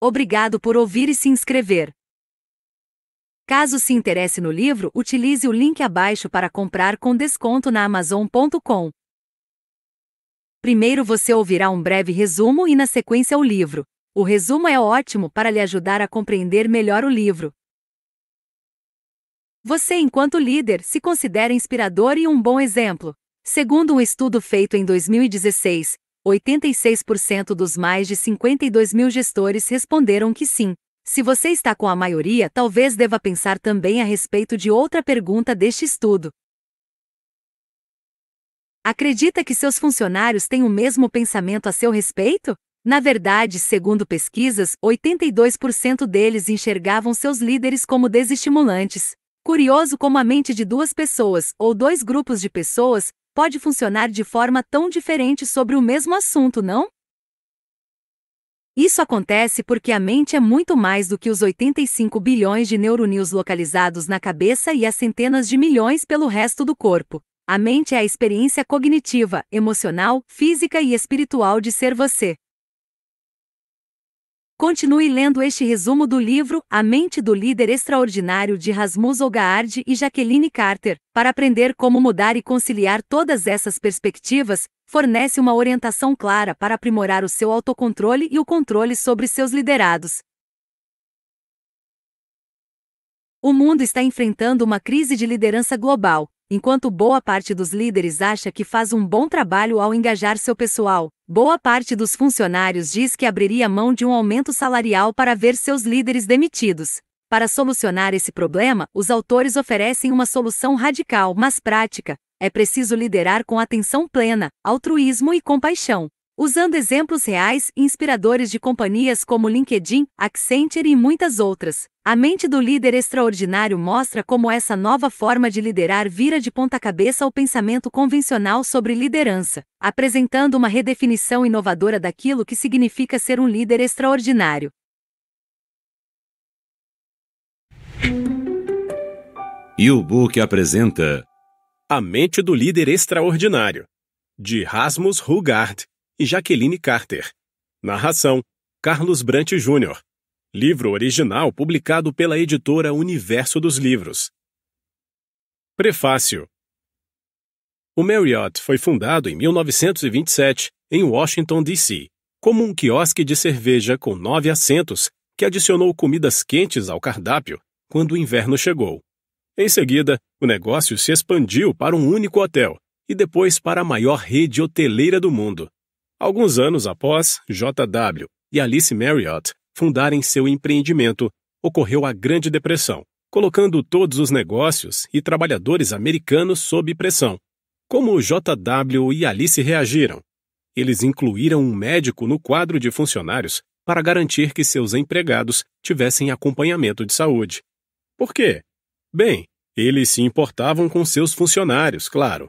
Obrigado por ouvir e se inscrever. Caso se interesse no livro, utilize o link abaixo para comprar com desconto na Amazon.com. Primeiro você ouvirá um breve resumo e, na sequência, o livro. O resumo é ótimo para lhe ajudar a compreender melhor o livro. Você, enquanto líder, se considera inspirador e um bom exemplo. Segundo um estudo feito em 2016, 86% dos mais de 52 mil gestores responderam que sim. Se você está com a maioria, talvez deva pensar também a respeito de outra pergunta deste estudo. Acredita que seus funcionários têm o mesmo pensamento a seu respeito? Na verdade, segundo pesquisas, 82% deles enxergavam seus líderes como desestimulantes. Curioso como a mente de duas pessoas, ou dois grupos de pessoas, pode funcionar de forma tão diferente sobre o mesmo assunto, não? Isso acontece porque a mente é muito mais do que os 85 bilhões de neurônios localizados na cabeça e as centenas de milhões pelo resto do corpo. A mente é a experiência cognitiva, emocional, física e espiritual de ser você. Continue lendo este resumo do livro A Mente do Líder Extraordinário de Rasmus Ogaard e Jacqueline Carter, para aprender como mudar e conciliar todas essas perspectivas, fornece uma orientação clara para aprimorar o seu autocontrole e o controle sobre seus liderados. O mundo está enfrentando uma crise de liderança global, Enquanto boa parte dos líderes acha que faz um bom trabalho ao engajar seu pessoal, boa parte dos funcionários diz que abriria mão de um aumento salarial para ver seus líderes demitidos. Para solucionar esse problema, os autores oferecem uma solução radical, mas prática. É preciso liderar com atenção plena, altruísmo e compaixão usando exemplos reais e inspiradores de companhias como LinkedIn, Accenture e muitas outras. A mente do líder extraordinário mostra como essa nova forma de liderar vira de ponta cabeça o pensamento convencional sobre liderança, apresentando uma redefinição inovadora daquilo que significa ser um líder extraordinário. E o book apresenta A Mente do Líder Extraordinário, de Rasmus Hugard e Jaqueline Carter. Narração: Carlos Brant Jr. Livro original publicado pela editora Universo dos Livros. Prefácio: O Marriott foi fundado em 1927 em Washington, D.C., como um quiosque de cerveja com nove assentos que adicionou comidas quentes ao cardápio quando o inverno chegou. Em seguida, o negócio se expandiu para um único hotel e depois para a maior rede hoteleira do mundo, Alguns anos após J.W. e Alice Marriott fundarem seu empreendimento, ocorreu a Grande Depressão, colocando todos os negócios e trabalhadores americanos sob pressão. Como J.W. e Alice reagiram? Eles incluíram um médico no quadro de funcionários para garantir que seus empregados tivessem acompanhamento de saúde. Por quê? Bem, eles se importavam com seus funcionários, claro,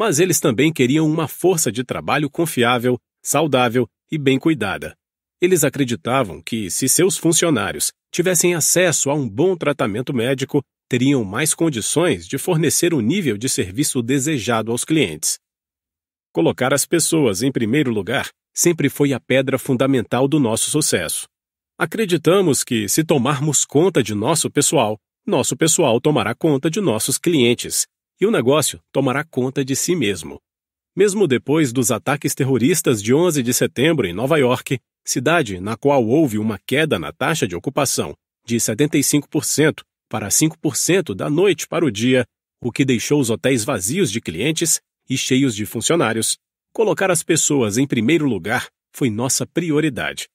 mas eles também queriam uma força de trabalho confiável, saudável e bem cuidada. Eles acreditavam que, se seus funcionários tivessem acesso a um bom tratamento médico, teriam mais condições de fornecer o nível de serviço desejado aos clientes. Colocar as pessoas em primeiro lugar sempre foi a pedra fundamental do nosso sucesso. Acreditamos que, se tomarmos conta de nosso pessoal, nosso pessoal tomará conta de nossos clientes, e o negócio tomará conta de si mesmo. Mesmo depois dos ataques terroristas de 11 de setembro em Nova York, cidade na qual houve uma queda na taxa de ocupação de 75% para 5% da noite para o dia, o que deixou os hotéis vazios de clientes e cheios de funcionários, colocar as pessoas em primeiro lugar foi nossa prioridade.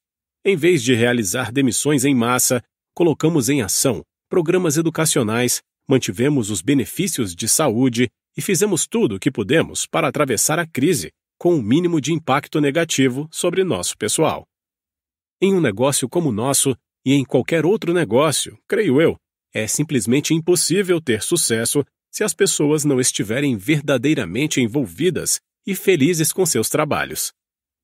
Em vez de realizar demissões em massa, colocamos em ação programas educacionais mantivemos os benefícios de saúde e fizemos tudo o que pudemos para atravessar a crise com o um mínimo de impacto negativo sobre nosso pessoal. Em um negócio como o nosso e em qualquer outro negócio, creio eu, é simplesmente impossível ter sucesso se as pessoas não estiverem verdadeiramente envolvidas e felizes com seus trabalhos.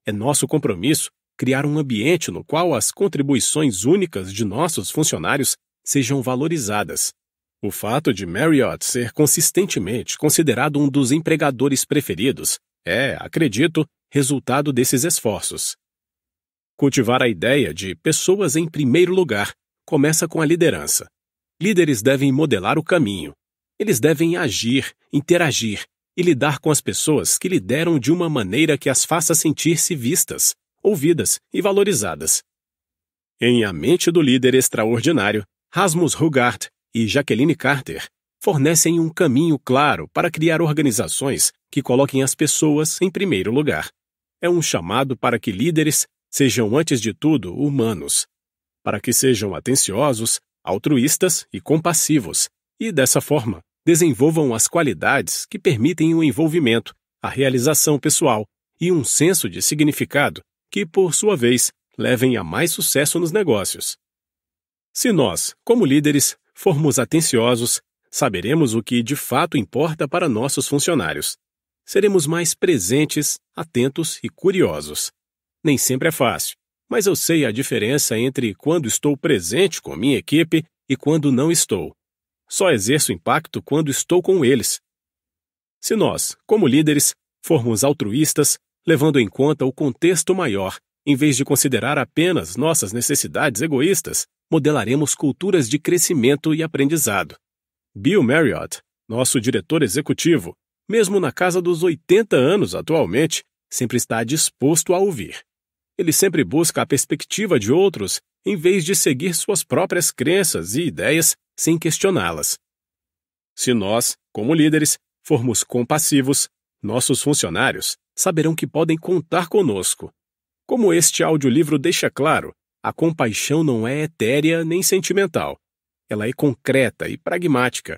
É nosso compromisso criar um ambiente no qual as contribuições únicas de nossos funcionários sejam valorizadas o fato de Marriott ser consistentemente considerado um dos empregadores preferidos é, acredito, resultado desses esforços. Cultivar a ideia de pessoas em primeiro lugar começa com a liderança. Líderes devem modelar o caminho. Eles devem agir, interagir e lidar com as pessoas que lideram de uma maneira que as faça sentir-se vistas, ouvidas e valorizadas. Em A Mente do Líder Extraordinário, Rasmus Hogarth e Jacqueline Carter fornecem um caminho claro para criar organizações que coloquem as pessoas em primeiro lugar. É um chamado para que líderes sejam, antes de tudo, humanos, para que sejam atenciosos, altruístas e compassivos, e, dessa forma, desenvolvam as qualidades que permitem o envolvimento, a realização pessoal e um senso de significado que, por sua vez, levem a mais sucesso nos negócios. Se nós, como líderes, formos atenciosos, saberemos o que de fato importa para nossos funcionários. Seremos mais presentes, atentos e curiosos. Nem sempre é fácil, mas eu sei a diferença entre quando estou presente com minha equipe e quando não estou. Só exerço impacto quando estou com eles. Se nós, como líderes, formos altruístas, levando em conta o contexto maior, em vez de considerar apenas nossas necessidades egoístas, modelaremos culturas de crescimento e aprendizado. Bill Marriott, nosso diretor executivo, mesmo na casa dos 80 anos atualmente, sempre está disposto a ouvir. Ele sempre busca a perspectiva de outros em vez de seguir suas próprias crenças e ideias sem questioná-las. Se nós, como líderes, formos compassivos, nossos funcionários saberão que podem contar conosco. Como este audiolivro deixa claro, a compaixão não é etérea nem sentimental. Ela é concreta e pragmática.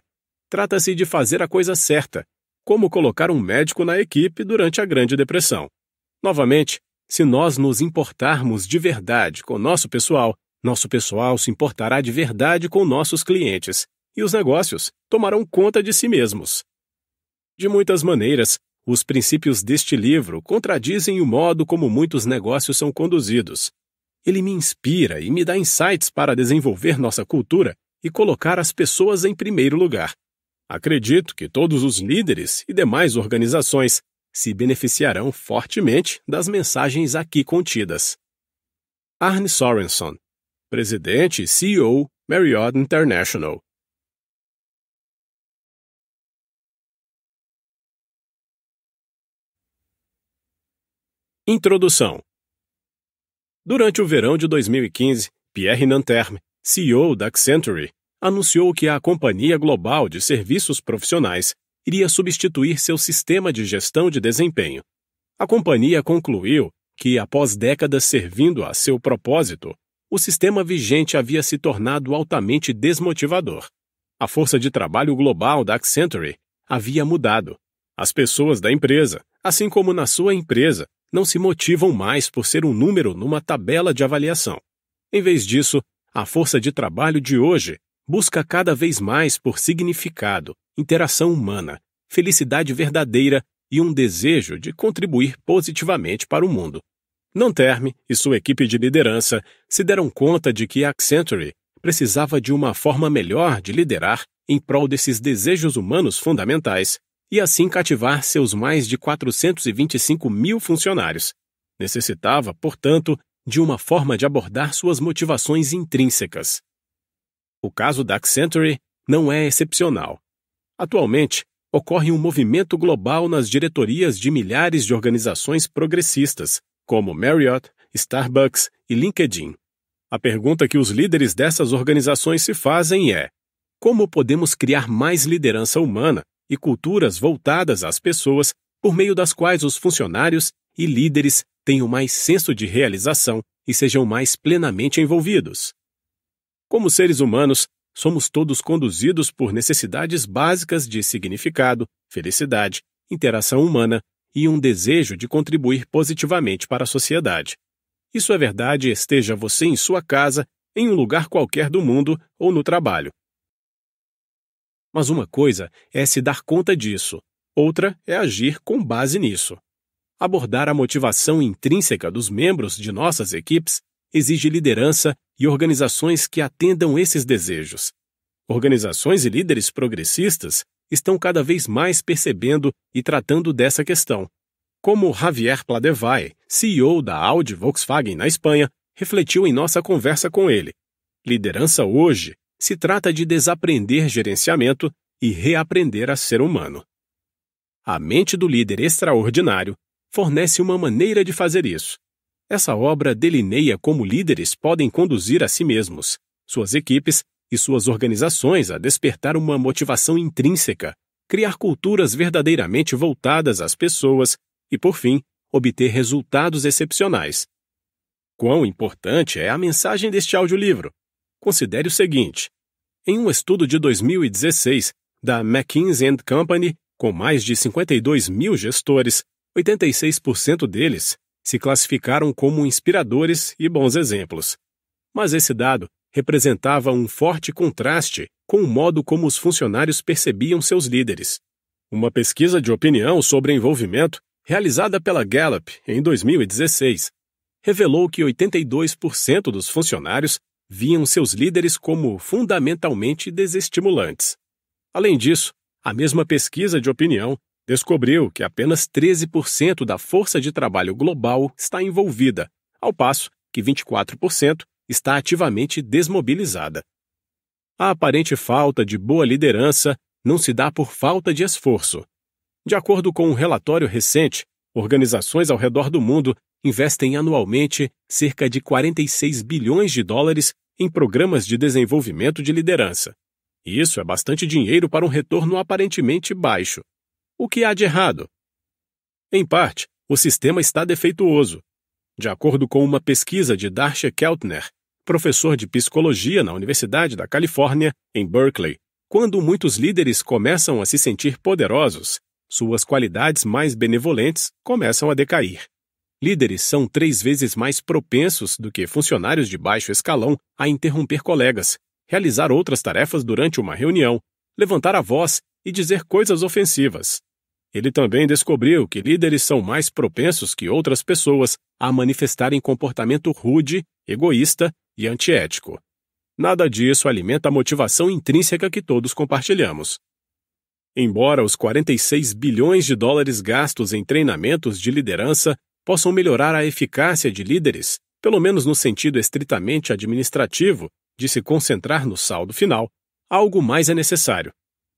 Trata-se de fazer a coisa certa, como colocar um médico na equipe durante a Grande Depressão. Novamente, se nós nos importarmos de verdade com nosso pessoal, nosso pessoal se importará de verdade com nossos clientes e os negócios tomarão conta de si mesmos. De muitas maneiras, os princípios deste livro contradizem o modo como muitos negócios são conduzidos, ele me inspira e me dá insights para desenvolver nossa cultura e colocar as pessoas em primeiro lugar. Acredito que todos os líderes e demais organizações se beneficiarão fortemente das mensagens aqui contidas. Arne Sorenson, presidente e CEO Marriott International. Introdução Durante o verão de 2015, Pierre Nanterme, CEO da Accenture, anunciou que a companhia global de serviços profissionais iria substituir seu sistema de gestão de desempenho. A companhia concluiu que, após décadas servindo a seu propósito, o sistema vigente havia se tornado altamente desmotivador. A força de trabalho global da Accenture havia mudado. As pessoas da empresa, assim como na sua empresa, não se motivam mais por ser um número numa tabela de avaliação. Em vez disso, a força de trabalho de hoje busca cada vez mais por significado, interação humana, felicidade verdadeira e um desejo de contribuir positivamente para o mundo. Terme e sua equipe de liderança se deram conta de que Accenture precisava de uma forma melhor de liderar em prol desses desejos humanos fundamentais e assim cativar seus mais de 425 mil funcionários. Necessitava, portanto, de uma forma de abordar suas motivações intrínsecas. O caso da Accenture não é excepcional. Atualmente, ocorre um movimento global nas diretorias de milhares de organizações progressistas, como Marriott, Starbucks e LinkedIn. A pergunta que os líderes dessas organizações se fazem é: como podemos criar mais liderança humana e culturas voltadas às pessoas, por meio das quais os funcionários e líderes tenham mais senso de realização e sejam mais plenamente envolvidos. Como seres humanos, somos todos conduzidos por necessidades básicas de significado, felicidade, interação humana e um desejo de contribuir positivamente para a sociedade. Isso é verdade esteja você em sua casa, em um lugar qualquer do mundo ou no trabalho. Mas uma coisa é se dar conta disso, outra é agir com base nisso. Abordar a motivação intrínseca dos membros de nossas equipes exige liderança e organizações que atendam esses desejos. Organizações e líderes progressistas estão cada vez mais percebendo e tratando dessa questão, como Javier Pladevai, CEO da Audi Volkswagen na Espanha, refletiu em nossa conversa com ele. Liderança hoje se trata de desaprender gerenciamento e reaprender a ser humano. A mente do líder extraordinário fornece uma maneira de fazer isso. Essa obra delineia como líderes podem conduzir a si mesmos, suas equipes e suas organizações a despertar uma motivação intrínseca, criar culturas verdadeiramente voltadas às pessoas e, por fim, obter resultados excepcionais. Quão importante é a mensagem deste audiolivro? Considere o seguinte: em um estudo de 2016 da McKinsey Company, com mais de 52 mil gestores, 86% deles se classificaram como inspiradores e bons exemplos. Mas esse dado representava um forte contraste com o modo como os funcionários percebiam seus líderes. Uma pesquisa de opinião sobre envolvimento, realizada pela Gallup em 2016, revelou que 82% dos funcionários viam seus líderes como fundamentalmente desestimulantes. Além disso, a mesma pesquisa de opinião descobriu que apenas 13% da força de trabalho global está envolvida, ao passo que 24% está ativamente desmobilizada. A aparente falta de boa liderança não se dá por falta de esforço. De acordo com um relatório recente, organizações ao redor do mundo investem anualmente cerca de 46 bilhões de dólares em programas de desenvolvimento de liderança. E isso é bastante dinheiro para um retorno aparentemente baixo. O que há de errado? Em parte, o sistema está defeituoso. De acordo com uma pesquisa de Darsha Keltner, professor de psicologia na Universidade da Califórnia, em Berkeley, quando muitos líderes começam a se sentir poderosos, suas qualidades mais benevolentes começam a decair líderes são três vezes mais propensos do que funcionários de baixo escalão a interromper colegas, realizar outras tarefas durante uma reunião, levantar a voz e dizer coisas ofensivas. Ele também descobriu que líderes são mais propensos que outras pessoas a manifestarem comportamento rude, egoísta e antiético. Nada disso alimenta a motivação intrínseca que todos compartilhamos. Embora os 46 bilhões de dólares gastos em treinamentos de liderança possam melhorar a eficácia de líderes, pelo menos no sentido estritamente administrativo, de se concentrar no saldo final, algo mais é necessário.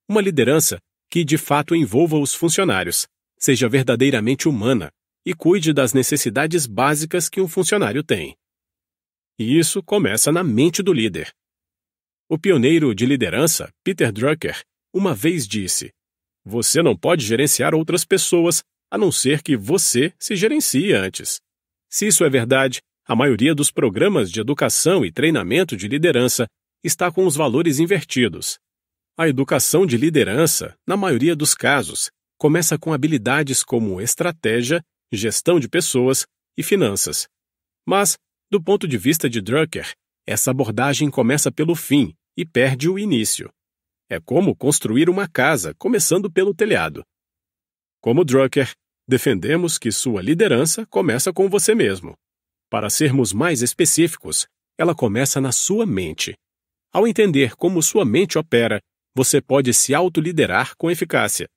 Uma liderança que de fato envolva os funcionários, seja verdadeiramente humana e cuide das necessidades básicas que um funcionário tem. E isso começa na mente do líder. O pioneiro de liderança, Peter Drucker, uma vez disse: Você não pode gerenciar outras pessoas a não ser que você se gerencie antes. Se isso é verdade, a maioria dos programas de educação e treinamento de liderança está com os valores invertidos. A educação de liderança, na maioria dos casos, começa com habilidades como estratégia, gestão de pessoas e finanças. Mas, do ponto de vista de Drucker, essa abordagem começa pelo fim e perde o início. É como construir uma casa, começando pelo telhado. Como Drucker, defendemos que sua liderança começa com você mesmo. Para sermos mais específicos, ela começa na sua mente. Ao entender como sua mente opera, você pode se autoliderar com eficácia.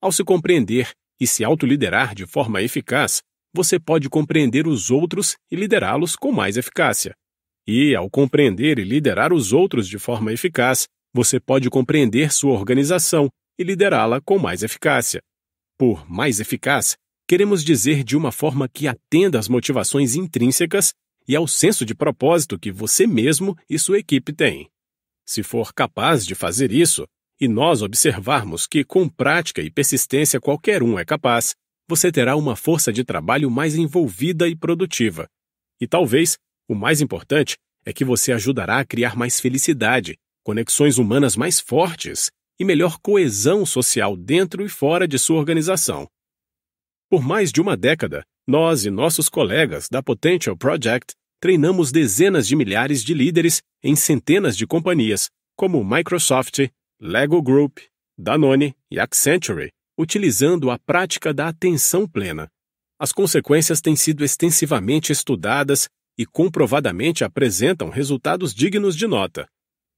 Ao se compreender e se autoliderar de forma eficaz, você pode compreender os outros e liderá-los com mais eficácia. E, ao compreender e liderar os outros de forma eficaz, você pode compreender sua organização e liderá-la com mais eficácia. Por mais eficaz, queremos dizer de uma forma que atenda às motivações intrínsecas e ao senso de propósito que você mesmo e sua equipe têm. Se for capaz de fazer isso, e nós observarmos que com prática e persistência qualquer um é capaz, você terá uma força de trabalho mais envolvida e produtiva. E talvez, o mais importante é que você ajudará a criar mais felicidade, conexões humanas mais fortes e melhor coesão social dentro e fora de sua organização. Por mais de uma década, nós e nossos colegas da Potential Project treinamos dezenas de milhares de líderes em centenas de companhias, como Microsoft, Lego Group, Danone e Accenture, utilizando a prática da atenção plena. As consequências têm sido extensivamente estudadas e comprovadamente apresentam resultados dignos de nota.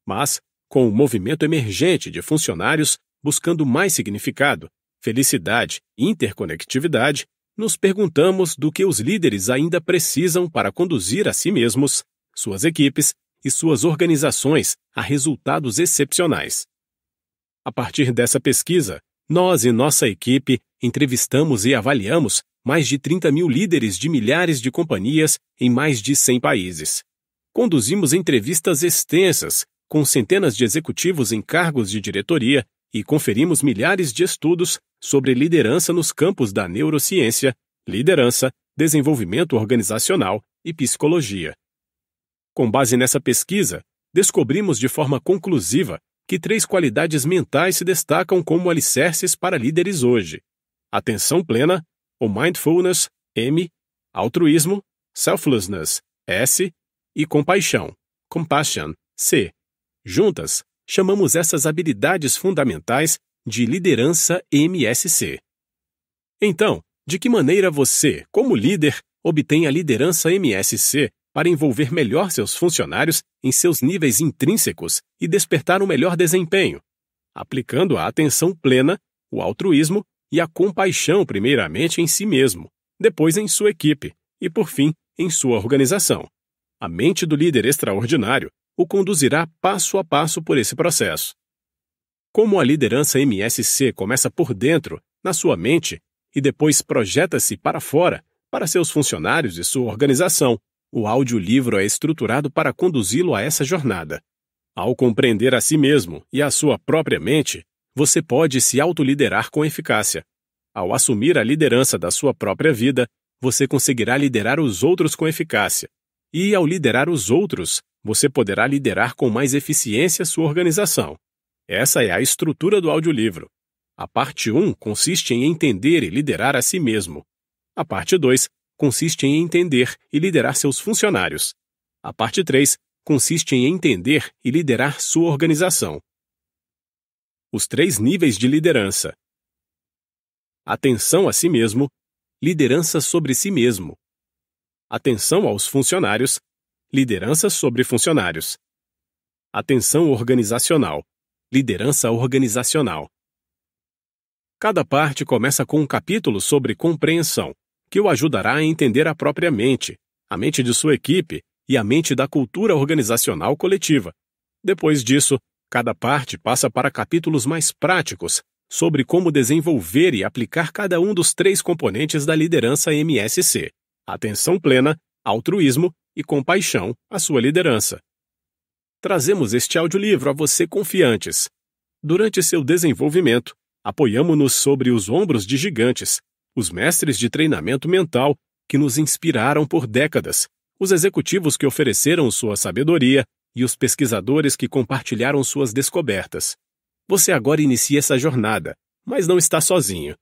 Mas com o um movimento emergente de funcionários buscando mais significado, felicidade e interconectividade, nos perguntamos do que os líderes ainda precisam para conduzir a si mesmos, suas equipes e suas organizações a resultados excepcionais. A partir dessa pesquisa, nós e nossa equipe entrevistamos e avaliamos mais de 30 mil líderes de milhares de companhias em mais de 100 países. Conduzimos entrevistas extensas com centenas de executivos em cargos de diretoria e conferimos milhares de estudos sobre liderança nos campos da neurociência, liderança, desenvolvimento organizacional e psicologia. Com base nessa pesquisa, descobrimos de forma conclusiva que três qualidades mentais se destacam como alicerces para líderes hoje: atenção plena, mindfulness, M, altruísmo, selflessness, S, e compaixão, compassion, C. Juntas, chamamos essas habilidades fundamentais de liderança MSC. Então, de que maneira você, como líder, obtém a liderança MSC para envolver melhor seus funcionários em seus níveis intrínsecos e despertar um melhor desempenho, aplicando a atenção plena, o altruísmo e a compaixão, primeiramente em si mesmo, depois em sua equipe e, por fim, em sua organização. A mente do líder extraordinário o conduzirá passo a passo por esse processo. Como a liderança MSC começa por dentro, na sua mente, e depois projeta-se para fora, para seus funcionários e sua organização, o audiolivro é estruturado para conduzi-lo a essa jornada. Ao compreender a si mesmo e a sua própria mente, você pode se autoliderar com eficácia. Ao assumir a liderança da sua própria vida, você conseguirá liderar os outros com eficácia. E ao liderar os outros, você poderá liderar com mais eficiência sua organização. Essa é a estrutura do audiolivro. A parte 1 consiste em entender e liderar a si mesmo. A parte 2 consiste em entender e liderar seus funcionários. A parte 3 consiste em entender e liderar sua organização. Os três níveis de liderança: atenção a si mesmo, liderança sobre si mesmo, atenção aos funcionários liderança sobre funcionários. Atenção organizacional. Liderança organizacional. Cada parte começa com um capítulo sobre compreensão, que o ajudará a entender a própria mente, a mente de sua equipe e a mente da cultura organizacional coletiva. Depois disso, cada parte passa para capítulos mais práticos sobre como desenvolver e aplicar cada um dos três componentes da liderança MSC: atenção plena, altruísmo e com paixão a sua liderança. Trazemos este audiolivro a você confiantes. Durante seu desenvolvimento, apoiamo-nos sobre os ombros de gigantes, os mestres de treinamento mental que nos inspiraram por décadas, os executivos que ofereceram sua sabedoria e os pesquisadores que compartilharam suas descobertas. Você agora inicia essa jornada, mas não está sozinho.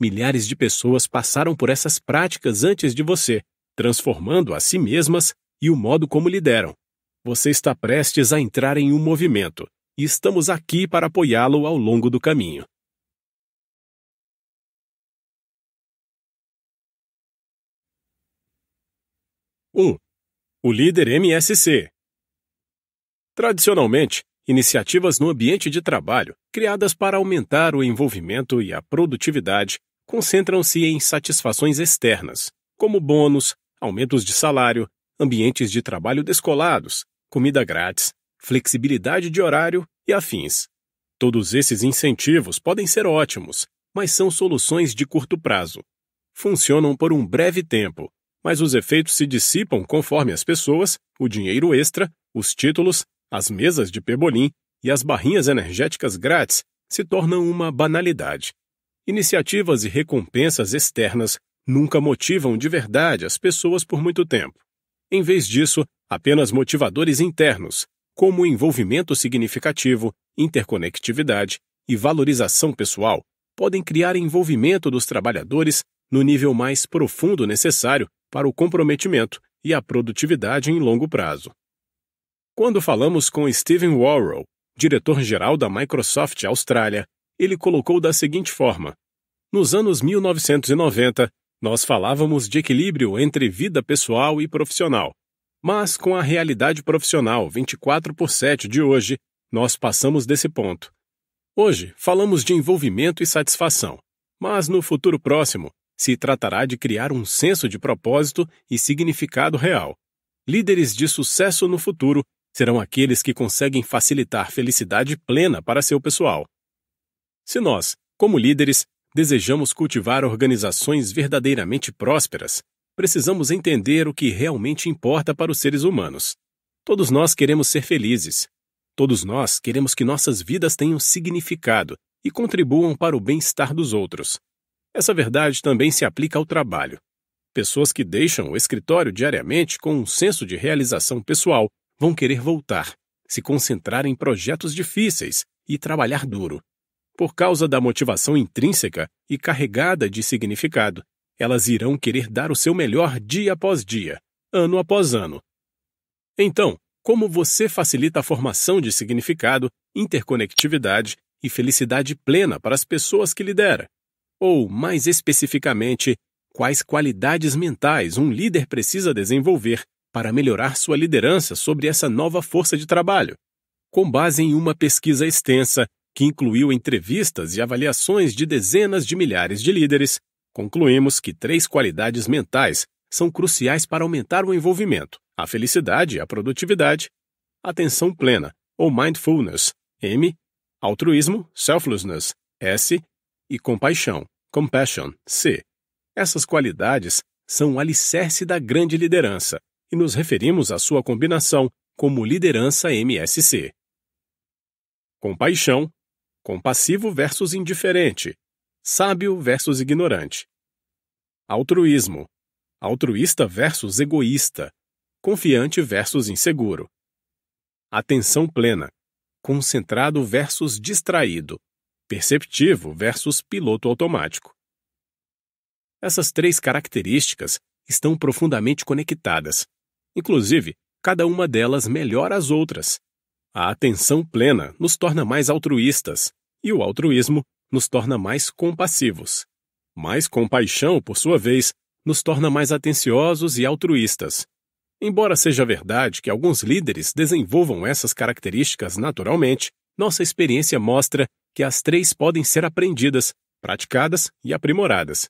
Milhares de pessoas passaram por essas práticas antes de você, transformando a si mesmas e o modo como lideram. Você está prestes a entrar em um movimento e estamos aqui para apoiá-lo ao longo do caminho. Um, o líder MSC. Tradicionalmente, iniciativas no ambiente de trabalho, criadas para aumentar o envolvimento e a produtividade, concentram-se em satisfações externas, como bônus, aumentos de salário, ambientes de trabalho descolados, comida grátis, flexibilidade de horário e afins. Todos esses incentivos podem ser ótimos, mas são soluções de curto prazo. Funcionam por um breve tempo, mas os efeitos se dissipam conforme as pessoas, o dinheiro extra, os títulos, as mesas de pebolim e as barrinhas energéticas grátis se tornam uma banalidade. Iniciativas e recompensas externas nunca motivam de verdade as pessoas por muito tempo. Em vez disso, apenas motivadores internos, como envolvimento significativo, interconectividade e valorização pessoal, podem criar envolvimento dos trabalhadores no nível mais profundo necessário para o comprometimento e a produtividade em longo prazo. Quando falamos com Steven Warrow, diretor-geral da Microsoft Austrália, ele colocou da seguinte forma: Nos anos 1990, nós falávamos de equilíbrio entre vida pessoal e profissional. Mas com a realidade profissional 24 por 7 de hoje, nós passamos desse ponto. Hoje, falamos de envolvimento e satisfação, mas no futuro próximo, se tratará de criar um senso de propósito e significado real. Líderes de sucesso no futuro serão aqueles que conseguem facilitar felicidade plena para seu pessoal. Se nós, como líderes, desejamos cultivar organizações verdadeiramente prósperas, precisamos entender o que realmente importa para os seres humanos. Todos nós queremos ser felizes. Todos nós queremos que nossas vidas tenham significado e contribuam para o bem-estar dos outros. Essa verdade também se aplica ao trabalho. Pessoas que deixam o escritório diariamente com um senso de realização pessoal vão querer voltar, se concentrar em projetos difíceis e trabalhar duro por causa da motivação intrínseca e carregada de significado, elas irão querer dar o seu melhor dia após dia, ano após ano. Então, como você facilita a formação de significado, interconectividade e felicidade plena para as pessoas que lidera? Ou, mais especificamente, quais qualidades mentais um líder precisa desenvolver para melhorar sua liderança sobre essa nova força de trabalho? Com base em uma pesquisa extensa, que incluiu entrevistas e avaliações de dezenas de milhares de líderes, concluímos que três qualidades mentais são cruciais para aumentar o envolvimento, a felicidade e a produtividade, atenção plena, ou mindfulness, M, altruísmo, selflessness, S, e compaixão, compassion, C. Essas qualidades são o alicerce da grande liderança e nos referimos à sua combinação como liderança MSC. Compaixão Compassivo versus indiferente. Sábio versus ignorante. Altruísmo. Altruísta versus egoísta. Confiante versus inseguro. Atenção plena. Concentrado versus distraído. Perceptivo versus piloto automático. Essas três características estão profundamente conectadas. Inclusive, cada uma delas melhora as outras. A atenção plena nos torna mais altruístas, e o altruísmo nos torna mais compassivos. Mais compaixão, por sua vez, nos torna mais atenciosos e altruístas. Embora seja verdade que alguns líderes desenvolvam essas características naturalmente, nossa experiência mostra que as três podem ser aprendidas, praticadas e aprimoradas.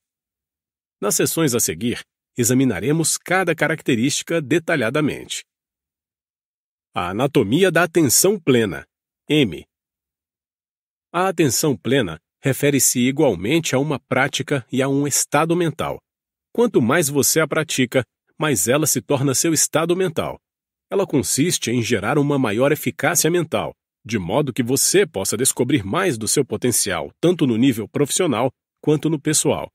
Nas sessões a seguir, examinaremos cada característica detalhadamente. A anatomia da atenção plena. M. A atenção plena refere-se igualmente a uma prática e a um estado mental. Quanto mais você a pratica, mais ela se torna seu estado mental. Ela consiste em gerar uma maior eficácia mental, de modo que você possa descobrir mais do seu potencial, tanto no nível profissional quanto no pessoal.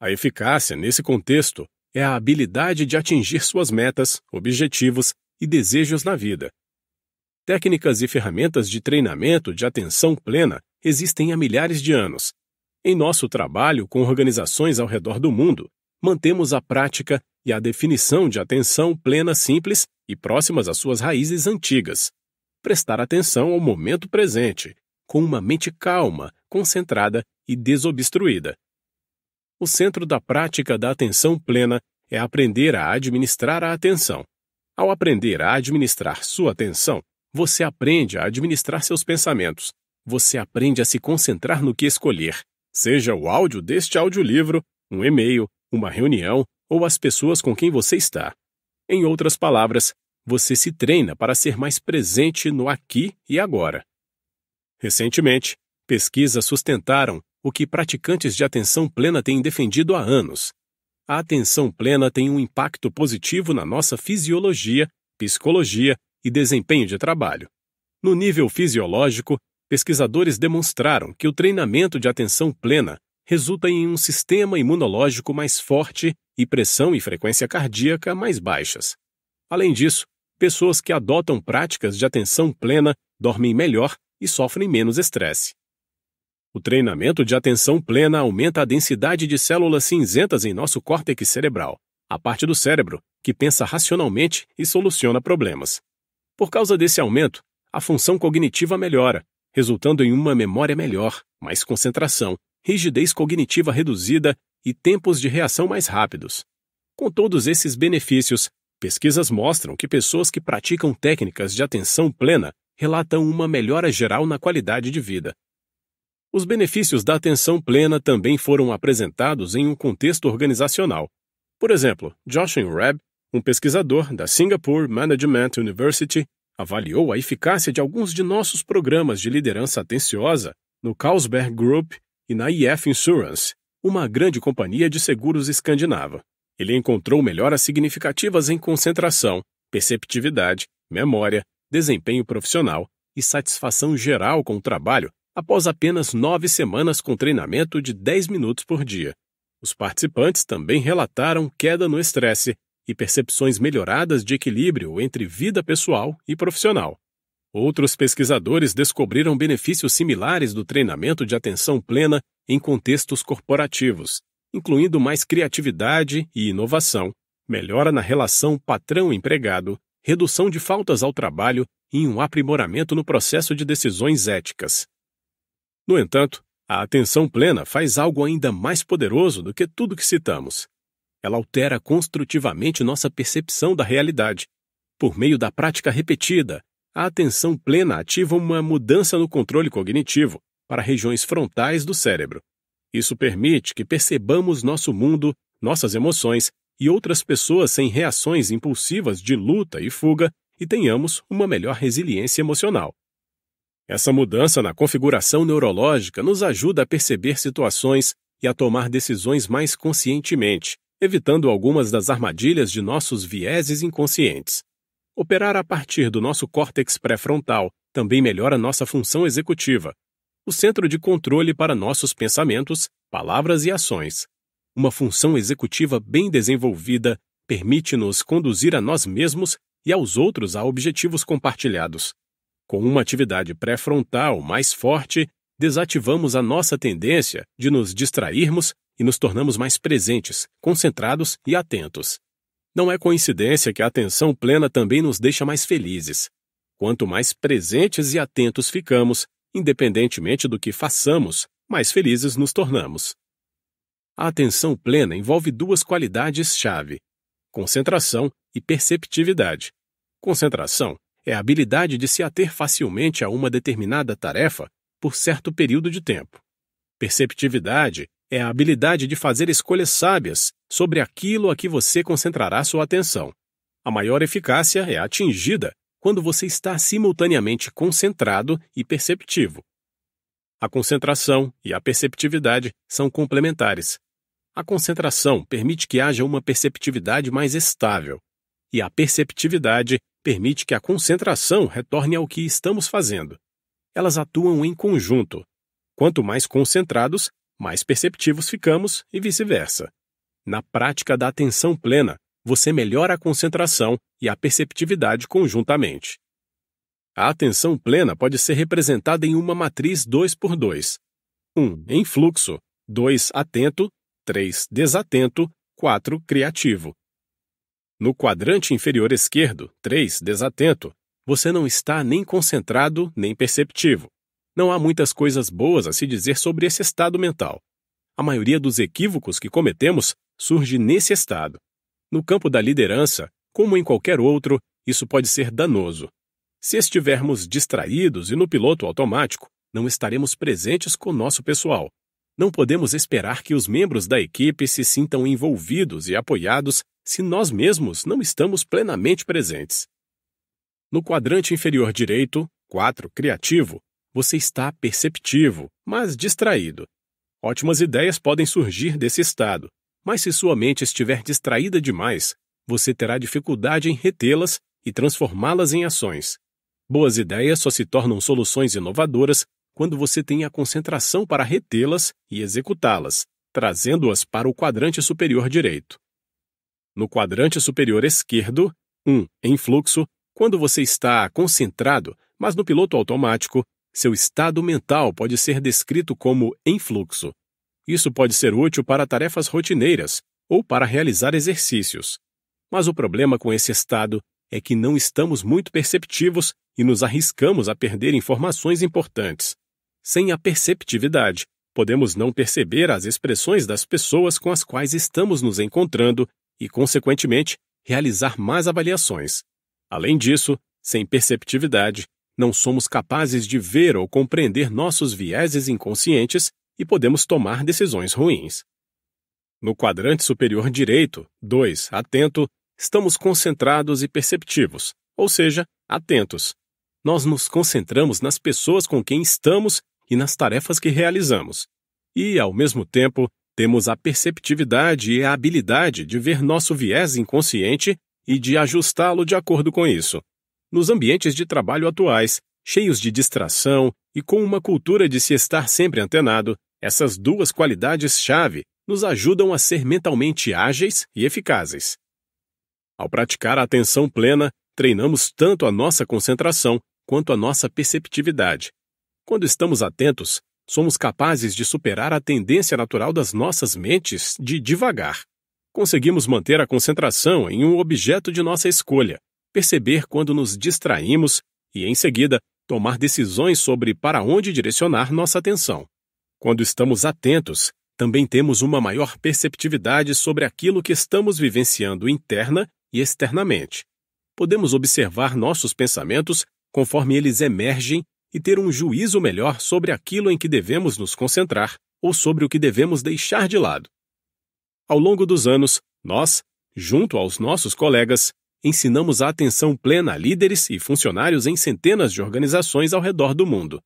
A eficácia, nesse contexto, é a habilidade de atingir suas metas, objetivos e desejos na vida, Técnicas e ferramentas de treinamento de atenção plena existem há milhares de anos. Em nosso trabalho com organizações ao redor do mundo, mantemos a prática e a definição de atenção plena simples e próximas às suas raízes antigas. Prestar atenção ao momento presente, com uma mente calma, concentrada e desobstruída. O centro da prática da atenção plena é aprender a administrar a atenção. Ao aprender a administrar sua atenção, você aprende a administrar seus pensamentos. Você aprende a se concentrar no que escolher, seja o áudio deste audiolivro, um e-mail, uma reunião ou as pessoas com quem você está. Em outras palavras, você se treina para ser mais presente no aqui e agora. Recentemente, pesquisas sustentaram o que praticantes de atenção plena têm defendido há anos. A atenção plena tem um impacto positivo na nossa fisiologia, psicologia e desempenho de trabalho. No nível fisiológico, pesquisadores demonstraram que o treinamento de atenção plena resulta em um sistema imunológico mais forte e pressão e frequência cardíaca mais baixas. Além disso, pessoas que adotam práticas de atenção plena dormem melhor e sofrem menos estresse. O treinamento de atenção plena aumenta a densidade de células cinzentas em nosso córtex cerebral, a parte do cérebro que pensa racionalmente e soluciona problemas. Por causa desse aumento, a função cognitiva melhora, resultando em uma memória melhor, mais concentração, rigidez cognitiva reduzida e tempos de reação mais rápidos. Com todos esses benefícios, pesquisas mostram que pessoas que praticam técnicas de atenção plena relatam uma melhora geral na qualidade de vida. Os benefícios da atenção plena também foram apresentados em um contexto organizacional. Por exemplo, Joshua Reb um pesquisador da Singapore Management University avaliou a eficácia de alguns de nossos programas de liderança atenciosa no Carlsberg Group e na IF Insurance, uma grande companhia de seguros escandinava. Ele encontrou melhoras significativas em concentração, perceptividade, memória, desempenho profissional e satisfação geral com o trabalho após apenas nove semanas com treinamento de 10 minutos por dia. Os participantes também relataram queda no estresse e percepções melhoradas de equilíbrio entre vida pessoal e profissional. Outros pesquisadores descobriram benefícios similares do treinamento de atenção plena em contextos corporativos, incluindo mais criatividade e inovação, melhora na relação patrão-empregado, redução de faltas ao trabalho e um aprimoramento no processo de decisões éticas. No entanto, a atenção plena faz algo ainda mais poderoso do que tudo que citamos. Ela altera construtivamente nossa percepção da realidade. Por meio da prática repetida, a atenção plena ativa uma mudança no controle cognitivo para regiões frontais do cérebro. Isso permite que percebamos nosso mundo, nossas emoções e outras pessoas sem reações impulsivas de luta e fuga e tenhamos uma melhor resiliência emocional. Essa mudança na configuração neurológica nos ajuda a perceber situações e a tomar decisões mais conscientemente, evitando algumas das armadilhas de nossos vieses inconscientes. Operar a partir do nosso córtex pré-frontal também melhora nossa função executiva, o centro de controle para nossos pensamentos, palavras e ações. Uma função executiva bem desenvolvida permite-nos conduzir a nós mesmos e aos outros a objetivos compartilhados. Com uma atividade pré-frontal mais forte, desativamos a nossa tendência de nos distrairmos e nos tornamos mais presentes, concentrados e atentos. Não é coincidência que a atenção plena também nos deixa mais felizes. Quanto mais presentes e atentos ficamos, independentemente do que façamos, mais felizes nos tornamos. A atenção plena envolve duas qualidades-chave: concentração e perceptividade. Concentração é a habilidade de se ater facilmente a uma determinada tarefa por certo período de tempo. Perceptividade é a habilidade de fazer escolhas sábias sobre aquilo a que você concentrará sua atenção. A maior eficácia é atingida quando você está simultaneamente concentrado e perceptivo. A concentração e a perceptividade são complementares. A concentração permite que haja uma perceptividade mais estável, e a perceptividade permite que a concentração retorne ao que estamos fazendo. Elas atuam em conjunto. Quanto mais concentrados, mais perceptivos ficamos e vice-versa. Na prática da atenção plena, você melhora a concentração e a perceptividade conjuntamente. A atenção plena pode ser representada em uma matriz 2 por 2. 1. Em fluxo, 2. Atento, 3. Desatento, 4. Criativo. No quadrante inferior esquerdo, 3. Desatento, você não está nem concentrado nem perceptivo. Não há muitas coisas boas a se dizer sobre esse estado mental. A maioria dos equívocos que cometemos surge nesse estado. No campo da liderança, como em qualquer outro, isso pode ser danoso. Se estivermos distraídos e no piloto automático, não estaremos presentes com nosso pessoal. Não podemos esperar que os membros da equipe se sintam envolvidos e apoiados se nós mesmos não estamos plenamente presentes. No quadrante inferior direito, 4, criativo, você está perceptivo, mas distraído. Ótimas ideias podem surgir desse estado, mas se sua mente estiver distraída demais, você terá dificuldade em retê-las e transformá-las em ações. Boas ideias só se tornam soluções inovadoras quando você tem a concentração para retê-las e executá-las, trazendo-as para o quadrante superior direito. No quadrante superior esquerdo, 1. Um, em fluxo, quando você está concentrado, mas no piloto automático, seu estado mental pode ser descrito como em fluxo. Isso pode ser útil para tarefas rotineiras ou para realizar exercícios. Mas o problema com esse estado é que não estamos muito perceptivos e nos arriscamos a perder informações importantes. Sem a perceptividade, podemos não perceber as expressões das pessoas com as quais estamos nos encontrando e, consequentemente, realizar mais avaliações. Além disso, sem perceptividade, não somos capazes de ver ou compreender nossos vieses inconscientes e podemos tomar decisões ruins. No quadrante superior direito, 2, atento, estamos concentrados e perceptivos, ou seja, atentos. Nós nos concentramos nas pessoas com quem estamos e nas tarefas que realizamos. E, ao mesmo tempo, temos a perceptividade e a habilidade de ver nosso viés inconsciente e de ajustá-lo de acordo com isso nos ambientes de trabalho atuais, cheios de distração e com uma cultura de se estar sempre antenado, essas duas qualidades-chave nos ajudam a ser mentalmente ágeis e eficazes. Ao praticar a atenção plena, treinamos tanto a nossa concentração quanto a nossa perceptividade. Quando estamos atentos, somos capazes de superar a tendência natural das nossas mentes de divagar. Conseguimos manter a concentração em um objeto de nossa escolha, perceber quando nos distraímos e, em seguida, tomar decisões sobre para onde direcionar nossa atenção. Quando estamos atentos, também temos uma maior perceptividade sobre aquilo que estamos vivenciando interna e externamente. Podemos observar nossos pensamentos conforme eles emergem e ter um juízo melhor sobre aquilo em que devemos nos concentrar ou sobre o que devemos deixar de lado. Ao longo dos anos, nós, junto aos nossos colegas, ensinamos a atenção plena a líderes e funcionários em centenas de organizações ao redor do mundo.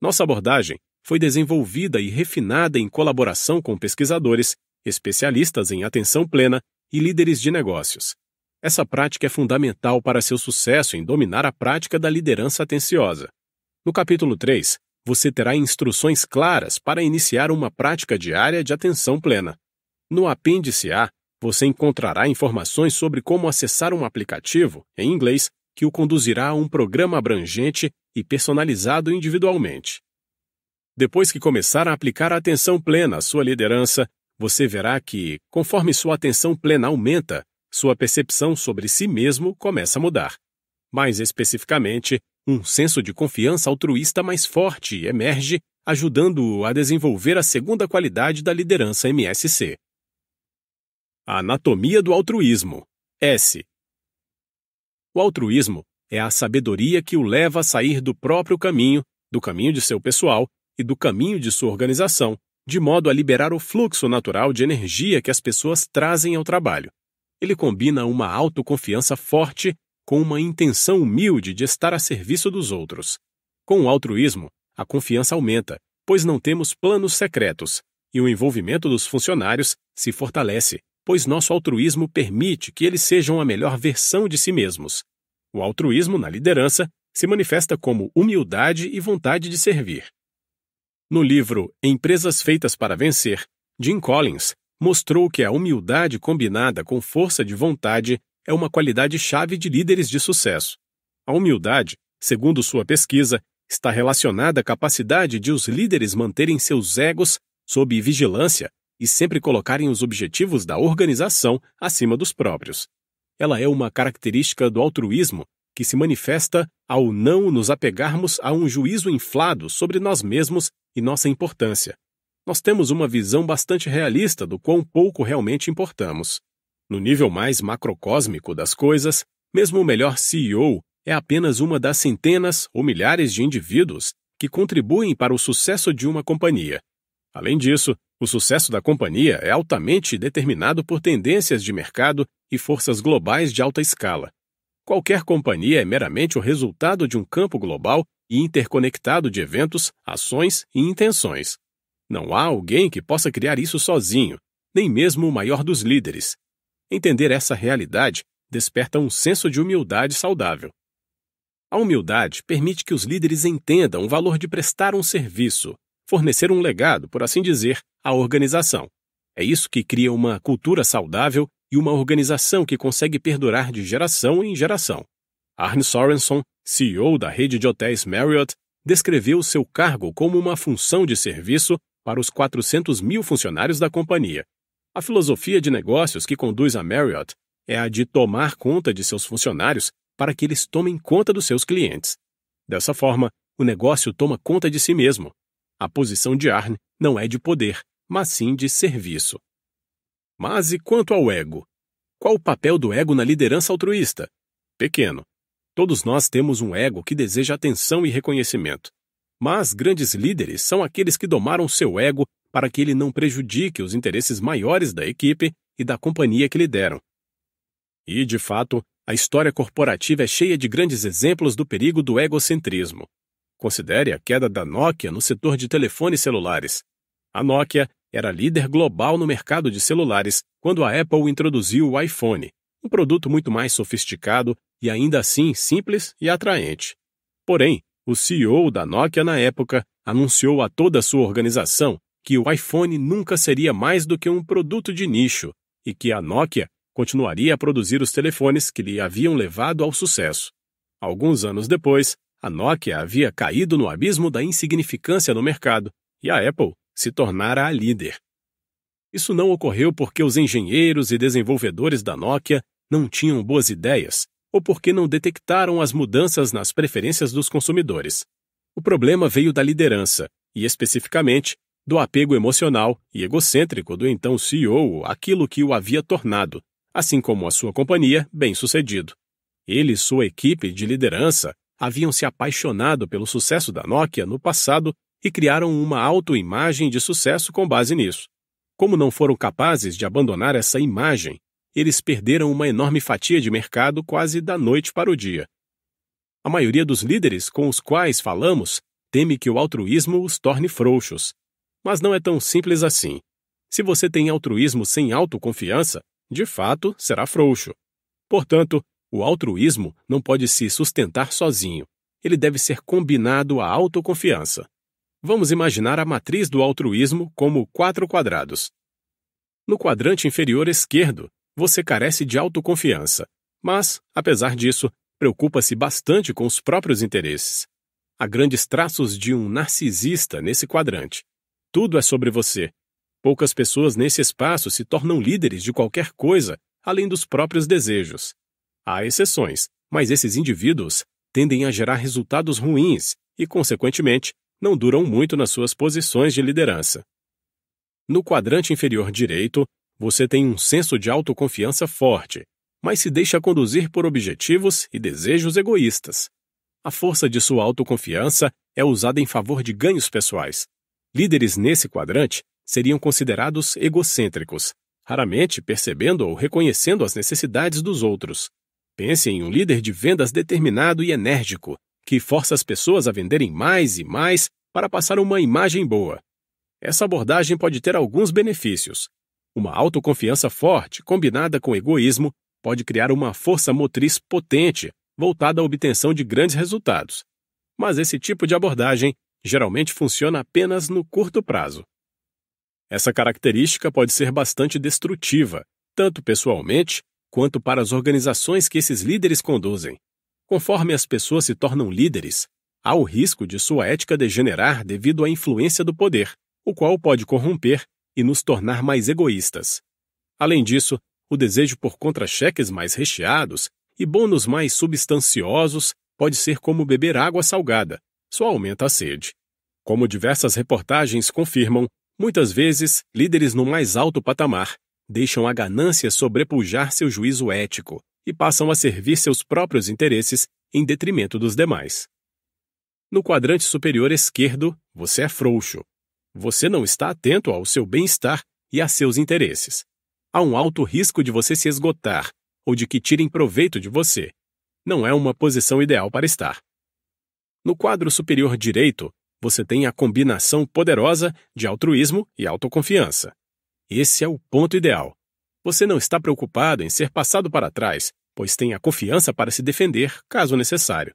Nossa abordagem foi desenvolvida e refinada em colaboração com pesquisadores, especialistas em atenção plena e líderes de negócios. Essa prática é fundamental para seu sucesso em dominar a prática da liderança atenciosa. No capítulo 3, você terá instruções claras para iniciar uma prática diária de atenção plena. No apêndice A, você encontrará informações sobre como acessar um aplicativo, em inglês, que o conduzirá a um programa abrangente e personalizado individualmente. Depois que começar a aplicar a atenção plena à sua liderança, você verá que, conforme sua atenção plena aumenta, sua percepção sobre si mesmo começa a mudar. Mais especificamente, um senso de confiança altruísta mais forte emerge, ajudando-o a desenvolver a segunda qualidade da liderança MSC. A Anatomia do Altruísmo. S. O altruísmo é a sabedoria que o leva a sair do próprio caminho, do caminho de seu pessoal e do caminho de sua organização, de modo a liberar o fluxo natural de energia que as pessoas trazem ao trabalho. Ele combina uma autoconfiança forte com uma intenção humilde de estar a serviço dos outros. Com o altruísmo, a confiança aumenta, pois não temos planos secretos, e o envolvimento dos funcionários se fortalece, pois nosso altruísmo permite que eles sejam a melhor versão de si mesmos. O altruísmo, na liderança, se manifesta como humildade e vontade de servir. No livro Empresas Feitas para Vencer, Jim Collins mostrou que a humildade combinada com força de vontade é uma qualidade-chave de líderes de sucesso. A humildade, segundo sua pesquisa, está relacionada à capacidade de os líderes manterem seus egos sob vigilância e sempre colocarem os objetivos da organização acima dos próprios. Ela é uma característica do altruísmo que se manifesta ao não nos apegarmos a um juízo inflado sobre nós mesmos e nossa importância. Nós temos uma visão bastante realista do quão pouco realmente importamos. No nível mais macrocósmico das coisas, mesmo o melhor CEO é apenas uma das centenas ou milhares de indivíduos que contribuem para o sucesso de uma companhia. Além disso, o sucesso da companhia é altamente determinado por tendências de mercado e forças globais de alta escala. Qualquer companhia é meramente o resultado de um campo global e interconectado de eventos, ações e intenções. Não há alguém que possa criar isso sozinho, nem mesmo o maior dos líderes. Entender essa realidade desperta um senso de humildade saudável. A humildade permite que os líderes entendam o valor de prestar um serviço, fornecer um legado, por assim dizer, à organização. É isso que cria uma cultura saudável e uma organização que consegue perdurar de geração em geração. Arne Sorenson, CEO da rede de hotéis Marriott, descreveu seu cargo como uma função de serviço para os 400 mil funcionários da companhia. A filosofia de negócios que conduz a Marriott é a de tomar conta de seus funcionários para que eles tomem conta dos seus clientes. Dessa forma, o negócio toma conta de si mesmo, a posição de Arne não é de poder, mas sim de serviço. Mas e quanto ao ego? Qual o papel do ego na liderança altruísta? Pequeno. Todos nós temos um ego que deseja atenção e reconhecimento. Mas grandes líderes são aqueles que domaram seu ego para que ele não prejudique os interesses maiores da equipe e da companhia que lideram. E, de fato, a história corporativa é cheia de grandes exemplos do perigo do egocentrismo. Considere a queda da Nokia no setor de telefones celulares. A Nokia era líder global no mercado de celulares quando a Apple introduziu o iPhone, um produto muito mais sofisticado e ainda assim simples e atraente. Porém, o CEO da Nokia na época anunciou a toda a sua organização que o iPhone nunca seria mais do que um produto de nicho e que a Nokia continuaria a produzir os telefones que lhe haviam levado ao sucesso. Alguns anos depois, a Nokia havia caído no abismo da insignificância no mercado e a Apple se tornara a líder. Isso não ocorreu porque os engenheiros e desenvolvedores da Nokia não tinham boas ideias ou porque não detectaram as mudanças nas preferências dos consumidores. O problema veio da liderança, e especificamente, do apego emocional e egocêntrico do então CEO aquilo que o havia tornado, assim como a sua companhia, bem-sucedido. Ele e sua equipe de liderança haviam se apaixonado pelo sucesso da Nokia no passado e criaram uma autoimagem de sucesso com base nisso. Como não foram capazes de abandonar essa imagem, eles perderam uma enorme fatia de mercado quase da noite para o dia. A maioria dos líderes com os quais falamos teme que o altruísmo os torne frouxos. Mas não é tão simples assim. Se você tem altruísmo sem autoconfiança, de fato será frouxo. Portanto, o altruísmo não pode se sustentar sozinho. Ele deve ser combinado à autoconfiança. Vamos imaginar a matriz do altruísmo como quatro quadrados. No quadrante inferior esquerdo, você carece de autoconfiança, mas, apesar disso, preocupa-se bastante com os próprios interesses. Há grandes traços de um narcisista nesse quadrante. Tudo é sobre você. Poucas pessoas nesse espaço se tornam líderes de qualquer coisa, além dos próprios desejos. Há exceções, mas esses indivíduos tendem a gerar resultados ruins e, consequentemente, não duram muito nas suas posições de liderança. No quadrante inferior direito, você tem um senso de autoconfiança forte, mas se deixa conduzir por objetivos e desejos egoístas. A força de sua autoconfiança é usada em favor de ganhos pessoais. Líderes nesse quadrante seriam considerados egocêntricos, raramente percebendo ou reconhecendo as necessidades dos outros, Pense em um líder de vendas determinado e enérgico, que força as pessoas a venderem mais e mais para passar uma imagem boa. Essa abordagem pode ter alguns benefícios. Uma autoconfiança forte, combinada com egoísmo, pode criar uma força motriz potente, voltada à obtenção de grandes resultados. Mas esse tipo de abordagem geralmente funciona apenas no curto prazo. Essa característica pode ser bastante destrutiva, tanto pessoalmente quanto para as organizações que esses líderes conduzem. Conforme as pessoas se tornam líderes, há o risco de sua ética degenerar devido à influência do poder, o qual pode corromper e nos tornar mais egoístas. Além disso, o desejo por contra-cheques mais recheados e bônus mais substanciosos pode ser como beber água salgada, só aumenta a sede. Como diversas reportagens confirmam, muitas vezes líderes no mais alto patamar deixam a ganância sobrepujar seu juízo ético e passam a servir seus próprios interesses em detrimento dos demais. No quadrante superior esquerdo, você é frouxo. Você não está atento ao seu bem-estar e a seus interesses. Há um alto risco de você se esgotar ou de que tirem proveito de você. Não é uma posição ideal para estar. No quadro superior direito, você tem a combinação poderosa de altruísmo e autoconfiança. Esse é o ponto ideal. Você não está preocupado em ser passado para trás, pois tem a confiança para se defender, caso necessário.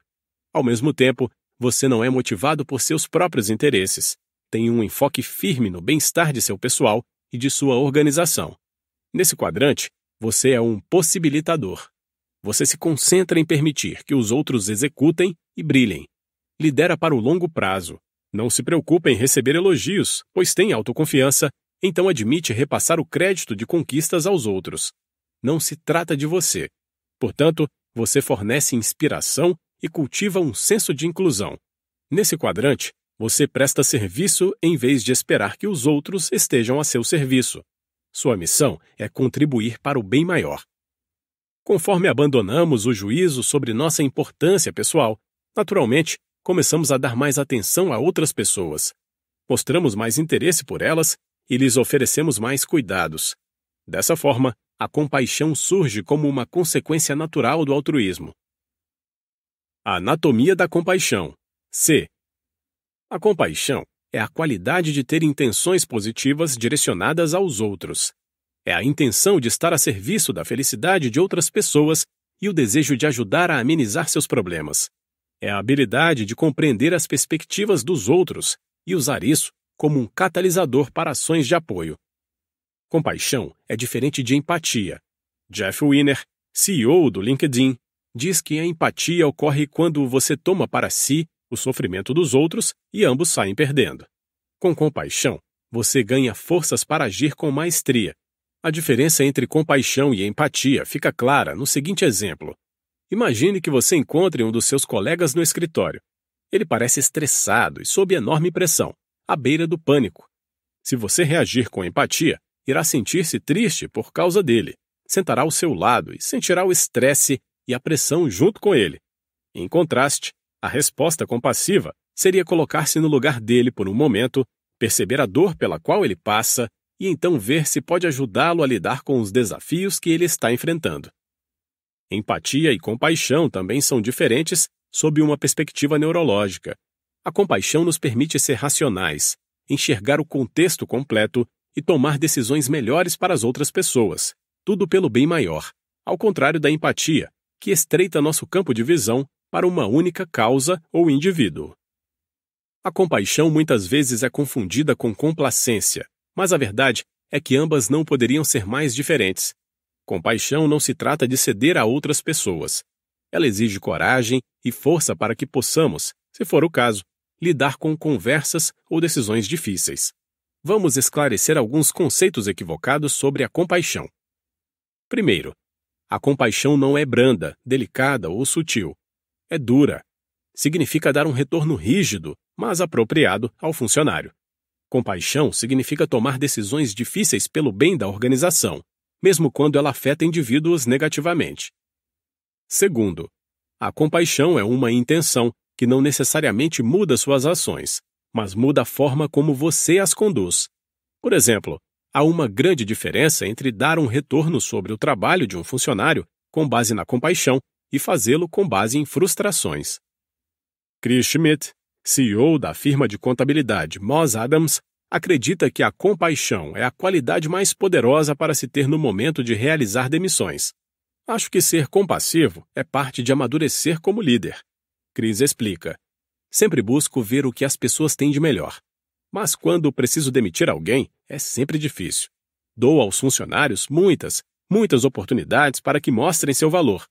Ao mesmo tempo, você não é motivado por seus próprios interesses. Tem um enfoque firme no bem-estar de seu pessoal e de sua organização. Nesse quadrante, você é um possibilitador. Você se concentra em permitir que os outros executem e brilhem. Lidera para o longo prazo. Não se preocupa em receber elogios, pois tem autoconfiança então admite repassar o crédito de conquistas aos outros. Não se trata de você. Portanto, você fornece inspiração e cultiva um senso de inclusão. Nesse quadrante, você presta serviço em vez de esperar que os outros estejam a seu serviço. Sua missão é contribuir para o bem maior. Conforme abandonamos o juízo sobre nossa importância pessoal, naturalmente, começamos a dar mais atenção a outras pessoas. Mostramos mais interesse por elas e lhes oferecemos mais cuidados. Dessa forma, a compaixão surge como uma consequência natural do altruísmo. A anatomia da compaixão. C. A compaixão é a qualidade de ter intenções positivas direcionadas aos outros. É a intenção de estar a serviço da felicidade de outras pessoas e o desejo de ajudar a amenizar seus problemas. É a habilidade de compreender as perspectivas dos outros e usar isso como um catalisador para ações de apoio. Compaixão é diferente de empatia. Jeff Wiener, CEO do LinkedIn, diz que a empatia ocorre quando você toma para si o sofrimento dos outros e ambos saem perdendo. Com compaixão, você ganha forças para agir com maestria. A diferença entre compaixão e empatia fica clara no seguinte exemplo. Imagine que você encontre um dos seus colegas no escritório. Ele parece estressado e sob enorme pressão à beira do pânico. Se você reagir com empatia, irá sentir-se triste por causa dele, sentará ao seu lado e sentirá o estresse e a pressão junto com ele. Em contraste, a resposta compassiva seria colocar-se no lugar dele por um momento, perceber a dor pela qual ele passa e então ver se pode ajudá-lo a lidar com os desafios que ele está enfrentando. Empatia e compaixão também são diferentes sob uma perspectiva neurológica a compaixão nos permite ser racionais, enxergar o contexto completo e tomar decisões melhores para as outras pessoas, tudo pelo bem maior, ao contrário da empatia, que estreita nosso campo de visão para uma única causa ou indivíduo. A compaixão muitas vezes é confundida com complacência, mas a verdade é que ambas não poderiam ser mais diferentes. Compaixão não se trata de ceder a outras pessoas. Ela exige coragem e força para que possamos, se for o caso, lidar com conversas ou decisões difíceis. Vamos esclarecer alguns conceitos equivocados sobre a compaixão. Primeiro, a compaixão não é branda, delicada ou sutil. É dura. Significa dar um retorno rígido, mas apropriado ao funcionário. Compaixão significa tomar decisões difíceis pelo bem da organização, mesmo quando ela afeta indivíduos negativamente. Segundo, a compaixão é uma intenção, que não necessariamente muda suas ações, mas muda a forma como você as conduz. Por exemplo, há uma grande diferença entre dar um retorno sobre o trabalho de um funcionário com base na compaixão e fazê-lo com base em frustrações. Chris Schmidt, CEO da firma de contabilidade Moss Adams, acredita que a compaixão é a qualidade mais poderosa para se ter no momento de realizar demissões. Acho que ser compassivo é parte de amadurecer como líder Cris explica. Sempre busco ver o que as pessoas têm de melhor. Mas quando preciso demitir alguém, é sempre difícil. Dou aos funcionários muitas, muitas oportunidades para que mostrem seu valor.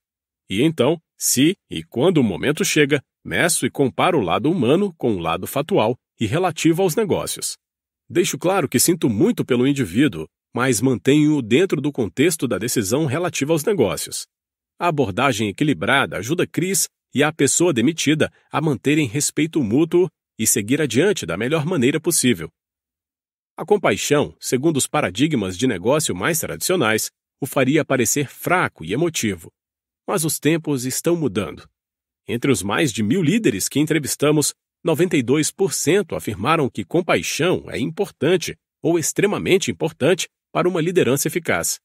E então, se e quando o momento chega, meço e comparo o lado humano com o lado fatal e relativo aos negócios. Deixo claro que sinto muito pelo indivíduo, mas mantenho-o dentro do contexto da decisão relativa aos negócios. A abordagem equilibrada ajuda Cris e à pessoa demitida a manterem respeito mútuo e seguir adiante da melhor maneira possível. A compaixão, segundo os paradigmas de negócio mais tradicionais, o faria parecer fraco e emotivo. Mas os tempos estão mudando. Entre os mais de mil líderes que entrevistamos, 92% afirmaram que compaixão é importante ou extremamente importante para uma liderança eficaz.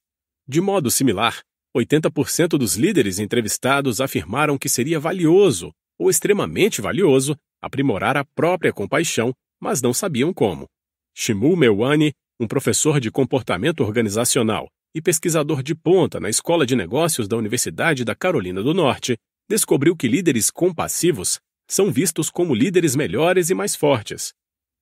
De modo similar, 80% dos líderes entrevistados afirmaram que seria valioso, ou extremamente valioso, aprimorar a própria compaixão, mas não sabiam como. Shimu Mewani, um professor de comportamento organizacional e pesquisador de ponta na Escola de Negócios da Universidade da Carolina do Norte, descobriu que líderes compassivos são vistos como líderes melhores e mais fortes.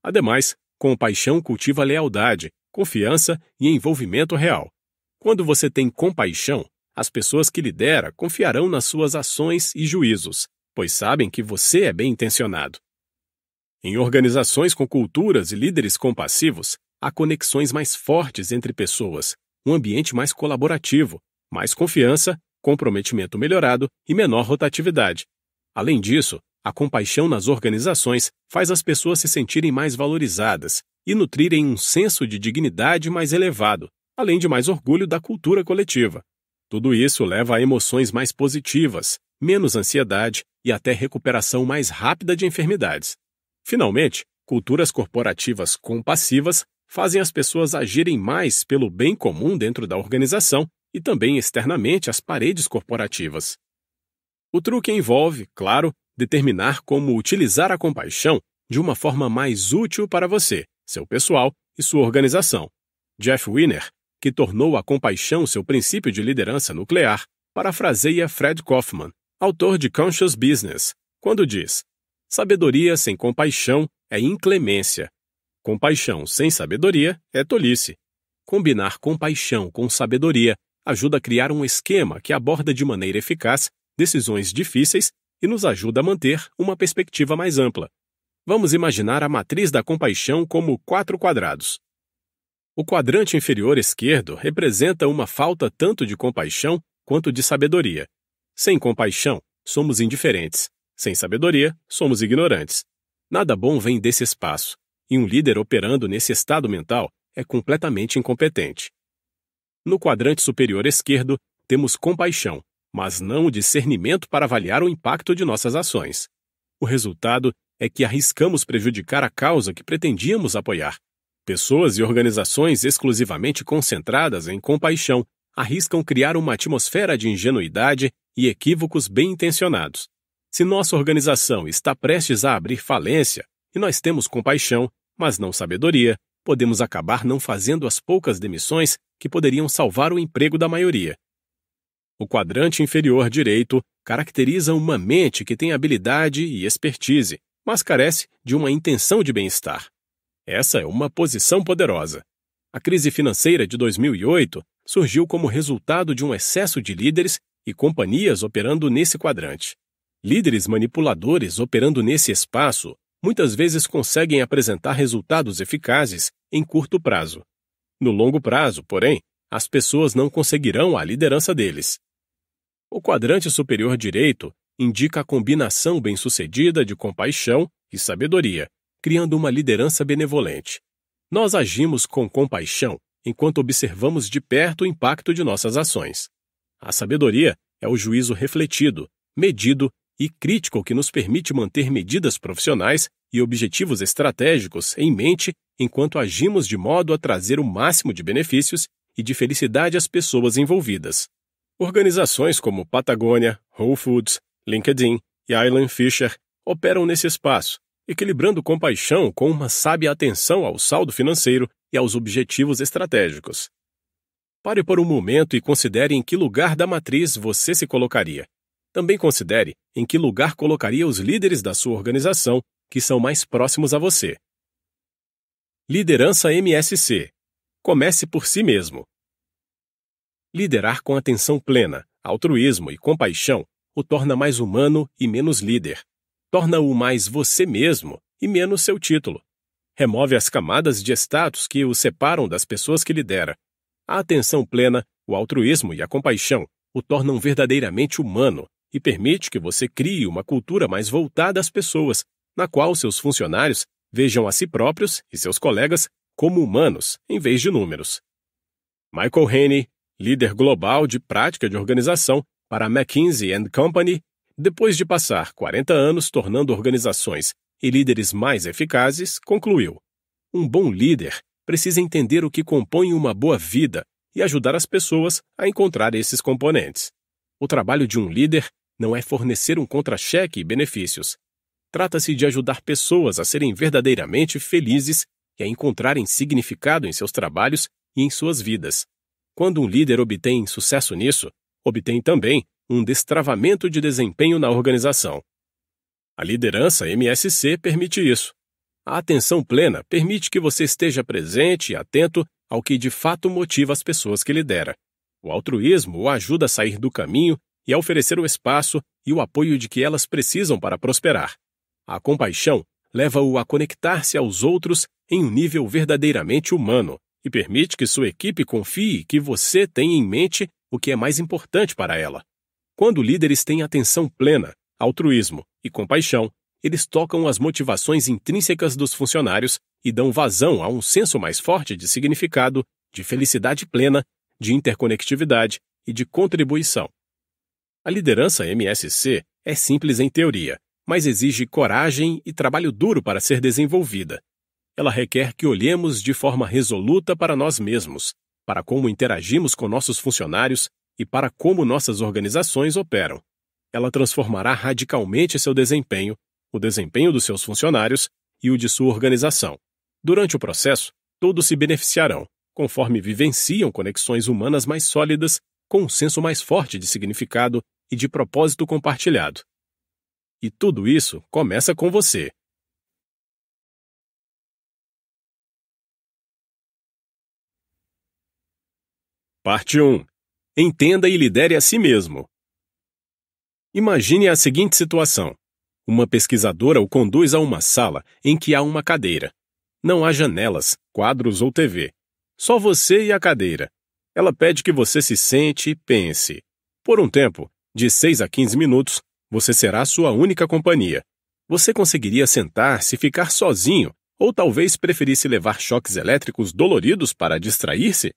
Ademais, compaixão cultiva lealdade, confiança e envolvimento real. Quando você tem compaixão, as pessoas que lidera confiarão nas suas ações e juízos, pois sabem que você é bem intencionado. Em organizações com culturas e líderes compassivos, há conexões mais fortes entre pessoas, um ambiente mais colaborativo, mais confiança, comprometimento melhorado e menor rotatividade. Além disso, a compaixão nas organizações faz as pessoas se sentirem mais valorizadas e nutrirem um senso de dignidade mais elevado, além de mais orgulho da cultura coletiva. Tudo isso leva a emoções mais positivas, menos ansiedade e até recuperação mais rápida de enfermidades. Finalmente, culturas corporativas compassivas fazem as pessoas agirem mais pelo bem comum dentro da organização e também externamente às paredes corporativas. O truque envolve, claro, determinar como utilizar a compaixão de uma forma mais útil para você, seu pessoal e sua organização. Jeff Wiener que tornou a compaixão seu princípio de liderança nuclear, parafraseia Fred Kaufman, autor de Conscious Business, quando diz: Sabedoria sem compaixão é inclemência. Compaixão sem sabedoria é tolice. Combinar compaixão com sabedoria ajuda a criar um esquema que aborda de maneira eficaz decisões difíceis e nos ajuda a manter uma perspectiva mais ampla. Vamos imaginar a matriz da compaixão como quatro quadrados. O quadrante inferior esquerdo representa uma falta tanto de compaixão quanto de sabedoria. Sem compaixão, somos indiferentes. Sem sabedoria, somos ignorantes. Nada bom vem desse espaço, e um líder operando nesse estado mental é completamente incompetente. No quadrante superior esquerdo, temos compaixão, mas não o discernimento para avaliar o impacto de nossas ações. O resultado é que arriscamos prejudicar a causa que pretendíamos apoiar Pessoas e organizações exclusivamente concentradas em compaixão arriscam criar uma atmosfera de ingenuidade e equívocos bem intencionados. Se nossa organização está prestes a abrir falência e nós temos compaixão, mas não sabedoria, podemos acabar não fazendo as poucas demissões que poderiam salvar o emprego da maioria. O quadrante inferior direito caracteriza uma mente que tem habilidade e expertise, mas carece de uma intenção de bem-estar. Essa é uma posição poderosa. A crise financeira de 2008 surgiu como resultado de um excesso de líderes e companhias operando nesse quadrante. Líderes manipuladores operando nesse espaço muitas vezes conseguem apresentar resultados eficazes em curto prazo. No longo prazo, porém, as pessoas não conseguirão a liderança deles. O quadrante superior direito indica a combinação bem-sucedida de compaixão e sabedoria, criando uma liderança benevolente. Nós agimos com compaixão enquanto observamos de perto o impacto de nossas ações. A sabedoria é o juízo refletido, medido e crítico que nos permite manter medidas profissionais e objetivos estratégicos em mente enquanto agimos de modo a trazer o máximo de benefícios e de felicidade às pessoas envolvidas. Organizações como Patagônia, Whole Foods, LinkedIn e Island Fisher operam nesse espaço, equilibrando compaixão com uma sábia atenção ao saldo financeiro e aos objetivos estratégicos. Pare por um momento e considere em que lugar da matriz você se colocaria. Também considere em que lugar colocaria os líderes da sua organização que são mais próximos a você. Liderança MSC. Comece por si mesmo. Liderar com atenção plena, altruísmo e compaixão o torna mais humano e menos líder, torna-o mais você mesmo e menos seu título. Remove as camadas de status que o separam das pessoas que lidera. A atenção plena, o altruísmo e a compaixão o tornam verdadeiramente humano e permite que você crie uma cultura mais voltada às pessoas, na qual seus funcionários vejam a si próprios e seus colegas como humanos em vez de números. Michael Haney, líder global de prática de organização para McKinsey Company depois de passar 40 anos tornando organizações e líderes mais eficazes, concluiu: Um bom líder precisa entender o que compõe uma boa vida e ajudar as pessoas a encontrar esses componentes. O trabalho de um líder não é fornecer um contra-cheque e benefícios. Trata-se de ajudar pessoas a serem verdadeiramente felizes e a encontrarem significado em seus trabalhos e em suas vidas. Quando um líder obtém sucesso nisso, obtém também um destravamento de desempenho na organização. A liderança MSC permite isso. A atenção plena permite que você esteja presente e atento ao que de fato motiva as pessoas que lidera. O altruísmo o ajuda a sair do caminho e a oferecer o espaço e o apoio de que elas precisam para prosperar. A compaixão leva-o a conectar-se aos outros em um nível verdadeiramente humano e permite que sua equipe confie que você tem em mente o que é mais importante para ela. Quando líderes têm atenção plena, altruísmo e compaixão, eles tocam as motivações intrínsecas dos funcionários e dão vazão a um senso mais forte de significado, de felicidade plena, de interconectividade e de contribuição. A liderança MSC é simples em teoria, mas exige coragem e trabalho duro para ser desenvolvida. Ela requer que olhemos de forma resoluta para nós mesmos, para como interagimos com nossos funcionários e para como nossas organizações operam. Ela transformará radicalmente seu desempenho, o desempenho dos seus funcionários e o de sua organização. Durante o processo, todos se beneficiarão, conforme vivenciam conexões humanas mais sólidas, com um senso mais forte de significado e de propósito compartilhado. E tudo isso começa com você. Parte 1 Entenda e lidere a si mesmo. Imagine a seguinte situação: uma pesquisadora o conduz a uma sala em que há uma cadeira. Não há janelas, quadros ou TV. Só você e a cadeira. Ela pede que você se sente e pense. Por um tempo, de 6 a 15 minutos, você será sua única companhia. Você conseguiria sentar-se e ficar sozinho, ou talvez preferisse levar choques elétricos doloridos para distrair-se?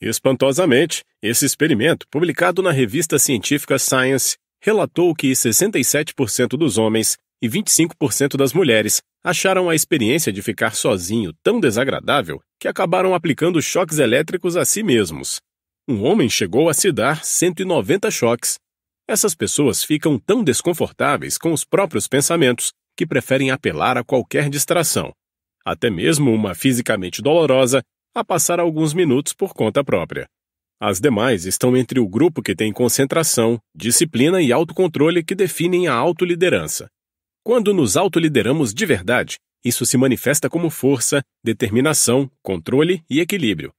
Espantosamente, esse experimento, publicado na revista científica Science, relatou que 67% dos homens e 25% das mulheres acharam a experiência de ficar sozinho tão desagradável que acabaram aplicando choques elétricos a si mesmos. Um homem chegou a se dar 190 choques. Essas pessoas ficam tão desconfortáveis com os próprios pensamentos que preferem apelar a qualquer distração, até mesmo uma fisicamente dolorosa, a passar alguns minutos por conta própria. As demais estão entre o grupo que tem concentração, disciplina e autocontrole que definem a autoliderança. Quando nos autolideramos de verdade, isso se manifesta como força, determinação, controle e equilíbrio.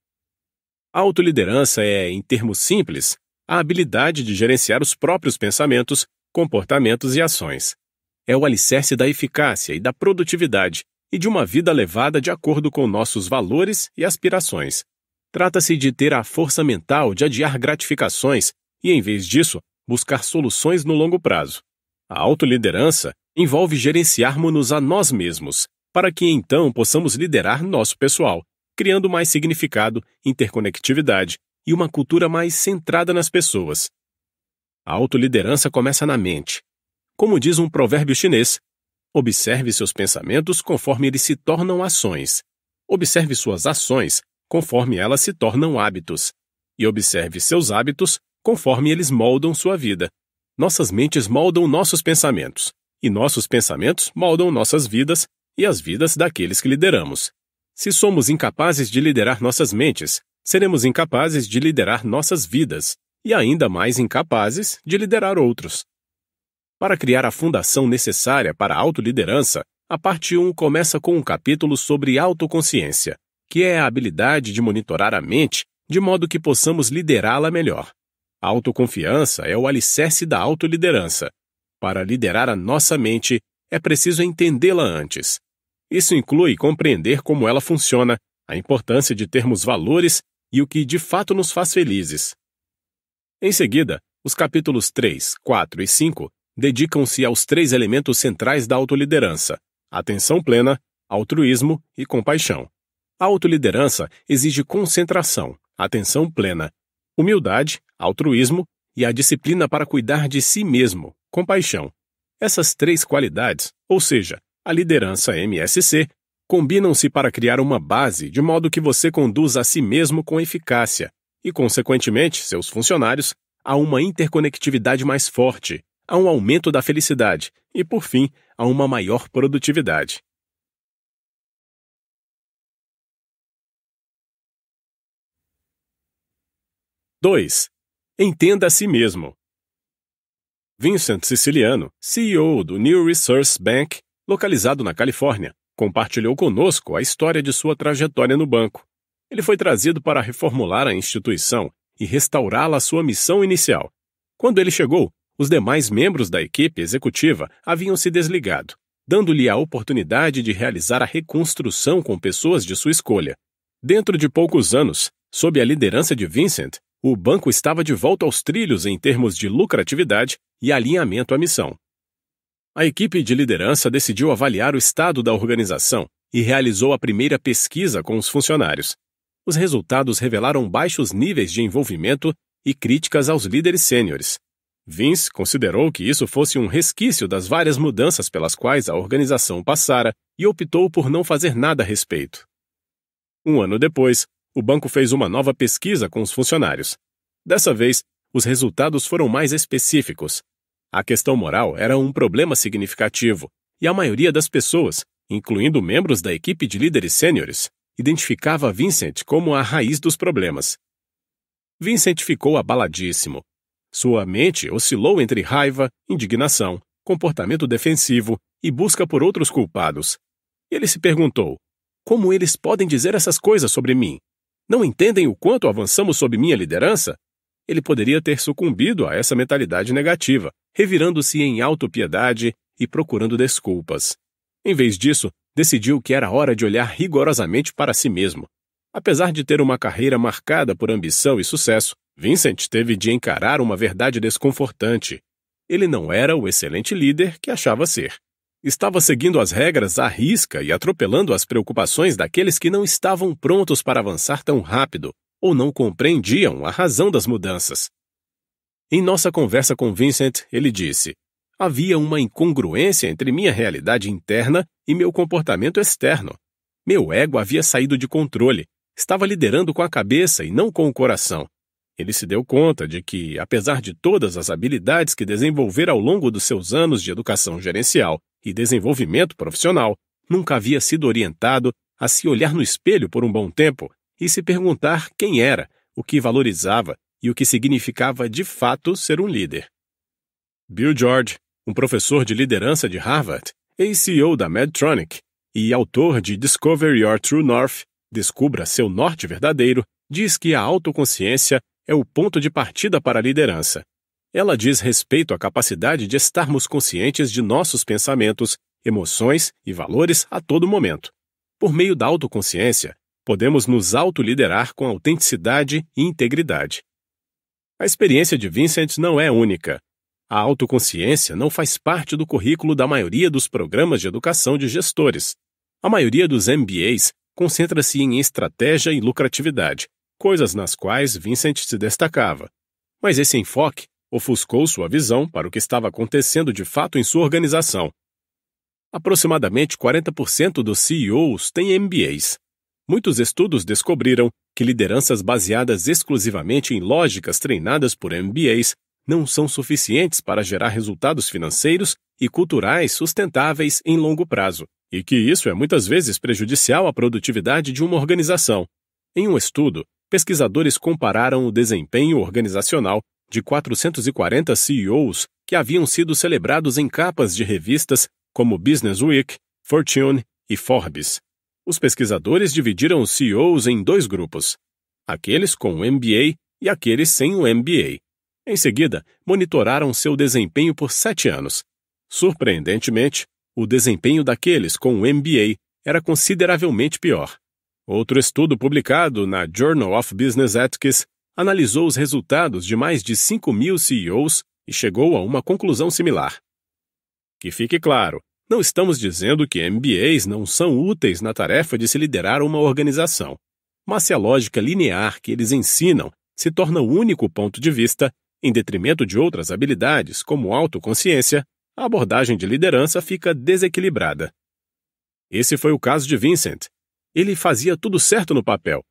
A autoliderança é, em termos simples, a habilidade de gerenciar os próprios pensamentos, comportamentos e ações. É o alicerce da eficácia e da produtividade e de uma vida levada de acordo com nossos valores e aspirações. Trata-se de ter a força mental de adiar gratificações e, em vez disso, buscar soluções no longo prazo. A autoliderança envolve gerenciarmos-nos a nós mesmos, para que então possamos liderar nosso pessoal, criando mais significado, interconectividade e uma cultura mais centrada nas pessoas. A autoliderança começa na mente. Como diz um provérbio chinês, Observe seus pensamentos conforme eles se tornam ações. Observe suas ações conforme elas se tornam hábitos. E observe seus hábitos conforme eles moldam sua vida. Nossas mentes moldam nossos pensamentos, e nossos pensamentos moldam nossas vidas e as vidas daqueles que lideramos. Se somos incapazes de liderar nossas mentes, seremos incapazes de liderar nossas vidas e ainda mais incapazes de liderar outros. Para criar a fundação necessária para a autoliderança, a parte 1 começa com um capítulo sobre autoconsciência, que é a habilidade de monitorar a mente de modo que possamos liderá-la melhor. A autoconfiança é o alicerce da autoliderança. Para liderar a nossa mente, é preciso entendê-la antes. Isso inclui compreender como ela funciona, a importância de termos valores e o que de fato nos faz felizes. Em seguida, os capítulos 3, 4 e 5 dedicam-se aos três elementos centrais da autoliderança: atenção plena, altruísmo e compaixão. A autoliderança exige concentração, atenção plena, humildade, altruísmo e a disciplina para cuidar de si mesmo, compaixão. Essas três qualidades, ou seja, a liderança MSC, combinam-se para criar uma base de modo que você conduza a si mesmo com eficácia e, consequentemente, seus funcionários a uma interconectividade mais forte, a um aumento da felicidade e, por fim, a uma maior produtividade. Dois. Entenda a si mesmo. Vincent Siciliano, CEO do New Resource Bank, localizado na Califórnia, compartilhou conosco a história de sua trajetória no banco. Ele foi trazido para reformular a instituição e restaurá-la à sua missão inicial. Quando ele chegou, os demais membros da equipe executiva haviam se desligado, dando-lhe a oportunidade de realizar a reconstrução com pessoas de sua escolha. Dentro de poucos anos, sob a liderança de Vincent, o banco estava de volta aos trilhos em termos de lucratividade e alinhamento à missão. A equipe de liderança decidiu avaliar o estado da organização e realizou a primeira pesquisa com os funcionários. Os resultados revelaram baixos níveis de envolvimento e críticas aos líderes sêniores, Vince considerou que isso fosse um resquício das várias mudanças pelas quais a organização passara e optou por não fazer nada a respeito. Um ano depois, o banco fez uma nova pesquisa com os funcionários. Dessa vez, os resultados foram mais específicos. A questão moral era um problema significativo, e a maioria das pessoas, incluindo membros da equipe de líderes sêniores, identificava Vincent como a raiz dos problemas. Vincent ficou abaladíssimo sua mente oscilou entre raiva, indignação, comportamento defensivo e busca por outros culpados. Ele se perguntou: como eles podem dizer essas coisas sobre mim? Não entendem o quanto avançamos sob minha liderança? Ele poderia ter sucumbido a essa mentalidade negativa, revirando-se em autopiedade e procurando desculpas. Em vez disso, decidiu que era hora de olhar rigorosamente para si mesmo. Apesar de ter uma carreira marcada por ambição e sucesso, Vincent teve de encarar uma verdade desconfortante. Ele não era o excelente líder que achava ser. Estava seguindo as regras à risca e atropelando as preocupações daqueles que não estavam prontos para avançar tão rápido ou não compreendiam a razão das mudanças. Em nossa conversa com Vincent, ele disse: Havia uma incongruência entre minha realidade interna e meu comportamento externo. Meu ego havia saído de controle, estava liderando com a cabeça e não com o coração. Ele se deu conta de que, apesar de todas as habilidades que desenvolvera ao longo dos seus anos de educação gerencial e desenvolvimento profissional, nunca havia sido orientado a se olhar no espelho por um bom tempo e se perguntar quem era, o que valorizava e o que significava de fato ser um líder. Bill George, um professor de liderança de Harvard, ex-CEO da Medtronic e autor de Discover Your True North, Descubra Seu Norte Verdadeiro, diz que a autoconsciência é o ponto de partida para a liderança. Ela diz respeito à capacidade de estarmos conscientes de nossos pensamentos, emoções e valores a todo momento. Por meio da autoconsciência, podemos nos autoliderar com autenticidade e integridade. A experiência de Vincent não é única. A autoconsciência não faz parte do currículo da maioria dos programas de educação de gestores. A maioria dos MBAs concentra-se em estratégia e lucratividade, coisas nas quais Vincent se destacava. Mas esse enfoque ofuscou sua visão para o que estava acontecendo de fato em sua organização. Aproximadamente 40% dos CEOs têm MBAs. Muitos estudos descobriram que lideranças baseadas exclusivamente em lógicas treinadas por MBAs não são suficientes para gerar resultados financeiros e culturais sustentáveis em longo prazo, e que isso é muitas vezes prejudicial à produtividade de uma organização. Em um estudo, pesquisadores compararam o desempenho organizacional de 440 CEOs que haviam sido celebrados em capas de revistas como Business Week, Fortune e Forbes. Os pesquisadores dividiram os CEOs em dois grupos: aqueles com o MBA e aqueles sem o MBA. Em seguida, monitoraram seu desempenho por sete anos. Surpreendentemente, o desempenho daqueles com o MBA era consideravelmente pior. Outro estudo publicado na Journal of Business Ethics analisou os resultados de mais de 5 mil CEOs e chegou a uma conclusão similar. Que fique claro, não estamos dizendo que MBAs não são úteis na tarefa de se liderar uma organização, mas se a lógica linear que eles ensinam se torna o único ponto de vista, em detrimento de outras habilidades como autoconsciência, a abordagem de liderança fica desequilibrada. Esse foi o caso de Vincent, ele fazia tudo certo no papel.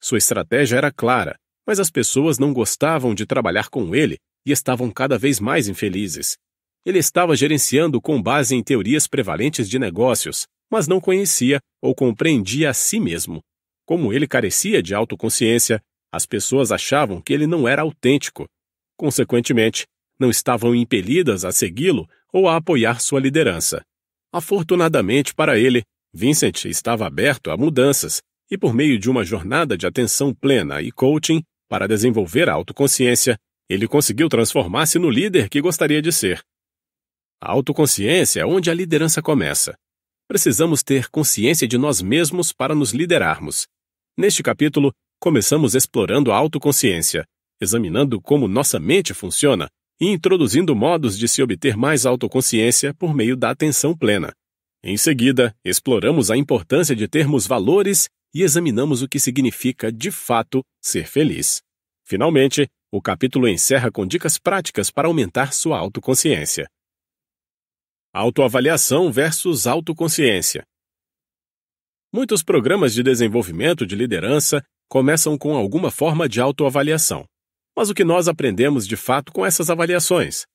Sua estratégia era clara, mas as pessoas não gostavam de trabalhar com ele e estavam cada vez mais infelizes. Ele estava gerenciando com base em teorias prevalentes de negócios, mas não conhecia ou compreendia a si mesmo. Como ele carecia de autoconsciência, as pessoas achavam que ele não era autêntico. Consequentemente, não estavam impelidas a segui-lo ou a apoiar sua liderança. Afortunadamente para ele, Vincent estava aberto a mudanças e, por meio de uma jornada de atenção plena e coaching para desenvolver a autoconsciência, ele conseguiu transformar-se no líder que gostaria de ser. A autoconsciência é onde a liderança começa. Precisamos ter consciência de nós mesmos para nos liderarmos. Neste capítulo, começamos explorando a autoconsciência, examinando como nossa mente funciona e introduzindo modos de se obter mais autoconsciência por meio da atenção plena. Em seguida, exploramos a importância de termos valores e examinamos o que significa, de fato, ser feliz. Finalmente, o capítulo encerra com dicas práticas para aumentar sua autoconsciência. Autoavaliação versus autoconsciência. Muitos programas de desenvolvimento de liderança começam com alguma forma de autoavaliação. Mas o que nós aprendemos de fato com essas avaliações?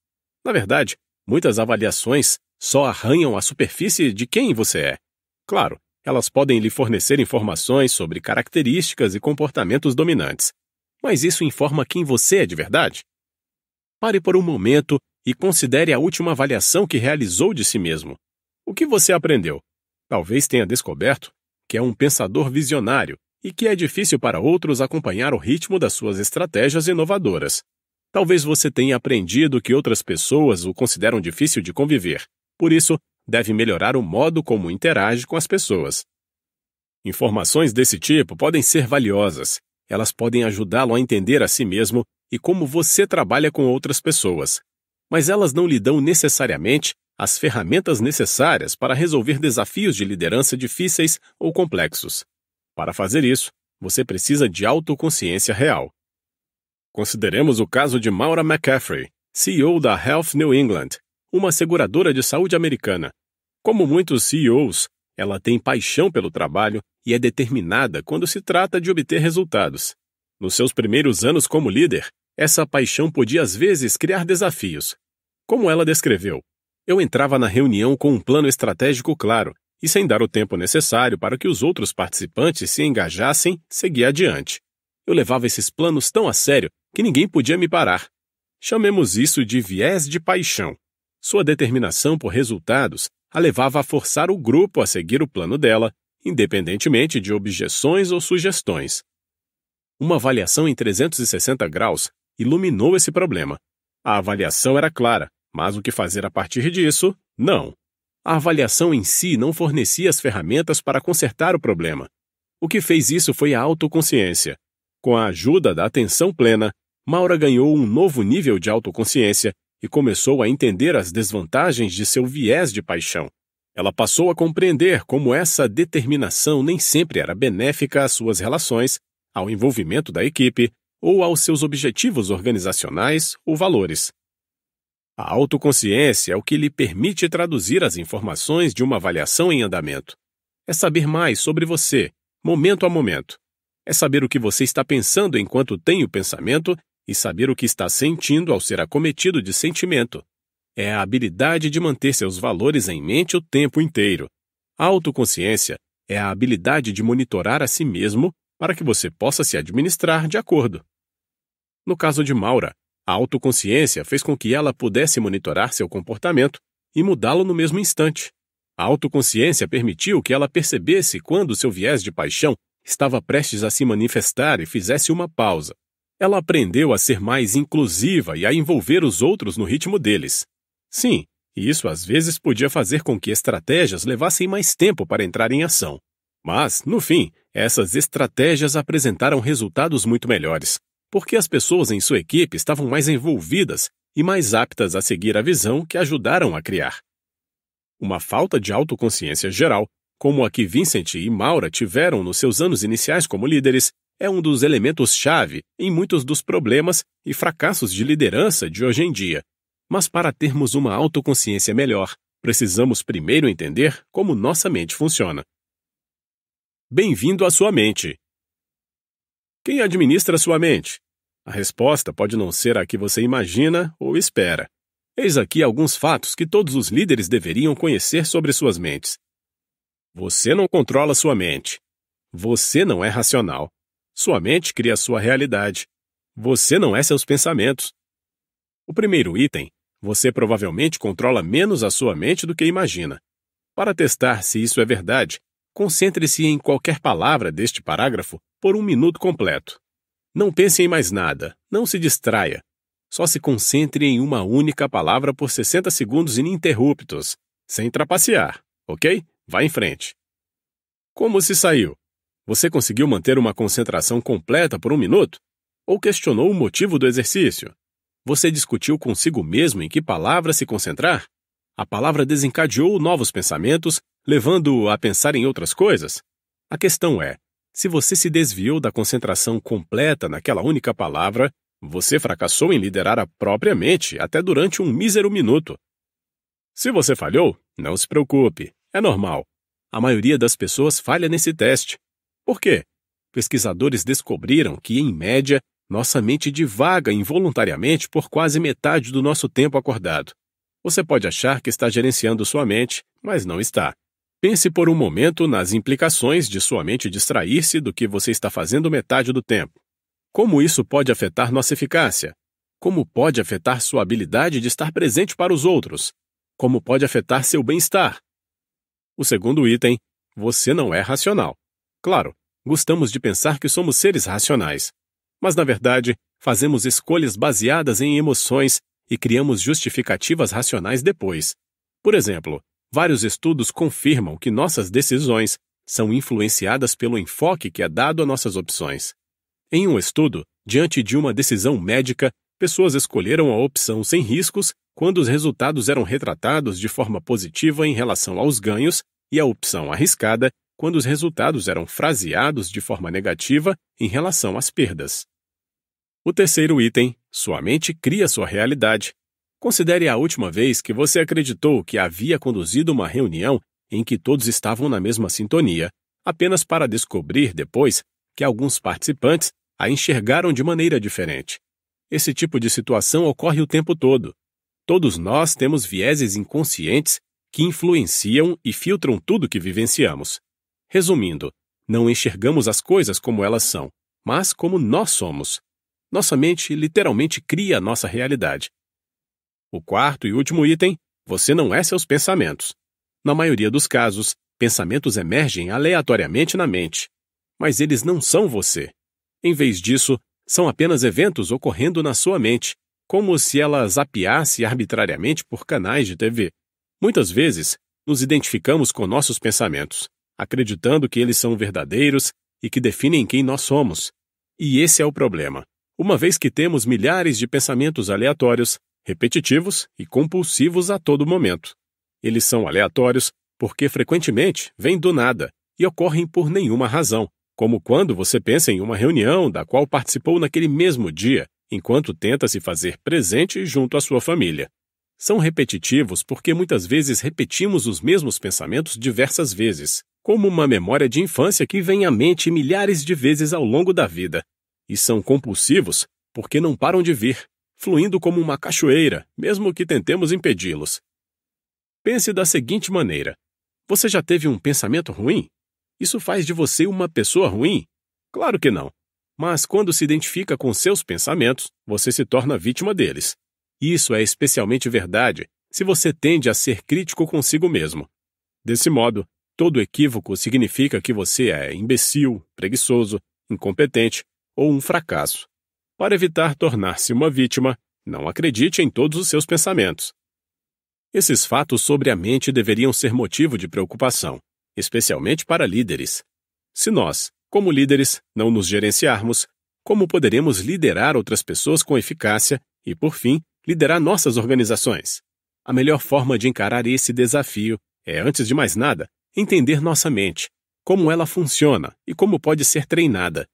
Na verdade, muitas avaliações só arranham a superfície de quem você é. Claro, elas podem lhe fornecer informações sobre características e comportamentos dominantes, mas isso informa quem você é de verdade? Pare por um momento e considere a última avaliação que realizou de si mesmo. O que você aprendeu? Talvez tenha descoberto que é um pensador visionário e que é difícil para outros acompanhar o ritmo das suas estratégias inovadoras. Talvez você tenha aprendido que outras pessoas o consideram difícil de conviver por isso, deve melhorar o modo como interage com as pessoas. Informações desse tipo podem ser valiosas. Elas podem ajudá-lo a entender a si mesmo e como você trabalha com outras pessoas. Mas elas não lhe dão necessariamente as ferramentas necessárias para resolver desafios de liderança difíceis ou complexos. Para fazer isso, você precisa de autoconsciência real. Consideremos o caso de Maura McCaffrey, CEO da Health New England, uma seguradora de saúde americana. Como muitos CEOs, ela tem paixão pelo trabalho e é determinada quando se trata de obter resultados. Nos seus primeiros anos como líder, essa paixão podia às vezes criar desafios. Como ela descreveu, eu entrava na reunião com um plano estratégico claro e, sem dar o tempo necessário para que os outros participantes se engajassem, seguia adiante. Eu levava esses planos tão a sério que ninguém podia me parar. Chamemos isso de viés de paixão. Sua determinação por resultados a levava a forçar o grupo a seguir o plano dela, independentemente de objeções ou sugestões. Uma avaliação em 360 graus iluminou esse problema. A avaliação era clara, mas o que fazer a partir disso, não. A avaliação em si não fornecia as ferramentas para consertar o problema. O que fez isso foi a autoconsciência. Com a ajuda da atenção plena, Maura ganhou um novo nível de autoconsciência e começou a entender as desvantagens de seu viés de paixão. Ela passou a compreender como essa determinação nem sempre era benéfica às suas relações, ao envolvimento da equipe ou aos seus objetivos organizacionais ou valores. A autoconsciência é o que lhe permite traduzir as informações de uma avaliação em andamento. É saber mais sobre você, momento a momento. É saber o que você está pensando enquanto tem o pensamento e saber o que está sentindo ao ser acometido de sentimento. É a habilidade de manter seus valores em mente o tempo inteiro. A autoconsciência é a habilidade de monitorar a si mesmo para que você possa se administrar de acordo. No caso de Maura, a autoconsciência fez com que ela pudesse monitorar seu comportamento e mudá-lo no mesmo instante. A autoconsciência permitiu que ela percebesse quando seu viés de paixão estava prestes a se manifestar e fizesse uma pausa. Ela aprendeu a ser mais inclusiva e a envolver os outros no ritmo deles. Sim, e isso às vezes podia fazer com que estratégias levassem mais tempo para entrar em ação. Mas, no fim, essas estratégias apresentaram resultados muito melhores, porque as pessoas em sua equipe estavam mais envolvidas e mais aptas a seguir a visão que ajudaram a criar. Uma falta de autoconsciência geral, como a que Vincent e Maura tiveram nos seus anos iniciais como líderes, é um dos elementos-chave em muitos dos problemas e fracassos de liderança de hoje em dia. Mas para termos uma autoconsciência melhor, precisamos primeiro entender como nossa mente funciona. Bem-vindo à sua mente. Quem administra sua mente? A resposta pode não ser a que você imagina ou espera. Eis aqui alguns fatos que todos os líderes deveriam conhecer sobre suas mentes. Você não controla sua mente. Você não é racional. Sua mente cria sua realidade. Você não é seus pensamentos. O primeiro item, você provavelmente controla menos a sua mente do que imagina. Para testar se isso é verdade, concentre-se em qualquer palavra deste parágrafo por um minuto completo. Não pense em mais nada, não se distraia. Só se concentre em uma única palavra por 60 segundos ininterruptos, sem trapacear, ok? Vá em frente. Como se saiu? Você conseguiu manter uma concentração completa por um minuto? Ou questionou o motivo do exercício? Você discutiu consigo mesmo em que palavra se concentrar? A palavra desencadeou novos pensamentos, levando-o a pensar em outras coisas? A questão é: se você se desviou da concentração completa naquela única palavra, você fracassou em liderar a própria mente até durante um mísero minuto. Se você falhou, não se preocupe, é normal. A maioria das pessoas falha nesse teste. Por quê? Pesquisadores descobriram que, em média, nossa mente divaga involuntariamente por quase metade do nosso tempo acordado. Você pode achar que está gerenciando sua mente, mas não está. Pense por um momento nas implicações de sua mente distrair-se do que você está fazendo metade do tempo. Como isso pode afetar nossa eficácia? Como pode afetar sua habilidade de estar presente para os outros? Como pode afetar seu bem-estar? O segundo item: você não é racional. Claro, gostamos de pensar que somos seres racionais. Mas, na verdade, fazemos escolhas baseadas em emoções e criamos justificativas racionais depois. Por exemplo, vários estudos confirmam que nossas decisões são influenciadas pelo enfoque que é dado a nossas opções. Em um estudo, diante de uma decisão médica, pessoas escolheram a opção sem riscos quando os resultados eram retratados de forma positiva em relação aos ganhos e a opção arriscada quando os resultados eram fraseados de forma negativa em relação às perdas. O terceiro item, sua mente cria sua realidade. Considere a última vez que você acreditou que havia conduzido uma reunião em que todos estavam na mesma sintonia, apenas para descobrir depois que alguns participantes a enxergaram de maneira diferente. Esse tipo de situação ocorre o tempo todo. Todos nós temos vieses inconscientes que influenciam e filtram tudo que vivenciamos. Resumindo, não enxergamos as coisas como elas são, mas como nós somos. Nossa mente literalmente cria a nossa realidade. O quarto e último item: você não é seus pensamentos. Na maioria dos casos, pensamentos emergem aleatoriamente na mente, mas eles não são você. Em vez disso, são apenas eventos ocorrendo na sua mente, como se ela zapeasse arbitrariamente por canais de TV. Muitas vezes, nos identificamos com nossos pensamentos, acreditando que eles são verdadeiros e que definem quem nós somos. E esse é o problema. Uma vez que temos milhares de pensamentos aleatórios, repetitivos e compulsivos a todo momento. Eles são aleatórios porque frequentemente vêm do nada e ocorrem por nenhuma razão, como quando você pensa em uma reunião da qual participou naquele mesmo dia, enquanto tenta se fazer presente junto à sua família. São repetitivos porque muitas vezes repetimos os mesmos pensamentos diversas vezes, como uma memória de infância que vem à mente milhares de vezes ao longo da vida. E são compulsivos porque não param de vir, fluindo como uma cachoeira, mesmo que tentemos impedi-los. Pense da seguinte maneira: você já teve um pensamento ruim? Isso faz de você uma pessoa ruim? Claro que não. Mas quando se identifica com seus pensamentos, você se torna vítima deles. Isso é especialmente verdade se você tende a ser crítico consigo mesmo. Desse modo, Todo equívoco significa que você é imbecil, preguiçoso, incompetente ou um fracasso. Para evitar tornar-se uma vítima, não acredite em todos os seus pensamentos. Esses fatos sobre a mente deveriam ser motivo de preocupação, especialmente para líderes. Se nós, como líderes, não nos gerenciarmos, como poderemos liderar outras pessoas com eficácia e, por fim, liderar nossas organizações? A melhor forma de encarar esse desafio é, antes de mais nada, entender nossa mente, como ela funciona e como pode ser treinada.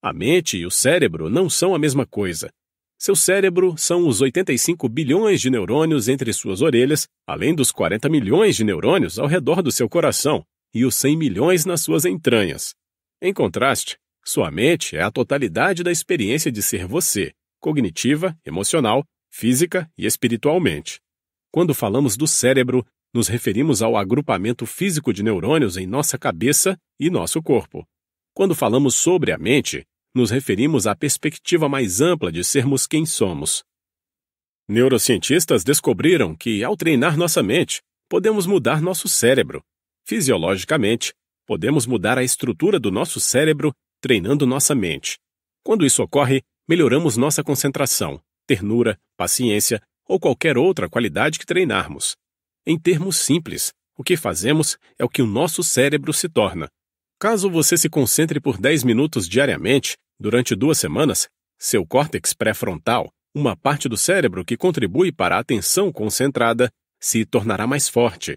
A mente e o cérebro não são a mesma coisa. Seu cérebro são os 85 bilhões de neurônios entre suas orelhas, além dos 40 milhões de neurônios ao redor do seu coração e os 100 milhões nas suas entranhas. Em contraste, sua mente é a totalidade da experiência de ser você, cognitiva, emocional, física e espiritualmente. Quando falamos do cérebro, nos referimos ao agrupamento físico de neurônios em nossa cabeça e nosso corpo. Quando falamos sobre a mente, nos referimos à perspectiva mais ampla de sermos quem somos. Neurocientistas descobriram que, ao treinar nossa mente, podemos mudar nosso cérebro. Fisiologicamente, podemos mudar a estrutura do nosso cérebro treinando nossa mente. Quando isso ocorre, melhoramos nossa concentração, ternura, paciência ou qualquer outra qualidade que treinarmos. Em termos simples, o que fazemos é o que o nosso cérebro se torna. Caso você se concentre por 10 minutos diariamente, durante duas semanas, seu córtex pré-frontal, uma parte do cérebro que contribui para a atenção concentrada, se tornará mais forte.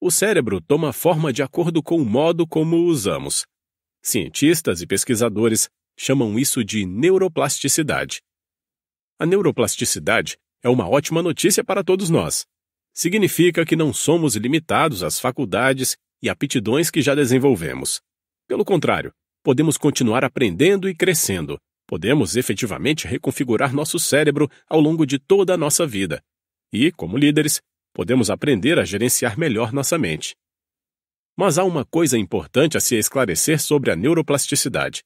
O cérebro toma forma de acordo com o modo como o usamos. Cientistas e pesquisadores chamam isso de neuroplasticidade. A neuroplasticidade é uma ótima notícia para todos nós significa que não somos limitados às faculdades e aptidões que já desenvolvemos. Pelo contrário, podemos continuar aprendendo e crescendo. Podemos efetivamente reconfigurar nosso cérebro ao longo de toda a nossa vida. E, como líderes, podemos aprender a gerenciar melhor nossa mente. Mas há uma coisa importante a se esclarecer sobre a neuroplasticidade.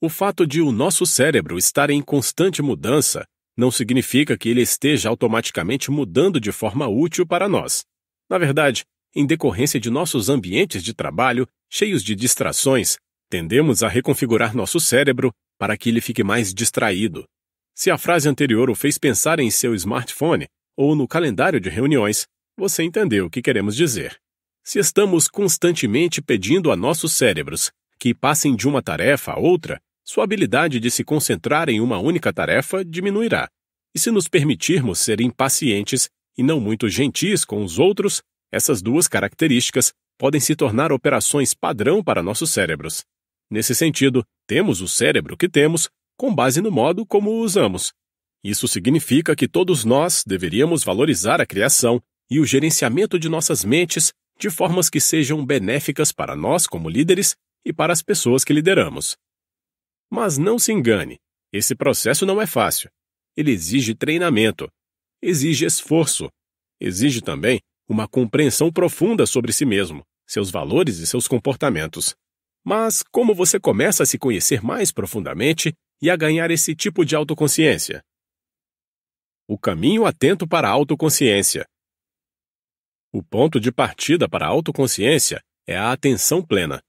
O fato de o nosso cérebro estar em constante mudança não significa que ele esteja automaticamente mudando de forma útil para nós. Na verdade, em decorrência de nossos ambientes de trabalho cheios de distrações, tendemos a reconfigurar nosso cérebro para que ele fique mais distraído. Se a frase anterior o fez pensar em seu smartphone ou no calendário de reuniões, você entendeu o que queremos dizer. Se estamos constantemente pedindo a nossos cérebros que passem de uma tarefa a outra, sua habilidade de se concentrar em uma única tarefa diminuirá. E se nos permitirmos ser impacientes e não muito gentis com os outros, essas duas características podem se tornar operações padrão para nossos cérebros. Nesse sentido, temos o cérebro que temos com base no modo como o usamos. Isso significa que todos nós deveríamos valorizar a criação e o gerenciamento de nossas mentes de formas que sejam benéficas para nós como líderes e para as pessoas que lideramos. Mas não se engane, esse processo não é fácil. Ele exige treinamento, exige esforço, exige também uma compreensão profunda sobre si mesmo, seus valores e seus comportamentos. Mas como você começa a se conhecer mais profundamente e a ganhar esse tipo de autoconsciência? O caminho atento para a autoconsciência. O ponto de partida para a autoconsciência é a atenção plena.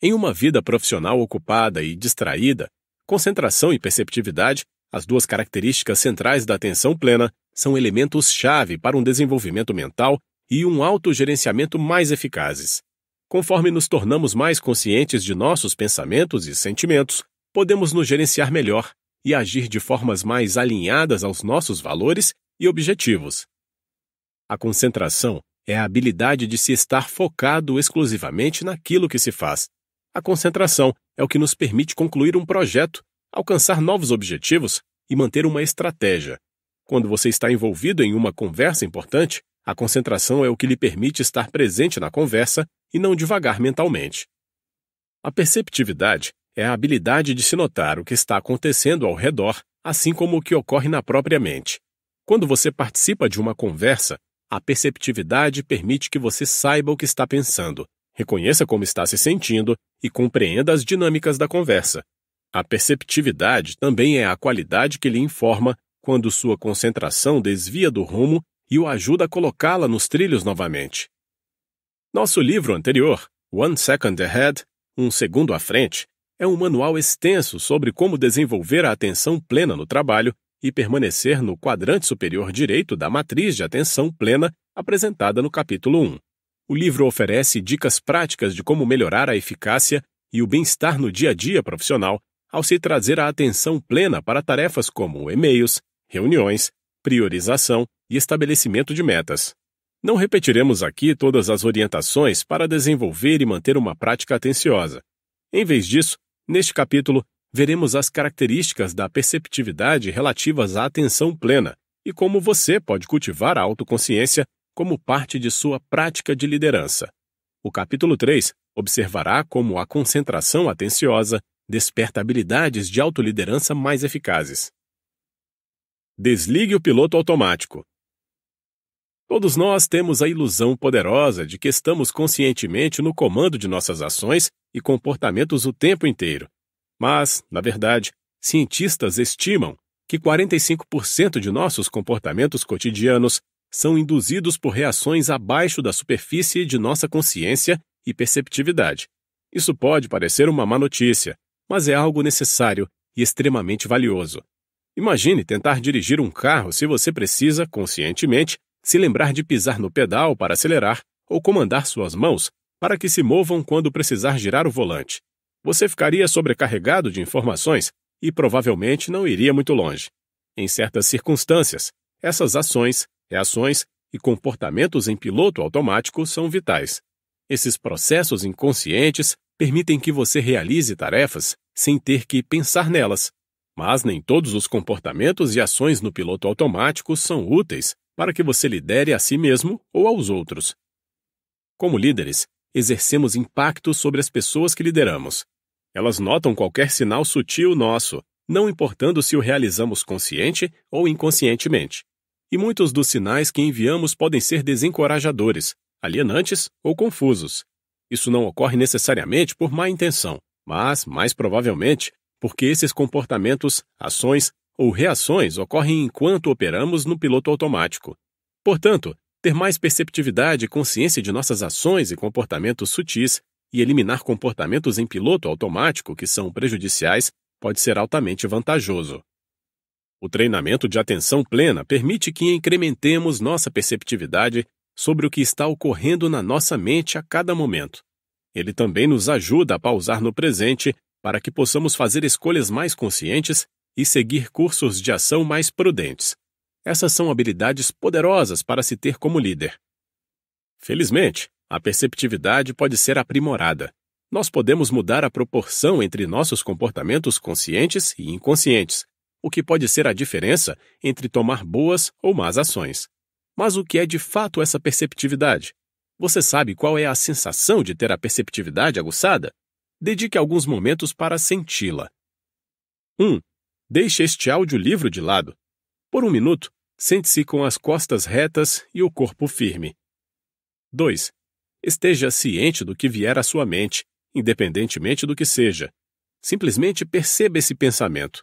Em uma vida profissional ocupada e distraída, concentração e perceptividade, as duas características centrais da atenção plena, são elementos-chave para um desenvolvimento mental e um autogerenciamento mais eficazes. Conforme nos tornamos mais conscientes de nossos pensamentos e sentimentos, podemos nos gerenciar melhor e agir de formas mais alinhadas aos nossos valores e objetivos. A concentração é a habilidade de se estar focado exclusivamente naquilo que se faz, a concentração é o que nos permite concluir um projeto, alcançar novos objetivos e manter uma estratégia. Quando você está envolvido em uma conversa importante, a concentração é o que lhe permite estar presente na conversa e não devagar mentalmente. A perceptividade é a habilidade de se notar o que está acontecendo ao redor, assim como o que ocorre na própria mente. Quando você participa de uma conversa, a perceptividade permite que você saiba o que está pensando, Reconheça como está se sentindo e compreenda as dinâmicas da conversa. A perceptividade também é a qualidade que lhe informa quando sua concentração desvia do rumo e o ajuda a colocá-la nos trilhos novamente. Nosso livro anterior, One Second Ahead Um Segundo à Frente, é um manual extenso sobre como desenvolver a atenção plena no trabalho e permanecer no quadrante superior direito da matriz de atenção plena apresentada no capítulo 1. O livro oferece dicas práticas de como melhorar a eficácia e o bem-estar no dia a dia profissional ao se trazer a atenção plena para tarefas como e-mails, reuniões, priorização e estabelecimento de metas. Não repetiremos aqui todas as orientações para desenvolver e manter uma prática atenciosa. Em vez disso, neste capítulo, veremos as características da perceptividade relativas à atenção plena e como você pode cultivar a autoconsciência como parte de sua prática de liderança. O capítulo 3 observará como a concentração atenciosa desperta habilidades de autoliderança mais eficazes. Desligue o piloto automático. Todos nós temos a ilusão poderosa de que estamos conscientemente no comando de nossas ações e comportamentos o tempo inteiro. Mas, na verdade, cientistas estimam que 45% de nossos comportamentos cotidianos são induzidos por reações abaixo da superfície de nossa consciência e perceptividade. Isso pode parecer uma má notícia, mas é algo necessário e extremamente valioso. Imagine tentar dirigir um carro se você precisa, conscientemente, se lembrar de pisar no pedal para acelerar ou comandar suas mãos para que se movam quando precisar girar o volante. Você ficaria sobrecarregado de informações e provavelmente não iria muito longe. Em certas circunstâncias, essas ações Reações e comportamentos em piloto automático são vitais. Esses processos inconscientes permitem que você realize tarefas sem ter que pensar nelas. Mas nem todos os comportamentos e ações no piloto automático são úteis para que você lidere a si mesmo ou aos outros. Como líderes, exercemos impacto sobre as pessoas que lideramos. Elas notam qualquer sinal sutil nosso, não importando se o realizamos consciente ou inconscientemente. E muitos dos sinais que enviamos podem ser desencorajadores, alienantes ou confusos. Isso não ocorre necessariamente por má intenção, mas, mais provavelmente, porque esses comportamentos, ações ou reações ocorrem enquanto operamos no piloto automático. Portanto, ter mais perceptividade e consciência de nossas ações e comportamentos sutis e eliminar comportamentos em piloto automático que são prejudiciais pode ser altamente vantajoso. O treinamento de atenção plena permite que incrementemos nossa perceptividade sobre o que está ocorrendo na nossa mente a cada momento. Ele também nos ajuda a pausar no presente para que possamos fazer escolhas mais conscientes e seguir cursos de ação mais prudentes. Essas são habilidades poderosas para se ter como líder. Felizmente, a perceptividade pode ser aprimorada. Nós podemos mudar a proporção entre nossos comportamentos conscientes e inconscientes, o que pode ser a diferença entre tomar boas ou más ações. Mas o que é de fato essa perceptividade? Você sabe qual é a sensação de ter a perceptividade aguçada? Dedique alguns momentos para senti-la. 1. Deixe este áudio livro de lado. Por um minuto, sente-se com as costas retas e o corpo firme. 2. Esteja ciente do que vier à sua mente, independentemente do que seja. Simplesmente perceba esse pensamento.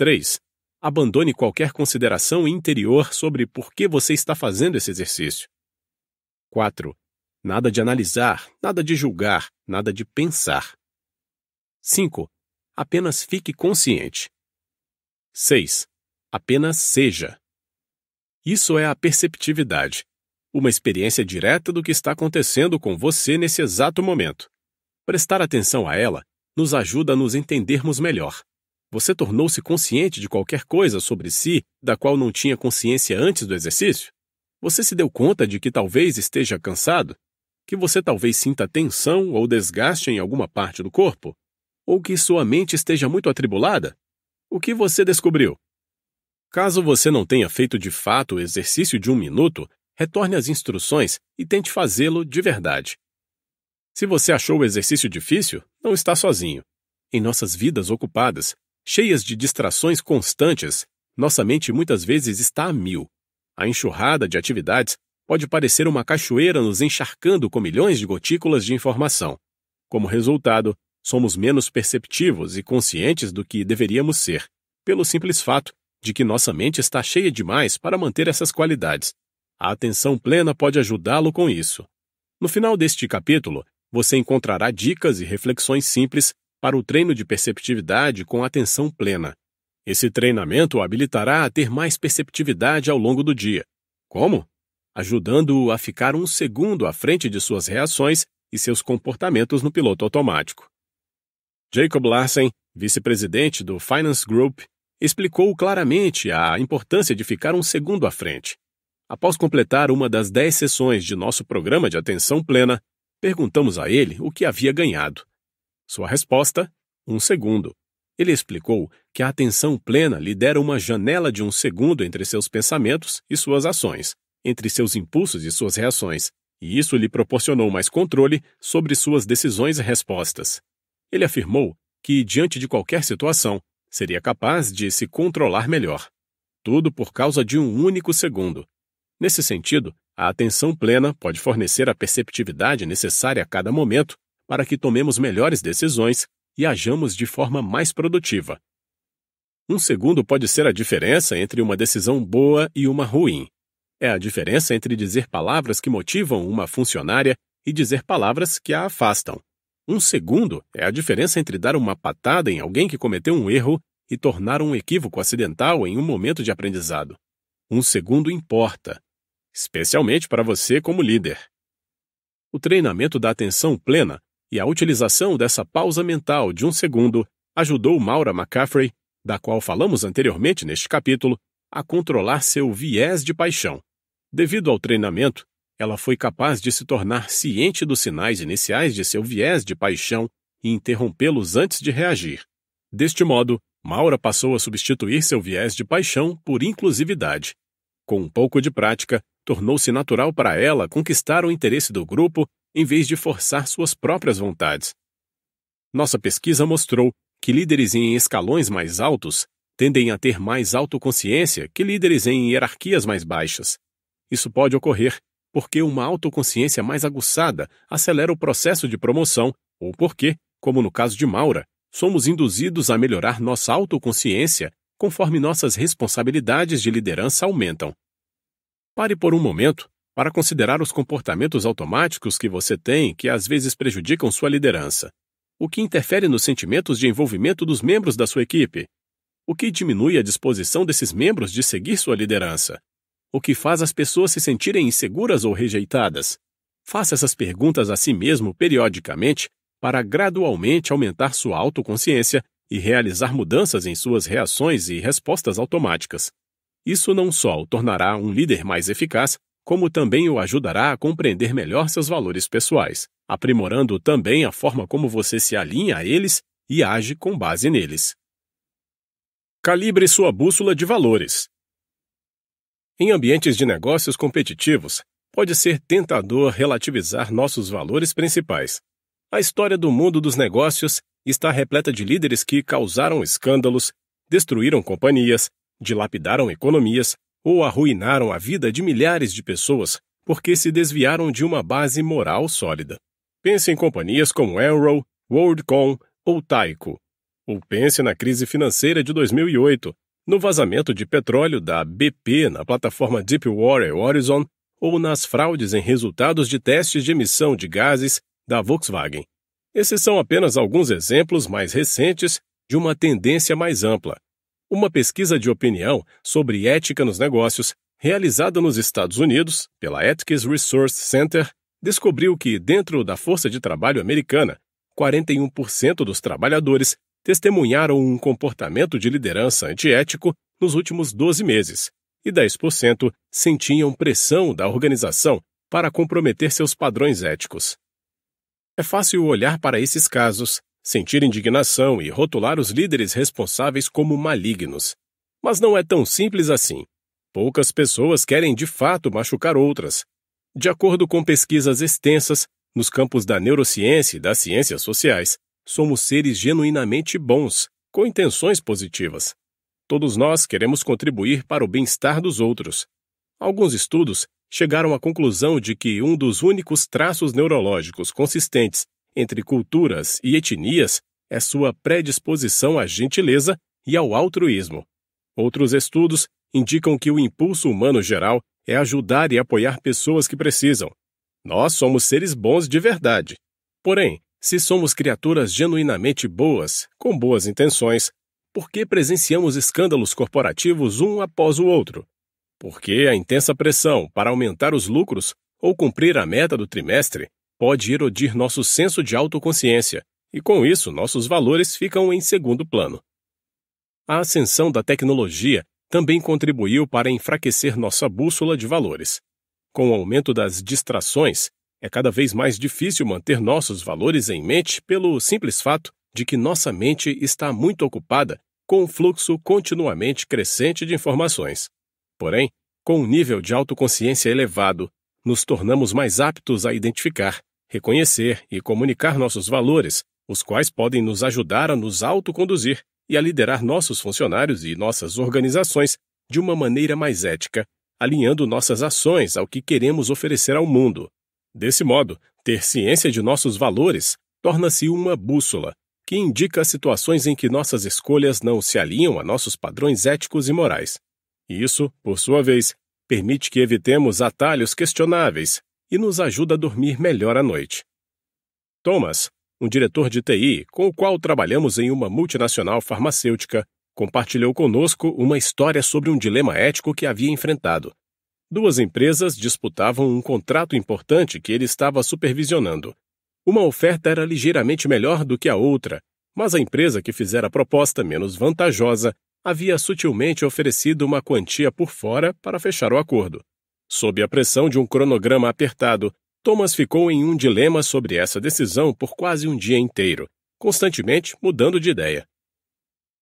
3. Abandone qualquer consideração interior sobre por que você está fazendo esse exercício. 4. Nada de analisar, nada de julgar, nada de pensar. 5. Apenas fique consciente. 6. Apenas seja. Isso é a perceptividade, uma experiência direta do que está acontecendo com você nesse exato momento. Prestar atenção a ela nos ajuda a nos entendermos melhor. Você tornou-se consciente de qualquer coisa sobre si da qual não tinha consciência antes do exercício? Você se deu conta de que talvez esteja cansado? Que você talvez sinta tensão ou desgaste em alguma parte do corpo? Ou que sua mente esteja muito atribulada? O que você descobriu? Caso você não tenha feito de fato o exercício de um minuto, retorne às instruções e tente fazê-lo de verdade. Se você achou o exercício difícil, não está sozinho. Em nossas vidas ocupadas, Cheias de distrações constantes, nossa mente muitas vezes está a mil. A enxurrada de atividades pode parecer uma cachoeira nos encharcando com milhões de gotículas de informação. Como resultado, somos menos perceptivos e conscientes do que deveríamos ser, pelo simples fato de que nossa mente está cheia demais para manter essas qualidades. A atenção plena pode ajudá-lo com isso. No final deste capítulo, você encontrará dicas e reflexões simples para o treino de perceptividade com atenção plena. Esse treinamento o habilitará a ter mais perceptividade ao longo do dia. Como? Ajudando-o a ficar um segundo à frente de suas reações e seus comportamentos no piloto automático. Jacob Larsen, vice-presidente do Finance Group, explicou claramente a importância de ficar um segundo à frente. Após completar uma das dez sessões de nosso programa de atenção plena, perguntamos a ele o que havia ganhado. Sua resposta, um segundo. Ele explicou que a atenção plena lhe dera uma janela de um segundo entre seus pensamentos e suas ações, entre seus impulsos e suas reações, e isso lhe proporcionou mais controle sobre suas decisões e respostas. Ele afirmou que, diante de qualquer situação, seria capaz de se controlar melhor. Tudo por causa de um único segundo. Nesse sentido, a atenção plena pode fornecer a perceptividade necessária a cada momento para que tomemos melhores decisões e hajamos de forma mais produtiva. Um segundo pode ser a diferença entre uma decisão boa e uma ruim. É a diferença entre dizer palavras que motivam uma funcionária e dizer palavras que a afastam. Um segundo é a diferença entre dar uma patada em alguém que cometeu um erro e tornar um equívoco acidental em um momento de aprendizado. Um segundo importa, especialmente para você como líder. O treinamento da atenção plena e a utilização dessa pausa mental de um segundo ajudou Maura McCaffrey, da qual falamos anteriormente neste capítulo, a controlar seu viés de paixão. Devido ao treinamento, ela foi capaz de se tornar ciente dos sinais iniciais de seu viés de paixão e interrompê-los antes de reagir. Deste modo, Maura passou a substituir seu viés de paixão por inclusividade. Com um pouco de prática, tornou-se natural para ela conquistar o interesse do grupo em vez de forçar suas próprias vontades. Nossa pesquisa mostrou que líderes em escalões mais altos tendem a ter mais autoconsciência que líderes em hierarquias mais baixas. Isso pode ocorrer porque uma autoconsciência mais aguçada acelera o processo de promoção, ou porque, como no caso de Maura, somos induzidos a melhorar nossa autoconsciência conforme nossas responsabilidades de liderança aumentam. Pare por um momento para considerar os comportamentos automáticos que você tem que às vezes prejudicam sua liderança, o que interfere nos sentimentos de envolvimento dos membros da sua equipe, o que diminui a disposição desses membros de seguir sua liderança, o que faz as pessoas se sentirem inseguras ou rejeitadas. Faça essas perguntas a si mesmo periodicamente para gradualmente aumentar sua autoconsciência e realizar mudanças em suas reações e respostas automáticas. Isso não só o tornará um líder mais eficaz, como também o ajudará a compreender melhor seus valores pessoais, aprimorando também a forma como você se alinha a eles e age com base neles. Calibre sua bússola de valores. Em ambientes de negócios competitivos, pode ser tentador relativizar nossos valores principais. A história do mundo dos negócios está repleta de líderes que causaram escândalos, destruíram companhias, dilapidaram economias, ou arruinaram a vida de milhares de pessoas porque se desviaram de uma base moral sólida. Pense em companhias como Enron, WorldCom ou Taiko. Ou pense na crise financeira de 2008, no vazamento de petróleo da BP na plataforma Deepwater Horizon ou nas fraudes em resultados de testes de emissão de gases da Volkswagen. Esses são apenas alguns exemplos mais recentes de uma tendência mais ampla, uma pesquisa de opinião sobre ética nos negócios, realizada nos Estados Unidos pela Ethics Resource Center, descobriu que, dentro da força de trabalho americana, 41% dos trabalhadores testemunharam um comportamento de liderança antiético nos últimos 12 meses, e 10% sentiam pressão da organização para comprometer seus padrões éticos. É fácil olhar para esses casos sentir indignação e rotular os líderes responsáveis como malignos. Mas não é tão simples assim. Poucas pessoas querem de fato machucar outras. De acordo com pesquisas extensas, nos campos da neurociência e das ciências sociais, somos seres genuinamente bons, com intenções positivas. Todos nós queremos contribuir para o bem-estar dos outros. Alguns estudos chegaram à conclusão de que um dos únicos traços neurológicos consistentes entre culturas e etnias é sua predisposição à gentileza e ao altruísmo. Outros estudos indicam que o impulso humano geral é ajudar e apoiar pessoas que precisam. Nós somos seres bons de verdade. Porém, se somos criaturas genuinamente boas, com boas intenções, por que presenciamos escândalos corporativos um após o outro? Por que a intensa pressão para aumentar os lucros ou cumprir a meta do trimestre pode erodir nosso senso de autoconsciência, e com isso nossos valores ficam em segundo plano. A ascensão da tecnologia também contribuiu para enfraquecer nossa bússola de valores. Com o aumento das distrações, é cada vez mais difícil manter nossos valores em mente pelo simples fato de que nossa mente está muito ocupada com um fluxo continuamente crescente de informações. Porém, com um nível de autoconsciência elevado, nos tornamos mais aptos a identificar, reconhecer e comunicar nossos valores, os quais podem nos ajudar a nos autoconduzir e a liderar nossos funcionários e nossas organizações de uma maneira mais ética, alinhando nossas ações ao que queremos oferecer ao mundo. Desse modo, ter ciência de nossos valores torna-se uma bússola que indica situações em que nossas escolhas não se alinham a nossos padrões éticos e morais. Isso, por sua vez, permite que evitemos atalhos questionáveis e nos ajuda a dormir melhor à noite. Thomas, um diretor de TI com o qual trabalhamos em uma multinacional farmacêutica, compartilhou conosco uma história sobre um dilema ético que havia enfrentado. Duas empresas disputavam um contrato importante que ele estava supervisionando. Uma oferta era ligeiramente melhor do que a outra, mas a empresa que fizera a proposta menos vantajosa havia sutilmente oferecido uma quantia por fora para fechar o acordo. Sob a pressão de um cronograma apertado, Thomas ficou em um dilema sobre essa decisão por quase um dia inteiro, constantemente mudando de ideia.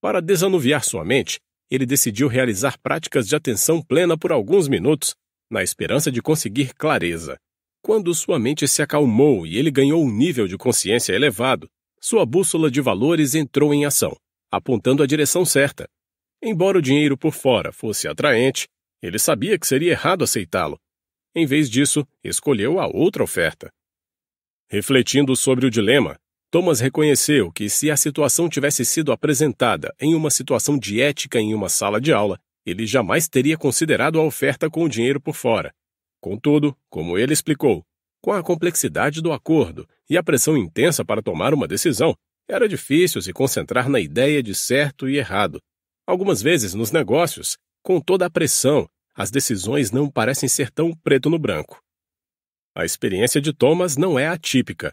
Para desanuviar sua mente, ele decidiu realizar práticas de atenção plena por alguns minutos, na esperança de conseguir clareza. Quando sua mente se acalmou e ele ganhou um nível de consciência elevado, sua bússola de valores entrou em ação, apontando a direção certa. Embora o dinheiro por fora fosse atraente, ele sabia que seria errado aceitá-lo. Em vez disso, escolheu a outra oferta. Refletindo sobre o dilema, Thomas reconheceu que se a situação tivesse sido apresentada em uma situação de ética em uma sala de aula, ele jamais teria considerado a oferta com o dinheiro por fora. Contudo, como ele explicou, com a complexidade do acordo e a pressão intensa para tomar uma decisão, era difícil se concentrar na ideia de certo e errado. Algumas vezes nos negócios, com toda a pressão, as decisões não parecem ser tão preto no branco. A experiência de Thomas não é atípica.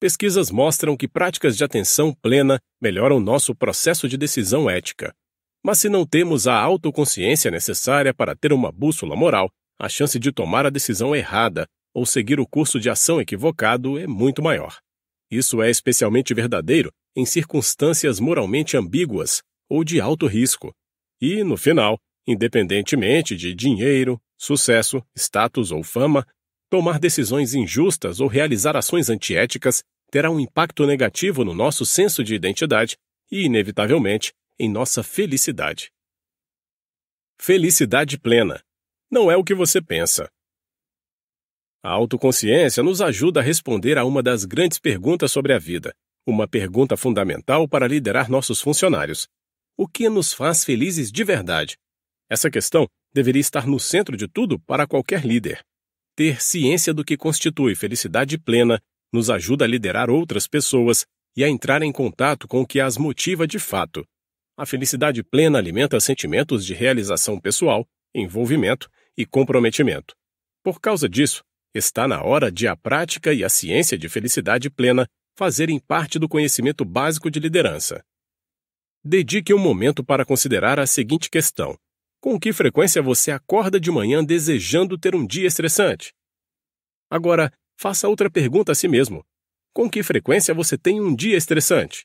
Pesquisas mostram que práticas de atenção plena melhoram nosso processo de decisão ética. Mas se não temos a autoconsciência necessária para ter uma bússola moral, a chance de tomar a decisão errada ou seguir o curso de ação equivocado é muito maior. Isso é especialmente verdadeiro em circunstâncias moralmente ambíguas ou de alto risco. E, no final, independentemente de dinheiro, sucesso, status ou fama, tomar decisões injustas ou realizar ações antiéticas terá um impacto negativo no nosso senso de identidade e, inevitavelmente, em nossa felicidade. Felicidade plena. Não é o que você pensa. A autoconsciência nos ajuda a responder a uma das grandes perguntas sobre a vida, uma pergunta fundamental para liderar nossos funcionários. O que nos faz felizes de verdade? Essa questão deveria estar no centro de tudo para qualquer líder. Ter ciência do que constitui felicidade plena nos ajuda a liderar outras pessoas e a entrar em contato com o que as motiva de fato. A felicidade plena alimenta sentimentos de realização pessoal, envolvimento e comprometimento. Por causa disso, está na hora de a prática e a ciência de felicidade plena fazerem parte do conhecimento básico de liderança. Dedique um momento para considerar a seguinte questão: com que frequência você acorda de manhã desejando ter um dia estressante? Agora, faça outra pergunta a si mesmo. Com que frequência você tem um dia estressante?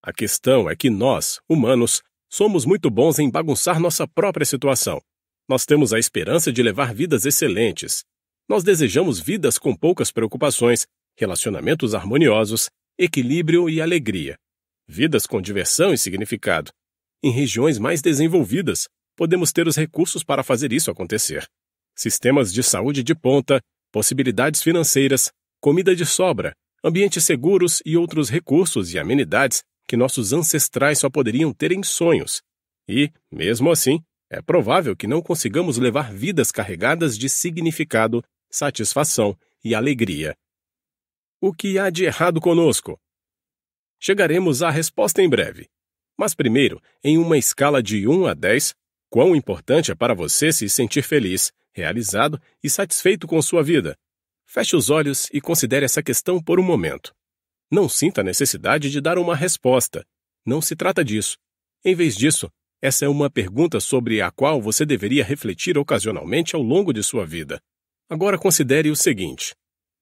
A questão é que nós, humanos, somos muito bons em bagunçar nossa própria situação. Nós temos a esperança de levar vidas excelentes. Nós desejamos vidas com poucas preocupações, relacionamentos harmoniosos, equilíbrio e alegria. Vidas com diversão e significado. Em regiões mais desenvolvidas, podemos ter os recursos para fazer isso acontecer. Sistemas de saúde de ponta, possibilidades financeiras, comida de sobra, ambientes seguros e outros recursos e amenidades que nossos ancestrais só poderiam ter em sonhos. E, mesmo assim, é provável que não consigamos levar vidas carregadas de significado, satisfação e alegria. O que há de errado conosco? Chegaremos à resposta em breve. Mas primeiro, em uma escala de 1 a 10, Quão importante é para você se sentir feliz, realizado e satisfeito com sua vida? Feche os olhos e considere essa questão por um momento. Não sinta a necessidade de dar uma resposta. Não se trata disso. Em vez disso, essa é uma pergunta sobre a qual você deveria refletir ocasionalmente ao longo de sua vida. Agora considere o seguinte: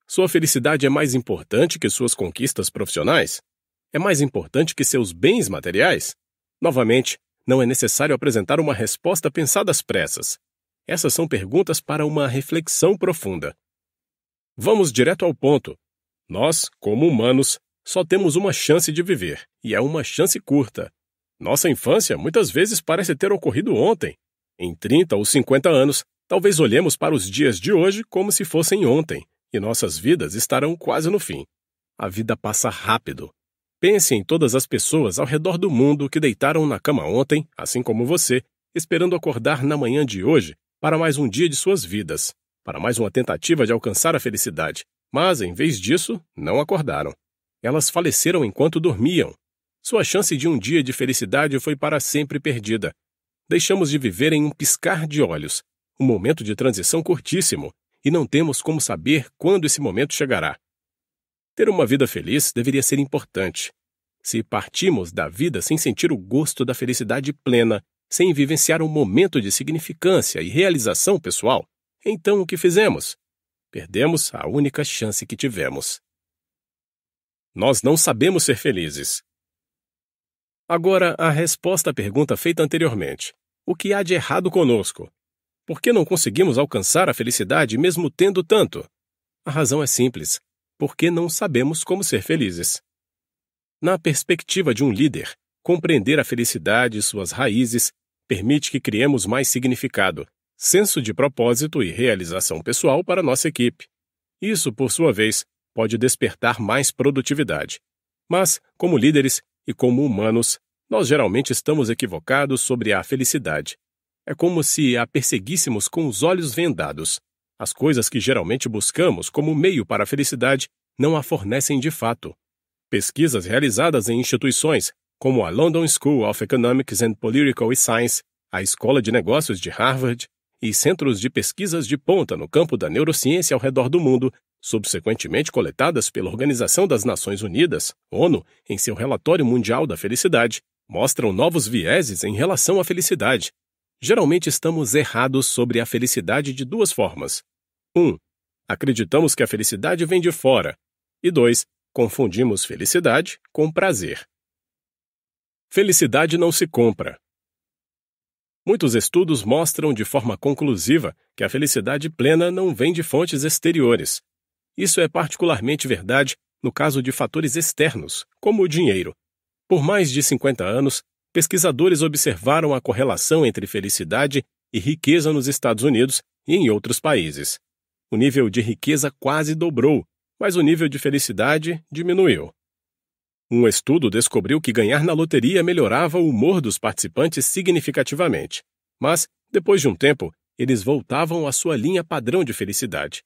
sua felicidade é mais importante que suas conquistas profissionais? É mais importante que seus bens materiais? Novamente, não é necessário apresentar uma resposta pensada às pressas. Essas são perguntas para uma reflexão profunda. Vamos direto ao ponto. Nós, como humanos, só temos uma chance de viver, e é uma chance curta. Nossa infância muitas vezes parece ter ocorrido ontem. Em 30 ou 50 anos, talvez olhemos para os dias de hoje como se fossem ontem, e nossas vidas estarão quase no fim. A vida passa rápido, Pense em todas as pessoas ao redor do mundo que deitaram na cama ontem, assim como você, esperando acordar na manhã de hoje para mais um dia de suas vidas, para mais uma tentativa de alcançar a felicidade, mas, em vez disso, não acordaram. Elas faleceram enquanto dormiam. Sua chance de um dia de felicidade foi para sempre perdida. Deixamos de viver em um piscar de olhos, um momento de transição curtíssimo, e não temos como saber quando esse momento chegará. Ter uma vida feliz deveria ser importante. Se partimos da vida sem sentir o gosto da felicidade plena, sem vivenciar um momento de significância e realização pessoal, então o que fizemos? Perdemos a única chance que tivemos. Nós não sabemos ser felizes. Agora, a resposta à pergunta feita anteriormente: o que há de errado conosco? Por que não conseguimos alcançar a felicidade mesmo tendo tanto? A razão é simples porque não sabemos como ser felizes. Na perspectiva de um líder, compreender a felicidade e suas raízes permite que criemos mais significado, senso de propósito e realização pessoal para nossa equipe. Isso, por sua vez, pode despertar mais produtividade. Mas, como líderes e como humanos, nós geralmente estamos equivocados sobre a felicidade. É como se a perseguíssemos com os olhos vendados, as coisas que geralmente buscamos como meio para a felicidade não a fornecem de fato. Pesquisas realizadas em instituições como a London School of Economics and Political Science, a Escola de Negócios de Harvard e centros de pesquisas de ponta no campo da neurociência ao redor do mundo, subsequentemente coletadas pela Organização das Nações Unidas, ONU, em seu relatório mundial da felicidade, mostram novos vieses em relação à felicidade, geralmente estamos errados sobre a felicidade de duas formas. 1. Um, acreditamos que a felicidade vem de fora. E 2. Confundimos felicidade com prazer. Felicidade não se compra. Muitos estudos mostram de forma conclusiva que a felicidade plena não vem de fontes exteriores. Isso é particularmente verdade no caso de fatores externos, como o dinheiro. Por mais de 50 anos, pesquisadores observaram a correlação entre felicidade e riqueza nos Estados Unidos e em outros países. O nível de riqueza quase dobrou, mas o nível de felicidade diminuiu. Um estudo descobriu que ganhar na loteria melhorava o humor dos participantes significativamente, mas, depois de um tempo, eles voltavam à sua linha padrão de felicidade.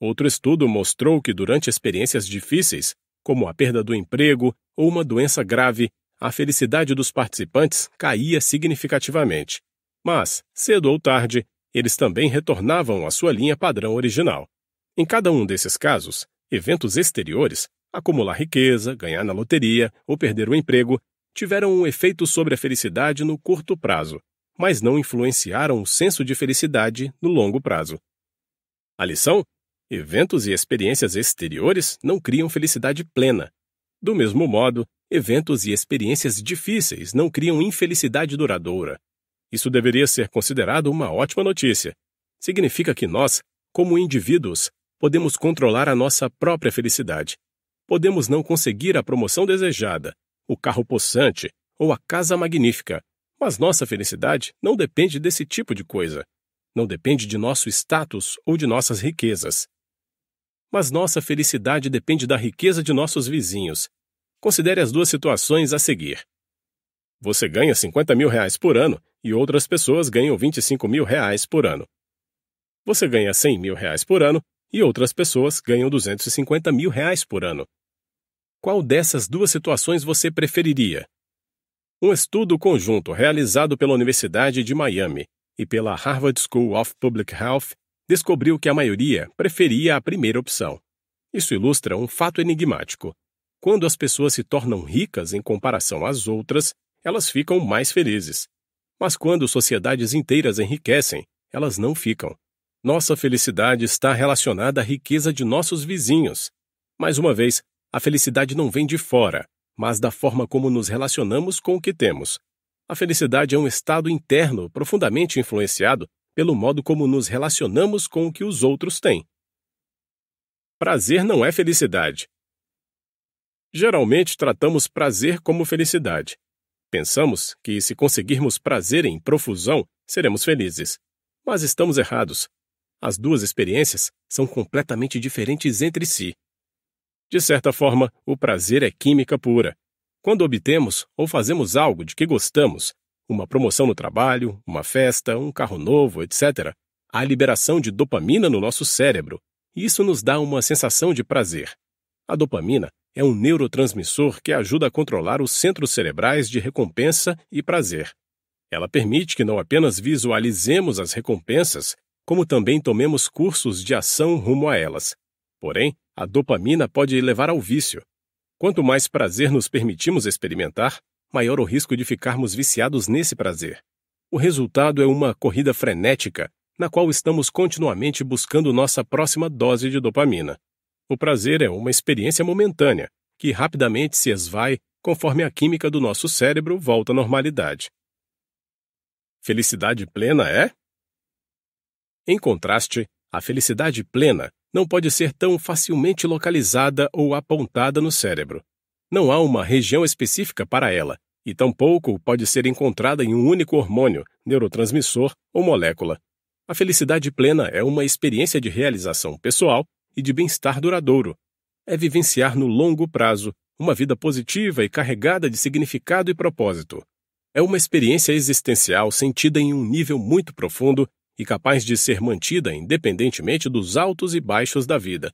Outro estudo mostrou que durante experiências difíceis, como a perda do emprego ou uma doença grave, a felicidade dos participantes caía significativamente. Mas, cedo ou tarde, eles também retornavam à sua linha padrão original. Em cada um desses casos, eventos exteriores, acumular riqueza, ganhar na loteria ou perder o emprego, tiveram um efeito sobre a felicidade no curto prazo, mas não influenciaram o senso de felicidade no longo prazo. A lição? Eventos e experiências exteriores não criam felicidade plena, do mesmo modo, eventos e experiências difíceis não criam infelicidade duradoura. Isso deveria ser considerado uma ótima notícia. Significa que nós, como indivíduos, podemos controlar a nossa própria felicidade. Podemos não conseguir a promoção desejada, o carro possante ou a casa magnífica, mas nossa felicidade não depende desse tipo de coisa. Não depende de nosso status ou de nossas riquezas mas nossa felicidade depende da riqueza de nossos vizinhos. Considere as duas situações a seguir. Você ganha 50 mil reais por ano e outras pessoas ganham 25 mil reais por ano. Você ganha 100 mil reais por ano e outras pessoas ganham 250 mil reais por ano. Qual dessas duas situações você preferiria? Um estudo conjunto realizado pela Universidade de Miami e pela Harvard School of Public Health descobriu que a maioria preferia a primeira opção. Isso ilustra um fato enigmático. Quando as pessoas se tornam ricas em comparação às outras, elas ficam mais felizes. Mas quando sociedades inteiras enriquecem, elas não ficam. Nossa felicidade está relacionada à riqueza de nossos vizinhos. Mais uma vez, a felicidade não vem de fora, mas da forma como nos relacionamos com o que temos. A felicidade é um estado interno profundamente influenciado pelo modo como nos relacionamos com o que os outros têm. Prazer não é felicidade. Geralmente tratamos prazer como felicidade. Pensamos que, se conseguirmos prazer em profusão, seremos felizes. Mas estamos errados. As duas experiências são completamente diferentes entre si. De certa forma, o prazer é química pura. Quando obtemos ou fazemos algo de que gostamos, uma promoção no trabalho, uma festa, um carro novo, etc., há liberação de dopamina no nosso cérebro, e isso nos dá uma sensação de prazer. A dopamina é um neurotransmissor que ajuda a controlar os centros cerebrais de recompensa e prazer. Ela permite que não apenas visualizemos as recompensas, como também tomemos cursos de ação rumo a elas. Porém, a dopamina pode levar ao vício. Quanto mais prazer nos permitimos experimentar, maior o risco de ficarmos viciados nesse prazer. O resultado é uma corrida frenética, na qual estamos continuamente buscando nossa próxima dose de dopamina. O prazer é uma experiência momentânea, que rapidamente se esvai conforme a química do nosso cérebro volta à normalidade. Felicidade plena é? Em contraste, a felicidade plena não pode ser tão facilmente localizada ou apontada no cérebro. Não há uma região específica para ela, e tampouco pode ser encontrada em um único hormônio, neurotransmissor ou molécula. A felicidade plena é uma experiência de realização pessoal e de bem-estar duradouro. É vivenciar no longo prazo uma vida positiva e carregada de significado e propósito. É uma experiência existencial sentida em um nível muito profundo e capaz de ser mantida independentemente dos altos e baixos da vida,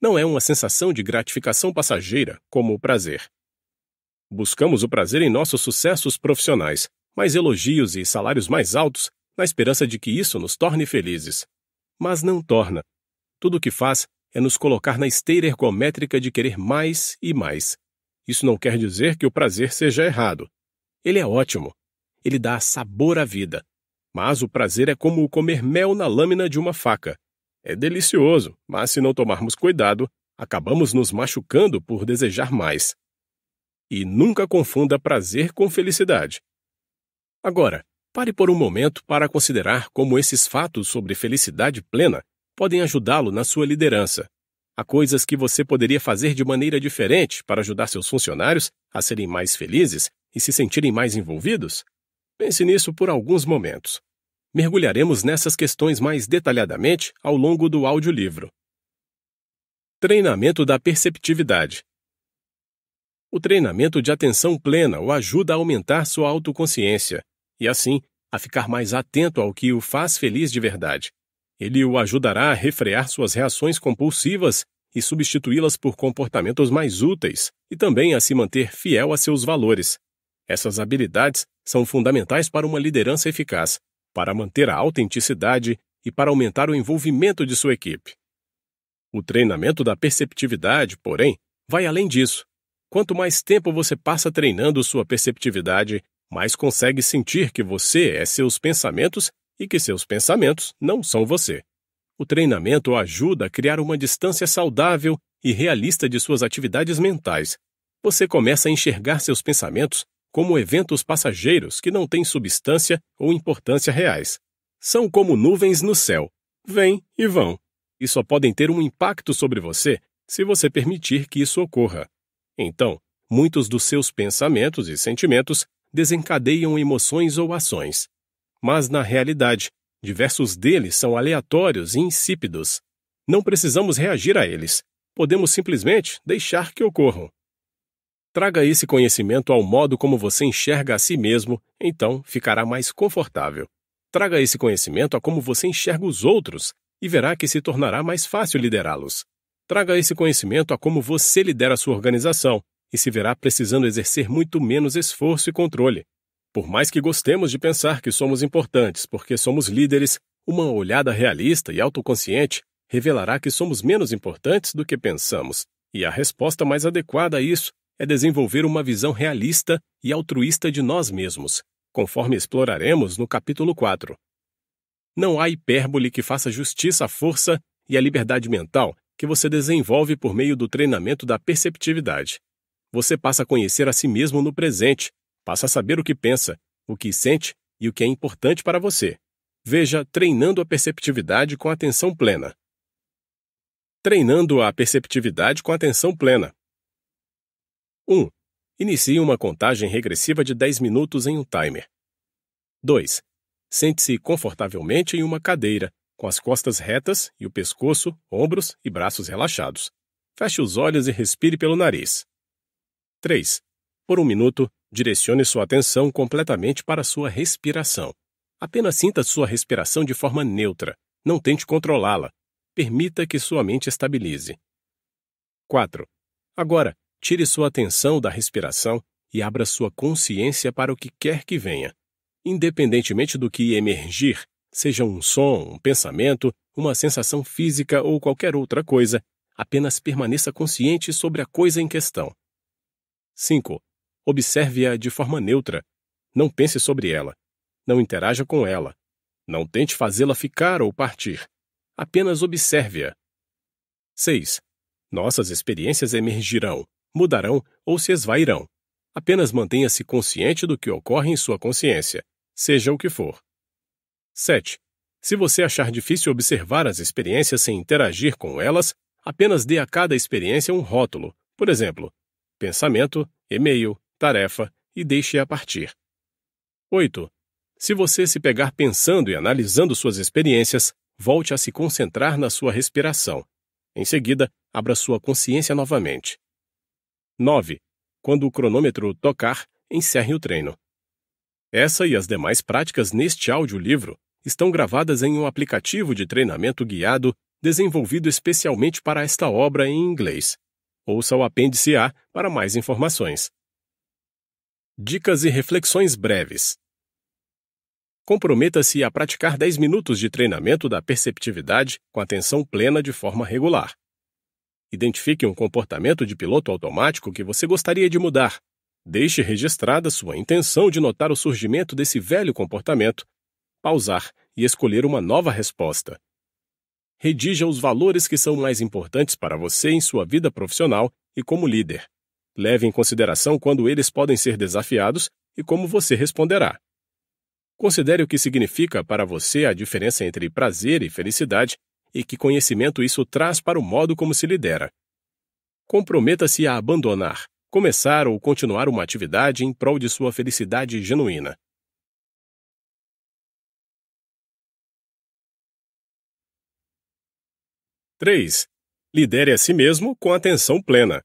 não é uma sensação de gratificação passageira, como o prazer. Buscamos o prazer em nossos sucessos profissionais, mais elogios e salários mais altos, na esperança de que isso nos torne felizes. Mas não torna. Tudo o que faz é nos colocar na esteira ergométrica de querer mais e mais. Isso não quer dizer que o prazer seja errado. Ele é ótimo. Ele dá sabor à vida. Mas o prazer é como comer mel na lâmina de uma faca. É delicioso, mas se não tomarmos cuidado, acabamos nos machucando por desejar mais. E nunca confunda prazer com felicidade. Agora, pare por um momento para considerar como esses fatos sobre felicidade plena podem ajudá-lo na sua liderança. Há coisas que você poderia fazer de maneira diferente para ajudar seus funcionários a serem mais felizes e se sentirem mais envolvidos? Pense nisso por alguns momentos. Mergulharemos nessas questões mais detalhadamente ao longo do audiolivro. Treinamento da perceptividade. O treinamento de atenção plena o ajuda a aumentar sua autoconsciência e, assim, a ficar mais atento ao que o faz feliz de verdade. Ele o ajudará a refrear suas reações compulsivas e substituí-las por comportamentos mais úteis e também a se manter fiel a seus valores. Essas habilidades são fundamentais para uma liderança eficaz para manter a autenticidade e para aumentar o envolvimento de sua equipe. O treinamento da perceptividade, porém, vai além disso. Quanto mais tempo você passa treinando sua perceptividade, mais consegue sentir que você é seus pensamentos e que seus pensamentos não são você. O treinamento ajuda a criar uma distância saudável e realista de suas atividades mentais. Você começa a enxergar seus pensamentos como eventos passageiros que não têm substância ou importância reais. São como nuvens no céu, vêm e vão, e só podem ter um impacto sobre você se você permitir que isso ocorra. Então, muitos dos seus pensamentos e sentimentos desencadeiam emoções ou ações. Mas, na realidade, diversos deles são aleatórios e insípidos. Não precisamos reagir a eles, podemos simplesmente deixar que ocorram. Traga esse conhecimento ao modo como você enxerga a si mesmo, então ficará mais confortável. Traga esse conhecimento a como você enxerga os outros e verá que se tornará mais fácil liderá-los. Traga esse conhecimento a como você lidera sua organização e se verá precisando exercer muito menos esforço e controle. Por mais que gostemos de pensar que somos importantes porque somos líderes, uma olhada realista e autoconsciente revelará que somos menos importantes do que pensamos, e a resposta mais adequada a isso é desenvolver uma visão realista e altruísta de nós mesmos, conforme exploraremos no capítulo 4. Não há hipérbole que faça justiça à força e à liberdade mental que você desenvolve por meio do treinamento da perceptividade. Você passa a conhecer a si mesmo no presente, passa a saber o que pensa, o que sente e o que é importante para você. Veja treinando a perceptividade com atenção plena. Treinando a perceptividade com atenção plena. 1. Inicie uma contagem regressiva de 10 minutos em um timer. 2. Sente-se confortavelmente em uma cadeira, com as costas retas e o pescoço, ombros e braços relaxados. Feche os olhos e respire pelo nariz. 3. Por um minuto, direcione sua atenção completamente para sua respiração. Apenas sinta sua respiração de forma neutra. Não tente controlá-la. Permita que sua mente estabilize. 4. Agora, Tire sua atenção da respiração e abra sua consciência para o que quer que venha. Independentemente do que emergir, seja um som, um pensamento, uma sensação física ou qualquer outra coisa, apenas permaneça consciente sobre a coisa em questão. 5. Observe-a de forma neutra. Não pense sobre ela. Não interaja com ela. Não tente fazê-la ficar ou partir. Apenas observe-a. 6. Nossas experiências emergirão, mudarão ou se esvairão. Apenas mantenha-se consciente do que ocorre em sua consciência, seja o que for. 7. Se você achar difícil observar as experiências sem interagir com elas, apenas dê a cada experiência um rótulo, por exemplo, pensamento, e-mail, tarefa, e deixe-a partir. 8. Se você se pegar pensando e analisando suas experiências, volte a se concentrar na sua respiração. Em seguida, abra sua consciência novamente. 9. Quando o cronômetro tocar, encerre o treino. Essa e as demais práticas neste audiolivro estão gravadas em um aplicativo de treinamento guiado desenvolvido especialmente para esta obra em inglês. Ouça o apêndice A para mais informações. Dicas e reflexões breves. Comprometa-se a praticar 10 minutos de treinamento da perceptividade com atenção plena de forma regular. Identifique um comportamento de piloto automático que você gostaria de mudar. Deixe registrada sua intenção de notar o surgimento desse velho comportamento, pausar e escolher uma nova resposta. Redija os valores que são mais importantes para você em sua vida profissional e como líder. Leve em consideração quando eles podem ser desafiados e como você responderá. Considere o que significa para você a diferença entre prazer e felicidade e que conhecimento isso traz para o modo como se lidera. Comprometa-se a abandonar, começar ou continuar uma atividade em prol de sua felicidade genuína. Três. Lidere a si mesmo com atenção plena.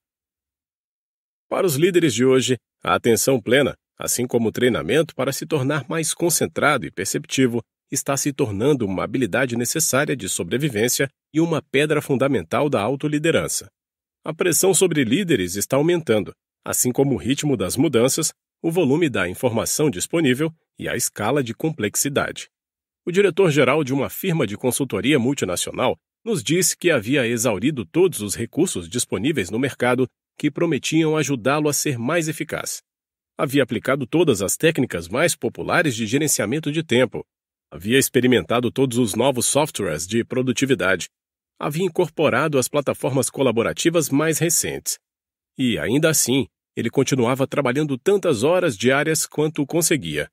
Para os líderes de hoje, a atenção plena, assim como o treinamento para se tornar mais concentrado e perceptivo, está se tornando uma habilidade necessária de sobrevivência e uma pedra fundamental da autoliderança. A pressão sobre líderes está aumentando, assim como o ritmo das mudanças, o volume da informação disponível e a escala de complexidade. O diretor-geral de uma firma de consultoria multinacional nos disse que havia exaurido todos os recursos disponíveis no mercado que prometiam ajudá-lo a ser mais eficaz. Havia aplicado todas as técnicas mais populares de gerenciamento de tempo, Havia experimentado todos os novos softwares de produtividade, havia incorporado as plataformas colaborativas mais recentes. E, ainda assim, ele continuava trabalhando tantas horas diárias quanto conseguia.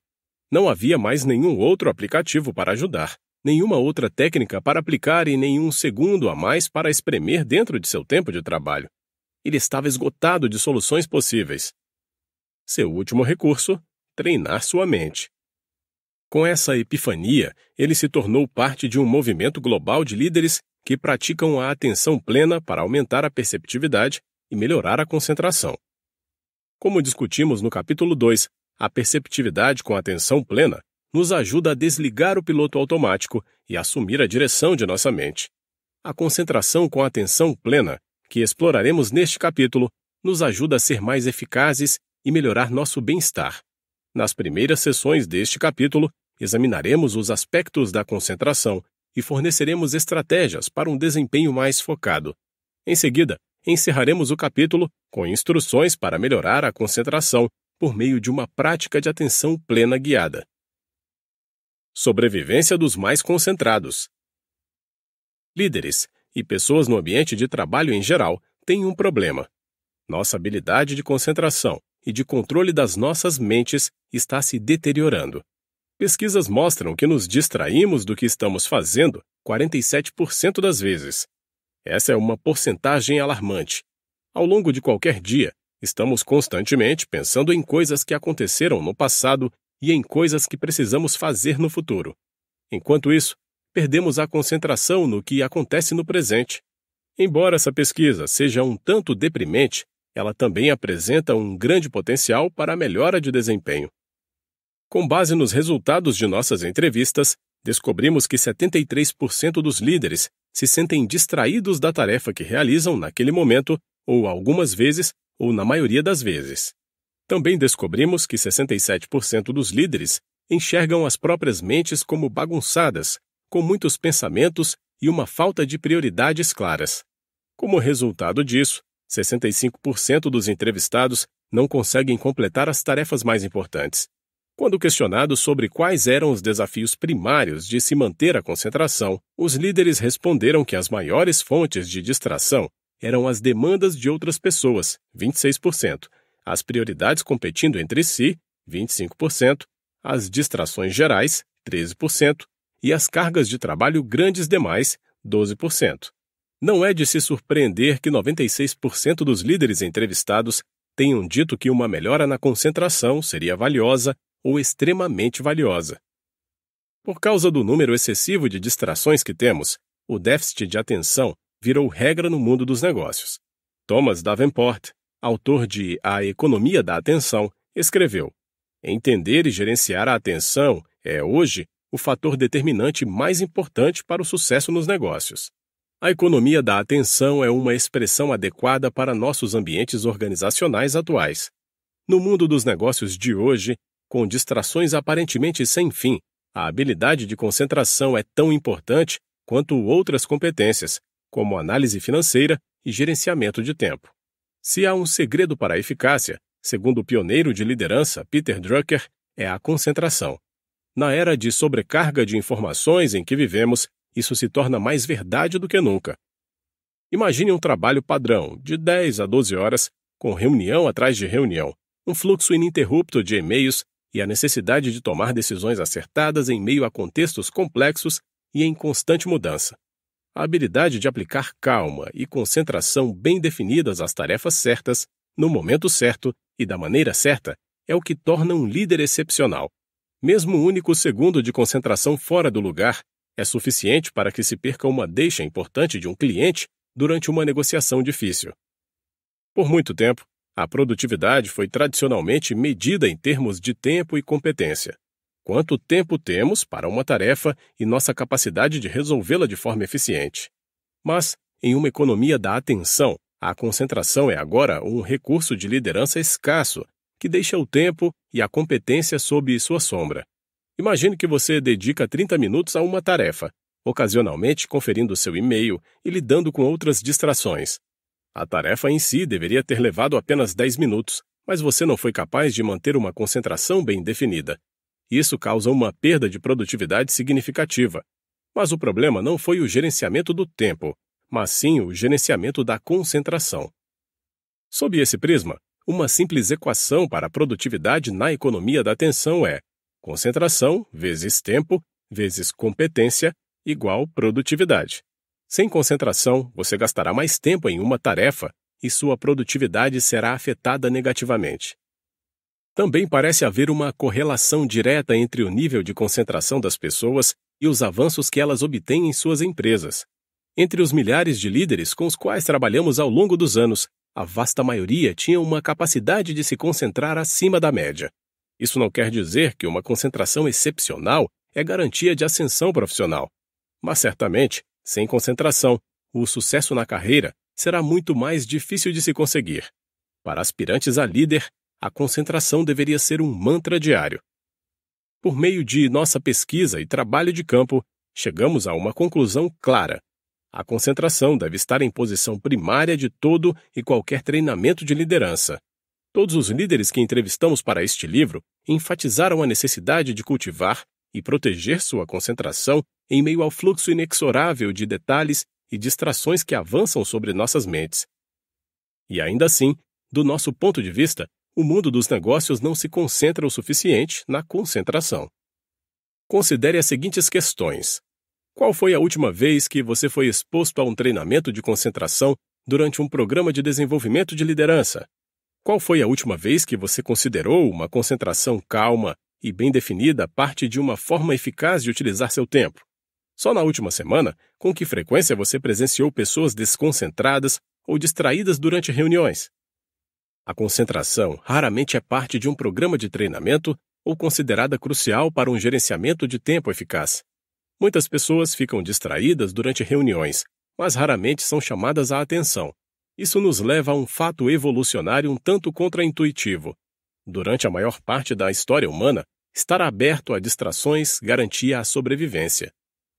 Não havia mais nenhum outro aplicativo para ajudar, nenhuma outra técnica para aplicar e nenhum segundo a mais para espremer dentro de seu tempo de trabalho. Ele estava esgotado de soluções possíveis. Seu último recurso: treinar sua mente. Com essa epifania, ele se tornou parte de um movimento global de líderes que praticam a atenção plena para aumentar a perceptividade e melhorar a concentração. Como discutimos no capítulo 2, a perceptividade com atenção plena nos ajuda a desligar o piloto automático e assumir a direção de nossa mente. A concentração com atenção plena, que exploraremos neste capítulo, nos ajuda a ser mais eficazes e melhorar nosso bem-estar. Nas primeiras sessões deste capítulo, examinaremos os aspectos da concentração e forneceremos estratégias para um desempenho mais focado. Em seguida, encerraremos o capítulo com instruções para melhorar a concentração por meio de uma prática de atenção plena guiada. Sobrevivência dos mais concentrados. Líderes e pessoas no ambiente de trabalho em geral têm um problema. Nossa habilidade de concentração, e de controle das nossas mentes está se deteriorando. Pesquisas mostram que nos distraímos do que estamos fazendo 47% das vezes. Essa é uma porcentagem alarmante. Ao longo de qualquer dia, estamos constantemente pensando em coisas que aconteceram no passado e em coisas que precisamos fazer no futuro. Enquanto isso, perdemos a concentração no que acontece no presente. Embora essa pesquisa seja um tanto deprimente, ela também apresenta um grande potencial para a melhora de desempenho. Com base nos resultados de nossas entrevistas, descobrimos que 73% dos líderes se sentem distraídos da tarefa que realizam naquele momento, ou algumas vezes, ou na maioria das vezes. Também descobrimos que 67% dos líderes enxergam as próprias mentes como bagunçadas, com muitos pensamentos e uma falta de prioridades claras. Como resultado disso, 65% dos entrevistados não conseguem completar as tarefas mais importantes. Quando questionado sobre quais eram os desafios primários de se manter a concentração, os líderes responderam que as maiores fontes de distração eram as demandas de outras pessoas, 26%, as prioridades competindo entre si, 25%, as distrações gerais, 13%, e as cargas de trabalho grandes demais, 12%. Não é de se surpreender que 96% dos líderes entrevistados tenham dito que uma melhora na concentração seria valiosa ou extremamente valiosa. Por causa do número excessivo de distrações que temos, o déficit de atenção virou regra no mundo dos negócios. Thomas Davenport, autor de A Economia da Atenção, escreveu: Entender e gerenciar a atenção é, hoje, o fator determinante mais importante para o sucesso nos negócios. A economia da atenção é uma expressão adequada para nossos ambientes organizacionais atuais. No mundo dos negócios de hoje, com distrações aparentemente sem fim, a habilidade de concentração é tão importante quanto outras competências, como análise financeira e gerenciamento de tempo. Se há um segredo para a eficácia, segundo o pioneiro de liderança Peter Drucker, é a concentração. Na era de sobrecarga de informações em que vivemos, isso se torna mais verdade do que nunca. Imagine um trabalho padrão, de 10 a 12 horas, com reunião atrás de reunião, um fluxo ininterrupto de e-mails e a necessidade de tomar decisões acertadas em meio a contextos complexos e em constante mudança. A habilidade de aplicar calma e concentração bem definidas às tarefas certas, no momento certo e da maneira certa, é o que torna um líder excepcional. Mesmo o um único segundo de concentração fora do lugar é suficiente para que se perca uma deixa importante de um cliente durante uma negociação difícil. Por muito tempo, a produtividade foi tradicionalmente medida em termos de tempo e competência. Quanto tempo temos para uma tarefa e nossa capacidade de resolvê-la de forma eficiente. Mas, em uma economia da atenção, a concentração é agora um recurso de liderança escasso que deixa o tempo e a competência sob sua sombra. Imagine que você dedica 30 minutos a uma tarefa, ocasionalmente conferindo seu e-mail e lidando com outras distrações. A tarefa em si deveria ter levado apenas 10 minutos, mas você não foi capaz de manter uma concentração bem definida. Isso causa uma perda de produtividade significativa. Mas o problema não foi o gerenciamento do tempo, mas sim o gerenciamento da concentração. Sob esse prisma, uma simples equação para a produtividade na economia da atenção é Concentração vezes tempo vezes competência igual produtividade. Sem concentração, você gastará mais tempo em uma tarefa e sua produtividade será afetada negativamente. Também parece haver uma correlação direta entre o nível de concentração das pessoas e os avanços que elas obtêm em suas empresas. Entre os milhares de líderes com os quais trabalhamos ao longo dos anos, a vasta maioria tinha uma capacidade de se concentrar acima da média, isso não quer dizer que uma concentração excepcional é garantia de ascensão profissional. Mas certamente, sem concentração, o sucesso na carreira será muito mais difícil de se conseguir. Para aspirantes a líder, a concentração deveria ser um mantra diário. Por meio de nossa pesquisa e trabalho de campo, chegamos a uma conclusão clara. A concentração deve estar em posição primária de todo e qualquer treinamento de liderança. Todos os líderes que entrevistamos para este livro enfatizaram a necessidade de cultivar e proteger sua concentração em meio ao fluxo inexorável de detalhes e distrações que avançam sobre nossas mentes. E ainda assim, do nosso ponto de vista, o mundo dos negócios não se concentra o suficiente na concentração. Considere as seguintes questões. Qual foi a última vez que você foi exposto a um treinamento de concentração durante um programa de desenvolvimento de liderança? Qual foi a última vez que você considerou uma concentração calma e bem definida parte de uma forma eficaz de utilizar seu tempo? Só na última semana, com que frequência você presenciou pessoas desconcentradas ou distraídas durante reuniões? A concentração raramente é parte de um programa de treinamento ou considerada crucial para um gerenciamento de tempo eficaz. Muitas pessoas ficam distraídas durante reuniões, mas raramente são chamadas à atenção. Isso nos leva a um fato evolucionário um tanto contraintuitivo. Durante a maior parte da história humana, estar aberto a distrações garantia a sobrevivência.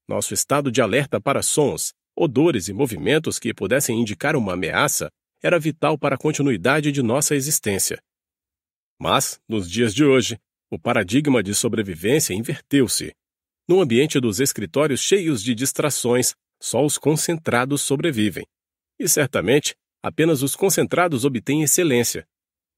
Nosso estado de alerta para sons, odores e movimentos que pudessem indicar uma ameaça era vital para a continuidade de nossa existência. Mas, nos dias de hoje, o paradigma de sobrevivência inverteu-se. No ambiente dos escritórios cheios de distrações, só os concentrados sobrevivem. E certamente apenas os concentrados obtêm excelência.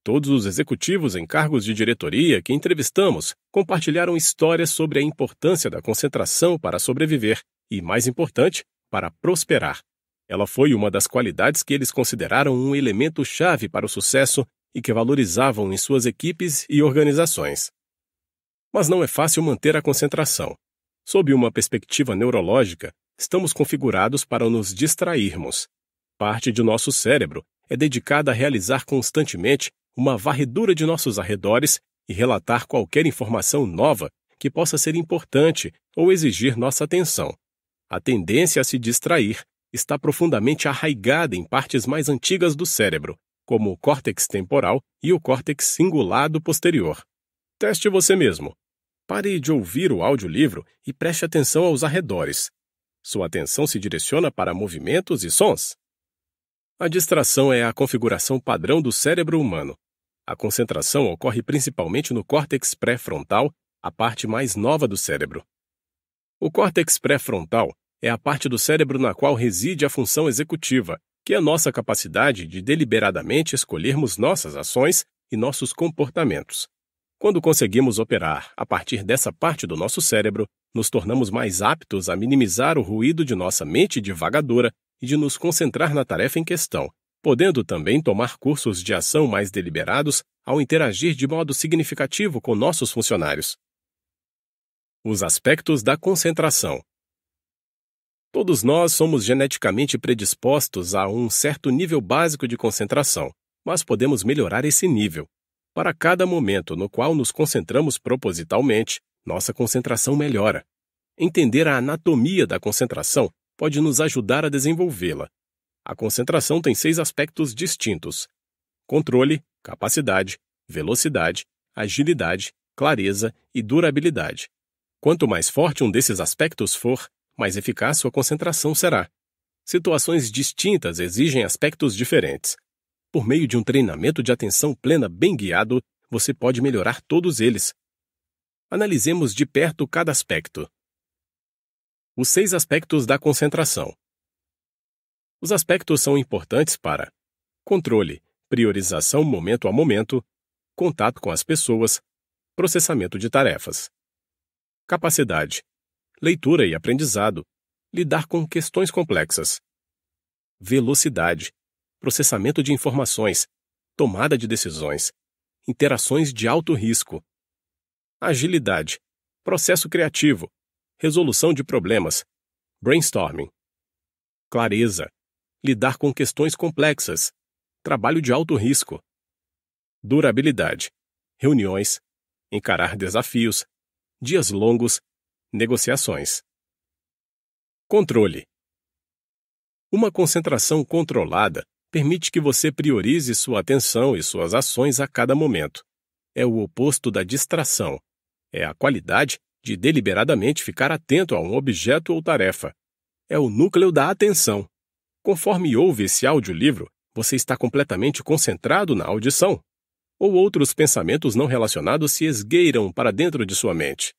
Todos os executivos em cargos de diretoria que entrevistamos compartilharam histórias sobre a importância da concentração para sobreviver e, mais importante, para prosperar. Ela foi uma das qualidades que eles consideraram um elemento chave para o sucesso e que valorizavam em suas equipes e organizações. Mas não é fácil manter a concentração. Sob uma perspectiva neurológica, estamos configurados para nos distrairmos, Parte de nosso cérebro é dedicada a realizar constantemente uma varredura de nossos arredores e relatar qualquer informação nova que possa ser importante ou exigir nossa atenção. A tendência a se distrair está profundamente arraigada em partes mais antigas do cérebro, como o córtex temporal e o córtex cingulado posterior. Teste você mesmo. Pare de ouvir o audiolivro e preste atenção aos arredores. Sua atenção se direciona para movimentos e sons. A distração é a configuração padrão do cérebro humano. A concentração ocorre principalmente no córtex pré-frontal, a parte mais nova do cérebro. O córtex pré-frontal é a parte do cérebro na qual reside a função executiva, que é nossa capacidade de deliberadamente escolhermos nossas ações e nossos comportamentos. Quando conseguimos operar a partir dessa parte do nosso cérebro, nos tornamos mais aptos a minimizar o ruído de nossa mente divagadora e de nos concentrar na tarefa em questão, podendo também tomar cursos de ação mais deliberados ao interagir de modo significativo com nossos funcionários. Os aspectos da concentração. Todos nós somos geneticamente predispostos a um certo nível básico de concentração, mas podemos melhorar esse nível. Para cada momento no qual nos concentramos propositalmente, nossa concentração melhora. Entender a anatomia da concentração pode nos ajudar a desenvolvê-la. A concentração tem seis aspectos distintos: controle, capacidade, velocidade, agilidade, clareza e durabilidade. Quanto mais forte um desses aspectos for, mais eficaz sua concentração será. Situações distintas exigem aspectos diferentes. Por meio de um treinamento de atenção plena bem guiado, você pode melhorar todos eles. Analisemos de perto cada aspecto. Os seis aspectos da concentração. Os aspectos são importantes para controle, priorização momento a momento, contato com as pessoas, processamento de tarefas, capacidade, leitura e aprendizado, lidar com questões complexas, velocidade, processamento de informações, tomada de decisões, interações de alto risco, agilidade, processo criativo, resolução de problemas, brainstorming, clareza, lidar com questões complexas, trabalho de alto risco, durabilidade, reuniões, encarar desafios, dias longos, negociações. Controle: Uma concentração controlada permite que você priorize sua atenção e suas ações a cada momento. É o oposto da distração. É a qualidade de deliberadamente ficar atento a um objeto ou tarefa. É o núcleo da atenção. Conforme ouve esse audiolivro, você está completamente concentrado na audição. Ou outros pensamentos não relacionados se esgueiram para dentro de sua mente.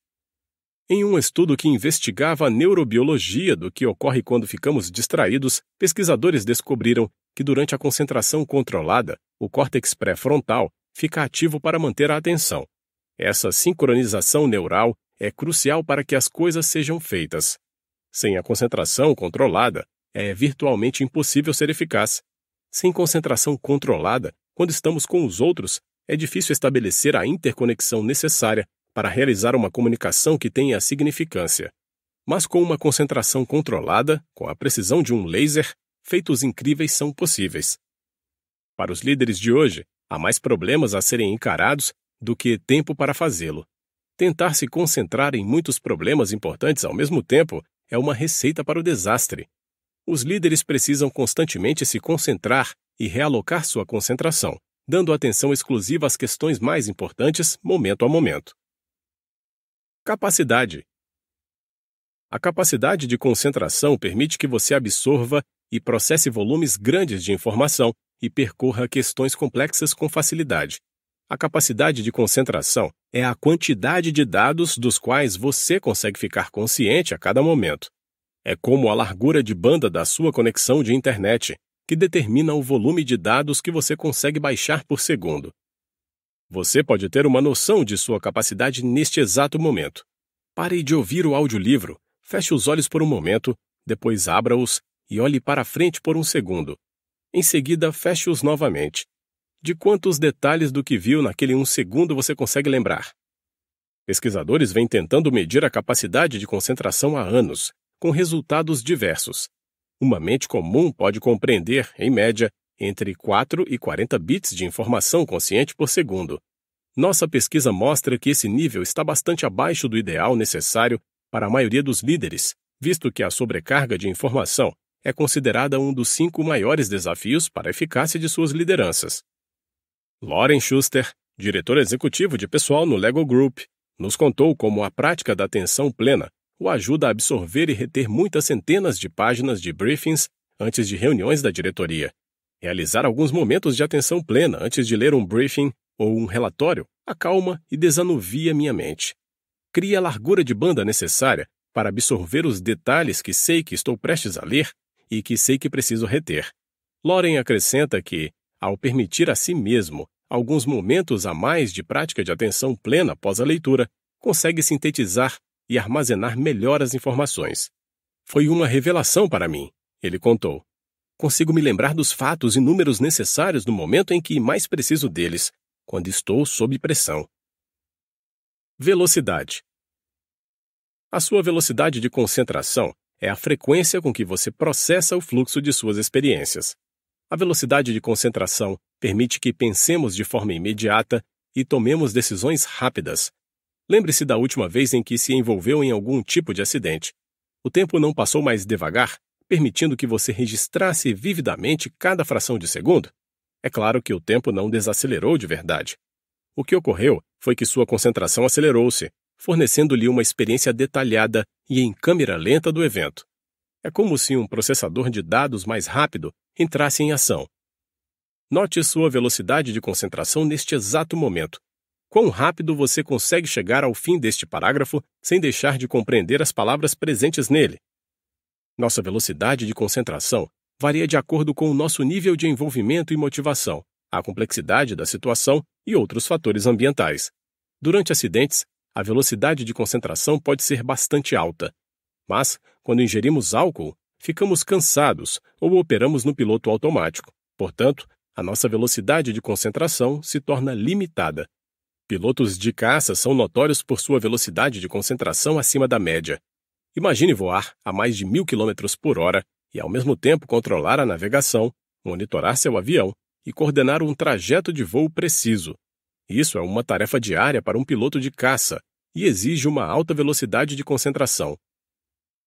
Em um estudo que investigava a neurobiologia do que ocorre quando ficamos distraídos, pesquisadores descobriram que durante a concentração controlada, o córtex pré-frontal fica ativo para manter a atenção. Essa sincronização neural é crucial para que as coisas sejam feitas. Sem a concentração controlada, é virtualmente impossível ser eficaz. Sem concentração controlada, quando estamos com os outros, é difícil estabelecer a interconexão necessária para realizar uma comunicação que tenha significância. Mas com uma concentração controlada, com a precisão de um laser, feitos incríveis são possíveis. Para os líderes de hoje, há mais problemas a serem encarados do que tempo para fazê-lo. Tentar se concentrar em muitos problemas importantes ao mesmo tempo é uma receita para o desastre. Os líderes precisam constantemente se concentrar e realocar sua concentração, dando atenção exclusiva às questões mais importantes, momento a momento. Capacidade: A capacidade de concentração permite que você absorva e processe volumes grandes de informação e percorra questões complexas com facilidade, a capacidade de concentração é a quantidade de dados dos quais você consegue ficar consciente a cada momento. É como a largura de banda da sua conexão de internet, que determina o volume de dados que você consegue baixar por segundo. Você pode ter uma noção de sua capacidade neste exato momento. Pare de ouvir o audiolivro, feche os olhos por um momento, depois abra-os e olhe para frente por um segundo. Em seguida, feche-os novamente de quantos detalhes do que viu naquele um segundo você consegue lembrar. Pesquisadores vêm tentando medir a capacidade de concentração há anos, com resultados diversos. Uma mente comum pode compreender, em média, entre 4 e 40 bits de informação consciente por segundo. Nossa pesquisa mostra que esse nível está bastante abaixo do ideal necessário para a maioria dos líderes, visto que a sobrecarga de informação é considerada um dos cinco maiores desafios para a eficácia de suas lideranças. Lauren Schuster, diretor executivo de pessoal no Lego Group, nos contou como a prática da atenção plena o ajuda a absorver e reter muitas centenas de páginas de briefings antes de reuniões da diretoria. Realizar alguns momentos de atenção plena antes de ler um briefing ou um relatório acalma e desanuvia minha mente. Cria a largura de banda necessária para absorver os detalhes que sei que estou prestes a ler e que sei que preciso reter. Loren acrescenta que, ao permitir a si mesmo alguns momentos a mais de prática de atenção plena após a leitura, consegue sintetizar e armazenar melhor as informações. Foi uma revelação para mim, ele contou. Consigo me lembrar dos fatos e números necessários no momento em que mais preciso deles, quando estou sob pressão. Velocidade: A sua velocidade de concentração é a frequência com que você processa o fluxo de suas experiências. A velocidade de concentração permite que pensemos de forma imediata e tomemos decisões rápidas. Lembre-se da última vez em que se envolveu em algum tipo de acidente. O tempo não passou mais devagar, permitindo que você registrasse vividamente cada fração de segundo? É claro que o tempo não desacelerou de verdade. O que ocorreu foi que sua concentração acelerou-se, fornecendo-lhe uma experiência detalhada e em câmera lenta do evento. É como se um processador de dados mais rápido entrasse em ação, Note sua velocidade de concentração neste exato momento. Quão rápido você consegue chegar ao fim deste parágrafo sem deixar de compreender as palavras presentes nele? Nossa velocidade de concentração varia de acordo com o nosso nível de envolvimento e motivação, a complexidade da situação e outros fatores ambientais. Durante acidentes, a velocidade de concentração pode ser bastante alta. Mas, quando ingerimos álcool, ficamos cansados ou operamos no piloto automático. Portanto, a nossa velocidade de concentração se torna limitada. Pilotos de caça são notórios por sua velocidade de concentração acima da média. Imagine voar a mais de mil quilômetros por hora e, ao mesmo tempo, controlar a navegação, monitorar seu avião e coordenar um trajeto de voo preciso. Isso é uma tarefa diária para um piloto de caça e exige uma alta velocidade de concentração.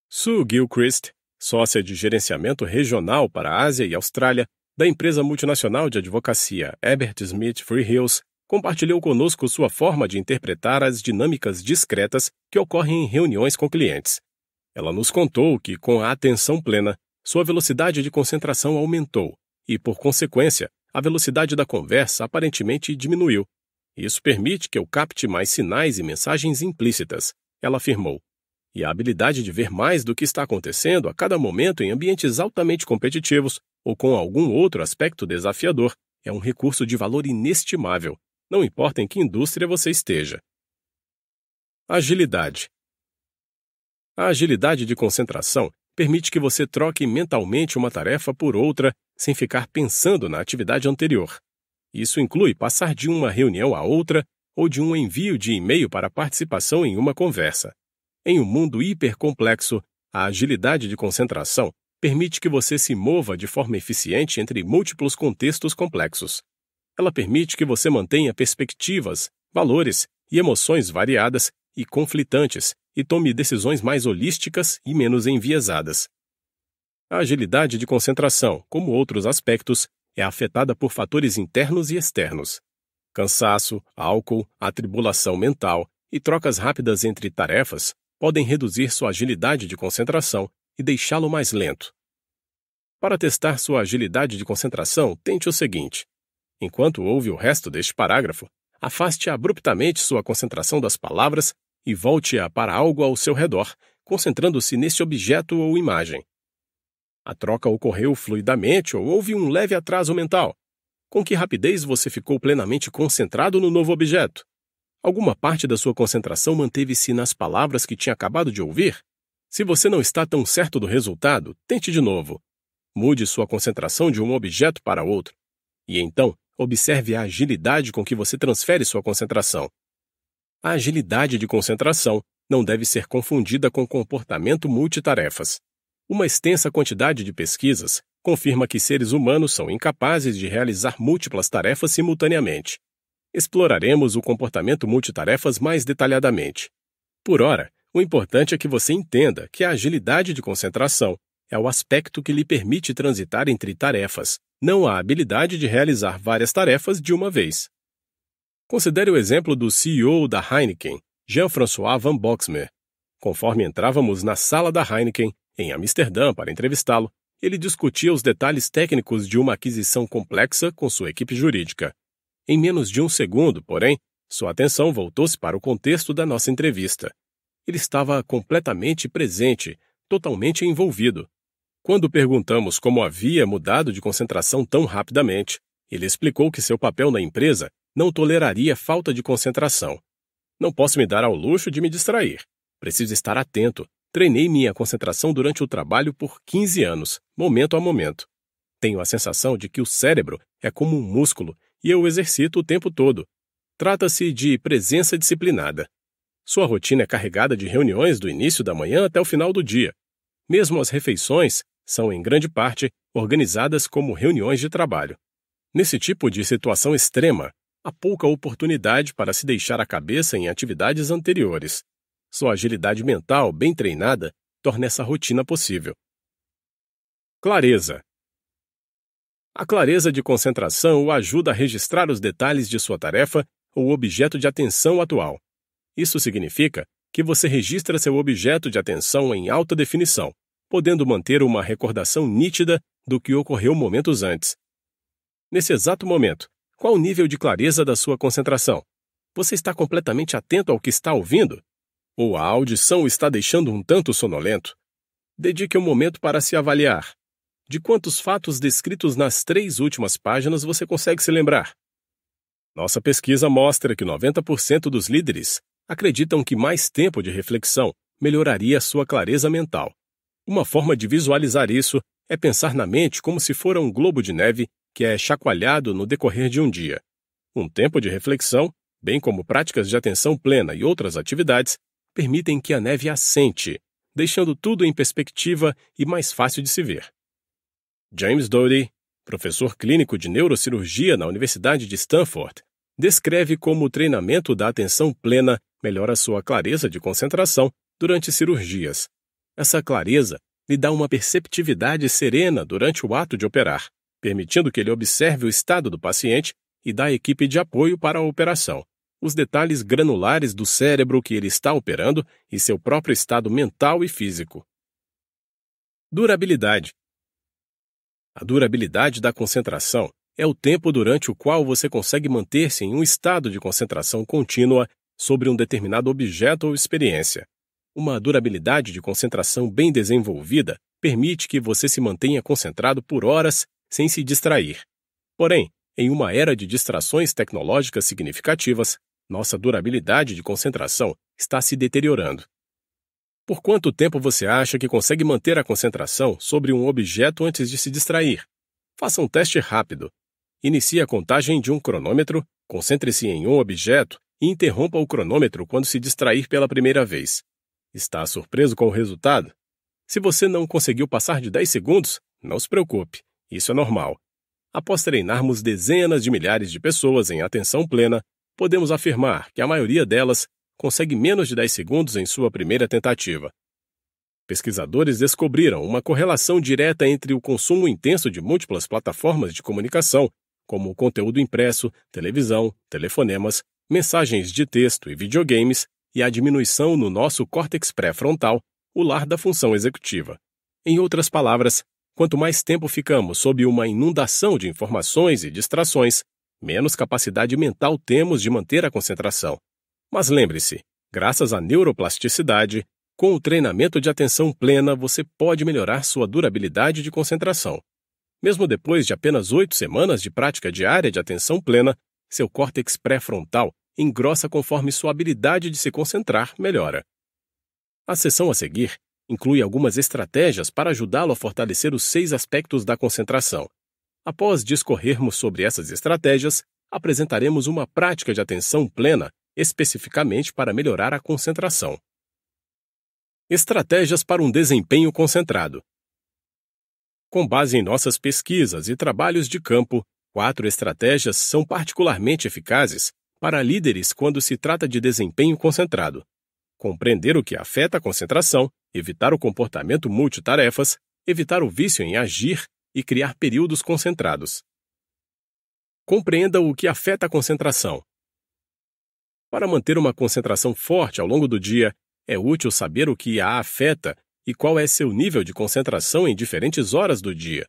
Sue Gilchrist, sócia de gerenciamento regional para a Ásia e Austrália, da empresa multinacional de advocacia Herbert Smith Freehills, compartilhou conosco sua forma de interpretar as dinâmicas discretas que ocorrem em reuniões com clientes. Ela nos contou que, com a atenção plena, sua velocidade de concentração aumentou e, por consequência, a velocidade da conversa aparentemente diminuiu. Isso permite que eu capte mais sinais e mensagens implícitas, ela afirmou e a habilidade de ver mais do que está acontecendo a cada momento em ambientes altamente competitivos ou com algum outro aspecto desafiador é um recurso de valor inestimável, não importa em que indústria você esteja. Agilidade A agilidade de concentração permite que você troque mentalmente uma tarefa por outra sem ficar pensando na atividade anterior. Isso inclui passar de uma reunião a outra ou de um envio de e-mail para participação em uma conversa. Em um mundo hipercomplexo, a agilidade de concentração permite que você se mova de forma eficiente entre múltiplos contextos complexos. Ela permite que você mantenha perspectivas, valores e emoções variadas e conflitantes e tome decisões mais holísticas e menos enviesadas. A agilidade de concentração, como outros aspectos, é afetada por fatores internos e externos. Cansaço, álcool, atribulação mental e trocas rápidas entre tarefas podem reduzir sua agilidade de concentração e deixá-lo mais lento. Para testar sua agilidade de concentração, tente o seguinte: enquanto ouve o resto deste parágrafo, afaste abruptamente sua concentração das palavras e volte-a para algo ao seu redor, concentrando-se nesse objeto ou imagem. A troca ocorreu fluidamente ou houve um leve atraso mental. Com que rapidez você ficou plenamente concentrado no novo objeto? Alguma parte da sua concentração manteve-se nas palavras que tinha acabado de ouvir? Se você não está tão certo do resultado, tente de novo. Mude sua concentração de um objeto para outro. E então, observe a agilidade com que você transfere sua concentração. A agilidade de concentração não deve ser confundida com comportamento multitarefas. Uma extensa quantidade de pesquisas confirma que seres humanos são incapazes de realizar múltiplas tarefas simultaneamente exploraremos o comportamento multitarefas mais detalhadamente. Por ora, o importante é que você entenda que a agilidade de concentração é o aspecto que lhe permite transitar entre tarefas, não a habilidade de realizar várias tarefas de uma vez. Considere o exemplo do CEO da Heineken, Jean-François Van Boxmeer. Conforme entrávamos na sala da Heineken, em Amsterdã, para entrevistá-lo, ele discutia os detalhes técnicos de uma aquisição complexa com sua equipe jurídica. Em menos de um segundo, porém, sua atenção voltou-se para o contexto da nossa entrevista. Ele estava completamente presente, totalmente envolvido. Quando perguntamos como havia mudado de concentração tão rapidamente, ele explicou que seu papel na empresa não toleraria falta de concentração. Não posso me dar ao luxo de me distrair. Preciso estar atento. Treinei minha concentração durante o trabalho por 15 anos, momento a momento. Tenho a sensação de que o cérebro é como um músculo e eu exercito o tempo todo. Trata-se de presença disciplinada. Sua rotina é carregada de reuniões do início da manhã até o final do dia. Mesmo as refeições são, em grande parte, organizadas como reuniões de trabalho. Nesse tipo de situação extrema, há pouca oportunidade para se deixar a cabeça em atividades anteriores. Sua agilidade mental, bem treinada, torna essa rotina possível. Clareza a clareza de concentração o ajuda a registrar os detalhes de sua tarefa ou objeto de atenção atual. Isso significa que você registra seu objeto de atenção em alta definição, podendo manter uma recordação nítida do que ocorreu momentos antes. Nesse exato momento, qual o nível de clareza da sua concentração? Você está completamente atento ao que está ouvindo? Ou a audição está deixando um tanto sonolento? Dedique um momento para se avaliar de quantos fatos descritos nas três últimas páginas você consegue se lembrar? Nossa pesquisa mostra que 90% dos líderes acreditam que mais tempo de reflexão melhoraria sua clareza mental. Uma forma de visualizar isso é pensar na mente como se fora um globo de neve que é chacoalhado no decorrer de um dia. Um tempo de reflexão, bem como práticas de atenção plena e outras atividades, permitem que a neve assente, deixando tudo em perspectiva e mais fácil de se ver. James Doty, professor clínico de neurocirurgia na Universidade de Stanford, descreve como o treinamento da atenção plena melhora sua clareza de concentração durante cirurgias. Essa clareza lhe dá uma perceptividade serena durante o ato de operar, permitindo que ele observe o estado do paciente e da equipe de apoio para a operação, os detalhes granulares do cérebro que ele está operando e seu próprio estado mental e físico. Durabilidade a durabilidade da concentração é o tempo durante o qual você consegue manter-se em um estado de concentração contínua sobre um determinado objeto ou experiência. Uma durabilidade de concentração bem desenvolvida permite que você se mantenha concentrado por horas sem se distrair. Porém, em uma era de distrações tecnológicas significativas, nossa durabilidade de concentração está se deteriorando. Por quanto tempo você acha que consegue manter a concentração sobre um objeto antes de se distrair? Faça um teste rápido. Inicie a contagem de um cronômetro, concentre-se em um objeto e interrompa o cronômetro quando se distrair pela primeira vez. Está surpreso com o resultado? Se você não conseguiu passar de 10 segundos, não se preocupe, isso é normal. Após treinarmos dezenas de milhares de pessoas em atenção plena, podemos afirmar que a maioria delas consegue menos de 10 segundos em sua primeira tentativa. Pesquisadores descobriram uma correlação direta entre o consumo intenso de múltiplas plataformas de comunicação, como conteúdo impresso, televisão, telefonemas, mensagens de texto e videogames, e a diminuição no nosso córtex pré-frontal, o lar da função executiva. Em outras palavras, quanto mais tempo ficamos sob uma inundação de informações e distrações, menos capacidade mental temos de manter a concentração. Mas lembre-se, graças à neuroplasticidade, com o treinamento de atenção plena, você pode melhorar sua durabilidade de concentração. Mesmo depois de apenas oito semanas de prática diária de atenção plena, seu córtex pré-frontal engrossa conforme sua habilidade de se concentrar melhora. A sessão a seguir inclui algumas estratégias para ajudá-lo a fortalecer os seis aspectos da concentração. Após discorrermos sobre essas estratégias, apresentaremos uma prática de atenção plena especificamente para melhorar a concentração. Estratégias para um desempenho concentrado. Com base em nossas pesquisas e trabalhos de campo, quatro estratégias são particularmente eficazes para líderes quando se trata de desempenho concentrado: compreender o que afeta a concentração, evitar o comportamento multitarefas, evitar o vício em agir e criar períodos concentrados. Compreenda o que afeta a concentração, para manter uma concentração forte ao longo do dia, é útil saber o que a afeta e qual é seu nível de concentração em diferentes horas do dia.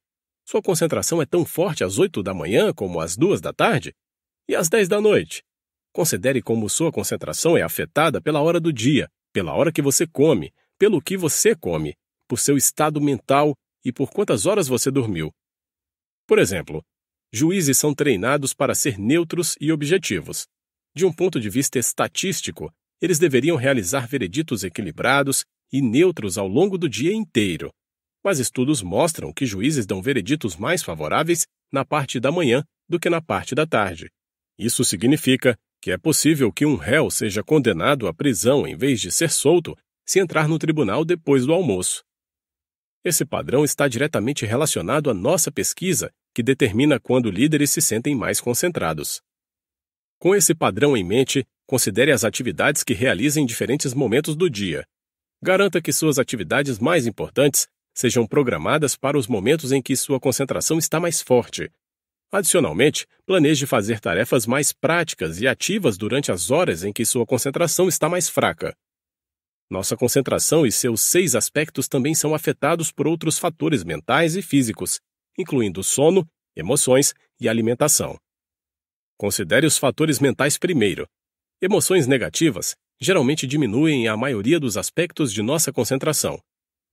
Sua concentração é tão forte às 8 da manhã como às 2 da tarde e às 10 da noite. Considere como sua concentração é afetada pela hora do dia, pela hora que você come, pelo que você come, por seu estado mental e por quantas horas você dormiu. Por exemplo, juízes são treinados para ser neutros e objetivos. De um ponto de vista estatístico, eles deveriam realizar vereditos equilibrados e neutros ao longo do dia inteiro. Mas estudos mostram que juízes dão vereditos mais favoráveis na parte da manhã do que na parte da tarde. Isso significa que é possível que um réu seja condenado à prisão em vez de ser solto se entrar no tribunal depois do almoço. Esse padrão está diretamente relacionado à nossa pesquisa, que determina quando líderes se sentem mais concentrados. Com esse padrão em mente, considere as atividades que realiza em diferentes momentos do dia. Garanta que suas atividades mais importantes sejam programadas para os momentos em que sua concentração está mais forte. Adicionalmente, planeje fazer tarefas mais práticas e ativas durante as horas em que sua concentração está mais fraca. Nossa concentração e seus seis aspectos também são afetados por outros fatores mentais e físicos, incluindo sono, emoções e alimentação. Considere os fatores mentais primeiro. Emoções negativas geralmente diminuem a maioria dos aspectos de nossa concentração.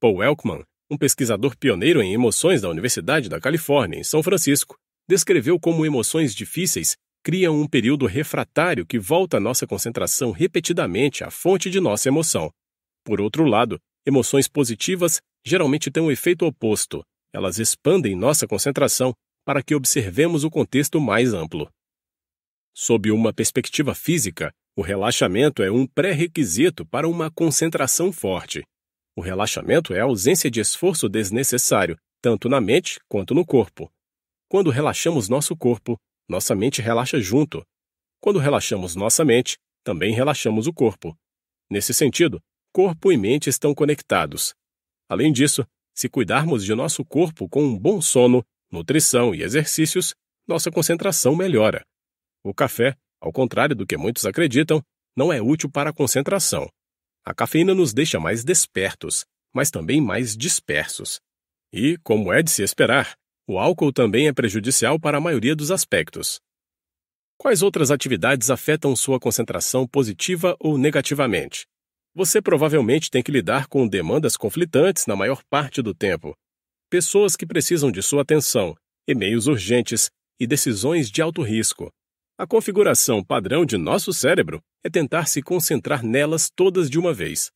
Paul Elkman, um pesquisador pioneiro em emoções da Universidade da Califórnia, em São Francisco, descreveu como emoções difíceis criam um período refratário que volta nossa concentração repetidamente à fonte de nossa emoção. Por outro lado, emoções positivas geralmente têm um efeito oposto. Elas expandem nossa concentração para que observemos o contexto mais amplo. Sob uma perspectiva física, o relaxamento é um pré-requisito para uma concentração forte. O relaxamento é a ausência de esforço desnecessário, tanto na mente quanto no corpo. Quando relaxamos nosso corpo, nossa mente relaxa junto. Quando relaxamos nossa mente, também relaxamos o corpo. Nesse sentido, corpo e mente estão conectados. Além disso, se cuidarmos de nosso corpo com um bom sono, nutrição e exercícios, nossa concentração melhora. O café, ao contrário do que muitos acreditam, não é útil para a concentração. A cafeína nos deixa mais despertos, mas também mais dispersos. E, como é de se esperar, o álcool também é prejudicial para a maioria dos aspectos. Quais outras atividades afetam sua concentração positiva ou negativamente? Você provavelmente tem que lidar com demandas conflitantes na maior parte do tempo. Pessoas que precisam de sua atenção, e-mails urgentes e decisões de alto risco. A configuração padrão de nosso cérebro é tentar se concentrar nelas todas de uma vez.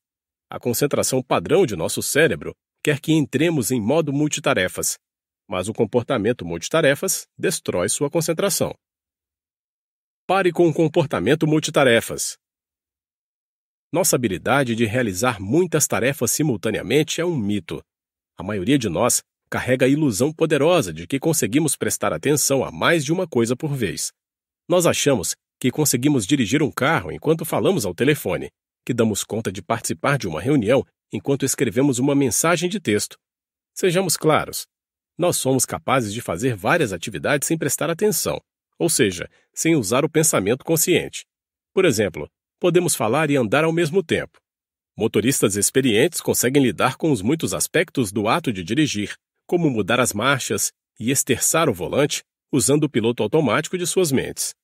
A concentração padrão de nosso cérebro quer que entremos em modo multitarefas, mas o comportamento multitarefas destrói sua concentração. Pare com o comportamento multitarefas. Nossa habilidade de realizar muitas tarefas simultaneamente é um mito. A maioria de nós carrega a ilusão poderosa de que conseguimos prestar atenção a mais de uma coisa por vez. Nós achamos que conseguimos dirigir um carro enquanto falamos ao telefone, que damos conta de participar de uma reunião enquanto escrevemos uma mensagem de texto. Sejamos claros, nós somos capazes de fazer várias atividades sem prestar atenção, ou seja, sem usar o pensamento consciente. Por exemplo, podemos falar e andar ao mesmo tempo. Motoristas experientes conseguem lidar com os muitos aspectos do ato de dirigir, como mudar as marchas e esterçar o volante, usando o piloto automático de suas mentes.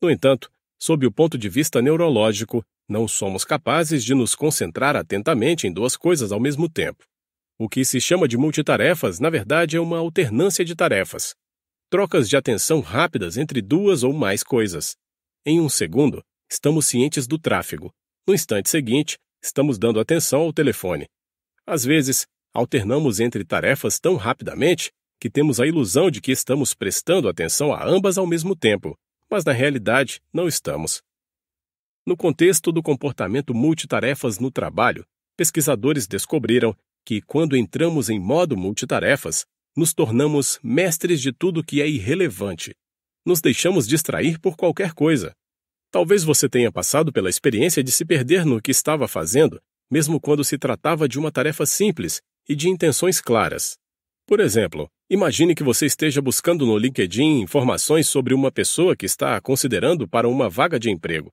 No entanto, sob o ponto de vista neurológico, não somos capazes de nos concentrar atentamente em duas coisas ao mesmo tempo. O que se chama de multitarefas, na verdade, é uma alternância de tarefas, trocas de atenção rápidas entre duas ou mais coisas. Em um segundo, estamos cientes do tráfego. No instante seguinte, estamos dando atenção ao telefone. Às vezes, alternamos entre tarefas tão rapidamente que temos a ilusão de que estamos prestando atenção a ambas ao mesmo tempo, mas na realidade não estamos. No contexto do comportamento multitarefas no trabalho, pesquisadores descobriram que, quando entramos em modo multitarefas, nos tornamos mestres de tudo que é irrelevante. Nos deixamos distrair por qualquer coisa. Talvez você tenha passado pela experiência de se perder no que estava fazendo, mesmo quando se tratava de uma tarefa simples e de intenções claras. Por exemplo, imagine que você esteja buscando no LinkedIn informações sobre uma pessoa que está considerando para uma vaga de emprego.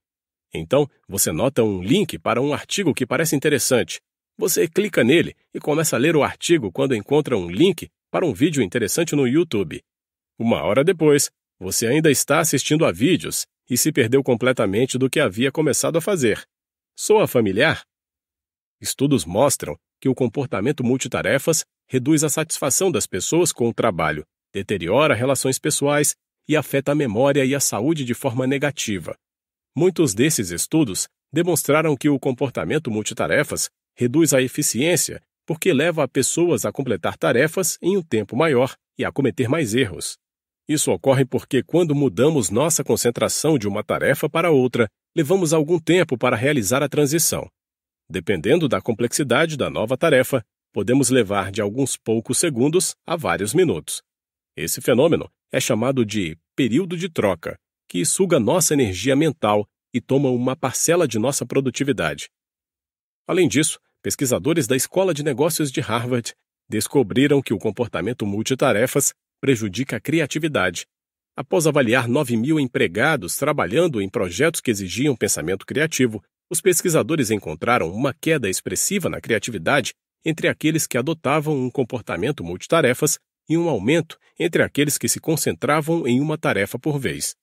Então, você nota um link para um artigo que parece interessante. Você clica nele e começa a ler o artigo quando encontra um link para um vídeo interessante no YouTube. Uma hora depois, você ainda está assistindo a vídeos e se perdeu completamente do que havia começado a fazer. Soa familiar? Estudos mostram que o comportamento multitarefas reduz a satisfação das pessoas com o trabalho, deteriora relações pessoais e afeta a memória e a saúde de forma negativa. Muitos desses estudos demonstraram que o comportamento multitarefas reduz a eficiência porque leva a pessoas a completar tarefas em um tempo maior e a cometer mais erros. Isso ocorre porque, quando mudamos nossa concentração de uma tarefa para outra, levamos algum tempo para realizar a transição. Dependendo da complexidade da nova tarefa, podemos levar de alguns poucos segundos a vários minutos. Esse fenômeno é chamado de período de troca, que suga nossa energia mental e toma uma parcela de nossa produtividade. Além disso, pesquisadores da Escola de Negócios de Harvard descobriram que o comportamento multitarefas prejudica a criatividade. Após avaliar 9 mil empregados trabalhando em projetos que exigiam pensamento criativo, os pesquisadores encontraram uma queda expressiva na criatividade entre aqueles que adotavam um comportamento multitarefas e um aumento entre aqueles que se concentravam em uma tarefa por vez.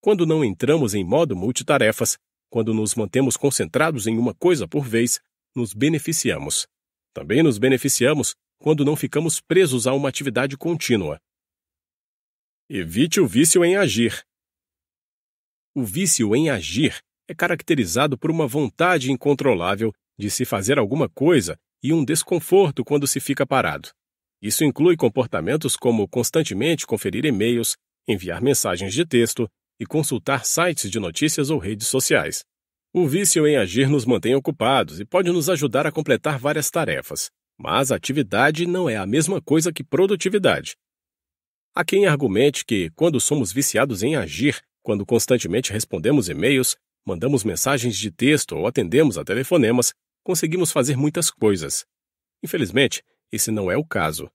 Quando não entramos em modo multitarefas, quando nos mantemos concentrados em uma coisa por vez, nos beneficiamos. Também nos beneficiamos quando não ficamos presos a uma atividade contínua. Evite o vício em agir. O vício em agir é caracterizado por uma vontade incontrolável de se fazer alguma coisa e um desconforto quando se fica parado. Isso inclui comportamentos como constantemente conferir e-mails, enviar mensagens de texto e consultar sites de notícias ou redes sociais. O vício em agir nos mantém ocupados e pode nos ajudar a completar várias tarefas, mas atividade não é a mesma coisa que produtividade. Há quem argumente que, quando somos viciados em agir, quando constantemente respondemos e-mails, Mandamos mensagens de texto ou atendemos a telefonemas, conseguimos fazer muitas coisas. Infelizmente, esse não é o caso.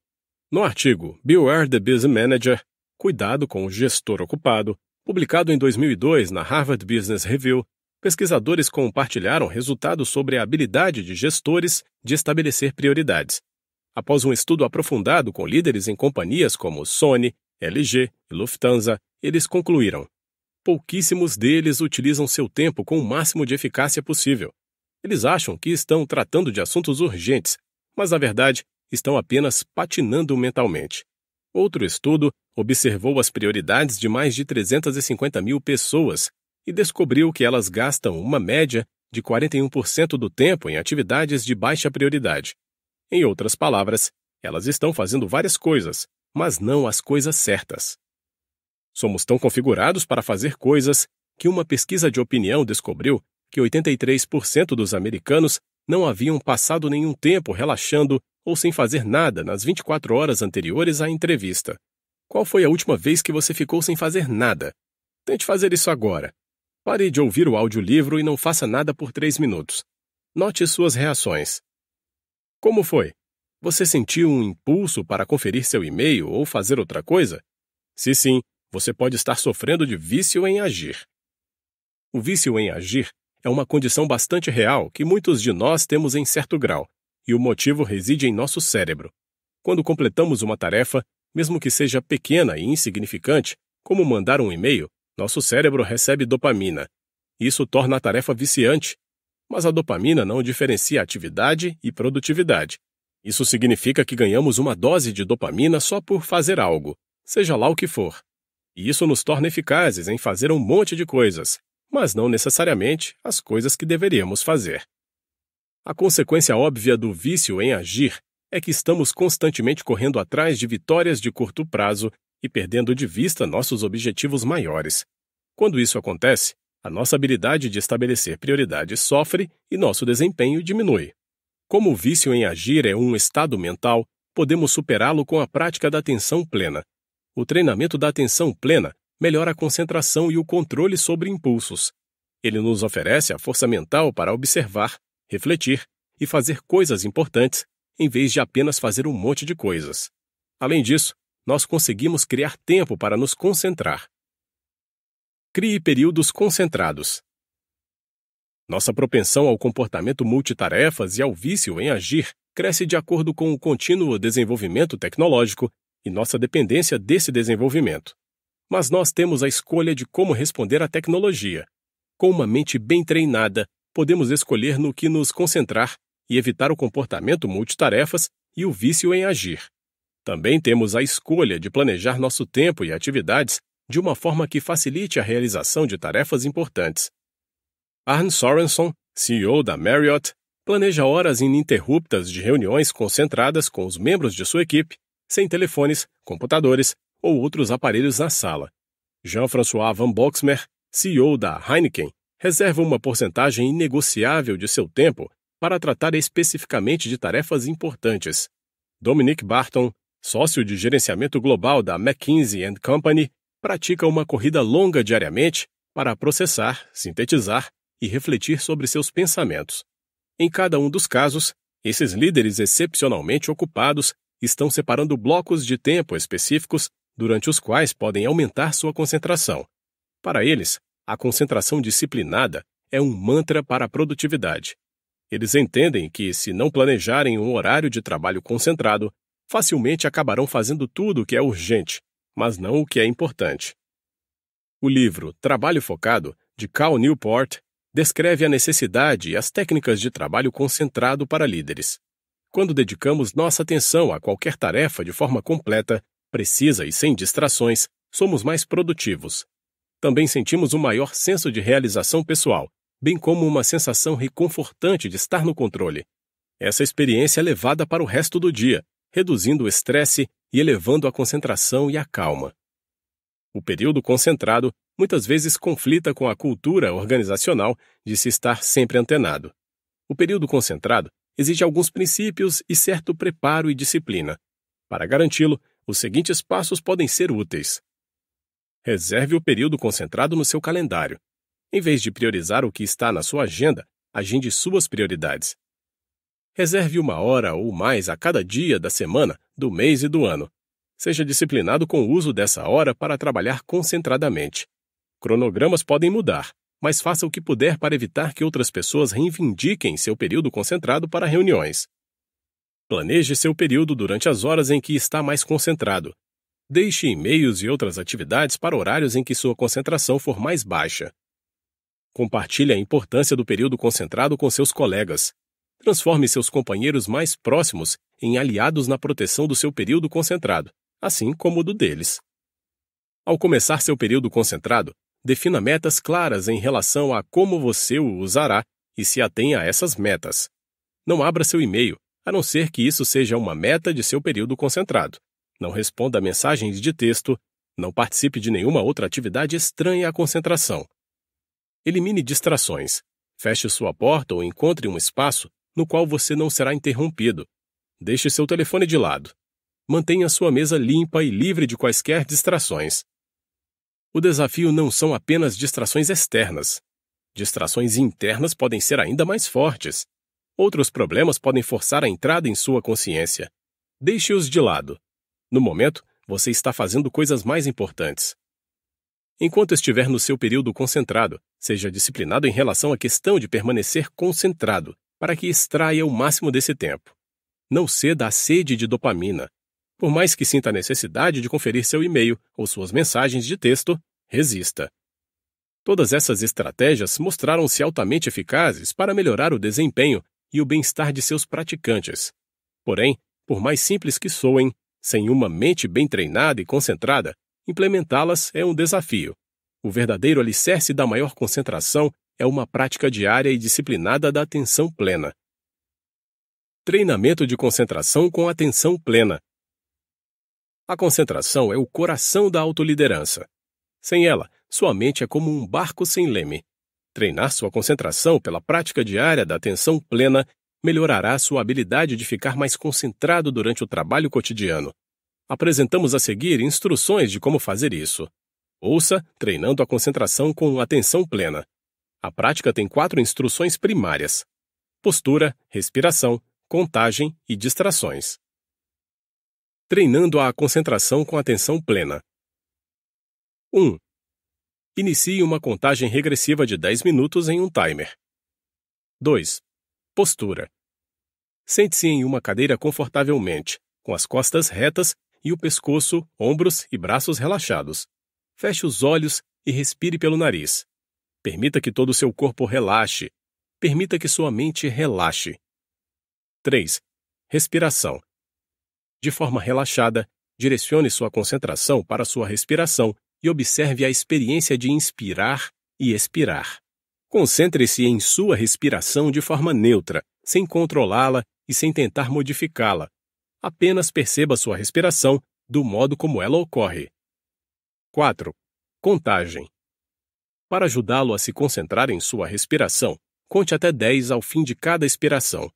No artigo Beware the Business Manager Cuidado com o Gestor Ocupado, publicado em 2002 na Harvard Business Review, pesquisadores compartilharam resultados sobre a habilidade de gestores de estabelecer prioridades. Após um estudo aprofundado com líderes em companhias como Sony, LG e Lufthansa, eles concluíram: pouquíssimos deles utilizam seu tempo com o máximo de eficácia possível. Eles acham que estão tratando de assuntos urgentes, mas na verdade estão apenas patinando mentalmente. Outro estudo observou as prioridades de mais de 350 mil pessoas e descobriu que elas gastam uma média de 41% do tempo em atividades de baixa prioridade. Em outras palavras, elas estão fazendo várias coisas, mas não as coisas certas. Somos tão configurados para fazer coisas que uma pesquisa de opinião descobriu que 83% dos americanos não haviam passado nenhum tempo relaxando ou sem fazer nada nas 24 horas anteriores à entrevista. Qual foi a última vez que você ficou sem fazer nada? Tente fazer isso agora. Pare de ouvir o audiolivro e não faça nada por 3 minutos. Note suas reações. Como foi? Você sentiu um impulso para conferir seu e-mail ou fazer outra coisa? Se sim, você pode estar sofrendo de vício em agir. O vício em agir é uma condição bastante real que muitos de nós temos em certo grau, e o motivo reside em nosso cérebro. Quando completamos uma tarefa, mesmo que seja pequena e insignificante, como mandar um e-mail, nosso cérebro recebe dopamina. Isso torna a tarefa viciante, mas a dopamina não diferencia atividade e produtividade. Isso significa que ganhamos uma dose de dopamina só por fazer algo, seja lá o que for. E isso nos torna eficazes em fazer um monte de coisas, mas não necessariamente as coisas que deveríamos fazer. A consequência óbvia do vício em agir é que estamos constantemente correndo atrás de vitórias de curto prazo e perdendo de vista nossos objetivos maiores. Quando isso acontece, a nossa habilidade de estabelecer prioridades sofre e nosso desempenho diminui. Como o vício em agir é um estado mental, podemos superá-lo com a prática da atenção plena, o treinamento da atenção plena melhora a concentração e o controle sobre impulsos. Ele nos oferece a força mental para observar, refletir e fazer coisas importantes, em vez de apenas fazer um monte de coisas. Além disso, nós conseguimos criar tempo para nos concentrar. Crie períodos concentrados. Nossa propensão ao comportamento multitarefas e ao vício em agir cresce de acordo com o contínuo desenvolvimento tecnológico e nossa dependência desse desenvolvimento. Mas nós temos a escolha de como responder à tecnologia. Com uma mente bem treinada, podemos escolher no que nos concentrar e evitar o comportamento multitarefas e o vício em agir. Também temos a escolha de planejar nosso tempo e atividades de uma forma que facilite a realização de tarefas importantes. Arne Sorenson, CEO da Marriott, planeja horas ininterruptas de reuniões concentradas com os membros de sua equipe sem telefones, computadores ou outros aparelhos na sala. Jean-François Van Boxmer, CEO da Heineken, reserva uma porcentagem inegociável de seu tempo para tratar especificamente de tarefas importantes. Dominic Barton, sócio de gerenciamento global da McKinsey Company, pratica uma corrida longa diariamente para processar, sintetizar e refletir sobre seus pensamentos. Em cada um dos casos, esses líderes excepcionalmente ocupados estão separando blocos de tempo específicos durante os quais podem aumentar sua concentração. Para eles, a concentração disciplinada é um mantra para a produtividade. Eles entendem que, se não planejarem um horário de trabalho concentrado, facilmente acabarão fazendo tudo o que é urgente, mas não o que é importante. O livro Trabalho Focado, de Cal Newport, descreve a necessidade e as técnicas de trabalho concentrado para líderes. Quando dedicamos nossa atenção a qualquer tarefa de forma completa, precisa e sem distrações, somos mais produtivos. Também sentimos um maior senso de realização pessoal, bem como uma sensação reconfortante de estar no controle. Essa experiência é levada para o resto do dia, reduzindo o estresse e elevando a concentração e a calma. O período concentrado muitas vezes conflita com a cultura organizacional de se estar sempre antenado. O período concentrado exige alguns princípios e certo preparo e disciplina. Para garanti-lo, os seguintes passos podem ser úteis. Reserve o período concentrado no seu calendário. Em vez de priorizar o que está na sua agenda, agende suas prioridades. Reserve uma hora ou mais a cada dia da semana, do mês e do ano. Seja disciplinado com o uso dessa hora para trabalhar concentradamente. Cronogramas podem mudar, mas faça o que puder para evitar que outras pessoas reivindiquem seu período concentrado para reuniões. Planeje seu período durante as horas em que está mais concentrado. Deixe e-mails e outras atividades para horários em que sua concentração for mais baixa. Compartilhe a importância do período concentrado com seus colegas. Transforme seus companheiros mais próximos em aliados na proteção do seu período concentrado, assim como o do deles. Ao começar seu período concentrado, defina metas claras em relação a como você o usará e se atenha a essas metas. Não abra seu e-mail, a não ser que isso seja uma meta de seu período concentrado. Não responda mensagens de texto, não participe de nenhuma outra atividade estranha à concentração. Elimine distrações. Feche sua porta ou encontre um espaço no qual você não será interrompido. Deixe seu telefone de lado. Mantenha sua mesa limpa e livre de quaisquer distrações. O desafio não são apenas distrações externas. Distrações internas podem ser ainda mais fortes. Outros problemas podem forçar a entrada em sua consciência. Deixe-os de lado. No momento, você está fazendo coisas mais importantes. Enquanto estiver no seu período concentrado, seja disciplinado em relação à questão de permanecer concentrado, para que extraia o máximo desse tempo. Não ceda à sede de dopamina, por mais que sinta a necessidade de conferir seu e-mail ou suas mensagens de texto, resista. Todas essas estratégias mostraram-se altamente eficazes para melhorar o desempenho e o bem-estar de seus praticantes. Porém, por mais simples que soem, sem uma mente bem treinada e concentrada, implementá-las é um desafio. O verdadeiro alicerce da maior concentração é uma prática diária e disciplinada da atenção plena. Treinamento de concentração com atenção plena a concentração é o coração da autoliderança. Sem ela, sua mente é como um barco sem leme. Treinar sua concentração pela prática diária da atenção plena melhorará sua habilidade de ficar mais concentrado durante o trabalho cotidiano. Apresentamos a seguir instruções de como fazer isso. Ouça Treinando a Concentração com Atenção Plena. A prática tem quatro instruções primárias: postura, respiração, contagem e distrações treinando a concentração com atenção plena. 1. Inicie uma contagem regressiva de 10 minutos em um timer. 2. Postura. Sente-se em uma cadeira confortavelmente, com as costas retas e o pescoço, ombros e braços relaxados. Feche os olhos e respire pelo nariz. Permita que todo o seu corpo relaxe. Permita que sua mente relaxe. 3. Respiração. De forma relaxada, direcione sua concentração para sua respiração e observe a experiência de inspirar e expirar. Concentre-se em sua respiração de forma neutra, sem controlá-la e sem tentar modificá-la. Apenas perceba sua respiração do modo como ela ocorre. 4. Contagem. Para ajudá-lo a se concentrar em sua respiração, conte até 10 ao fim de cada expiração.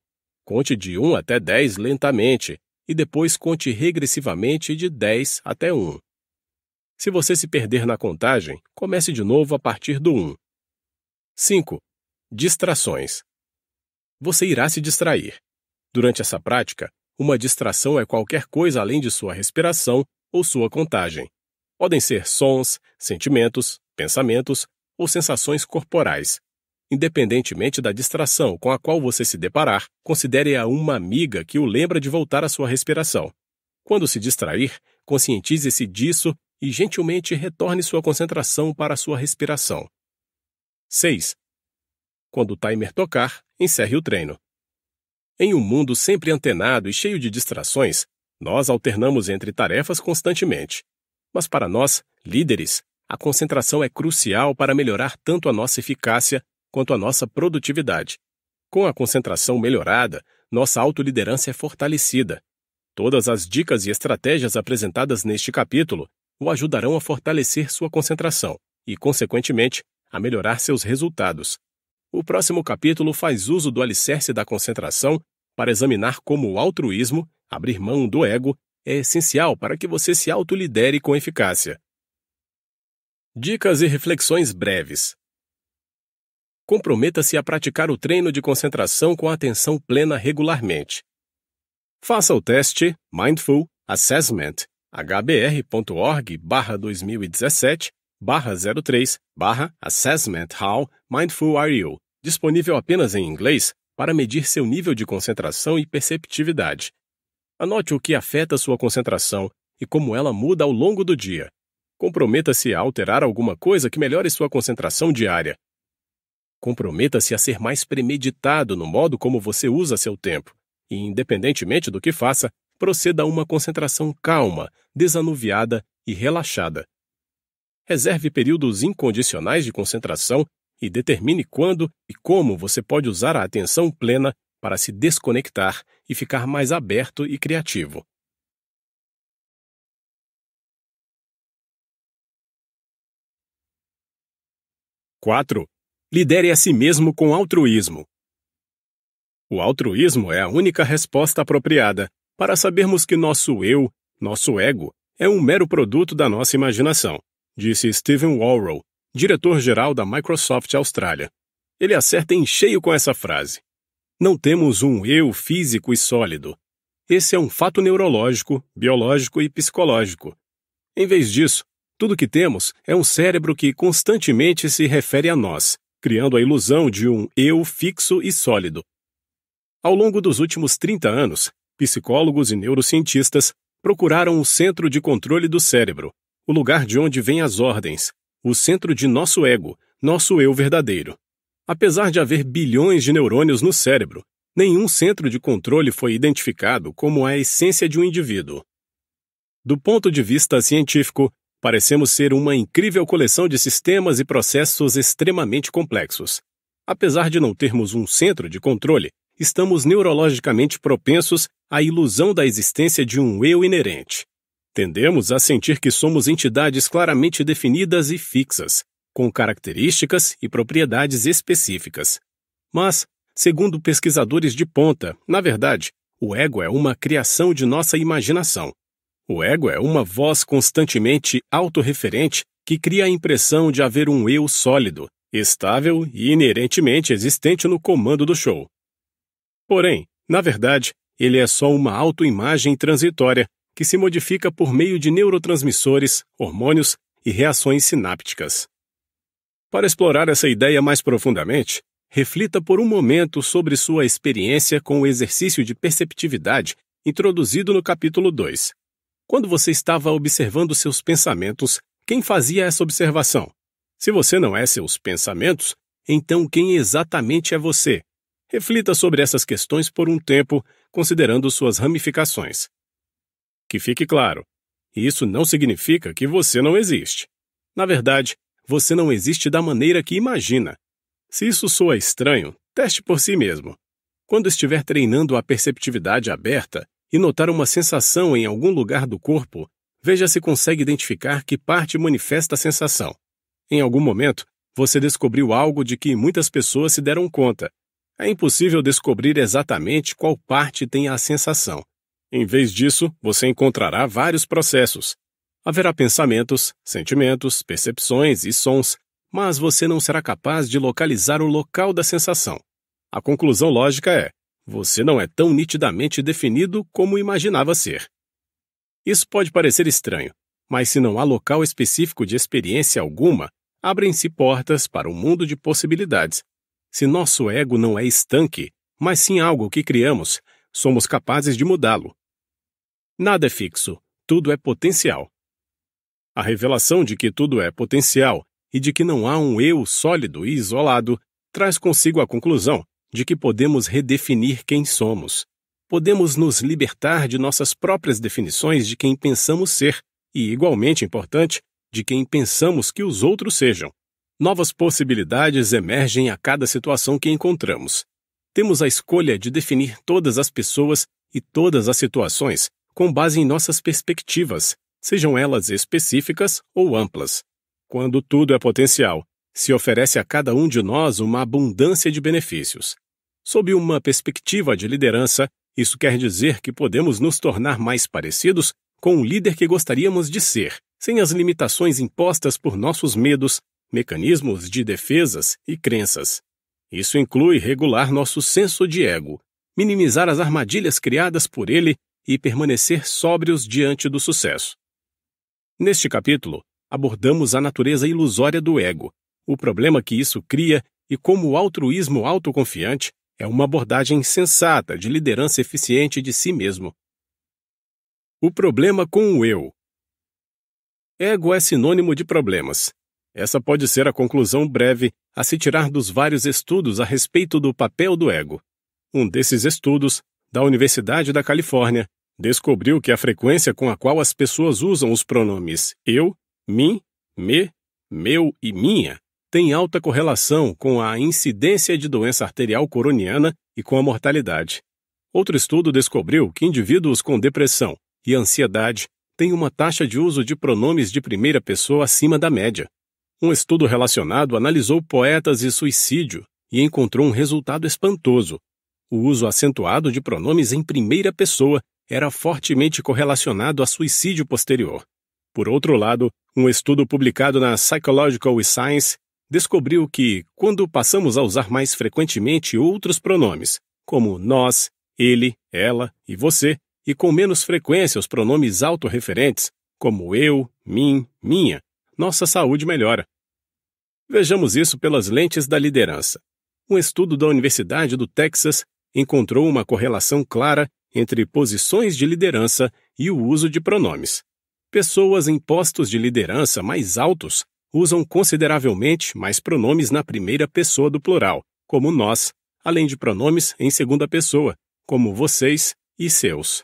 Conte de 1 até 10 lentamente, e depois conte regressivamente de 10 até 1. Se você se perder na contagem, comece de novo a partir do 1. 5. Distrações. Você irá se distrair. Durante essa prática, uma distração é qualquer coisa além de sua respiração ou sua contagem. Podem ser sons, sentimentos, pensamentos ou sensações corporais. Independentemente da distração com a qual você se deparar, considere-a uma amiga que o lembra de voltar à sua respiração. Quando se distrair, conscientize-se disso e gentilmente retorne sua concentração para a sua respiração. 6. Quando o timer tocar, encerre o treino. Em um mundo sempre antenado e cheio de distrações, nós alternamos entre tarefas constantemente. Mas para nós, líderes, a concentração é crucial para melhorar tanto a nossa eficácia quanto à nossa produtividade. Com a concentração melhorada, nossa autoliderança é fortalecida. Todas as dicas e estratégias apresentadas neste capítulo o ajudarão a fortalecer sua concentração e, consequentemente, a melhorar seus resultados. O próximo capítulo faz uso do alicerce da concentração para examinar como o altruísmo, abrir mão do ego, é essencial para que você se autolidere com eficácia. Dicas e reflexões breves comprometa-se a praticar o treino de concentração com atenção plena regularmente. Faça o teste Mindful Assessment hbr.org/2017/03/assessment-how mindful are you, disponível apenas em inglês, para medir seu nível de concentração e perceptividade. Anote o que afeta sua concentração e como ela muda ao longo do dia. Comprometa-se a alterar alguma coisa que melhore sua concentração diária, Comprometa-se a ser mais premeditado no modo como você usa seu tempo, e, independentemente do que faça, proceda a uma concentração calma, desanuviada e relaxada. Reserve períodos incondicionais de concentração e determine quando e como você pode usar a atenção plena para se desconectar e ficar mais aberto e criativo. Quatro lidere a si mesmo com altruísmo. O altruísmo é a única resposta apropriada para sabermos que nosso eu, nosso ego, é um mero produto da nossa imaginação, disse Stephen Warrow, diretor-geral da Microsoft Austrália. Ele acerta em cheio com essa frase. Não temos um eu físico e sólido. Esse é um fato neurológico, biológico e psicológico. Em vez disso, tudo que temos é um cérebro que constantemente se refere a nós, criando a ilusão de um eu fixo e sólido. Ao longo dos últimos 30 anos, psicólogos e neurocientistas procuraram o centro de controle do cérebro, o lugar de onde vêm as ordens, o centro de nosso ego, nosso eu verdadeiro. Apesar de haver bilhões de neurônios no cérebro, nenhum centro de controle foi identificado como a essência de um indivíduo. Do ponto de vista científico, Parecemos ser uma incrível coleção de sistemas e processos extremamente complexos. Apesar de não termos um centro de controle, estamos neurologicamente propensos à ilusão da existência de um eu inerente. Tendemos a sentir que somos entidades claramente definidas e fixas, com características e propriedades específicas. Mas, segundo pesquisadores de ponta, na verdade, o ego é uma criação de nossa imaginação, o ego é uma voz constantemente autorreferente que cria a impressão de haver um eu sólido, estável e inerentemente existente no comando do show. Porém, na verdade, ele é só uma autoimagem transitória que se modifica por meio de neurotransmissores, hormônios e reações sinápticas. Para explorar essa ideia mais profundamente, reflita por um momento sobre sua experiência com o exercício de perceptividade introduzido no capítulo 2. Quando você estava observando seus pensamentos, quem fazia essa observação? Se você não é seus pensamentos, então quem exatamente é você? Reflita sobre essas questões por um tempo, considerando suas ramificações. Que fique claro, isso não significa que você não existe. Na verdade, você não existe da maneira que imagina. Se isso soa estranho, teste por si mesmo. Quando estiver treinando a perceptividade aberta, e notar uma sensação em algum lugar do corpo, veja se consegue identificar que parte manifesta a sensação. Em algum momento, você descobriu algo de que muitas pessoas se deram conta. É impossível descobrir exatamente qual parte tem a sensação. Em vez disso, você encontrará vários processos. Haverá pensamentos, sentimentos, percepções e sons, mas você não será capaz de localizar o local da sensação. A conclusão lógica é: você não é tão nitidamente definido como imaginava ser. Isso pode parecer estranho, mas se não há local específico de experiência alguma, abrem-se portas para um mundo de possibilidades. Se nosso ego não é estanque, mas sim algo que criamos, somos capazes de mudá-lo. Nada é fixo, tudo é potencial. A revelação de que tudo é potencial e de que não há um eu sólido e isolado traz consigo a conclusão de que podemos redefinir quem somos. Podemos nos libertar de nossas próprias definições de quem pensamos ser e, igualmente importante, de quem pensamos que os outros sejam. Novas possibilidades emergem a cada situação que encontramos. Temos a escolha de definir todas as pessoas e todas as situações com base em nossas perspectivas, sejam elas específicas ou amplas. Quando tudo é potencial se oferece a cada um de nós uma abundância de benefícios. Sob uma perspectiva de liderança, isso quer dizer que podemos nos tornar mais parecidos com o líder que gostaríamos de ser, sem as limitações impostas por nossos medos, mecanismos de defesas e crenças. Isso inclui regular nosso senso de ego, minimizar as armadilhas criadas por ele e permanecer sóbrios diante do sucesso. Neste capítulo, abordamos a natureza ilusória do ego o problema que isso cria e como o altruísmo autoconfiante é uma abordagem sensata de liderança eficiente de si mesmo. O problema com o eu. Ego é sinônimo de problemas. Essa pode ser a conclusão breve a se tirar dos vários estudos a respeito do papel do ego. Um desses estudos, da Universidade da Califórnia, descobriu que a frequência com a qual as pessoas usam os pronomes eu, mim, me, meu e minha tem alta correlação com a incidência de doença arterial coroniana e com a mortalidade. Outro estudo descobriu que indivíduos com depressão e ansiedade têm uma taxa de uso de pronomes de primeira pessoa acima da média. Um estudo relacionado analisou poetas e suicídio e encontrou um resultado espantoso. O uso acentuado de pronomes em primeira pessoa era fortemente correlacionado a suicídio posterior. Por outro lado, um estudo publicado na Psychological Science descobriu que, quando passamos a usar mais frequentemente outros pronomes, como nós, ele, ela e você, e com menos frequência os pronomes autorreferentes, como eu, mim, minha, nossa saúde melhora. Vejamos isso pelas lentes da liderança. Um estudo da Universidade do Texas encontrou uma correlação clara entre posições de liderança e o uso de pronomes. Pessoas em postos de liderança mais altos usam consideravelmente mais pronomes na primeira pessoa do plural, como nós, além de pronomes em segunda pessoa, como vocês e seus.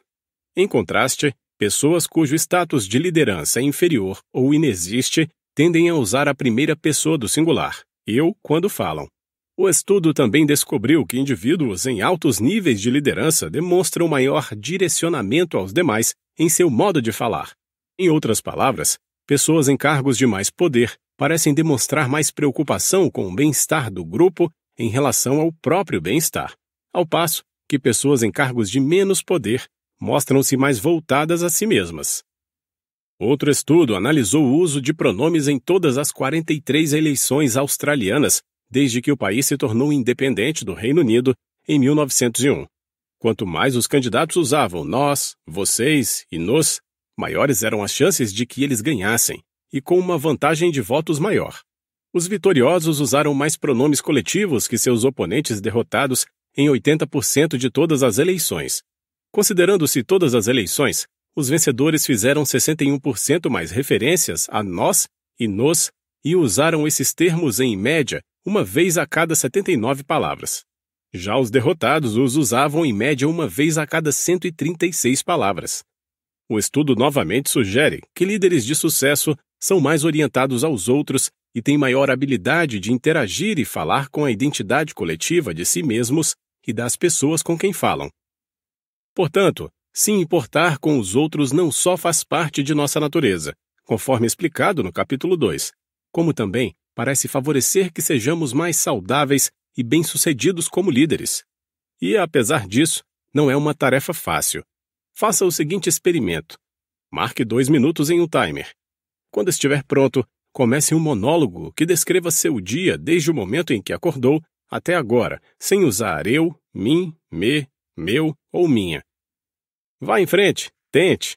Em contraste, pessoas cujo status de liderança é inferior ou inexiste tendem a usar a primeira pessoa do singular, eu, quando falam. O estudo também descobriu que indivíduos em altos níveis de liderança demonstram maior direcionamento aos demais em seu modo de falar. Em outras palavras, Pessoas em cargos de mais poder parecem demonstrar mais preocupação com o bem-estar do grupo em relação ao próprio bem-estar, ao passo que pessoas em cargos de menos poder mostram-se mais voltadas a si mesmas. Outro estudo analisou o uso de pronomes em todas as 43 eleições australianas desde que o país se tornou independente do Reino Unido em 1901. Quanto mais os candidatos usavam nós, vocês e nos, maiores eram as chances de que eles ganhassem, e com uma vantagem de votos maior. Os vitoriosos usaram mais pronomes coletivos que seus oponentes derrotados em 80% de todas as eleições. Considerando-se todas as eleições, os vencedores fizeram 61% mais referências a nós e nos e usaram esses termos em média uma vez a cada 79 palavras. Já os derrotados os usavam em média uma vez a cada 136 palavras. O estudo novamente sugere que líderes de sucesso são mais orientados aos outros e têm maior habilidade de interagir e falar com a identidade coletiva de si mesmos e das pessoas com quem falam. Portanto, se importar com os outros não só faz parte de nossa natureza, conforme explicado no capítulo 2, como também parece favorecer que sejamos mais saudáveis e bem-sucedidos como líderes. E, apesar disso, não é uma tarefa fácil, faça o seguinte experimento. Marque dois minutos em um timer. Quando estiver pronto, comece um monólogo que descreva seu dia desde o momento em que acordou até agora, sem usar eu, mim, me, meu ou minha. Vá em frente, tente.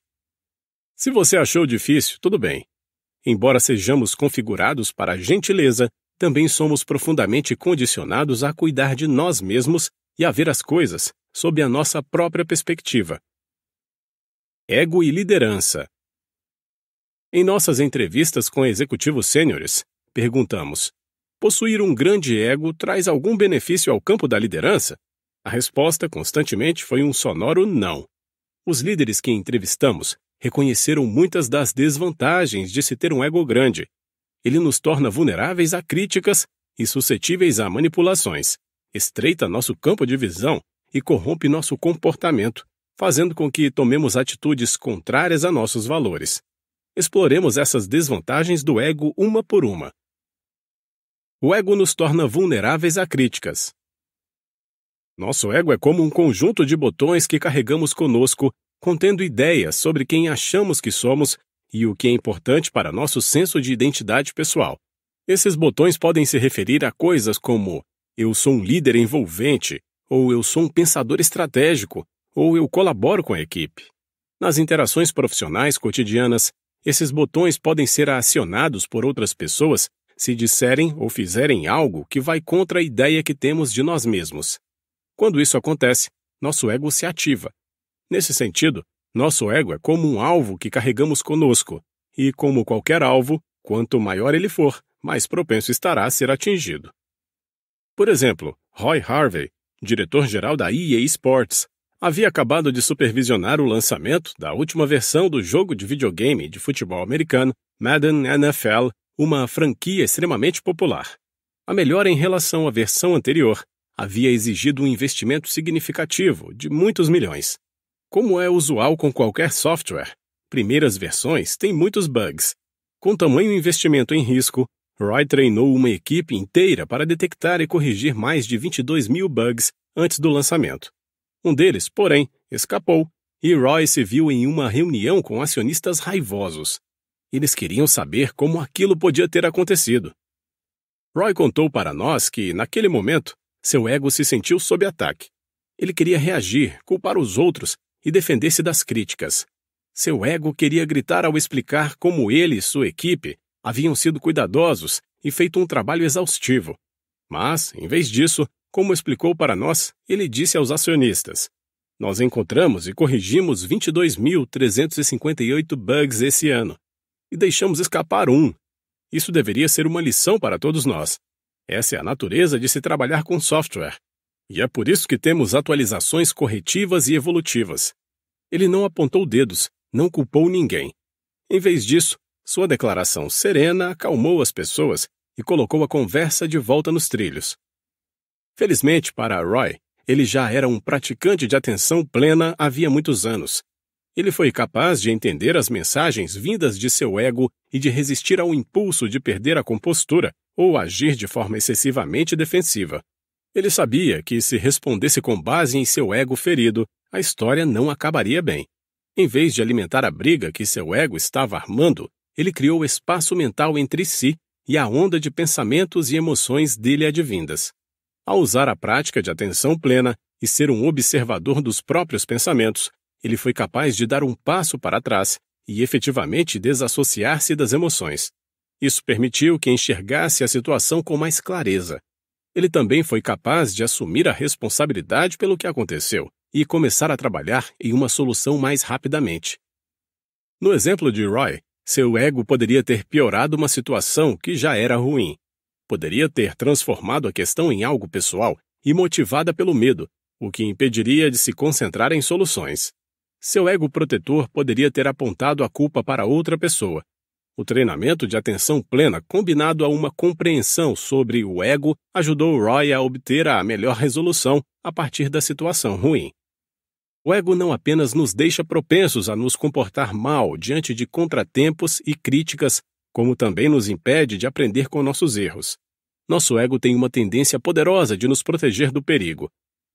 Se você achou difícil, tudo bem. Embora sejamos configurados para a gentileza, também somos profundamente condicionados a cuidar de nós mesmos e a ver as coisas sob a nossa própria perspectiva. Ego e Liderança. Em nossas entrevistas com executivos sêniores, perguntamos: possuir um grande ego traz algum benefício ao campo da liderança? A resposta constantemente foi um sonoro não. Os líderes que entrevistamos reconheceram muitas das desvantagens de se ter um ego grande. Ele nos torna vulneráveis a críticas e suscetíveis a manipulações, estreita nosso campo de visão e corrompe nosso comportamento fazendo com que tomemos atitudes contrárias a nossos valores. Exploremos essas desvantagens do ego uma por uma. O ego nos torna vulneráveis a críticas. Nosso ego é como um conjunto de botões que carregamos conosco, contendo ideias sobre quem achamos que somos e o que é importante para nosso senso de identidade pessoal. Esses botões podem se referir a coisas como eu sou um líder envolvente, ou eu sou um pensador estratégico, ou eu colaboro com a equipe. Nas interações profissionais cotidianas, esses botões podem ser acionados por outras pessoas se disserem ou fizerem algo que vai contra a ideia que temos de nós mesmos. Quando isso acontece, nosso ego se ativa. Nesse sentido, nosso ego é como um alvo que carregamos conosco, e como qualquer alvo, quanto maior ele for, mais propenso estará a ser atingido. Por exemplo, Roy Harvey, diretor-geral da EA Sports, havia acabado de supervisionar o lançamento da última versão do jogo de videogame de futebol americano Madden NFL, uma franquia extremamente popular. A melhora em relação à versão anterior havia exigido um investimento significativo de muitos milhões. Como é usual com qualquer software, primeiras versões têm muitos bugs. Com tamanho investimento em risco, Roy treinou uma equipe inteira para detectar e corrigir mais de 22 mil bugs antes do lançamento. Um deles, porém, escapou e Roy se viu em uma reunião com acionistas raivosos. Eles queriam saber como aquilo podia ter acontecido. Roy contou para nós que, naquele momento, seu ego se sentiu sob ataque. Ele queria reagir, culpar os outros e defender-se das críticas. Seu ego queria gritar ao explicar como ele e sua equipe haviam sido cuidadosos e feito um trabalho exaustivo. Mas, em vez disso, como explicou para nós, ele disse aos acionistas: Nós encontramos e corrigimos 22.358 bugs esse ano, e deixamos escapar um. Isso deveria ser uma lição para todos nós. Essa é a natureza de se trabalhar com software. E é por isso que temos atualizações corretivas e evolutivas. Ele não apontou dedos, não culpou ninguém. Em vez disso, sua declaração serena acalmou as pessoas e colocou a conversa de volta nos trilhos. Felizmente para Roy, ele já era um praticante de atenção plena havia muitos anos. Ele foi capaz de entender as mensagens vindas de seu ego e de resistir ao impulso de perder a compostura ou agir de forma excessivamente defensiva. Ele sabia que, se respondesse com base em seu ego ferido, a história não acabaria bem. Em vez de alimentar a briga que seu ego estava armando, ele criou espaço mental entre si e a onda de pensamentos e emoções dele advindas. Ao usar a prática de atenção plena e ser um observador dos próprios pensamentos, ele foi capaz de dar um passo para trás e efetivamente desassociar-se das emoções. Isso permitiu que enxergasse a situação com mais clareza. Ele também foi capaz de assumir a responsabilidade pelo que aconteceu e começar a trabalhar em uma solução mais rapidamente. No exemplo de Roy, seu ego poderia ter piorado uma situação que já era ruim, poderia ter transformado a questão em algo pessoal e motivada pelo medo, o que impediria de se concentrar em soluções. Seu ego protetor poderia ter apontado a culpa para outra pessoa. O treinamento de atenção plena, combinado a uma compreensão sobre o ego, ajudou Roy a obter a melhor resolução a partir da situação ruim. O ego não apenas nos deixa propensos a nos comportar mal diante de contratempos e críticas como também nos impede de aprender com nossos erros. Nosso ego tem uma tendência poderosa de nos proteger do perigo,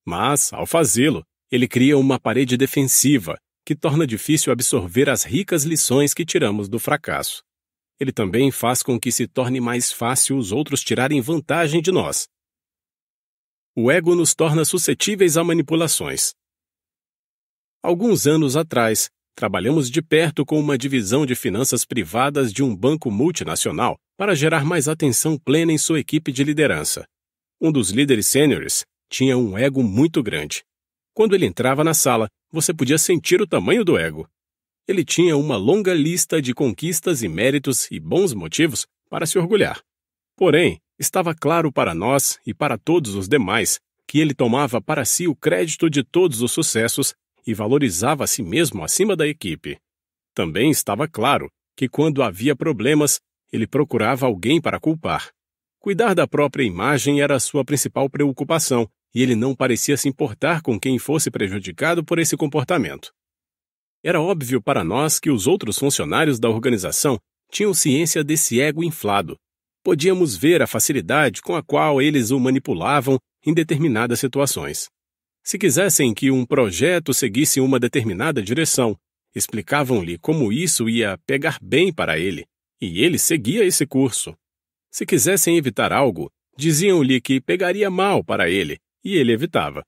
mas, ao fazê-lo, ele cria uma parede defensiva que torna difícil absorver as ricas lições que tiramos do fracasso. Ele também faz com que se torne mais fácil os outros tirarem vantagem de nós. O ego nos torna suscetíveis a manipulações. Alguns anos atrás, Trabalhamos de perto com uma divisão de finanças privadas de um banco multinacional para gerar mais atenção plena em sua equipe de liderança. Um dos líderes sêniores tinha um ego muito grande. Quando ele entrava na sala, você podia sentir o tamanho do ego. Ele tinha uma longa lista de conquistas e méritos e bons motivos para se orgulhar. Porém, estava claro para nós e para todos os demais que ele tomava para si o crédito de todos os sucessos e valorizava a si mesmo acima da equipe. Também estava claro que quando havia problemas, ele procurava alguém para culpar. Cuidar da própria imagem era sua principal preocupação, e ele não parecia se importar com quem fosse prejudicado por esse comportamento. Era óbvio para nós que os outros funcionários da organização tinham ciência desse ego inflado. Podíamos ver a facilidade com a qual eles o manipulavam em determinadas situações. Se quisessem que um projeto seguisse uma determinada direção, explicavam-lhe como isso ia pegar bem para ele, e ele seguia esse curso. Se quisessem evitar algo, diziam-lhe que pegaria mal para ele, e ele evitava.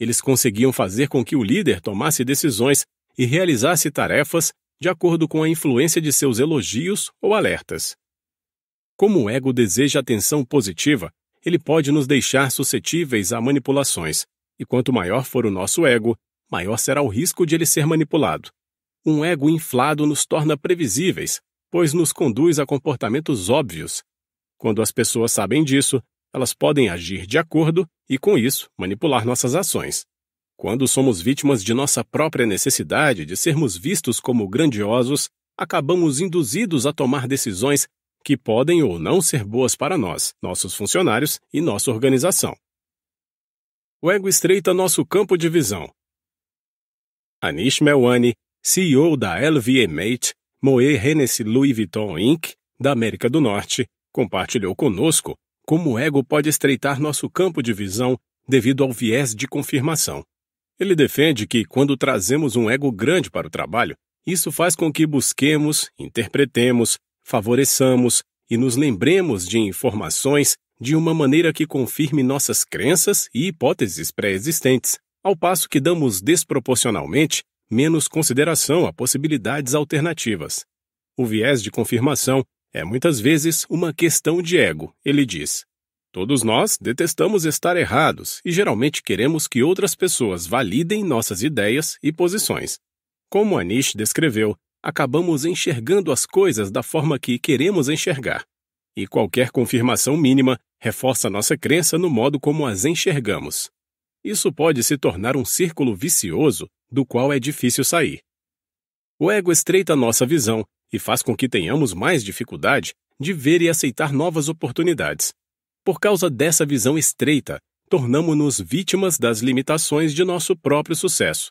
Eles conseguiam fazer com que o líder tomasse decisões e realizasse tarefas de acordo com a influência de seus elogios ou alertas. Como o ego deseja atenção positiva, ele pode nos deixar suscetíveis a manipulações, e quanto maior for o nosso ego, maior será o risco de ele ser manipulado. Um ego inflado nos torna previsíveis, pois nos conduz a comportamentos óbvios. Quando as pessoas sabem disso, elas podem agir de acordo e, com isso, manipular nossas ações. Quando somos vítimas de nossa própria necessidade de sermos vistos como grandiosos, acabamos induzidos a tomar decisões que podem ou não ser boas para nós, nossos funcionários e nossa organização o ego estreita nosso campo de visão. Anish Melwani, CEO da LVMH, Moe Hennessy Louis Vuitton Inc., da América do Norte, compartilhou conosco como o ego pode estreitar nosso campo de visão devido ao viés de confirmação. Ele defende que, quando trazemos um ego grande para o trabalho, isso faz com que busquemos, interpretemos, favoreçamos e nos lembremos de informações de uma maneira que confirme nossas crenças e hipóteses pré-existentes, ao passo que damos desproporcionalmente menos consideração a possibilidades alternativas. O viés de confirmação é muitas vezes uma questão de ego, ele diz. Todos nós detestamos estar errados e geralmente queremos que outras pessoas validem nossas ideias e posições. Como Anish descreveu, acabamos enxergando as coisas da forma que queremos enxergar e qualquer confirmação mínima reforça nossa crença no modo como as enxergamos. Isso pode se tornar um círculo vicioso do qual é difícil sair. O ego estreita nossa visão e faz com que tenhamos mais dificuldade de ver e aceitar novas oportunidades. Por causa dessa visão estreita, tornamos-nos vítimas das limitações de nosso próprio sucesso.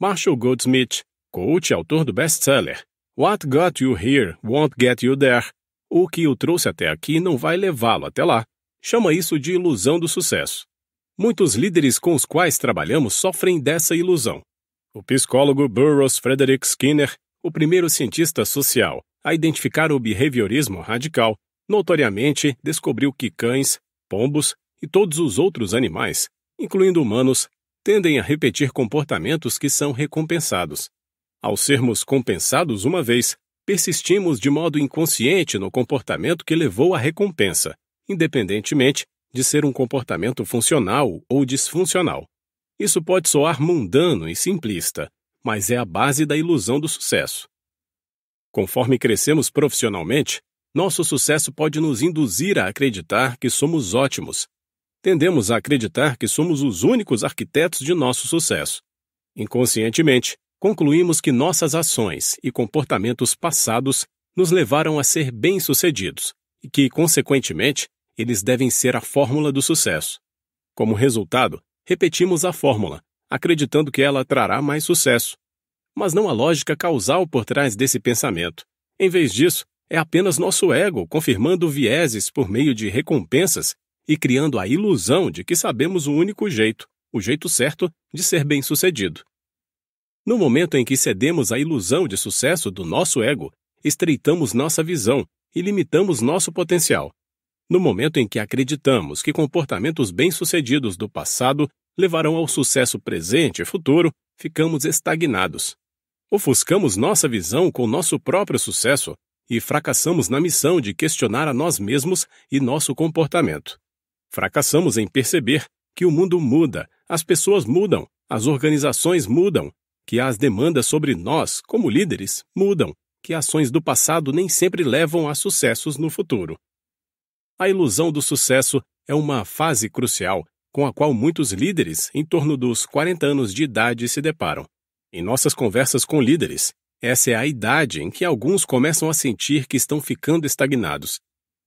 Marshall Goldsmith, coach e autor do best-seller What Got You Here Won't Get You There, o que o trouxe até aqui não vai levá-lo até lá. Chama isso de ilusão do sucesso. Muitos líderes com os quais trabalhamos sofrem dessa ilusão. O psicólogo Burroughs Frederick Skinner, o primeiro cientista social a identificar o behaviorismo radical, notoriamente descobriu que cães, pombos e todos os outros animais, incluindo humanos, tendem a repetir comportamentos que são recompensados. Ao sermos compensados uma vez, persistimos de modo inconsciente no comportamento que levou à recompensa, independentemente de ser um comportamento funcional ou disfuncional. Isso pode soar mundano e simplista, mas é a base da ilusão do sucesso. Conforme crescemos profissionalmente, nosso sucesso pode nos induzir a acreditar que somos ótimos. Tendemos a acreditar que somos os únicos arquitetos de nosso sucesso. Inconscientemente, concluímos que nossas ações e comportamentos passados nos levaram a ser bem-sucedidos e que, consequentemente, eles devem ser a fórmula do sucesso. Como resultado, repetimos a fórmula, acreditando que ela trará mais sucesso. Mas não há lógica causal por trás desse pensamento. Em vez disso, é apenas nosso ego confirmando vieses por meio de recompensas e criando a ilusão de que sabemos o único jeito, o jeito certo, de ser bem-sucedido. No momento em que cedemos à ilusão de sucesso do nosso ego, estreitamos nossa visão e limitamos nosso potencial. No momento em que acreditamos que comportamentos bem-sucedidos do passado levarão ao sucesso presente e futuro, ficamos estagnados. Ofuscamos nossa visão com nosso próprio sucesso e fracassamos na missão de questionar a nós mesmos e nosso comportamento. Fracassamos em perceber que o mundo muda, as pessoas mudam, as organizações mudam, que as demandas sobre nós, como líderes, mudam, que ações do passado nem sempre levam a sucessos no futuro. A ilusão do sucesso é uma fase crucial com a qual muitos líderes em torno dos 40 anos de idade se deparam. Em nossas conversas com líderes, essa é a idade em que alguns começam a sentir que estão ficando estagnados.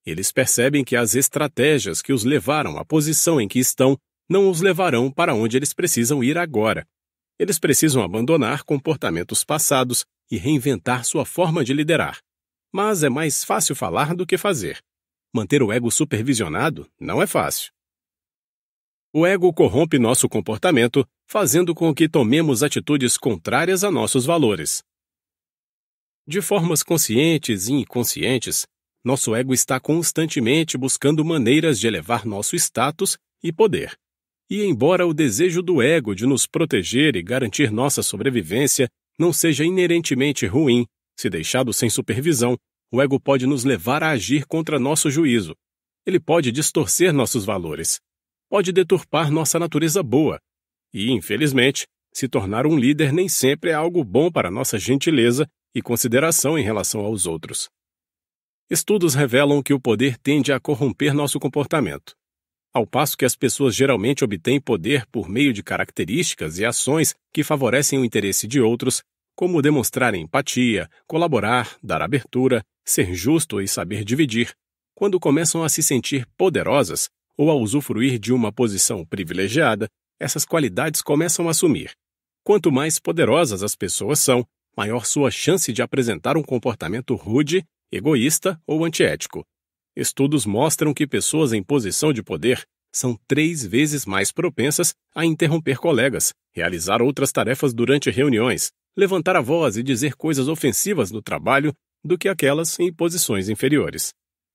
Eles percebem que as estratégias que os levaram à posição em que estão não os levarão para onde eles precisam ir agora, eles precisam abandonar comportamentos passados e reinventar sua forma de liderar. Mas é mais fácil falar do que fazer. Manter o ego supervisionado não é fácil. O ego corrompe nosso comportamento, fazendo com que tomemos atitudes contrárias a nossos valores. De formas conscientes e inconscientes, nosso ego está constantemente buscando maneiras de elevar nosso status e poder. E embora o desejo do ego de nos proteger e garantir nossa sobrevivência não seja inerentemente ruim, se deixado sem supervisão, o ego pode nos levar a agir contra nosso juízo. Ele pode distorcer nossos valores, pode deturpar nossa natureza boa e, infelizmente, se tornar um líder nem sempre é algo bom para nossa gentileza e consideração em relação aos outros. Estudos revelam que o poder tende a corromper nosso comportamento ao passo que as pessoas geralmente obtêm poder por meio de características e ações que favorecem o interesse de outros, como demonstrar empatia, colaborar, dar abertura, ser justo e saber dividir, quando começam a se sentir poderosas ou a usufruir de uma posição privilegiada, essas qualidades começam a sumir. Quanto mais poderosas as pessoas são, maior sua chance de apresentar um comportamento rude, egoísta ou antiético, Estudos mostram que pessoas em posição de poder são três vezes mais propensas a interromper colegas, realizar outras tarefas durante reuniões, levantar a voz e dizer coisas ofensivas no trabalho do que aquelas em posições inferiores.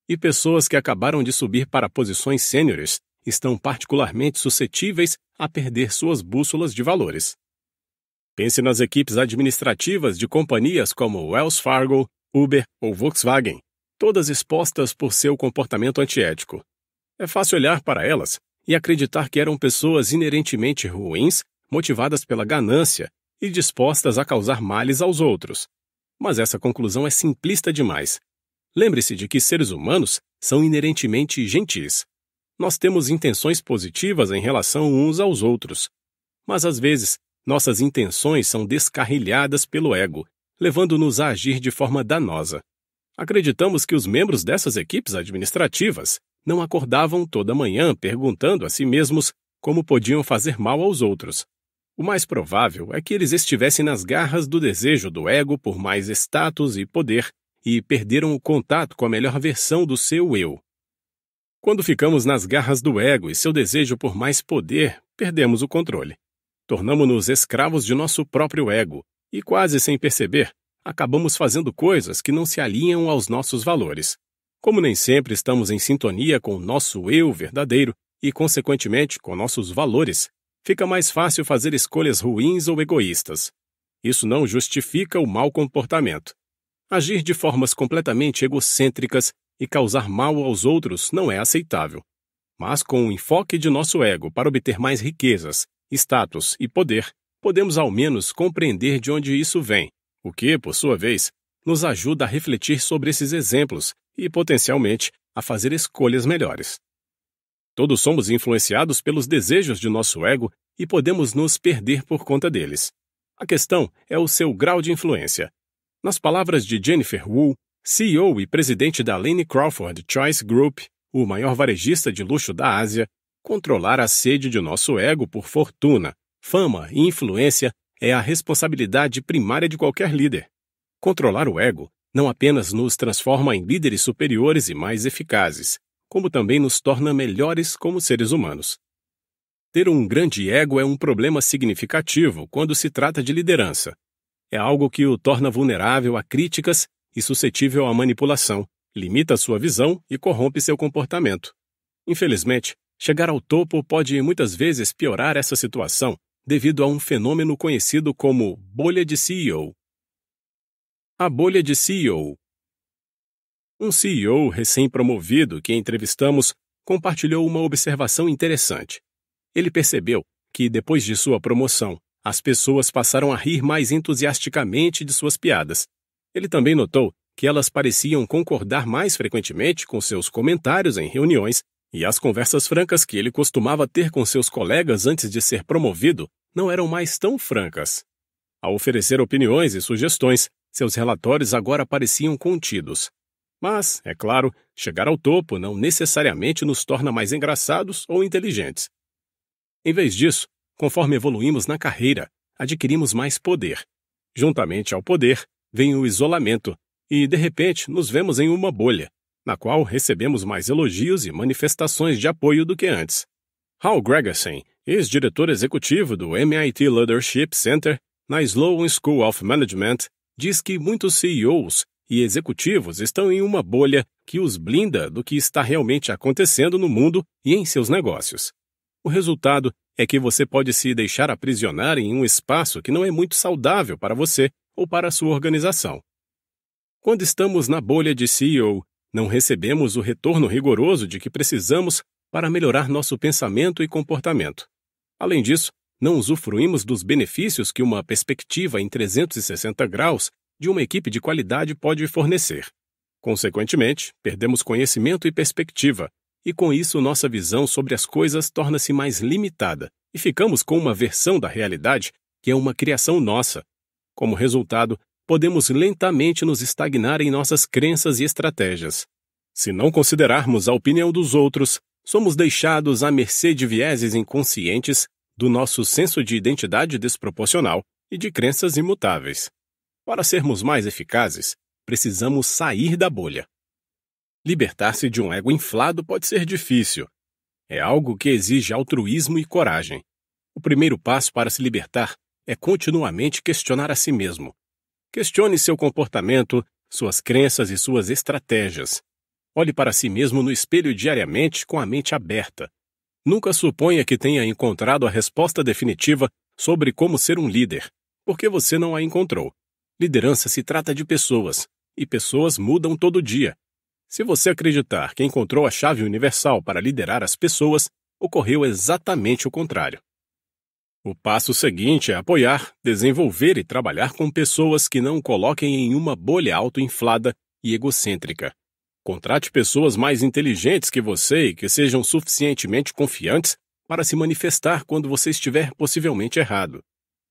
E pessoas que acabaram de subir para posições sêniores estão particularmente suscetíveis a perder suas bússolas de valores. Pense nas equipes administrativas de companhias como Wells Fargo, Uber ou Volkswagen, todas expostas por seu comportamento antiético. É fácil olhar para elas e acreditar que eram pessoas inerentemente ruins, motivadas pela ganância e dispostas a causar males aos outros. Mas essa conclusão é simplista demais. Lembre-se de que seres humanos são inerentemente gentis. Nós temos intenções positivas em relação uns aos outros. Mas às vezes, nossas intenções são descarrilhadas pelo ego, levando-nos a agir de forma danosa. Acreditamos que os membros dessas equipes administrativas não acordavam toda manhã perguntando a si mesmos como podiam fazer mal aos outros. O mais provável é que eles estivessem nas garras do desejo do ego por mais status e poder e perderam o contato com a melhor versão do seu eu. Quando ficamos nas garras do ego e seu desejo por mais poder, perdemos o controle. Tornamos-nos escravos de nosso próprio ego e, quase sem perceber, acabamos fazendo coisas que não se alinham aos nossos valores. Como nem sempre estamos em sintonia com o nosso eu verdadeiro e, consequentemente, com nossos valores, fica mais fácil fazer escolhas ruins ou egoístas. Isso não justifica o mau comportamento. Agir de formas completamente egocêntricas e causar mal aos outros não é aceitável. Mas com o enfoque de nosso ego para obter mais riquezas, status e poder, podemos ao menos compreender de onde isso vem o que, por sua vez, nos ajuda a refletir sobre esses exemplos e, potencialmente, a fazer escolhas melhores. Todos somos influenciados pelos desejos de nosso ego e podemos nos perder por conta deles. A questão é o seu grau de influência. Nas palavras de Jennifer Wu, CEO e presidente da Lane Crawford Choice Group, o maior varejista de luxo da Ásia, controlar a sede de nosso ego por fortuna, fama e influência é a responsabilidade primária de qualquer líder. Controlar o ego não apenas nos transforma em líderes superiores e mais eficazes, como também nos torna melhores como seres humanos. Ter um grande ego é um problema significativo quando se trata de liderança. É algo que o torna vulnerável a críticas e suscetível à manipulação, limita sua visão e corrompe seu comportamento. Infelizmente, chegar ao topo pode muitas vezes piorar essa situação devido a um fenômeno conhecido como bolha de CEO. A bolha de CEO. Um CEO recém-promovido que entrevistamos compartilhou uma observação interessante. Ele percebeu que, depois de sua promoção, as pessoas passaram a rir mais entusiasticamente de suas piadas. Ele também notou que elas pareciam concordar mais frequentemente com seus comentários em reuniões e as conversas francas que ele costumava ter com seus colegas antes de ser promovido não eram mais tão francas. Ao oferecer opiniões e sugestões, seus relatórios agora pareciam contidos. Mas, é claro, chegar ao topo não necessariamente nos torna mais engraçados ou inteligentes. Em vez disso, conforme evoluímos na carreira, adquirimos mais poder. Juntamente ao poder, vem o isolamento, e de repente nos vemos em uma bolha, na qual recebemos mais elogios e manifestações de apoio do que antes. Hal Gregerson, ex-diretor executivo do MIT Leadership Center na Sloan School of Management, diz que muitos CEOs e executivos estão em uma bolha que os blinda do que está realmente acontecendo no mundo e em seus negócios. O resultado é que você pode se deixar aprisionar em um espaço que não é muito saudável para você ou para a sua organização. Quando estamos na bolha de CEO não recebemos o retorno rigoroso de que precisamos para melhorar nosso pensamento e comportamento. Além disso, não usufruímos dos benefícios que uma perspectiva em 360 graus de uma equipe de qualidade pode fornecer. Consequentemente, perdemos conhecimento e perspectiva, e com isso nossa visão sobre as coisas torna-se mais limitada e ficamos com uma versão da realidade que é uma criação nossa. Como resultado, podemos lentamente nos estagnar em nossas crenças e estratégias. Se não considerarmos a opinião dos outros, somos deixados à mercê de vieses inconscientes, do nosso senso de identidade desproporcional e de crenças imutáveis. Para sermos mais eficazes, precisamos sair da bolha. Libertar-se de um ego inflado pode ser difícil. É algo que exige altruísmo e coragem. O primeiro passo para se libertar é continuamente questionar a si mesmo: Questione seu comportamento, suas crenças e suas estratégias. Olhe para si mesmo no espelho diariamente com a mente aberta. Nunca suponha que tenha encontrado a resposta definitiva sobre como ser um líder, porque você não a encontrou. Liderança se trata de pessoas, e pessoas mudam todo dia. Se você acreditar que encontrou a chave universal para liderar as pessoas, ocorreu exatamente o contrário. O passo seguinte é apoiar, desenvolver e trabalhar com pessoas que não coloquem em uma bolha autoinflada e egocêntrica. Contrate pessoas mais inteligentes que você e que sejam suficientemente confiantes para se manifestar quando você estiver possivelmente errado.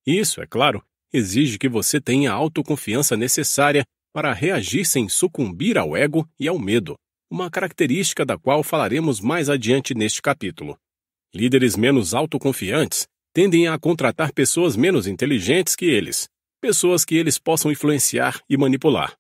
Isso, é claro, exige que você tenha a autoconfiança necessária para reagir sem sucumbir ao ego e ao medo, uma característica da qual falaremos mais adiante neste capítulo. Líderes menos autoconfiantes tendem a contratar pessoas menos inteligentes que eles, pessoas que eles possam influenciar e manipular.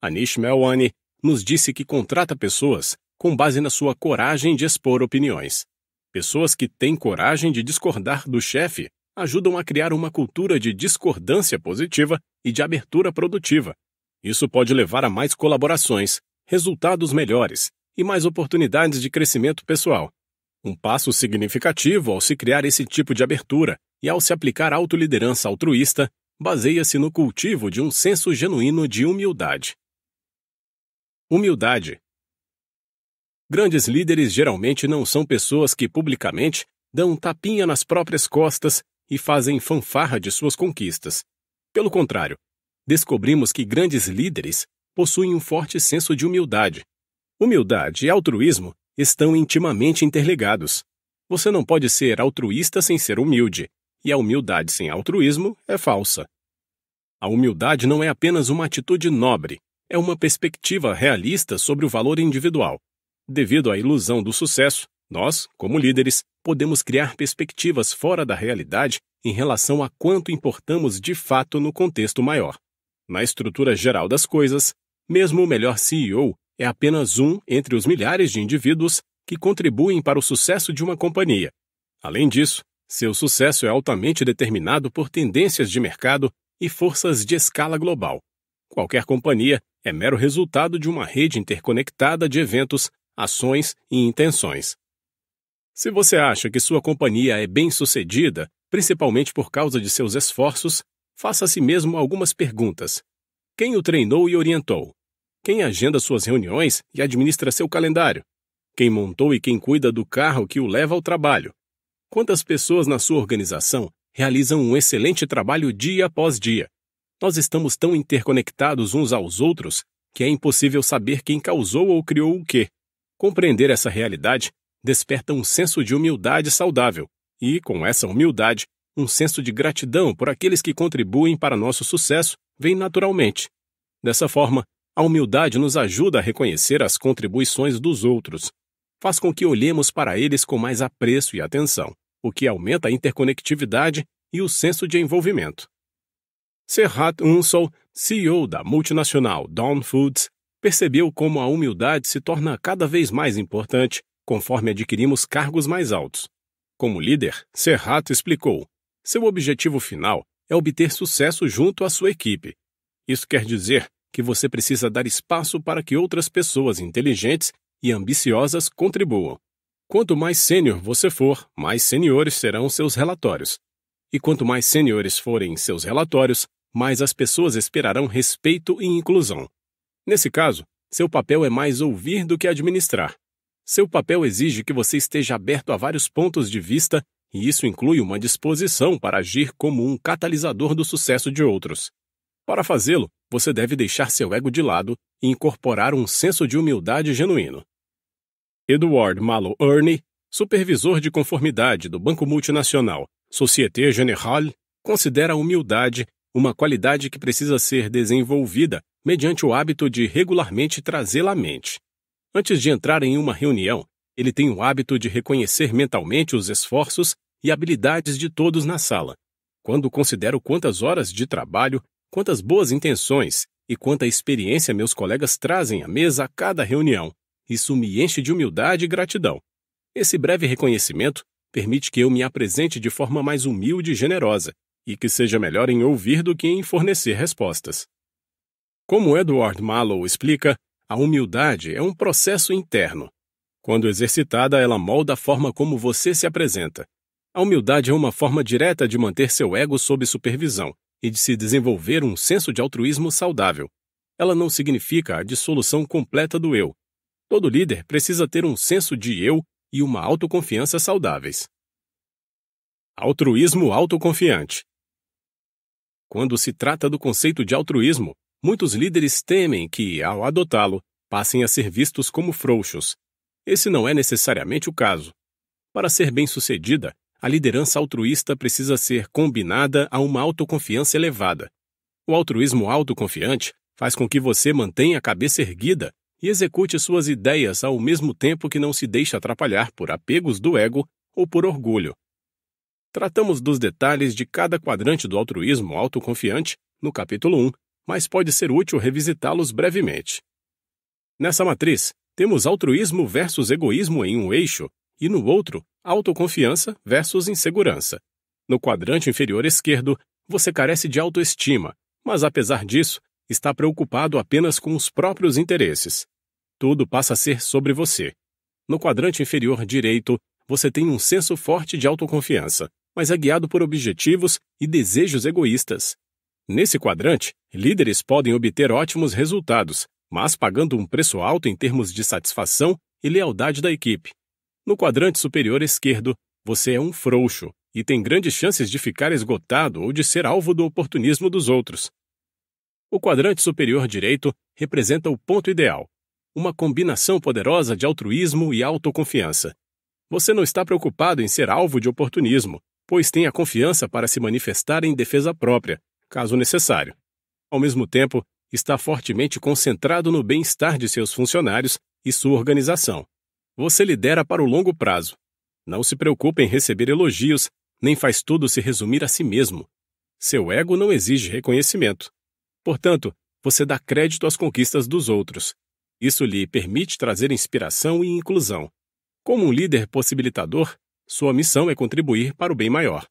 Anish Melwani nos disse que contrata pessoas com base na sua coragem de expor opiniões. Pessoas que têm coragem de discordar do chefe ajudam a criar uma cultura de discordância positiva e de abertura produtiva. Isso pode levar a mais colaborações, resultados melhores e mais oportunidades de crescimento pessoal, um passo significativo ao se criar esse tipo de abertura e ao se aplicar autoliderança altruísta baseia-se no cultivo de um senso genuíno de humildade. Humildade. Grandes líderes geralmente não são pessoas que publicamente dão um tapinha nas próprias costas e fazem fanfarra de suas conquistas. Pelo contrário, descobrimos que grandes líderes possuem um forte senso de humildade. Humildade e altruísmo estão intimamente interligados. Você não pode ser altruísta sem ser humilde, e a humildade sem altruísmo é falsa. A humildade não é apenas uma atitude nobre, é uma perspectiva realista sobre o valor individual. Devido à ilusão do sucesso, nós, como líderes, podemos criar perspectivas fora da realidade em relação a quanto importamos de fato no contexto maior. Na estrutura geral das coisas, mesmo o melhor CEO é apenas um entre os milhares de indivíduos que contribuem para o sucesso de uma companhia. Além disso, seu sucesso é altamente determinado por tendências de mercado e forças de escala global. Qualquer companhia é mero resultado de uma rede interconectada de eventos, ações e intenções. Se você acha que sua companhia é bem-sucedida, principalmente por causa de seus esforços, faça a si mesmo algumas perguntas. Quem o treinou e orientou? quem agenda suas reuniões e administra seu calendário, quem montou e quem cuida do carro que o leva ao trabalho. Quantas pessoas na sua organização realizam um excelente trabalho dia após dia? Nós estamos tão interconectados uns aos outros que é impossível saber quem causou ou criou o quê. Compreender essa realidade desperta um senso de humildade saudável e, com essa humildade, um senso de gratidão por aqueles que contribuem para nosso sucesso vem naturalmente. Dessa forma, a humildade nos ajuda a reconhecer as contribuições dos outros, faz com que olhemos para eles com mais apreço e atenção, o que aumenta a interconectividade e o senso de envolvimento. Serhat Unsol, CEO da multinacional Dawn Foods, percebeu como a humildade se torna cada vez mais importante conforme adquirimos cargos mais altos. Como líder, Serrato explicou: seu objetivo final é obter sucesso junto à sua equipe. Isso quer dizer que você precisa dar espaço para que outras pessoas inteligentes e ambiciosas contribuam. Quanto mais sênior você for, mais seniores serão seus relatórios. E quanto mais seniores forem seus relatórios, mais as pessoas esperarão respeito e inclusão. Nesse caso, seu papel é mais ouvir do que administrar. Seu papel exige que você esteja aberto a vários pontos de vista, e isso inclui uma disposição para agir como um catalisador do sucesso de outros. Para fazê-lo, você deve deixar seu ego de lado e incorporar um senso de humildade genuíno. Edward Malo Ernie, supervisor de conformidade do Banco Multinacional Société Générale, considera a humildade uma qualidade que precisa ser desenvolvida mediante o hábito de regularmente trazê-la à mente. Antes de entrar em uma reunião, ele tem o hábito de reconhecer mentalmente os esforços e habilidades de todos na sala. Quando considero quantas horas de trabalho quantas boas intenções e quanta experiência meus colegas trazem à mesa a cada reunião. Isso me enche de humildade e gratidão. Esse breve reconhecimento permite que eu me apresente de forma mais humilde e generosa, e que seja melhor em ouvir do que em fornecer respostas. Como Edward Mallow explica, a humildade é um processo interno. Quando exercitada, ela molda a forma como você se apresenta. A humildade é uma forma direta de manter seu ego sob supervisão, e de se desenvolver um senso de altruísmo saudável. Ela não significa a dissolução completa do eu. Todo líder precisa ter um senso de eu e uma autoconfiança saudáveis. Altruísmo autoconfiante. Quando se trata do conceito de altruísmo, muitos líderes temem que, ao adotá-lo, passem a ser vistos como frouxos. Esse não é necessariamente o caso. Para ser bem-sucedida, a liderança altruísta precisa ser combinada a uma autoconfiança elevada. O altruísmo autoconfiante faz com que você mantenha a cabeça erguida e execute suas ideias ao mesmo tempo que não se deixa atrapalhar por apegos do ego ou por orgulho. Tratamos dos detalhes de cada quadrante do altruísmo autoconfiante no capítulo 1, mas pode ser útil revisitá-los brevemente. Nessa matriz, temos altruísmo versus egoísmo em um eixo e no outro, autoconfiança versus insegurança. No quadrante inferior esquerdo, você carece de autoestima, mas apesar disso, está preocupado apenas com os próprios interesses. Tudo passa a ser sobre você. No quadrante inferior direito, você tem um senso forte de autoconfiança, mas é guiado por objetivos e desejos egoístas. Nesse quadrante, líderes podem obter ótimos resultados, mas pagando um preço alto em termos de satisfação e lealdade da equipe. No quadrante superior esquerdo, você é um frouxo e tem grandes chances de ficar esgotado ou de ser alvo do oportunismo dos outros. O quadrante superior direito representa o ponto ideal, uma combinação poderosa de altruísmo e autoconfiança. Você não está preocupado em ser alvo de oportunismo, pois tem a confiança para se manifestar em defesa própria, caso necessário. Ao mesmo tempo, está fortemente concentrado no bem-estar de seus funcionários e sua organização. Você lidera para o longo prazo. Não se preocupe em receber elogios, nem faz tudo se resumir a si mesmo. Seu ego não exige reconhecimento. Portanto, você dá crédito às conquistas dos outros. Isso lhe permite trazer inspiração e inclusão. Como um líder possibilitador, sua missão é contribuir para o bem maior.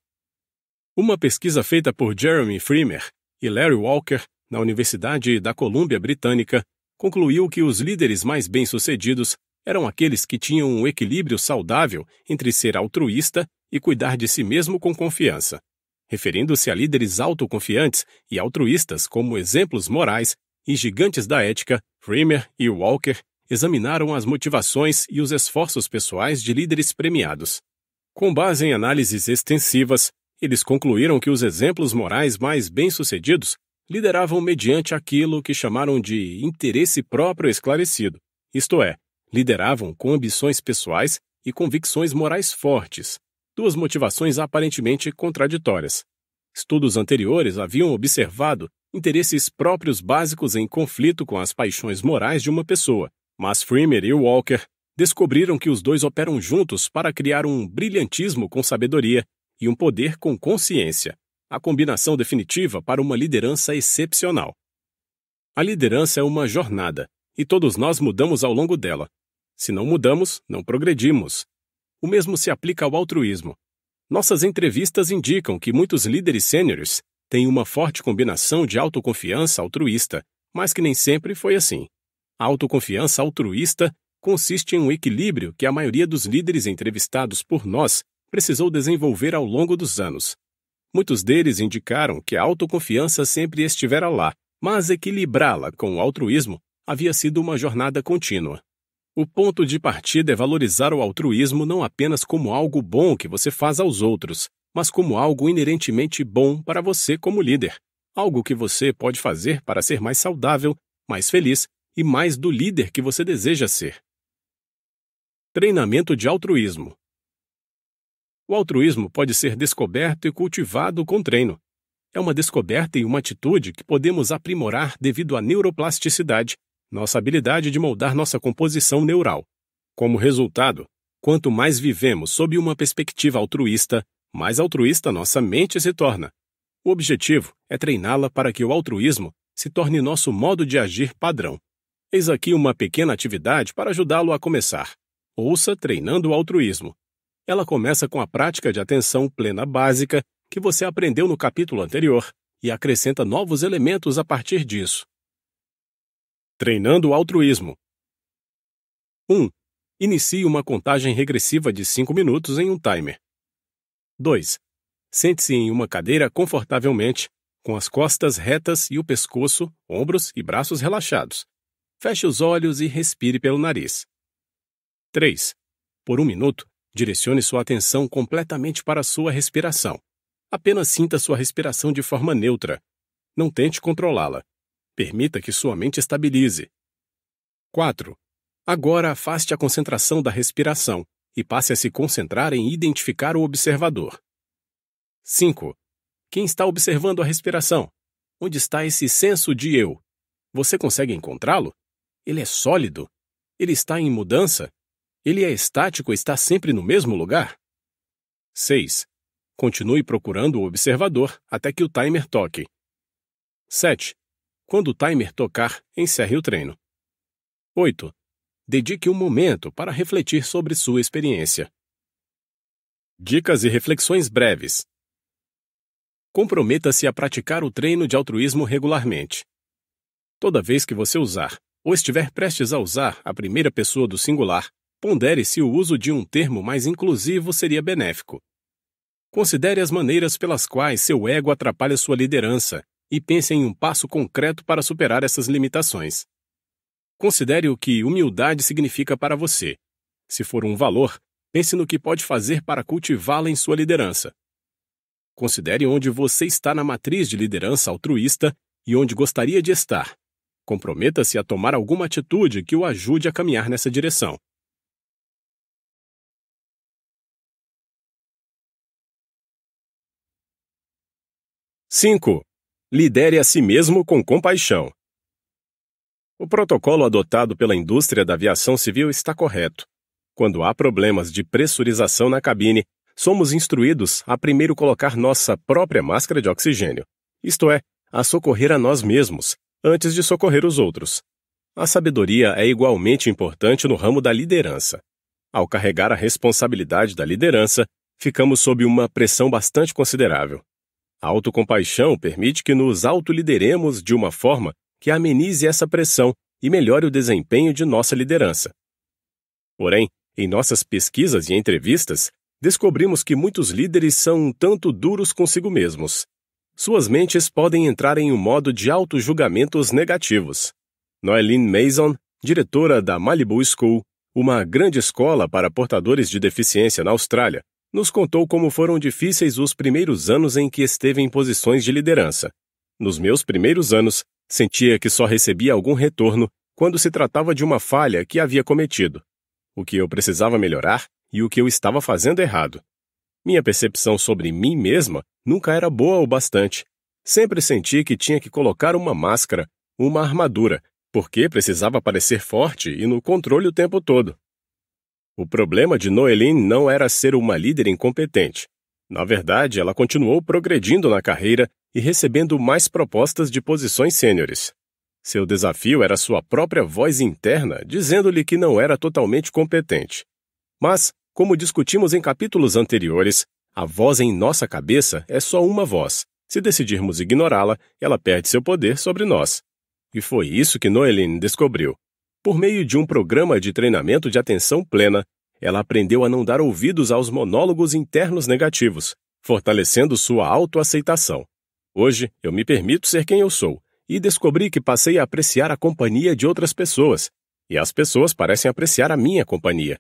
Uma pesquisa feita por Jeremy Freemer e Larry Walker na Universidade da Colômbia Britânica concluiu que os líderes mais bem-sucedidos eram aqueles que tinham um equilíbrio saudável entre ser altruísta e cuidar de si mesmo com confiança, referindo-se a líderes autoconfiantes e altruístas como exemplos morais e gigantes da ética, Fremer e Walker examinaram as motivações e os esforços pessoais de líderes premiados. Com base em análises extensivas, eles concluíram que os exemplos morais mais bem-sucedidos lideravam mediante aquilo que chamaram de interesse próprio esclarecido, isto é, lideravam com ambições pessoais e convicções morais fortes, duas motivações aparentemente contraditórias. Estudos anteriores haviam observado interesses próprios básicos em conflito com as paixões morais de uma pessoa, mas Freemer e Walker descobriram que os dois operam juntos para criar um brilhantismo com sabedoria e um poder com consciência, a combinação definitiva para uma liderança excepcional. A liderança é uma jornada, e todos nós mudamos ao longo dela, se não mudamos, não progredimos. O mesmo se aplica ao altruísmo. Nossas entrevistas indicam que muitos líderes sêniores têm uma forte combinação de autoconfiança altruísta, mas que nem sempre foi assim. A autoconfiança altruísta consiste em um equilíbrio que a maioria dos líderes entrevistados por nós precisou desenvolver ao longo dos anos. Muitos deles indicaram que a autoconfiança sempre estivera lá, mas equilibrá-la com o altruísmo havia sido uma jornada contínua. O ponto de partida é valorizar o altruísmo não apenas como algo bom que você faz aos outros, mas como algo inerentemente bom para você como líder. Algo que você pode fazer para ser mais saudável, mais feliz e mais do líder que você deseja ser. Treinamento de altruísmo. O altruísmo pode ser descoberto e cultivado com treino. É uma descoberta e uma atitude que podemos aprimorar devido à neuroplasticidade, nossa habilidade de moldar nossa composição neural. Como resultado, quanto mais vivemos sob uma perspectiva altruísta, mais altruísta nossa mente se torna. O objetivo é treiná-la para que o altruísmo se torne nosso modo de agir padrão. Eis aqui uma pequena atividade para ajudá-lo a começar. Ouça Treinando o Altruísmo. Ela começa com a prática de atenção plena básica que você aprendeu no capítulo anterior e acrescenta novos elementos a partir disso. Treinando o altruísmo. 1. Inicie uma contagem regressiva de 5 minutos em um timer. 2. Sente-se em uma cadeira confortavelmente, com as costas retas e o pescoço, ombros e braços relaxados. Feche os olhos e respire pelo nariz. 3. Por um minuto, direcione sua atenção completamente para sua respiração. Apenas sinta sua respiração de forma neutra. Não tente controlá-la. Permita que sua mente estabilize. 4. Agora afaste a concentração da respiração e passe a se concentrar em identificar o observador. 5. Quem está observando a respiração? Onde está esse senso de eu? Você consegue encontrá-lo? Ele é sólido? Ele está em mudança? Ele é estático e está sempre no mesmo lugar? 6. Continue procurando o observador até que o timer toque. 7. Quando o timer tocar, encerre o treino. 8. Dedique um momento para refletir sobre sua experiência. Dicas e reflexões breves. Comprometa-se a praticar o treino de altruísmo regularmente. Toda vez que você usar ou estiver prestes a usar a primeira pessoa do singular, pondere se o uso de um termo mais inclusivo seria benéfico. Considere as maneiras pelas quais seu ego atrapalha sua liderança e pense em um passo concreto para superar essas limitações. Considere o que humildade significa para você. Se for um valor, pense no que pode fazer para cultivá-la em sua liderança. Considere onde você está na matriz de liderança altruísta e onde gostaria de estar. Comprometa-se a tomar alguma atitude que o ajude a caminhar nessa direção. Cinco lidere a si mesmo com compaixão. O protocolo adotado pela indústria da aviação civil está correto. Quando há problemas de pressurização na cabine, somos instruídos a primeiro colocar nossa própria máscara de oxigênio, isto é, a socorrer a nós mesmos, antes de socorrer os outros. A sabedoria é igualmente importante no ramo da liderança. Ao carregar a responsabilidade da liderança, ficamos sob uma pressão bastante considerável. A autocompaixão permite que nos autolideremos de uma forma que amenize essa pressão e melhore o desempenho de nossa liderança. Porém, em nossas pesquisas e entrevistas, descobrimos que muitos líderes são um tanto duros consigo mesmos. Suas mentes podem entrar em um modo de auto-julgamentos negativos. Noeline Mason, diretora da Malibu School, uma grande escola para portadores de deficiência na Austrália, nos contou como foram difíceis os primeiros anos em que esteve em posições de liderança. Nos meus primeiros anos, sentia que só recebia algum retorno quando se tratava de uma falha que havia cometido, o que eu precisava melhorar e o que eu estava fazendo errado. Minha percepção sobre mim mesma nunca era boa o bastante. Sempre senti que tinha que colocar uma máscara, uma armadura, porque precisava parecer forte e no controle o tempo todo. O problema de Noelin não era ser uma líder incompetente. Na verdade, ela continuou progredindo na carreira e recebendo mais propostas de posições sêniores. Seu desafio era sua própria voz interna, dizendo-lhe que não era totalmente competente. Mas, como discutimos em capítulos anteriores, a voz em nossa cabeça é só uma voz. Se decidirmos ignorá-la, ela perde seu poder sobre nós. E foi isso que Noelin descobriu. Por meio de um programa de treinamento de atenção plena, ela aprendeu a não dar ouvidos aos monólogos internos negativos, fortalecendo sua autoaceitação. Hoje, eu me permito ser quem eu sou e descobri que passei a apreciar a companhia de outras pessoas, e as pessoas parecem apreciar a minha companhia.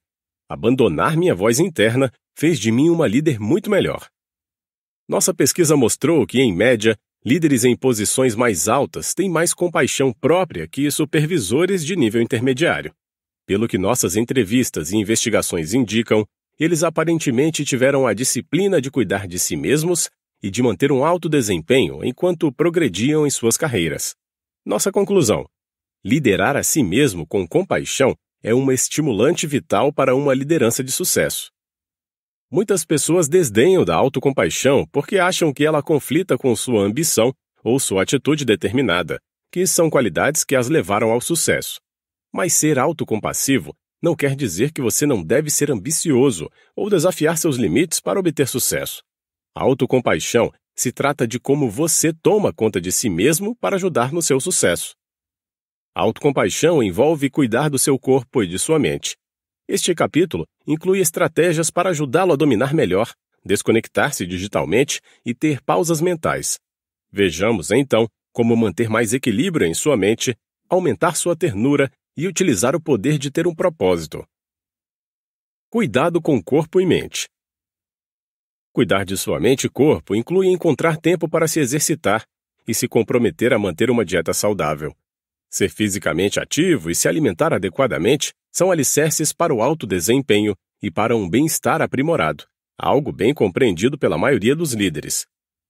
Abandonar minha voz interna fez de mim uma líder muito melhor. Nossa pesquisa mostrou que, em média, Líderes em posições mais altas têm mais compaixão própria que supervisores de nível intermediário. Pelo que nossas entrevistas e investigações indicam, eles aparentemente tiveram a disciplina de cuidar de si mesmos e de manter um alto desempenho enquanto progrediam em suas carreiras. Nossa conclusão: liderar a si mesmo com compaixão é uma estimulante vital para uma liderança de sucesso. Muitas pessoas desdenham da autocompaixão porque acham que ela conflita com sua ambição ou sua atitude determinada, que são qualidades que as levaram ao sucesso. Mas ser autocompassivo não quer dizer que você não deve ser ambicioso ou desafiar seus limites para obter sucesso. A autocompaixão se trata de como você toma conta de si mesmo para ajudar no seu sucesso. A autocompaixão envolve cuidar do seu corpo e de sua mente, este capítulo inclui estratégias para ajudá-lo a dominar melhor, desconectar-se digitalmente e ter pausas mentais. Vejamos, então, como manter mais equilíbrio em sua mente, aumentar sua ternura e utilizar o poder de ter um propósito. Cuidado com corpo e mente. Cuidar de sua mente e corpo inclui encontrar tempo para se exercitar e se comprometer a manter uma dieta saudável. Ser fisicamente ativo e se alimentar adequadamente são alicerces para o alto desempenho e para um bem-estar aprimorado, algo bem compreendido pela maioria dos líderes.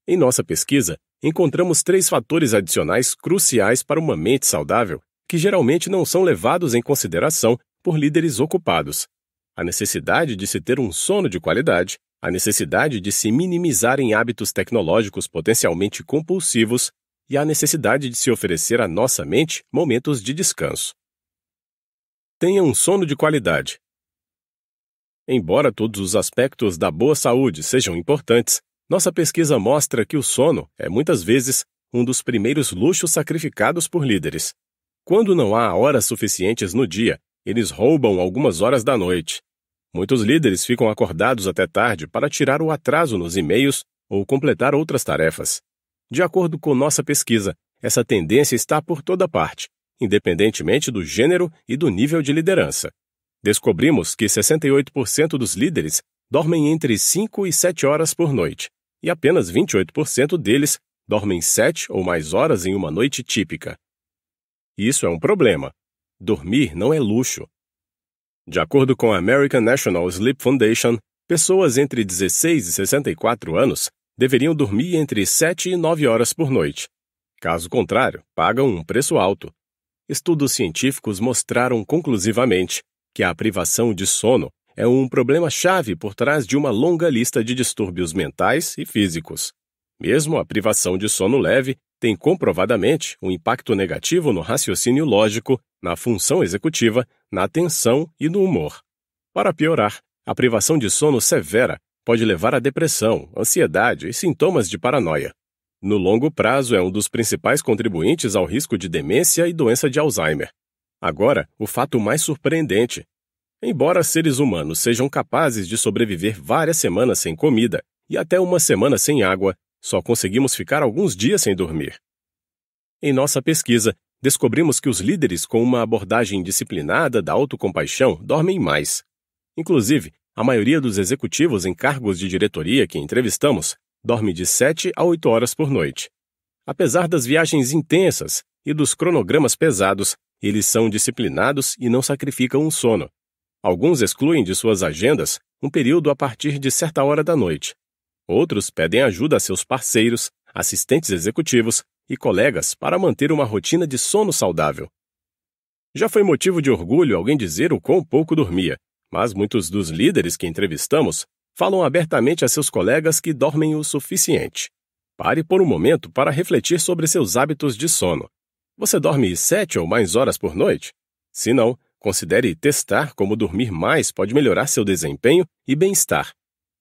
Em nossa pesquisa, encontramos três fatores adicionais cruciais para uma mente saudável que geralmente não são levados em consideração por líderes ocupados: a necessidade de se ter um sono de qualidade, a necessidade de se minimizar em hábitos tecnológicos potencialmente compulsivos e a necessidade de se oferecer à nossa mente momentos de descanso. Tenha um sono de qualidade. Embora todos os aspectos da boa saúde sejam importantes, nossa pesquisa mostra que o sono é muitas vezes um dos primeiros luxos sacrificados por líderes. Quando não há horas suficientes no dia, eles roubam algumas horas da noite. Muitos líderes ficam acordados até tarde para tirar o atraso nos e-mails ou completar outras tarefas. De acordo com nossa pesquisa, essa tendência está por toda parte, independentemente do gênero e do nível de liderança. Descobrimos que 68% dos líderes dormem entre 5 e 7 horas por noite, e apenas 28% deles dormem 7 ou mais horas em uma noite típica. Isso é um problema. Dormir não é luxo. De acordo com a American National Sleep Foundation, pessoas entre 16 e 64 anos deveriam dormir entre 7 e 9 horas por noite. Caso contrário, pagam um preço alto. Estudos científicos mostraram conclusivamente que a privação de sono é um problema-chave por trás de uma longa lista de distúrbios mentais e físicos. Mesmo a privação de sono leve tem comprovadamente um impacto negativo no raciocínio lógico, na função executiva, na atenção e no humor. Para piorar, a privação de sono severa pode levar a depressão, ansiedade e sintomas de paranoia. No longo prazo, é um dos principais contribuintes ao risco de demência e doença de Alzheimer. Agora, o fato mais surpreendente. Embora seres humanos sejam capazes de sobreviver várias semanas sem comida e até uma semana sem água, só conseguimos ficar alguns dias sem dormir. Em nossa pesquisa, descobrimos que os líderes com uma abordagem disciplinada da autocompaixão dormem mais. Inclusive, a maioria dos executivos em cargos de diretoria que entrevistamos dorme de 7 a 8 horas por noite. Apesar das viagens intensas e dos cronogramas pesados, eles são disciplinados e não sacrificam o sono. Alguns excluem de suas agendas um período a partir de certa hora da noite. Outros pedem ajuda a seus parceiros, assistentes executivos e colegas para manter uma rotina de sono saudável. Já foi motivo de orgulho alguém dizer o quão pouco dormia, mas muitos dos líderes que entrevistamos falam abertamente a seus colegas que dormem o suficiente. Pare por um momento para refletir sobre seus hábitos de sono. Você dorme sete ou mais horas por noite? Se não, considere testar como dormir mais pode melhorar seu desempenho e bem-estar.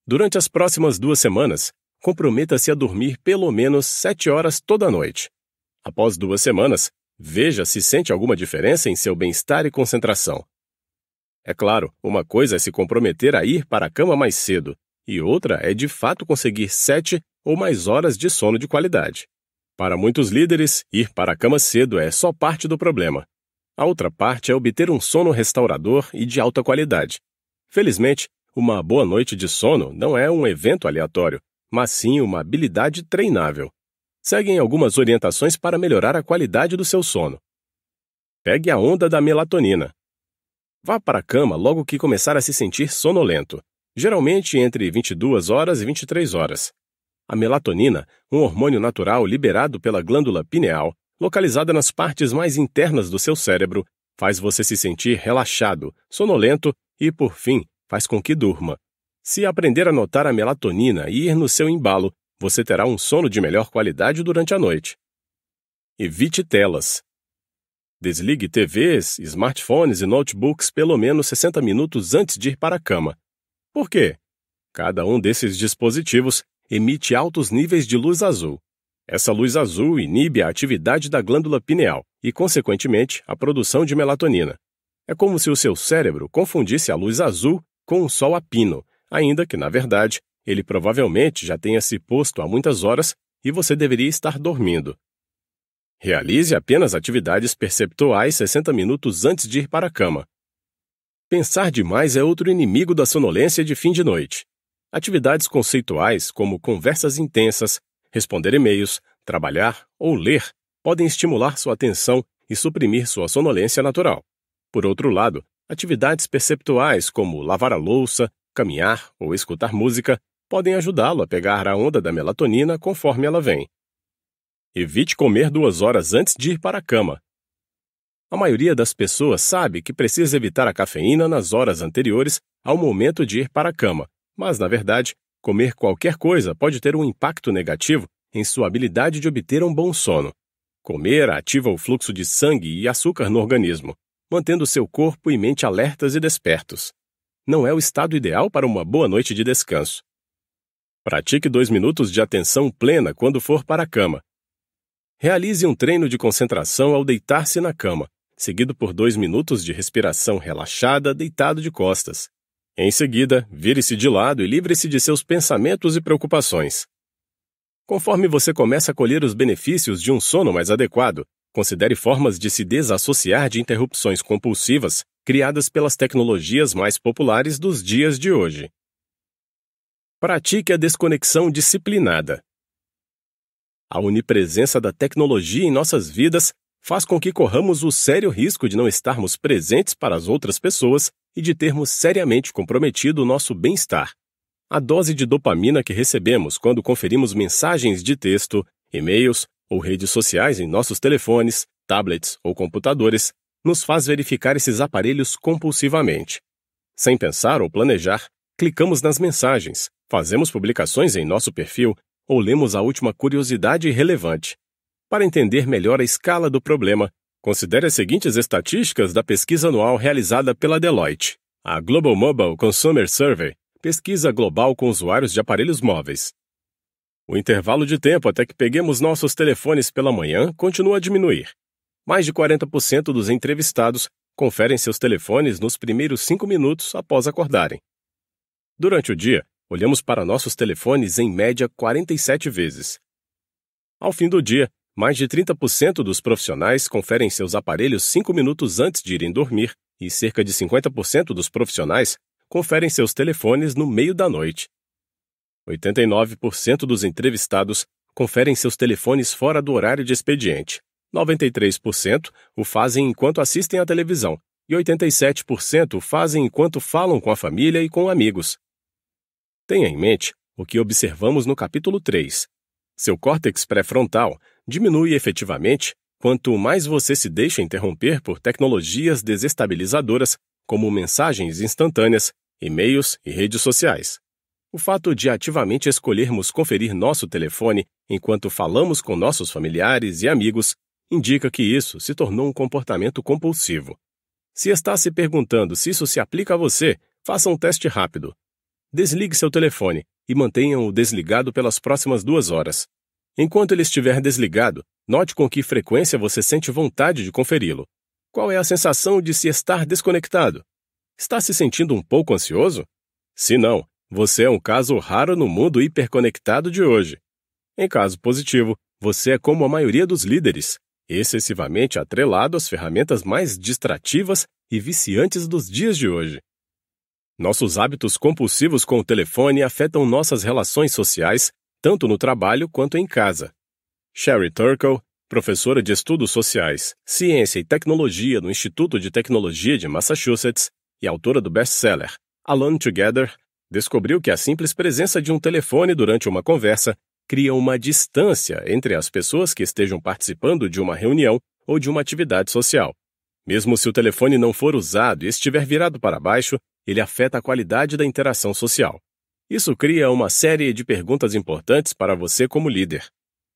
Durante as próximas duas semanas, comprometa-se a dormir pelo menos sete horas toda noite. Após duas semanas, veja se sente alguma diferença em seu bem-estar e concentração. É claro, uma coisa é se comprometer a ir para a cama mais cedo, e outra é de fato conseguir sete ou mais horas de sono de qualidade. Para muitos líderes, ir para a cama cedo é só parte do problema. A outra parte é obter um sono restaurador e de alta qualidade. Felizmente, uma boa noite de sono não é um evento aleatório, mas sim uma habilidade treinável. Seguem algumas orientações para melhorar a qualidade do seu sono. Pegue a onda da melatonina, Vá para a cama logo que começar a se sentir sonolento, geralmente entre 22 horas e 23 horas. A melatonina, um hormônio natural liberado pela glândula pineal, localizada nas partes mais internas do seu cérebro, faz você se sentir relaxado, sonolento e, por fim, faz com que durma. Se aprender a notar a melatonina e ir no seu embalo, você terá um sono de melhor qualidade durante a noite. Evite telas. Desligue TVs, smartphones e notebooks pelo menos 60 minutos antes de ir para a cama. Por quê? Cada um desses dispositivos emite altos níveis de luz azul. Essa luz azul inibe a atividade da glândula pineal e, consequentemente, a produção de melatonina. É como se o seu cérebro confundisse a luz azul com o sol a pino, ainda que, na verdade, ele provavelmente já tenha se posto há muitas horas e você deveria estar dormindo. Realize apenas atividades perceptuais 60 minutos antes de ir para a cama. Pensar demais é outro inimigo da sonolência de fim de noite. Atividades conceituais, como conversas intensas, responder e-mails, trabalhar ou ler, podem estimular sua atenção e suprimir sua sonolência natural. Por outro lado, atividades perceptuais, como lavar a louça, caminhar ou escutar música, podem ajudá-lo a pegar a onda da melatonina conforme ela vem. Evite comer duas horas antes de ir para a cama. A maioria das pessoas sabe que precisa evitar a cafeína nas horas anteriores ao momento de ir para a cama, mas, na verdade, comer qualquer coisa pode ter um impacto negativo em sua habilidade de obter um bom sono. Comer ativa o fluxo de sangue e açúcar no organismo, mantendo seu corpo e mente alertas e despertos. Não é o estado ideal para uma boa noite de descanso. Pratique dois minutos de atenção plena quando for para a cama, Realize um treino de concentração ao deitar-se na cama, seguido por dois minutos de respiração relaxada deitado de costas. Em seguida, vire-se de lado e livre-se de seus pensamentos e preocupações. Conforme você começa a colher os benefícios de um sono mais adequado, considere formas de se desassociar de interrupções compulsivas criadas pelas tecnologias mais populares dos dias de hoje. Pratique a desconexão disciplinada. A onipresença da tecnologia em nossas vidas faz com que corramos o sério risco de não estarmos presentes para as outras pessoas e de termos seriamente comprometido o nosso bem-estar. A dose de dopamina que recebemos quando conferimos mensagens de texto, e-mails ou redes sociais em nossos telefones, tablets ou computadores nos faz verificar esses aparelhos compulsivamente. Sem pensar ou planejar, clicamos nas mensagens, fazemos publicações em nosso perfil ou lemos a última curiosidade relevante. Para entender melhor a escala do problema, considere as seguintes estatísticas da pesquisa anual realizada pela Deloitte. A Global Mobile Consumer Survey, pesquisa global com usuários de aparelhos móveis. O intervalo de tempo até que peguemos nossos telefones pela manhã continua a diminuir. Mais de 40% dos entrevistados conferem seus telefones nos primeiros cinco minutos após acordarem. Durante o dia, olhamos para nossos telefones em média 47 vezes. Ao fim do dia, mais de 30% dos profissionais conferem seus aparelhos 5 minutos antes de irem dormir e cerca de 50% dos profissionais conferem seus telefones no meio da noite. 89% dos entrevistados conferem seus telefones fora do horário de expediente. 93% o fazem enquanto assistem à televisão e 87% o fazem enquanto falam com a família e com amigos. Tenha em mente o que observamos no capítulo 3. Seu córtex pré-frontal diminui efetivamente quanto mais você se deixa interromper por tecnologias desestabilizadoras, como mensagens instantâneas, e-mails e redes sociais. O fato de ativamente escolhermos conferir nosso telefone enquanto falamos com nossos familiares e amigos indica que isso se tornou um comportamento compulsivo. Se está se perguntando se isso se aplica a você, faça um teste rápido desligue seu telefone e mantenha-o desligado pelas próximas duas horas. Enquanto ele estiver desligado, note com que frequência você sente vontade de conferi-lo. Qual é a sensação de se estar desconectado? Está se sentindo um pouco ansioso? Se não, você é um caso raro no mundo hiperconectado de hoje. Em caso positivo, você é como a maioria dos líderes, excessivamente atrelado às ferramentas mais distrativas e viciantes dos dias de hoje. Nossos hábitos compulsivos com o telefone afetam nossas relações sociais, tanto no trabalho quanto em casa. Sherry Turkle, professora de Estudos Sociais, Ciência e Tecnologia no Instituto de Tecnologia de Massachusetts e autora do best-seller Alone Together, descobriu que a simples presença de um telefone durante uma conversa cria uma distância entre as pessoas que estejam participando de uma reunião ou de uma atividade social. Mesmo se o telefone não for usado e estiver virado para baixo, ele afeta a qualidade da interação social. Isso cria uma série de perguntas importantes para você como líder.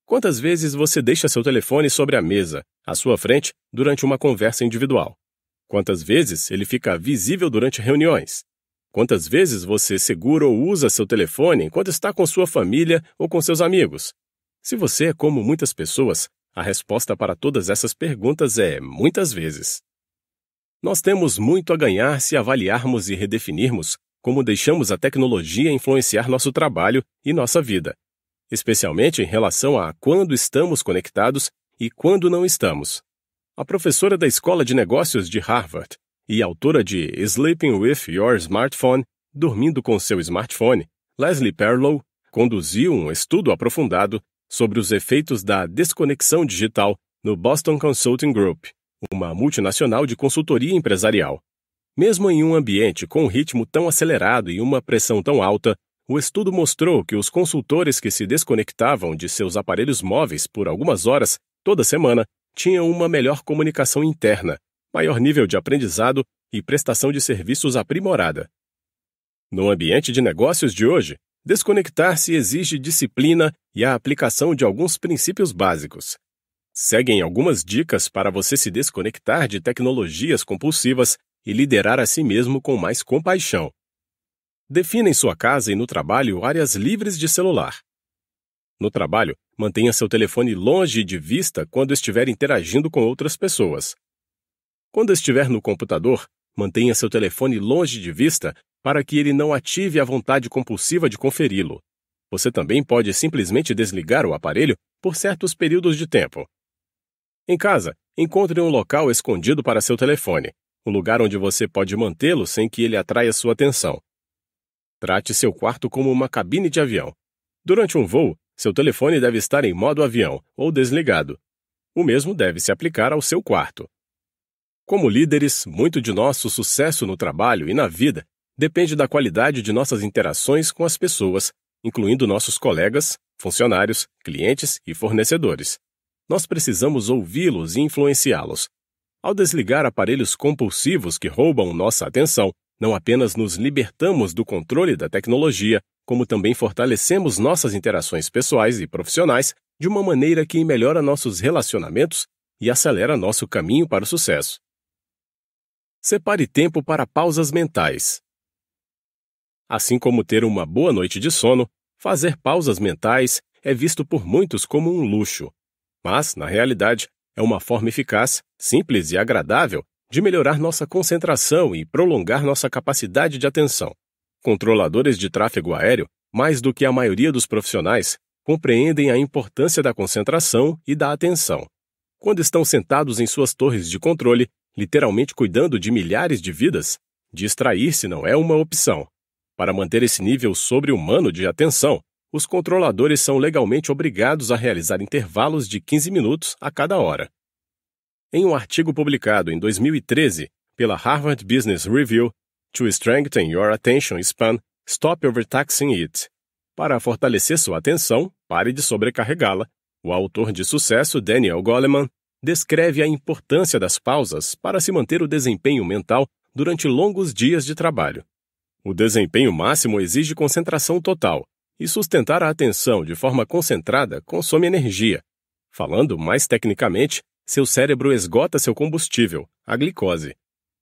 Quantas vezes você deixa seu telefone sobre a mesa, à sua frente, durante uma conversa individual? Quantas vezes ele fica visível durante reuniões? Quantas vezes você segura ou usa seu telefone enquanto está com sua família ou com seus amigos? Se você é como muitas pessoas, a resposta para todas essas perguntas é muitas vezes. Nós temos muito a ganhar se avaliarmos e redefinirmos como deixamos a tecnologia influenciar nosso trabalho e nossa vida, especialmente em relação a quando estamos conectados e quando não estamos. A professora da Escola de Negócios de Harvard e autora de Sleeping with Your Smartphone, Dormindo com seu smartphone, Leslie Perlow conduziu um estudo aprofundado sobre os efeitos da desconexão digital no Boston Consulting Group uma multinacional de consultoria empresarial. Mesmo em um ambiente com um ritmo tão acelerado e uma pressão tão alta, o estudo mostrou que os consultores que se desconectavam de seus aparelhos móveis por algumas horas toda semana tinham uma melhor comunicação interna, maior nível de aprendizado e prestação de serviços aprimorada. No ambiente de negócios de hoje, desconectar-se exige disciplina e a aplicação de alguns princípios básicos. Seguem algumas dicas para você se desconectar de tecnologias compulsivas e liderar a si mesmo com mais compaixão. Defina em sua casa e no trabalho áreas livres de celular. No trabalho, mantenha seu telefone longe de vista quando estiver interagindo com outras pessoas. Quando estiver no computador, mantenha seu telefone longe de vista para que ele não ative a vontade compulsiva de conferi-lo. Você também pode simplesmente desligar o aparelho por certos períodos de tempo. Em casa, encontre um local escondido para seu telefone, um lugar onde você pode mantê-lo sem que ele atraia sua atenção. Trate seu quarto como uma cabine de avião. Durante um voo, seu telefone deve estar em modo avião ou desligado. O mesmo deve se aplicar ao seu quarto. Como líderes, muito de nosso sucesso no trabalho e na vida depende da qualidade de nossas interações com as pessoas, incluindo nossos colegas, funcionários, clientes e fornecedores. Nós precisamos ouvi-los e influenciá-los. Ao desligar aparelhos compulsivos que roubam nossa atenção, não apenas nos libertamos do controle da tecnologia, como também fortalecemos nossas interações pessoais e profissionais de uma maneira que melhora nossos relacionamentos e acelera nosso caminho para o sucesso. Separe tempo para pausas mentais. Assim como ter uma boa noite de sono, fazer pausas mentais é visto por muitos como um luxo, mas, na realidade, é uma forma eficaz, simples e agradável de melhorar nossa concentração e prolongar nossa capacidade de atenção. Controladores de tráfego aéreo, mais do que a maioria dos profissionais, compreendem a importância da concentração e da atenção. Quando estão sentados em suas torres de controle, literalmente cuidando de milhares de vidas, distrair-se não é uma opção. Para manter esse nível sobre-humano de atenção, os controladores são legalmente obrigados a realizar intervalos de 15 minutos a cada hora. Em um artigo publicado em 2013 pela Harvard Business Review, To Strengthen Your Attention Span, Stop Overtaxing It. Para fortalecer sua atenção, pare de sobrecarregá-la. O autor de sucesso Daniel Goleman descreve a importância das pausas para se manter o desempenho mental durante longos dias de trabalho. O desempenho máximo exige concentração total, e sustentar a atenção de forma concentrada consome energia. Falando mais tecnicamente, seu cérebro esgota seu combustível, a glicose.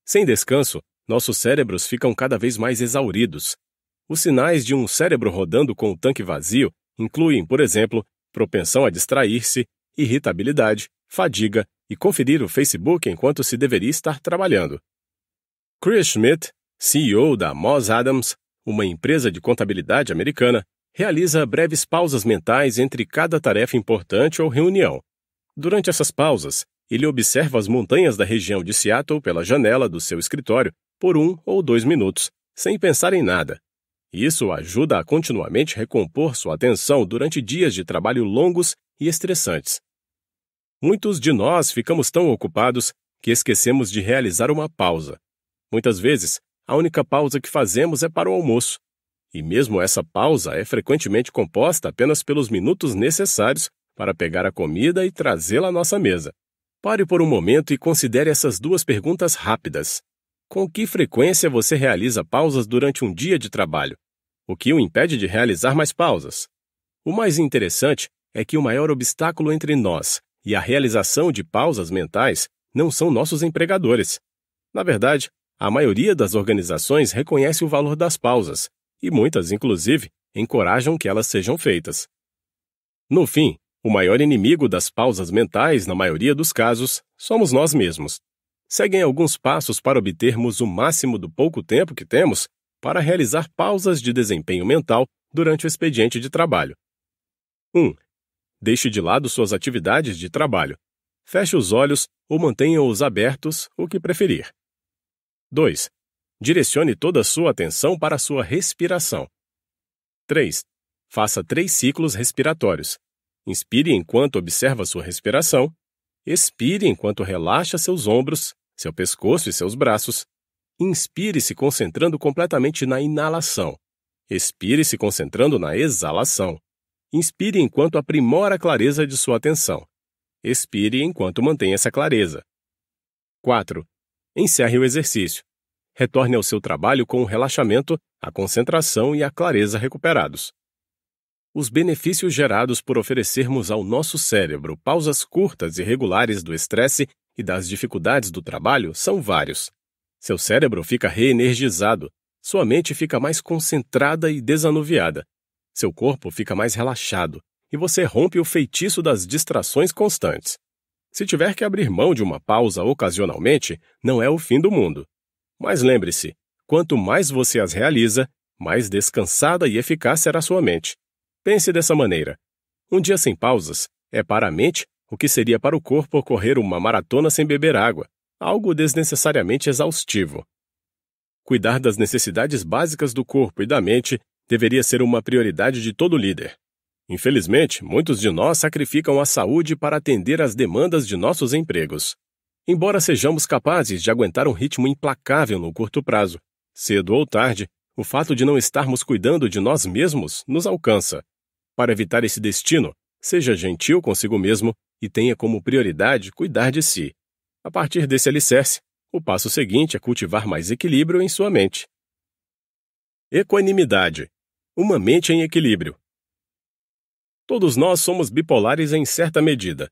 Sem descanso, nossos cérebros ficam cada vez mais exauridos. Os sinais de um cérebro rodando com o tanque vazio incluem, por exemplo, propensão a distrair-se, irritabilidade, fadiga e conferir o Facebook enquanto se deveria estar trabalhando. Chris Schmidt, CEO da Moss Adams, uma empresa de contabilidade americana, realiza breves pausas mentais entre cada tarefa importante ou reunião. Durante essas pausas, ele observa as montanhas da região de Seattle pela janela do seu escritório por um ou dois minutos, sem pensar em nada. Isso ajuda a continuamente recompor sua atenção durante dias de trabalho longos e estressantes. Muitos de nós ficamos tão ocupados que esquecemos de realizar uma pausa. Muitas vezes, a única pausa que fazemos é para o almoço, e mesmo essa pausa é frequentemente composta apenas pelos minutos necessários para pegar a comida e trazê-la à nossa mesa. Pare por um momento e considere essas duas perguntas rápidas. Com que frequência você realiza pausas durante um dia de trabalho? O que o impede de realizar mais pausas? O mais interessante é que o maior obstáculo entre nós e a realização de pausas mentais não são nossos empregadores. Na verdade, a maioria das organizações reconhece o valor das pausas, e muitas, inclusive, encorajam que elas sejam feitas. No fim, o maior inimigo das pausas mentais, na maioria dos casos, somos nós mesmos. Seguem alguns passos para obtermos o máximo do pouco tempo que temos para realizar pausas de desempenho mental durante o expediente de trabalho. 1. Um, deixe de lado suas atividades de trabalho. Feche os olhos ou mantenha-os abertos, o que preferir. 2 direcione toda a sua atenção para a sua respiração. 3. Faça três ciclos respiratórios. Inspire enquanto observa sua respiração, expire enquanto relaxa seus ombros, seu pescoço e seus braços. Inspire se concentrando completamente na inalação. Expire se concentrando na exalação. Inspire enquanto aprimora a clareza de sua atenção. Expire enquanto mantém essa clareza. 4. Encerre o exercício retorne ao seu trabalho com o relaxamento, a concentração e a clareza recuperados. Os benefícios gerados por oferecermos ao nosso cérebro pausas curtas e regulares do estresse e das dificuldades do trabalho são vários. Seu cérebro fica reenergizado, sua mente fica mais concentrada e desanuviada, seu corpo fica mais relaxado e você rompe o feitiço das distrações constantes. Se tiver que abrir mão de uma pausa ocasionalmente, não é o fim do mundo. Mas lembre-se, quanto mais você as realiza, mais descansada e eficaz será sua mente. Pense dessa maneira. Um dia sem pausas é para a mente o que seria para o corpo correr uma maratona sem beber água, algo desnecessariamente exaustivo. Cuidar das necessidades básicas do corpo e da mente deveria ser uma prioridade de todo líder. Infelizmente, muitos de nós sacrificam a saúde para atender às demandas de nossos empregos. Embora sejamos capazes de aguentar um ritmo implacável no curto prazo, cedo ou tarde, o fato de não estarmos cuidando de nós mesmos nos alcança. Para evitar esse destino, seja gentil consigo mesmo e tenha como prioridade cuidar de si. A partir desse alicerce, o passo seguinte é cultivar mais equilíbrio em sua mente. Equanimidade uma mente em equilíbrio. Todos nós somos bipolares em certa medida.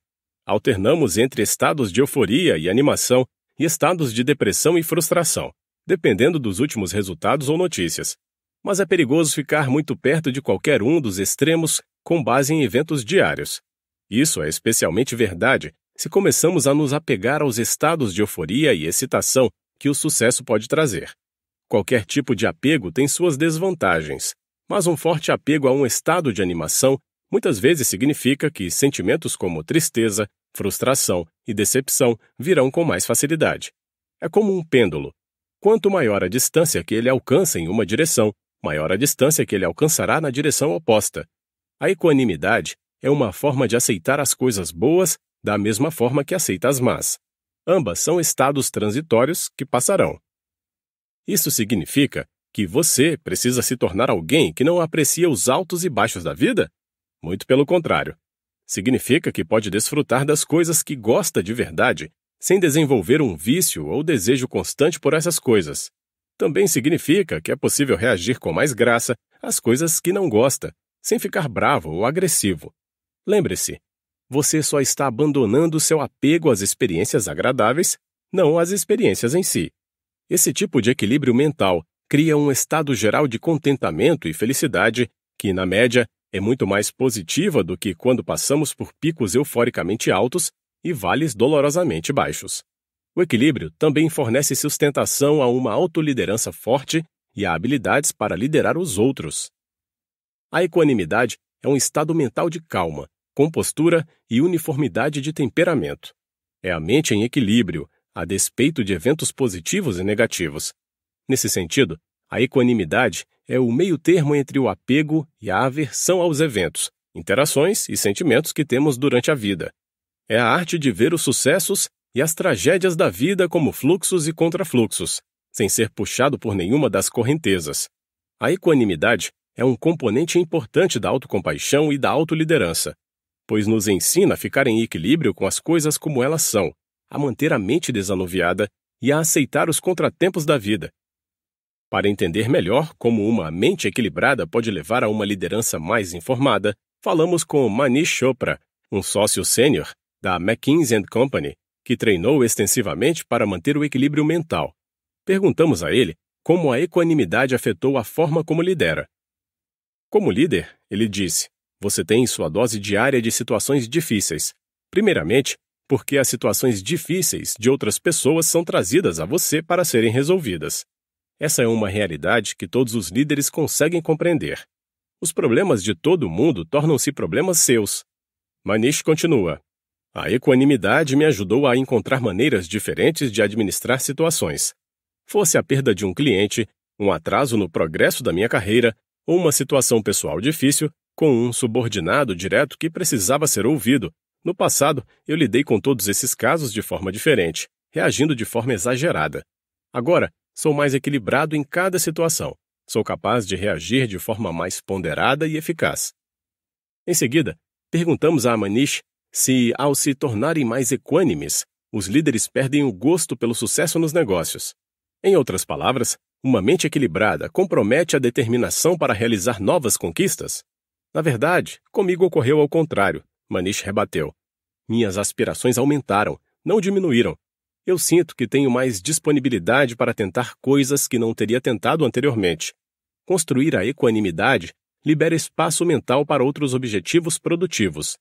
Alternamos entre estados de euforia e animação e estados de depressão e frustração, dependendo dos últimos resultados ou notícias. Mas é perigoso ficar muito perto de qualquer um dos extremos com base em eventos diários. Isso é especialmente verdade se começamos a nos apegar aos estados de euforia e excitação que o sucesso pode trazer. Qualquer tipo de apego tem suas desvantagens, mas um forte apego a um estado de animação muitas vezes significa que sentimentos como tristeza, frustração e decepção virão com mais facilidade. É como um pêndulo. Quanto maior a distância que ele alcança em uma direção, maior a distância que ele alcançará na direção oposta. A equanimidade é uma forma de aceitar as coisas boas da mesma forma que aceita as más. Ambas são estados transitórios que passarão. Isso significa que você precisa se tornar alguém que não aprecia os altos e baixos da vida? Muito pelo contrário. Significa que pode desfrutar das coisas que gosta de verdade, sem desenvolver um vício ou desejo constante por essas coisas. Também significa que é possível reagir com mais graça às coisas que não gosta, sem ficar bravo ou agressivo. Lembre-se, você só está abandonando seu apego às experiências agradáveis, não às experiências em si. Esse tipo de equilíbrio mental cria um estado geral de contentamento e felicidade que, na média, é muito mais positiva do que quando passamos por picos euforicamente altos e vales dolorosamente baixos. O equilíbrio também fornece sustentação a uma autoliderança forte e a habilidades para liderar os outros. A equanimidade é um estado mental de calma, compostura e uniformidade de temperamento. É a mente em equilíbrio, a despeito de eventos positivos e negativos. Nesse sentido, a equanimidade é o meio termo entre o apego e a aversão aos eventos, interações e sentimentos que temos durante a vida. É a arte de ver os sucessos e as tragédias da vida como fluxos e contrafluxos, sem ser puxado por nenhuma das correntezas. A equanimidade é um componente importante da autocompaixão e da autoliderança, pois nos ensina a ficar em equilíbrio com as coisas como elas são, a manter a mente desanuviada e a aceitar os contratempos da vida, para entender melhor como uma mente equilibrada pode levar a uma liderança mais informada, falamos com Manish Chopra, um sócio sênior da McKinsey Company, que treinou extensivamente para manter o equilíbrio mental. Perguntamos a ele como a equanimidade afetou a forma como lidera. Como líder, ele disse: você tem sua dose diária de situações difíceis. Primeiramente, porque as situações difíceis de outras pessoas são trazidas a você para serem resolvidas. Essa é uma realidade que todos os líderes conseguem compreender. Os problemas de todo mundo tornam-se problemas seus. Manish continua: A equanimidade me ajudou a encontrar maneiras diferentes de administrar situações. Fosse a perda de um cliente, um atraso no progresso da minha carreira ou uma situação pessoal difícil com um subordinado direto que precisava ser ouvido. No passado, eu lidei com todos esses casos de forma diferente, reagindo de forma exagerada. Agora, Sou mais equilibrado em cada situação. Sou capaz de reagir de forma mais ponderada e eficaz. Em seguida, perguntamos a Manish se, ao se tornarem mais equânimes, os líderes perdem o gosto pelo sucesso nos negócios. Em outras palavras, uma mente equilibrada compromete a determinação para realizar novas conquistas? Na verdade, comigo ocorreu ao contrário, Manish rebateu. Minhas aspirações aumentaram, não diminuíram, eu sinto que tenho mais disponibilidade para tentar coisas que não teria tentado anteriormente. Construir a equanimidade libera espaço mental para outros objetivos produtivos.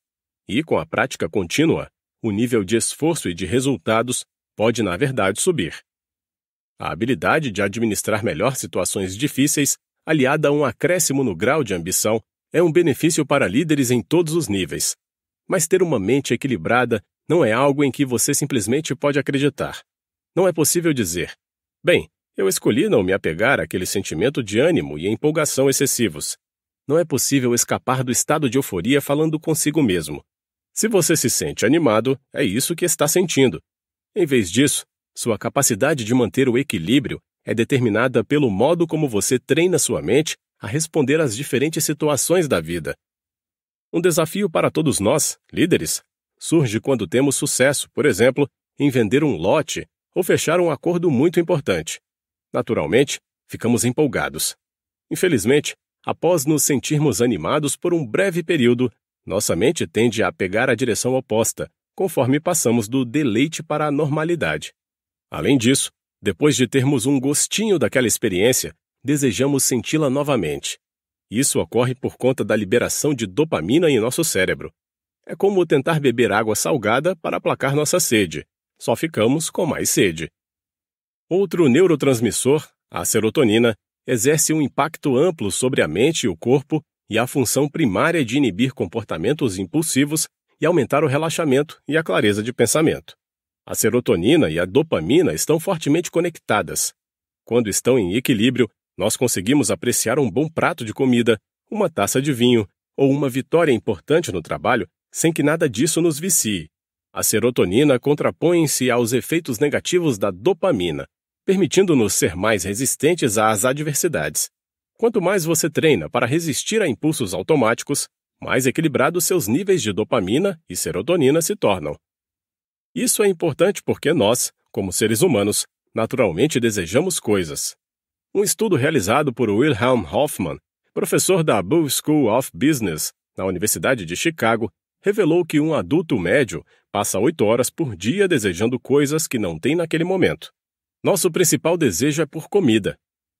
E com a prática contínua, o nível de esforço e de resultados pode, na verdade, subir. A habilidade de administrar melhor situações difíceis, aliada a um acréscimo no grau de ambição, é um benefício para líderes em todos os níveis. Mas ter uma mente equilibrada não é algo em que você simplesmente pode acreditar. Não é possível dizer, bem, eu escolhi não me apegar àquele sentimento de ânimo e empolgação excessivos. Não é possível escapar do estado de euforia falando consigo mesmo. Se você se sente animado, é isso que está sentindo. Em vez disso, sua capacidade de manter o equilíbrio é determinada pelo modo como você treina sua mente a responder às diferentes situações da vida. Um desafio para todos nós, líderes, surge quando temos sucesso, por exemplo, em vender um lote ou fechar um acordo muito importante. Naturalmente, ficamos empolgados. Infelizmente, após nos sentirmos animados por um breve período, nossa mente tende a pegar a direção oposta, conforme passamos do deleite para a normalidade. Além disso, depois de termos um gostinho daquela experiência, desejamos senti-la novamente. Isso ocorre por conta da liberação de dopamina em nosso cérebro, é como tentar beber água salgada para aplacar nossa sede. Só ficamos com mais sede. Outro neurotransmissor, a serotonina, exerce um impacto amplo sobre a mente e o corpo e a função primária de inibir comportamentos impulsivos e aumentar o relaxamento e a clareza de pensamento. A serotonina e a dopamina estão fortemente conectadas. Quando estão em equilíbrio, nós conseguimos apreciar um bom prato de comida, uma taça de vinho ou uma vitória importante no trabalho sem que nada disso nos vicie. A serotonina contrapõe-se aos efeitos negativos da dopamina, permitindo-nos ser mais resistentes às adversidades. Quanto mais você treina para resistir a impulsos automáticos, mais equilibrados seus níveis de dopamina e serotonina se tornam. Isso é importante porque nós, como seres humanos, naturalmente desejamos coisas. Um estudo realizado por Wilhelm Hoffman, professor da Bull School of Business na Universidade de Chicago, revelou que um adulto médio passa oito horas por dia desejando coisas que não tem naquele momento. Nosso principal desejo é por comida.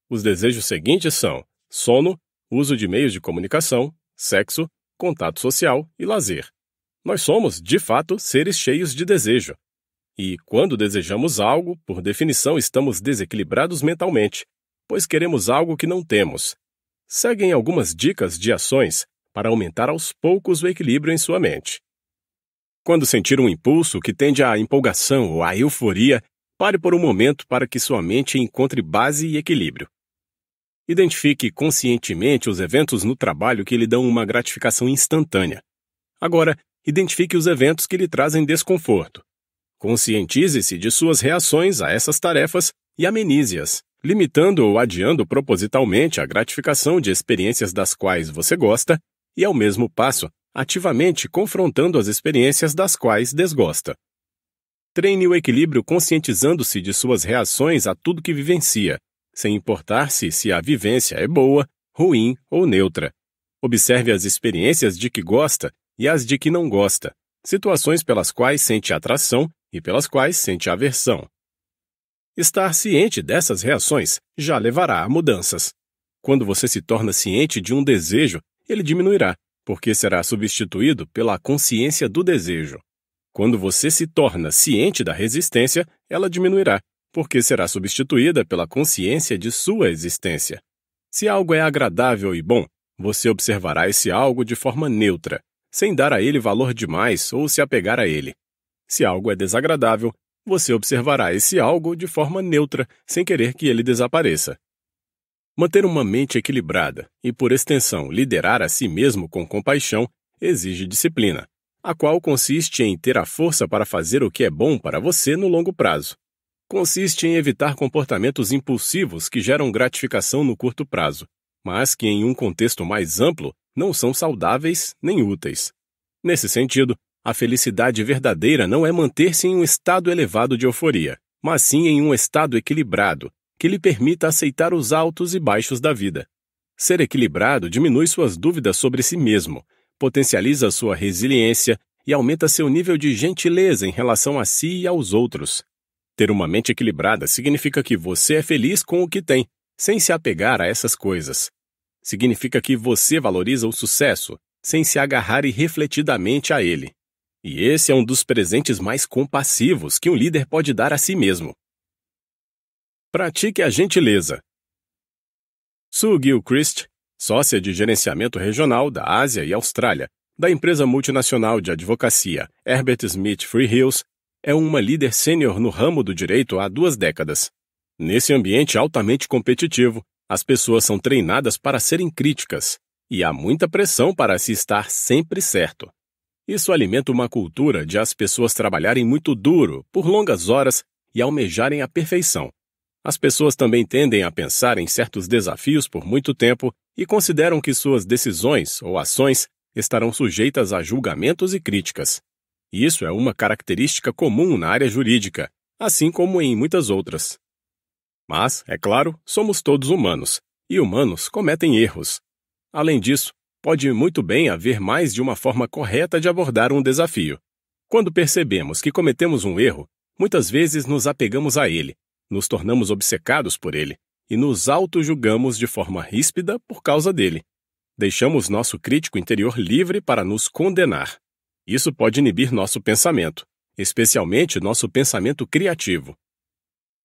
Os desejos seguintes são sono, uso de meios de comunicação, sexo, contato social e lazer. Nós somos, de fato, seres cheios de desejo. E, quando desejamos algo, por definição estamos desequilibrados mentalmente, pois queremos algo que não temos. Seguem algumas dicas de ações para aumentar aos poucos o equilíbrio em sua mente. Quando sentir um impulso que tende à empolgação ou à euforia, pare por um momento para que sua mente encontre base e equilíbrio. Identifique conscientemente os eventos no trabalho que lhe dão uma gratificação instantânea. Agora, identifique os eventos que lhe trazem desconforto. Conscientize-se de suas reações a essas tarefas e amenize-as, limitando ou adiando propositalmente a gratificação de experiências das quais você gosta e, ao mesmo passo, ativamente confrontando as experiências das quais desgosta. Treine o equilíbrio conscientizando-se de suas reações a tudo que vivencia, sem importar-se se a vivência é boa, ruim ou neutra. Observe as experiências de que gosta e as de que não gosta, situações pelas quais sente atração e pelas quais sente aversão. Estar ciente dessas reações já levará a mudanças. Quando você se torna ciente de um desejo, ele diminuirá, porque será substituído pela consciência do desejo. Quando você se torna ciente da resistência, ela diminuirá, porque será substituída pela consciência de sua existência. Se algo é agradável e bom, você observará esse algo de forma neutra, sem dar a ele valor demais ou se apegar a ele. Se algo é desagradável, você observará esse algo de forma neutra, sem querer que ele desapareça. Manter uma mente equilibrada e, por extensão, liderar a si mesmo com compaixão exige disciplina, a qual consiste em ter a força para fazer o que é bom para você no longo prazo. Consiste em evitar comportamentos impulsivos que geram gratificação no curto prazo, mas que, em um contexto mais amplo, não são saudáveis nem úteis. Nesse sentido, a felicidade verdadeira não é manter-se em um estado elevado de euforia, mas sim em um estado equilibrado, que lhe permita aceitar os altos e baixos da vida. Ser equilibrado diminui suas dúvidas sobre si mesmo, potencializa sua resiliência e aumenta seu nível de gentileza em relação a si e aos outros. Ter uma mente equilibrada significa que você é feliz com o que tem, sem se apegar a essas coisas. Significa que você valoriza o sucesso, sem se agarrar irrefletidamente a ele. E esse é um dos presentes mais compassivos que um líder pode dar a si mesmo. Pratique a gentileza. Sue Gilchrist, sócia de gerenciamento regional da Ásia e Austrália, da empresa multinacional de advocacia Herbert Smith Freehills, é uma líder sênior no ramo do direito há duas décadas. Nesse ambiente altamente competitivo, as pessoas são treinadas para serem críticas, e há muita pressão para se estar sempre certo. Isso alimenta uma cultura de as pessoas trabalharem muito duro, por longas horas, e almejarem a perfeição, as pessoas também tendem a pensar em certos desafios por muito tempo e consideram que suas decisões ou ações estarão sujeitas a julgamentos e críticas. Isso é uma característica comum na área jurídica, assim como em muitas outras. Mas, é claro, somos todos humanos, e humanos cometem erros. Além disso, pode muito bem haver mais de uma forma correta de abordar um desafio. Quando percebemos que cometemos um erro, muitas vezes nos apegamos a ele nos tornamos obcecados por ele e nos auto-julgamos de forma ríspida por causa dele. Deixamos nosso crítico interior livre para nos condenar. Isso pode inibir nosso pensamento, especialmente nosso pensamento criativo.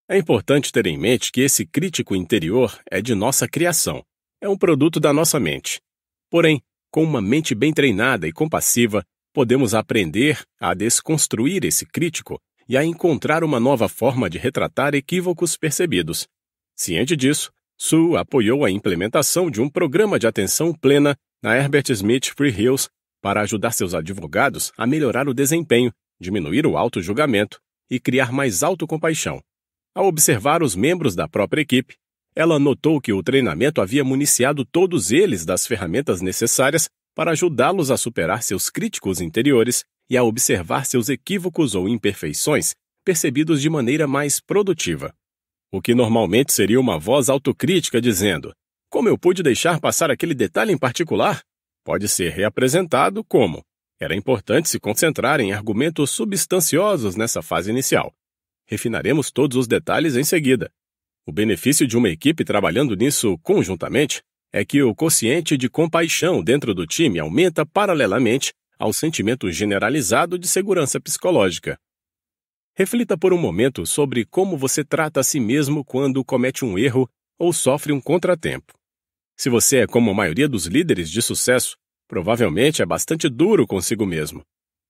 É importante ter em mente que esse crítico interior é de nossa criação, é um produto da nossa mente. Porém, com uma mente bem treinada e compassiva, podemos aprender a desconstruir esse crítico e a encontrar uma nova forma de retratar equívocos percebidos. Ciente disso, Sue apoiou a implementação de um programa de atenção plena na Herbert Smith Free Hills para ajudar seus advogados a melhorar o desempenho, diminuir o auto-julgamento e criar mais autocompaixão. Ao observar os membros da própria equipe, ela notou que o treinamento havia municiado todos eles das ferramentas necessárias para ajudá-los a superar seus críticos interiores e a observar seus equívocos ou imperfeições percebidos de maneira mais produtiva. O que normalmente seria uma voz autocrítica dizendo: Como eu pude deixar passar aquele detalhe em particular? Pode ser reapresentado como: Era importante se concentrar em argumentos substanciosos nessa fase inicial. Refinaremos todos os detalhes em seguida. O benefício de uma equipe trabalhando nisso conjuntamente é que o quociente de compaixão dentro do time aumenta paralelamente ao sentimento generalizado de segurança psicológica. Reflita por um momento sobre como você trata a si mesmo quando comete um erro ou sofre um contratempo. Se você é como a maioria dos líderes de sucesso, provavelmente é bastante duro consigo mesmo.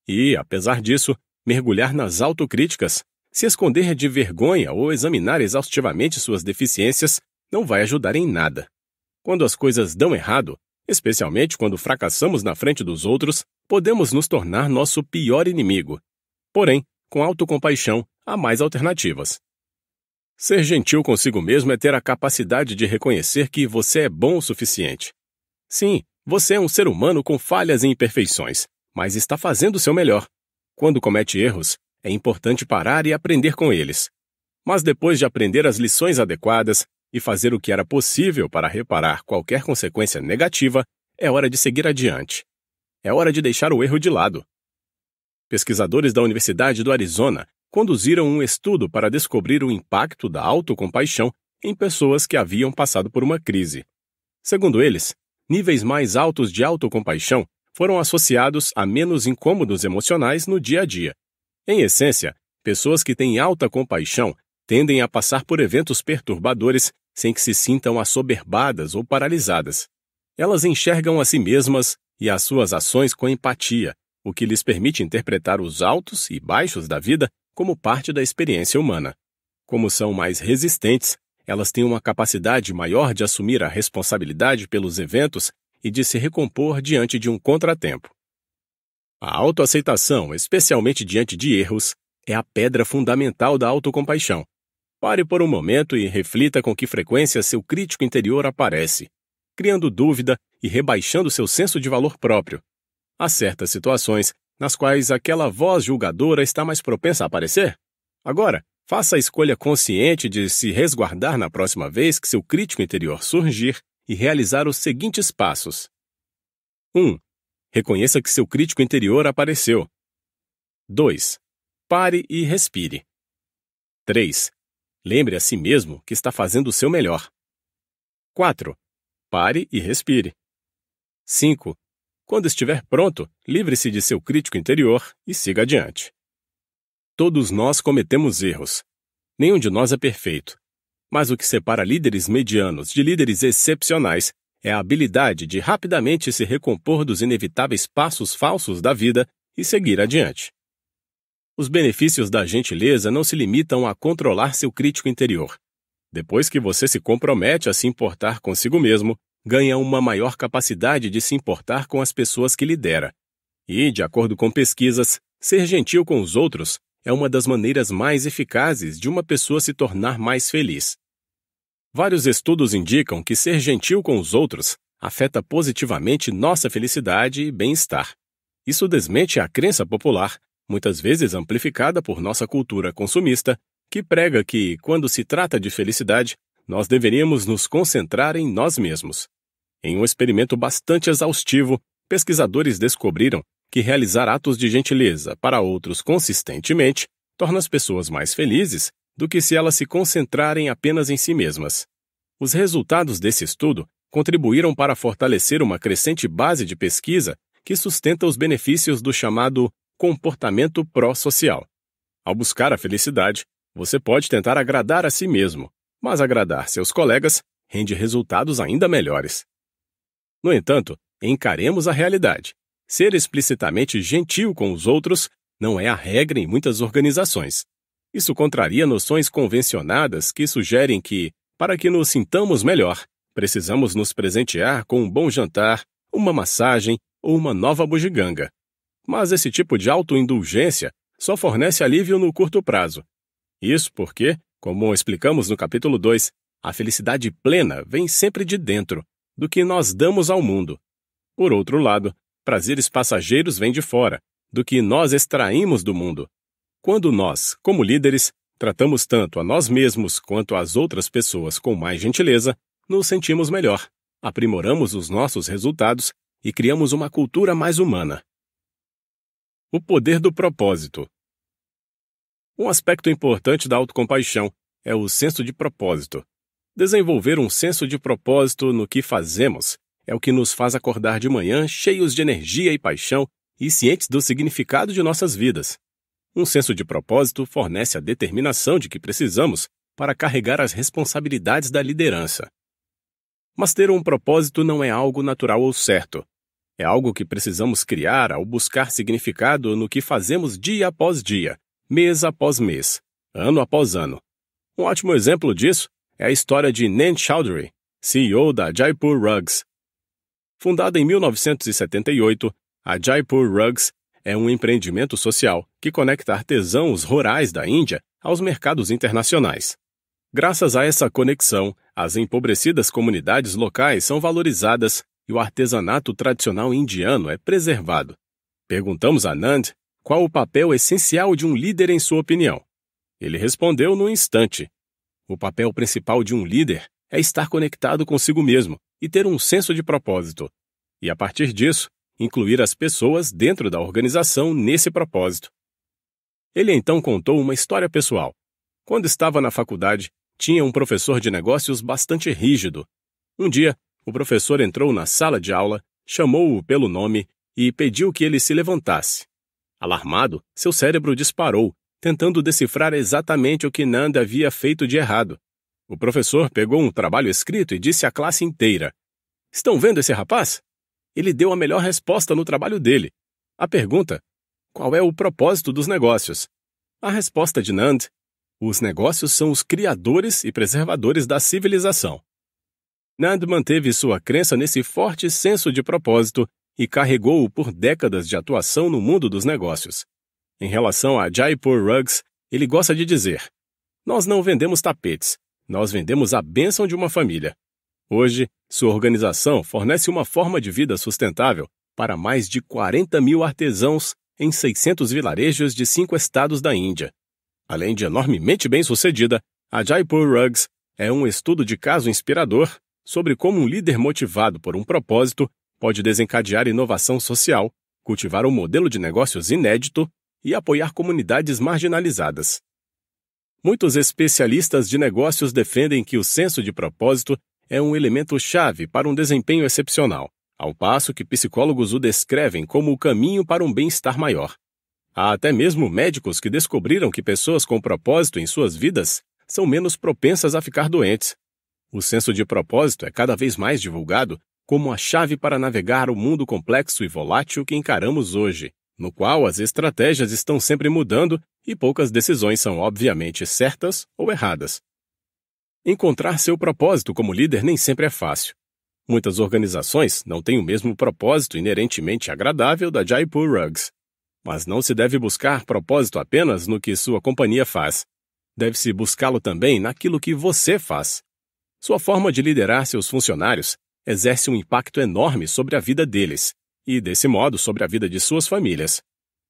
E, apesar disso, mergulhar nas autocríticas, se esconder de vergonha ou examinar exaustivamente suas deficiências não vai ajudar em nada. Quando as coisas dão errado, especialmente quando fracassamos na frente dos outros, podemos nos tornar nosso pior inimigo. Porém, com autocompaixão, há mais alternativas. Ser gentil consigo mesmo é ter a capacidade de reconhecer que você é bom o suficiente. Sim, você é um ser humano com falhas e imperfeições, mas está fazendo o seu melhor. Quando comete erros, é importante parar e aprender com eles. Mas depois de aprender as lições adequadas e fazer o que era possível para reparar qualquer consequência negativa, é hora de seguir adiante. É hora de deixar o erro de lado. Pesquisadores da Universidade do Arizona conduziram um estudo para descobrir o impacto da autocompaixão em pessoas que haviam passado por uma crise. Segundo eles, níveis mais altos de autocompaixão foram associados a menos incômodos emocionais no dia a dia. Em essência, pessoas que têm alta compaixão tendem a passar por eventos perturbadores sem que se sintam assoberbadas ou paralisadas. Elas enxergam a si mesmas e as suas ações com empatia, o que lhes permite interpretar os altos e baixos da vida como parte da experiência humana. Como são mais resistentes, elas têm uma capacidade maior de assumir a responsabilidade pelos eventos e de se recompor diante de um contratempo. A autoaceitação, especialmente diante de erros, é a pedra fundamental da autocompaixão. Pare por um momento e reflita com que frequência seu crítico interior aparece, criando dúvida e rebaixando seu senso de valor próprio. Há certas situações nas quais aquela voz julgadora está mais propensa a aparecer. Agora, faça a escolha consciente de se resguardar na próxima vez que seu crítico interior surgir e realizar os seguintes passos. 1. Um, reconheça que seu crítico interior apareceu. 2. Pare e respire. 3. Lembre a si mesmo que está fazendo o seu melhor. 4. Pare e respire. 5. Quando estiver pronto, livre-se de seu crítico interior e siga adiante. Todos nós cometemos erros. Nenhum de nós é perfeito. Mas o que separa líderes medianos de líderes excepcionais é a habilidade de rapidamente se recompor dos inevitáveis passos falsos da vida e seguir adiante. Os benefícios da gentileza não se limitam a controlar seu crítico interior, depois que você se compromete a se importar consigo mesmo, ganha uma maior capacidade de se importar com as pessoas que lidera. E, de acordo com pesquisas, ser gentil com os outros é uma das maneiras mais eficazes de uma pessoa se tornar mais feliz. Vários estudos indicam que ser gentil com os outros afeta positivamente nossa felicidade e bem-estar. Isso desmente a crença popular, muitas vezes amplificada por nossa cultura consumista, que prega que, quando se trata de felicidade, nós deveríamos nos concentrar em nós mesmos. Em um experimento bastante exaustivo, pesquisadores descobriram que realizar atos de gentileza para outros consistentemente torna as pessoas mais felizes do que se elas se concentrarem apenas em si mesmas. Os resultados desse estudo contribuíram para fortalecer uma crescente base de pesquisa que sustenta os benefícios do chamado comportamento pró-social. Ao buscar a felicidade, você pode tentar agradar a si mesmo, mas agradar seus colegas rende resultados ainda melhores. No entanto, encaremos a realidade. Ser explicitamente gentil com os outros não é a regra em muitas organizações. Isso contraria noções convencionadas que sugerem que, para que nos sintamos melhor, precisamos nos presentear com um bom jantar, uma massagem ou uma nova bugiganga. Mas esse tipo de autoindulgência só fornece alívio no curto prazo isso porque, como explicamos no capítulo 2, a felicidade plena vem sempre de dentro, do que nós damos ao mundo. Por outro lado, prazeres passageiros vêm de fora, do que nós extraímos do mundo. Quando nós, como líderes, tratamos tanto a nós mesmos quanto às outras pessoas com mais gentileza, nos sentimos melhor, aprimoramos os nossos resultados e criamos uma cultura mais humana. O poder do propósito. Um aspecto importante da autocompaixão é o senso de propósito. Desenvolver um senso de propósito no que fazemos é o que nos faz acordar de manhã cheios de energia e paixão e cientes do significado de nossas vidas. Um senso de propósito fornece a determinação de que precisamos para carregar as responsabilidades da liderança. Mas ter um propósito não é algo natural ou certo. É algo que precisamos criar ao buscar significado no que fazemos dia após dia mês após mês, ano após ano. Um ótimo exemplo disso é a história de Nan Chowdhury, CEO da Jaipur Rugs. Fundada em 1978, a Jaipur Rugs é um empreendimento social que conecta artesãos rurais da Índia aos mercados internacionais. Graças a essa conexão, as empobrecidas comunidades locais são valorizadas e o artesanato tradicional indiano é preservado. Perguntamos a Nand qual o papel essencial de um líder em sua opinião. Ele respondeu no instante. O papel principal de um líder é estar conectado consigo mesmo e ter um senso de propósito. E a partir disso, incluir as pessoas dentro da organização nesse propósito. Ele então contou uma história pessoal. Quando estava na faculdade, tinha um professor de negócios bastante rígido. Um dia, o professor entrou na sala de aula, chamou-o pelo nome e pediu que ele se levantasse. Alarmado, seu cérebro disparou, tentando decifrar exatamente o que Nanda havia feito de errado. O professor pegou um trabalho escrito e disse à classe inteira: Estão vendo esse rapaz? Ele deu a melhor resposta no trabalho dele. A pergunta: Qual é o propósito dos negócios? A resposta de Nand: Os negócios são os criadores e preservadores da civilização. Nand manteve sua crença nesse forte senso de propósito e carregou-o por décadas de atuação no mundo dos negócios. Em relação a Jaipur Rugs, ele gosta de dizer: Nós não vendemos tapetes, nós vendemos a bênção de uma família. Hoje, sua organização fornece uma forma de vida sustentável para mais de 40 mil artesãos em 600 vilarejos de cinco estados da Índia. Além de enormemente bem-sucedida, a Jaipur Rugs é um estudo de caso inspirador sobre como um líder motivado por um propósito pode desencadear inovação social, cultivar um modelo de negócios inédito e apoiar comunidades marginalizadas. Muitos especialistas de negócios defendem que o senso de propósito é um elemento chave para um desempenho excepcional, ao passo que psicólogos o descrevem como o caminho para um bem-estar maior. Há até mesmo médicos que descobriram que pessoas com propósito em suas vidas são menos propensas a ficar doentes. O senso de propósito é cada vez mais divulgado como a chave para navegar o mundo complexo e volátil que encaramos hoje, no qual as estratégias estão sempre mudando e poucas decisões são obviamente certas ou erradas. Encontrar seu propósito como líder nem sempre é fácil. Muitas organizações não têm o mesmo propósito inerentemente agradável da Jaipur Rugs. Mas não se deve buscar propósito apenas no que sua companhia faz. Deve-se buscá-lo também naquilo que você faz. Sua forma de liderar seus funcionários exerce um impacto enorme sobre a vida deles, e desse modo sobre a vida de suas famílias.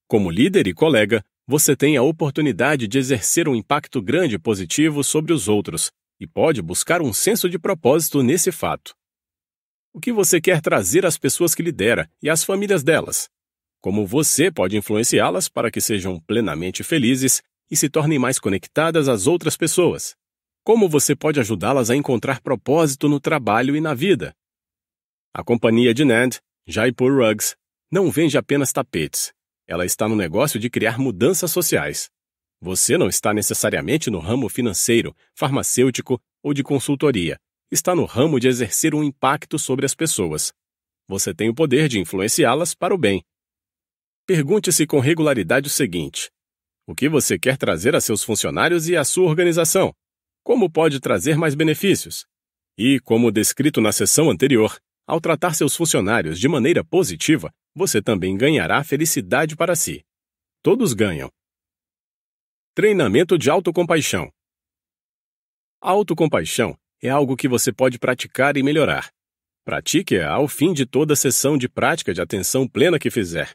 Como líder e colega, você tem a oportunidade de exercer um impacto grande e positivo sobre os outros, e pode buscar um senso de propósito nesse fato. O que você quer trazer às pessoas que lidera e às famílias delas? Como você pode influenciá-las para que sejam plenamente felizes e se tornem mais conectadas às outras pessoas? Como você pode ajudá-las a encontrar propósito no trabalho e na vida, a companhia de Nand, Jaipur Rugs, não vende apenas tapetes. Ela está no negócio de criar mudanças sociais. Você não está necessariamente no ramo financeiro, farmacêutico ou de consultoria. Está no ramo de exercer um impacto sobre as pessoas. Você tem o poder de influenciá-las para o bem. Pergunte-se com regularidade o seguinte: O que você quer trazer a seus funcionários e à sua organização? Como pode trazer mais benefícios? E, como descrito na sessão anterior, ao tratar seus funcionários de maneira positiva, você também ganhará felicidade para si. Todos ganham. Treinamento de autocompaixão. A autocompaixão é algo que você pode praticar e melhorar. Pratique-a ao fim de toda sessão de prática de atenção plena que fizer.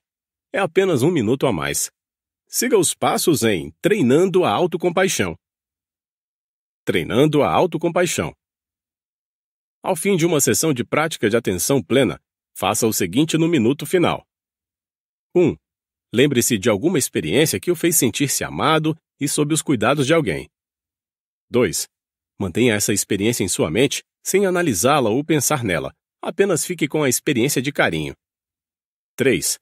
É apenas um minuto a mais. Siga os passos em Treinando a Autocompaixão. Treinando a Autocompaixão. Ao fim de uma sessão de prática de atenção plena, faça o seguinte no minuto final. 1. Um, Lembre-se de alguma experiência que o fez sentir-se amado e sob os cuidados de alguém. 2. Mantenha essa experiência em sua mente, sem analisá-la ou pensar nela. Apenas fique com a experiência de carinho. 3.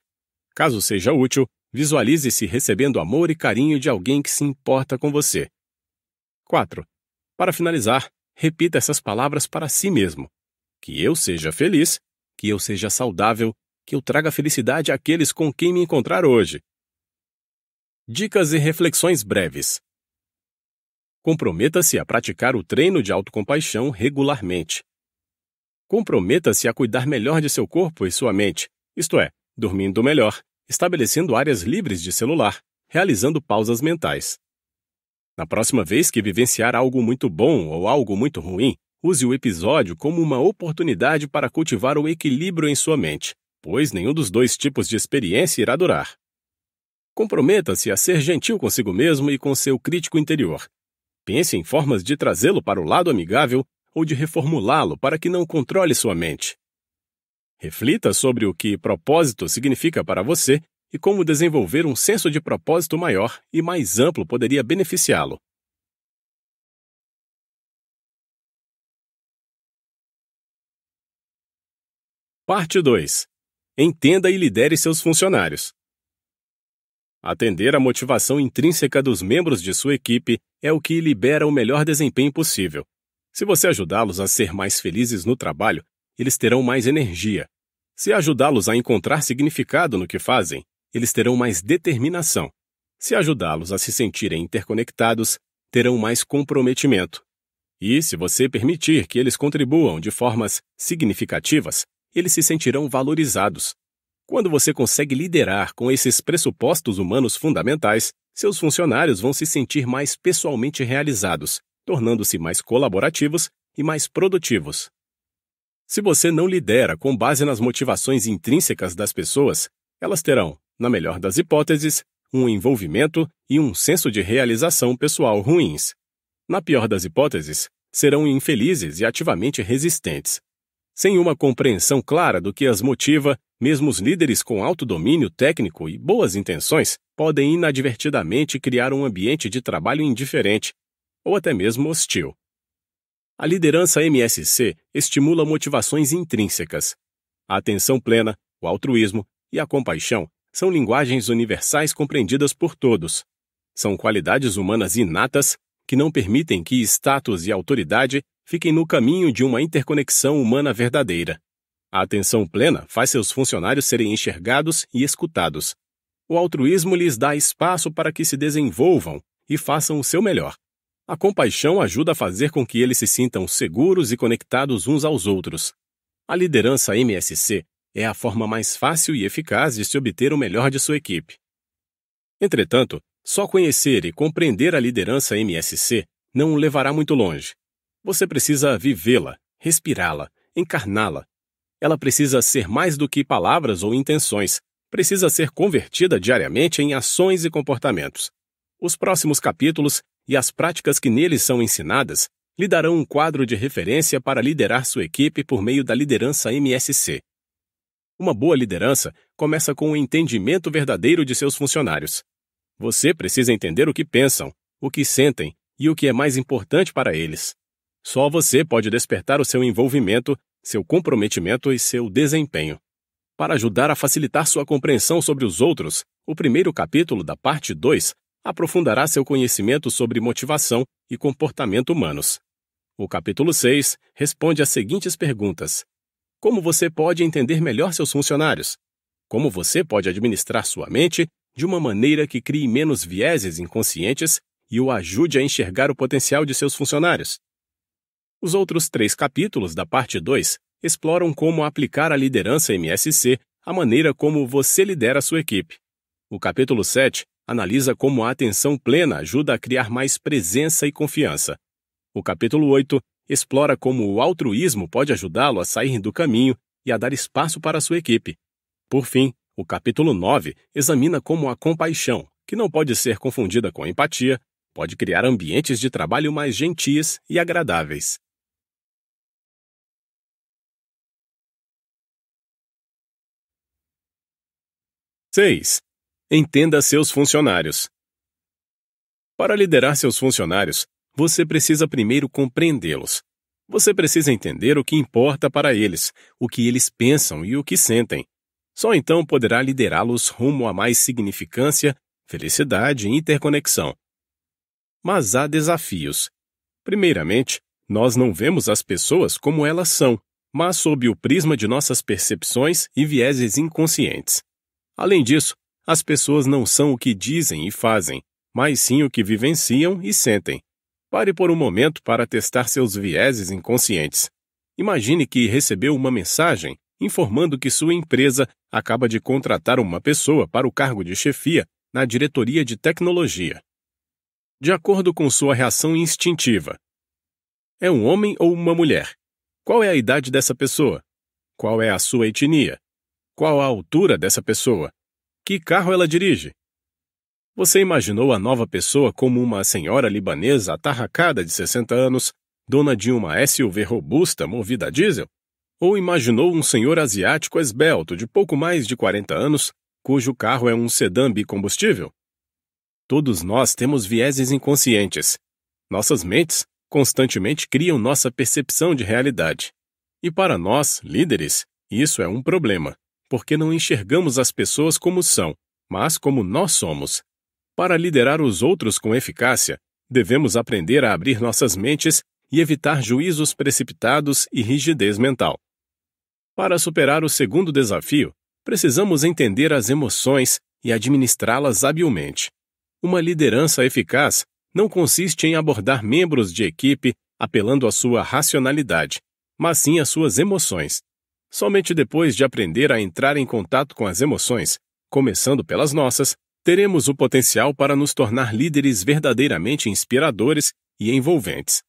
Caso seja útil, visualize-se recebendo amor e carinho de alguém que se importa com você. 4. Para finalizar, Repita essas palavras para si mesmo. Que eu seja feliz, que eu seja saudável, que eu traga felicidade àqueles com quem me encontrar hoje. Dicas e reflexões breves. Comprometa-se a praticar o treino de autocompaixão regularmente. Comprometa-se a cuidar melhor de seu corpo e sua mente, isto é, dormindo melhor, estabelecendo áreas livres de celular, realizando pausas mentais. Na próxima vez que vivenciar algo muito bom ou algo muito ruim, use o episódio como uma oportunidade para cultivar o equilíbrio em sua mente, pois nenhum dos dois tipos de experiência irá durar. Comprometa-se a ser gentil consigo mesmo e com seu crítico interior. Pense em formas de trazê-lo para o lado amigável ou de reformulá-lo para que não controle sua mente. Reflita sobre o que propósito significa para você e como desenvolver um senso de propósito maior e mais amplo poderia beneficiá-lo. Parte 2. Entenda e lidere seus funcionários. Atender à motivação intrínseca dos membros de sua equipe é o que libera o melhor desempenho possível. Se você ajudá-los a ser mais felizes no trabalho, eles terão mais energia. Se ajudá-los a encontrar significado no que fazem, eles terão mais determinação. Se ajudá-los a se sentirem interconectados, terão mais comprometimento. E, se você permitir que eles contribuam de formas significativas, eles se sentirão valorizados. Quando você consegue liderar com esses pressupostos humanos fundamentais, seus funcionários vão se sentir mais pessoalmente realizados, tornando-se mais colaborativos e mais produtivos. Se você não lidera com base nas motivações intrínsecas das pessoas, elas terão na melhor das hipóteses, um envolvimento e um senso de realização pessoal ruins. Na pior das hipóteses, serão infelizes e ativamente resistentes. Sem uma compreensão clara do que as motiva, mesmo os líderes com alto domínio técnico e boas intenções podem inadvertidamente criar um ambiente de trabalho indiferente ou até mesmo hostil. A liderança MSC estimula motivações intrínsecas. A atenção plena, o altruísmo e a compaixão são linguagens universais compreendidas por todos. São qualidades humanas inatas que não permitem que status e autoridade fiquem no caminho de uma interconexão humana verdadeira. A atenção plena faz seus funcionários serem enxergados e escutados. O altruísmo lhes dá espaço para que se desenvolvam e façam o seu melhor. A compaixão ajuda a fazer com que eles se sintam seguros e conectados uns aos outros. A liderança MSC é a forma mais fácil e eficaz de se obter o melhor de sua equipe. Entretanto, só conhecer e compreender a liderança MSC não o levará muito longe. Você precisa vivê-la, respirá-la, encarná-la. Ela precisa ser mais do que palavras ou intenções, precisa ser convertida diariamente em ações e comportamentos. Os próximos capítulos e as práticas que neles são ensinadas lhe darão um quadro de referência para liderar sua equipe por meio da liderança MSC. Uma boa liderança começa com o um entendimento verdadeiro de seus funcionários. Você precisa entender o que pensam, o que sentem e o que é mais importante para eles. Só você pode despertar o seu envolvimento, seu comprometimento e seu desempenho. Para ajudar a facilitar sua compreensão sobre os outros, o primeiro capítulo da parte 2 aprofundará seu conhecimento sobre motivação e comportamento humanos. O capítulo 6 responde às seguintes perguntas: como você pode entender melhor seus funcionários? Como você pode administrar sua mente de uma maneira que crie menos vieses inconscientes e o ajude a enxergar o potencial de seus funcionários? Os outros três capítulos da parte 2 exploram como aplicar a liderança MSC à maneira como você lidera sua equipe. O capítulo 7 analisa como a atenção plena ajuda a criar mais presença e confiança. O capítulo 8 explora como o altruísmo pode ajudá-lo a sair do caminho e a dar espaço para sua equipe. Por fim, o capítulo 9 examina como a compaixão, que não pode ser confundida com empatia, pode criar ambientes de trabalho mais gentis e agradáveis. Seis. Entenda seus funcionários. Para liderar seus funcionários, você precisa primeiro compreendê-los. Você precisa entender o que importa para eles, o que eles pensam e o que sentem. Só então poderá liderá-los rumo a mais significância, felicidade e interconexão. Mas há desafios. Primeiramente, nós não vemos as pessoas como elas são, mas sob o prisma de nossas percepções e vieses inconscientes. Além disso, as pessoas não são o que dizem e fazem, mas sim o que vivenciam e sentem. Pare por um momento para testar seus vieses inconscientes. Imagine que recebeu uma mensagem informando que sua empresa acaba de contratar uma pessoa para o cargo de chefia na diretoria de tecnologia. De acordo com sua reação instintiva, é um homem ou uma mulher? Qual é a idade dessa pessoa? Qual é a sua etnia? Qual a altura dessa pessoa? Que carro ela dirige? Você imaginou a nova pessoa como uma senhora libanesa atarracada de 60 anos, dona de uma SUV robusta movida a diesel? Ou imaginou um senhor asiático esbelto de pouco mais de 40 anos, cujo carro é um sedã bicombustível? Todos nós temos vieses inconscientes. Nossas mentes constantemente criam nossa percepção de realidade. E para nós, líderes, isso é um problema, porque não enxergamos as pessoas como são, mas como nós somos, para liderar os outros com eficácia, devemos aprender a abrir nossas mentes e evitar juízos precipitados e rigidez mental. Para superar o segundo desafio, precisamos entender as emoções e administrá-las habilmente. Uma liderança eficaz não consiste em abordar membros de equipe apelando à sua racionalidade, mas sim às suas emoções. Somente depois de aprender a entrar em contato com as emoções, começando pelas nossas, teremos o potencial para nos tornar líderes verdadeiramente inspiradores e envolventes.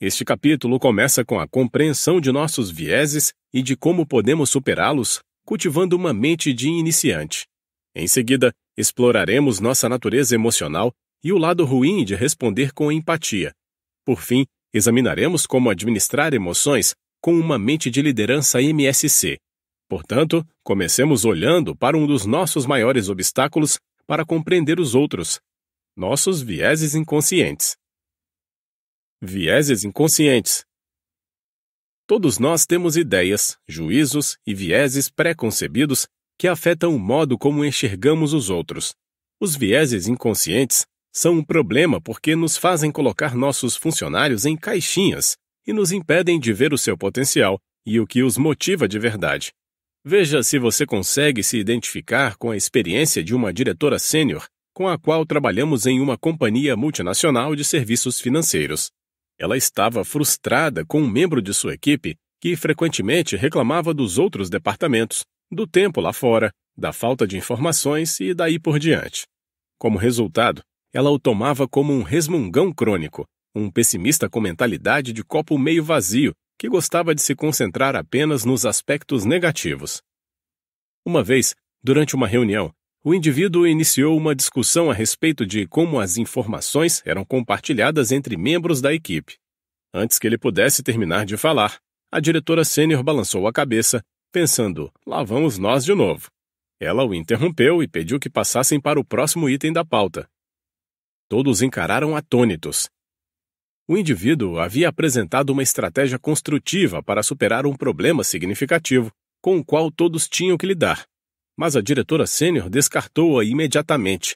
Este capítulo começa com a compreensão de nossos vieses e de como podemos superá-los, cultivando uma mente de iniciante. Em seguida, exploraremos nossa natureza emocional e o lado ruim de responder com empatia. Por fim, examinaremos como administrar emoções com uma mente de liderança MSC. Portanto, comecemos olhando para um dos nossos maiores obstáculos para compreender os outros, nossos vieses inconscientes. Vieses inconscientes. Todos nós temos ideias, juízos e vieses pré-concebidos que afetam o modo como enxergamos os outros. Os vieses inconscientes são um problema porque nos fazem colocar nossos funcionários em caixinhas e nos impedem de ver o seu potencial e o que os motiva de verdade. Veja se você consegue se identificar com a experiência de uma diretora sênior com a qual trabalhamos em uma companhia multinacional de serviços financeiros. Ela estava frustrada com um membro de sua equipe que frequentemente reclamava dos outros departamentos, do tempo lá fora, da falta de informações e daí por diante. Como resultado, ela o tomava como um resmungão crônico, um pessimista com mentalidade de copo meio vazio que gostava de se concentrar apenas nos aspectos negativos. Uma vez, durante uma reunião, o indivíduo iniciou uma discussão a respeito de como as informações eram compartilhadas entre membros da equipe. Antes que ele pudesse terminar de falar, a diretora sênior balançou a cabeça, pensando: lá vamos nós de novo. Ela o interrompeu e pediu que passassem para o próximo item da pauta. Todos encararam atônitos, o indivíduo havia apresentado uma estratégia construtiva para superar um problema significativo com o qual todos tinham que lidar, mas a diretora sênior descartou-a imediatamente.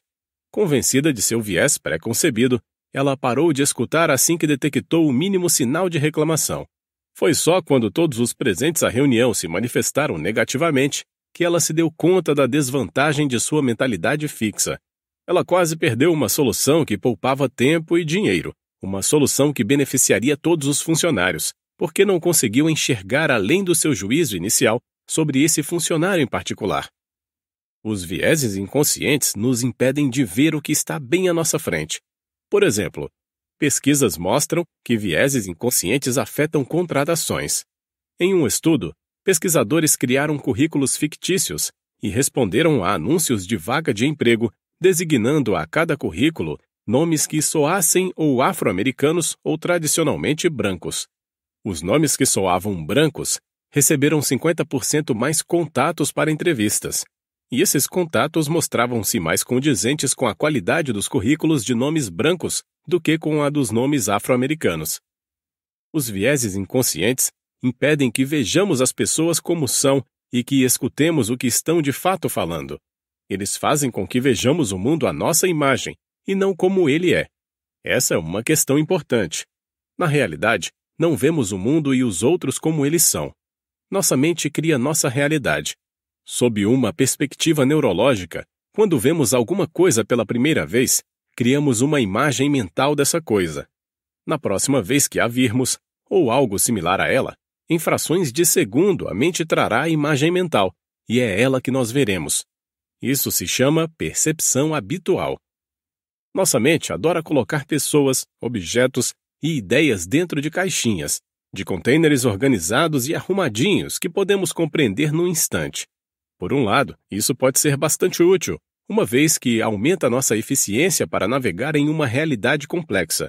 Convencida de seu viés pré-concebido, ela parou de escutar assim que detectou o mínimo sinal de reclamação. Foi só quando todos os presentes à reunião se manifestaram negativamente que ela se deu conta da desvantagem de sua mentalidade fixa. Ela quase perdeu uma solução que poupava tempo e dinheiro. Uma solução que beneficiaria todos os funcionários, porque não conseguiu enxergar além do seu juízo inicial sobre esse funcionário em particular. Os vieses inconscientes nos impedem de ver o que está bem à nossa frente. Por exemplo, pesquisas mostram que vieses inconscientes afetam contratações. Em um estudo, pesquisadores criaram currículos fictícios e responderam a anúncios de vaga de emprego, designando a cada currículo nomes que soassem ou afro-americanos ou tradicionalmente brancos. Os nomes que soavam brancos receberam 50% mais contatos para entrevistas, e esses contatos mostravam-se mais condizentes com a qualidade dos currículos de nomes brancos do que com a dos nomes afro-americanos. Os vieses inconscientes impedem que vejamos as pessoas como são e que escutemos o que estão de fato falando. Eles fazem com que vejamos o mundo à nossa imagem e não como ele é. Essa é uma questão importante. Na realidade, não vemos o mundo e os outros como eles são. Nossa mente cria nossa realidade. Sob uma perspectiva neurológica, quando vemos alguma coisa pela primeira vez, criamos uma imagem mental dessa coisa. Na próxima vez que a virmos, ou algo similar a ela, em frações de segundo a mente trará a imagem mental, e é ela que nós veremos. Isso se chama percepção habitual. Nossa mente adora colocar pessoas, objetos e ideias dentro de caixinhas, de contêineres organizados e arrumadinhos que podemos compreender num instante. Por um lado, isso pode ser bastante útil, uma vez que aumenta nossa eficiência para navegar em uma realidade complexa.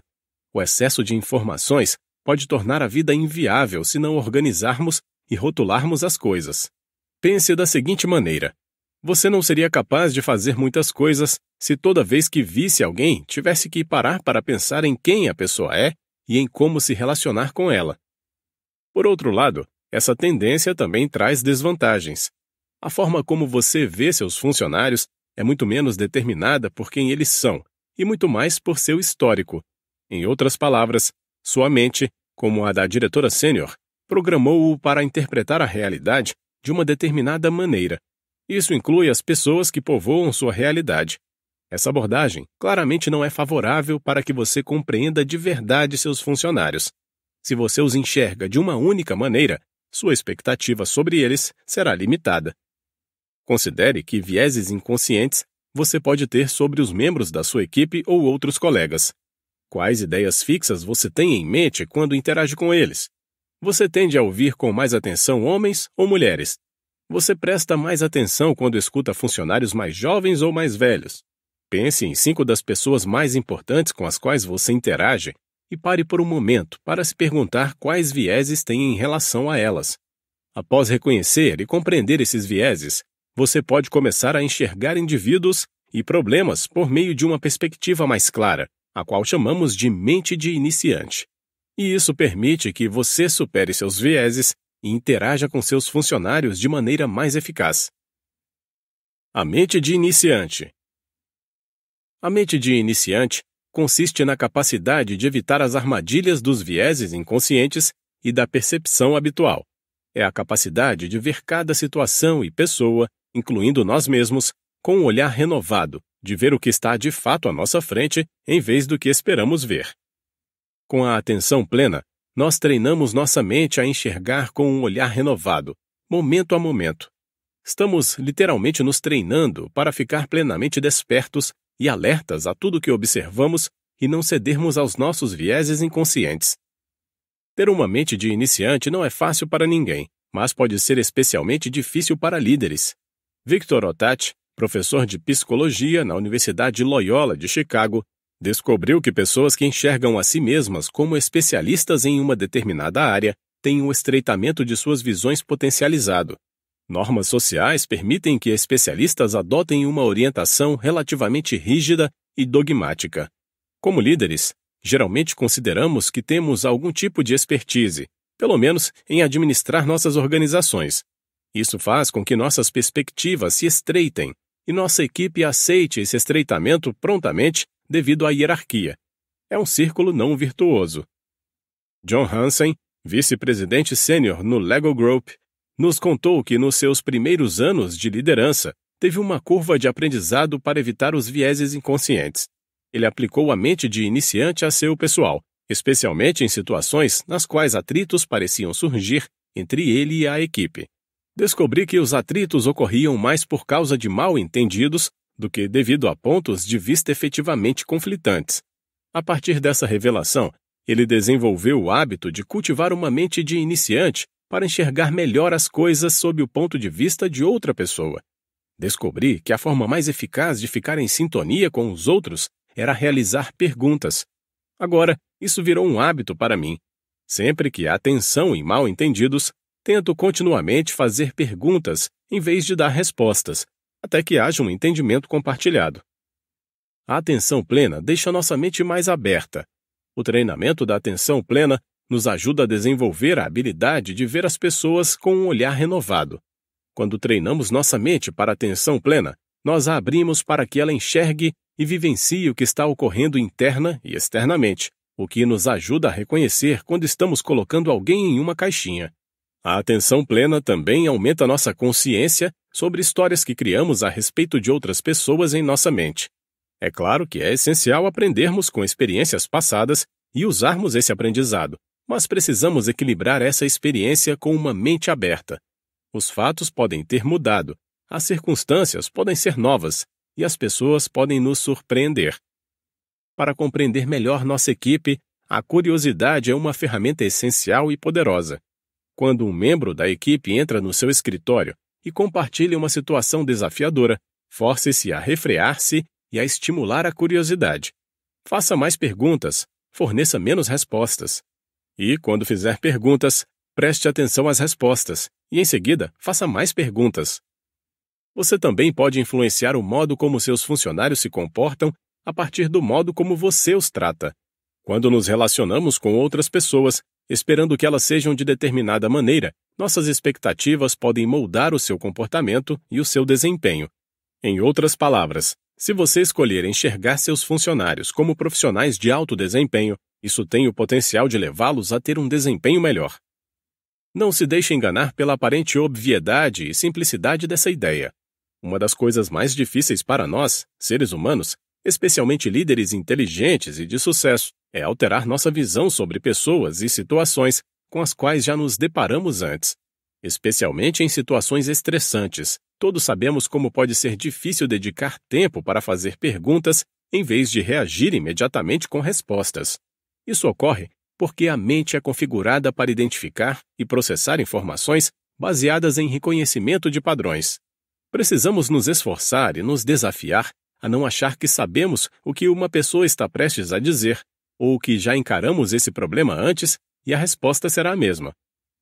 O excesso de informações pode tornar a vida inviável se não organizarmos e rotularmos as coisas. Pense da seguinte maneira: você não seria capaz de fazer muitas coisas se toda vez que visse alguém tivesse que parar para pensar em quem a pessoa é e em como se relacionar com ela. Por outro lado, essa tendência também traz desvantagens. A forma como você vê seus funcionários é muito menos determinada por quem eles são e muito mais por seu histórico. Em outras palavras, sua mente, como a da diretora sênior, programou-o para interpretar a realidade de uma determinada maneira isso inclui as pessoas que povoam sua realidade. Essa abordagem claramente não é favorável para que você compreenda de verdade seus funcionários. Se você os enxerga de uma única maneira, sua expectativa sobre eles será limitada. Considere que vieses inconscientes você pode ter sobre os membros da sua equipe ou outros colegas. Quais ideias fixas você tem em mente quando interage com eles? Você tende a ouvir com mais atenção homens ou mulheres? Você presta mais atenção quando escuta funcionários mais jovens ou mais velhos. Pense em cinco das pessoas mais importantes com as quais você interage e pare por um momento para se perguntar quais vieses têm em relação a elas. Após reconhecer e compreender esses vieses, você pode começar a enxergar indivíduos e problemas por meio de uma perspectiva mais clara, a qual chamamos de mente de iniciante. E isso permite que você supere seus vieses e interaja com seus funcionários de maneira mais eficaz. A mente de iniciante A mente de iniciante consiste na capacidade de evitar as armadilhas dos vieses inconscientes e da percepção habitual. É a capacidade de ver cada situação e pessoa, incluindo nós mesmos, com um olhar renovado, de ver o que está de fato à nossa frente em vez do que esperamos ver. Com a atenção plena, nós treinamos nossa mente a enxergar com um olhar renovado, momento a momento. Estamos literalmente nos treinando para ficar plenamente despertos e alertas a tudo que observamos e não cedermos aos nossos vieses inconscientes. Ter uma mente de iniciante não é fácil para ninguém, mas pode ser especialmente difícil para líderes. Victor Otat, professor de psicologia na Universidade Loyola de Chicago, Descobriu que pessoas que enxergam a si mesmas como especialistas em uma determinada área têm um estreitamento de suas visões potencializado. Normas sociais permitem que especialistas adotem uma orientação relativamente rígida e dogmática. Como líderes, geralmente consideramos que temos algum tipo de expertise, pelo menos em administrar nossas organizações. Isso faz com que nossas perspectivas se estreitem e nossa equipe aceite esse estreitamento prontamente devido à hierarquia. É um círculo não virtuoso. John Hansen, vice-presidente sênior no Lego Group, nos contou que nos seus primeiros anos de liderança teve uma curva de aprendizado para evitar os vieses inconscientes. Ele aplicou a mente de iniciante a seu pessoal, especialmente em situações nas quais atritos pareciam surgir entre ele e a equipe. Descobri que os atritos ocorriam mais por causa de mal entendidos do que devido a pontos de vista efetivamente conflitantes. A partir dessa revelação, ele desenvolveu o hábito de cultivar uma mente de iniciante para enxergar melhor as coisas sob o ponto de vista de outra pessoa. Descobri que a forma mais eficaz de ficar em sintonia com os outros era realizar perguntas. Agora, isso virou um hábito para mim. Sempre que há tensão e mal entendidos, tento continuamente fazer perguntas em vez de dar respostas, até que haja um entendimento compartilhado. A atenção plena deixa nossa mente mais aberta. O treinamento da atenção plena nos ajuda a desenvolver a habilidade de ver as pessoas com um olhar renovado. Quando treinamos nossa mente para a atenção plena, nós a abrimos para que ela enxergue e vivencie o que está ocorrendo interna e externamente, o que nos ajuda a reconhecer quando estamos colocando alguém em uma caixinha. A atenção plena também aumenta nossa consciência sobre histórias que criamos a respeito de outras pessoas em nossa mente. É claro que é essencial aprendermos com experiências passadas e usarmos esse aprendizado, mas precisamos equilibrar essa experiência com uma mente aberta. Os fatos podem ter mudado, as circunstâncias podem ser novas e as pessoas podem nos surpreender. Para compreender melhor nossa equipe, a curiosidade é uma ferramenta essencial e poderosa. Quando um membro da equipe entra no seu escritório e compartilha uma situação desafiadora, force-se a refrear-se e a estimular a curiosidade. Faça mais perguntas, forneça menos respostas. E, quando fizer perguntas, preste atenção às respostas e, em seguida, faça mais perguntas. Você também pode influenciar o modo como seus funcionários se comportam a partir do modo como você os trata. Quando nos relacionamos com outras pessoas, esperando que elas sejam de determinada maneira, nossas expectativas podem moldar o seu comportamento e o seu desempenho. Em outras palavras, se você escolher enxergar seus funcionários como profissionais de alto desempenho, isso tem o potencial de levá-los a ter um desempenho melhor. Não se deixe enganar pela aparente obviedade e simplicidade dessa ideia. Uma das coisas mais difíceis para nós, seres humanos, especialmente líderes inteligentes e de sucesso, é alterar nossa visão sobre pessoas e situações com as quais já nos deparamos antes. Especialmente em situações estressantes, todos sabemos como pode ser difícil dedicar tempo para fazer perguntas em vez de reagir imediatamente com respostas. Isso ocorre porque a mente é configurada para identificar e processar informações baseadas em reconhecimento de padrões. Precisamos nos esforçar e nos desafiar a não achar que sabemos o que uma pessoa está prestes a dizer, ou que já encaramos esse problema antes e a resposta será a mesma.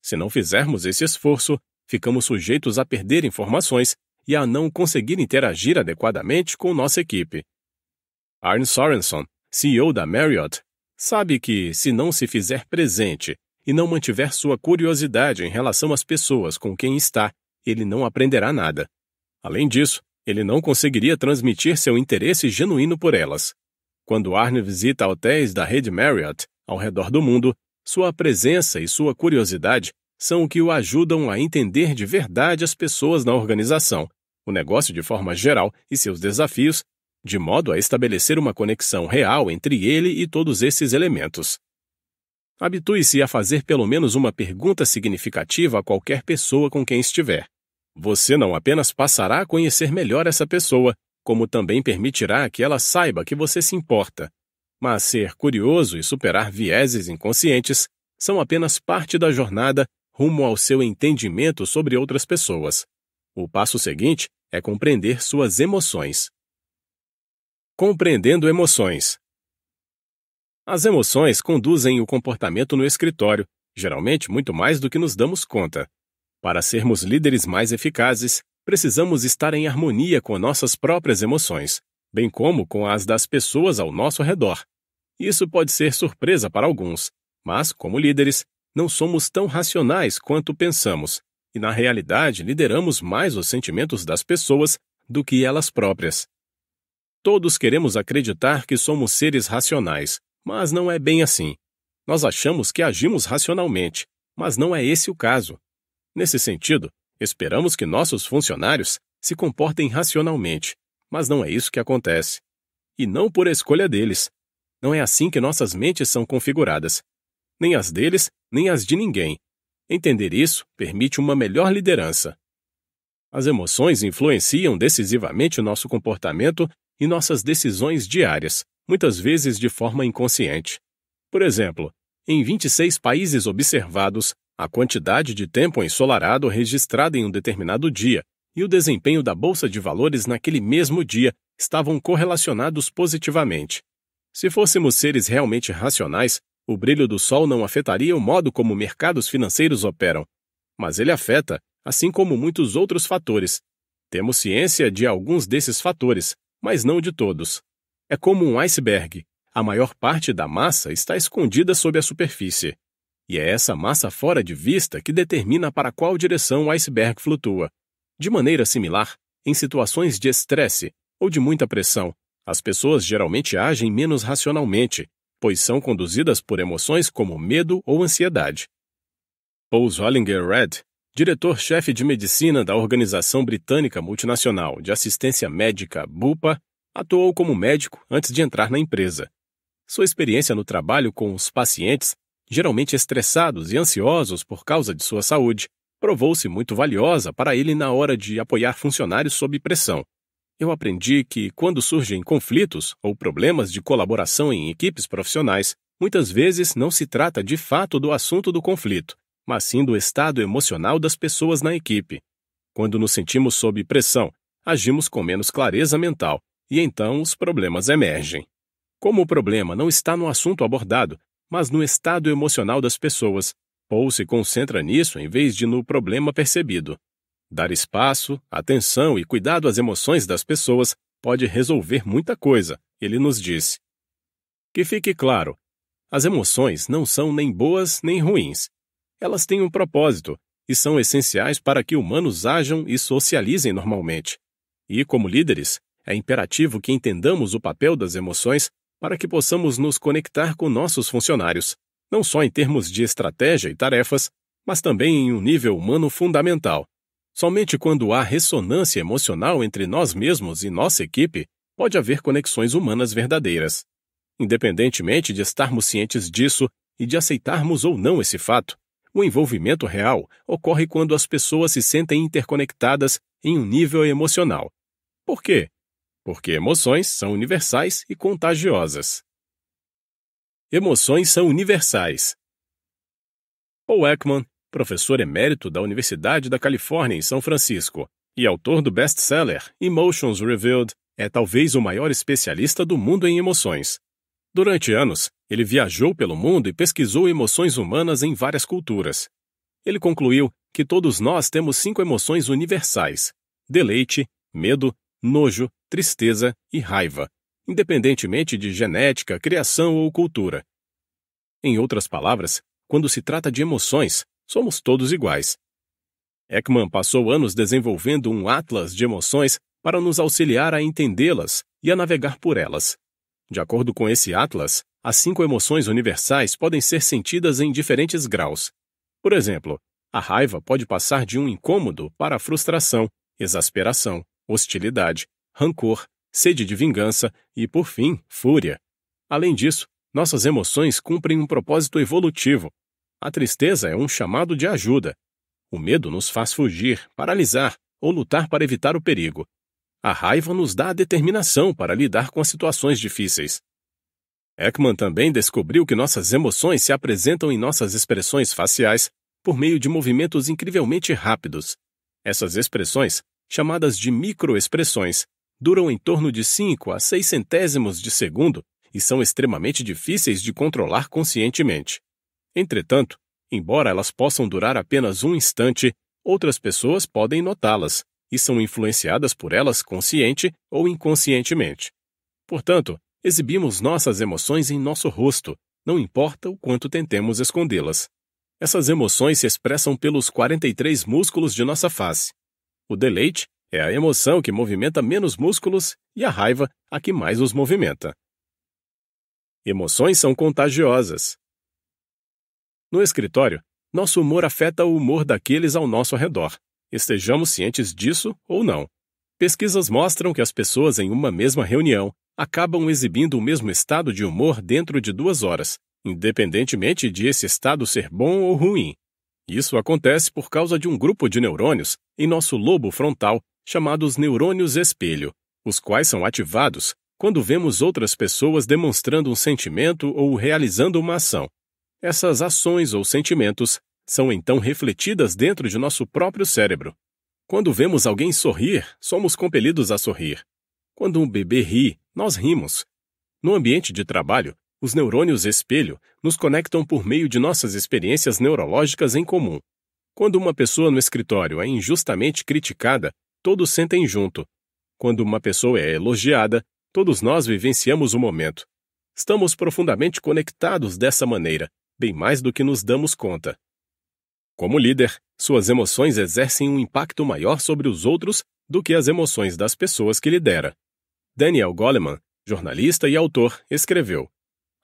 Se não fizermos esse esforço, ficamos sujeitos a perder informações e a não conseguir interagir adequadamente com nossa equipe. Arne Sorenson, CEO da Marriott, sabe que, se não se fizer presente e não mantiver sua curiosidade em relação às pessoas com quem está, ele não aprenderá nada. Além disso, ele não conseguiria transmitir seu interesse genuíno por elas. Quando Arne visita hotéis da rede Marriott ao redor do mundo, sua presença e sua curiosidade são o que o ajudam a entender de verdade as pessoas na organização, o negócio de forma geral e seus desafios, de modo a estabelecer uma conexão real entre ele e todos esses elementos. Habitue-se a fazer pelo menos uma pergunta significativa a qualquer pessoa com quem estiver. Você não apenas passará a conhecer melhor essa pessoa, como também permitirá que ela saiba que você se importa. Mas ser curioso e superar vieses inconscientes são apenas parte da jornada rumo ao seu entendimento sobre outras pessoas. O passo seguinte é compreender suas emoções. Compreendendo emoções. As emoções conduzem o comportamento no escritório, geralmente muito mais do que nos damos conta. Para sermos líderes mais eficazes, precisamos estar em harmonia com nossas próprias emoções, bem como com as das pessoas ao nosso redor. Isso pode ser surpresa para alguns, mas, como líderes, não somos tão racionais quanto pensamos, e na realidade lideramos mais os sentimentos das pessoas do que elas próprias. Todos queremos acreditar que somos seres racionais, mas não é bem assim. Nós achamos que agimos racionalmente, mas não é esse o caso. Nesse sentido, esperamos que nossos funcionários se comportem racionalmente, mas não é isso que acontece. E não por escolha deles. Não é assim que nossas mentes são configuradas. Nem as deles, nem as de ninguém. Entender isso permite uma melhor liderança. As emoções influenciam decisivamente o nosso comportamento e nossas decisões diárias, muitas vezes de forma inconsciente. Por exemplo, em 26 países observados, a quantidade de tempo ensolarado registrada em um determinado dia e o desempenho da bolsa de valores naquele mesmo dia estavam correlacionados positivamente. Se fôssemos seres realmente racionais, o brilho do sol não afetaria o modo como mercados financeiros operam, mas ele afeta, assim como muitos outros fatores. Temos ciência de alguns desses fatores, mas não de todos. É como um iceberg. A maior parte da massa está escondida sob a superfície. E é essa massa fora de vista que determina para qual direção o iceberg flutua. De maneira similar, em situações de estresse ou de muita pressão, as pessoas geralmente agem menos racionalmente, pois são conduzidas por emoções como medo ou ansiedade. Paul Zollinger Red, diretor-chefe de medicina da Organização Britânica Multinacional de Assistência Médica, BUPA, atuou como médico antes de entrar na empresa. Sua experiência no trabalho com os pacientes geralmente estressados e ansiosos por causa de sua saúde, provou-se muito valiosa para ele na hora de apoiar funcionários sob pressão. Eu aprendi que, quando surgem conflitos ou problemas de colaboração em equipes profissionais, muitas vezes não se trata de fato do assunto do conflito, mas sim do estado emocional das pessoas na equipe. Quando nos sentimos sob pressão, agimos com menos clareza mental e então os problemas emergem. Como o problema não está no assunto abordado, mas no estado emocional das pessoas, ou se concentra nisso em vez de no problema percebido. Dar espaço, atenção e cuidado às emoções das pessoas pode resolver muita coisa, ele nos disse. Que fique claro, as emoções não são nem boas nem ruins. Elas têm um propósito e são essenciais para que humanos hajam e socializem normalmente. E, como líderes, é imperativo que entendamos o papel das emoções para que possamos nos conectar com nossos funcionários, não só em termos de estratégia e tarefas, mas também em um nível humano fundamental. Somente quando há ressonância emocional entre nós mesmos e nossa equipe, pode haver conexões humanas verdadeiras. Independentemente de estarmos cientes disso e de aceitarmos ou não esse fato, o envolvimento real ocorre quando as pessoas se sentem interconectadas em um nível emocional. Por quê? porque emoções são universais e contagiosas. Emoções são universais. Paul Ekman, professor emérito da Universidade da Califórnia em São Francisco e autor do best-seller Emotions Revealed, é talvez o maior especialista do mundo em emoções. Durante anos, ele viajou pelo mundo e pesquisou emoções humanas em várias culturas. Ele concluiu que todos nós temos cinco emoções universais: deleite, medo, nojo, tristeza e raiva, independentemente de genética, criação ou cultura. Em outras palavras, quando se trata de emoções, somos todos iguais. Ekman passou anos desenvolvendo um atlas de emoções para nos auxiliar a entendê-las e a navegar por elas. De acordo com esse atlas, as cinco emoções universais podem ser sentidas em diferentes graus. Por exemplo, a raiva pode passar de um incômodo para frustração, exasperação, hostilidade, rancor, sede de vingança e, por fim, fúria. Além disso, nossas emoções cumprem um propósito evolutivo. A tristeza é um chamado de ajuda. O medo nos faz fugir, paralisar ou lutar para evitar o perigo. A raiva nos dá a determinação para lidar com as situações difíceis. Ekman também descobriu que nossas emoções se apresentam em nossas expressões faciais por meio de movimentos incrivelmente rápidos. Essas expressões, chamadas de microexpressões, duram em torno de 5 a 6 centésimos de segundo e são extremamente difíceis de controlar conscientemente. Entretanto, embora elas possam durar apenas um instante, outras pessoas podem notá-las e são influenciadas por elas consciente ou inconscientemente. Portanto, exibimos nossas emoções em nosso rosto, não importa o quanto tentemos escondê-las. Essas emoções se expressam pelos 43 músculos de nossa face. O deleite é a emoção que movimenta menos músculos e a raiva a que mais os movimenta. Emoções são contagiosas. No escritório, nosso humor afeta o humor daqueles ao nosso redor, estejamos cientes disso ou não. Pesquisas mostram que as pessoas em uma mesma reunião acabam exibindo o mesmo estado de humor dentro de duas horas, independentemente de esse estado ser bom ou ruim. Isso acontece por causa de um grupo de neurônios em nosso lobo frontal chamados neurônios espelho, os quais são ativados quando vemos outras pessoas demonstrando um sentimento ou realizando uma ação. Essas ações ou sentimentos são então refletidas dentro de nosso próprio cérebro. Quando vemos alguém sorrir, somos compelidos a sorrir. Quando um bebê ri, nós rimos. No ambiente de trabalho, os neurônios espelho nos conectam por meio de nossas experiências neurológicas em comum. Quando uma pessoa no escritório é injustamente criticada, todos sentem junto. Quando uma pessoa é elogiada, todos nós vivenciamos o momento. Estamos profundamente conectados dessa maneira, bem mais do que nos damos conta. Como líder, suas emoções exercem um impacto maior sobre os outros do que as emoções das pessoas que lidera. Daniel Goleman, jornalista e autor, escreveu: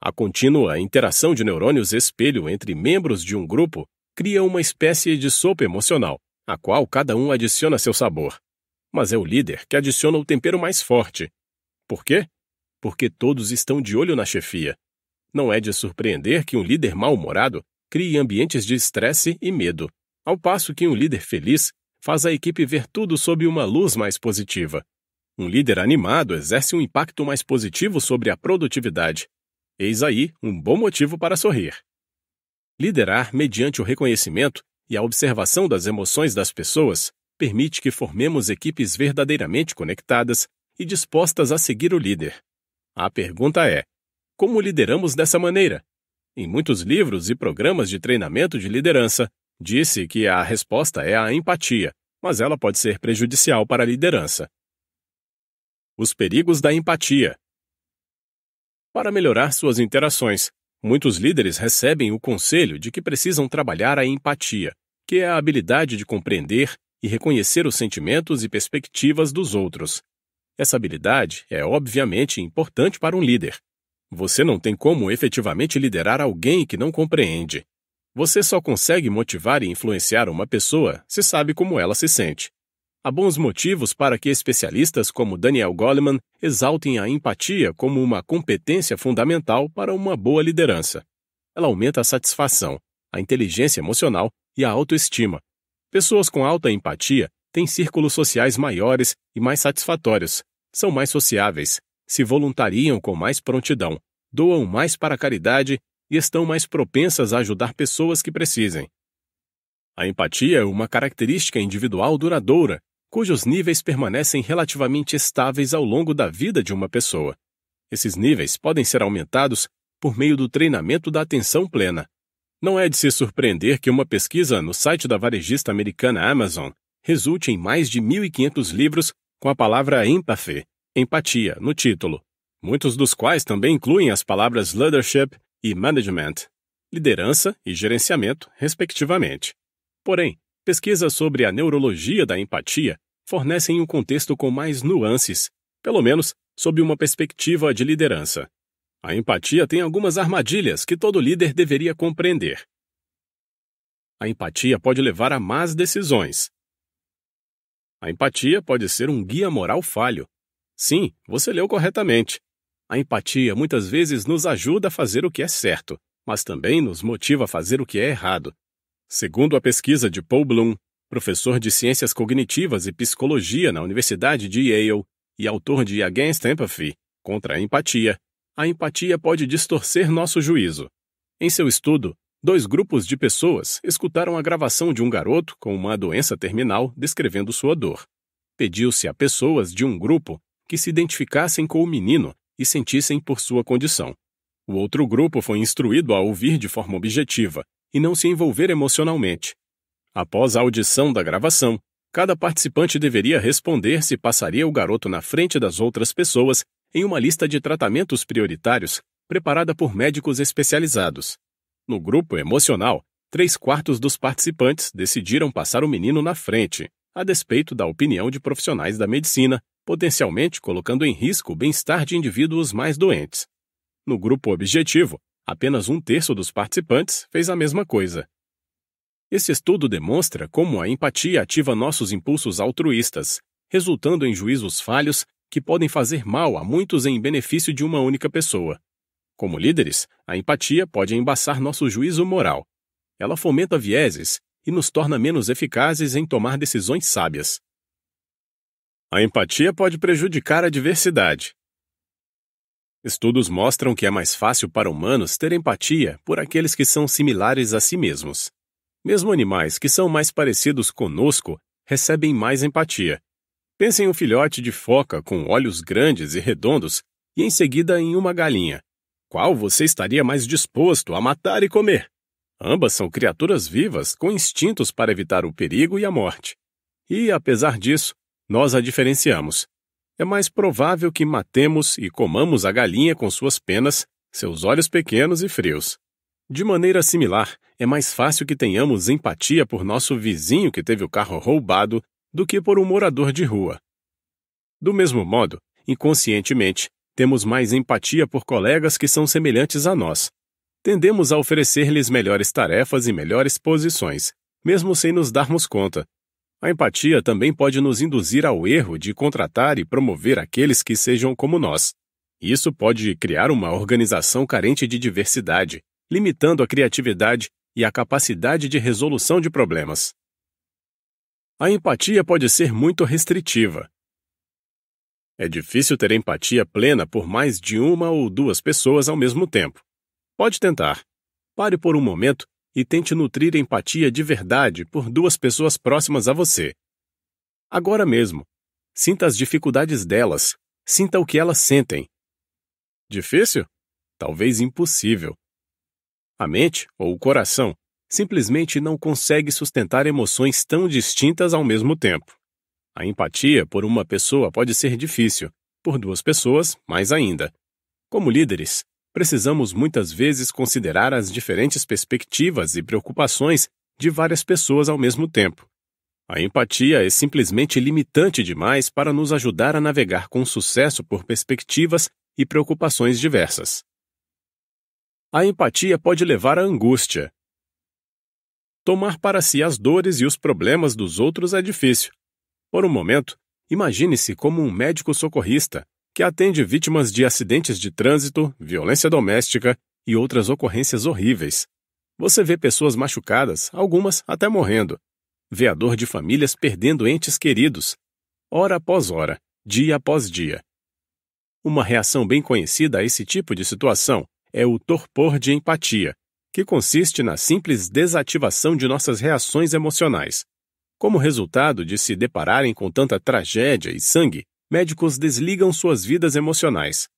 A contínua interação de neurônios espelho entre membros de um grupo cria uma espécie de sopa emocional, a qual cada um adiciona seu sabor mas é o líder que adiciona o tempero mais forte. Por quê? Porque todos estão de olho na chefia. Não é de surpreender que um líder mal-humorado crie ambientes de estresse e medo, ao passo que um líder feliz faz a equipe ver tudo sob uma luz mais positiva. Um líder animado exerce um impacto mais positivo sobre a produtividade. Eis aí um bom motivo para sorrir. Liderar mediante o reconhecimento e a observação das emoções das pessoas permite que formemos equipes verdadeiramente conectadas e dispostas a seguir o líder. A pergunta é: como lideramos dessa maneira? Em muitos livros e programas de treinamento de liderança, disse que a resposta é a empatia, mas ela pode ser prejudicial para a liderança. Os perigos da empatia. Para melhorar suas interações, muitos líderes recebem o conselho de que precisam trabalhar a empatia, que é a habilidade de compreender, e reconhecer os sentimentos e perspectivas dos outros. Essa habilidade é obviamente importante para um líder. Você não tem como efetivamente liderar alguém que não compreende. Você só consegue motivar e influenciar uma pessoa se sabe como ela se sente. Há bons motivos para que especialistas como Daniel Goleman exaltem a empatia como uma competência fundamental para uma boa liderança. Ela aumenta a satisfação, a inteligência emocional e a autoestima, Pessoas com alta empatia têm círculos sociais maiores e mais satisfatórios, são mais sociáveis, se voluntariam com mais prontidão, doam mais para a caridade e estão mais propensas a ajudar pessoas que precisem. A empatia é uma característica individual duradoura, cujos níveis permanecem relativamente estáveis ao longo da vida de uma pessoa. Esses níveis podem ser aumentados por meio do treinamento da atenção plena, não é de se surpreender que uma pesquisa no site da varejista americana Amazon resulte em mais de 1.500 livros com a palavra empathy, empatia, no título, muitos dos quais também incluem as palavras leadership e management, liderança e gerenciamento, respectivamente. Porém, pesquisas sobre a neurologia da empatia fornecem um contexto com mais nuances, pelo menos sob uma perspectiva de liderança. A empatia tem algumas armadilhas que todo líder deveria compreender. A empatia pode levar a más decisões. A empatia pode ser um guia moral falho. Sim, você leu corretamente. A empatia muitas vezes nos ajuda a fazer o que é certo, mas também nos motiva a fazer o que é errado. Segundo a pesquisa de Paul Bloom, professor de Ciências Cognitivas e Psicologia na Universidade de Yale e autor de Against Empathy, Contra a Empatia, a empatia pode distorcer nosso juízo. Em seu estudo, dois grupos de pessoas escutaram a gravação de um garoto com uma doença terminal descrevendo sua dor. Pediu-se a pessoas de um grupo que se identificassem com o menino e sentissem por sua condição. O outro grupo foi instruído a ouvir de forma objetiva e não se envolver emocionalmente. Após a audição da gravação, cada participante deveria responder se passaria o garoto na frente das outras pessoas em uma lista de tratamentos prioritários preparada por médicos especializados. No grupo emocional, três quartos dos participantes decidiram passar o menino na frente, a despeito da opinião de profissionais da medicina, potencialmente colocando em risco o bem-estar de indivíduos mais doentes. No grupo objetivo, apenas um terço dos participantes fez a mesma coisa. Esse estudo demonstra como a empatia ativa nossos impulsos altruístas, resultando em juízos falhos que podem fazer mal a muitos em benefício de uma única pessoa. Como líderes, a empatia pode embaçar nosso juízo moral. Ela fomenta vieses e nos torna menos eficazes em tomar decisões sábias. A empatia pode prejudicar a diversidade. Estudos mostram que é mais fácil para humanos ter empatia por aqueles que são similares a si mesmos. Mesmo animais que são mais parecidos conosco recebem mais empatia, Pense em um filhote de foca com olhos grandes e redondos e em seguida em uma galinha. Qual você estaria mais disposto a matar e comer? Ambas são criaturas vivas com instintos para evitar o perigo e a morte. E, apesar disso, nós a diferenciamos. É mais provável que matemos e comamos a galinha com suas penas, seus olhos pequenos e frios. De maneira similar, é mais fácil que tenhamos empatia por nosso vizinho que teve o carro roubado do que por um morador de rua. Do mesmo modo, inconscientemente, temos mais empatia por colegas que são semelhantes a nós. Tendemos a oferecer-lhes melhores tarefas e melhores posições, mesmo sem nos darmos conta. A empatia também pode nos induzir ao erro de contratar e promover aqueles que sejam como nós. Isso pode criar uma organização carente de diversidade, limitando a criatividade e a capacidade de resolução de problemas a empatia pode ser muito restritiva. É difícil ter empatia plena por mais de uma ou duas pessoas ao mesmo tempo. Pode tentar. Pare por um momento e tente nutrir empatia de verdade por duas pessoas próximas a você. Agora mesmo, sinta as dificuldades delas, sinta o que elas sentem. Difícil? Talvez impossível. A mente ou o coração simplesmente não consegue sustentar emoções tão distintas ao mesmo tempo. A empatia por uma pessoa pode ser difícil, por duas pessoas, mais ainda. Como líderes, precisamos muitas vezes considerar as diferentes perspectivas e preocupações de várias pessoas ao mesmo tempo. A empatia é simplesmente limitante demais para nos ajudar a navegar com sucesso por perspectivas e preocupações diversas. A empatia pode levar à angústia, Tomar para si as dores e os problemas dos outros é difícil. Por um momento, imagine-se como um médico socorrista que atende vítimas de acidentes de trânsito, violência doméstica e outras ocorrências horríveis. Você vê pessoas machucadas, algumas até morrendo. Vê a dor de famílias perdendo entes queridos, hora após hora, dia após dia. Uma reação bem conhecida a esse tipo de situação é o torpor de empatia, que consiste na simples desativação de nossas reações emocionais. Como resultado de se depararem com tanta tragédia e sangue, médicos desligam suas vidas emocionais.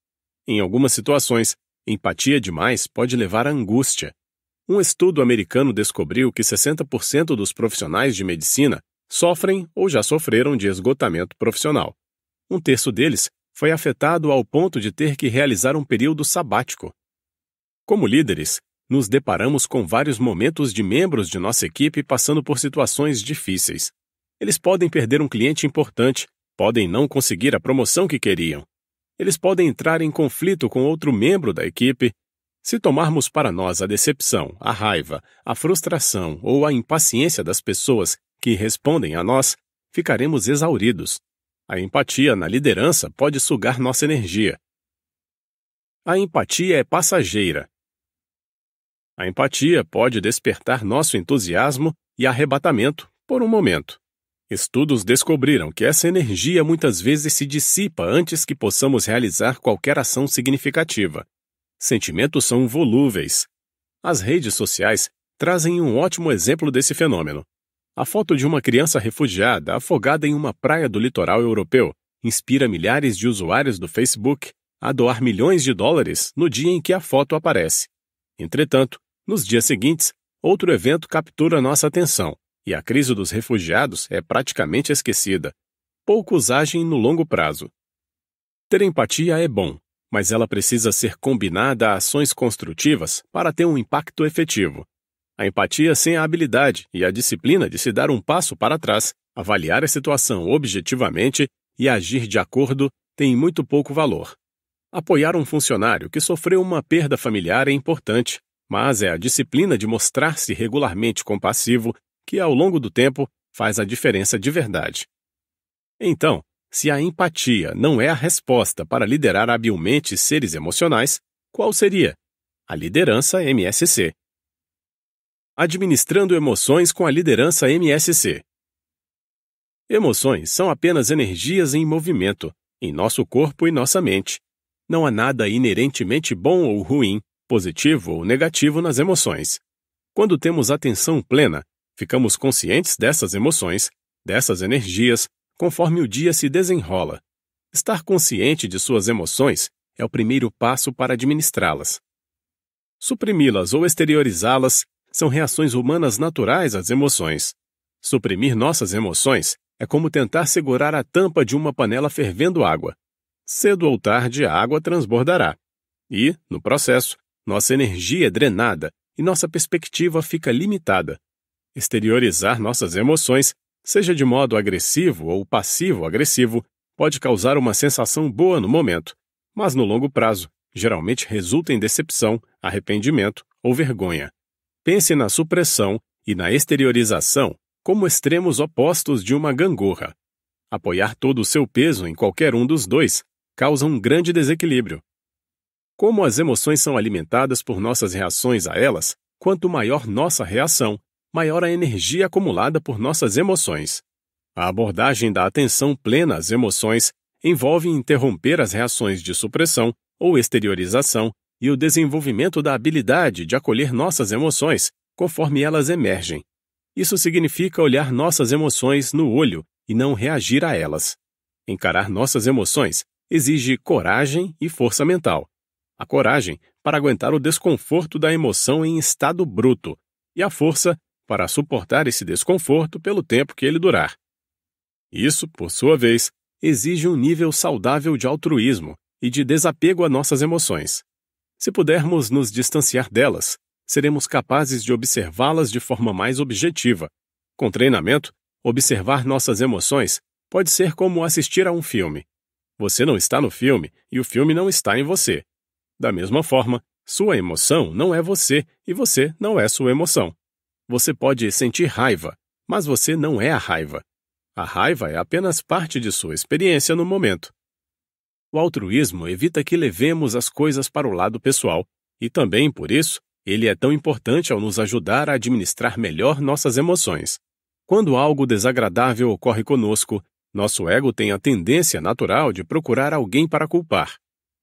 Em algumas situações, empatia demais pode levar à angústia. Um estudo americano descobriu que 60% dos profissionais de medicina sofrem ou já sofreram de esgotamento profissional. Um terço deles foi afetado ao ponto de ter que realizar um período sabático. Como líderes, nos deparamos com vários momentos de membros de nossa equipe passando por situações difíceis. Eles podem perder um cliente importante, podem não conseguir a promoção que queriam. Eles podem entrar em conflito com outro membro da equipe. Se tomarmos para nós a decepção, a raiva, a frustração ou a impaciência das pessoas que respondem a nós, ficaremos exauridos. A empatia na liderança pode sugar nossa energia. A empatia é passageira, a empatia pode despertar nosso entusiasmo e arrebatamento por um momento. Estudos descobriram que essa energia muitas vezes se dissipa antes que possamos realizar qualquer ação significativa. Sentimentos são volúveis. As redes sociais trazem um ótimo exemplo desse fenômeno. A foto de uma criança refugiada afogada em uma praia do litoral europeu inspira milhares de usuários do Facebook a doar milhões de dólares no dia em que a foto aparece. Entretanto, nos dias seguintes, outro evento captura nossa atenção e a crise dos refugiados é praticamente esquecida. Poucos agem no longo prazo. Ter empatia é bom, mas ela precisa ser combinada a ações construtivas para ter um impacto efetivo. A empatia sem a habilidade e a disciplina de se dar um passo para trás, avaliar a situação objetivamente e agir de acordo tem muito pouco valor. Apoiar um funcionário que sofreu uma perda familiar é importante, mas é a disciplina de mostrar-se regularmente compassivo que, ao longo do tempo, faz a diferença de verdade. Então, se a empatia não é a resposta para liderar habilmente seres emocionais, qual seria? A liderança MSC. Administrando emoções com a liderança MSC. Emoções são apenas energias em movimento, em nosso corpo e nossa mente. Não há nada inerentemente bom ou ruim, positivo ou negativo nas emoções. Quando temos atenção plena, ficamos conscientes dessas emoções, dessas energias, conforme o dia se desenrola. Estar consciente de suas emoções é o primeiro passo para administrá-las. Suprimi-las ou exteriorizá-las são reações humanas naturais às emoções. Suprimir nossas emoções é como tentar segurar a tampa de uma panela fervendo água. Cedo ou tarde a água transbordará. E, no processo, nossa energia é drenada e nossa perspectiva fica limitada. Exteriorizar nossas emoções, seja de modo agressivo ou passivo-agressivo, pode causar uma sensação boa no momento, mas no longo prazo, geralmente resulta em decepção, arrependimento ou vergonha. Pense na supressão e na exteriorização como extremos opostos de uma gangorra. Apoiar todo o seu peso em qualquer um dos dois causa um grande desequilíbrio. Como as emoções são alimentadas por nossas reações a elas, quanto maior nossa reação, maior a energia acumulada por nossas emoções. A abordagem da atenção plena às emoções envolve interromper as reações de supressão ou exteriorização e o desenvolvimento da habilidade de acolher nossas emoções conforme elas emergem. Isso significa olhar nossas emoções no olho e não reagir a elas. Encarar nossas emoções exige coragem e força mental, a coragem para aguentar o desconforto da emoção em estado bruto e a força para suportar esse desconforto pelo tempo que ele durar. Isso, por sua vez, exige um nível saudável de altruísmo e de desapego a nossas emoções. Se pudermos nos distanciar delas, seremos capazes de observá-las de forma mais objetiva. Com treinamento, observar nossas emoções pode ser como assistir a um filme. Você não está no filme e o filme não está em você. Da mesma forma, sua emoção não é você e você não é sua emoção. Você pode sentir raiva, mas você não é a raiva. A raiva é apenas parte de sua experiência no momento. O altruísmo evita que levemos as coisas para o lado pessoal, e também por isso, ele é tão importante ao nos ajudar a administrar melhor nossas emoções. Quando algo desagradável ocorre conosco, nosso ego tem a tendência natural de procurar alguém para culpar.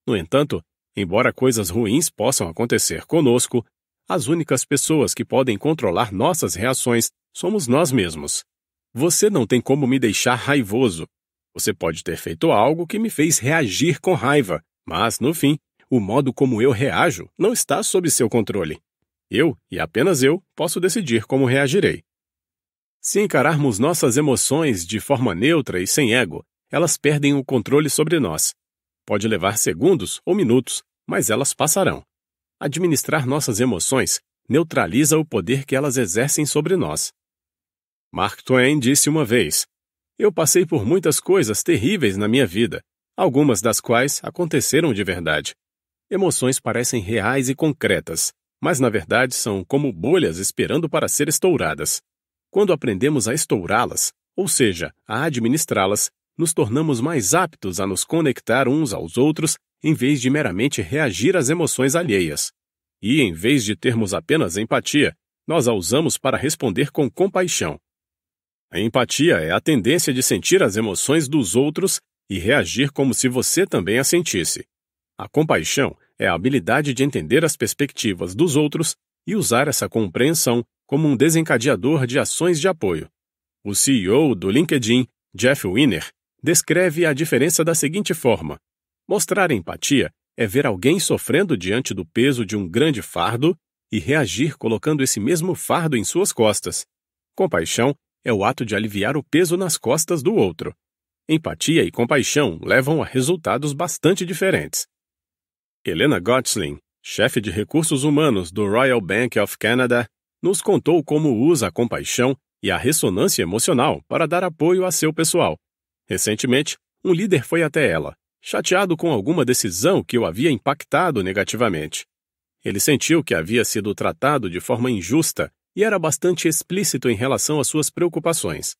No entanto, Embora coisas ruins possam acontecer conosco, as únicas pessoas que podem controlar nossas reações somos nós mesmos. Você não tem como me deixar raivoso. Você pode ter feito algo que me fez reagir com raiva, mas, no fim, o modo como eu reajo não está sob seu controle. Eu, e apenas eu, posso decidir como reagirei. Se encararmos nossas emoções de forma neutra e sem ego, elas perdem o controle sobre nós. Pode levar segundos ou minutos, mas elas passarão. Administrar nossas emoções neutraliza o poder que elas exercem sobre nós. Mark Twain disse uma vez: Eu passei por muitas coisas terríveis na minha vida, algumas das quais aconteceram de verdade. Emoções parecem reais e concretas, mas na verdade são como bolhas esperando para ser estouradas. Quando aprendemos a estourá-las, ou seja, a administrá-las, nos tornamos mais aptos a nos conectar uns aos outros em vez de meramente reagir às emoções alheias. E em vez de termos apenas empatia, nós a usamos para responder com compaixão. A empatia é a tendência de sentir as emoções dos outros e reagir como se você também a sentisse. A compaixão é a habilidade de entender as perspectivas dos outros e usar essa compreensão como um desencadeador de ações de apoio. O CEO do LinkedIn, Jeff Winner, descreve a diferença da seguinte forma: mostrar empatia é ver alguém sofrendo diante do peso de um grande fardo e reagir colocando esse mesmo fardo em suas costas. Compaixão é o ato de aliviar o peso nas costas do outro. Empatia e compaixão levam a resultados bastante diferentes. Helena Gottsling, chefe de recursos humanos do Royal Bank of Canada, nos contou como usa a compaixão e a ressonância emocional para dar apoio a seu pessoal. Recentemente, um líder foi até ela, chateado com alguma decisão que o havia impactado negativamente. Ele sentiu que havia sido tratado de forma injusta e era bastante explícito em relação às suas preocupações.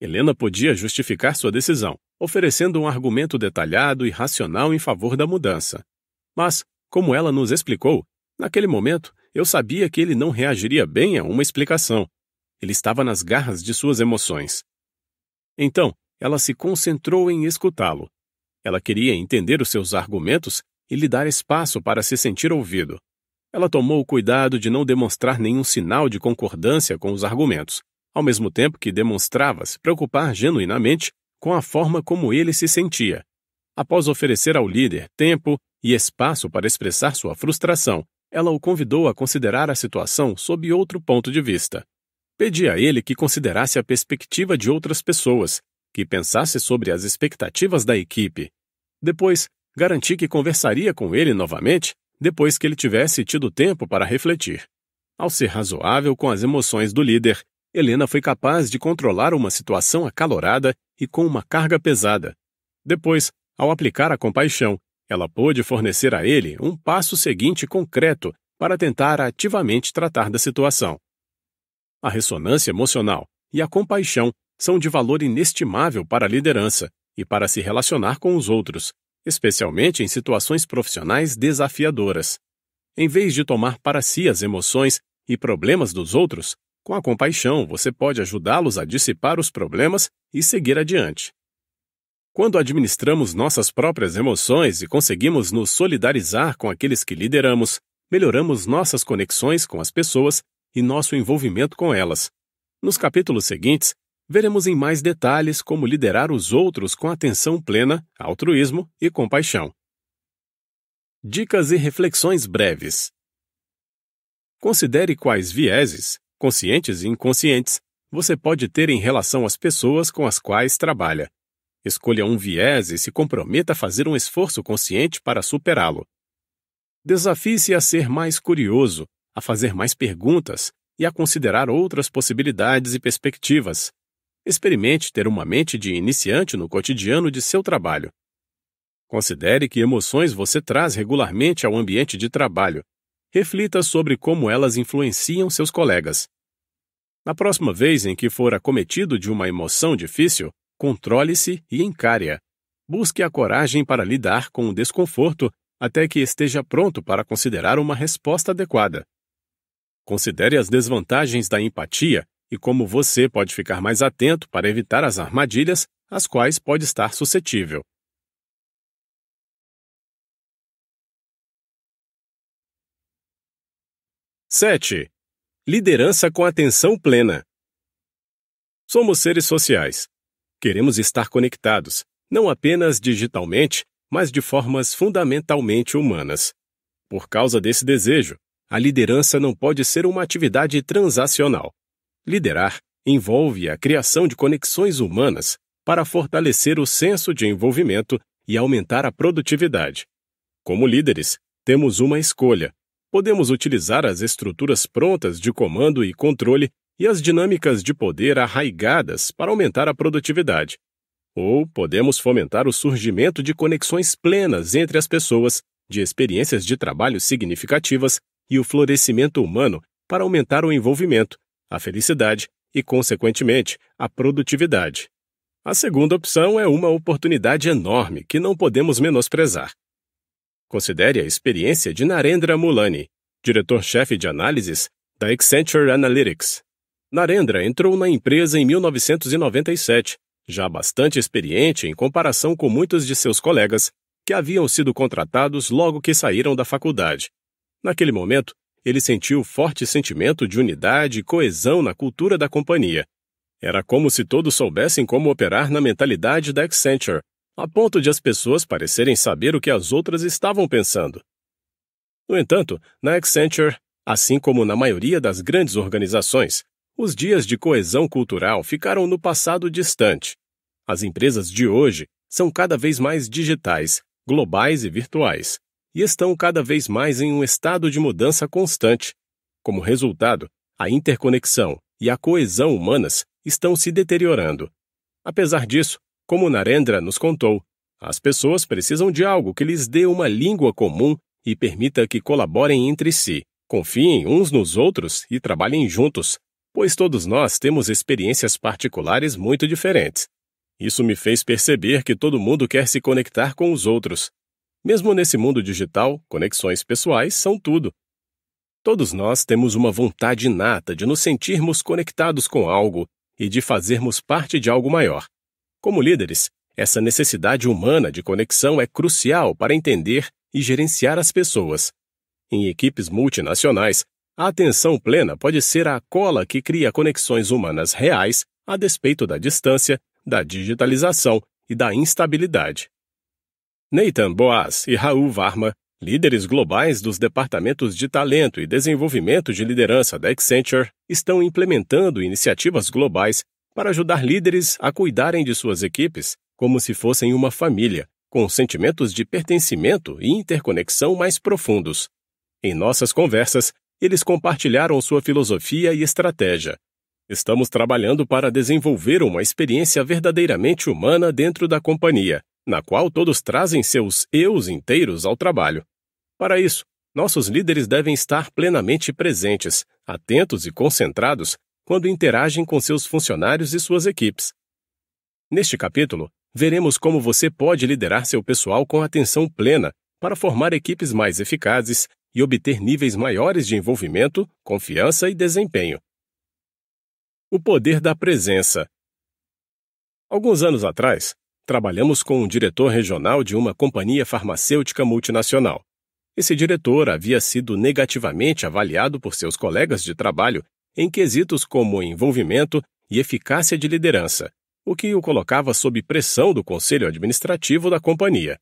Helena podia justificar sua decisão, oferecendo um argumento detalhado e racional em favor da mudança. Mas, como ela nos explicou, naquele momento eu sabia que ele não reagiria bem a uma explicação. Ele estava nas garras de suas emoções. Então, ela se concentrou em escutá-lo. Ela queria entender os seus argumentos e lhe dar espaço para se sentir ouvido. Ela tomou o cuidado de não demonstrar nenhum sinal de concordância com os argumentos, ao mesmo tempo que demonstrava se preocupar genuinamente com a forma como ele se sentia. Após oferecer ao líder tempo e espaço para expressar sua frustração, ela o convidou a considerar a situação sob outro ponto de vista. Pedi a ele que considerasse a perspectiva de outras pessoas que pensasse sobre as expectativas da equipe. Depois, garanti que conversaria com ele novamente depois que ele tivesse tido tempo para refletir. Ao ser razoável com as emoções do líder, Helena foi capaz de controlar uma situação acalorada e com uma carga pesada. Depois, ao aplicar a compaixão, ela pôde fornecer a ele um passo seguinte concreto para tentar ativamente tratar da situação. A ressonância emocional e a compaixão são de valor inestimável para a liderança e para se relacionar com os outros, especialmente em situações profissionais desafiadoras. Em vez de tomar para si as emoções e problemas dos outros, com a compaixão você pode ajudá-los a dissipar os problemas e seguir adiante. Quando administramos nossas próprias emoções e conseguimos nos solidarizar com aqueles que lideramos, melhoramos nossas conexões com as pessoas e nosso envolvimento com elas. Nos capítulos seguintes, veremos em mais detalhes como liderar os outros com atenção plena, altruísmo e compaixão. Dicas e reflexões breves. Considere quais vieses, conscientes e inconscientes, você pode ter em relação às pessoas com as quais trabalha. Escolha um viés e se comprometa a fazer um esforço consciente para superá-lo. Desafie-se a ser mais curioso, a fazer mais perguntas e a considerar outras possibilidades e perspectivas, Experimente ter uma mente de iniciante no cotidiano de seu trabalho. Considere que emoções você traz regularmente ao ambiente de trabalho. Reflita sobre como elas influenciam seus colegas. Na próxima vez em que for acometido de uma emoção difícil, controle-se e encare-a. Busque a coragem para lidar com o desconforto até que esteja pronto para considerar uma resposta adequada. Considere as desvantagens da empatia e como você pode ficar mais atento para evitar as armadilhas às quais pode estar suscetível. Sete. Liderança com atenção plena. Somos seres sociais. Queremos estar conectados, não apenas digitalmente, mas de formas fundamentalmente humanas. Por causa desse desejo, a liderança não pode ser uma atividade transacional. Liderar envolve a criação de conexões humanas para fortalecer o senso de envolvimento e aumentar a produtividade. Como líderes, temos uma escolha. Podemos utilizar as estruturas prontas de comando e controle e as dinâmicas de poder arraigadas para aumentar a produtividade. Ou podemos fomentar o surgimento de conexões plenas entre as pessoas, de experiências de trabalho significativas e o florescimento humano para aumentar o envolvimento, a felicidade e, consequentemente, a produtividade. A segunda opção é uma oportunidade enorme que não podemos menosprezar. Considere a experiência de Narendra Mulani, diretor-chefe de análises da Accenture Analytics. Narendra entrou na empresa em 1997, já bastante experiente em comparação com muitos de seus colegas que haviam sido contratados logo que saíram da faculdade. Naquele momento, ele sentiu forte sentimento de unidade e coesão na cultura da companhia. Era como se todos soubessem como operar na mentalidade da Accenture, a ponto de as pessoas parecerem saber o que as outras estavam pensando. No entanto, na Accenture, assim como na maioria das grandes organizações, os dias de coesão cultural ficaram no passado distante. As empresas de hoje são cada vez mais digitais, globais e virtuais, e estão cada vez mais em um estado de mudança constante. Como resultado, a interconexão e a coesão humanas estão se deteriorando. Apesar disso, como Narendra nos contou, as pessoas precisam de algo que lhes dê uma língua comum e permita que colaborem entre si, confiem uns nos outros e trabalhem juntos, pois todos nós temos experiências particulares muito diferentes. Isso me fez perceber que todo mundo quer se conectar com os outros, mesmo nesse mundo digital, conexões pessoais são tudo. Todos nós temos uma vontade inata de nos sentirmos conectados com algo e de fazermos parte de algo maior. Como líderes, essa necessidade humana de conexão é crucial para entender e gerenciar as pessoas. Em equipes multinacionais, a atenção plena pode ser a cola que cria conexões humanas reais a despeito da distância, da digitalização e da instabilidade. Nathan Boaz e Raul Varma, líderes globais dos departamentos de talento e desenvolvimento de liderança da Accenture, estão implementando iniciativas globais para ajudar líderes a cuidarem de suas equipes como se fossem uma família, com sentimentos de pertencimento e interconexão mais profundos. Em nossas conversas, eles compartilharam sua filosofia e estratégia. Estamos trabalhando para desenvolver uma experiência verdadeiramente humana dentro da companhia, na qual todos trazem seus eus inteiros ao trabalho. Para isso, nossos líderes devem estar plenamente presentes, atentos e concentrados quando interagem com seus funcionários e suas equipes. Neste capítulo, veremos como você pode liderar seu pessoal com atenção plena para formar equipes mais eficazes e obter níveis maiores de envolvimento, confiança e desempenho. O poder da presença. Alguns anos atrás, Trabalhamos com um diretor regional de uma companhia farmacêutica multinacional. Esse diretor havia sido negativamente avaliado por seus colegas de trabalho em quesitos como envolvimento e eficácia de liderança, o que o colocava sob pressão do conselho administrativo da companhia.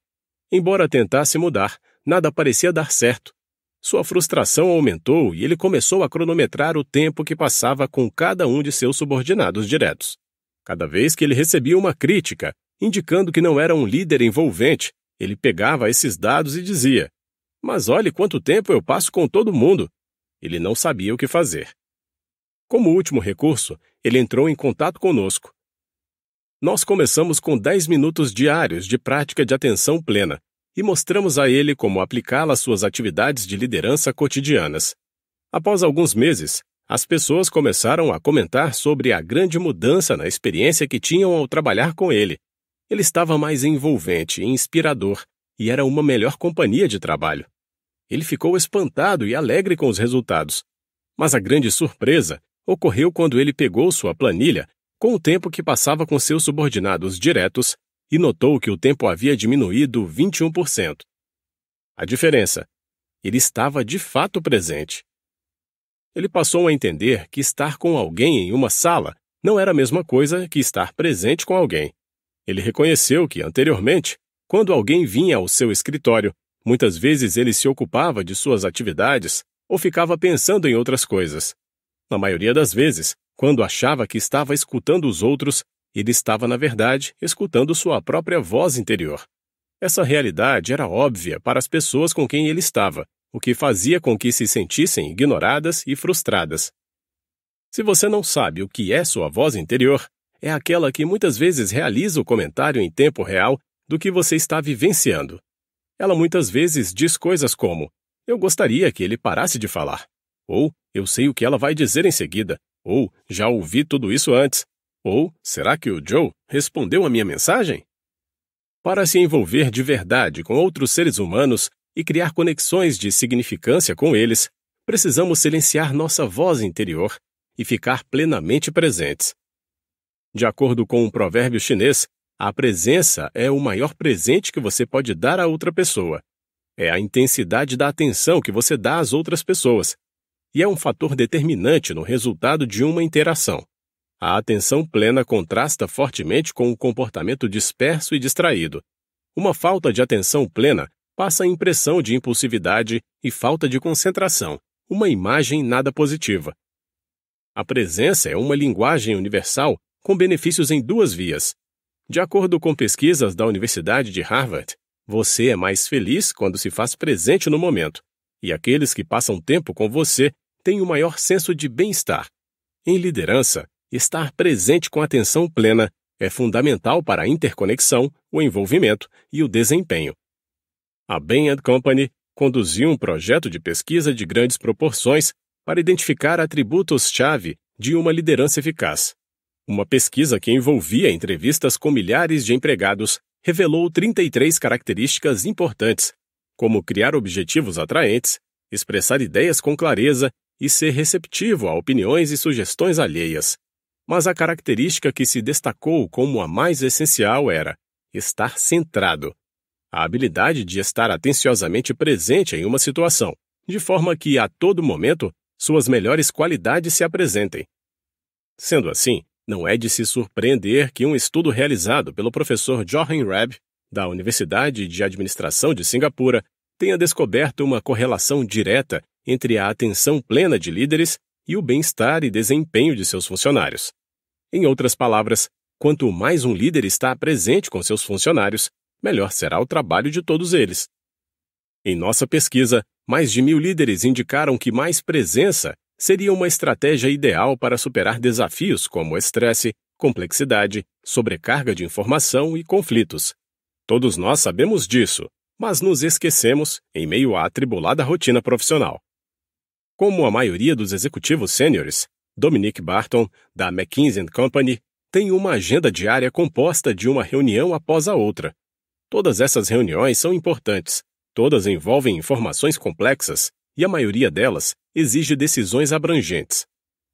Embora tentasse mudar, nada parecia dar certo. Sua frustração aumentou e ele começou a cronometrar o tempo que passava com cada um de seus subordinados diretos. Cada vez que ele recebia uma crítica, indicando que não era um líder envolvente. Ele pegava esses dados e dizia: Mas olhe quanto tempo eu passo com todo mundo. Ele não sabia o que fazer. Como último recurso, ele entrou em contato conosco. Nós começamos com 10 minutos diários de prática de atenção plena e mostramos a ele como aplicá-la às suas atividades de liderança cotidianas. Após alguns meses, as pessoas começaram a comentar sobre a grande mudança na experiência que tinham ao trabalhar com ele ele estava mais envolvente e inspirador, e era uma melhor companhia de trabalho. Ele ficou espantado e alegre com os resultados. Mas a grande surpresa ocorreu quando ele pegou sua planilha com o tempo que passava com seus subordinados diretos e notou que o tempo havia diminuído 21%. A diferença? Ele estava de fato presente. Ele passou a entender que estar com alguém em uma sala não era a mesma coisa que estar presente com alguém. Ele reconheceu que, anteriormente, quando alguém vinha ao seu escritório, muitas vezes ele se ocupava de suas atividades ou ficava pensando em outras coisas. Na maioria das vezes, quando achava que estava escutando os outros, ele estava, na verdade, escutando sua própria voz interior. Essa realidade era óbvia para as pessoas com quem ele estava, o que fazia com que se sentissem ignoradas e frustradas. Se você não sabe o que é sua voz interior, é aquela que muitas vezes realiza o comentário em tempo real do que você está vivenciando. Ela muitas vezes diz coisas como: Eu gostaria que ele parasse de falar. Ou Eu sei o que ela vai dizer em seguida. Ou Já ouvi tudo isso antes. Ou Será que o Joe respondeu a minha mensagem? Para se envolver de verdade com outros seres humanos e criar conexões de significância com eles, precisamos silenciar nossa voz interior e ficar plenamente presentes. De acordo com um provérbio chinês, a presença é o maior presente que você pode dar a outra pessoa. É a intensidade da atenção que você dá às outras pessoas. E é um fator determinante no resultado de uma interação. A atenção plena contrasta fortemente com o comportamento disperso e distraído. Uma falta de atenção plena passa a impressão de impulsividade e falta de concentração, uma imagem nada positiva. A presença é uma linguagem universal com benefícios em duas vias. De acordo com pesquisas da Universidade de Harvard, você é mais feliz quando se faz presente no momento, e aqueles que passam tempo com você têm o um maior senso de bem-estar. Em liderança, estar presente com atenção plena é fundamental para a interconexão, o envolvimento e o desempenho. A Bain Company conduziu um projeto de pesquisa de grandes proporções para identificar atributos-chave de uma liderança eficaz. Uma pesquisa que envolvia entrevistas com milhares de empregados revelou 33 características importantes, como criar objetivos atraentes, expressar ideias com clareza e ser receptivo a opiniões e sugestões alheias. Mas a característica que se destacou como a mais essencial era estar centrado. A habilidade de estar atenciosamente presente em uma situação, de forma que a todo momento suas melhores qualidades se apresentem. Sendo assim, não é de se surpreender que um estudo realizado pelo professor Johan Rab, da Universidade de Administração de Singapura, tenha descoberto uma correlação direta entre a atenção plena de líderes e o bem-estar e desempenho de seus funcionários. Em outras palavras, quanto mais um líder está presente com seus funcionários, melhor será o trabalho de todos eles. Em nossa pesquisa, mais de mil líderes indicaram que mais presença seria uma estratégia ideal para superar desafios como estresse, complexidade, sobrecarga de informação e conflitos. Todos nós sabemos disso, mas nos esquecemos em meio à atribulada rotina profissional. Como a maioria dos executivos sêniores, Dominic Barton, da McKinsey Company, tem uma agenda diária composta de uma reunião após a outra. Todas essas reuniões são importantes, todas envolvem informações complexas, e a maioria delas exige decisões abrangentes.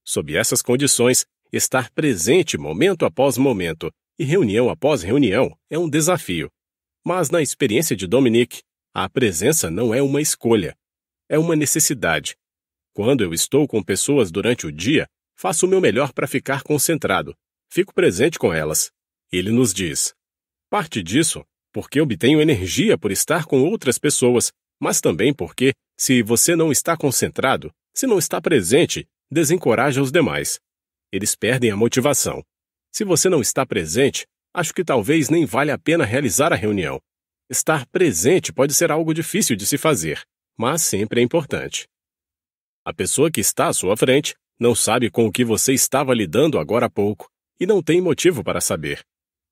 Sob essas condições, estar presente momento após momento e reunião após reunião é um desafio. Mas na experiência de Dominique, a presença não é uma escolha, é uma necessidade. Quando eu estou com pessoas durante o dia, faço o meu melhor para ficar concentrado, fico presente com elas. Ele nos diz. Parte disso porque obtenho energia por estar com outras pessoas, mas também porque se você não está concentrado, se não está presente, desencoraja os demais. Eles perdem a motivação. Se você não está presente, acho que talvez nem vale a pena realizar a reunião. Estar presente pode ser algo difícil de se fazer, mas sempre é importante. A pessoa que está à sua frente não sabe com o que você estava lidando agora há pouco e não tem motivo para saber.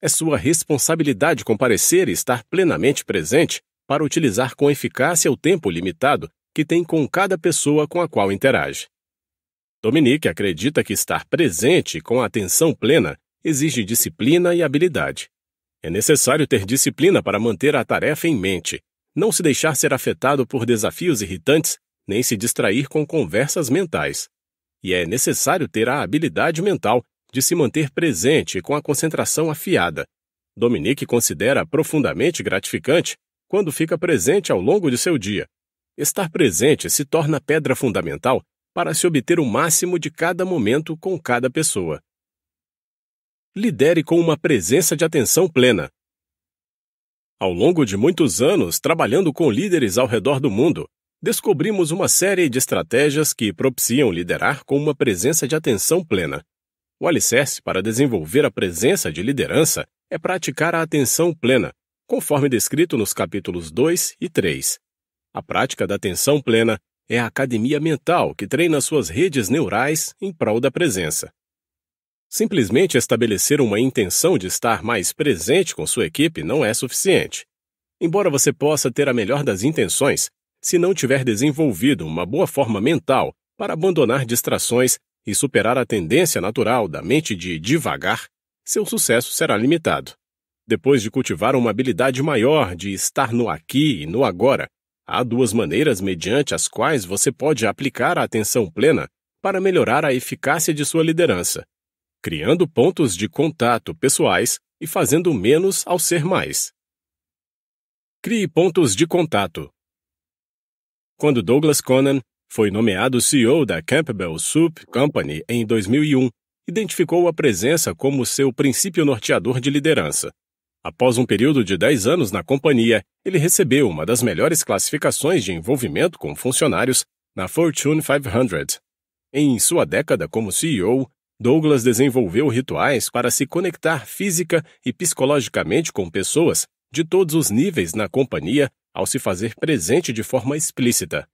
É sua responsabilidade comparecer e estar plenamente presente para utilizar com eficácia o tempo limitado que tem com cada pessoa com a qual interage. Dominique acredita que estar presente com a atenção plena exige disciplina e habilidade. É necessário ter disciplina para manter a tarefa em mente, não se deixar ser afetado por desafios irritantes, nem se distrair com conversas mentais. E é necessário ter a habilidade mental de se manter presente com a concentração afiada. Dominique considera profundamente gratificante quando fica presente ao longo de seu dia. Estar presente se torna pedra fundamental para se obter o máximo de cada momento com cada pessoa. Lidere com uma presença de atenção plena. Ao longo de muitos anos, trabalhando com líderes ao redor do mundo, descobrimos uma série de estratégias que propiciam liderar com uma presença de atenção plena. O alicerce para desenvolver a presença de liderança é praticar a atenção plena, conforme descrito nos capítulos 2 e 3. A prática da atenção plena é a academia mental que treina suas redes neurais em prol da presença. Simplesmente estabelecer uma intenção de estar mais presente com sua equipe não é suficiente. Embora você possa ter a melhor das intenções, se não tiver desenvolvido uma boa forma mental para abandonar distrações e superar a tendência natural da mente de divagar, seu sucesso será limitado. Depois de cultivar uma habilidade maior de estar no aqui e no agora, há duas maneiras mediante as quais você pode aplicar a atenção plena para melhorar a eficácia de sua liderança: criando pontos de contato pessoais e fazendo menos ao ser mais. Crie pontos de contato. Quando Douglas Conan foi nomeado CEO da Campbell Soup Company em 2001, identificou a presença como seu princípio norteador de liderança. Após um período de 10 anos na companhia, ele recebeu uma das melhores classificações de envolvimento com funcionários na Fortune 500. Em sua década como CEO, Douglas desenvolveu rituais para se conectar física e psicologicamente com pessoas de todos os níveis na companhia ao se fazer presente de forma explícita.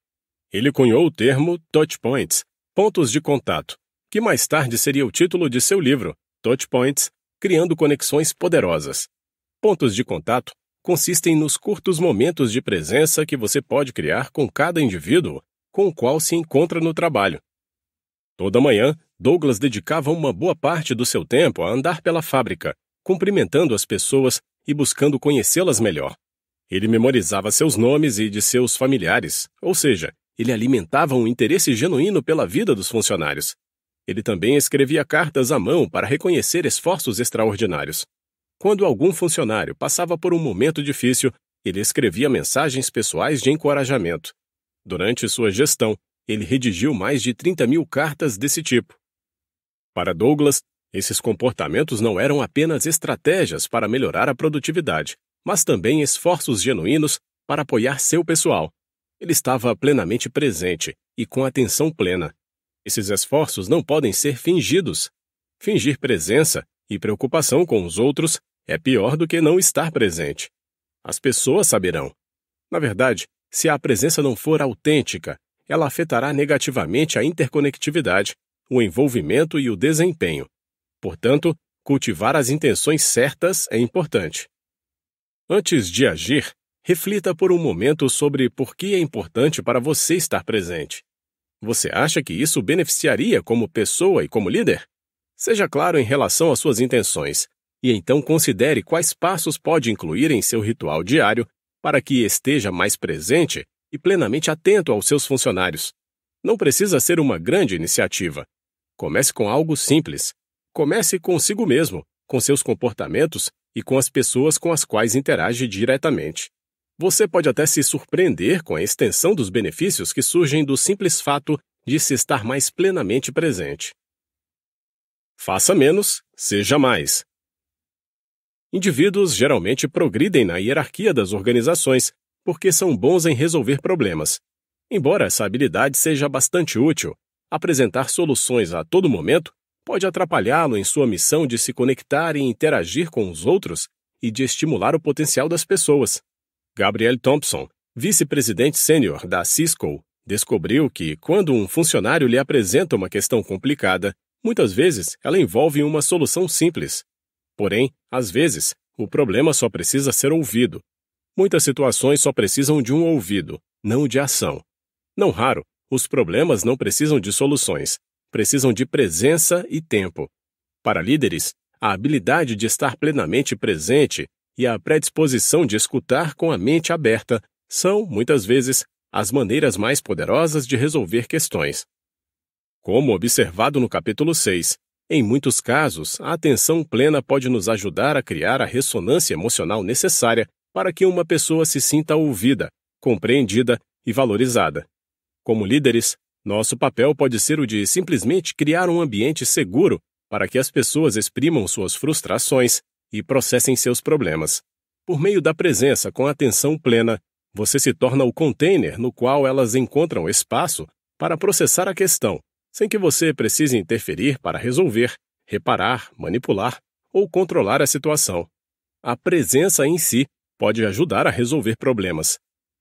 Ele cunhou o termo touch points, pontos de contato, que mais tarde seria o título de seu livro, Touch Points, criando conexões poderosas. Pontos de contato consistem nos curtos momentos de presença que você pode criar com cada indivíduo com o qual se encontra no trabalho. Toda manhã, Douglas dedicava uma boa parte do seu tempo a andar pela fábrica, cumprimentando as pessoas e buscando conhecê-las melhor. Ele memorizava seus nomes e de seus familiares, ou seja, ele alimentava um interesse genuíno pela vida dos funcionários. Ele também escrevia cartas à mão para reconhecer esforços extraordinários. Quando algum funcionário passava por um momento difícil, ele escrevia mensagens pessoais de encorajamento. Durante sua gestão, ele redigiu mais de 30 mil cartas desse tipo. Para Douglas, esses comportamentos não eram apenas estratégias para melhorar a produtividade, mas também esforços genuínos para apoiar seu pessoal. Ele estava plenamente presente e com atenção plena. Esses esforços não podem ser fingidos. Fingir presença e preocupação com os outros é pior do que não estar presente. As pessoas saberão. Na verdade, se a presença não for autêntica, ela afetará negativamente a interconectividade, o envolvimento e o desempenho. Portanto, cultivar as intenções certas é importante. Antes de agir, reflita por um momento sobre por que é importante para você estar presente. Você acha que isso beneficiaria como pessoa e como líder? Seja claro em relação às suas intenções, e então considere quais passos pode incluir em seu ritual diário para que esteja mais presente e plenamente atento aos seus funcionários. Não precisa ser uma grande iniciativa. Comece com algo simples. Comece consigo mesmo, com seus comportamentos e com as pessoas com as quais interage diretamente. Você pode até se surpreender com a extensão dos benefícios que surgem do simples fato de se estar mais plenamente presente. Faça menos, seja mais. Indivíduos geralmente progridem na hierarquia das organizações porque são bons em resolver problemas. Embora essa habilidade seja bastante útil, apresentar soluções a todo momento pode atrapalhá-lo em sua missão de se conectar e interagir com os outros e de estimular o potencial das pessoas. Gabriel Thompson, vice-presidente sênior da Cisco, descobriu que, quando um funcionário lhe apresenta uma questão complicada, muitas vezes ela envolve uma solução simples. Porém, às vezes, o problema só precisa ser ouvido. Muitas situações só precisam de um ouvido, não de ação. Não raro, os problemas não precisam de soluções, precisam de presença e tempo. Para líderes, a habilidade de estar plenamente presente e a predisposição de escutar com a mente aberta são, muitas vezes, as maneiras mais poderosas de resolver questões. Como observado no capítulo 6, em muitos casos, a atenção plena pode nos ajudar a criar a ressonância emocional necessária para que uma pessoa se sinta ouvida, compreendida e valorizada. Como líderes, nosso papel pode ser o de simplesmente criar um ambiente seguro para que as pessoas exprimam suas frustrações e processem seus problemas. Por meio da presença com atenção plena, você se torna o container no qual elas encontram espaço para processar a questão sem que você precise interferir para resolver, reparar, manipular ou controlar a situação. A presença em si pode ajudar a resolver problemas.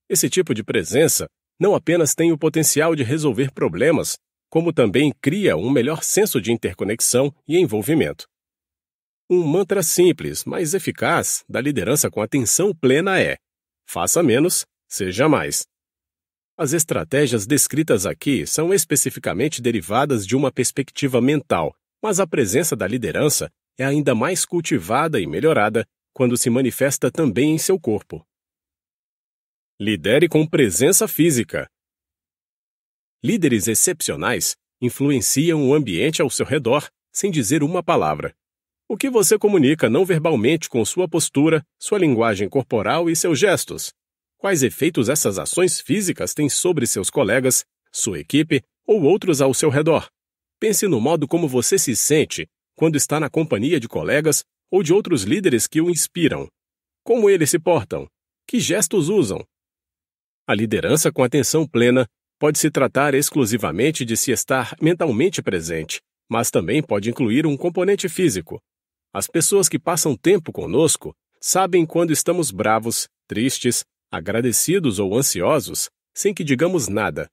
Esse tipo de presença não apenas tem o potencial de resolver problemas, como também cria um melhor senso de interconexão e envolvimento. Um mantra simples, mas eficaz, da liderança com atenção plena é: faça menos, seja mais. As estratégias descritas aqui são especificamente derivadas de uma perspectiva mental, mas a presença da liderança é ainda mais cultivada e melhorada quando se manifesta também em seu corpo. Lidere com presença física. Líderes excepcionais influenciam o ambiente ao seu redor sem dizer uma palavra. O que você comunica não verbalmente com sua postura, sua linguagem corporal e seus gestos? quais efeitos essas ações físicas têm sobre seus colegas, sua equipe ou outros ao seu redor. Pense no modo como você se sente quando está na companhia de colegas ou de outros líderes que o inspiram. Como eles se portam? Que gestos usam? A liderança com atenção plena pode se tratar exclusivamente de se estar mentalmente presente, mas também pode incluir um componente físico. As pessoas que passam tempo conosco sabem quando estamos bravos, tristes, agradecidos ou ansiosos, sem que digamos nada.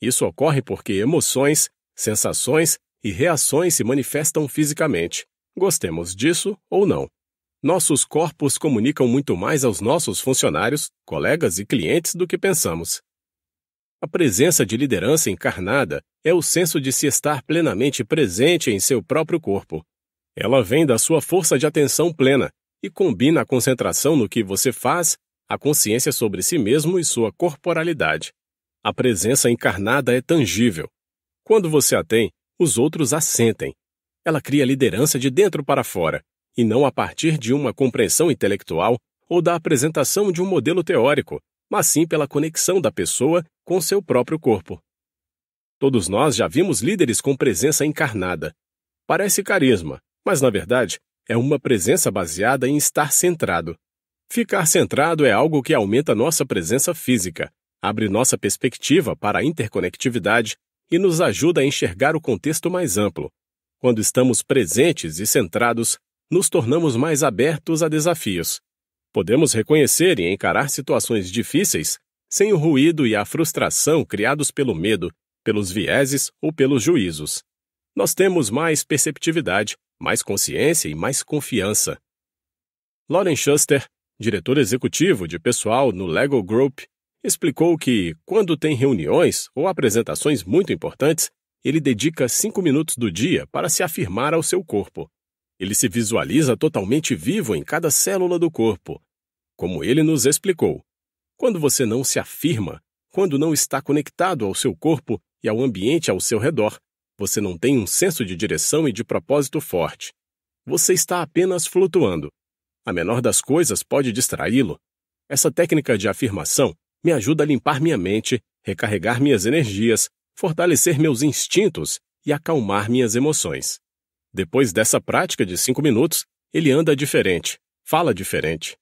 Isso ocorre porque emoções, sensações e reações se manifestam fisicamente, gostemos disso ou não. Nossos corpos comunicam muito mais aos nossos funcionários, colegas e clientes do que pensamos. A presença de liderança encarnada é o senso de se estar plenamente presente em seu próprio corpo. Ela vem da sua força de atenção plena e combina a concentração no que você faz a consciência sobre si mesmo e sua corporalidade. A presença encarnada é tangível. Quando você a tem, os outros a sentem. Ela cria liderança de dentro para fora, e não a partir de uma compreensão intelectual ou da apresentação de um modelo teórico, mas sim pela conexão da pessoa com seu próprio corpo. Todos nós já vimos líderes com presença encarnada. Parece carisma, mas na verdade é uma presença baseada em estar centrado. Ficar centrado é algo que aumenta nossa presença física, abre nossa perspectiva para a interconectividade e nos ajuda a enxergar o contexto mais amplo. Quando estamos presentes e centrados, nos tornamos mais abertos a desafios. Podemos reconhecer e encarar situações difíceis sem o ruído e a frustração criados pelo medo, pelos vieses ou pelos juízos. Nós temos mais perceptividade, mais consciência e mais confiança. Lauren Schuster diretor executivo de pessoal no Lego Group, explicou que, quando tem reuniões ou apresentações muito importantes, ele dedica cinco minutos do dia para se afirmar ao seu corpo. Ele se visualiza totalmente vivo em cada célula do corpo. Como ele nos explicou, quando você não se afirma, quando não está conectado ao seu corpo e ao ambiente ao seu redor, você não tem um senso de direção e de propósito forte. Você está apenas flutuando, a menor das coisas pode distraí-lo. Essa técnica de afirmação me ajuda a limpar minha mente, recarregar minhas energias, fortalecer meus instintos e acalmar minhas emoções. Depois dessa prática de cinco minutos, ele anda diferente, fala diferente,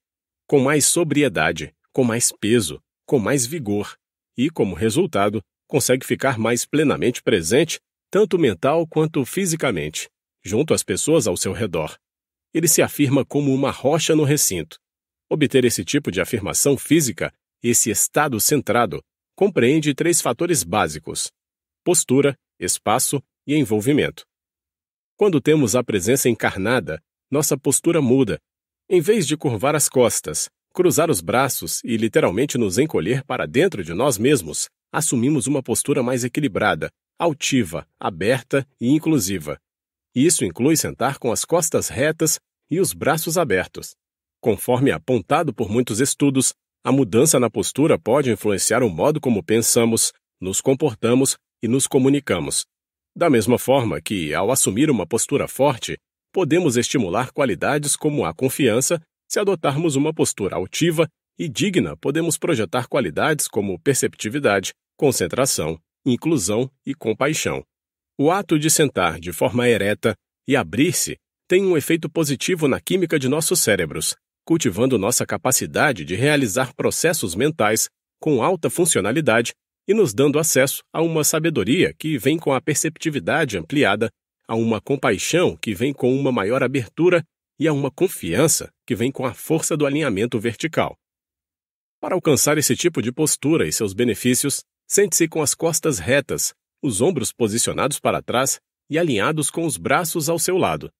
com mais sobriedade, com mais peso, com mais vigor e, como resultado, consegue ficar mais plenamente presente, tanto mental quanto fisicamente, junto às pessoas ao seu redor, ele se afirma como uma rocha no recinto. Obter esse tipo de afirmação física, esse estado centrado, compreende três fatores básicos: postura, espaço e envolvimento. Quando temos a presença encarnada, nossa postura muda. Em vez de curvar as costas, cruzar os braços e literalmente nos encolher para dentro de nós mesmos, assumimos uma postura mais equilibrada, altiva, aberta e inclusiva. Isso inclui sentar com as costas retas e os braços abertos. Conforme apontado por muitos estudos, a mudança na postura pode influenciar o modo como pensamos, nos comportamos e nos comunicamos. Da mesma forma que, ao assumir uma postura forte, podemos estimular qualidades como a confiança, se adotarmos uma postura altiva e digna, podemos projetar qualidades como perceptividade, concentração, inclusão e compaixão. O ato de sentar de forma ereta e abrir-se tem um efeito positivo na química de nossos cérebros, cultivando nossa capacidade de realizar processos mentais com alta funcionalidade e nos dando acesso a uma sabedoria que vem com a perceptividade ampliada, a uma compaixão que vem com uma maior abertura e a uma confiança que vem com a força do alinhamento vertical. Para alcançar esse tipo de postura e seus benefícios, sente-se com as costas retas, os ombros posicionados para trás e alinhados com os braços ao seu lado.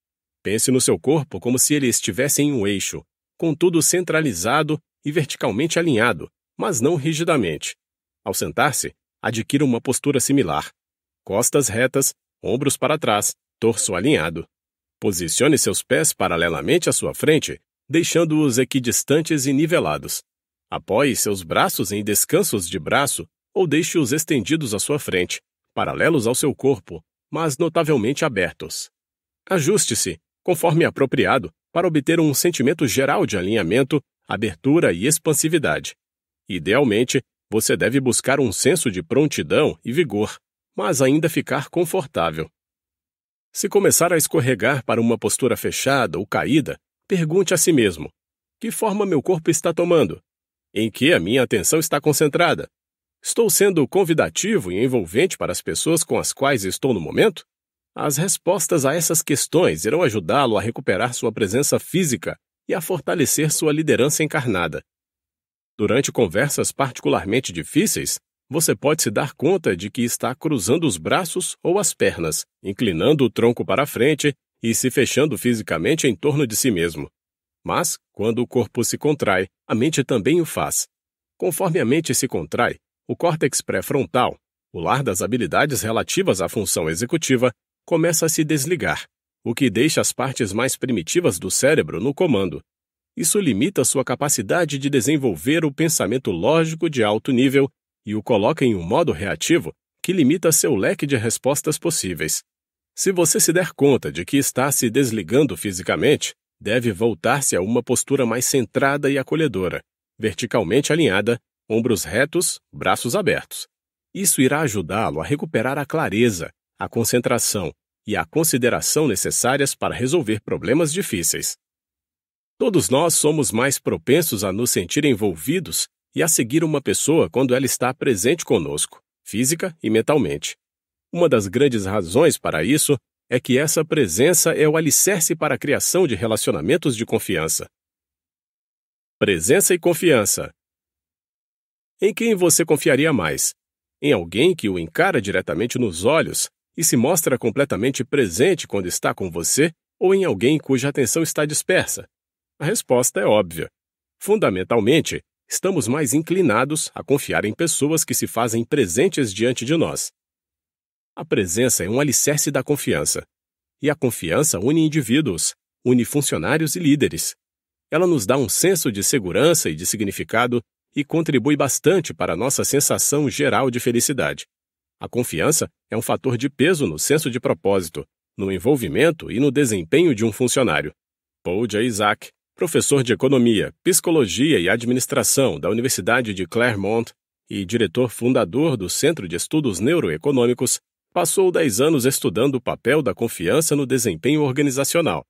Pense no seu corpo como se ele estivesse em um eixo, contudo centralizado e verticalmente alinhado, mas não rigidamente. Ao sentar-se, adquira uma postura similar. Costas retas, ombros para trás, torso alinhado. Posicione seus pés paralelamente à sua frente, deixando-os equidistantes e nivelados. Apoie seus braços em descansos de braço ou deixe-os estendidos à sua frente paralelos ao seu corpo, mas notavelmente abertos. Ajuste-se, conforme apropriado, para obter um sentimento geral de alinhamento, abertura e expansividade. Idealmente, você deve buscar um senso de prontidão e vigor, mas ainda ficar confortável. Se começar a escorregar para uma postura fechada ou caída, pergunte a si mesmo: que forma meu corpo está tomando? Em que a minha atenção está concentrada? Estou sendo convidativo e envolvente para as pessoas com as quais estou no momento? As respostas a essas questões irão ajudá-lo a recuperar sua presença física e a fortalecer sua liderança encarnada. Durante conversas particularmente difíceis, você pode se dar conta de que está cruzando os braços ou as pernas, inclinando o tronco para a frente e se fechando fisicamente em torno de si mesmo. Mas, quando o corpo se contrai, a mente também o faz. Conforme a mente se contrai, o córtex pré-frontal, o lar das habilidades relativas à função executiva, começa a se desligar, o que deixa as partes mais primitivas do cérebro no comando. Isso limita sua capacidade de desenvolver o pensamento lógico de alto nível e o coloca em um modo reativo que limita seu leque de respostas possíveis. Se você se der conta de que está se desligando fisicamente, deve voltar-se a uma postura mais centrada e acolhedora, verticalmente alinhada ombros retos, braços abertos. Isso irá ajudá-lo a recuperar a clareza, a concentração e a consideração necessárias para resolver problemas difíceis. Todos nós somos mais propensos a nos sentir envolvidos e a seguir uma pessoa quando ela está presente conosco, física e mentalmente. Uma das grandes razões para isso é que essa presença é o alicerce para a criação de relacionamentos de confiança. Presença e confiança em quem você confiaria mais? Em alguém que o encara diretamente nos olhos e se mostra completamente presente quando está com você ou em alguém cuja atenção está dispersa? A resposta é óbvia. Fundamentalmente, estamos mais inclinados a confiar em pessoas que se fazem presentes diante de nós. A presença é um alicerce da confiança. E a confiança une indivíduos, une funcionários e líderes. Ela nos dá um senso de segurança e de significado e contribui bastante para nossa sensação geral de felicidade. A confiança é um fator de peso no senso de propósito, no envolvimento e no desempenho de um funcionário. Paul J. Isaac, professor de Economia, Psicologia e Administração da Universidade de Claremont e diretor fundador do Centro de Estudos Neuroeconômicos, passou 10 anos estudando o papel da confiança no desempenho organizacional.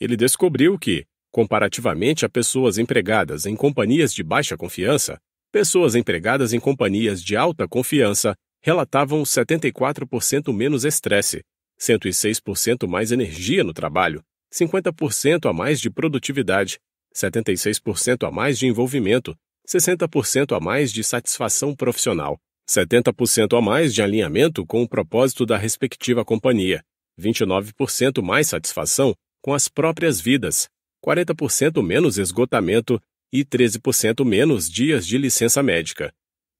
Ele descobriu que, Comparativamente a pessoas empregadas em companhias de baixa confiança, pessoas empregadas em companhias de alta confiança relatavam 74% menos estresse, 106% mais energia no trabalho, 50% a mais de produtividade, 76% a mais de envolvimento, 60% a mais de satisfação profissional, 70% a mais de alinhamento com o propósito da respectiva companhia, 29% mais satisfação com as próprias vidas, 40% menos esgotamento e 13% menos dias de licença médica.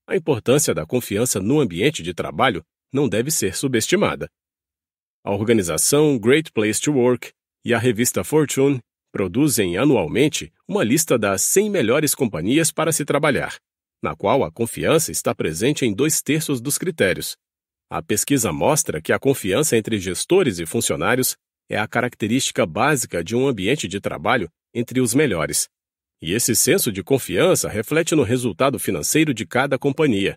A importância da confiança no ambiente de trabalho não deve ser subestimada. A organização Great Place to Work e a revista Fortune produzem anualmente uma lista das 100 melhores companhias para se trabalhar, na qual a confiança está presente em dois terços dos critérios. A pesquisa mostra que a confiança entre gestores e funcionários é a característica básica de um ambiente de trabalho entre os melhores. E esse senso de confiança reflete no resultado financeiro de cada companhia.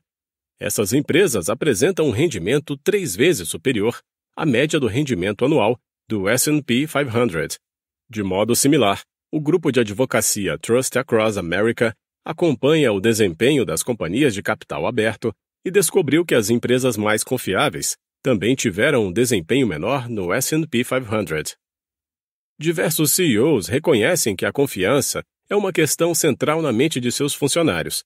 Essas empresas apresentam um rendimento três vezes superior à média do rendimento anual do SP 500. De modo similar, o grupo de advocacia Trust Across America acompanha o desempenho das companhias de capital aberto e descobriu que as empresas mais confiáveis também tiveram um desempenho menor no S&P 500. Diversos CEOs reconhecem que a confiança é uma questão central na mente de seus funcionários.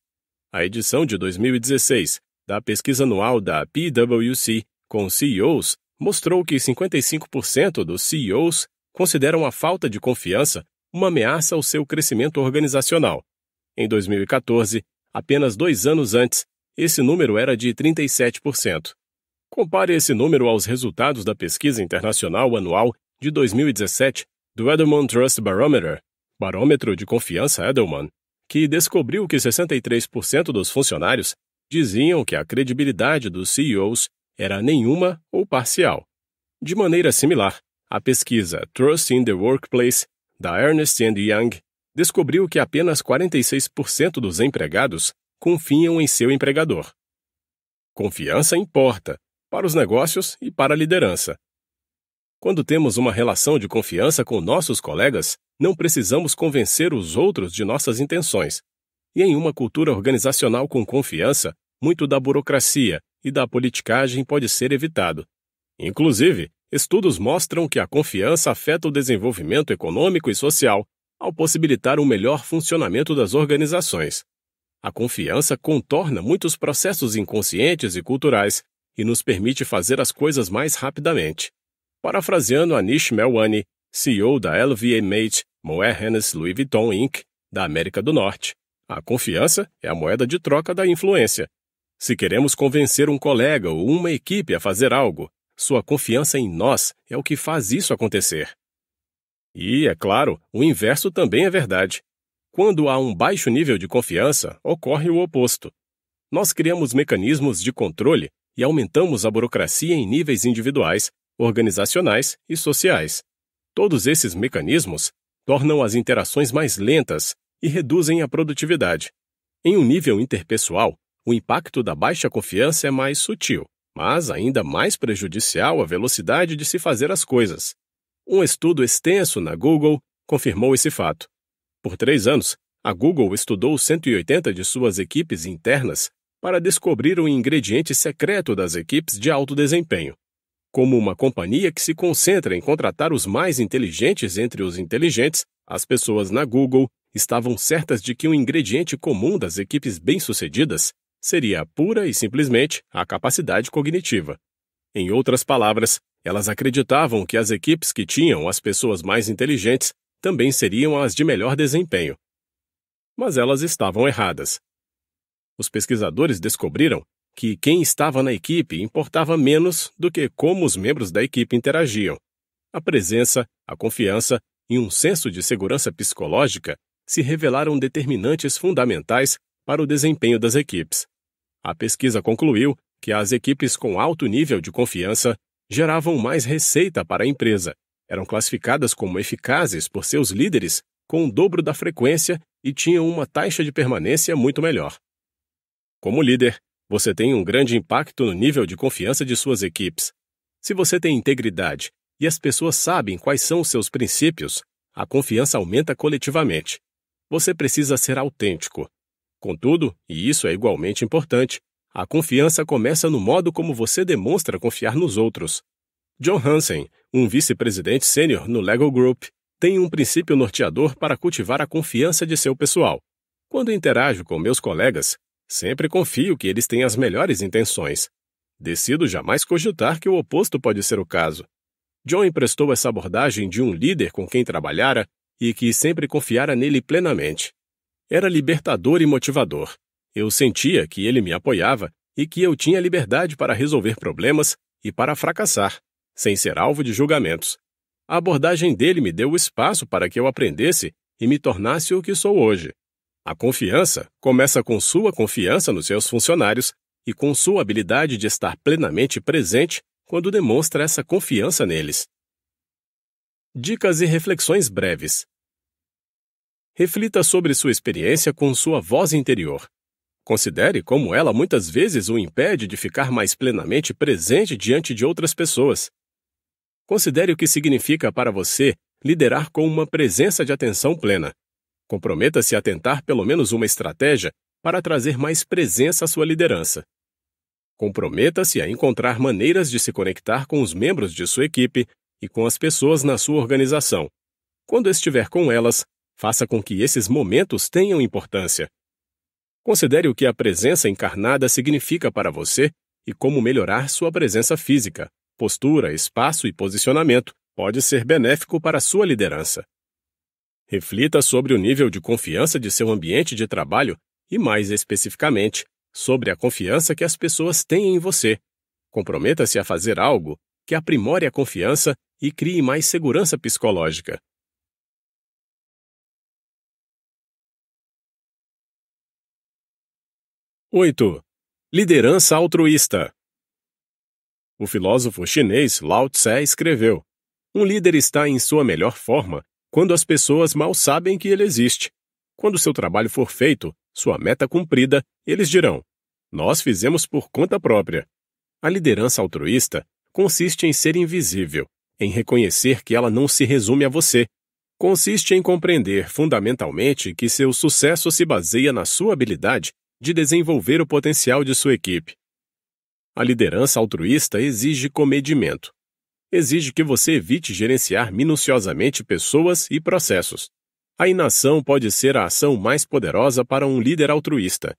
A edição de 2016 da pesquisa anual da PwC com CEOs mostrou que 55% dos CEOs consideram a falta de confiança uma ameaça ao seu crescimento organizacional. Em 2014, apenas dois anos antes, esse número era de 37%. Compare esse número aos resultados da pesquisa internacional anual de 2017 do Edelman Trust Barometer, barômetro de confiança Edelman, que descobriu que 63% dos funcionários diziam que a credibilidade dos CEOs era nenhuma ou parcial. De maneira similar, a pesquisa Trust in the Workplace da Ernst Young descobriu que apenas 46% dos empregados confiam em seu empregador. Confiança importa, para os negócios e para a liderança. Quando temos uma relação de confiança com nossos colegas, não precisamos convencer os outros de nossas intenções. E em uma cultura organizacional com confiança, muito da burocracia e da politicagem pode ser evitado. Inclusive, estudos mostram que a confiança afeta o desenvolvimento econômico e social ao possibilitar o um melhor funcionamento das organizações. A confiança contorna muitos processos inconscientes e culturais e nos permite fazer as coisas mais rapidamente. Parafraseando Anish Melwani, CEO da LVMH, Mate, Moët Hennessy Louis Vuitton Inc., da América do Norte, a confiança é a moeda de troca da influência. Se queremos convencer um colega ou uma equipe a fazer algo, sua confiança em nós é o que faz isso acontecer. E, é claro, o inverso também é verdade. Quando há um baixo nível de confiança, ocorre o oposto. Nós criamos mecanismos de controle e aumentamos a burocracia em níveis individuais, organizacionais e sociais. Todos esses mecanismos tornam as interações mais lentas e reduzem a produtividade. Em um nível interpessoal, o impacto da baixa confiança é mais sutil, mas ainda mais prejudicial à velocidade de se fazer as coisas. Um estudo extenso na Google confirmou esse fato. Por três anos, a Google estudou 180 de suas equipes internas para descobrir o ingrediente secreto das equipes de alto desempenho, como uma companhia que se concentra em contratar os mais inteligentes entre os inteligentes, as pessoas na Google estavam certas de que um ingrediente comum das equipes bem-sucedidas seria pura e simplesmente a capacidade cognitiva. Em outras palavras, elas acreditavam que as equipes que tinham as pessoas mais inteligentes também seriam as de melhor desempenho. Mas elas estavam erradas os pesquisadores descobriram que quem estava na equipe importava menos do que como os membros da equipe interagiam. A presença, a confiança e um senso de segurança psicológica se revelaram determinantes fundamentais para o desempenho das equipes. A pesquisa concluiu que as equipes com alto nível de confiança geravam mais receita para a empresa, eram classificadas como eficazes por seus líderes com o dobro da frequência e tinham uma taxa de permanência muito melhor. Como líder, você tem um grande impacto no nível de confiança de suas equipes. Se você tem integridade e as pessoas sabem quais são os seus princípios, a confiança aumenta coletivamente. Você precisa ser autêntico. Contudo, e isso é igualmente importante, a confiança começa no modo como você demonstra confiar nos outros. John Hansen, um vice-presidente sênior no Lego Group, tem um princípio norteador para cultivar a confiança de seu pessoal. Quando interajo com meus colegas, Sempre confio que eles têm as melhores intenções. Decido jamais cogitar que o oposto pode ser o caso. John emprestou essa abordagem de um líder com quem trabalhara e que sempre confiara nele plenamente. Era libertador e motivador. Eu sentia que ele me apoiava e que eu tinha liberdade para resolver problemas e para fracassar, sem ser alvo de julgamentos. A abordagem dele me deu o espaço para que eu aprendesse e me tornasse o que sou hoje. A confiança começa com sua confiança nos seus funcionários e com sua habilidade de estar plenamente presente quando demonstra essa confiança neles. Dicas e reflexões breves. Reflita sobre sua experiência com sua voz interior. Considere como ela muitas vezes o impede de ficar mais plenamente presente diante de outras pessoas. Considere o que significa para você liderar com uma presença de atenção plena, Comprometa-se a tentar pelo menos uma estratégia para trazer mais presença à sua liderança. Comprometa-se a encontrar maneiras de se conectar com os membros de sua equipe e com as pessoas na sua organização. Quando estiver com elas, faça com que esses momentos tenham importância. Considere o que a presença encarnada significa para você e como melhorar sua presença física, postura, espaço e posicionamento pode ser benéfico para sua liderança. Reflita sobre o nível de confiança de seu ambiente de trabalho e, mais especificamente, sobre a confiança que as pessoas têm em você. Comprometa-se a fazer algo que aprimore a confiança e crie mais segurança psicológica. Oito. Liderança altruísta. O filósofo chinês Lao Tse escreveu: Um líder está em sua melhor forma quando as pessoas mal sabem que ele existe. Quando seu trabalho for feito, sua meta cumprida, eles dirão: Nós fizemos por conta própria. A liderança altruísta consiste em ser invisível, em reconhecer que ela não se resume a você. Consiste em compreender fundamentalmente que seu sucesso se baseia na sua habilidade de desenvolver o potencial de sua equipe. A liderança altruísta exige comedimento exige que você evite gerenciar minuciosamente pessoas e processos. A inação pode ser a ação mais poderosa para um líder altruísta.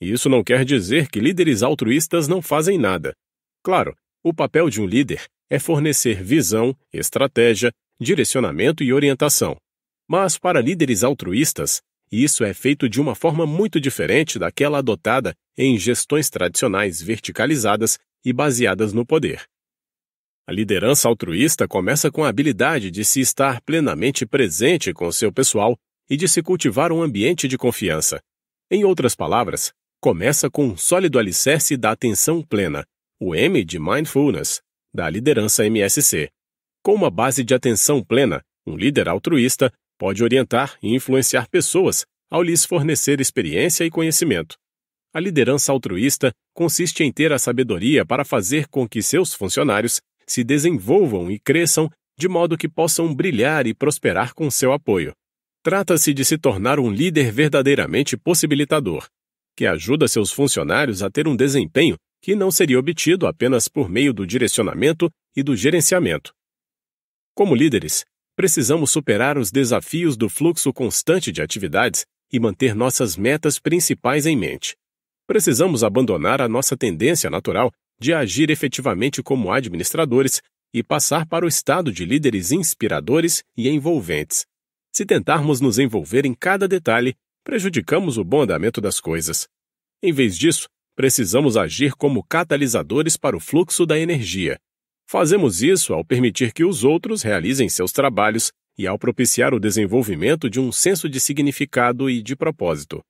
E isso não quer dizer que líderes altruístas não fazem nada. Claro, o papel de um líder é fornecer visão, estratégia, direcionamento e orientação. Mas para líderes altruístas, isso é feito de uma forma muito diferente daquela adotada em gestões tradicionais verticalizadas e baseadas no poder. A liderança altruísta começa com a habilidade de se estar plenamente presente com seu pessoal e de se cultivar um ambiente de confiança. Em outras palavras, começa com um sólido alicerce da atenção plena, o M de Mindfulness, da liderança MSC. Com uma base de atenção plena, um líder altruísta pode orientar e influenciar pessoas ao lhes fornecer experiência e conhecimento. A liderança altruísta consiste em ter a sabedoria para fazer com que seus funcionários se desenvolvam e cresçam de modo que possam brilhar e prosperar com seu apoio. Trata-se de se tornar um líder verdadeiramente possibilitador, que ajuda seus funcionários a ter um desempenho que não seria obtido apenas por meio do direcionamento e do gerenciamento. Como líderes, precisamos superar os desafios do fluxo constante de atividades e manter nossas metas principais em mente. Precisamos abandonar a nossa tendência natural de agir efetivamente como administradores e passar para o estado de líderes inspiradores e envolventes. Se tentarmos nos envolver em cada detalhe, prejudicamos o bom andamento das coisas. Em vez disso, precisamos agir como catalisadores para o fluxo da energia. Fazemos isso ao permitir que os outros realizem seus trabalhos e ao propiciar o desenvolvimento de um senso de significado e de propósito.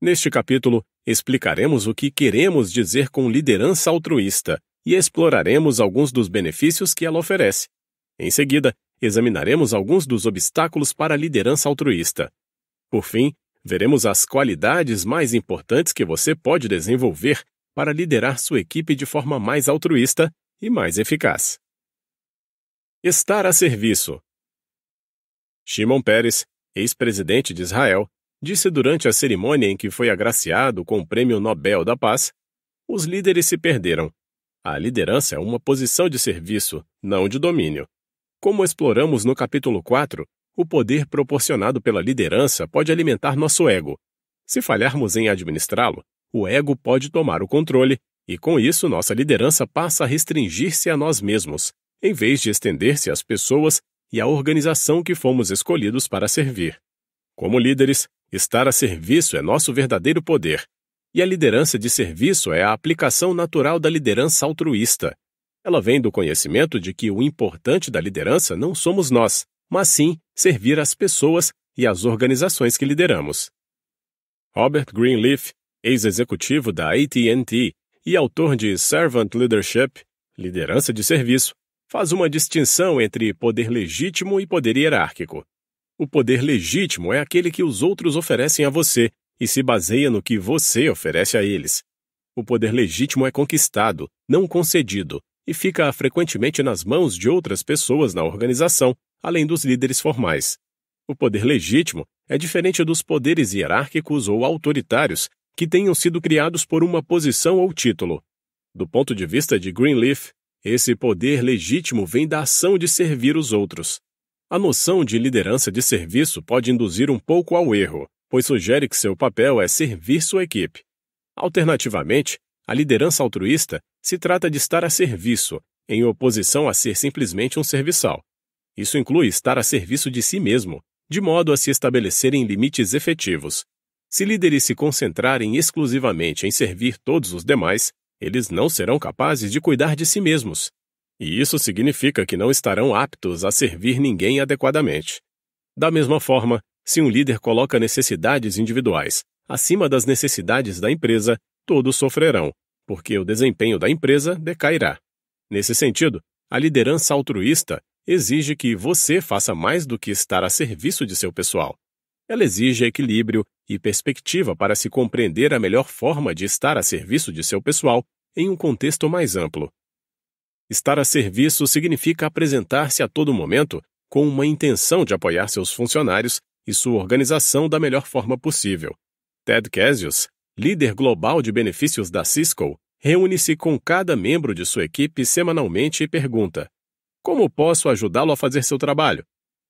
Neste capítulo, Explicaremos o que queremos dizer com liderança altruísta e exploraremos alguns dos benefícios que ela oferece. Em seguida, examinaremos alguns dos obstáculos para a liderança altruísta. Por fim, veremos as qualidades mais importantes que você pode desenvolver para liderar sua equipe de forma mais altruísta e mais eficaz. Estar a serviço. Shimon Peres, ex-presidente de Israel, disse durante a cerimônia em que foi agraciado com o Prêmio Nobel da Paz, os líderes se perderam. A liderança é uma posição de serviço, não de domínio. Como exploramos no capítulo 4, o poder proporcionado pela liderança pode alimentar nosso ego. Se falharmos em administrá-lo, o ego pode tomar o controle, e com isso nossa liderança passa a restringir-se a nós mesmos, em vez de estender-se às pessoas e à organização que fomos escolhidos para servir. Como líderes, Estar a serviço é nosso verdadeiro poder, e a liderança de serviço é a aplicação natural da liderança altruísta. Ela vem do conhecimento de que o importante da liderança não somos nós, mas sim servir as pessoas e as organizações que lideramos. Robert Greenleaf, ex-executivo da AT&T e autor de Servant Leadership, Liderança de Serviço, faz uma distinção entre poder legítimo e poder hierárquico. O poder legítimo é aquele que os outros oferecem a você e se baseia no que você oferece a eles. O poder legítimo é conquistado, não concedido, e fica frequentemente nas mãos de outras pessoas na organização, além dos líderes formais. O poder legítimo é diferente dos poderes hierárquicos ou autoritários que tenham sido criados por uma posição ou título. Do ponto de vista de Greenleaf, esse poder legítimo vem da ação de servir os outros. A noção de liderança de serviço pode induzir um pouco ao erro, pois sugere que seu papel é servir sua equipe. Alternativamente, a liderança altruísta se trata de estar a serviço, em oposição a ser simplesmente um serviçal. Isso inclui estar a serviço de si mesmo, de modo a se estabelecerem limites efetivos. Se líderes se concentrarem exclusivamente em servir todos os demais, eles não serão capazes de cuidar de si mesmos, e isso significa que não estarão aptos a servir ninguém adequadamente. Da mesma forma, se um líder coloca necessidades individuais acima das necessidades da empresa, todos sofrerão, porque o desempenho da empresa decairá. Nesse sentido, a liderança altruísta exige que você faça mais do que estar a serviço de seu pessoal. Ela exige equilíbrio e perspectiva para se compreender a melhor forma de estar a serviço de seu pessoal em um contexto mais amplo. Estar a serviço significa apresentar-se a todo momento com uma intenção de apoiar seus funcionários e sua organização da melhor forma possível. Ted Cassius, líder global de benefícios da Cisco, reúne-se com cada membro de sua equipe semanalmente e pergunta: Como posso ajudá-lo a fazer seu trabalho?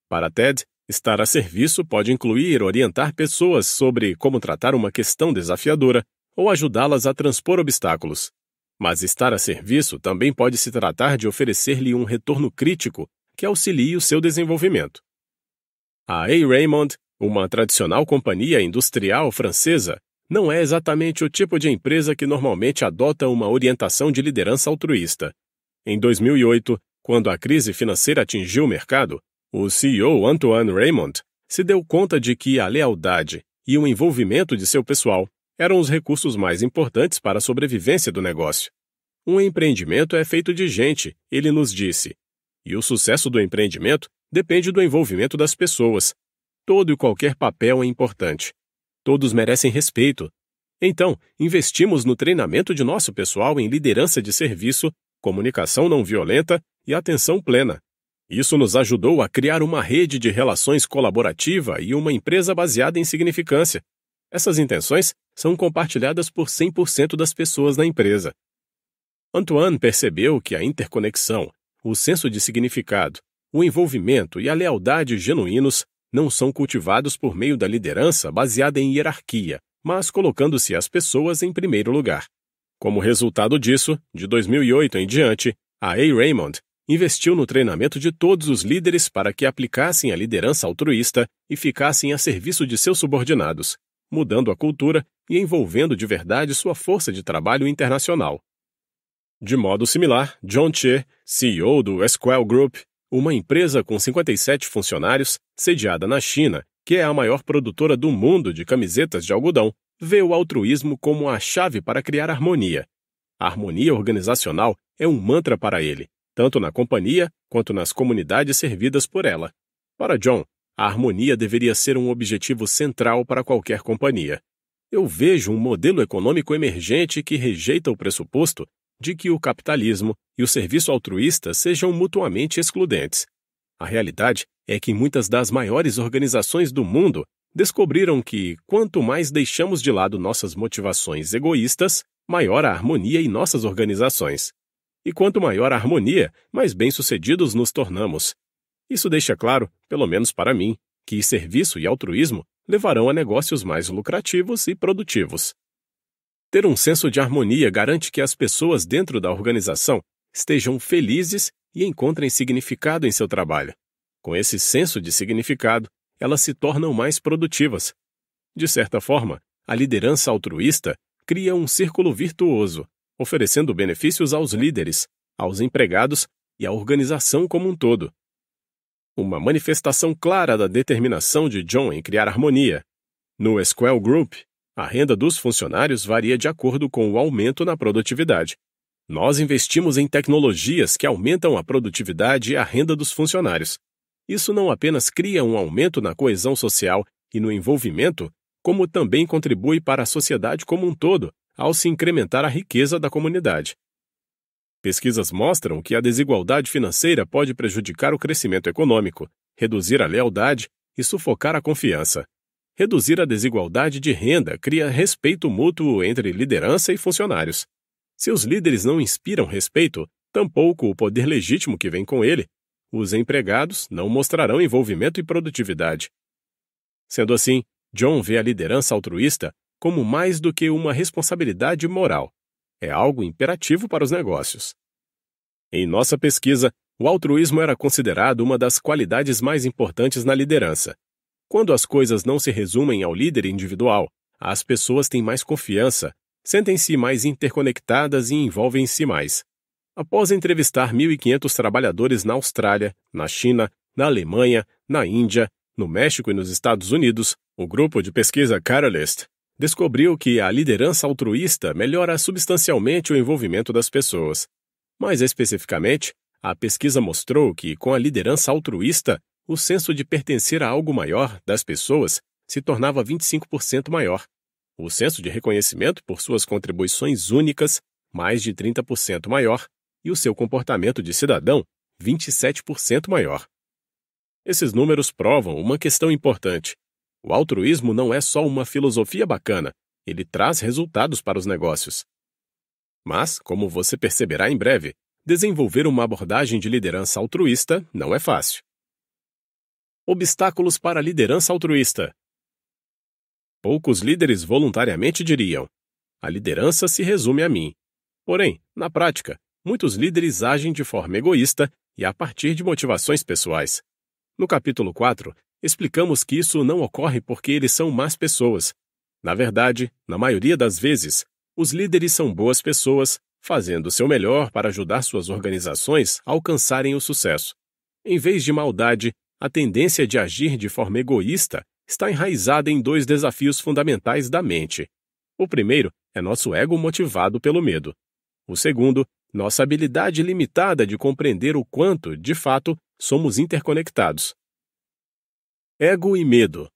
Para Ted, estar a serviço pode incluir orientar pessoas sobre como tratar uma questão desafiadora ou ajudá-las a transpor obstáculos. Mas estar a serviço também pode se tratar de oferecer-lhe um retorno crítico que auxilie o seu desenvolvimento. A A. Raymond, uma tradicional companhia industrial francesa, não é exatamente o tipo de empresa que normalmente adota uma orientação de liderança altruísta. Em 2008, quando a crise financeira atingiu o mercado, o CEO Antoine Raymond se deu conta de que a lealdade e o envolvimento de seu pessoal eram os recursos mais importantes para a sobrevivência do negócio. Um empreendimento é feito de gente, ele nos disse. E o sucesso do empreendimento depende do envolvimento das pessoas. Todo e qualquer papel é importante. Todos merecem respeito. Então, investimos no treinamento de nosso pessoal em liderança de serviço, comunicação não violenta e atenção plena. Isso nos ajudou a criar uma rede de relações colaborativa e uma empresa baseada em significância. Essas intenções são compartilhadas por 100% das pessoas na empresa. Antoine percebeu que a interconexão, o senso de significado, o envolvimento e a lealdade genuínos não são cultivados por meio da liderança baseada em hierarquia, mas colocando-se as pessoas em primeiro lugar. Como resultado disso, de 2008 em diante, a A. Raymond investiu no treinamento de todos os líderes para que aplicassem a liderança altruísta e ficassem a serviço de seus subordinados, mudando a cultura e envolvendo de verdade sua força de trabalho internacional. De modo similar, John Che, CEO do Square Group, uma empresa com 57 funcionários, sediada na China, que é a maior produtora do mundo de camisetas de algodão, vê o altruísmo como a chave para criar harmonia. A harmonia organizacional é um mantra para ele, tanto na companhia quanto nas comunidades servidas por ela. Para John, a harmonia deveria ser um objetivo central para qualquer companhia. Eu vejo um modelo econômico emergente que rejeita o pressuposto de que o capitalismo e o serviço altruísta sejam mutuamente excludentes. A realidade é que muitas das maiores organizações do mundo descobriram que, quanto mais deixamos de lado nossas motivações egoístas, maior a harmonia em nossas organizações. E quanto maior a harmonia, mais bem-sucedidos nos tornamos, isso deixa claro, pelo menos para mim, que serviço e altruísmo levarão a negócios mais lucrativos e produtivos. Ter um senso de harmonia garante que as pessoas dentro da organização estejam felizes e encontrem significado em seu trabalho. Com esse senso de significado, elas se tornam mais produtivas. De certa forma, a liderança altruísta cria um círculo virtuoso, oferecendo benefícios aos líderes, aos empregados e à organização como um todo uma manifestação clara da determinação de John em criar harmonia. No Squell Group, a renda dos funcionários varia de acordo com o aumento na produtividade. Nós investimos em tecnologias que aumentam a produtividade e a renda dos funcionários. Isso não apenas cria um aumento na coesão social e no envolvimento, como também contribui para a sociedade como um todo ao se incrementar a riqueza da comunidade. Pesquisas mostram que a desigualdade financeira pode prejudicar o crescimento econômico, reduzir a lealdade e sufocar a confiança. Reduzir a desigualdade de renda cria respeito mútuo entre liderança e funcionários. Se os líderes não inspiram respeito, tampouco o poder legítimo que vem com ele, os empregados não mostrarão envolvimento e produtividade. Sendo assim, John vê a liderança altruísta como mais do que uma responsabilidade moral, é algo imperativo para os negócios. Em nossa pesquisa, o altruísmo era considerado uma das qualidades mais importantes na liderança. Quando as coisas não se resumem ao líder individual, as pessoas têm mais confiança, sentem-se mais interconectadas e envolvem-se mais. Após entrevistar 1.500 trabalhadores na Austrália, na China, na Alemanha, na Índia, no México e nos Estados Unidos, o grupo de pesquisa Catalyst descobriu que a liderança altruísta melhora substancialmente o envolvimento das pessoas. Mais especificamente, a pesquisa mostrou que, com a liderança altruísta, o senso de pertencer a algo maior das pessoas se tornava 25% maior. O senso de reconhecimento por suas contribuições únicas, mais de 30% maior, e o seu comportamento de cidadão, 27% maior. Esses números provam uma questão importante. O altruísmo não é só uma filosofia bacana, ele traz resultados para os negócios. Mas, como você perceberá em breve, desenvolver uma abordagem de liderança altruísta não é fácil. Obstáculos para a liderança altruísta. Poucos líderes voluntariamente diriam: a liderança se resume a mim. Porém, na prática, muitos líderes agem de forma egoísta e a partir de motivações pessoais. No capítulo 4, explicamos que isso não ocorre porque eles são más pessoas. Na verdade, na maioria das vezes, os líderes são boas pessoas, fazendo o seu melhor para ajudar suas organizações a alcançarem o sucesso. Em vez de maldade, a tendência de agir de forma egoísta está enraizada em dois desafios fundamentais da mente. O primeiro é nosso ego motivado pelo medo. O segundo, nossa habilidade limitada de compreender o quanto, de fato, somos interconectados. Ego e medo.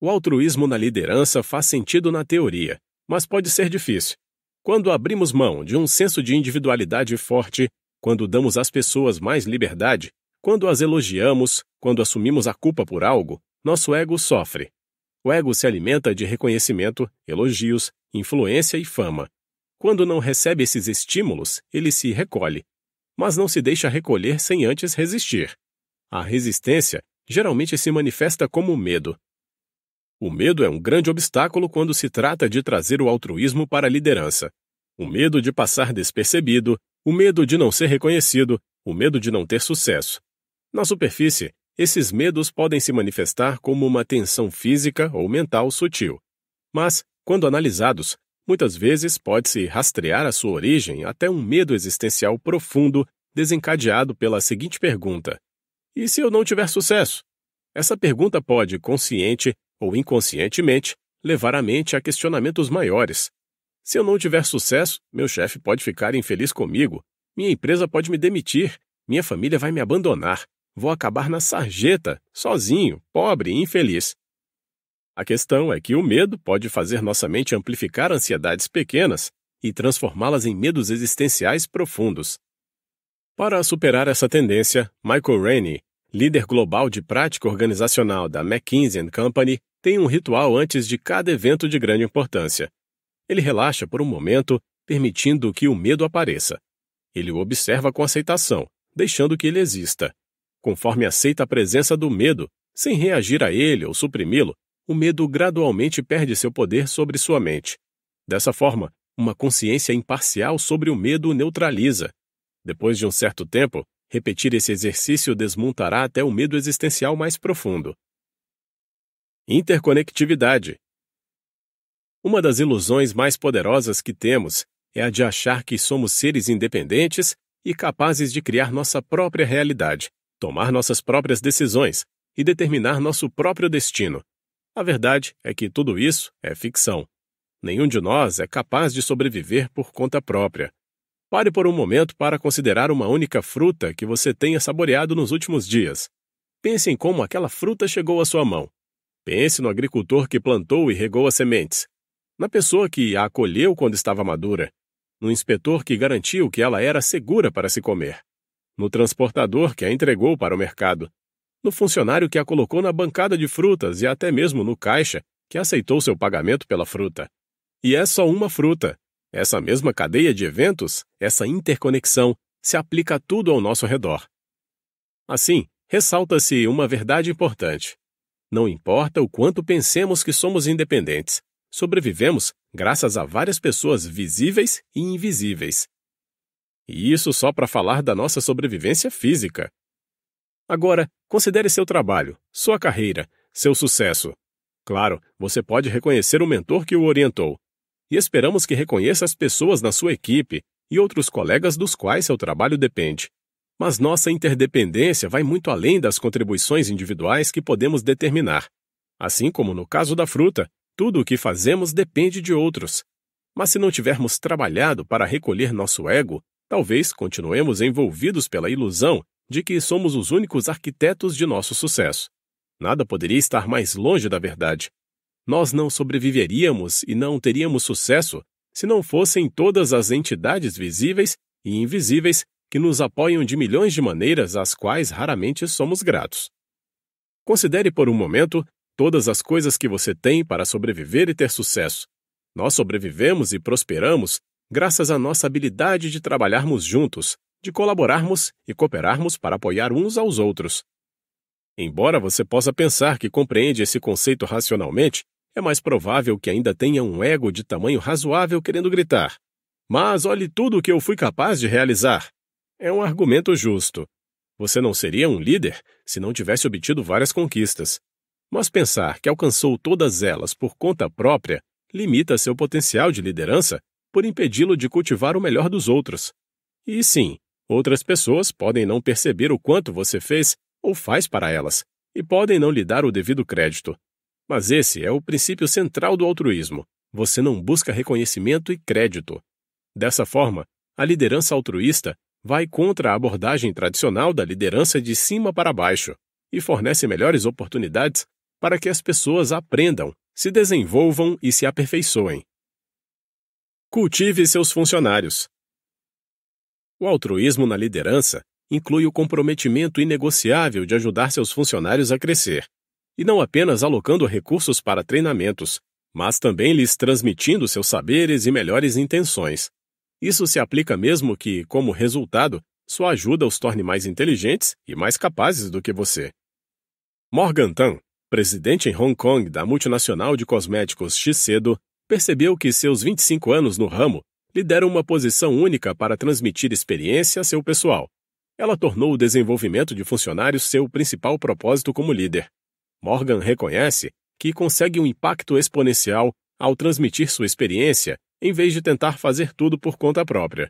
O altruísmo na liderança faz sentido na teoria, mas pode ser difícil. Quando abrimos mão de um senso de individualidade forte, quando damos às pessoas mais liberdade, quando as elogiamos, quando assumimos a culpa por algo, nosso ego sofre. O ego se alimenta de reconhecimento, elogios, influência e fama. Quando não recebe esses estímulos, ele se recolhe, mas não se deixa recolher sem antes resistir. A resistência geralmente se manifesta como medo. O medo é um grande obstáculo quando se trata de trazer o altruísmo para a liderança. O medo de passar despercebido, o medo de não ser reconhecido, o medo de não ter sucesso. Na superfície, esses medos podem se manifestar como uma tensão física ou mental sutil. Mas, quando analisados, muitas vezes pode-se rastrear a sua origem até um medo existencial profundo desencadeado pela seguinte pergunta: e se eu não tiver sucesso? Essa pergunta pode, consciente ou inconscientemente, levar a mente a questionamentos maiores. Se eu não tiver sucesso, meu chefe pode ficar infeliz comigo, minha empresa pode me demitir, minha família vai me abandonar, vou acabar na sarjeta, sozinho, pobre e infeliz. A questão é que o medo pode fazer nossa mente amplificar ansiedades pequenas e transformá-las em medos existenciais profundos. Para superar essa tendência, Michael Rainey, líder global de prática organizacional da McKinsey Company, tem um ritual antes de cada evento de grande importância. Ele relaxa por um momento, permitindo que o medo apareça. Ele o observa com aceitação, deixando que ele exista. Conforme aceita a presença do medo, sem reagir a ele ou suprimi-lo, o medo gradualmente perde seu poder sobre sua mente. Dessa forma, uma consciência imparcial sobre o medo neutraliza, depois de um certo tempo, repetir esse exercício desmontará até o medo existencial mais profundo. Interconectividade. Uma das ilusões mais poderosas que temos é a de achar que somos seres independentes e capazes de criar nossa própria realidade, tomar nossas próprias decisões e determinar nosso próprio destino. A verdade é que tudo isso é ficção. Nenhum de nós é capaz de sobreviver por conta própria. Pare por um momento para considerar uma única fruta que você tenha saboreado nos últimos dias. Pense em como aquela fruta chegou à sua mão. Pense no agricultor que plantou e regou as sementes, na pessoa que a acolheu quando estava madura, no inspetor que garantiu que ela era segura para se comer, no transportador que a entregou para o mercado, no funcionário que a colocou na bancada de frutas e até mesmo no caixa que aceitou seu pagamento pela fruta. E é só uma fruta, essa mesma cadeia de eventos, essa interconexão, se aplica a tudo ao nosso redor. Assim, ressalta-se uma verdade importante. Não importa o quanto pensemos que somos independentes, sobrevivemos graças a várias pessoas visíveis e invisíveis. E isso só para falar da nossa sobrevivência física. Agora, considere seu trabalho, sua carreira, seu sucesso. Claro, você pode reconhecer o mentor que o orientou, e esperamos que reconheça as pessoas na sua equipe e outros colegas dos quais seu trabalho depende. Mas nossa interdependência vai muito além das contribuições individuais que podemos determinar. Assim como no caso da fruta, tudo o que fazemos depende de outros. Mas se não tivermos trabalhado para recolher nosso ego, talvez continuemos envolvidos pela ilusão de que somos os únicos arquitetos de nosso sucesso. Nada poderia estar mais longe da verdade. Nós não sobreviveríamos e não teríamos sucesso se não fossem todas as entidades visíveis e invisíveis que nos apoiam de milhões de maneiras às quais raramente somos gratos. Considere por um momento todas as coisas que você tem para sobreviver e ter sucesso. Nós sobrevivemos e prosperamos graças à nossa habilidade de trabalharmos juntos, de colaborarmos e cooperarmos para apoiar uns aos outros, Embora você possa pensar que compreende esse conceito racionalmente, é mais provável que ainda tenha um ego de tamanho razoável querendo gritar: Mas olhe tudo o que eu fui capaz de realizar! É um argumento justo. Você não seria um líder se não tivesse obtido várias conquistas. Mas pensar que alcançou todas elas por conta própria limita seu potencial de liderança por impedi-lo de cultivar o melhor dos outros. E sim, outras pessoas podem não perceber o quanto você fez ou faz para elas, e podem não lhe dar o devido crédito. Mas esse é o princípio central do altruísmo. Você não busca reconhecimento e crédito. Dessa forma, a liderança altruísta vai contra a abordagem tradicional da liderança de cima para baixo e fornece melhores oportunidades para que as pessoas aprendam, se desenvolvam e se aperfeiçoem. Cultive seus funcionários. O altruísmo na liderança inclui o comprometimento inegociável de ajudar seus funcionários a crescer, e não apenas alocando recursos para treinamentos, mas também lhes transmitindo seus saberes e melhores intenções. Isso se aplica mesmo que, como resultado, sua ajuda os torne mais inteligentes e mais capazes do que você. Morgan Tan, presidente em Hong Kong da multinacional de cosméticos Shiseido, percebeu que seus 25 anos no ramo lhe deram uma posição única para transmitir experiência a seu pessoal, ela tornou o desenvolvimento de funcionários seu principal propósito como líder. Morgan reconhece que consegue um impacto exponencial ao transmitir sua experiência em vez de tentar fazer tudo por conta própria.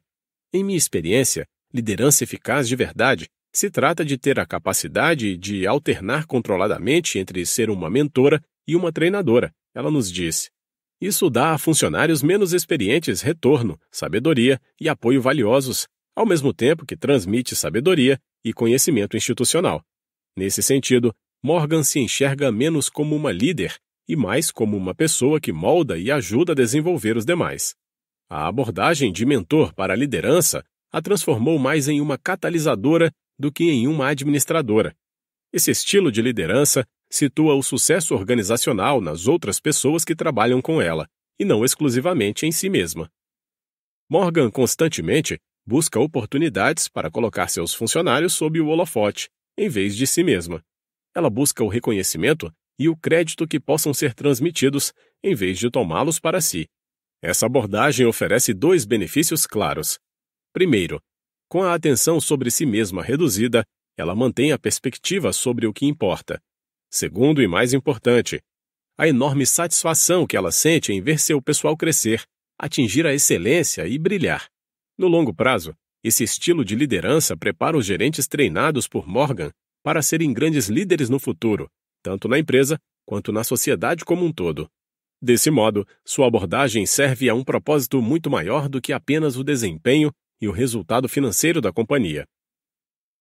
Em minha experiência, liderança eficaz de verdade se trata de ter a capacidade de alternar controladamente entre ser uma mentora e uma treinadora, ela nos disse. Isso dá a funcionários menos experientes retorno, sabedoria e apoio valiosos ao mesmo tempo que transmite sabedoria e conhecimento institucional. Nesse sentido, Morgan se enxerga menos como uma líder e mais como uma pessoa que molda e ajuda a desenvolver os demais. A abordagem de mentor para a liderança a transformou mais em uma catalisadora do que em uma administradora. Esse estilo de liderança situa o sucesso organizacional nas outras pessoas que trabalham com ela, e não exclusivamente em si mesma. Morgan constantemente busca oportunidades para colocar seus funcionários sob o holofote, em vez de si mesma. Ela busca o reconhecimento e o crédito que possam ser transmitidos, em vez de tomá-los para si. Essa abordagem oferece dois benefícios claros. Primeiro, com a atenção sobre si mesma reduzida, ela mantém a perspectiva sobre o que importa. Segundo e mais importante, a enorme satisfação que ela sente em ver seu pessoal crescer, atingir a excelência e brilhar. No longo prazo, esse estilo de liderança prepara os gerentes treinados por Morgan para serem grandes líderes no futuro, tanto na empresa quanto na sociedade como um todo. Desse modo, sua abordagem serve a um propósito muito maior do que apenas o desempenho e o resultado financeiro da companhia.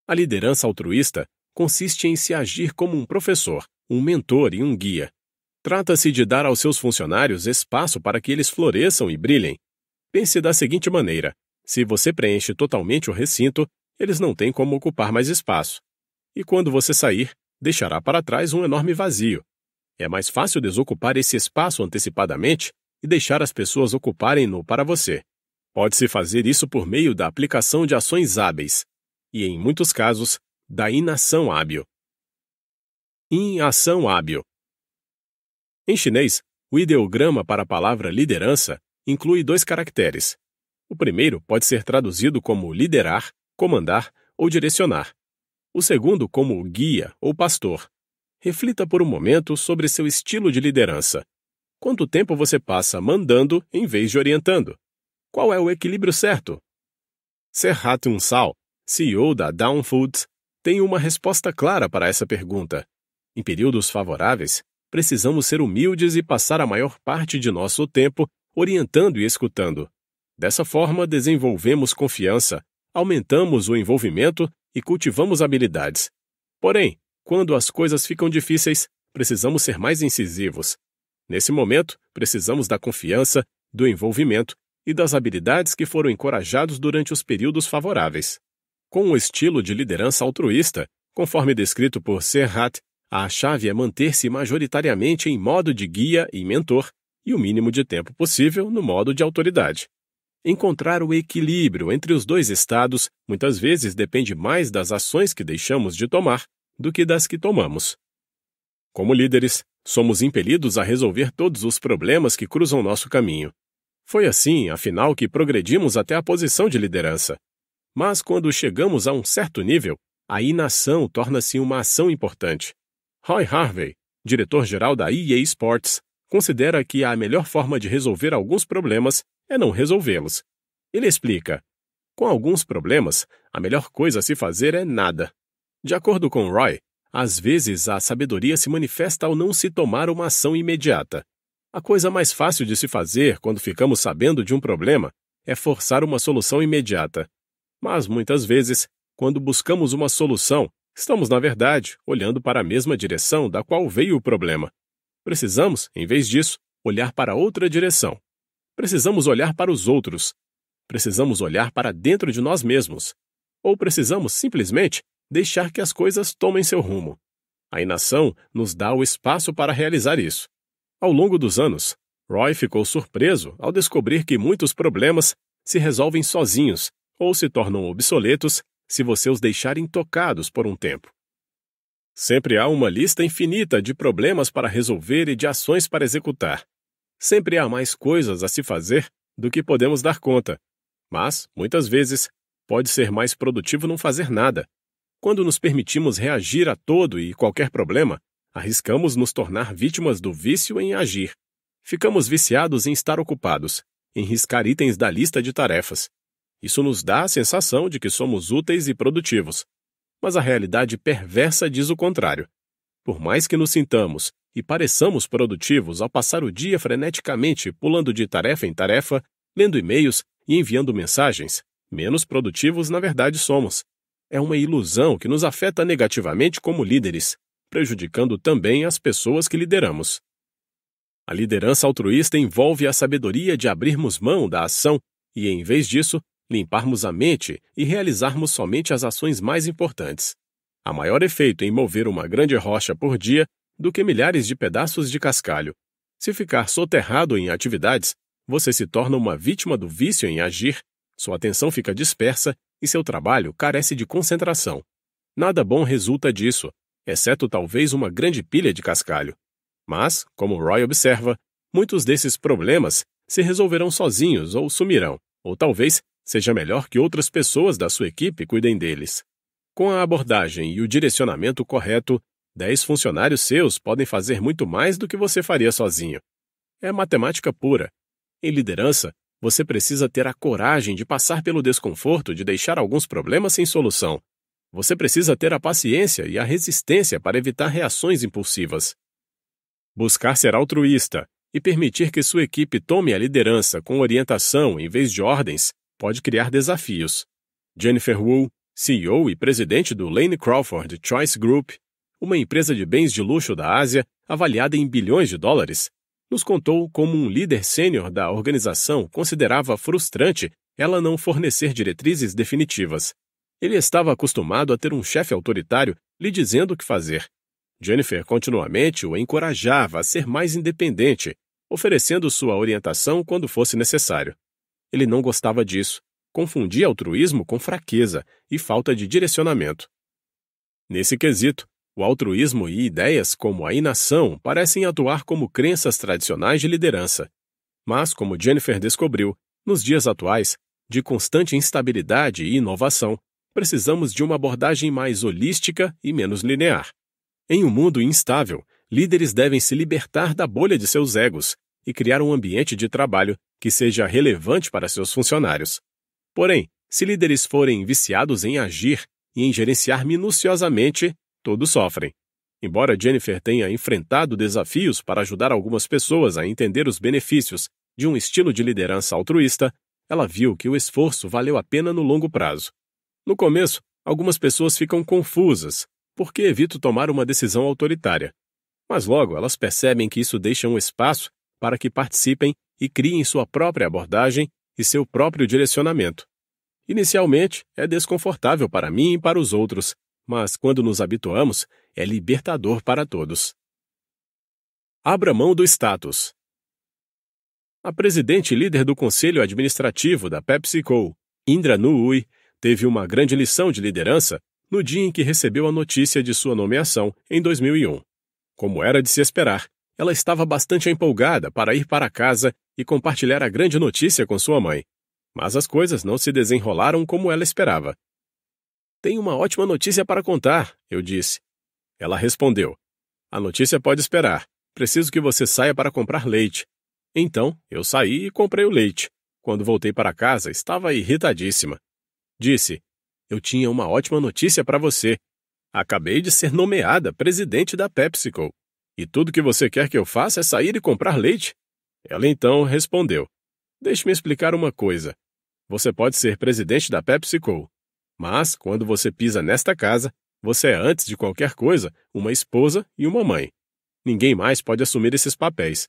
A liderança altruísta consiste em se agir como um professor, um mentor e um guia. Trata-se de dar aos seus funcionários espaço para que eles floresçam e brilhem. Pense da seguinte maneira: se você preenche totalmente o recinto, eles não têm como ocupar mais espaço. E quando você sair, deixará para trás um enorme vazio. É mais fácil desocupar esse espaço antecipadamente e deixar as pessoas ocuparem-no para você. Pode-se fazer isso por meio da aplicação de ações hábeis e, em muitos casos, da inação hábil. Inação hábil. Em chinês, o ideograma para a palavra liderança inclui dois caracteres, o primeiro pode ser traduzido como liderar, comandar ou direcionar. O segundo, como guia ou pastor. Reflita por um momento sobre seu estilo de liderança. Quanto tempo você passa mandando em vez de orientando? Qual é o equilíbrio certo? Serhat Unsal, CEO da Down Foods, tem uma resposta clara para essa pergunta. Em períodos favoráveis, precisamos ser humildes e passar a maior parte de nosso tempo orientando e escutando. Dessa forma, desenvolvemos confiança, aumentamos o envolvimento e cultivamos habilidades. Porém, quando as coisas ficam difíceis, precisamos ser mais incisivos. Nesse momento, precisamos da confiança, do envolvimento e das habilidades que foram encorajados durante os períodos favoráveis. Com o um estilo de liderança altruísta, conforme descrito por Serhat, a chave é manter-se majoritariamente em modo de guia e mentor e o mínimo de tempo possível no modo de autoridade. Encontrar o equilíbrio entre os dois estados muitas vezes depende mais das ações que deixamos de tomar do que das que tomamos. Como líderes, somos impelidos a resolver todos os problemas que cruzam nosso caminho. Foi assim, afinal, que progredimos até a posição de liderança. Mas quando chegamos a um certo nível, a inação torna-se uma ação importante. Roy Harvey, diretor-geral da EA Sports, considera que a melhor forma de resolver alguns problemas é não resolvê-los. Ele explica: com alguns problemas, a melhor coisa a se fazer é nada. De acordo com Roy, às vezes a sabedoria se manifesta ao não se tomar uma ação imediata. A coisa mais fácil de se fazer quando ficamos sabendo de um problema é forçar uma solução imediata. Mas muitas vezes, quando buscamos uma solução, estamos, na verdade, olhando para a mesma direção da qual veio o problema. Precisamos, em vez disso, olhar para outra direção, precisamos olhar para os outros, precisamos olhar para dentro de nós mesmos, ou precisamos simplesmente deixar que as coisas tomem seu rumo. A inação nos dá o espaço para realizar isso. Ao longo dos anos, Roy ficou surpreso ao descobrir que muitos problemas se resolvem sozinhos ou se tornam obsoletos se você os deixar intocados por um tempo. Sempre há uma lista infinita de problemas para resolver e de ações para executar, Sempre há mais coisas a se fazer do que podemos dar conta, mas, muitas vezes, pode ser mais produtivo não fazer nada. Quando nos permitimos reagir a todo e qualquer problema, arriscamos nos tornar vítimas do vício em agir. Ficamos viciados em estar ocupados, em riscar itens da lista de tarefas. Isso nos dá a sensação de que somos úteis e produtivos. Mas a realidade perversa diz o contrário. Por mais que nos sintamos e pareçamos produtivos ao passar o dia freneticamente pulando de tarefa em tarefa, lendo e-mails e enviando mensagens, menos produtivos na verdade somos. É uma ilusão que nos afeta negativamente como líderes, prejudicando também as pessoas que lideramos. A liderança altruísta envolve a sabedoria de abrirmos mão da ação e, em vez disso, limparmos a mente e realizarmos somente as ações mais importantes. A maior efeito em mover uma grande rocha por dia do que milhares de pedaços de cascalho. Se ficar soterrado em atividades, você se torna uma vítima do vício em agir, sua atenção fica dispersa e seu trabalho carece de concentração. Nada bom resulta disso, exceto talvez uma grande pilha de cascalho. Mas, como Roy observa, muitos desses problemas se resolverão sozinhos ou sumirão, ou talvez seja melhor que outras pessoas da sua equipe cuidem deles. Com a abordagem e o direcionamento correto, Dez funcionários seus podem fazer muito mais do que você faria sozinho. É matemática pura. Em liderança, você precisa ter a coragem de passar pelo desconforto de deixar alguns problemas sem solução. Você precisa ter a paciência e a resistência para evitar reações impulsivas. Buscar ser altruísta e permitir que sua equipe tome a liderança com orientação em vez de ordens pode criar desafios. Jennifer Wu, CEO e presidente do Lane Crawford Choice Group, uma empresa de bens de luxo da Ásia avaliada em bilhões de dólares, nos contou como um líder sênior da organização considerava frustrante ela não fornecer diretrizes definitivas. Ele estava acostumado a ter um chefe autoritário lhe dizendo o que fazer. Jennifer continuamente o encorajava a ser mais independente, oferecendo sua orientação quando fosse necessário. Ele não gostava disso, confundia altruísmo com fraqueza e falta de direcionamento. Nesse quesito, o altruísmo e ideias como a inação parecem atuar como crenças tradicionais de liderança. Mas, como Jennifer descobriu, nos dias atuais, de constante instabilidade e inovação, precisamos de uma abordagem mais holística e menos linear. Em um mundo instável, líderes devem se libertar da bolha de seus egos e criar um ambiente de trabalho que seja relevante para seus funcionários. Porém, se líderes forem viciados em agir e em gerenciar minuciosamente, todos sofrem. Embora Jennifer tenha enfrentado desafios para ajudar algumas pessoas a entender os benefícios de um estilo de liderança altruísta, ela viu que o esforço valeu a pena no longo prazo. No começo, algumas pessoas ficam confusas. porque evito tomar uma decisão autoritária? Mas logo elas percebem que isso deixa um espaço para que participem e criem sua própria abordagem e seu próprio direcionamento. Inicialmente, é desconfortável para mim e para os outros, mas quando nos habituamos, é libertador para todos. Abra mão do status. A presidente e líder do conselho administrativo da PepsiCo, Indra Nui, teve uma grande lição de liderança no dia em que recebeu a notícia de sua nomeação em 2001. Como era de se esperar, ela estava bastante empolgada para ir para casa e compartilhar a grande notícia com sua mãe. Mas as coisas não se desenrolaram como ela esperava. Tenho uma ótima notícia para contar, eu disse. Ela respondeu: A notícia pode esperar. Preciso que você saia para comprar leite. Então, eu saí e comprei o leite. Quando voltei para casa, estava irritadíssima. Disse: Eu tinha uma ótima notícia para você. Acabei de ser nomeada presidente da PepsiCo. E tudo que você quer que eu faça é sair e comprar leite? Ela então respondeu: Deixe-me explicar uma coisa. Você pode ser presidente da PepsiCo, mas, quando você pisa nesta casa, você é, antes de qualquer coisa, uma esposa e uma mãe. Ninguém mais pode assumir esses papéis.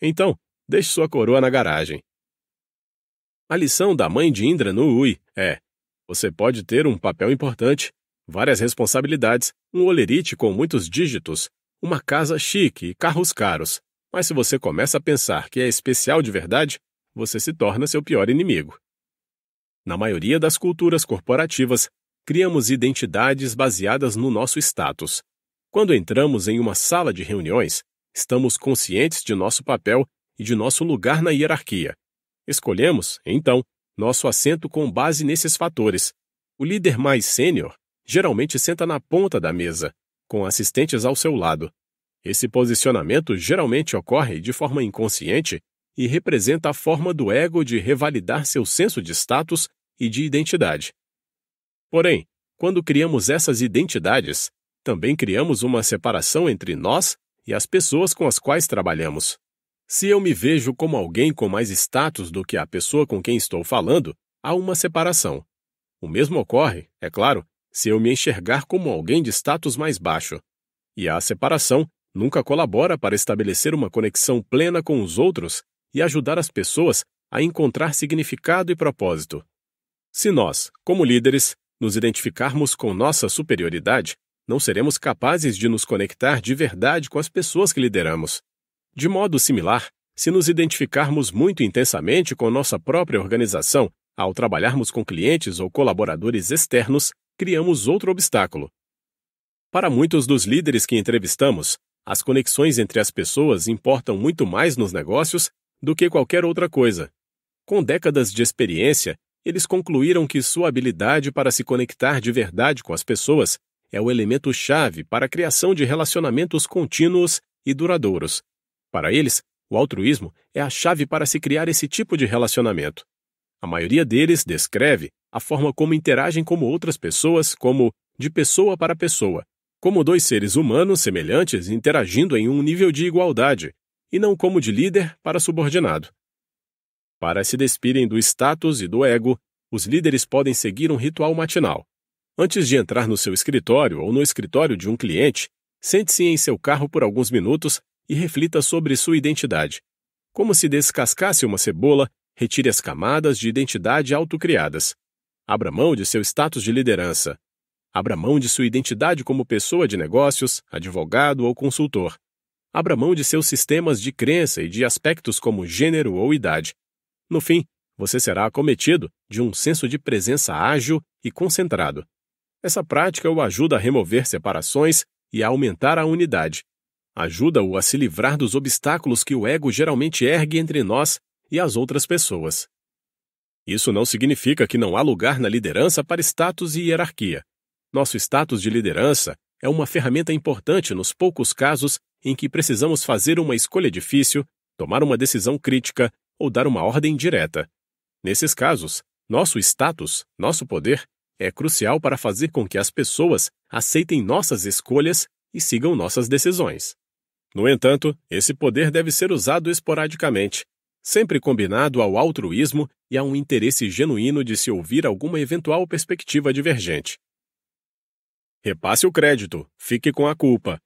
Então, deixe sua coroa na garagem. A lição da mãe de Indra no UI é: você pode ter um papel importante, várias responsabilidades, um olerite com muitos dígitos, uma casa chique e carros caros, mas se você começa a pensar que é especial de verdade, você se torna seu pior inimigo. Na maioria das culturas corporativas, criamos identidades baseadas no nosso status. Quando entramos em uma sala de reuniões, estamos conscientes de nosso papel e de nosso lugar na hierarquia. Escolhemos, então, nosso assento com base nesses fatores. O líder mais sênior geralmente senta na ponta da mesa, com assistentes ao seu lado. Esse posicionamento geralmente ocorre de forma inconsciente e representa a forma do ego de revalidar seu senso de status e de identidade. Porém, quando criamos essas identidades, também criamos uma separação entre nós e as pessoas com as quais trabalhamos. Se eu me vejo como alguém com mais status do que a pessoa com quem estou falando, há uma separação. O mesmo ocorre, é claro, se eu me enxergar como alguém de status mais baixo. E a separação nunca colabora para estabelecer uma conexão plena com os outros e ajudar as pessoas a encontrar significado e propósito. Se nós, como líderes, nos identificarmos com nossa superioridade, não seremos capazes de nos conectar de verdade com as pessoas que lideramos. De modo similar, se nos identificarmos muito intensamente com nossa própria organização ao trabalharmos com clientes ou colaboradores externos, criamos outro obstáculo. Para muitos dos líderes que entrevistamos, as conexões entre as pessoas importam muito mais nos negócios do que qualquer outra coisa. Com décadas de experiência, eles concluíram que sua habilidade para se conectar de verdade com as pessoas é o elemento chave para a criação de relacionamentos contínuos e duradouros. Para eles, o altruísmo é a chave para se criar esse tipo de relacionamento. A maioria deles descreve a forma como interagem com outras pessoas como de pessoa para pessoa, como dois seres humanos semelhantes interagindo em um nível de igualdade, e não como de líder para subordinado. Para se despirem do status e do ego, os líderes podem seguir um ritual matinal. Antes de entrar no seu escritório ou no escritório de um cliente, sente-se em seu carro por alguns minutos e reflita sobre sua identidade. Como se descascasse uma cebola, retire as camadas de identidade autocriadas. Abra mão de seu status de liderança. Abra mão de sua identidade como pessoa de negócios, advogado ou consultor abra mão de seus sistemas de crença e de aspectos como gênero ou idade. No fim, você será acometido de um senso de presença ágil e concentrado. Essa prática o ajuda a remover separações e a aumentar a unidade. Ajuda-o a se livrar dos obstáculos que o ego geralmente ergue entre nós e as outras pessoas. Isso não significa que não há lugar na liderança para status e hierarquia. Nosso status de liderança é uma ferramenta importante nos poucos casos em que precisamos fazer uma escolha difícil, tomar uma decisão crítica ou dar uma ordem direta. Nesses casos, nosso status, nosso poder, é crucial para fazer com que as pessoas aceitem nossas escolhas e sigam nossas decisões. No entanto, esse poder deve ser usado esporadicamente, sempre combinado ao altruísmo e a um interesse genuíno de se ouvir alguma eventual perspectiva divergente. Repasse o crédito, fique com a culpa,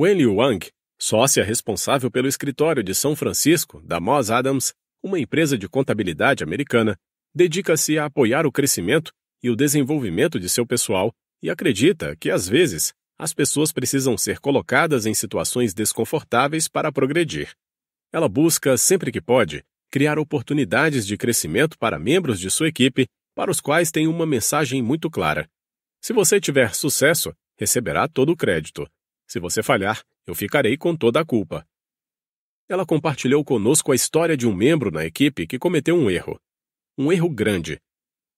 Wen Liu Wang, sócia responsável pelo escritório de São Francisco da Moss Adams, uma empresa de contabilidade americana, dedica-se a apoiar o crescimento e o desenvolvimento de seu pessoal e acredita que, às vezes, as pessoas precisam ser colocadas em situações desconfortáveis para progredir. Ela busca, sempre que pode, criar oportunidades de crescimento para membros de sua equipe, para os quais tem uma mensagem muito clara. Se você tiver sucesso, receberá todo o crédito. Se você falhar, eu ficarei com toda a culpa. Ela compartilhou conosco a história de um membro na equipe que cometeu um erro. Um erro grande.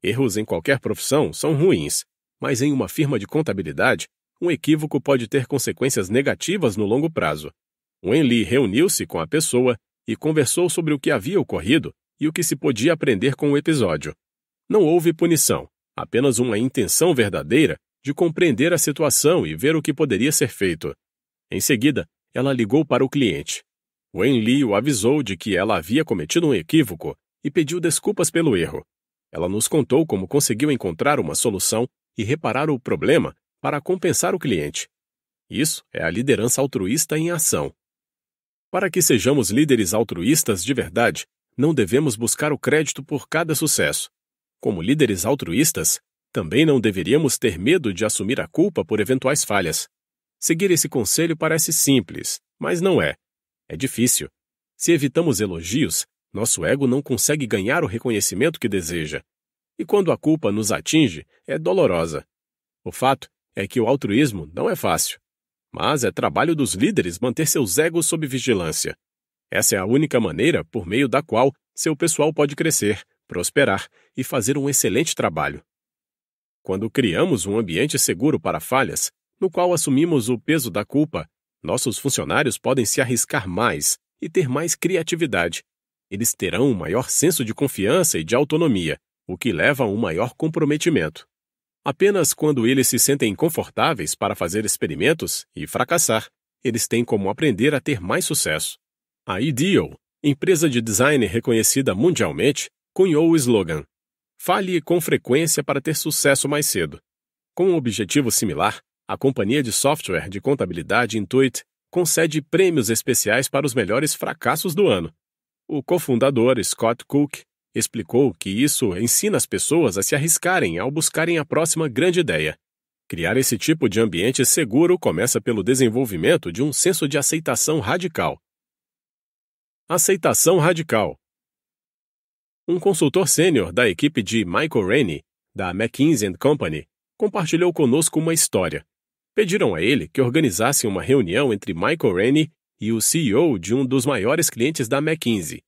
Erros em qualquer profissão são ruins, mas em uma firma de contabilidade, um equívoco pode ter consequências negativas no longo prazo. Wenli reuniu-se com a pessoa e conversou sobre o que havia ocorrido e o que se podia aprender com o episódio. Não houve punição, apenas uma intenção verdadeira de compreender a situação e ver o que poderia ser feito. Em seguida, ela ligou para o cliente. Wen Li o avisou de que ela havia cometido um equívoco e pediu desculpas pelo erro. Ela nos contou como conseguiu encontrar uma solução e reparar o problema para compensar o cliente. Isso é a liderança altruísta em ação. Para que sejamos líderes altruístas de verdade, não devemos buscar o crédito por cada sucesso. Como líderes altruístas, também não deveríamos ter medo de assumir a culpa por eventuais falhas. Seguir esse conselho parece simples, mas não é. É difícil. Se evitamos elogios, nosso ego não consegue ganhar o reconhecimento que deseja. E quando a culpa nos atinge, é dolorosa. O fato é que o altruísmo não é fácil. Mas é trabalho dos líderes manter seus egos sob vigilância. Essa é a única maneira por meio da qual seu pessoal pode crescer, prosperar e fazer um excelente trabalho. Quando criamos um ambiente seguro para falhas, no qual assumimos o peso da culpa, nossos funcionários podem se arriscar mais e ter mais criatividade. Eles terão um maior senso de confiança e de autonomia, o que leva a um maior comprometimento. Apenas quando eles se sentem confortáveis para fazer experimentos e fracassar, eles têm como aprender a ter mais sucesso. A Ideal, empresa de design reconhecida mundialmente, cunhou o slogan Fale com frequência para ter sucesso mais cedo. Com um objetivo similar, a companhia de software de contabilidade Intuit concede prêmios especiais para os melhores fracassos do ano. O cofundador Scott Cook explicou que isso ensina as pessoas a se arriscarem ao buscarem a próxima grande ideia. Criar esse tipo de ambiente seguro começa pelo desenvolvimento de um senso de aceitação radical. Aceitação radical um consultor sênior da equipe de Michael Rennie, da McKinsey Company, compartilhou conosco uma história. Pediram a ele que organizasse uma reunião entre Michael Rennie e o CEO de um dos maiores clientes da McKinsey.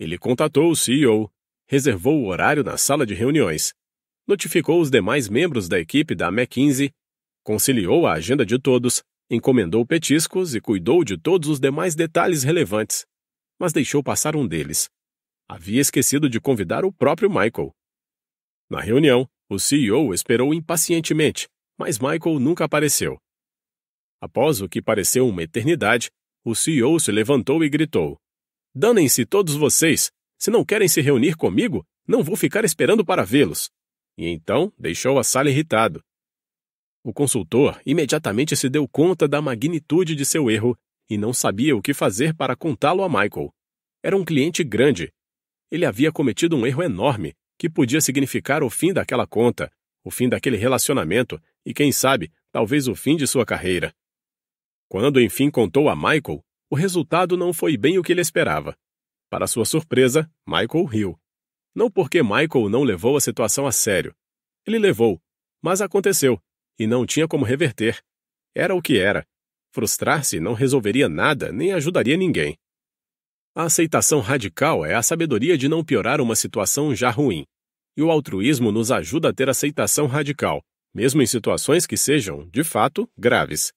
Ele contatou o CEO, reservou o horário na sala de reuniões, notificou os demais membros da equipe da McKinsey, conciliou a agenda de todos, encomendou petiscos e cuidou de todos os demais detalhes relevantes, mas deixou passar um deles, Havia esquecido de convidar o próprio Michael. Na reunião, o CEO esperou impacientemente, mas Michael nunca apareceu. Após o que pareceu uma eternidade, o CEO se levantou e gritou: Danem-se todos vocês! Se não querem se reunir comigo, não vou ficar esperando para vê-los. E então deixou a sala irritado. O consultor imediatamente se deu conta da magnitude de seu erro e não sabia o que fazer para contá-lo a Michael. Era um cliente grande ele havia cometido um erro enorme que podia significar o fim daquela conta, o fim daquele relacionamento e, quem sabe, talvez o fim de sua carreira. Quando enfim contou a Michael, o resultado não foi bem o que ele esperava. Para sua surpresa, Michael riu. Não porque Michael não levou a situação a sério. Ele levou, mas aconteceu, e não tinha como reverter. Era o que era. Frustrar-se não resolveria nada nem ajudaria ninguém. A aceitação radical é a sabedoria de não piorar uma situação já ruim. E o altruísmo nos ajuda a ter aceitação radical, mesmo em situações que sejam, de fato, graves.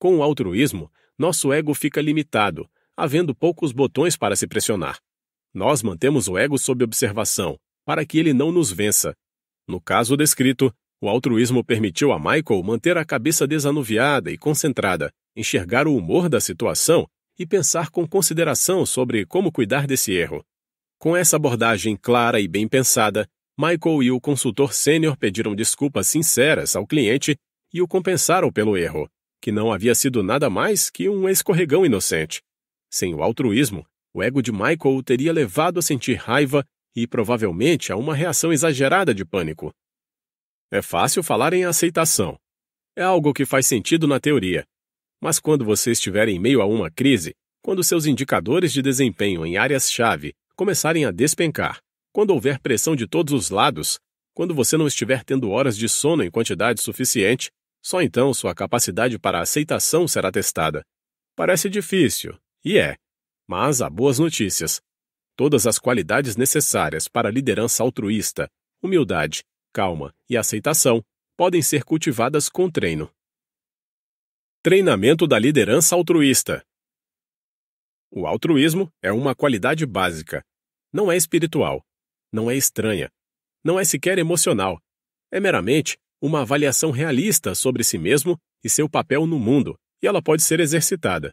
Com o altruísmo, nosso ego fica limitado, havendo poucos botões para se pressionar. Nós mantemos o ego sob observação, para que ele não nos vença. No caso descrito, o altruísmo permitiu a Michael manter a cabeça desanuviada e concentrada, enxergar o humor da situação e pensar com consideração sobre como cuidar desse erro. Com essa abordagem clara e bem pensada, Michael e o consultor sênior pediram desculpas sinceras ao cliente e o compensaram pelo erro, que não havia sido nada mais que um escorregão inocente. Sem o altruísmo, o ego de Michael teria levado a sentir raiva e provavelmente a uma reação exagerada de pânico. É fácil falar em aceitação. É algo que faz sentido na teoria, mas quando você estiver em meio a uma crise, quando seus indicadores de desempenho em áreas-chave começarem a despencar, quando houver pressão de todos os lados, quando você não estiver tendo horas de sono em quantidade suficiente, só então sua capacidade para aceitação será testada. Parece difícil, e é. Mas há boas notícias. Todas as qualidades necessárias para a liderança altruísta, humildade, calma e aceitação podem ser cultivadas com treino. Treinamento da liderança altruísta. O altruísmo é uma qualidade básica. Não é espiritual. Não é estranha. Não é sequer emocional. É meramente uma avaliação realista sobre si mesmo e seu papel no mundo, e ela pode ser exercitada.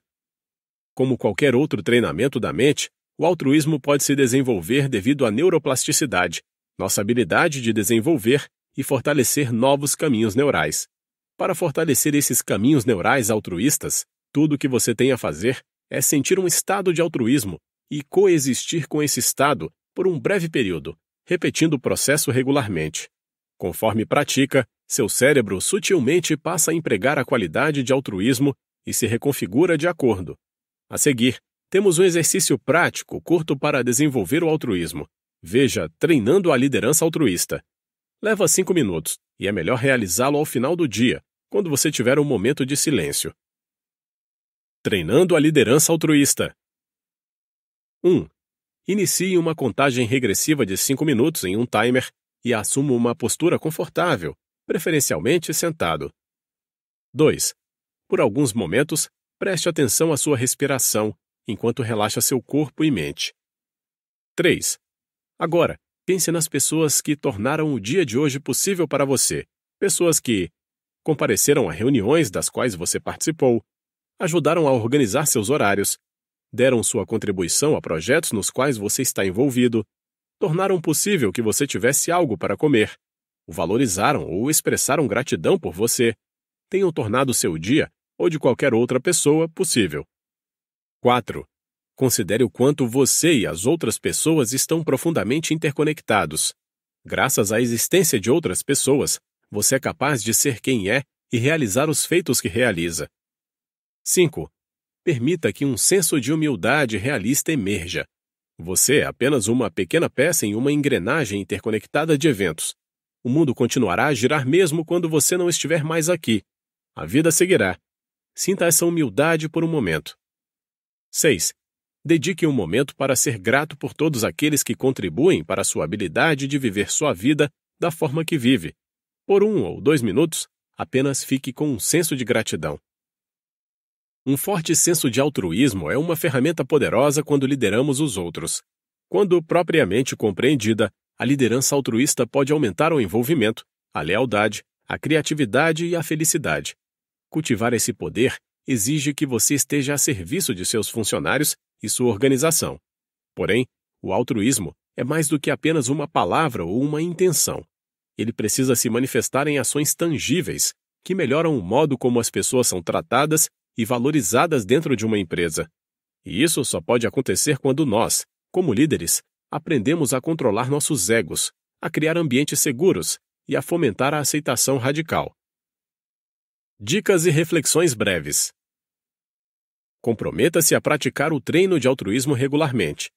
Como qualquer outro treinamento da mente, o altruísmo pode se desenvolver devido à neuroplasticidade, nossa habilidade de desenvolver e fortalecer novos caminhos neurais. Para fortalecer esses caminhos neurais altruístas, tudo o que você tem a fazer é sentir um estado de altruísmo e coexistir com esse estado por um breve período, repetindo o processo regularmente. Conforme pratica, seu cérebro sutilmente passa a empregar a qualidade de altruísmo e se reconfigura de acordo. A seguir, temos um exercício prático curto para desenvolver o altruísmo. Veja, treinando a liderança altruísta. Leva cinco minutos e é melhor realizá-lo ao final do dia, quando você tiver um momento de silêncio. Treinando a liderança altruísta. 1. Inicie uma contagem regressiva de 5 minutos em um timer e assuma uma postura confortável, preferencialmente sentado. 2. Por alguns momentos, preste atenção à sua respiração enquanto relaxa seu corpo e mente. 3. Agora, pense nas pessoas que tornaram o dia de hoje possível para você, pessoas que, compareceram a reuniões das quais você participou, ajudaram a organizar seus horários, deram sua contribuição a projetos nos quais você está envolvido, tornaram possível que você tivesse algo para comer, o valorizaram ou expressaram gratidão por você, tenham tornado seu dia ou de qualquer outra pessoa possível. 4. Considere o quanto você e as outras pessoas estão profundamente interconectados. Graças à existência de outras pessoas, você é capaz de ser quem é e realizar os feitos que realiza. 5. Permita que um senso de humildade realista emerja. Você é apenas uma pequena peça em uma engrenagem interconectada de eventos. O mundo continuará a girar mesmo quando você não estiver mais aqui. A vida seguirá. Sinta essa humildade por um momento. 6. Dedique um momento para ser grato por todos aqueles que contribuem para a sua habilidade de viver sua vida da forma que vive, por um ou dois minutos, apenas fique com um senso de gratidão. Um forte senso de altruísmo é uma ferramenta poderosa quando lideramos os outros. Quando propriamente compreendida, a liderança altruísta pode aumentar o envolvimento, a lealdade, a criatividade e a felicidade. Cultivar esse poder exige que você esteja a serviço de seus funcionários e sua organização. Porém, o altruísmo é mais do que apenas uma palavra ou uma intenção ele precisa se manifestar em ações tangíveis, que melhoram o modo como as pessoas são tratadas e valorizadas dentro de uma empresa. E isso só pode acontecer quando nós, como líderes, aprendemos a controlar nossos egos, a criar ambientes seguros e a fomentar a aceitação radical. Dicas e reflexões breves. Comprometa-se a praticar o treino de altruísmo regularmente.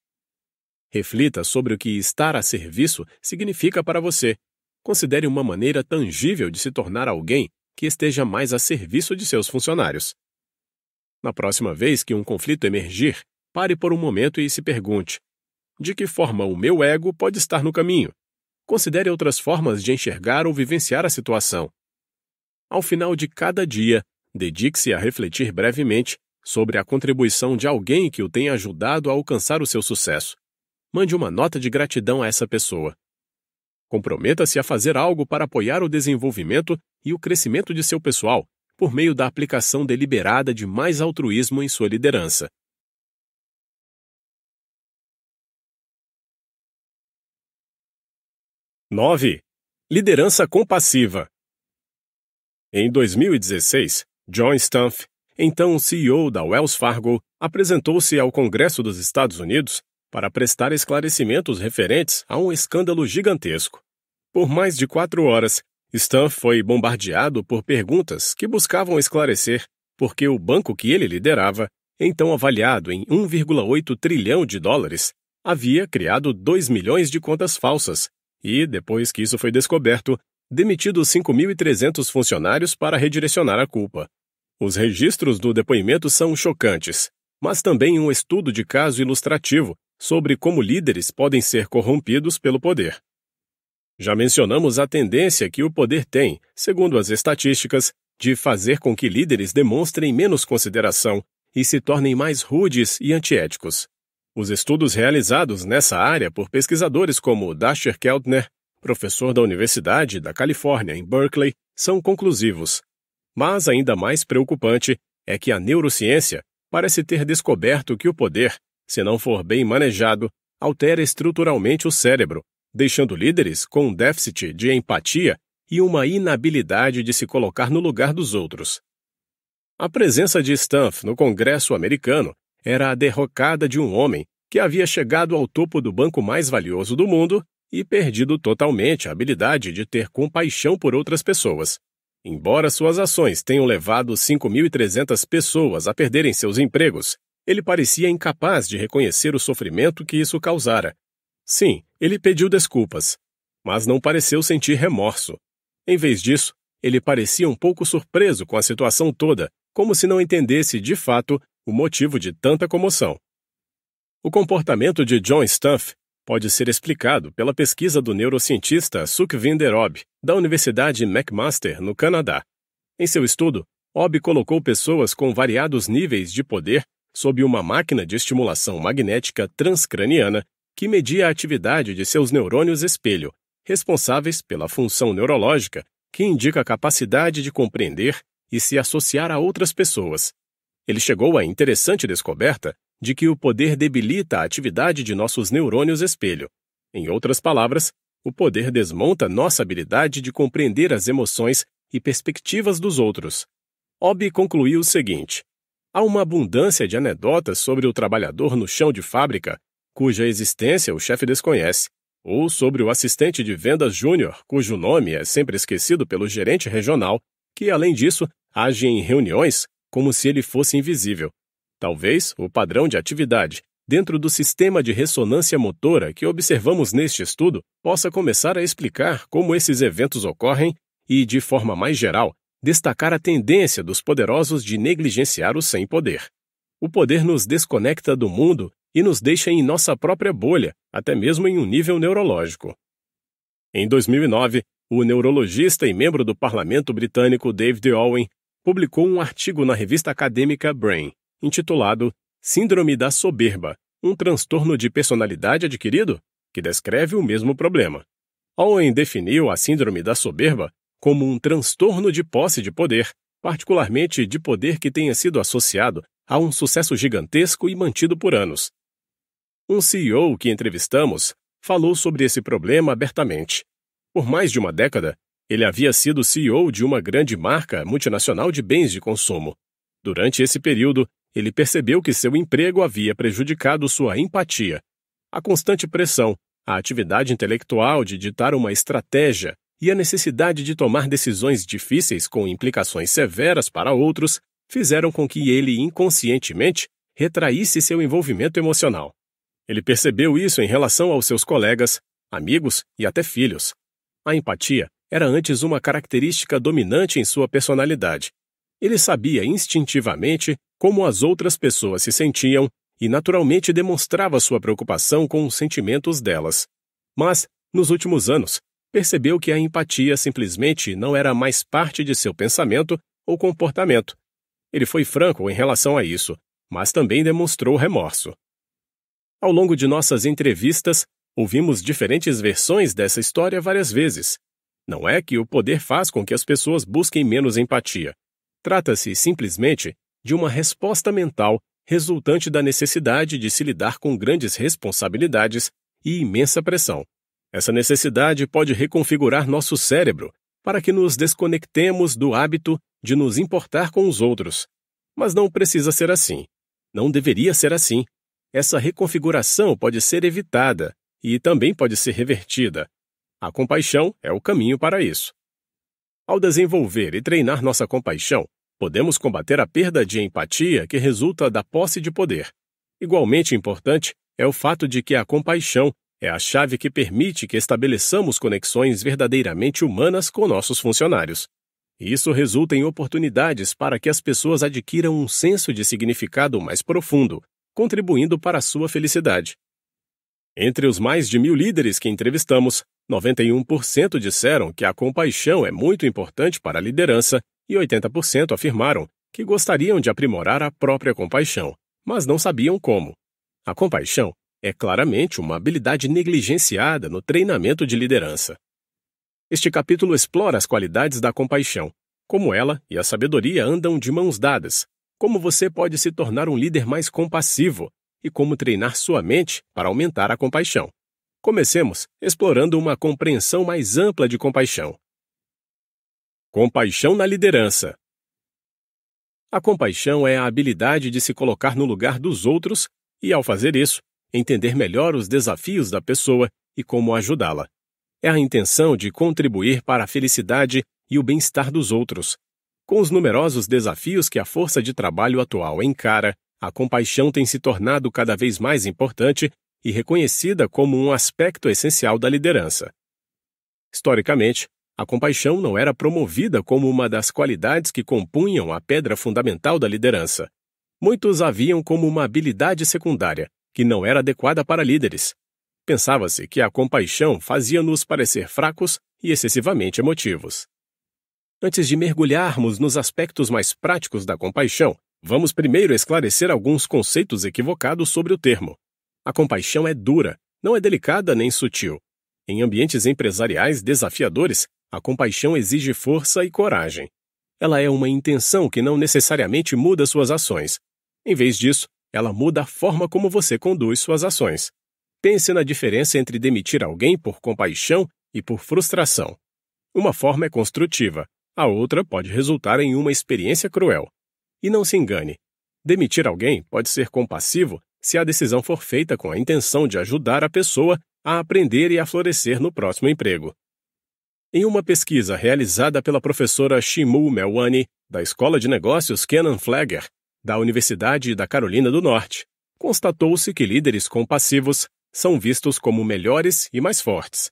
Reflita sobre o que estar a serviço significa para você Considere uma maneira tangível de se tornar alguém que esteja mais a serviço de seus funcionários. Na próxima vez que um conflito emergir, pare por um momento e se pergunte: de que forma o meu ego pode estar no caminho? Considere outras formas de enxergar ou vivenciar a situação. Ao final de cada dia, dedique-se a refletir brevemente sobre a contribuição de alguém que o tenha ajudado a alcançar o seu sucesso. Mande uma nota de gratidão a essa pessoa Comprometa-se a fazer algo para apoiar o desenvolvimento e o crescimento de seu pessoal, por meio da aplicação deliberada de mais altruísmo em sua liderança. Nove. Liderança compassiva. Em 2016, John Stumpf, então CEO da Wells Fargo, apresentou-se ao Congresso dos Estados Unidos para prestar esclarecimentos referentes a um escândalo gigantesco. Por mais de quatro horas, Stan foi bombardeado por perguntas que buscavam esclarecer por que o banco que ele liderava, então avaliado em 1,8 trilhão de dólares, havia criado 2 milhões de contas falsas e, depois que isso foi descoberto, demitido 5.300 funcionários para redirecionar a culpa. Os registros do depoimento são chocantes, mas também um estudo de caso ilustrativo sobre como líderes podem ser corrompidos pelo poder. Já mencionamos a tendência que o poder tem, segundo as estatísticas, de fazer com que líderes demonstrem menos consideração e se tornem mais rudes e antiéticos. Os estudos realizados nessa área por pesquisadores como Dasher Keltner, professor da Universidade da Califórnia em Berkeley, são conclusivos. Mas ainda mais preocupante é que a neurociência parece ter descoberto que o poder se não for bem manejado, altera estruturalmente o cérebro, deixando líderes com um déficit de empatia e uma inabilidade de se colocar no lugar dos outros. A presença de Stumpf no Congresso americano era a derrocada de um homem que havia chegado ao topo do banco mais valioso do mundo e perdido totalmente a habilidade de ter compaixão por outras pessoas. Embora suas ações tenham levado 5.300 pessoas a perderem seus empregos ele parecia incapaz de reconhecer o sofrimento que isso causara. Sim, ele pediu desculpas, mas não pareceu sentir remorso. Em vez disso, ele parecia um pouco surpreso com a situação toda, como se não entendesse de fato o motivo de tanta comoção. O comportamento de John Stumpf pode ser explicado pela pesquisa do neurocientista Sukhvinder Ob, da Universidade McMaster, no Canadá. Em seu estudo, Ob colocou pessoas com variados níveis de poder sob uma máquina de estimulação magnética transcraniana que media a atividade de seus neurônios espelho, responsáveis pela função neurológica que indica a capacidade de compreender e se associar a outras pessoas. Ele chegou à interessante descoberta de que o poder debilita a atividade de nossos neurônios espelho. Em outras palavras, o poder desmonta nossa habilidade de compreender as emoções e perspectivas dos outros. Obi concluiu o seguinte: Há uma abundância de anedotas sobre o trabalhador no chão de fábrica, cuja existência o chefe desconhece, ou sobre o assistente de vendas júnior, cujo nome é sempre esquecido pelo gerente regional, que, além disso, age em reuniões como se ele fosse invisível. Talvez o padrão de atividade, dentro do sistema de ressonância motora que observamos neste estudo, possa começar a explicar como esses eventos ocorrem e, de forma mais geral, destacar a tendência dos poderosos de negligenciar o sem poder. O poder nos desconecta do mundo e nos deixa em nossa própria bolha, até mesmo em um nível neurológico. Em 2009, o neurologista e membro do parlamento britânico David Owen publicou um artigo na revista acadêmica Brain, intitulado Síndrome da Soberba, um transtorno de personalidade adquirido, que descreve o mesmo problema. Owen definiu a síndrome da soberba como um transtorno de posse de poder, particularmente de poder que tenha sido associado a um sucesso gigantesco e mantido por anos. Um CEO que entrevistamos falou sobre esse problema abertamente. Por mais de uma década, ele havia sido CEO de uma grande marca multinacional de bens de consumo. Durante esse período, ele percebeu que seu emprego havia prejudicado sua empatia. A constante pressão, a atividade intelectual de ditar uma estratégia e a necessidade de tomar decisões difíceis com implicações severas para outros fizeram com que ele inconscientemente retraísse seu envolvimento emocional. Ele percebeu isso em relação aos seus colegas, amigos e até filhos. A empatia era antes uma característica dominante em sua personalidade. Ele sabia instintivamente como as outras pessoas se sentiam e naturalmente demonstrava sua preocupação com os sentimentos delas. Mas, nos últimos anos, percebeu que a empatia simplesmente não era mais parte de seu pensamento ou comportamento. Ele foi franco em relação a isso, mas também demonstrou remorso. Ao longo de nossas entrevistas, ouvimos diferentes versões dessa história várias vezes. Não é que o poder faz com que as pessoas busquem menos empatia. Trata-se simplesmente de uma resposta mental resultante da necessidade de se lidar com grandes responsabilidades e imensa pressão. Essa necessidade pode reconfigurar nosso cérebro para que nos desconectemos do hábito de nos importar com os outros. Mas não precisa ser assim. Não deveria ser assim. Essa reconfiguração pode ser evitada e também pode ser revertida. A compaixão é o caminho para isso. Ao desenvolver e treinar nossa compaixão, podemos combater a perda de empatia que resulta da posse de poder. Igualmente importante é o fato de que a compaixão é a chave que permite que estabeleçamos conexões verdadeiramente humanas com nossos funcionários. Isso resulta em oportunidades para que as pessoas adquiram um senso de significado mais profundo, contribuindo para a sua felicidade. Entre os mais de mil líderes que entrevistamos, 91% disseram que a compaixão é muito importante para a liderança e 80% afirmaram que gostariam de aprimorar a própria compaixão, mas não sabiam como. A compaixão é claramente uma habilidade negligenciada no treinamento de liderança. Este capítulo explora as qualidades da compaixão, como ela e a sabedoria andam de mãos dadas, como você pode se tornar um líder mais compassivo e como treinar sua mente para aumentar a compaixão. Comecemos explorando uma compreensão mais ampla de compaixão. Compaixão na liderança. A compaixão é a habilidade de se colocar no lugar dos outros e, ao fazer isso, entender melhor os desafios da pessoa e como ajudá-la. É a intenção de contribuir para a felicidade e o bem-estar dos outros. Com os numerosos desafios que a força de trabalho atual encara, a compaixão tem se tornado cada vez mais importante e reconhecida como um aspecto essencial da liderança. Historicamente, a compaixão não era promovida como uma das qualidades que compunham a pedra fundamental da liderança. Muitos a viam como uma habilidade secundária, que não era adequada para líderes. Pensava-se que a compaixão fazia-nos parecer fracos e excessivamente emotivos. Antes de mergulharmos nos aspectos mais práticos da compaixão, vamos primeiro esclarecer alguns conceitos equivocados sobre o termo. A compaixão é dura, não é delicada nem sutil. Em ambientes empresariais desafiadores, a compaixão exige força e coragem. Ela é uma intenção que não necessariamente muda suas ações. Em vez disso, ela muda a forma como você conduz suas ações. Pense na diferença entre demitir alguém por compaixão e por frustração. Uma forma é construtiva, a outra pode resultar em uma experiência cruel. E não se engane: demitir alguém pode ser compassivo se a decisão for feita com a intenção de ajudar a pessoa a aprender e a florescer no próximo emprego. Em uma pesquisa realizada pela professora Shimu Melwani, da Escola de Negócios Kenan Flagger, da Universidade da Carolina do Norte, constatou-se que líderes compassivos são vistos como melhores e mais fortes.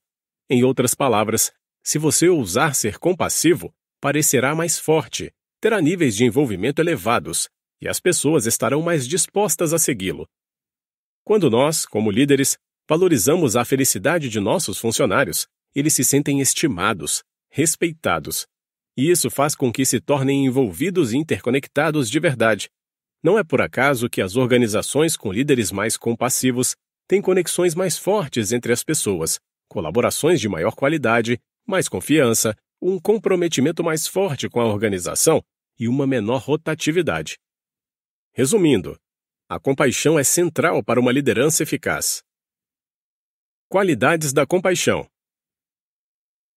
Em outras palavras, se você ousar ser compassivo, parecerá mais forte, terá níveis de envolvimento elevados e as pessoas estarão mais dispostas a segui-lo. Quando nós, como líderes, valorizamos a felicidade de nossos funcionários, eles se sentem estimados, respeitados. E isso faz com que se tornem envolvidos e interconectados de verdade, não é por acaso que as organizações com líderes mais compassivos têm conexões mais fortes entre as pessoas, colaborações de maior qualidade, mais confiança, um comprometimento mais forte com a organização e uma menor rotatividade. Resumindo, a compaixão é central para uma liderança eficaz. Qualidades da compaixão.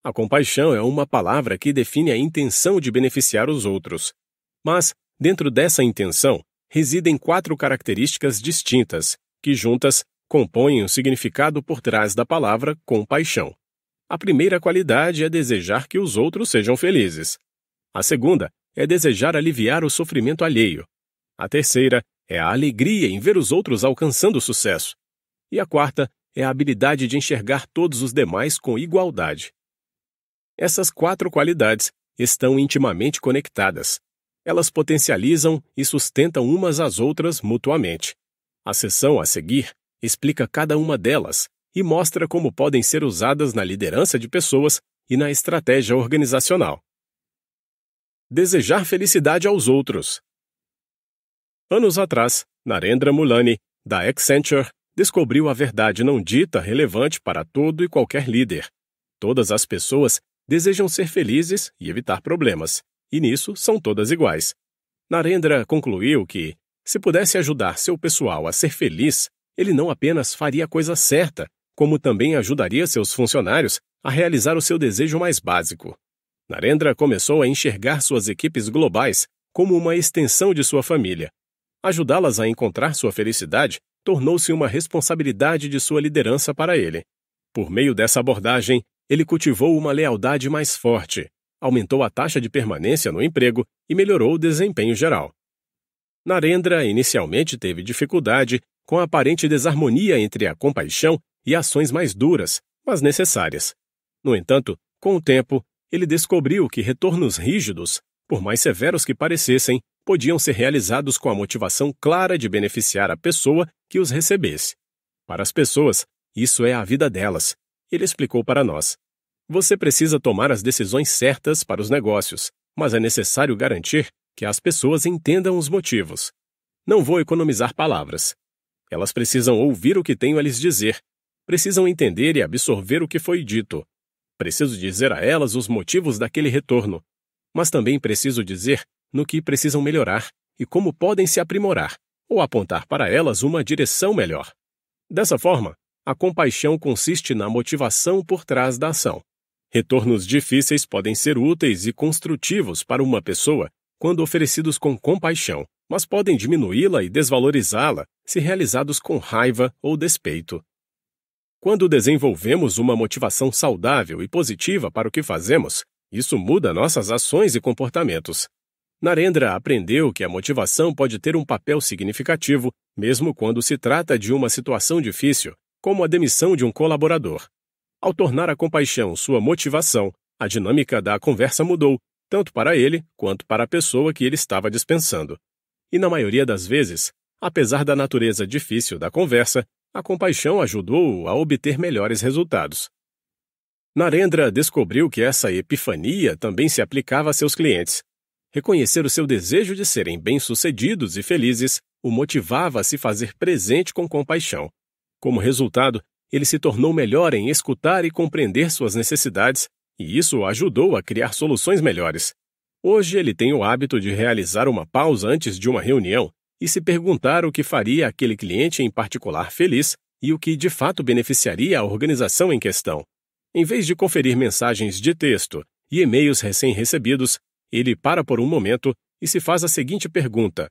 A compaixão é uma palavra que define a intenção de beneficiar os outros. Mas, dentro dessa intenção, residem quatro características distintas, que juntas compõem o significado por trás da palavra compaixão. A primeira qualidade é desejar que os outros sejam felizes. A segunda é desejar aliviar o sofrimento alheio. A terceira é a alegria em ver os outros alcançando sucesso. E a quarta é a habilidade de enxergar todos os demais com igualdade. Essas quatro qualidades estão intimamente conectadas elas potencializam e sustentam umas às outras mutuamente. A sessão a seguir explica cada uma delas e mostra como podem ser usadas na liderança de pessoas e na estratégia organizacional. Desejar felicidade aos outros. Anos atrás, Narendra Mulani, da Accenture, descobriu a verdade não dita relevante para todo e qualquer líder. Todas as pessoas desejam ser felizes e evitar problemas e nisso são todas iguais. Narendra concluiu que, se pudesse ajudar seu pessoal a ser feliz, ele não apenas faria a coisa certa, como também ajudaria seus funcionários a realizar o seu desejo mais básico. Narendra começou a enxergar suas equipes globais como uma extensão de sua família. Ajudá-las a encontrar sua felicidade tornou-se uma responsabilidade de sua liderança para ele. Por meio dessa abordagem, ele cultivou uma lealdade mais forte, aumentou a taxa de permanência no emprego e melhorou o desempenho geral. Narendra inicialmente teve dificuldade com a aparente desarmonia entre a compaixão e ações mais duras, mas necessárias. No entanto, com o tempo, ele descobriu que retornos rígidos, por mais severos que parecessem, podiam ser realizados com a motivação clara de beneficiar a pessoa que os recebesse. Para as pessoas, isso é a vida delas, ele explicou para nós. Você precisa tomar as decisões certas para os negócios, mas é necessário garantir que as pessoas entendam os motivos. Não vou economizar palavras. Elas precisam ouvir o que tenho a lhes dizer, precisam entender e absorver o que foi dito. Preciso dizer a elas os motivos daquele retorno, mas também preciso dizer no que precisam melhorar e como podem se aprimorar, ou apontar para elas uma direção melhor. Dessa forma, a compaixão consiste na motivação por trás da ação. Retornos difíceis podem ser úteis e construtivos para uma pessoa quando oferecidos com compaixão, mas podem diminuí-la e desvalorizá-la se realizados com raiva ou despeito. Quando desenvolvemos uma motivação saudável e positiva para o que fazemos, isso muda nossas ações e comportamentos. Narendra aprendeu que a motivação pode ter um papel significativo, mesmo quando se trata de uma situação difícil, como a demissão de um colaborador. Ao tornar a compaixão sua motivação, a dinâmica da conversa mudou, tanto para ele quanto para a pessoa que ele estava dispensando. E na maioria das vezes, apesar da natureza difícil da conversa, a compaixão ajudou-o a obter melhores resultados. Narendra descobriu que essa epifania também se aplicava a seus clientes. Reconhecer o seu desejo de serem bem-sucedidos e felizes o motivava a se fazer presente com compaixão. Como resultado, ele se tornou melhor em escutar e compreender suas necessidades, e isso o ajudou a criar soluções melhores. Hoje ele tem o hábito de realizar uma pausa antes de uma reunião e se perguntar o que faria aquele cliente em particular feliz e o que de fato beneficiaria a organização em questão. Em vez de conferir mensagens de texto e e-mails recém-recebidos, ele para por um momento e se faz a seguinte pergunta: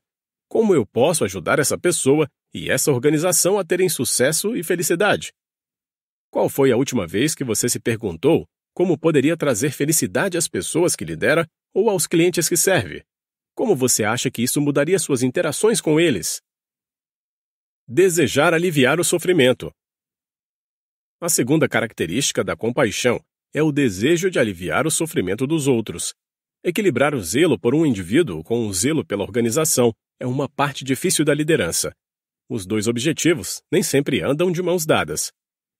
Como eu posso ajudar essa pessoa e essa organização a terem sucesso e felicidade? Qual foi a última vez que você se perguntou como poderia trazer felicidade às pessoas que lidera ou aos clientes que serve? Como você acha que isso mudaria suas interações com eles? Desejar aliviar o sofrimento. A segunda característica da compaixão é o desejo de aliviar o sofrimento dos outros. Equilibrar o zelo por um indivíduo com o zelo pela organização é uma parte difícil da liderança. Os dois objetivos nem sempre andam de mãos dadas.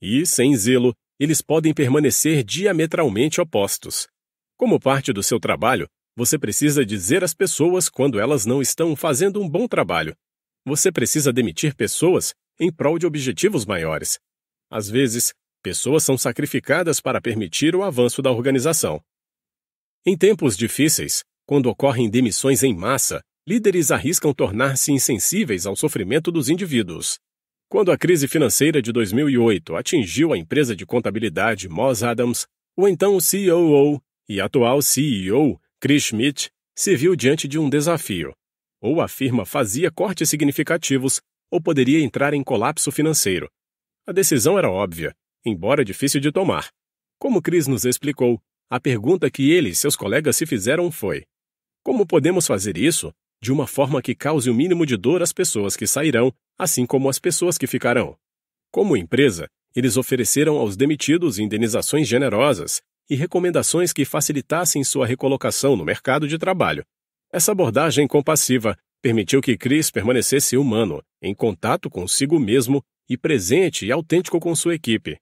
E, sem zelo, eles podem permanecer diametralmente opostos. Como parte do seu trabalho, você precisa dizer às pessoas quando elas não estão fazendo um bom trabalho. Você precisa demitir pessoas em prol de objetivos maiores. Às vezes, pessoas são sacrificadas para permitir o avanço da organização. Em tempos difíceis, quando ocorrem demissões em massa, líderes arriscam tornar-se insensíveis ao sofrimento dos indivíduos. Quando a crise financeira de 2008 atingiu a empresa de contabilidade Moss Adams, o então CEO e atual CEO, Chris Schmidt, se viu diante de um desafio. Ou a firma fazia cortes significativos ou poderia entrar em colapso financeiro. A decisão era óbvia, embora difícil de tomar. Como Chris nos explicou, a pergunta que ele e seus colegas se fizeram foi: Como podemos fazer isso de uma forma que cause o mínimo de dor às pessoas que sairão, assim como às pessoas que ficarão. Como empresa, eles ofereceram aos demitidos indenizações generosas e recomendações que facilitassem sua recolocação no mercado de trabalho. Essa abordagem compassiva permitiu que Chris permanecesse humano, em contato consigo mesmo e presente e autêntico com sua equipe.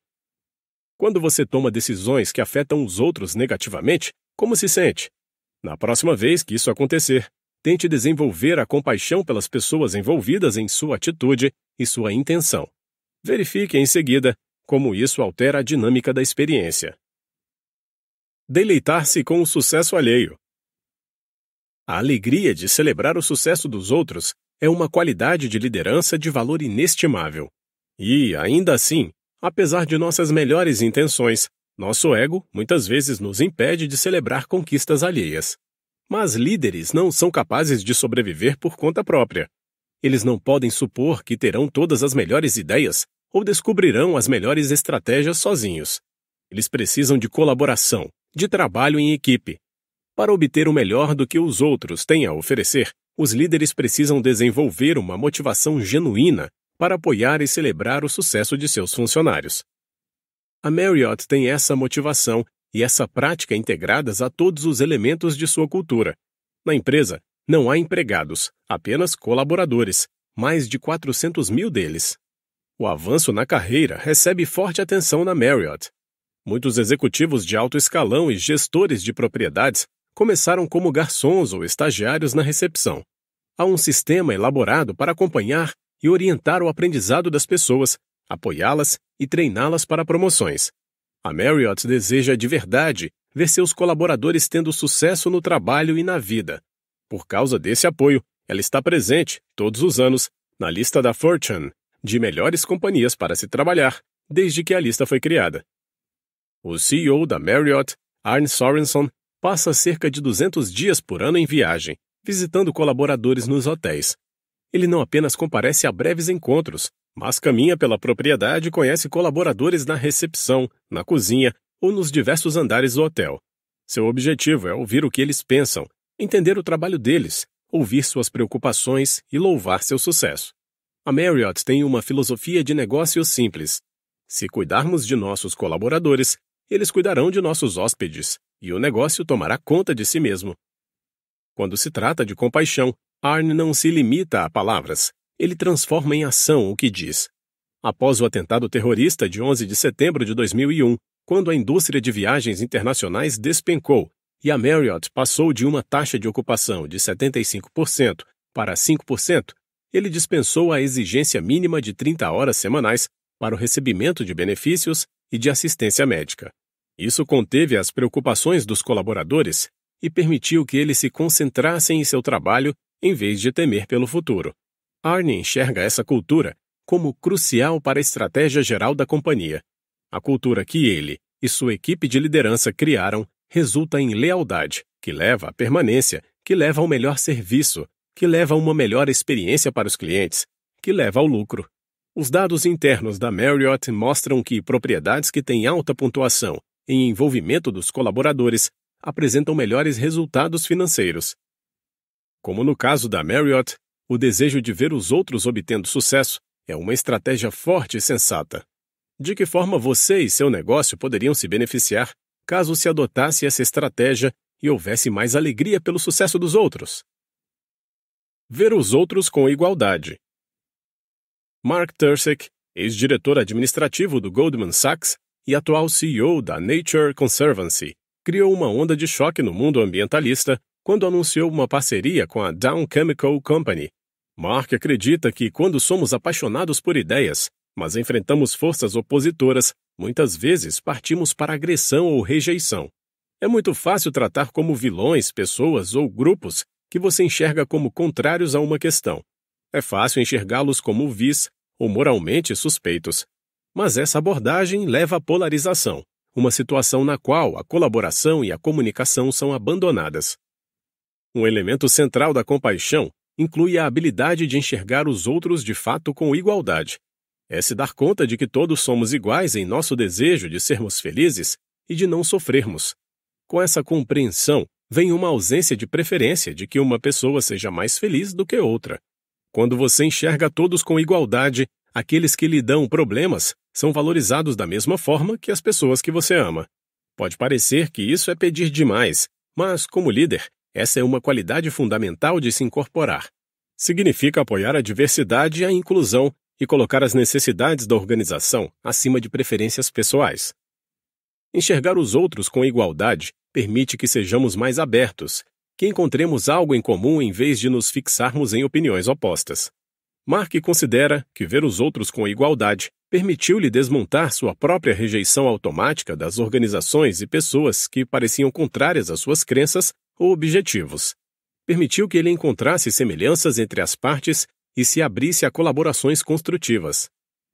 Quando você toma decisões que afetam os outros negativamente, como se sente? Na próxima vez que isso acontecer, tente desenvolver a compaixão pelas pessoas envolvidas em sua atitude e sua intenção. Verifique em seguida como isso altera a dinâmica da experiência. Deleitar-se com o sucesso alheio. A alegria de celebrar o sucesso dos outros é uma qualidade de liderança de valor inestimável. E, ainda assim, apesar de nossas melhores intenções, nosso ego muitas vezes nos impede de celebrar conquistas alheias. Mas líderes não são capazes de sobreviver por conta própria. Eles não podem supor que terão todas as melhores ideias ou descobrirão as melhores estratégias sozinhos. Eles precisam de colaboração, de trabalho em equipe. Para obter o melhor do que os outros têm a oferecer, os líderes precisam desenvolver uma motivação genuína para apoiar e celebrar o sucesso de seus funcionários. A Marriott tem essa motivação e essa prática é integradas a todos os elementos de sua cultura. Na empresa, não há empregados, apenas colaboradores, mais de 400 mil deles. O avanço na carreira recebe forte atenção na Marriott. Muitos executivos de alto escalão e gestores de propriedades começaram como garçons ou estagiários na recepção. Há um sistema elaborado para acompanhar e orientar o aprendizado das pessoas, apoiá-las e treiná-las para promoções. A Marriott deseja de verdade ver seus colaboradores tendo sucesso no trabalho e na vida. Por causa desse apoio, ela está presente, todos os anos, na lista da Fortune de melhores companhias para se trabalhar desde que a lista foi criada. O CEO da Marriott, Arne Sorenson, passa cerca de 200 dias por ano em viagem, visitando colaboradores nos hotéis. Ele não apenas comparece a breves encontros, mas caminha pela propriedade e conhece colaboradores na recepção, na cozinha ou nos diversos andares do hotel. Seu objetivo é ouvir o que eles pensam, entender o trabalho deles, ouvir suas preocupações e louvar seu sucesso. A Marriott tem uma filosofia de negócios simples. Se cuidarmos de nossos colaboradores, eles cuidarão de nossos hóspedes, e o negócio tomará conta de si mesmo. Quando se trata de compaixão, Arne não se limita a palavras ele transforma em ação o que diz. Após o atentado terrorista de 11 de setembro de 2001, quando a indústria de viagens internacionais despencou e a Marriott passou de uma taxa de ocupação de 75% para 5%, ele dispensou a exigência mínima de 30 horas semanais para o recebimento de benefícios e de assistência médica. Isso conteve as preocupações dos colaboradores e permitiu que eles se concentrassem em seu trabalho em vez de temer pelo futuro. Arne enxerga essa cultura como crucial para a estratégia geral da companhia. A cultura que ele e sua equipe de liderança criaram resulta em lealdade, que leva à permanência, que leva ao melhor serviço, que leva a uma melhor experiência para os clientes, que leva ao lucro. Os dados internos da Marriott mostram que propriedades que têm alta pontuação em envolvimento dos colaboradores apresentam melhores resultados financeiros. Como no caso da Marriott, o desejo de ver os outros obtendo sucesso é uma estratégia forte e sensata. De que forma você e seu negócio poderiam se beneficiar caso se adotasse essa estratégia e houvesse mais alegria pelo sucesso dos outros? Ver os outros com igualdade. Mark Tursek, ex-diretor administrativo do Goldman Sachs e atual CEO da Nature Conservancy, criou uma onda de choque no mundo ambientalista quando anunciou uma parceria com a Dow Chemical Company Mark acredita que quando somos apaixonados por ideias, mas enfrentamos forças opositoras, muitas vezes partimos para agressão ou rejeição. É muito fácil tratar como vilões pessoas ou grupos que você enxerga como contrários a uma questão. É fácil enxergá-los como vis ou moralmente suspeitos. Mas essa abordagem leva à polarização, uma situação na qual a colaboração e a comunicação são abandonadas. Um elemento central da compaixão inclui a habilidade de enxergar os outros de fato com igualdade. É se dar conta de que todos somos iguais em nosso desejo de sermos felizes e de não sofrermos. Com essa compreensão, vem uma ausência de preferência de que uma pessoa seja mais feliz do que outra. Quando você enxerga todos com igualdade, aqueles que lhe dão problemas são valorizados da mesma forma que as pessoas que você ama. Pode parecer que isso é pedir demais, mas, como líder, essa é uma qualidade fundamental de se incorporar. Significa apoiar a diversidade e a inclusão e colocar as necessidades da organização acima de preferências pessoais. Enxergar os outros com igualdade permite que sejamos mais abertos, que encontremos algo em comum em vez de nos fixarmos em opiniões opostas. Mark considera que ver os outros com igualdade permitiu-lhe desmontar sua própria rejeição automática das organizações e pessoas que pareciam contrárias às suas crenças ou objetivos. Permitiu que ele encontrasse semelhanças entre as partes e se abrisse a colaborações construtivas.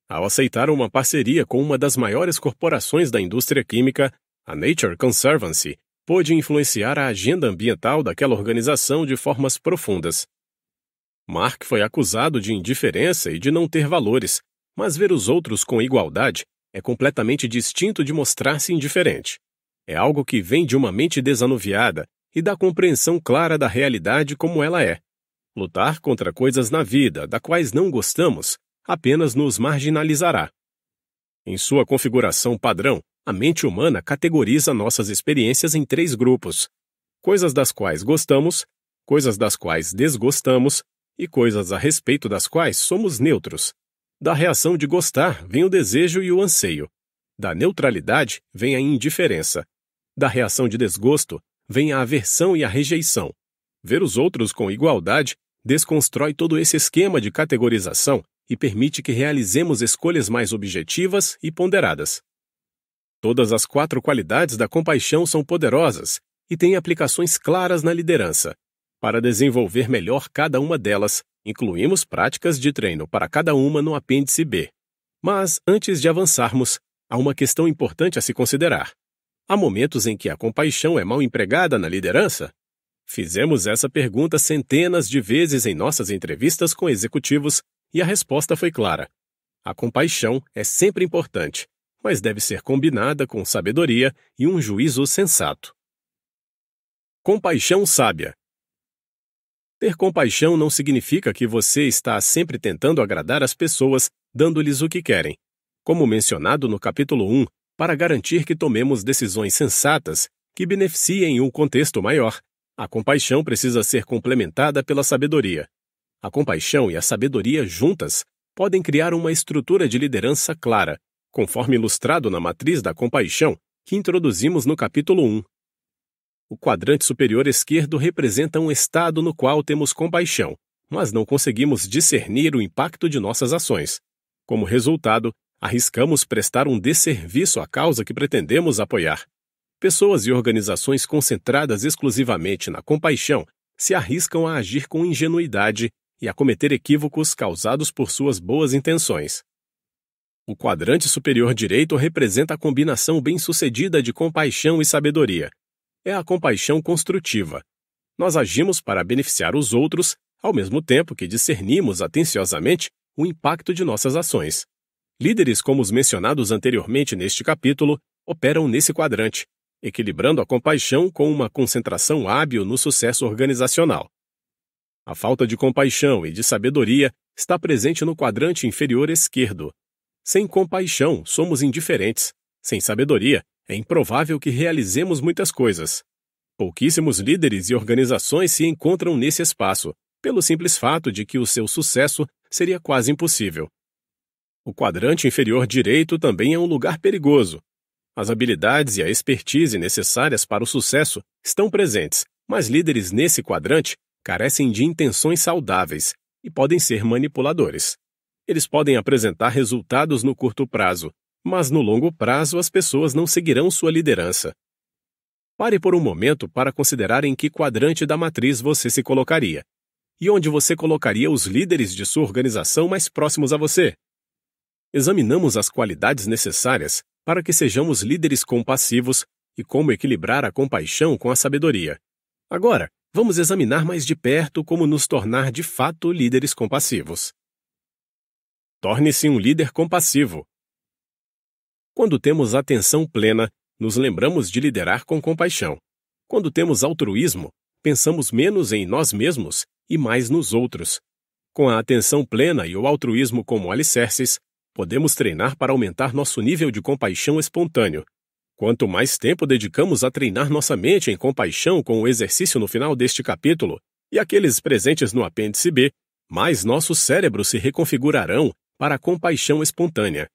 Ao aceitar uma parceria com uma das maiores corporações da indústria química, a Nature Conservancy, pôde influenciar a agenda ambiental daquela organização de formas profundas. Mark foi acusado de indiferença e de não ter valores, mas ver os outros com igualdade é completamente distinto de mostrar-se indiferente. É algo que vem de uma mente desanuviada e da compreensão clara da realidade como ela é. Lutar contra coisas na vida da quais não gostamos apenas nos marginalizará. Em sua configuração padrão, a mente humana categoriza nossas experiências em três grupos: coisas das quais gostamos, coisas das quais desgostamos e coisas a respeito das quais somos neutros. Da reação de gostar vem o desejo e o anseio. Da neutralidade vem a indiferença. Da reação de desgosto vem a aversão e a rejeição. Ver os outros com igualdade desconstrói todo esse esquema de categorização e permite que realizemos escolhas mais objetivas e ponderadas. Todas as quatro qualidades da compaixão são poderosas e têm aplicações claras na liderança. Para desenvolver melhor cada uma delas, incluímos práticas de treino para cada uma no apêndice B. Mas, antes de avançarmos, há uma questão importante a se considerar. Há momentos em que a compaixão é mal empregada na liderança? Fizemos essa pergunta centenas de vezes em nossas entrevistas com executivos e a resposta foi clara. A compaixão é sempre importante, mas deve ser combinada com sabedoria e um juízo sensato. Compaixão sábia. Ter compaixão não significa que você está sempre tentando agradar as pessoas, dando-lhes o que querem. Como mencionado no capítulo 1, para garantir que tomemos decisões sensatas que beneficiem o um contexto maior. A compaixão precisa ser complementada pela sabedoria. A compaixão e a sabedoria juntas podem criar uma estrutura de liderança clara, conforme ilustrado na matriz da compaixão que introduzimos no capítulo 1. O quadrante superior esquerdo representa um estado no qual temos compaixão, mas não conseguimos discernir o impacto de nossas ações. Como resultado, arriscamos prestar um desserviço à causa que pretendemos apoiar. Pessoas e organizações concentradas exclusivamente na compaixão se arriscam a agir com ingenuidade e a cometer equívocos causados por suas boas intenções. O quadrante superior direito representa a combinação bem-sucedida de compaixão e sabedoria. É a compaixão construtiva. Nós agimos para beneficiar os outros, ao mesmo tempo que discernimos atenciosamente o impacto de nossas ações. Líderes como os mencionados anteriormente neste capítulo operam nesse quadrante, equilibrando a compaixão com uma concentração hábil no sucesso organizacional. A falta de compaixão e de sabedoria está presente no quadrante inferior esquerdo. Sem compaixão, somos indiferentes. Sem sabedoria, é improvável que realizemos muitas coisas. Pouquíssimos líderes e organizações se encontram nesse espaço, pelo simples fato de que o seu sucesso seria quase impossível. O quadrante inferior direito também é um lugar perigoso. As habilidades e a expertise necessárias para o sucesso estão presentes, mas líderes nesse quadrante carecem de intenções saudáveis e podem ser manipuladores. Eles podem apresentar resultados no curto prazo, mas no longo prazo as pessoas não seguirão sua liderança. Pare por um momento para considerar em que quadrante da matriz você se colocaria e onde você colocaria os líderes de sua organização mais próximos a você examinamos as qualidades necessárias para que sejamos líderes compassivos e como equilibrar a compaixão com a sabedoria. Agora, vamos examinar mais de perto como nos tornar de fato líderes compassivos. Torne-se um líder compassivo. Quando temos atenção plena, nos lembramos de liderar com compaixão. Quando temos altruísmo, pensamos menos em nós mesmos e mais nos outros. Com a atenção plena e o altruísmo como alicerces, podemos treinar para aumentar nosso nível de compaixão espontâneo. Quanto mais tempo dedicamos a treinar nossa mente em compaixão com o exercício no final deste capítulo e aqueles presentes no apêndice B, mais nossos cérebros se reconfigurarão para a compaixão espontânea.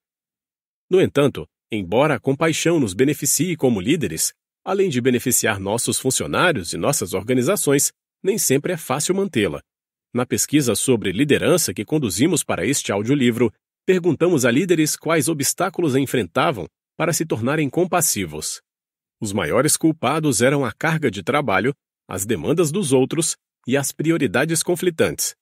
No entanto, embora a compaixão nos beneficie como líderes, além de beneficiar nossos funcionários e nossas organizações, nem sempre é fácil mantê-la. Na pesquisa sobre liderança que conduzimos para este audiolivro, perguntamos a líderes quais obstáculos enfrentavam para se tornarem compassivos. Os maiores culpados eram a carga de trabalho, as demandas dos outros e as prioridades conflitantes.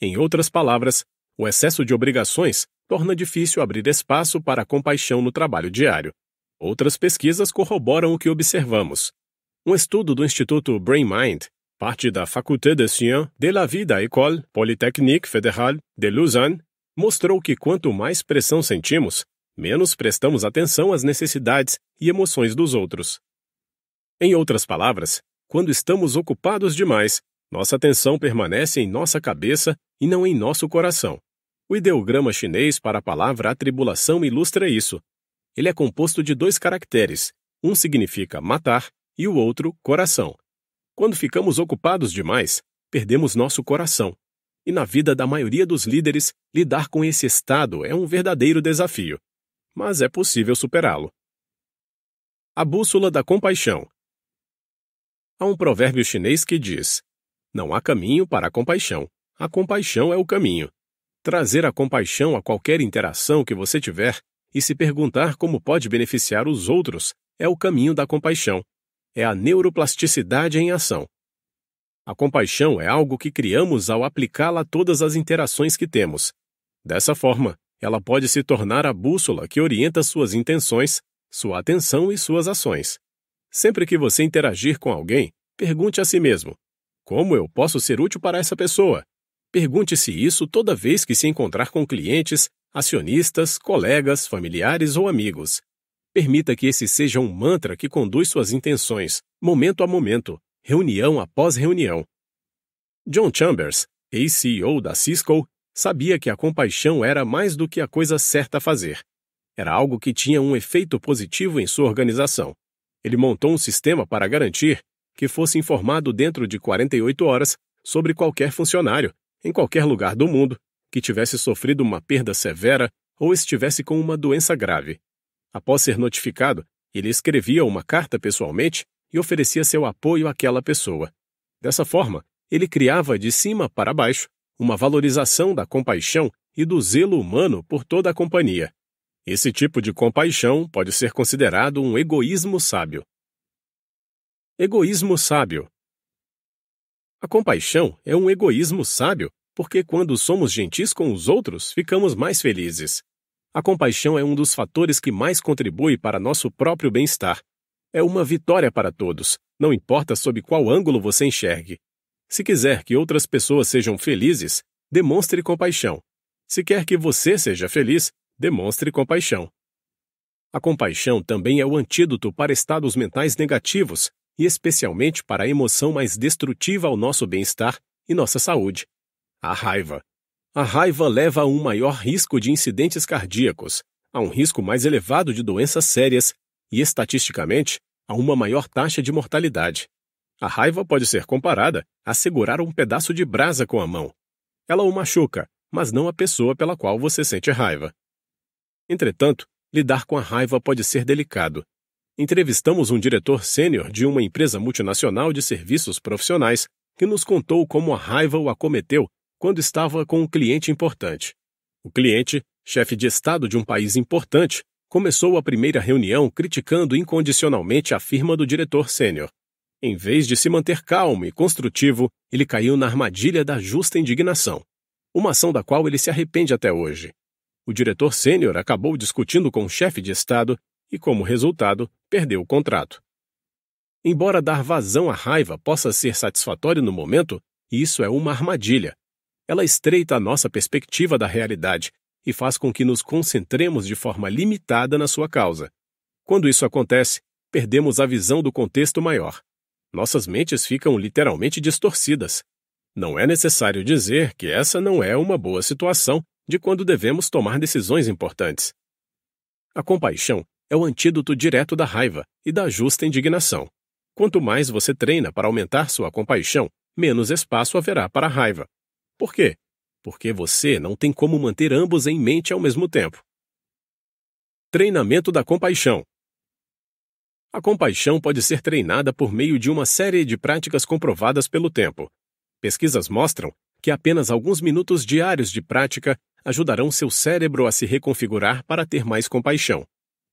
Em outras palavras, o excesso de obrigações torna difícil abrir espaço para a compaixão no trabalho diário. Outras pesquisas corroboram o que observamos. Um estudo do Instituto BrainMind, parte da Faculté de Sciences de la Vie d'École Polytechnique Fédérale de Lausanne, mostrou que quanto mais pressão sentimos, menos prestamos atenção às necessidades e emoções dos outros. Em outras palavras, quando estamos ocupados demais, nossa atenção permanece em nossa cabeça e não em nosso coração. O ideograma chinês para a palavra atribulação ilustra isso. Ele é composto de dois caracteres, um significa matar e o outro coração. Quando ficamos ocupados demais, perdemos nosso coração, e na vida da maioria dos líderes, lidar com esse estado é um verdadeiro desafio. Mas é possível superá-lo. A bússola da compaixão. Há um provérbio chinês que diz: Não há caminho para a compaixão. A compaixão é o caminho. Trazer a compaixão a qualquer interação que você tiver e se perguntar como pode beneficiar os outros é o caminho da compaixão. É a neuroplasticidade em ação. A compaixão é algo que criamos ao aplicá-la a todas as interações que temos. Dessa forma, ela pode se tornar a bússola que orienta suas intenções, sua atenção e suas ações. Sempre que você interagir com alguém, pergunte a si mesmo: Como eu posso ser útil para essa pessoa? Pergunte-se isso toda vez que se encontrar com clientes, acionistas, colegas, familiares ou amigos. Permita que esse seja um mantra que conduz suas intenções, momento a momento, reunião após reunião. John Chambers, ex-CEO da Cisco, sabia que a compaixão era mais do que a coisa certa a fazer. Era algo que tinha um efeito positivo em sua organização. Ele montou um sistema para garantir que fosse informado dentro de 48 horas sobre qualquer funcionário, em qualquer lugar do mundo, que tivesse sofrido uma perda severa ou estivesse com uma doença grave. Após ser notificado, ele escrevia uma carta pessoalmente e oferecia seu apoio àquela pessoa. Dessa forma, ele criava de cima para baixo uma valorização da compaixão e do zelo humano por toda a companhia. Esse tipo de compaixão pode ser considerado um egoísmo sábio. Egoísmo sábio. A compaixão é um egoísmo sábio porque, quando somos gentis com os outros, ficamos mais felizes. A compaixão é um dos fatores que mais contribui para nosso próprio bem-estar, é uma vitória para todos, não importa sob qual ângulo você enxergue. Se quiser que outras pessoas sejam felizes, demonstre compaixão. Se quer que você seja feliz, demonstre compaixão. A compaixão também é o antídoto para estados mentais negativos e especialmente para a emoção mais destrutiva ao nosso bem-estar e nossa saúde, a raiva. A raiva leva a um maior risco de incidentes cardíacos, a um risco mais elevado de doenças sérias e, estatisticamente, a uma maior taxa de mortalidade. A raiva pode ser comparada a segurar um pedaço de brasa com a mão. Ela o machuca, mas não a pessoa pela qual você sente raiva. Entretanto, lidar com a raiva pode ser delicado. Entrevistamos um diretor sênior de uma empresa multinacional de serviços profissionais que nos contou como a raiva o acometeu quando estava com um cliente importante. O cliente, chefe de Estado de um país importante, começou a primeira reunião criticando incondicionalmente a firma do diretor sênior. Em vez de se manter calmo e construtivo, ele caiu na armadilha da justa indignação, uma ação da qual ele se arrepende até hoje. O diretor sênior acabou discutindo com o chefe de Estado e, como resultado, perdeu o contrato. Embora dar vazão à raiva possa ser satisfatório no momento, isso é uma armadilha. Ela estreita a nossa perspectiva da realidade e faz com que nos concentremos de forma limitada na sua causa. Quando isso acontece, perdemos a visão do contexto maior. Nossas mentes ficam literalmente distorcidas. Não é necessário dizer que essa não é uma boa situação de quando devemos tomar decisões importantes. A compaixão é o antídoto direto da raiva e da justa indignação. Quanto mais você treina para aumentar sua compaixão, menos espaço haverá para a raiva. Por quê? porque você não tem como manter ambos em mente ao mesmo tempo. Treinamento da compaixão. A compaixão pode ser treinada por meio de uma série de práticas comprovadas pelo tempo. Pesquisas mostram que apenas alguns minutos diários de prática ajudarão seu cérebro a se reconfigurar para ter mais compaixão.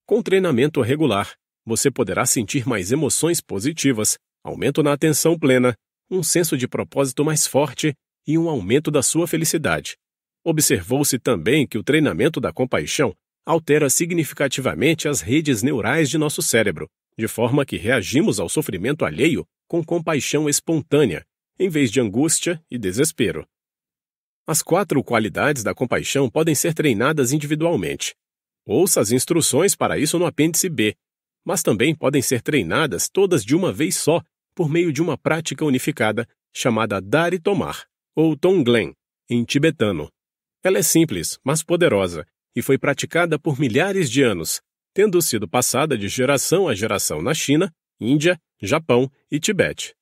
Com treinamento regular, você poderá sentir mais emoções positivas, aumento na atenção plena, um senso de propósito mais forte e um aumento da sua felicidade. Observou-se também que o treinamento da compaixão altera significativamente as redes neurais de nosso cérebro, de forma que reagimos ao sofrimento alheio com compaixão espontânea, em vez de angústia e desespero. As quatro qualidades da compaixão podem ser treinadas individualmente. Ouça as instruções para isso no apêndice B, mas também podem ser treinadas todas de uma vez só por meio de uma prática unificada chamada dar e tomar ou Tonglen, em tibetano. Ela é simples, mas poderosa, e foi praticada por milhares de anos, tendo sido passada de geração a geração na China, Índia, Japão e Tibete.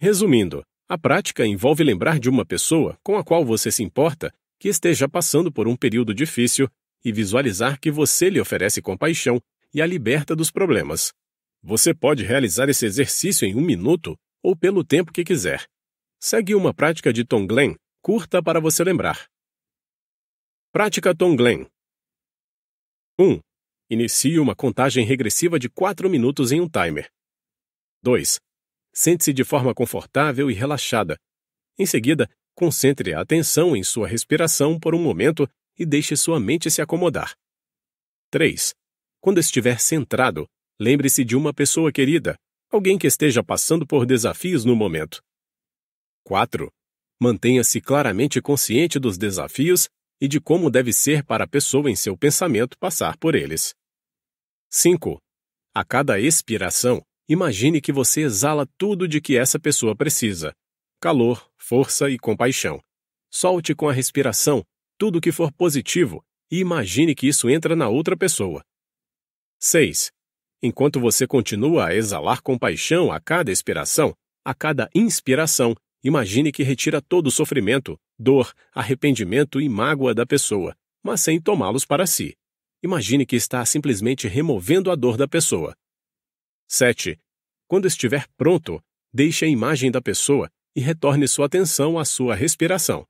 Resumindo, a prática envolve lembrar de uma pessoa com a qual você se importa que esteja passando por um período difícil e visualizar que você lhe oferece compaixão e a liberta dos problemas. Você pode realizar esse exercício em um minuto ou pelo tempo que quiser. Segue uma prática de Tonglen, curta para você lembrar. Prática Tonglen 1. inicie uma contagem regressiva de 4 minutos em um timer. 2. Sente-se de forma confortável e relaxada. Em seguida, concentre a atenção em sua respiração por um momento e deixe sua mente se acomodar. 3. Quando estiver centrado, lembre-se de uma pessoa querida, alguém que esteja passando por desafios no momento. 4. Mantenha-se claramente consciente dos desafios e de como deve ser para a pessoa em seu pensamento passar por eles. 5. A cada expiração, imagine que você exala tudo de que essa pessoa precisa: calor, força e compaixão. Solte com a respiração tudo que for positivo e imagine que isso entra na outra pessoa. 6. Enquanto você continua a exalar compaixão a cada expiração, a cada inspiração, Imagine que retira todo o sofrimento, dor, arrependimento e mágoa da pessoa, mas sem tomá-los para si. Imagine que está simplesmente removendo a dor da pessoa. 7. Quando estiver pronto, deixe a imagem da pessoa e retorne sua atenção à sua respiração.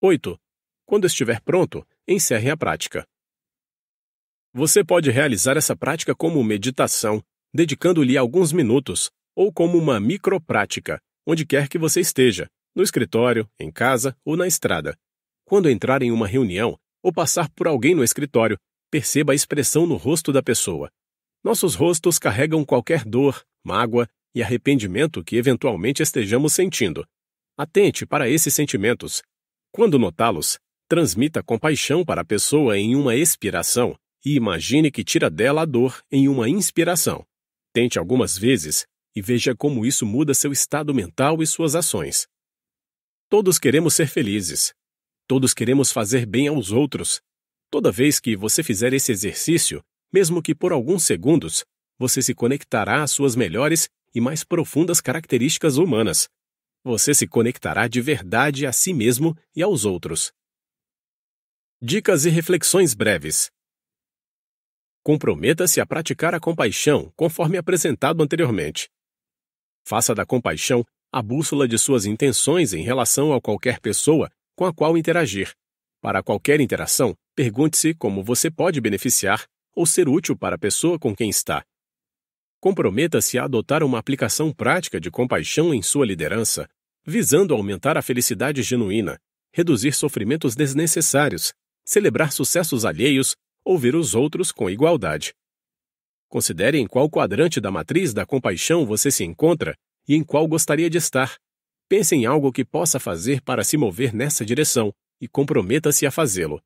8. Quando estiver pronto, encerre a prática. Você pode realizar essa prática como meditação, dedicando-lhe alguns minutos, ou como uma microprática, onde quer que você esteja, no escritório, em casa ou na estrada. Quando entrar em uma reunião ou passar por alguém no escritório, perceba a expressão no rosto da pessoa. Nossos rostos carregam qualquer dor, mágoa e arrependimento que eventualmente estejamos sentindo. Atente para esses sentimentos. Quando notá-los, transmita compaixão para a pessoa em uma expiração e imagine que tira dela a dor em uma inspiração. Tente algumas vezes e veja como isso muda seu estado mental e suas ações. Todos queremos ser felizes. Todos queremos fazer bem aos outros. Toda vez que você fizer esse exercício, mesmo que por alguns segundos, você se conectará às suas melhores e mais profundas características humanas. Você se conectará de verdade a si mesmo e aos outros. Dicas e reflexões breves. Comprometa-se a praticar a compaixão, conforme apresentado anteriormente. Faça da compaixão a bússola de suas intenções em relação a qualquer pessoa com a qual interagir. Para qualquer interação, pergunte-se como você pode beneficiar ou ser útil para a pessoa com quem está. Comprometa-se a adotar uma aplicação prática de compaixão em sua liderança, visando aumentar a felicidade genuína, reduzir sofrimentos desnecessários, celebrar sucessos alheios ou ver os outros com igualdade. Considere em qual quadrante da matriz da compaixão você se encontra e em qual gostaria de estar. Pense em algo que possa fazer para se mover nessa direção e comprometa-se a fazê-lo.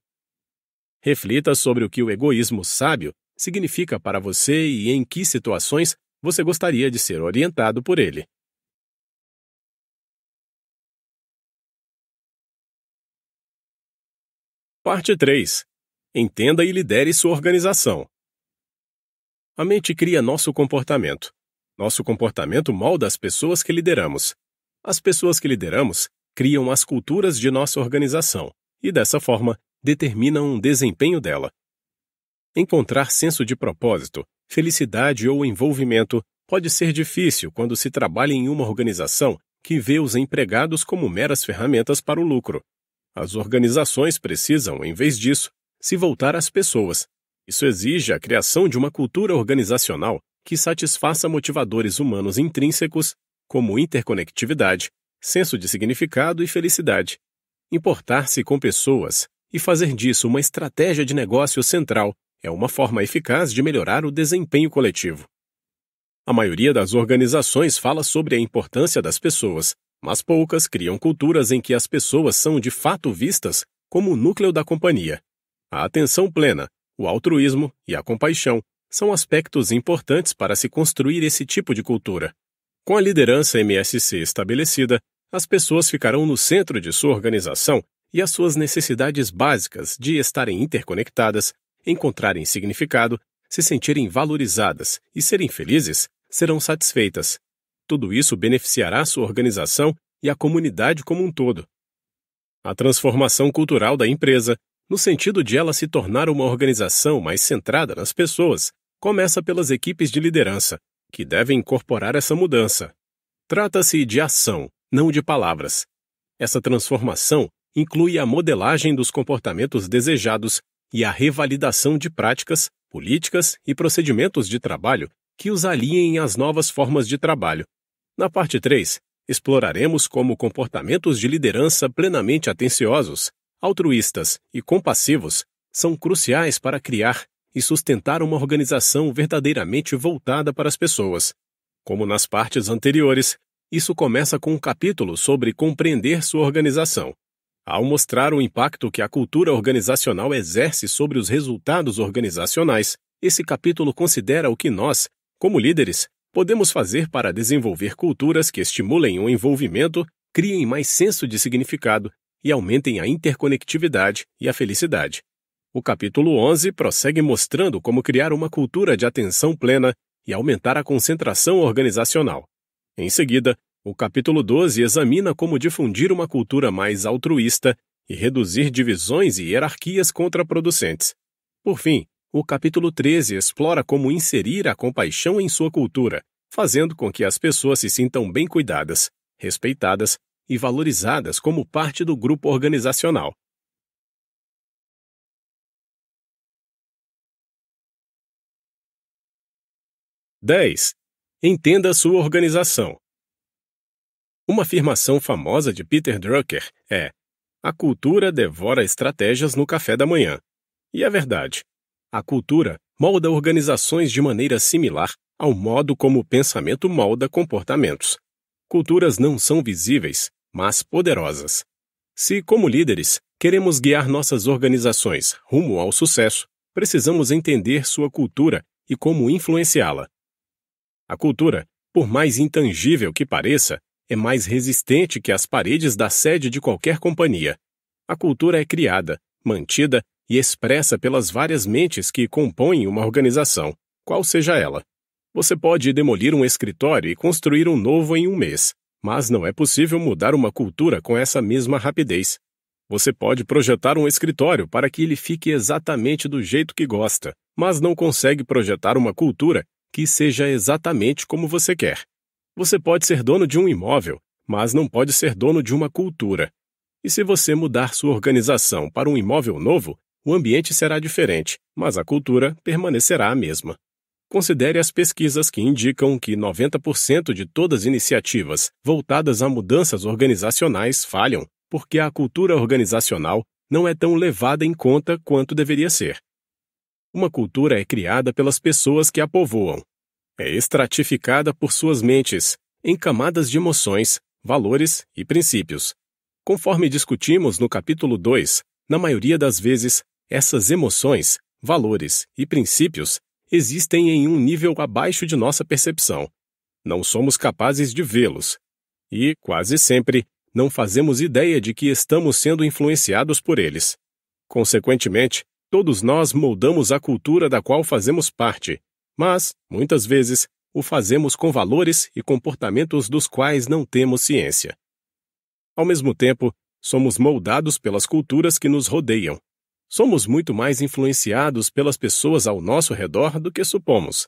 Reflita sobre o que o egoísmo sábio significa para você e em que situações você gostaria de ser orientado por ele. Parte 3. Entenda e lidere sua organização. A mente cria nosso comportamento. Nosso comportamento molda as pessoas que lideramos. As pessoas que lideramos criam as culturas de nossa organização e, dessa forma, determinam o desempenho dela. Encontrar senso de propósito, felicidade ou envolvimento pode ser difícil quando se trabalha em uma organização que vê os empregados como meras ferramentas para o lucro. As organizações precisam, em vez disso, se voltar às pessoas isso exige a criação de uma cultura organizacional que satisfaça motivadores humanos intrínsecos, como interconectividade, senso de significado e felicidade, importar-se com pessoas e fazer disso uma estratégia de negócio central é uma forma eficaz de melhorar o desempenho coletivo. A maioria das organizações fala sobre a importância das pessoas, mas poucas criam culturas em que as pessoas são de fato vistas como o núcleo da companhia. A atenção plena, o altruísmo e a compaixão são aspectos importantes para se construir esse tipo de cultura. Com a liderança MSC estabelecida, as pessoas ficarão no centro de sua organização e as suas necessidades básicas de estarem interconectadas, encontrarem significado, se sentirem valorizadas e serem felizes serão satisfeitas. Tudo isso beneficiará sua organização e a comunidade como um todo. A transformação cultural da empresa no sentido de ela se tornar uma organização mais centrada nas pessoas, começa pelas equipes de liderança, que devem incorporar essa mudança. Trata-se de ação, não de palavras. Essa transformação inclui a modelagem dos comportamentos desejados e a revalidação de práticas, políticas e procedimentos de trabalho que os aliem às novas formas de trabalho. Na parte 3, exploraremos como comportamentos de liderança plenamente atenciosos altruístas e compassivos são cruciais para criar e sustentar uma organização verdadeiramente voltada para as pessoas. Como nas partes anteriores, isso começa com um capítulo sobre compreender sua organização. Ao mostrar o impacto que a cultura organizacional exerce sobre os resultados organizacionais, esse capítulo considera o que nós, como líderes, podemos fazer para desenvolver culturas que estimulem o envolvimento, criem mais senso de significado e aumentem a interconectividade e a felicidade. O capítulo 11 prossegue mostrando como criar uma cultura de atenção plena e aumentar a concentração organizacional. Em seguida, o capítulo 12 examina como difundir uma cultura mais altruísta e reduzir divisões e hierarquias contraproducentes. Por fim, o capítulo 13 explora como inserir a compaixão em sua cultura, fazendo com que as pessoas se sintam bem cuidadas, respeitadas e valorizadas como parte do grupo organizacional. Dez. Entenda sua organização. Uma afirmação famosa de Peter Drucker é: a cultura devora estratégias no café da manhã. E é verdade. A cultura molda organizações de maneira similar ao modo como o pensamento molda comportamentos. Culturas não são visíveis, mas poderosas. Se, como líderes, queremos guiar nossas organizações rumo ao sucesso, precisamos entender sua cultura e como influenciá-la. A cultura, por mais intangível que pareça, é mais resistente que as paredes da sede de qualquer companhia. A cultura é criada, mantida e expressa pelas várias mentes que compõem uma organização, qual seja ela. Você pode demolir um escritório e construir um novo em um mês, mas não é possível mudar uma cultura com essa mesma rapidez. Você pode projetar um escritório para que ele fique exatamente do jeito que gosta, mas não consegue projetar uma cultura que seja exatamente como você quer. Você pode ser dono de um imóvel, mas não pode ser dono de uma cultura. E se você mudar sua organização para um imóvel novo, o ambiente será diferente, mas a cultura permanecerá a mesma. Considere as pesquisas que indicam que 90% de todas as iniciativas voltadas a mudanças organizacionais falham porque a cultura organizacional não é tão levada em conta quanto deveria ser. Uma cultura é criada pelas pessoas que a povoam. É estratificada por suas mentes, em camadas de emoções, valores e princípios. Conforme discutimos no capítulo 2, na maioria das vezes, essas emoções, valores e princípios existem em um nível abaixo de nossa percepção. Não somos capazes de vê-los. E, quase sempre, não fazemos ideia de que estamos sendo influenciados por eles. Consequentemente, todos nós moldamos a cultura da qual fazemos parte, mas, muitas vezes, o fazemos com valores e comportamentos dos quais não temos ciência. Ao mesmo tempo, somos moldados pelas culturas que nos rodeiam, Somos muito mais influenciados pelas pessoas ao nosso redor do que supomos.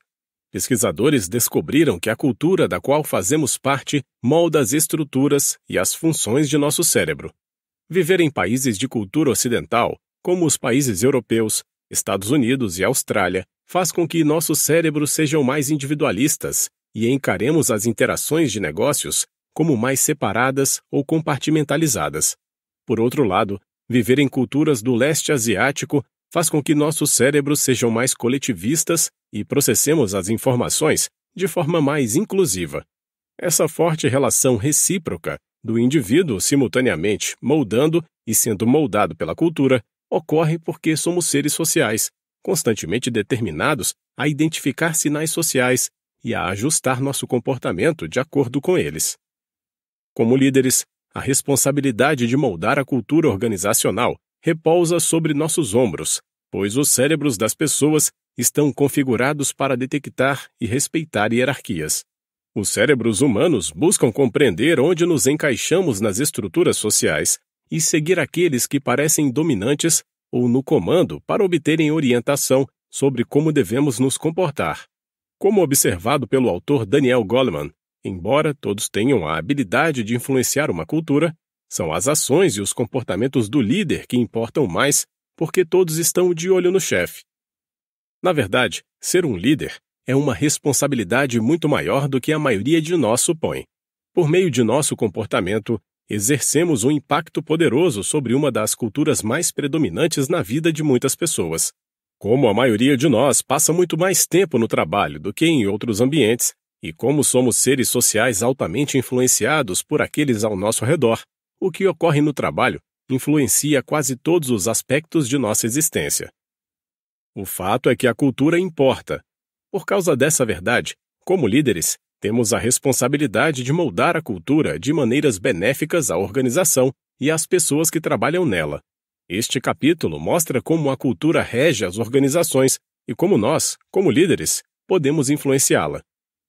Pesquisadores descobriram que a cultura da qual fazemos parte molda as estruturas e as funções de nosso cérebro. Viver em países de cultura ocidental, como os países europeus, Estados Unidos e Austrália, faz com que nossos cérebros sejam mais individualistas e encaremos as interações de negócios como mais separadas ou compartimentalizadas. Por outro lado, viver em culturas do leste asiático faz com que nossos cérebros sejam mais coletivistas e processemos as informações de forma mais inclusiva. Essa forte relação recíproca do indivíduo simultaneamente moldando e sendo moldado pela cultura ocorre porque somos seres sociais, constantemente determinados a identificar sinais sociais e a ajustar nosso comportamento de acordo com eles. Como líderes, a responsabilidade de moldar a cultura organizacional repousa sobre nossos ombros, pois os cérebros das pessoas estão configurados para detectar e respeitar hierarquias. Os cérebros humanos buscam compreender onde nos encaixamos nas estruturas sociais e seguir aqueles que parecem dominantes ou no comando para obterem orientação sobre como devemos nos comportar. Como observado pelo autor Daniel Goleman, Embora todos tenham a habilidade de influenciar uma cultura, são as ações e os comportamentos do líder que importam mais, porque todos estão de olho no chefe. Na verdade, ser um líder é uma responsabilidade muito maior do que a maioria de nós supõe. Por meio de nosso comportamento, exercemos um impacto poderoso sobre uma das culturas mais predominantes na vida de muitas pessoas. Como a maioria de nós passa muito mais tempo no trabalho do que em outros ambientes, e como somos seres sociais altamente influenciados por aqueles ao nosso redor, o que ocorre no trabalho influencia quase todos os aspectos de nossa existência. O fato é que a cultura importa. Por causa dessa verdade, como líderes, temos a responsabilidade de moldar a cultura de maneiras benéficas à organização e às pessoas que trabalham nela. Este capítulo mostra como a cultura rege as organizações e como nós, como líderes, podemos influenciá-la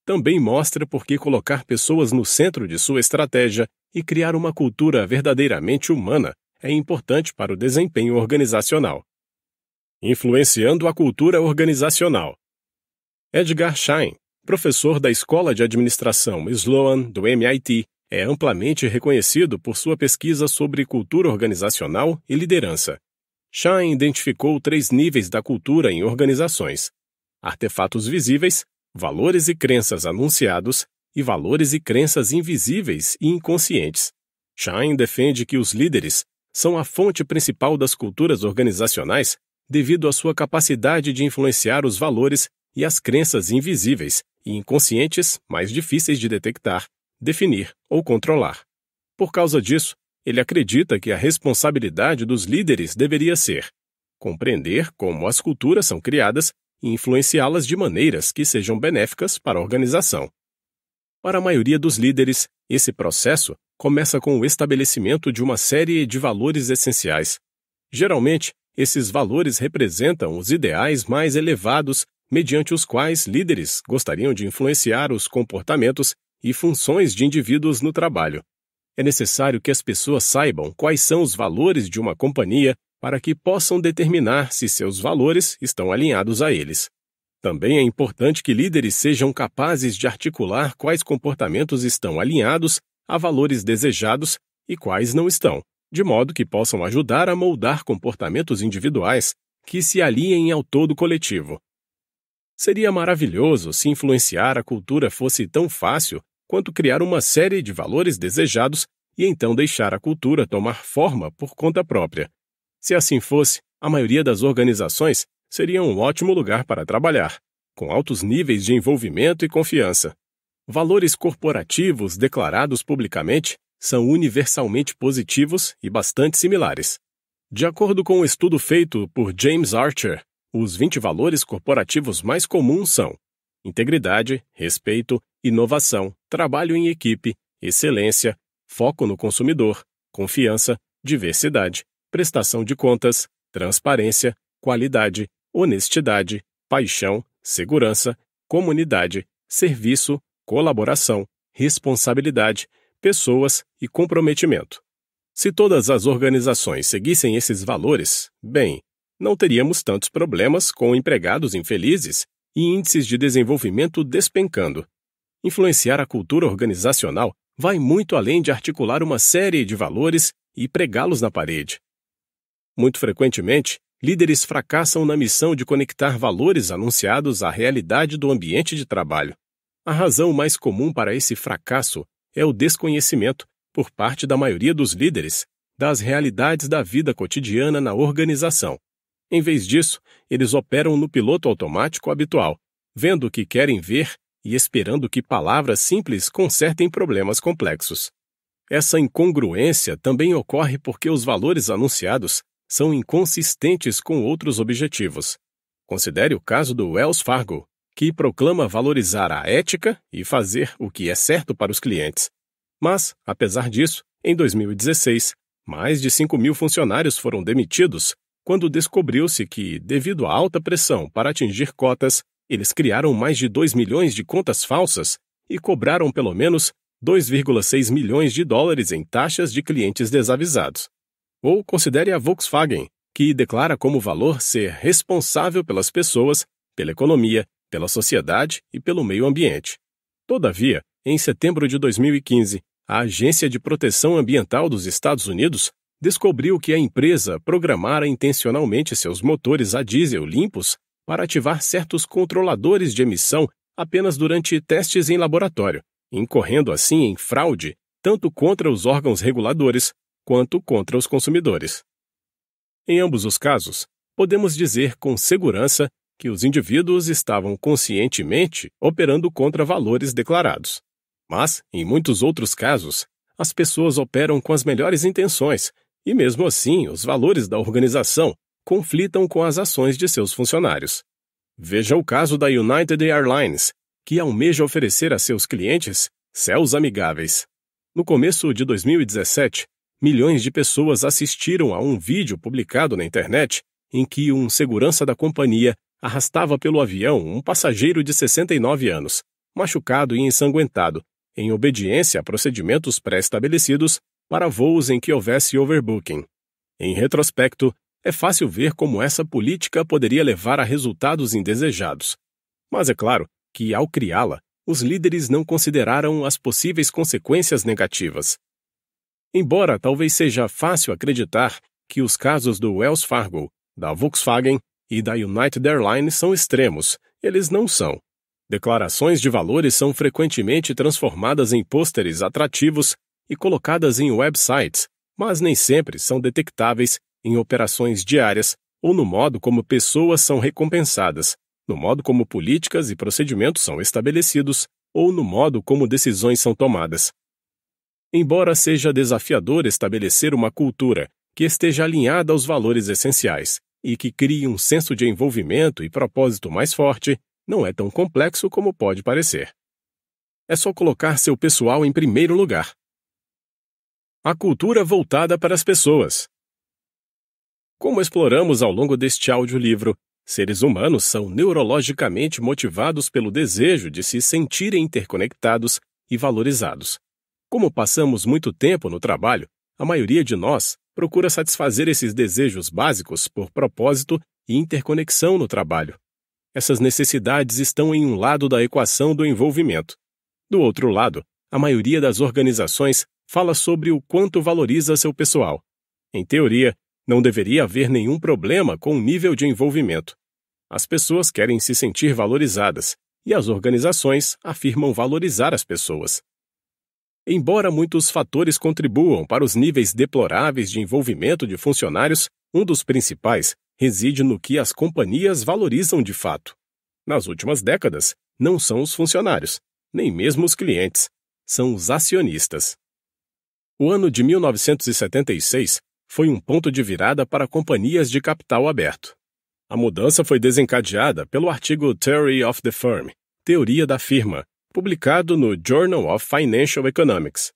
também mostra por que colocar pessoas no centro de sua estratégia e criar uma cultura verdadeiramente humana é importante para o desempenho organizacional. Influenciando a cultura organizacional. Edgar Schein, professor da Escola de Administração Sloan, do MIT, é amplamente reconhecido por sua pesquisa sobre cultura organizacional e liderança. Schein identificou três níveis da cultura em organizações: artefatos visíveis, valores e crenças anunciados e valores e crenças invisíveis e inconscientes. Shine defende que os líderes são a fonte principal das culturas organizacionais devido à sua capacidade de influenciar os valores e as crenças invisíveis e inconscientes mais difíceis de detectar, definir ou controlar. Por causa disso, ele acredita que a responsabilidade dos líderes deveria ser compreender como as culturas são criadas e influenciá-las de maneiras que sejam benéficas para a organização. Para a maioria dos líderes, esse processo começa com o estabelecimento de uma série de valores essenciais. Geralmente, esses valores representam os ideais mais elevados mediante os quais líderes gostariam de influenciar os comportamentos e funções de indivíduos no trabalho. É necessário que as pessoas saibam quais são os valores de uma companhia para que possam determinar se seus valores estão alinhados a eles. Também é importante que líderes sejam capazes de articular quais comportamentos estão alinhados a valores desejados e quais não estão, de modo que possam ajudar a moldar comportamentos individuais que se aliem ao todo coletivo. Seria maravilhoso se influenciar a cultura fosse tão fácil quanto criar uma série de valores desejados e então deixar a cultura tomar forma por conta própria. Se assim fosse, a maioria das organizações seria um ótimo lugar para trabalhar, com altos níveis de envolvimento e confiança. Valores corporativos declarados publicamente são universalmente positivos e bastante similares. De acordo com um estudo feito por James Archer, os 20 valores corporativos mais comuns são integridade, respeito, inovação, trabalho em equipe, excelência, foco no consumidor, confiança, diversidade, prestação de contas, transparência, qualidade, honestidade, paixão, segurança, comunidade, serviço, colaboração, responsabilidade, pessoas e comprometimento. Se todas as organizações seguissem esses valores, bem, não teríamos tantos problemas com empregados infelizes e índices de desenvolvimento despencando. Influenciar a cultura organizacional vai muito além de articular uma série de valores e pregá-los na parede. Muito frequentemente, líderes fracassam na missão de conectar valores anunciados à realidade do ambiente de trabalho. A razão mais comum para esse fracasso é o desconhecimento, por parte da maioria dos líderes, das realidades da vida cotidiana na organização. Em vez disso, eles operam no piloto automático habitual, vendo o que querem ver e esperando que palavras simples consertem problemas complexos. Essa incongruência também ocorre porque os valores anunciados são inconsistentes com outros objetivos. Considere o caso do Wells Fargo, que proclama valorizar a ética e fazer o que é certo para os clientes. Mas, apesar disso, em 2016, mais de 5 mil funcionários foram demitidos quando descobriu-se que, devido à alta pressão para atingir cotas, eles criaram mais de 2 milhões de contas falsas e cobraram pelo menos 2,6 milhões de dólares em taxas de clientes desavisados. Ou considere a Volkswagen, que declara como valor ser responsável pelas pessoas, pela economia, pela sociedade e pelo meio ambiente. Todavia, em setembro de 2015, a Agência de Proteção Ambiental dos Estados Unidos descobriu que a empresa programara intencionalmente seus motores a diesel limpos para ativar certos controladores de emissão apenas durante testes em laboratório, incorrendo assim em fraude tanto contra os órgãos reguladores quanto contra os consumidores. Em ambos os casos, podemos dizer com segurança que os indivíduos estavam conscientemente operando contra valores declarados. Mas, em muitos outros casos, as pessoas operam com as melhores intenções e, mesmo assim, os valores da organização conflitam com as ações de seus funcionários. Veja o caso da United Airlines, que almeja oferecer a seus clientes céus amigáveis. No começo de 2017, milhões de pessoas assistiram a um vídeo publicado na internet em que um segurança da companhia arrastava pelo avião um passageiro de 69 anos, machucado e ensanguentado, em obediência a procedimentos pré-estabelecidos para voos em que houvesse overbooking. Em retrospecto, é fácil ver como essa política poderia levar a resultados indesejados. Mas é claro que, ao criá-la, os líderes não consideraram as possíveis consequências negativas. Embora talvez seja fácil acreditar que os casos do Wells Fargo, da Volkswagen e da United Airlines são extremos, eles não são. Declarações de valores são frequentemente transformadas em pôsteres atrativos e colocadas em websites, mas nem sempre são detectáveis em operações diárias ou no modo como pessoas são recompensadas, no modo como políticas e procedimentos são estabelecidos ou no modo como decisões são tomadas embora seja desafiador estabelecer uma cultura que esteja alinhada aos valores essenciais e que crie um senso de envolvimento e propósito mais forte, não é tão complexo como pode parecer. É só colocar seu pessoal em primeiro lugar. A cultura voltada para as pessoas. Como exploramos ao longo deste audiolivro, seres humanos são neurologicamente motivados pelo desejo de se sentirem interconectados e valorizados. Como passamos muito tempo no trabalho, a maioria de nós procura satisfazer esses desejos básicos por propósito e interconexão no trabalho. Essas necessidades estão em um lado da equação do envolvimento. Do outro lado, a maioria das organizações fala sobre o quanto valoriza seu pessoal. Em teoria, não deveria haver nenhum problema com o nível de envolvimento. As pessoas querem se sentir valorizadas e as organizações afirmam valorizar as pessoas. Embora muitos fatores contribuam para os níveis deploráveis de envolvimento de funcionários, um dos principais reside no que as companhias valorizam de fato. Nas últimas décadas, não são os funcionários, nem mesmo os clientes, são os acionistas. O ano de 1976 foi um ponto de virada para companhias de capital aberto. A mudança foi desencadeada pelo artigo Theory of the Firm, Teoria da Firma, publicado no Journal of Financial Economics,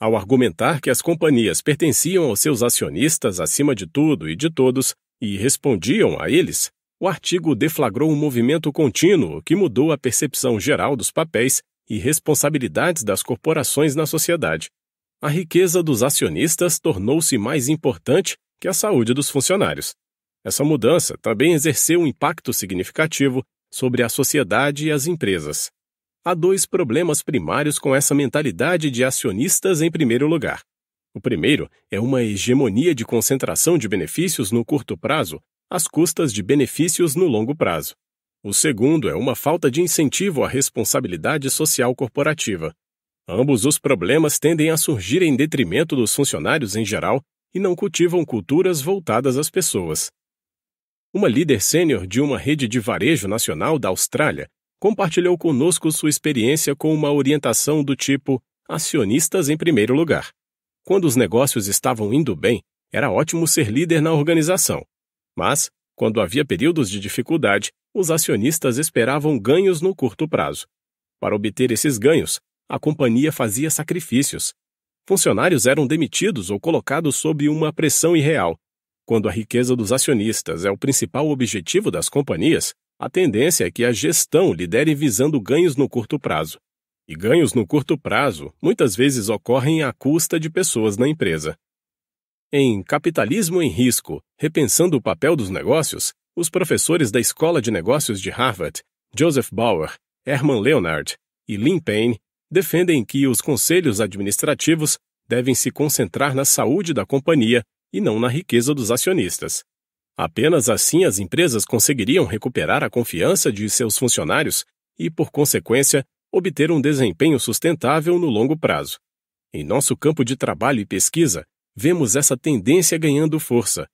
ao argumentar que as companhias pertenciam aos seus acionistas acima de tudo e de todos e respondiam a eles, o artigo deflagrou um movimento contínuo que mudou a percepção geral dos papéis e responsabilidades das corporações na sociedade. A riqueza dos acionistas tornou-se mais importante que a saúde dos funcionários. Essa mudança também exerceu um impacto significativo sobre a sociedade e as empresas. Há dois problemas primários com essa mentalidade de acionistas em primeiro lugar. O primeiro é uma hegemonia de concentração de benefícios no curto prazo, às custas de benefícios no longo prazo. O segundo é uma falta de incentivo à responsabilidade social corporativa. Ambos os problemas tendem a surgir em detrimento dos funcionários em geral e não cultivam culturas voltadas às pessoas. Uma líder sênior de uma rede de varejo nacional da Austrália compartilhou conosco sua experiência com uma orientação do tipo acionistas em primeiro lugar. Quando os negócios estavam indo bem, era ótimo ser líder na organização. Mas, quando havia períodos de dificuldade, os acionistas esperavam ganhos no curto prazo. Para obter esses ganhos, a companhia fazia sacrifícios. Funcionários eram demitidos ou colocados sob uma pressão irreal. Quando a riqueza dos acionistas é o principal objetivo das companhias, a tendência é que a gestão lidere visando ganhos no curto prazo. E ganhos no curto prazo muitas vezes ocorrem à custa de pessoas na empresa. Em Capitalismo em Risco Repensando o Papel dos Negócios, os professores da Escola de Negócios de Harvard, Joseph Bauer, Herman Leonard e Lynn Payne, defendem que os conselhos administrativos devem se concentrar na saúde da companhia e não na riqueza dos acionistas. Apenas assim as empresas conseguiriam recuperar a confiança de seus funcionários e, por consequência, obter um desempenho sustentável no longo prazo. Em nosso campo de trabalho e pesquisa, vemos essa tendência ganhando força.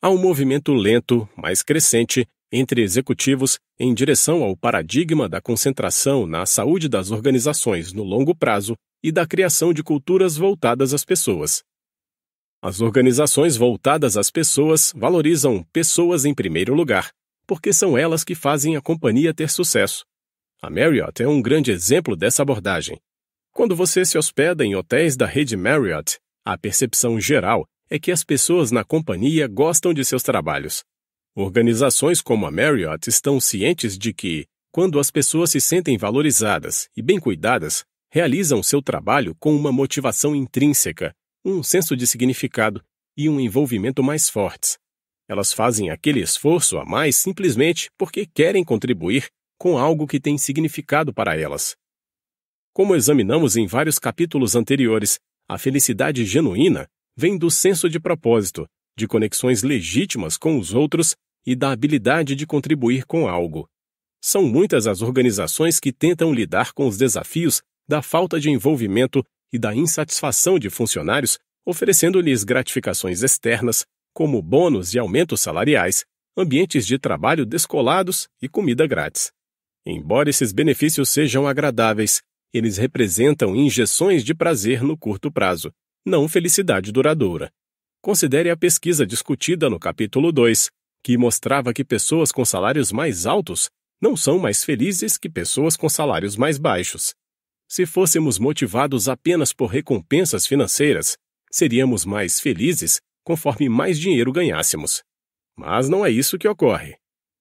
Há um movimento lento, mas crescente, entre executivos em direção ao paradigma da concentração na saúde das organizações no longo prazo e da criação de culturas voltadas às pessoas. As organizações voltadas às pessoas valorizam pessoas em primeiro lugar, porque são elas que fazem a companhia ter sucesso. A Marriott é um grande exemplo dessa abordagem. Quando você se hospeda em hotéis da rede Marriott, a percepção geral é que as pessoas na companhia gostam de seus trabalhos. Organizações como a Marriott estão cientes de que, quando as pessoas se sentem valorizadas e bem cuidadas, realizam seu trabalho com uma motivação intrínseca um senso de significado e um envolvimento mais fortes. Elas fazem aquele esforço a mais simplesmente porque querem contribuir com algo que tem significado para elas. Como examinamos em vários capítulos anteriores, a felicidade genuína vem do senso de propósito, de conexões legítimas com os outros e da habilidade de contribuir com algo. São muitas as organizações que tentam lidar com os desafios da falta de envolvimento e da insatisfação de funcionários, oferecendo-lhes gratificações externas, como bônus e aumentos salariais, ambientes de trabalho descolados e comida grátis. Embora esses benefícios sejam agradáveis, eles representam injeções de prazer no curto prazo, não felicidade duradoura. Considere a pesquisa discutida no capítulo 2, que mostrava que pessoas com salários mais altos não são mais felizes que pessoas com salários mais baixos. Se fôssemos motivados apenas por recompensas financeiras, seríamos mais felizes conforme mais dinheiro ganhássemos. Mas não é isso que ocorre.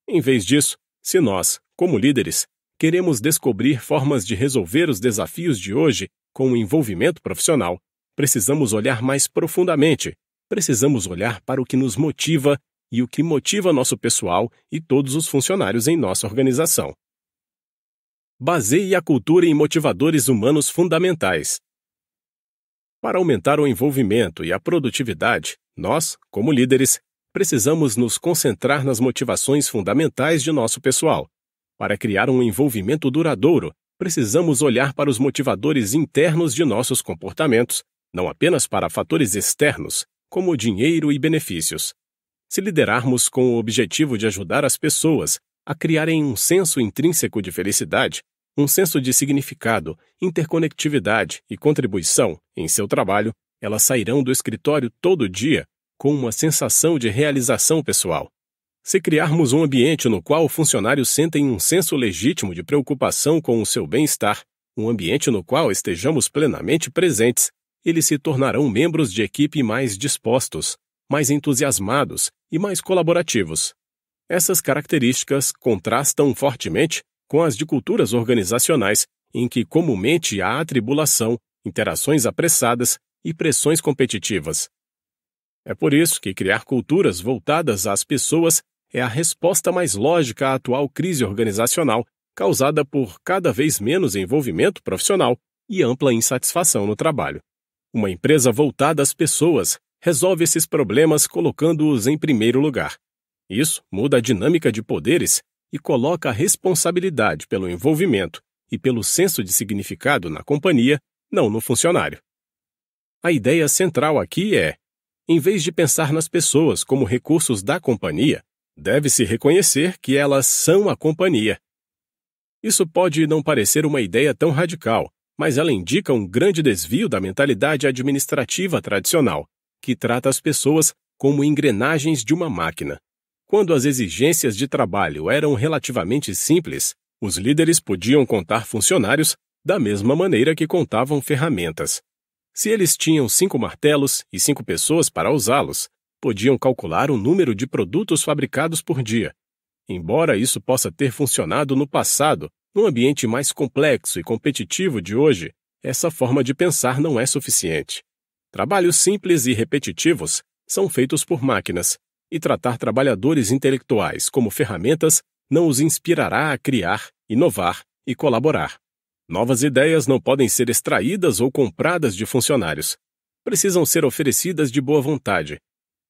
Em vez disso, se nós, como líderes, queremos descobrir formas de resolver os desafios de hoje com o envolvimento profissional, precisamos olhar mais profundamente, precisamos olhar para o que nos motiva e o que motiva nosso pessoal e todos os funcionários em nossa organização. Baseie a cultura em motivadores humanos fundamentais. Para aumentar o envolvimento e a produtividade, nós, como líderes, precisamos nos concentrar nas motivações fundamentais de nosso pessoal. Para criar um envolvimento duradouro, precisamos olhar para os motivadores internos de nossos comportamentos, não apenas para fatores externos, como dinheiro e benefícios. Se liderarmos com o objetivo de ajudar as pessoas, a criarem um senso intrínseco de felicidade, um senso de significado, interconectividade e contribuição em seu trabalho, elas sairão do escritório todo dia com uma sensação de realização pessoal. Se criarmos um ambiente no qual funcionários sentem um senso legítimo de preocupação com o seu bem-estar, um ambiente no qual estejamos plenamente presentes, eles se tornarão membros de equipe mais dispostos, mais entusiasmados e mais colaborativos. Essas características contrastam fortemente com as de culturas organizacionais, em que comumente há atribulação, interações apressadas e pressões competitivas. É por isso que criar culturas voltadas às pessoas é a resposta mais lógica à atual crise organizacional, causada por cada vez menos envolvimento profissional e ampla insatisfação no trabalho. Uma empresa voltada às pessoas resolve esses problemas colocando-os em primeiro lugar. Isso muda a dinâmica de poderes e coloca a responsabilidade pelo envolvimento e pelo senso de significado na companhia, não no funcionário. A ideia central aqui é: em vez de pensar nas pessoas como recursos da companhia, deve-se reconhecer que elas são a companhia. Isso pode não parecer uma ideia tão radical, mas ela indica um grande desvio da mentalidade administrativa tradicional, que trata as pessoas como engrenagens de uma máquina quando as exigências de trabalho eram relativamente simples, os líderes podiam contar funcionários da mesma maneira que contavam ferramentas. Se eles tinham cinco martelos e cinco pessoas para usá-los, podiam calcular o número de produtos fabricados por dia. Embora isso possa ter funcionado no passado, no ambiente mais complexo e competitivo de hoje, essa forma de pensar não é suficiente. Trabalhos simples e repetitivos são feitos por máquinas, e tratar trabalhadores intelectuais como ferramentas não os inspirará a criar, inovar e colaborar. Novas ideias não podem ser extraídas ou compradas de funcionários. Precisam ser oferecidas de boa vontade.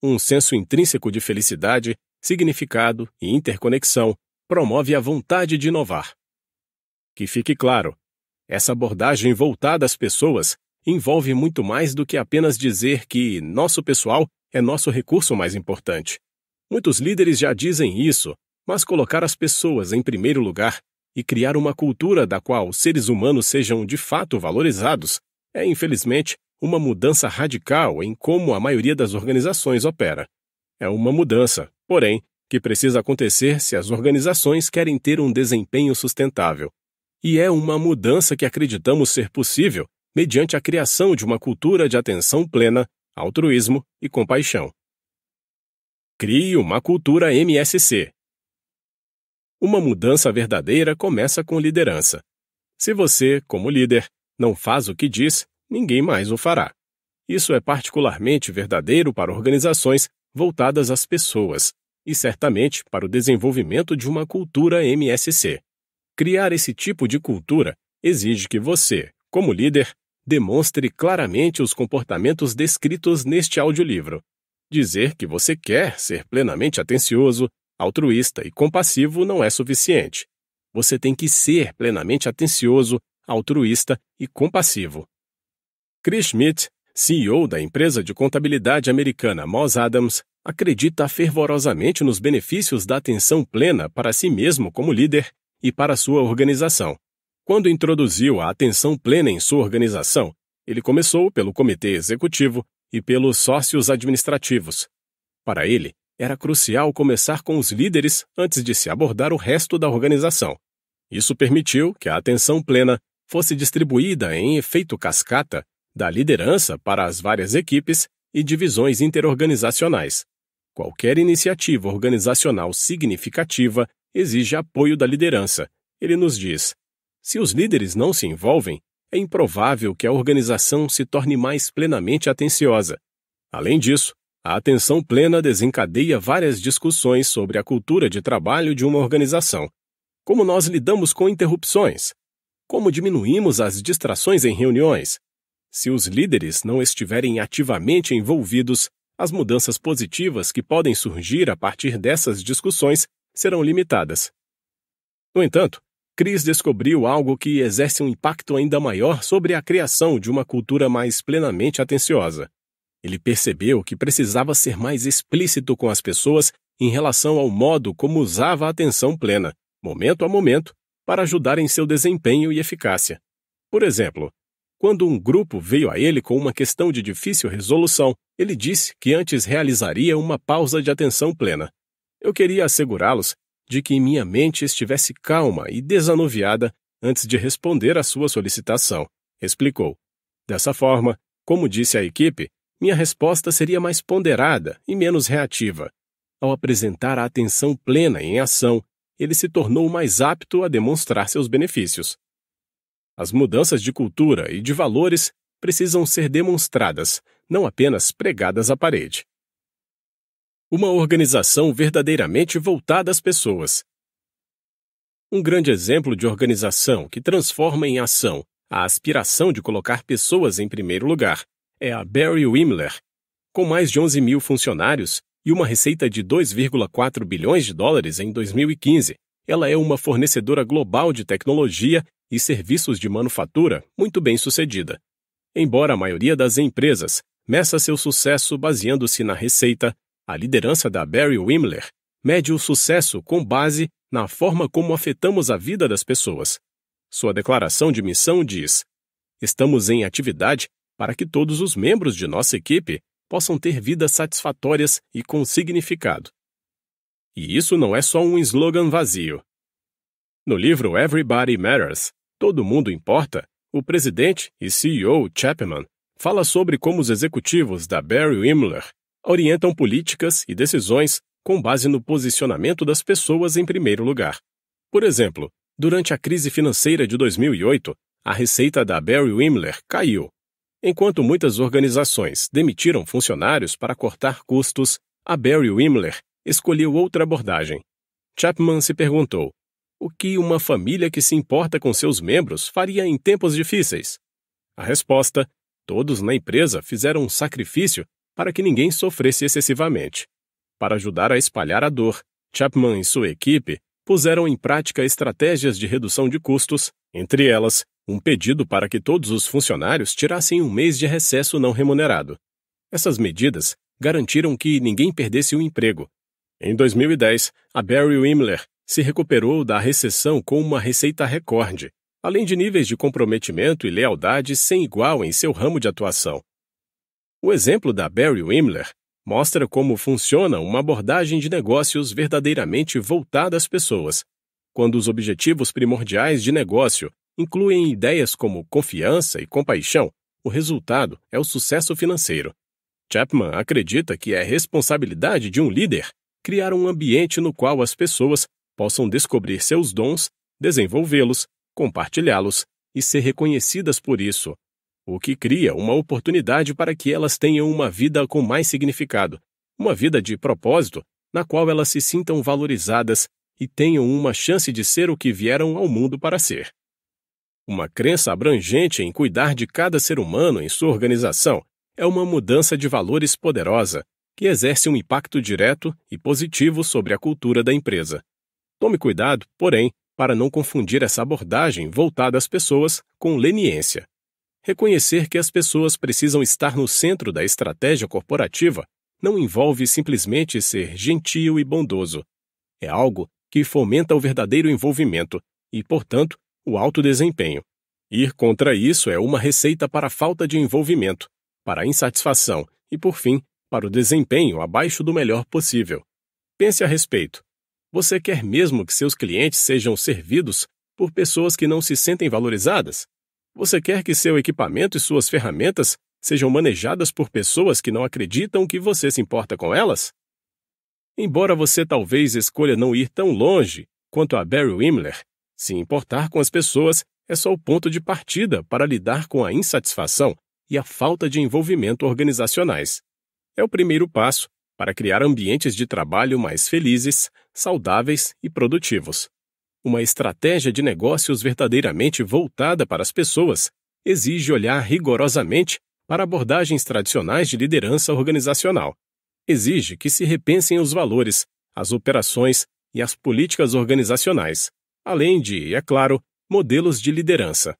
Um senso intrínseco de felicidade, significado e interconexão promove a vontade de inovar. Que fique claro, essa abordagem voltada às pessoas envolve muito mais do que apenas dizer que nosso pessoal é nosso recurso mais importante. Muitos líderes já dizem isso, mas colocar as pessoas em primeiro lugar e criar uma cultura da qual os seres humanos sejam de fato valorizados é, infelizmente, uma mudança radical em como a maioria das organizações opera. É uma mudança, porém, que precisa acontecer se as organizações querem ter um desempenho sustentável. E é uma mudança que acreditamos ser possível mediante a criação de uma cultura de atenção plena altruísmo e compaixão. Crie uma cultura MSC. Uma mudança verdadeira começa com liderança. Se você, como líder, não faz o que diz, ninguém mais o fará. Isso é particularmente verdadeiro para organizações voltadas às pessoas e certamente para o desenvolvimento de uma cultura MSC. Criar esse tipo de cultura exige que você, como líder, demonstre claramente os comportamentos descritos neste audiolivro. Dizer que você quer ser plenamente atencioso, altruísta e compassivo não é suficiente. Você tem que ser plenamente atencioso, altruísta e compassivo. Chris Schmidt, CEO da empresa de contabilidade americana Moss Adams, acredita fervorosamente nos benefícios da atenção plena para si mesmo como líder e para sua organização. Quando introduziu a atenção plena em sua organização, ele começou pelo comitê executivo e pelos sócios administrativos. Para ele, era crucial começar com os líderes antes de se abordar o resto da organização. Isso permitiu que a atenção plena fosse distribuída em efeito cascata da liderança para as várias equipes e divisões interorganizacionais. Qualquer iniciativa organizacional significativa exige apoio da liderança, ele nos diz, se os líderes não se envolvem, é improvável que a organização se torne mais plenamente atenciosa. Além disso, a atenção plena desencadeia várias discussões sobre a cultura de trabalho de uma organização. Como nós lidamos com interrupções? Como diminuímos as distrações em reuniões? Se os líderes não estiverem ativamente envolvidos, as mudanças positivas que podem surgir a partir dessas discussões serão limitadas. No entanto, Chris descobriu algo que exerce um impacto ainda maior sobre a criação de uma cultura mais plenamente atenciosa. Ele percebeu que precisava ser mais explícito com as pessoas em relação ao modo como usava a atenção plena, momento a momento, para ajudar em seu desempenho e eficácia. Por exemplo, quando um grupo veio a ele com uma questão de difícil resolução, ele disse que antes realizaria uma pausa de atenção plena. Eu queria assegurá-los de que minha mente estivesse calma e desanuviada antes de responder à sua solicitação, explicou. Dessa forma, como disse a equipe, minha resposta seria mais ponderada e menos reativa. Ao apresentar a atenção plena em ação, ele se tornou mais apto a demonstrar seus benefícios. As mudanças de cultura e de valores precisam ser demonstradas, não apenas pregadas à parede uma organização verdadeiramente voltada às pessoas. Um grande exemplo de organização que transforma em ação a aspiração de colocar pessoas em primeiro lugar é a Barry Wimler. Com mais de 11 mil funcionários e uma receita de 2,4 bilhões de dólares em 2015, ela é uma fornecedora global de tecnologia e serviços de manufatura muito bem sucedida. Embora a maioria das empresas meça seu sucesso baseando-se na receita, a liderança da Barry Wimler mede o sucesso com base na forma como afetamos a vida das pessoas. Sua declaração de missão diz: Estamos em atividade para que todos os membros de nossa equipe possam ter vidas satisfatórias e com significado. E isso não é só um slogan vazio. No livro Everybody Matters Todo Mundo Importa, o presidente e CEO Chapman fala sobre como os executivos da Barry Wimler orientam políticas e decisões com base no posicionamento das pessoas em primeiro lugar. Por exemplo, durante a crise financeira de 2008, a receita da Barry Wimler caiu. Enquanto muitas organizações demitiram funcionários para cortar custos, a Barry Wimler escolheu outra abordagem. Chapman se perguntou: o que uma família que se importa com seus membros faria em tempos difíceis? A resposta: todos na empresa fizeram um sacrifício para que ninguém sofresse excessivamente. Para ajudar a espalhar a dor, Chapman e sua equipe puseram em prática estratégias de redução de custos, entre elas, um pedido para que todos os funcionários tirassem um mês de recesso não remunerado. Essas medidas garantiram que ninguém perdesse o emprego. Em 2010, a Barry Wimler se recuperou da recessão com uma receita recorde, além de níveis de comprometimento e lealdade sem igual em seu ramo de atuação. O exemplo da Barry Wimler mostra como funciona uma abordagem de negócios verdadeiramente voltada às pessoas, quando os objetivos primordiais de negócio incluem ideias como confiança e compaixão, o resultado é o sucesso financeiro. Chapman acredita que é responsabilidade de um líder criar um ambiente no qual as pessoas possam descobrir seus dons, desenvolvê-los, compartilhá-los e ser reconhecidas por isso, o que cria uma oportunidade para que elas tenham uma vida com mais significado, uma vida de propósito, na qual elas se sintam valorizadas e tenham uma chance de ser o que vieram ao mundo para ser. Uma crença abrangente em cuidar de cada ser humano em sua organização é uma mudança de valores poderosa, que exerce um impacto direto e positivo sobre a cultura da empresa. Tome cuidado, porém, para não confundir essa abordagem voltada às pessoas com leniência. Reconhecer que as pessoas precisam estar no centro da estratégia corporativa não envolve simplesmente ser gentil e bondoso. É algo que fomenta o verdadeiro envolvimento e, portanto, o alto desempenho. Ir contra isso é uma receita para a falta de envolvimento, para a insatisfação e, por fim, para o desempenho abaixo do melhor possível. Pense a respeito. Você quer mesmo que seus clientes sejam servidos por pessoas que não se sentem valorizadas, você quer que seu equipamento e suas ferramentas sejam manejadas por pessoas que não acreditam que você se importa com elas? Embora você talvez escolha não ir tão longe quanto a Barry Wimler, se importar com as pessoas é só o ponto de partida para lidar com a insatisfação e a falta de envolvimento organizacionais. É o primeiro passo para criar ambientes de trabalho mais felizes, saudáveis e produtivos. Uma estratégia de negócios verdadeiramente voltada para as pessoas exige olhar rigorosamente para abordagens tradicionais de liderança organizacional. Exige que se repensem os valores, as operações e as políticas organizacionais, além de, é claro, modelos de liderança.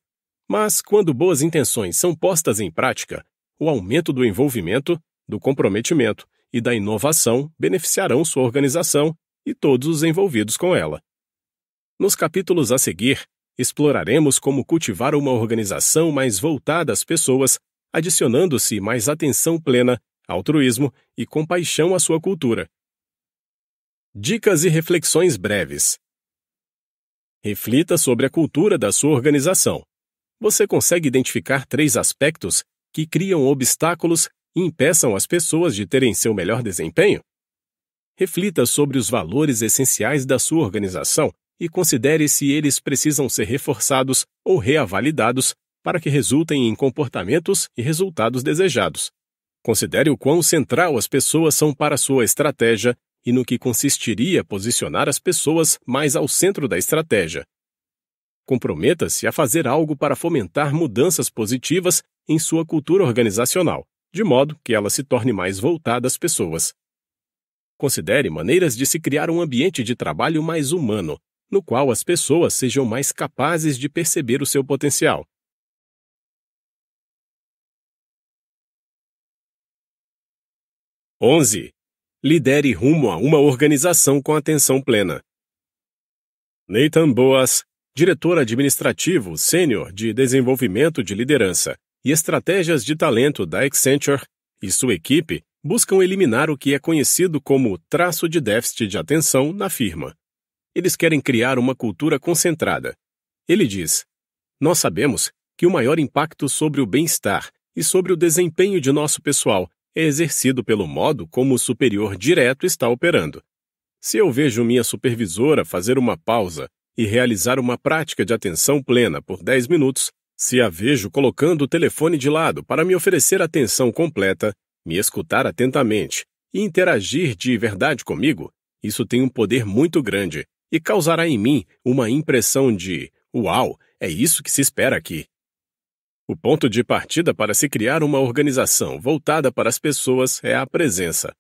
Mas, quando boas intenções são postas em prática, o aumento do envolvimento, do comprometimento e da inovação beneficiarão sua organização e todos os envolvidos com ela. Nos capítulos a seguir, exploraremos como cultivar uma organização mais voltada às pessoas, adicionando-se mais atenção plena, altruísmo e compaixão à sua cultura. Dicas e reflexões breves. Reflita sobre a cultura da sua organização. Você consegue identificar três aspectos que criam obstáculos e impeçam as pessoas de terem seu melhor desempenho? Reflita sobre os valores essenciais da sua organização e considere se eles precisam ser reforçados ou reavalidados para que resultem em comportamentos e resultados desejados. Considere o quão central as pessoas são para sua estratégia e no que consistiria posicionar as pessoas mais ao centro da estratégia. Comprometa-se a fazer algo para fomentar mudanças positivas em sua cultura organizacional, de modo que ela se torne mais voltada às pessoas. Considere maneiras de se criar um ambiente de trabalho mais humano, no qual as pessoas sejam mais capazes de perceber o seu potencial. Onze. Lidere rumo a uma organização com atenção plena. Nathan Boas, diretor administrativo sênior de desenvolvimento de liderança e estratégias de talento da Accenture, e sua equipe buscam eliminar o que é conhecido como traço de déficit de atenção na firma. Eles querem criar uma cultura concentrada. Ele diz: Nós sabemos que o maior impacto sobre o bem-estar e sobre o desempenho de nosso pessoal é exercido pelo modo como o superior direto está operando. Se eu vejo minha supervisora fazer uma pausa e realizar uma prática de atenção plena por 10 minutos, se a vejo colocando o telefone de lado para me oferecer atenção completa, me escutar atentamente e interagir de verdade comigo, isso tem um poder muito grande e causará em mim uma impressão de: uau, é isso que se espera aqui. O ponto de partida para se criar uma organização voltada para as pessoas é a presença.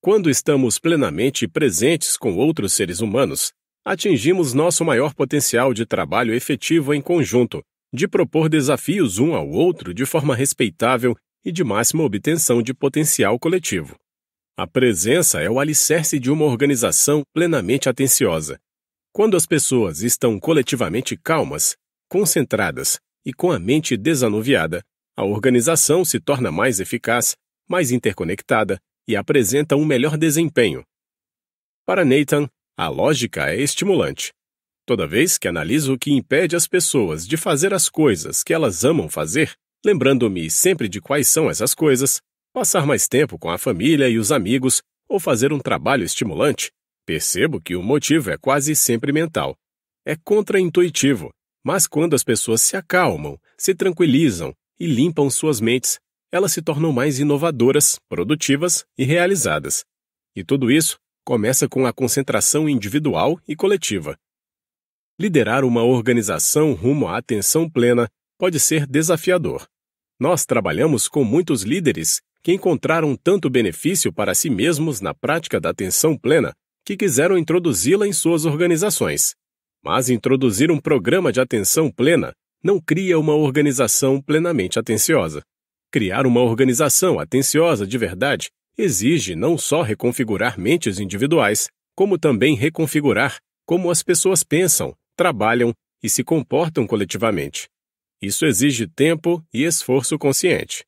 Quando estamos plenamente presentes com outros seres humanos, atingimos nosso maior potencial de trabalho efetivo em conjunto, de propor desafios um ao outro de forma respeitável e de máxima obtenção de potencial coletivo. A presença é o alicerce de uma organização plenamente atenciosa, quando as pessoas estão coletivamente calmas, concentradas e com a mente desanuviada, a organização se torna mais eficaz, mais interconectada e apresenta um melhor desempenho. Para Nathan, a lógica é estimulante. Toda vez que analiso o que impede as pessoas de fazer as coisas que elas amam fazer, lembrando-me sempre de quais são essas coisas, passar mais tempo com a família e os amigos ou fazer um trabalho estimulante, Percebo que o motivo é quase sempre mental. É contraintuitivo, mas quando as pessoas se acalmam, se tranquilizam e limpam suas mentes, elas se tornam mais inovadoras, produtivas e realizadas. E tudo isso começa com a concentração individual e coletiva. Liderar uma organização rumo à atenção plena pode ser desafiador. Nós trabalhamos com muitos líderes que encontraram tanto benefício para si mesmos na prática da atenção plena que quiseram introduzi-la em suas organizações. Mas introduzir um programa de atenção plena não cria uma organização plenamente atenciosa. Criar uma organização atenciosa de verdade exige não só reconfigurar mentes individuais, como também reconfigurar como as pessoas pensam, trabalham e se comportam coletivamente. Isso exige tempo e esforço consciente.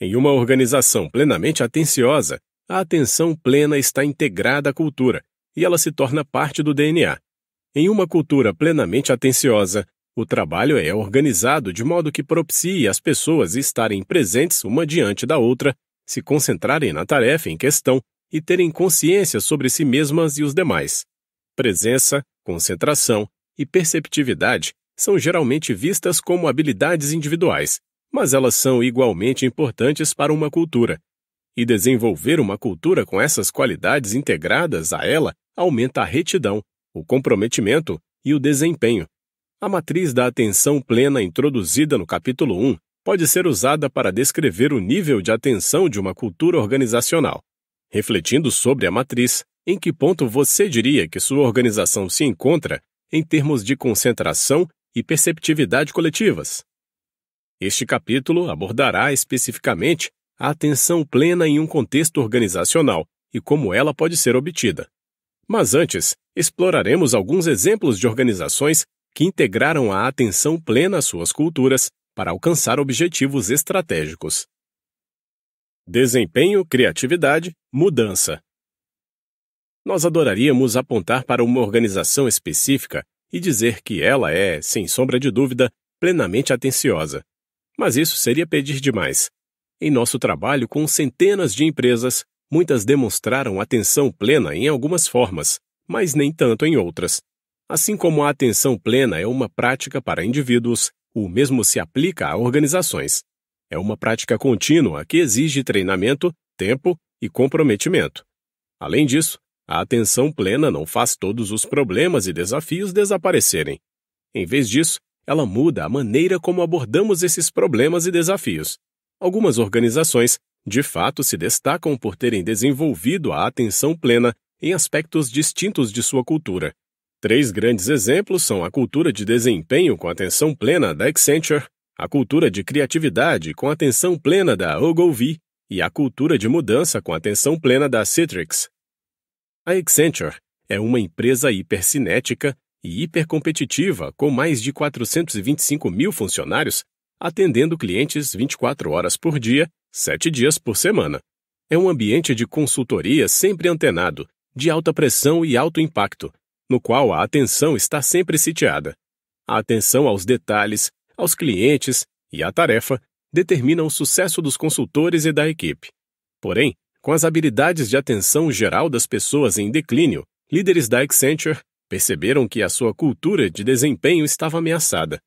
Em uma organização plenamente atenciosa, a atenção plena está integrada à cultura e ela se torna parte do DNA. Em uma cultura plenamente atenciosa, o trabalho é organizado de modo que propicie as pessoas estarem presentes uma diante da outra, se concentrarem na tarefa em questão e terem consciência sobre si mesmas e os demais. Presença, concentração e perceptividade são geralmente vistas como habilidades individuais, mas elas são igualmente importantes para uma cultura, e desenvolver uma cultura com essas qualidades integradas a ela aumenta a retidão, o comprometimento e o desempenho. A matriz da atenção plena introduzida no capítulo 1 pode ser usada para descrever o nível de atenção de uma cultura organizacional. Refletindo sobre a matriz, em que ponto você diria que sua organização se encontra em termos de concentração e perceptividade coletivas? Este capítulo abordará especificamente a atenção plena em um contexto organizacional e como ela pode ser obtida. Mas antes, exploraremos alguns exemplos de organizações que integraram a atenção plena às suas culturas para alcançar objetivos estratégicos. Desempenho, criatividade, mudança. Nós adoraríamos apontar para uma organização específica e dizer que ela é, sem sombra de dúvida, plenamente atenciosa. Mas isso seria pedir demais. Em nosso trabalho com centenas de empresas, muitas demonstraram atenção plena em algumas formas, mas nem tanto em outras. Assim como a atenção plena é uma prática para indivíduos, o mesmo se aplica a organizações. É uma prática contínua que exige treinamento, tempo e comprometimento. Além disso, a atenção plena não faz todos os problemas e desafios desaparecerem. Em vez disso, ela muda a maneira como abordamos esses problemas e desafios. Algumas organizações, de fato, se destacam por terem desenvolvido a atenção plena em aspectos distintos de sua cultura. Três grandes exemplos são a cultura de desempenho com atenção plena da Accenture, a cultura de criatividade com atenção plena da Ogilvy e a cultura de mudança com atenção plena da Citrix. A Accenture é uma empresa hipercinética e hipercompetitiva com mais de 425 mil funcionários atendendo clientes 24 horas por dia, 7 dias por semana. É um ambiente de consultoria sempre antenado, de alta pressão e alto impacto, no qual a atenção está sempre sitiada. A atenção aos detalhes, aos clientes e à tarefa determinam o sucesso dos consultores e da equipe. Porém, com as habilidades de atenção geral das pessoas em declínio, líderes da Accenture perceberam que a sua cultura de desempenho estava ameaçada.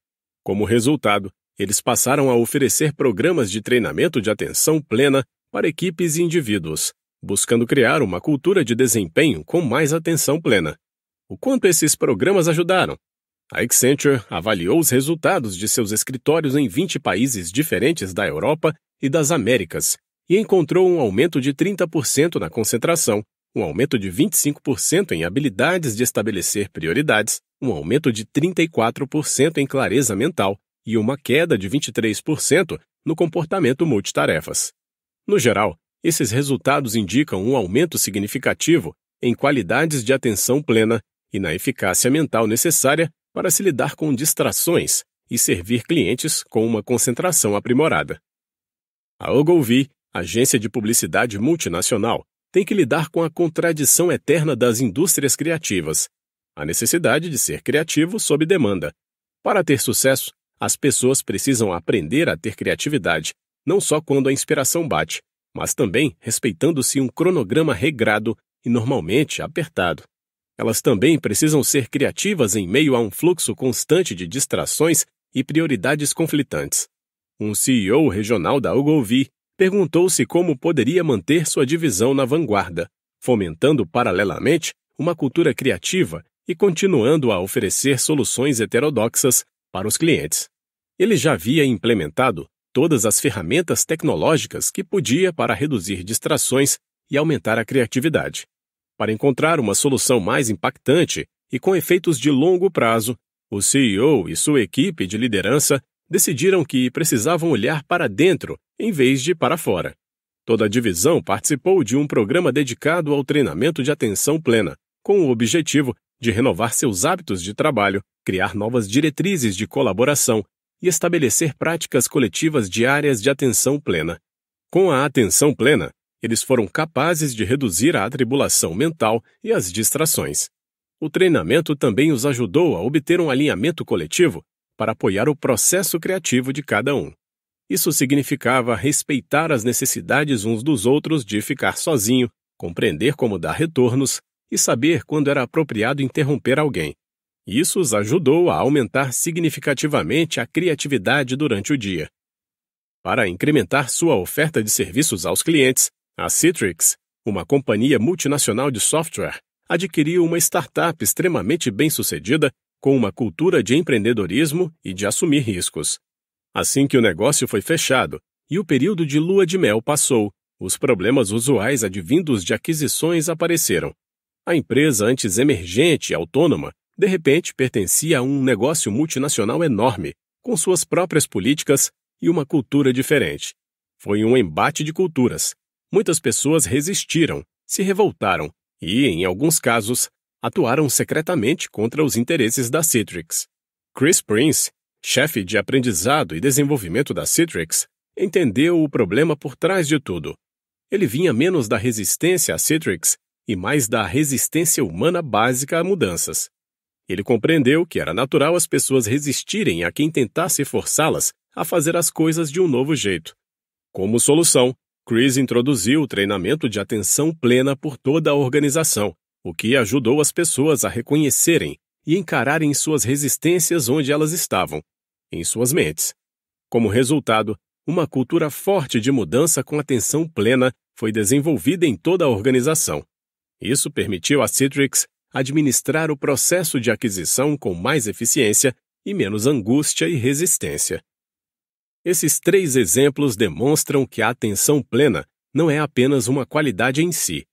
Como resultado, eles passaram a oferecer programas de treinamento de atenção plena para equipes e indivíduos, buscando criar uma cultura de desempenho com mais atenção plena. O quanto esses programas ajudaram? A Accenture avaliou os resultados de seus escritórios em 20 países diferentes da Europa e das Américas e encontrou um aumento de 30% na concentração, um aumento de 25% em habilidades de estabelecer prioridades, um aumento de 34% em clareza mental e uma queda de 23% no comportamento multitarefas. No geral, esses resultados indicam um aumento significativo em qualidades de atenção plena e na eficácia mental necessária para se lidar com distrações e servir clientes com uma concentração aprimorada. A Ogilvy, agência de publicidade multinacional, tem que lidar com a contradição eterna das indústrias criativas, a necessidade de ser criativo sob demanda. Para ter sucesso, as pessoas precisam aprender a ter criatividade, não só quando a inspiração bate, mas também respeitando-se um cronograma regrado e normalmente apertado. Elas também precisam ser criativas em meio a um fluxo constante de distrações e prioridades conflitantes. Um CEO regional da Ogilvy perguntou-se como poderia manter sua divisão na vanguarda, fomentando paralelamente uma cultura criativa e continuando a oferecer soluções heterodoxas para os clientes. Ele já havia implementado todas as ferramentas tecnológicas que podia para reduzir distrações e aumentar a criatividade. Para encontrar uma solução mais impactante e com efeitos de longo prazo, o CEO e sua equipe de liderança decidiram que precisavam olhar para dentro em vez de para fora. Toda a divisão participou de um programa dedicado ao treinamento de atenção plena, com o objetivo de renovar seus hábitos de trabalho, criar novas diretrizes de colaboração e estabelecer práticas coletivas diárias de atenção plena. Com a atenção plena, eles foram capazes de reduzir a atribulação mental e as distrações. O treinamento também os ajudou a obter um alinhamento coletivo para apoiar o processo criativo de cada um. Isso significava respeitar as necessidades uns dos outros de ficar sozinho, compreender como dar retornos e saber quando era apropriado interromper alguém. Isso os ajudou a aumentar significativamente a criatividade durante o dia. Para incrementar sua oferta de serviços aos clientes, a Citrix, uma companhia multinacional de software, adquiriu uma startup extremamente bem-sucedida com uma cultura de empreendedorismo e de assumir riscos. Assim que o negócio foi fechado e o período de lua de mel passou, os problemas usuais advindos de aquisições apareceram, a empresa antes emergente e autônoma, de repente pertencia a um negócio multinacional enorme, com suas próprias políticas e uma cultura diferente. Foi um embate de culturas. Muitas pessoas resistiram, se revoltaram e, em alguns casos, atuaram secretamente contra os interesses da Citrix. Chris Prince, chefe de aprendizado e desenvolvimento da Citrix, entendeu o problema por trás de tudo. Ele vinha menos da resistência à Citrix e mais da resistência humana básica a mudanças. Ele compreendeu que era natural as pessoas resistirem a quem tentasse forçá-las a fazer as coisas de um novo jeito. Como solução, Chris introduziu o treinamento de atenção plena por toda a organização, o que ajudou as pessoas a reconhecerem e encararem suas resistências onde elas estavam, em suas mentes. Como resultado, uma cultura forte de mudança com atenção plena foi desenvolvida em toda a organização, isso permitiu a Citrix administrar o processo de aquisição com mais eficiência e menos angústia e resistência. Esses três exemplos demonstram que a atenção plena não é apenas uma qualidade em si.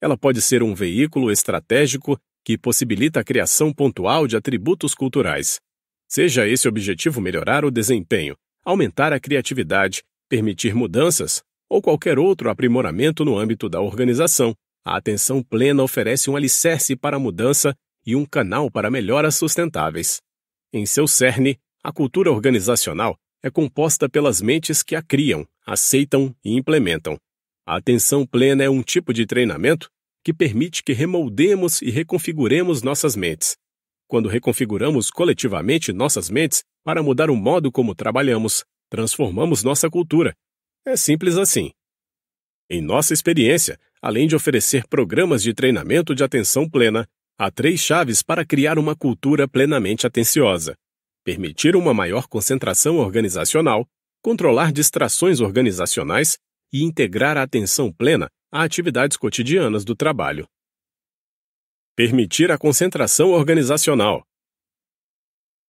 Ela pode ser um veículo estratégico que possibilita a criação pontual de atributos culturais. Seja esse objetivo melhorar o desempenho, aumentar a criatividade, permitir mudanças ou qualquer outro aprimoramento no âmbito da organização, a atenção plena oferece um alicerce para a mudança e um canal para melhoras sustentáveis. Em seu cerne, a cultura organizacional é composta pelas mentes que a criam, aceitam e implementam. A atenção plena é um tipo de treinamento que permite que remoldemos e reconfiguremos nossas mentes. Quando reconfiguramos coletivamente nossas mentes para mudar o modo como trabalhamos, transformamos nossa cultura. É simples assim. Em nossa experiência, além de oferecer programas de treinamento de atenção plena, há três chaves para criar uma cultura plenamente atenciosa: permitir uma maior concentração organizacional, controlar distrações organizacionais e integrar a atenção plena a atividades cotidianas do trabalho. Permitir a concentração organizacional.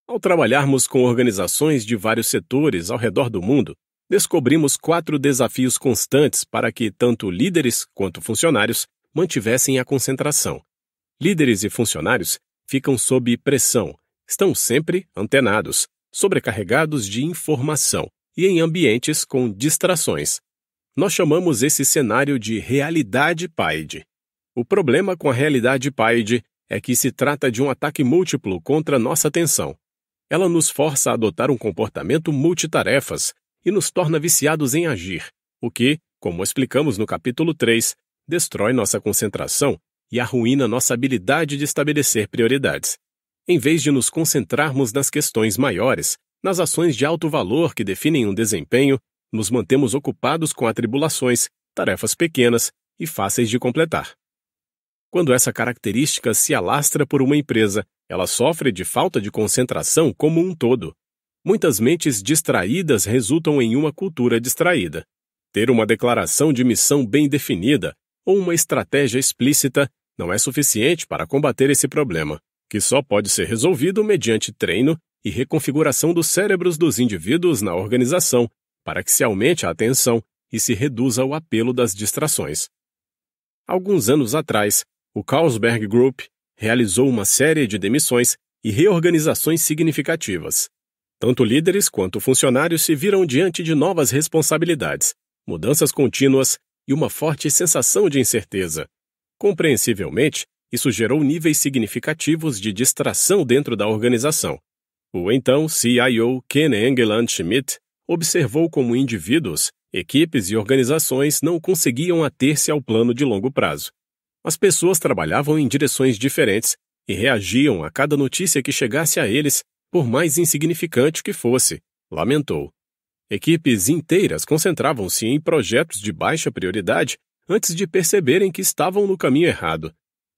Ao trabalharmos com organizações de vários setores ao redor do mundo, descobrimos quatro desafios constantes para que tanto líderes quanto funcionários mantivessem a concentração. Líderes e funcionários ficam sob pressão, estão sempre antenados, sobrecarregados de informação e em ambientes com distrações. Nós chamamos esse cenário de realidade PAID. O problema com a realidade PAID é que se trata de um ataque múltiplo contra nossa atenção. Ela nos força a adotar um comportamento multitarefas, e nos torna viciados em agir, o que, como explicamos no capítulo 3, destrói nossa concentração e arruína nossa habilidade de estabelecer prioridades. Em vez de nos concentrarmos nas questões maiores, nas ações de alto valor que definem um desempenho, nos mantemos ocupados com atribulações, tarefas pequenas e fáceis de completar. Quando essa característica se alastra por uma empresa, ela sofre de falta de concentração como um todo, Muitas mentes distraídas resultam em uma cultura distraída. Ter uma declaração de missão bem definida ou uma estratégia explícita não é suficiente para combater esse problema, que só pode ser resolvido mediante treino e reconfiguração dos cérebros dos indivíduos na organização, para que se aumente a atenção e se reduza o apelo das distrações. Alguns anos atrás, o Carlsberg Group realizou uma série de demissões e reorganizações significativas. Tanto líderes quanto funcionários se viram diante de novas responsabilidades, mudanças contínuas e uma forte sensação de incerteza. Compreensivelmente, isso gerou níveis significativos de distração dentro da organização. O então CIO Ken Engeland Schmidt observou como indivíduos, equipes e organizações não conseguiam ater-se ao plano de longo prazo. As pessoas trabalhavam em direções diferentes e reagiam a cada notícia que chegasse a eles por mais insignificante que fosse, lamentou. Equipes inteiras concentravam-se em projetos de baixa prioridade antes de perceberem que estavam no caminho errado.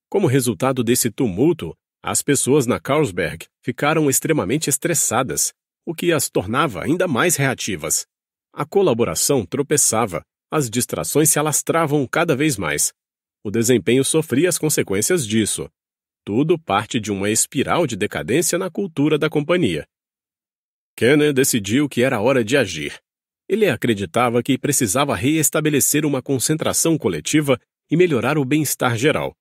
Como resultado desse tumulto, as pessoas na Carlsberg ficaram extremamente estressadas, o que as tornava ainda mais reativas. A colaboração tropeçava, as distrações se alastravam cada vez mais. O desempenho sofria as consequências disso, tudo parte de uma espiral de decadência na cultura da companhia. Kenner decidiu que era hora de agir. Ele acreditava que precisava reestabelecer uma concentração coletiva e melhorar o bem-estar geral.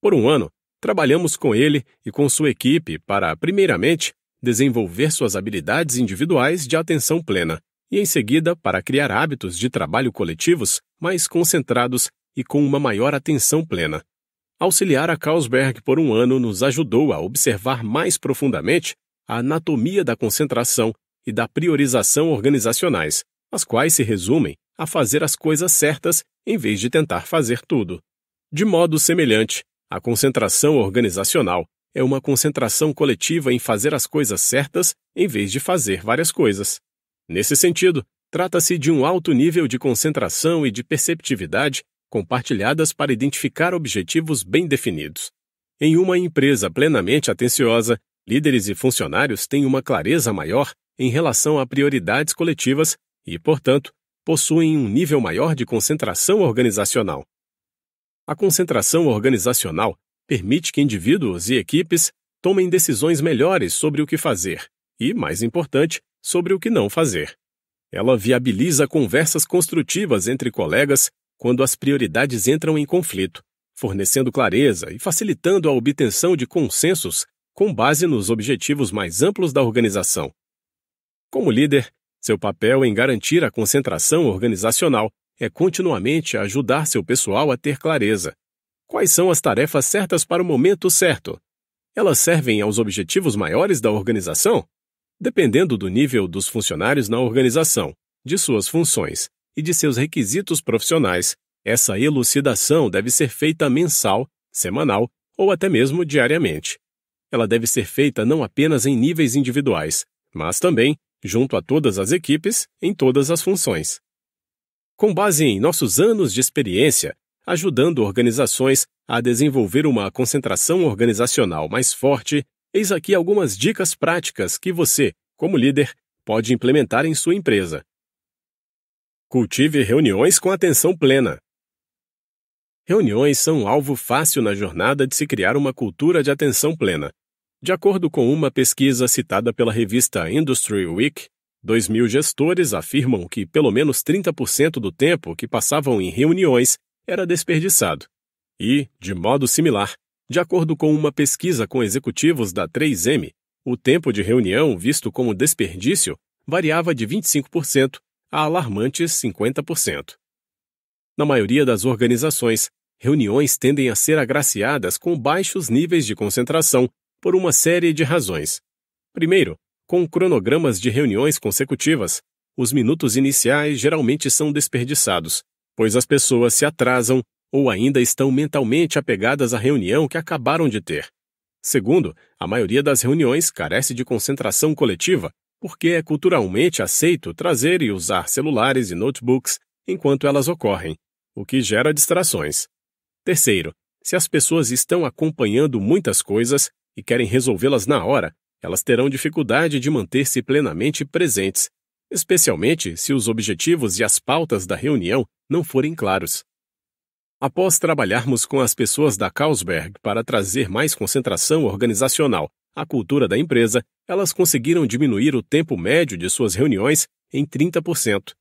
Por um ano, trabalhamos com ele e com sua equipe para, primeiramente, desenvolver suas habilidades individuais de atenção plena e, em seguida, para criar hábitos de trabalho coletivos mais concentrados e com uma maior atenção plena. Auxiliar a Carlsberg por um ano nos ajudou a observar mais profundamente a anatomia da concentração e da priorização organizacionais, as quais se resumem a fazer as coisas certas em vez de tentar fazer tudo. De modo semelhante, a concentração organizacional é uma concentração coletiva em fazer as coisas certas em vez de fazer várias coisas. Nesse sentido, trata-se de um alto nível de concentração e de perceptividade compartilhadas para identificar objetivos bem definidos. Em uma empresa plenamente atenciosa, líderes e funcionários têm uma clareza maior em relação a prioridades coletivas e, portanto, possuem um nível maior de concentração organizacional. A concentração organizacional permite que indivíduos e equipes tomem decisões melhores sobre o que fazer e, mais importante, sobre o que não fazer. Ela viabiliza conversas construtivas entre colegas quando as prioridades entram em conflito, fornecendo clareza e facilitando a obtenção de consensos com base nos objetivos mais amplos da organização. Como líder, seu papel em garantir a concentração organizacional é continuamente ajudar seu pessoal a ter clareza. Quais são as tarefas certas para o momento certo? Elas servem aos objetivos maiores da organização? Dependendo do nível dos funcionários na organização, de suas funções e de seus requisitos profissionais. Essa elucidação deve ser feita mensal, semanal ou até mesmo diariamente. Ela deve ser feita não apenas em níveis individuais, mas também junto a todas as equipes, em todas as funções. Com base em nossos anos de experiência, ajudando organizações a desenvolver uma concentração organizacional mais forte, eis aqui algumas dicas práticas que você, como líder, pode implementar em sua empresa Cultive reuniões com atenção plena. Reuniões são um alvo fácil na jornada de se criar uma cultura de atenção plena. De acordo com uma pesquisa citada pela revista Industry Week, 2.000 mil gestores afirmam que pelo menos 30% do tempo que passavam em reuniões era desperdiçado. E, de modo similar, de acordo com uma pesquisa com executivos da 3M, o tempo de reunião visto como desperdício variava de 25% a alarmantes 50%. Na maioria das organizações, reuniões tendem a ser agraciadas com baixos níveis de concentração por uma série de razões. Primeiro, com cronogramas de reuniões consecutivas, os minutos iniciais geralmente são desperdiçados, pois as pessoas se atrasam ou ainda estão mentalmente apegadas à reunião que acabaram de ter. Segundo, a maioria das reuniões carece de concentração coletiva porque é culturalmente aceito trazer e usar celulares e notebooks enquanto elas ocorrem, o que gera distrações. Terceiro, se as pessoas estão acompanhando muitas coisas e querem resolvê-las na hora, elas terão dificuldade de manter-se plenamente presentes, especialmente se os objetivos e as pautas da reunião não forem claros. Após trabalharmos com as pessoas da Carlsberg para trazer mais concentração organizacional a cultura da empresa, elas conseguiram diminuir o tempo médio de suas reuniões em 30%.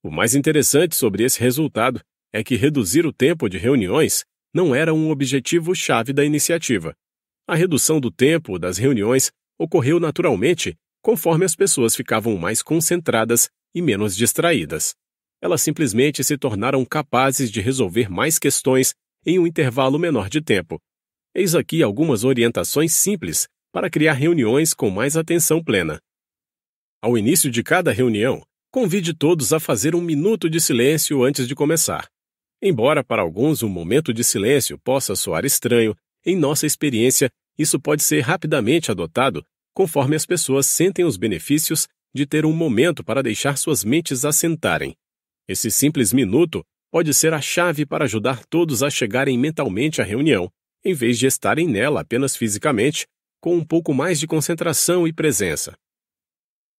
O mais interessante sobre esse resultado é que reduzir o tempo de reuniões não era um objetivo-chave da iniciativa. A redução do tempo das reuniões ocorreu naturalmente conforme as pessoas ficavam mais concentradas e menos distraídas. Elas simplesmente se tornaram capazes de resolver mais questões em um intervalo menor de tempo. Eis aqui algumas orientações simples para criar reuniões com mais atenção plena. Ao início de cada reunião, convide todos a fazer um minuto de silêncio antes de começar. Embora para alguns um momento de silêncio possa soar estranho, em nossa experiência, isso pode ser rapidamente adotado conforme as pessoas sentem os benefícios de ter um momento para deixar suas mentes assentarem. Esse simples minuto pode ser a chave para ajudar todos a chegarem mentalmente à reunião, em vez de estarem nela apenas fisicamente com um pouco mais de concentração e presença.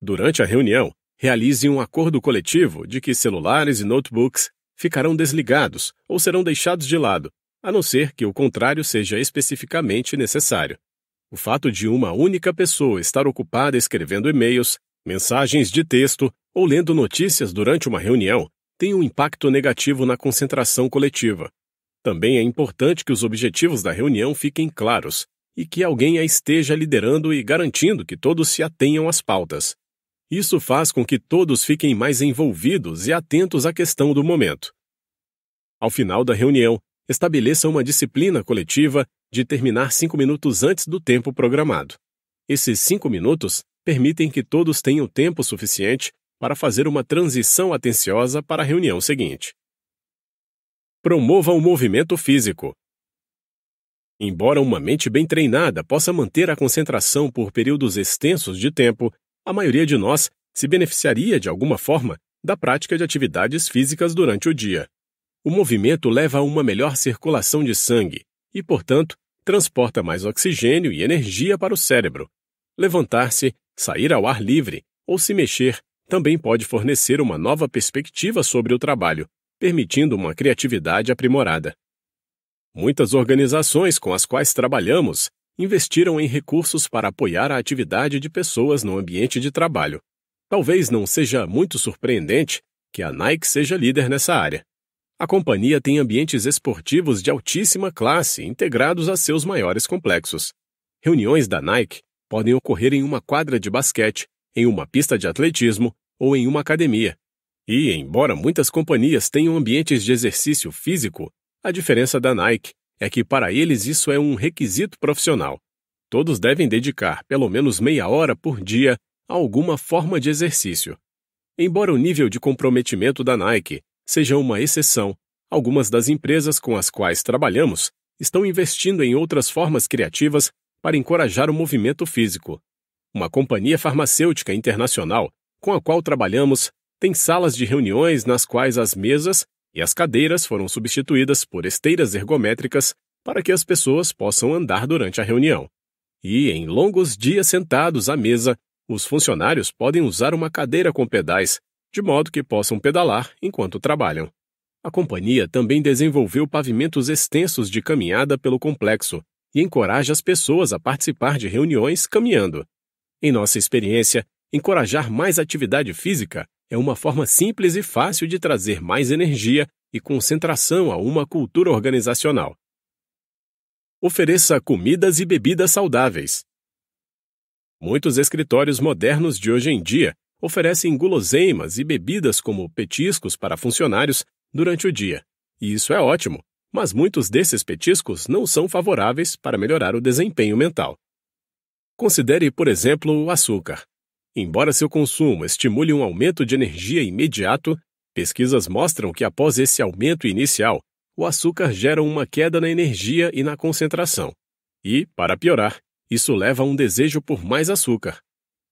Durante a reunião, realize um acordo coletivo de que celulares e notebooks ficarão desligados ou serão deixados de lado, a não ser que o contrário seja especificamente necessário. O fato de uma única pessoa estar ocupada escrevendo e-mails, mensagens de texto ou lendo notícias durante uma reunião tem um impacto negativo na concentração coletiva. Também é importante que os objetivos da reunião fiquem claros e que alguém a esteja liderando e garantindo que todos se atenham às pautas. Isso faz com que todos fiquem mais envolvidos e atentos à questão do momento. Ao final da reunião, estabeleça uma disciplina coletiva de terminar cinco minutos antes do tempo programado. Esses cinco minutos permitem que todos tenham tempo suficiente para fazer uma transição atenciosa para a reunião seguinte. Promova o movimento físico. Embora uma mente bem treinada possa manter a concentração por períodos extensos de tempo, a maioria de nós se beneficiaria de alguma forma da prática de atividades físicas durante o dia. O movimento leva a uma melhor circulação de sangue e, portanto, transporta mais oxigênio e energia para o cérebro. Levantar-se, sair ao ar livre ou se mexer também pode fornecer uma nova perspectiva sobre o trabalho, permitindo uma criatividade aprimorada. Muitas organizações com as quais trabalhamos investiram em recursos para apoiar a atividade de pessoas no ambiente de trabalho. Talvez não seja muito surpreendente que a Nike seja líder nessa área. A companhia tem ambientes esportivos de altíssima classe integrados a seus maiores complexos. Reuniões da Nike podem ocorrer em uma quadra de basquete, em uma pista de atletismo ou em uma academia. E, embora muitas companhias tenham ambientes de exercício físico, a diferença da Nike é que para eles isso é um requisito profissional. Todos devem dedicar pelo menos meia hora por dia a alguma forma de exercício. Embora o nível de comprometimento da Nike seja uma exceção, algumas das empresas com as quais trabalhamos estão investindo em outras formas criativas para encorajar o movimento físico. Uma companhia farmacêutica internacional com a qual trabalhamos tem salas de reuniões nas quais as mesas e as cadeiras foram substituídas por esteiras ergométricas para que as pessoas possam andar durante a reunião. E, em longos dias sentados à mesa, os funcionários podem usar uma cadeira com pedais, de modo que possam pedalar enquanto trabalham. A companhia também desenvolveu pavimentos extensos de caminhada pelo complexo e encoraja as pessoas a participar de reuniões caminhando. Em nossa experiência, encorajar mais atividade física é uma forma simples e fácil de trazer mais energia e concentração a uma cultura organizacional. Ofereça comidas e bebidas saudáveis. Muitos escritórios modernos de hoje em dia oferecem guloseimas e bebidas como petiscos para funcionários durante o dia. E isso é ótimo, mas muitos desses petiscos não são favoráveis para melhorar o desempenho mental. Considere, por exemplo, o açúcar. Embora seu consumo estimule um aumento de energia imediato, pesquisas mostram que após esse aumento inicial, o açúcar gera uma queda na energia e na concentração. E, para piorar, isso leva a um desejo por mais açúcar.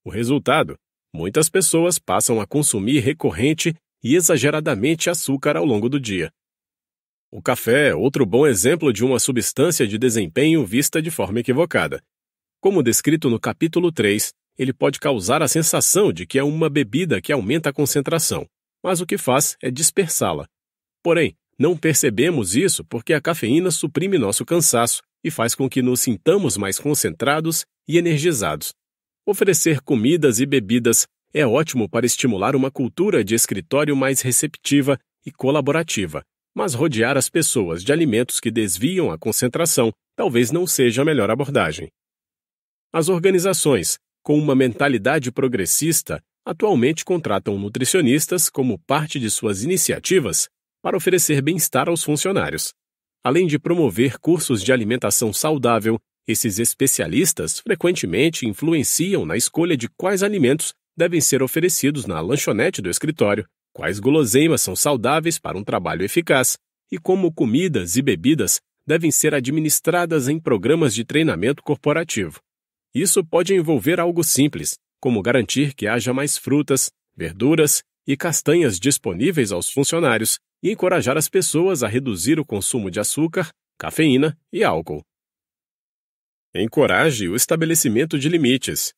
O resultado? Muitas pessoas passam a consumir recorrente e exageradamente açúcar ao longo do dia. O café é outro bom exemplo de uma substância de desempenho vista de forma equivocada. Como descrito no capítulo 3, ele pode causar a sensação de que é uma bebida que aumenta a concentração, mas o que faz é dispersá-la. Porém, não percebemos isso porque a cafeína suprime nosso cansaço e faz com que nos sintamos mais concentrados e energizados. Oferecer comidas e bebidas é ótimo para estimular uma cultura de escritório mais receptiva e colaborativa, mas rodear as pessoas de alimentos que desviam a concentração talvez não seja a melhor abordagem. As organizações com uma mentalidade progressista, atualmente contratam nutricionistas como parte de suas iniciativas para oferecer bem-estar aos funcionários. Além de promover cursos de alimentação saudável, esses especialistas frequentemente influenciam na escolha de quais alimentos devem ser oferecidos na lanchonete do escritório, quais guloseimas são saudáveis para um trabalho eficaz e como comidas e bebidas devem ser administradas em programas de treinamento corporativo. Isso pode envolver algo simples, como garantir que haja mais frutas, verduras e castanhas disponíveis aos funcionários e encorajar as pessoas a reduzir o consumo de açúcar, cafeína e álcool. Encoraje o estabelecimento de limites.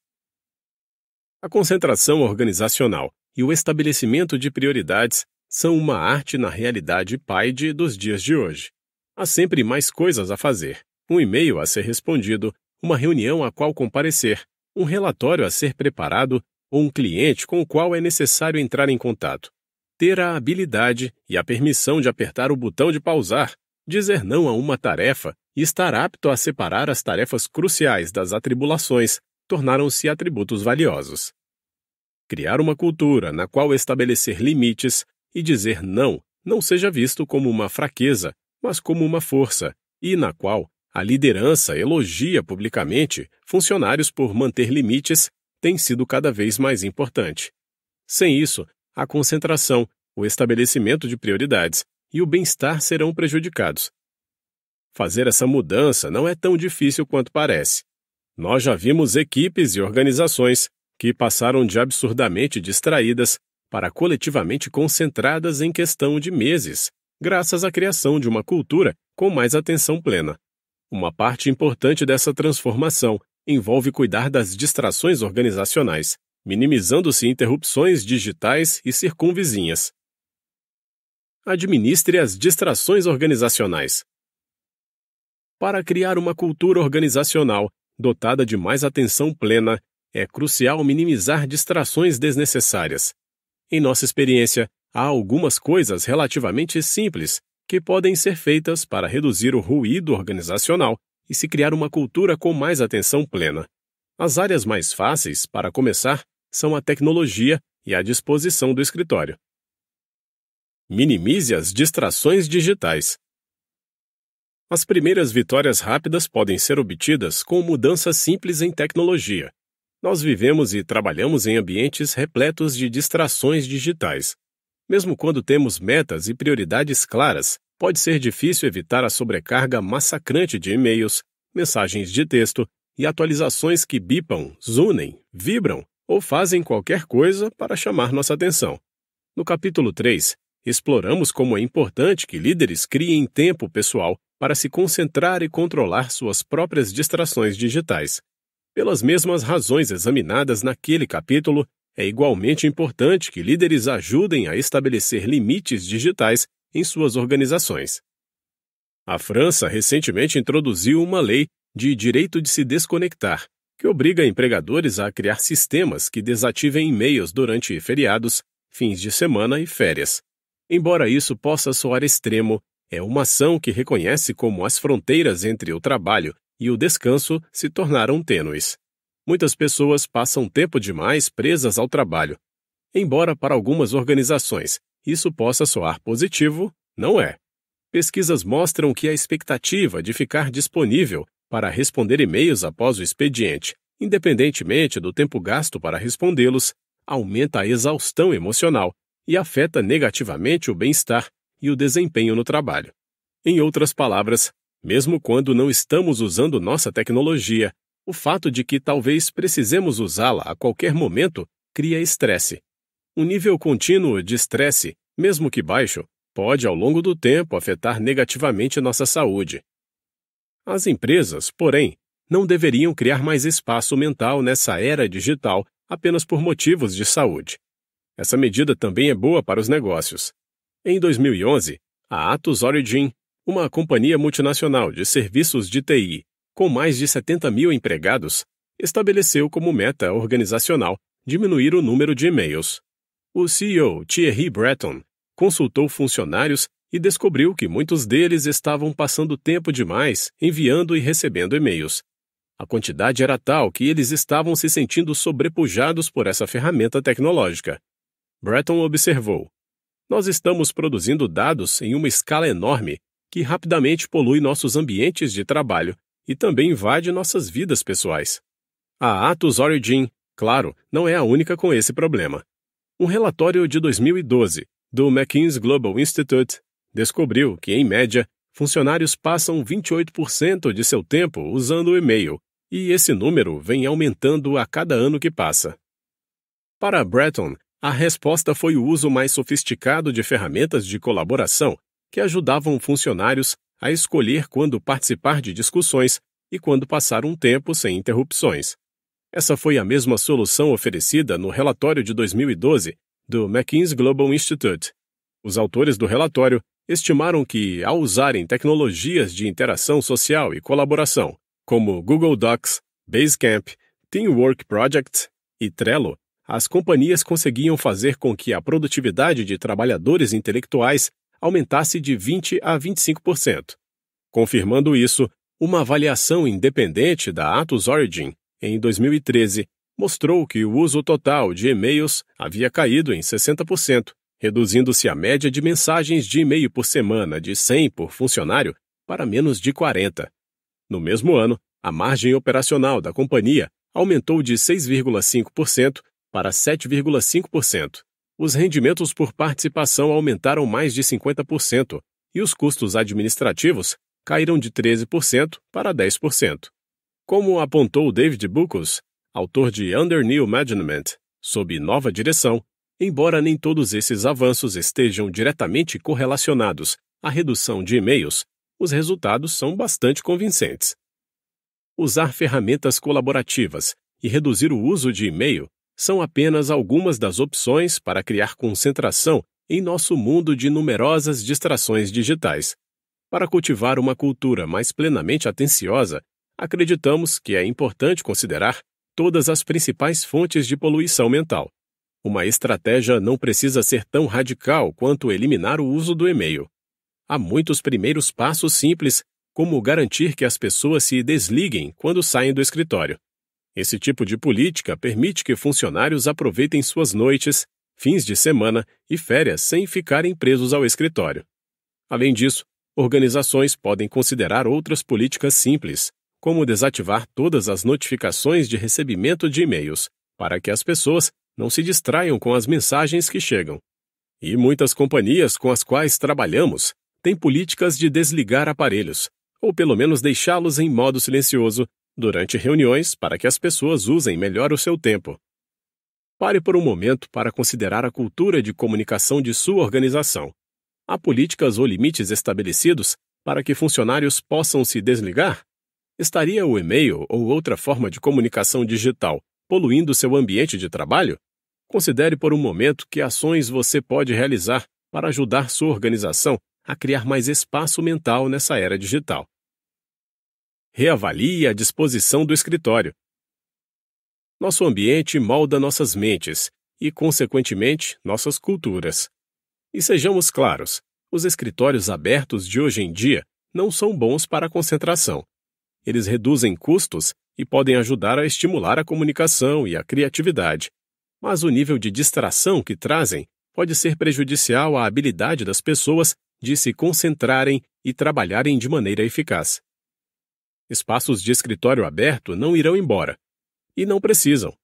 A concentração organizacional e o estabelecimento de prioridades são uma arte na realidade pai dos dias de hoje. Há sempre mais coisas a fazer, um e-mail a ser respondido, uma reunião a qual comparecer, um relatório a ser preparado ou um cliente com o qual é necessário entrar em contato. Ter a habilidade e a permissão de apertar o botão de pausar, dizer não a uma tarefa e estar apto a separar as tarefas cruciais das atribulações tornaram-se atributos valiosos. Criar uma cultura na qual estabelecer limites e dizer não não seja visto como uma fraqueza, mas como uma força, e na qual a liderança elogia publicamente funcionários por manter limites tem sido cada vez mais importante. Sem isso, a concentração, o estabelecimento de prioridades e o bem-estar serão prejudicados. Fazer essa mudança não é tão difícil quanto parece. Nós já vimos equipes e organizações que passaram de absurdamente distraídas para coletivamente concentradas em questão de meses, graças à criação de uma cultura com mais atenção plena. Uma parte importante dessa transformação envolve cuidar das distrações organizacionais, minimizando-se interrupções digitais e circunvizinhas. Administre as distrações organizacionais. Para criar uma cultura organizacional dotada de mais atenção plena, é crucial minimizar distrações desnecessárias. Em nossa experiência, há algumas coisas relativamente simples que podem ser feitas para reduzir o ruído organizacional e se criar uma cultura com mais atenção plena. As áreas mais fáceis, para começar, são a tecnologia e a disposição do escritório. Minimize as distrações digitais. As primeiras vitórias rápidas podem ser obtidas com mudanças simples em tecnologia. Nós vivemos e trabalhamos em ambientes repletos de distrações digitais. Mesmo quando temos metas e prioridades claras, pode ser difícil evitar a sobrecarga massacrante de e-mails, mensagens de texto e atualizações que bipam, zunem, vibram ou fazem qualquer coisa para chamar nossa atenção. No capítulo 3, exploramos como é importante que líderes criem tempo pessoal para se concentrar e controlar suas próprias distrações digitais. Pelas mesmas razões examinadas naquele capítulo, é igualmente importante que líderes ajudem a estabelecer limites digitais em suas organizações. A França recentemente introduziu uma lei de direito de se desconectar, que obriga empregadores a criar sistemas que desativem e-mails durante feriados, fins de semana e férias. Embora isso possa soar extremo, é uma ação que reconhece como as fronteiras entre o trabalho e o descanso se tornaram tênues muitas pessoas passam tempo demais presas ao trabalho. Embora para algumas organizações isso possa soar positivo, não é. Pesquisas mostram que a expectativa de ficar disponível para responder e-mails após o expediente, independentemente do tempo gasto para respondê-los, aumenta a exaustão emocional e afeta negativamente o bem-estar e o desempenho no trabalho. Em outras palavras, mesmo quando não estamos usando nossa tecnologia o fato de que talvez precisemos usá-la a qualquer momento cria estresse. Um nível contínuo de estresse, mesmo que baixo, pode ao longo do tempo afetar negativamente nossa saúde. As empresas, porém, não deveriam criar mais espaço mental nessa era digital apenas por motivos de saúde. Essa medida também é boa para os negócios. Em 2011, a Atos Origin, uma companhia multinacional de serviços de TI com mais de 70 mil empregados, estabeleceu como meta organizacional diminuir o número de e-mails. O CEO Thierry Breton consultou funcionários e descobriu que muitos deles estavam passando tempo demais enviando e recebendo e-mails. A quantidade era tal que eles estavam se sentindo sobrepujados por essa ferramenta tecnológica. Breton observou: Nós estamos produzindo dados em uma escala enorme que rapidamente polui nossos ambientes de trabalho e também invade nossas vidas pessoais. A Atos Origin, claro, não é a única com esse problema. Um relatório de 2012, do McKinsey Global Institute, descobriu que, em média, funcionários passam 28% de seu tempo usando o e-mail, e esse número vem aumentando a cada ano que passa. Para Breton, a resposta foi o uso mais sofisticado de ferramentas de colaboração que ajudavam funcionários a escolher quando participar de discussões e quando passar um tempo sem interrupções. Essa foi a mesma solução oferecida no relatório de 2012 do McKinsey Global Institute. Os autores do relatório estimaram que, ao usarem tecnologias de interação social e colaboração, como Google Docs, Basecamp, Teamwork Projects e Trello, as companhias conseguiam fazer com que a produtividade de trabalhadores intelectuais aumentasse de 20% a 25%. Confirmando isso, uma avaliação independente da Atos Origin, em 2013, mostrou que o uso total de e-mails havia caído em 60%, reduzindo-se a média de mensagens de e-mail por semana de 100 por funcionário para menos de 40. No mesmo ano, a margem operacional da companhia aumentou de 6,5% para 7,5% os rendimentos por participação aumentaram mais de 50% e os custos administrativos caíram de 13% para 10%. Como apontou David Buchos, autor de Under New Management, sob nova direção, embora nem todos esses avanços estejam diretamente correlacionados à redução de e-mails, os resultados são bastante convincentes. Usar ferramentas colaborativas e reduzir o uso de e-mail são apenas algumas das opções para criar concentração em nosso mundo de numerosas distrações digitais. Para cultivar uma cultura mais plenamente atenciosa, acreditamos que é importante considerar todas as principais fontes de poluição mental. Uma estratégia não precisa ser tão radical quanto eliminar o uso do e-mail. Há muitos primeiros passos simples, como garantir que as pessoas se desliguem quando saem do escritório. Esse tipo de política permite que funcionários aproveitem suas noites, fins de semana e férias sem ficarem presos ao escritório. Além disso, organizações podem considerar outras políticas simples, como desativar todas as notificações de recebimento de e-mails, para que as pessoas não se distraiam com as mensagens que chegam. E muitas companhias com as quais trabalhamos têm políticas de desligar aparelhos, ou pelo menos deixá-los em modo silencioso durante reuniões para que as pessoas usem melhor o seu tempo. Pare por um momento para considerar a cultura de comunicação de sua organização. Há políticas ou limites estabelecidos para que funcionários possam se desligar? Estaria o e-mail ou outra forma de comunicação digital poluindo seu ambiente de trabalho? Considere por um momento que ações você pode realizar para ajudar sua organização a criar mais espaço mental nessa era digital reavalie a disposição do escritório. Nosso ambiente molda nossas mentes e, consequentemente, nossas culturas. E sejamos claros, os escritórios abertos de hoje em dia não são bons para a concentração. Eles reduzem custos e podem ajudar a estimular a comunicação e a criatividade. Mas o nível de distração que trazem pode ser prejudicial à habilidade das pessoas de se concentrarem e trabalharem de maneira eficaz. Espaços de escritório aberto não irão embora. E não precisam.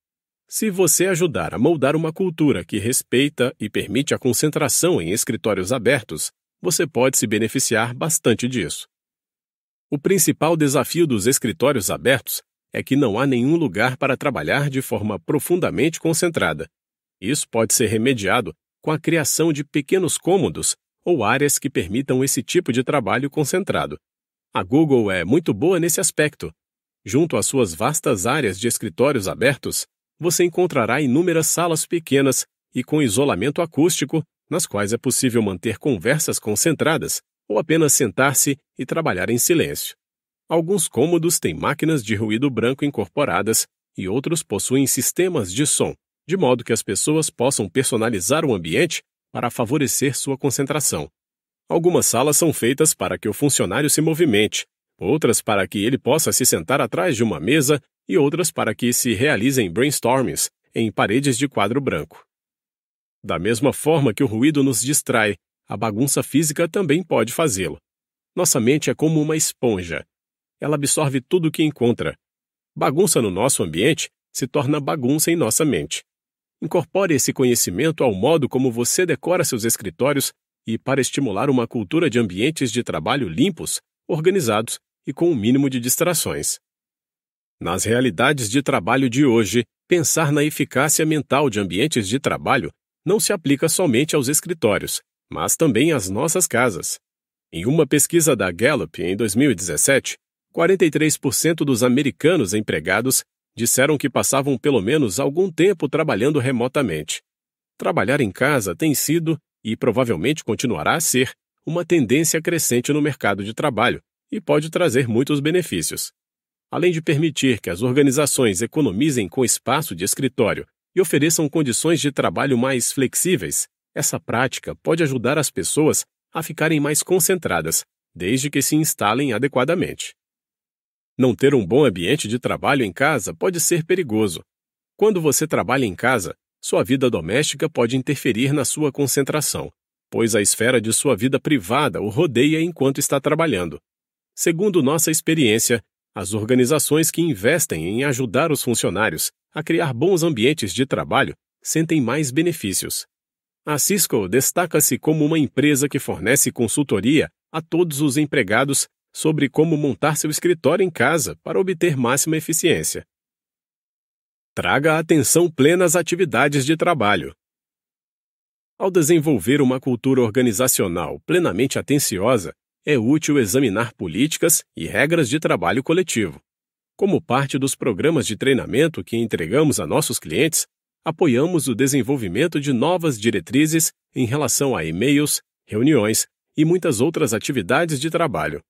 Se você ajudar a moldar uma cultura que respeita e permite a concentração em escritórios abertos, você pode se beneficiar bastante disso. O principal desafio dos escritórios abertos é que não há nenhum lugar para trabalhar de forma profundamente concentrada. Isso pode ser remediado com a criação de pequenos cômodos ou áreas que permitam esse tipo de trabalho concentrado. A Google é muito boa nesse aspecto. Junto às suas vastas áreas de escritórios abertos, você encontrará inúmeras salas pequenas e com isolamento acústico, nas quais é possível manter conversas concentradas ou apenas sentar-se e trabalhar em silêncio. Alguns cômodos têm máquinas de ruído branco incorporadas e outros possuem sistemas de som, de modo que as pessoas possam personalizar o ambiente para favorecer sua concentração. Algumas salas são feitas para que o funcionário se movimente, outras para que ele possa se sentar atrás de uma mesa e outras para que se realizem brainstormings em paredes de quadro branco. Da mesma forma que o ruído nos distrai, a bagunça física também pode fazê-lo. Nossa mente é como uma esponja. Ela absorve tudo o que encontra. Bagunça no nosso ambiente se torna bagunça em nossa mente. Incorpore esse conhecimento ao modo como você decora seus escritórios e para estimular uma cultura de ambientes de trabalho limpos, organizados e com o um mínimo de distrações. Nas realidades de trabalho de hoje, pensar na eficácia mental de ambientes de trabalho não se aplica somente aos escritórios, mas também às nossas casas. Em uma pesquisa da Gallup em 2017, 43% dos americanos empregados disseram que passavam pelo menos algum tempo trabalhando remotamente. Trabalhar em casa tem sido e provavelmente continuará a ser, uma tendência crescente no mercado de trabalho e pode trazer muitos benefícios. Além de permitir que as organizações economizem com espaço de escritório e ofereçam condições de trabalho mais flexíveis, essa prática pode ajudar as pessoas a ficarem mais concentradas, desde que se instalem adequadamente. Não ter um bom ambiente de trabalho em casa pode ser perigoso. Quando você trabalha em casa, sua vida doméstica pode interferir na sua concentração, pois a esfera de sua vida privada o rodeia enquanto está trabalhando. Segundo nossa experiência, as organizações que investem em ajudar os funcionários a criar bons ambientes de trabalho sentem mais benefícios. A Cisco destaca-se como uma empresa que fornece consultoria a todos os empregados sobre como montar seu escritório em casa para obter máxima eficiência. Traga atenção plena às atividades de trabalho. Ao desenvolver uma cultura organizacional plenamente atenciosa, é útil examinar políticas e regras de trabalho coletivo. Como parte dos programas de treinamento que entregamos a nossos clientes, apoiamos o desenvolvimento de novas diretrizes em relação a e-mails, reuniões e muitas outras atividades de trabalho.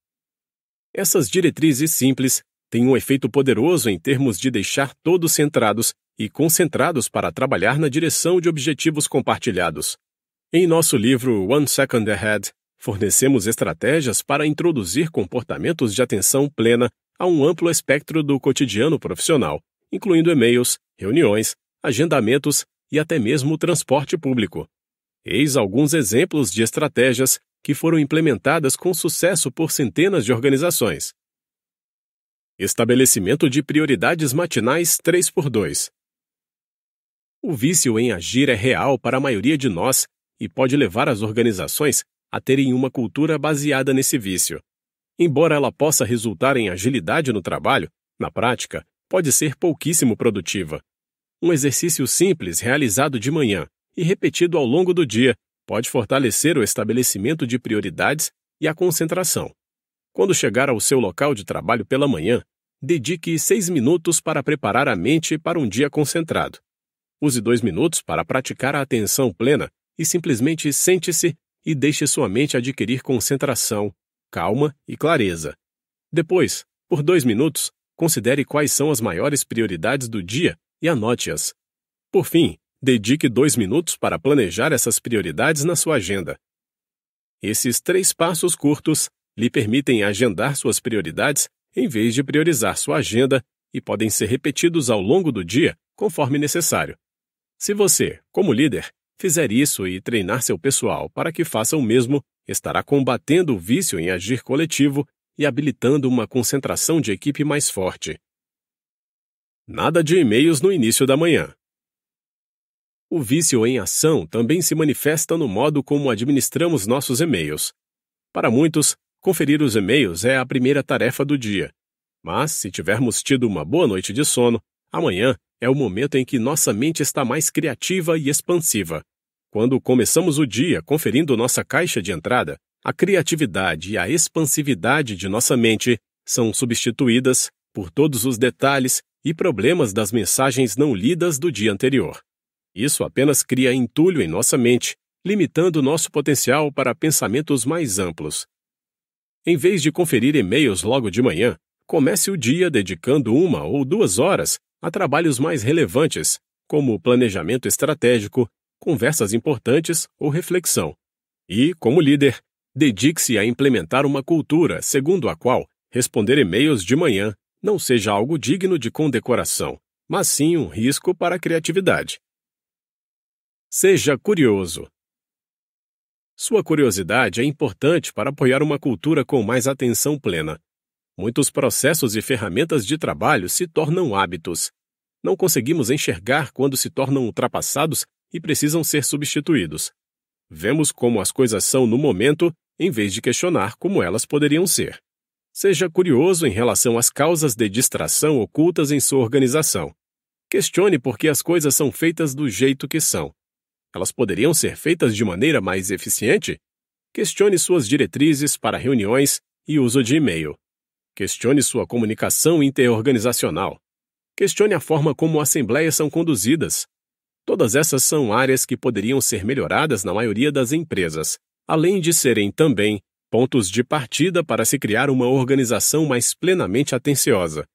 Essas diretrizes simples tem um efeito poderoso em termos de deixar todos centrados e concentrados para trabalhar na direção de objetivos compartilhados. Em nosso livro One Second Ahead, fornecemos estratégias para introduzir comportamentos de atenção plena a um amplo espectro do cotidiano profissional, incluindo e-mails, reuniões, agendamentos e até mesmo transporte público. Eis alguns exemplos de estratégias que foram implementadas com sucesso por centenas de organizações. Estabelecimento de prioridades matinais 3x2. O vício em agir é real para a maioria de nós e pode levar as organizações a terem uma cultura baseada nesse vício. Embora ela possa resultar em agilidade no trabalho, na prática, pode ser pouquíssimo produtiva. Um exercício simples realizado de manhã e repetido ao longo do dia pode fortalecer o estabelecimento de prioridades e a concentração. Quando chegar ao seu local de trabalho pela manhã, dedique seis minutos para preparar a mente para um dia concentrado. Use dois minutos para praticar a atenção plena e simplesmente sente-se e deixe sua mente adquirir concentração, calma e clareza. Depois, por dois minutos, considere quais são as maiores prioridades do dia e anote-as. Por fim, dedique dois minutos para planejar essas prioridades na sua agenda. Esses três passos curtos lhe permitem agendar suas prioridades em vez de priorizar sua agenda e podem ser repetidos ao longo do dia, conforme necessário. Se você, como líder, fizer isso e treinar seu pessoal para que faça o mesmo, estará combatendo o vício em agir coletivo e habilitando uma concentração de equipe mais forte. Nada de e-mails no início da manhã. O vício em ação também se manifesta no modo como administramos nossos e-mails. Para muitos, Conferir os e-mails é a primeira tarefa do dia. Mas, se tivermos tido uma boa noite de sono, amanhã é o momento em que nossa mente está mais criativa e expansiva. Quando começamos o dia conferindo nossa caixa de entrada, a criatividade e a expansividade de nossa mente são substituídas por todos os detalhes e problemas das mensagens não lidas do dia anterior. Isso apenas cria entulho em nossa mente, limitando nosso potencial para pensamentos mais amplos, em vez de conferir e-mails logo de manhã, comece o dia dedicando uma ou duas horas a trabalhos mais relevantes, como planejamento estratégico, conversas importantes ou reflexão. E, como líder, dedique-se a implementar uma cultura segundo a qual responder e-mails de manhã não seja algo digno de condecoração, mas sim um risco para a criatividade. Seja curioso. Sua curiosidade é importante para apoiar uma cultura com mais atenção plena. Muitos processos e ferramentas de trabalho se tornam hábitos. Não conseguimos enxergar quando se tornam ultrapassados e precisam ser substituídos. Vemos como as coisas são no momento, em vez de questionar como elas poderiam ser. Seja curioso em relação às causas de distração ocultas em sua organização. Questione por que as coisas são feitas do jeito que são elas poderiam ser feitas de maneira mais eficiente? Questione suas diretrizes para reuniões e uso de e-mail. Questione sua comunicação interorganizacional. Questione a forma como assembleias são conduzidas. Todas essas são áreas que poderiam ser melhoradas na maioria das empresas, além de serem também pontos de partida para se criar uma organização mais plenamente atenciosa.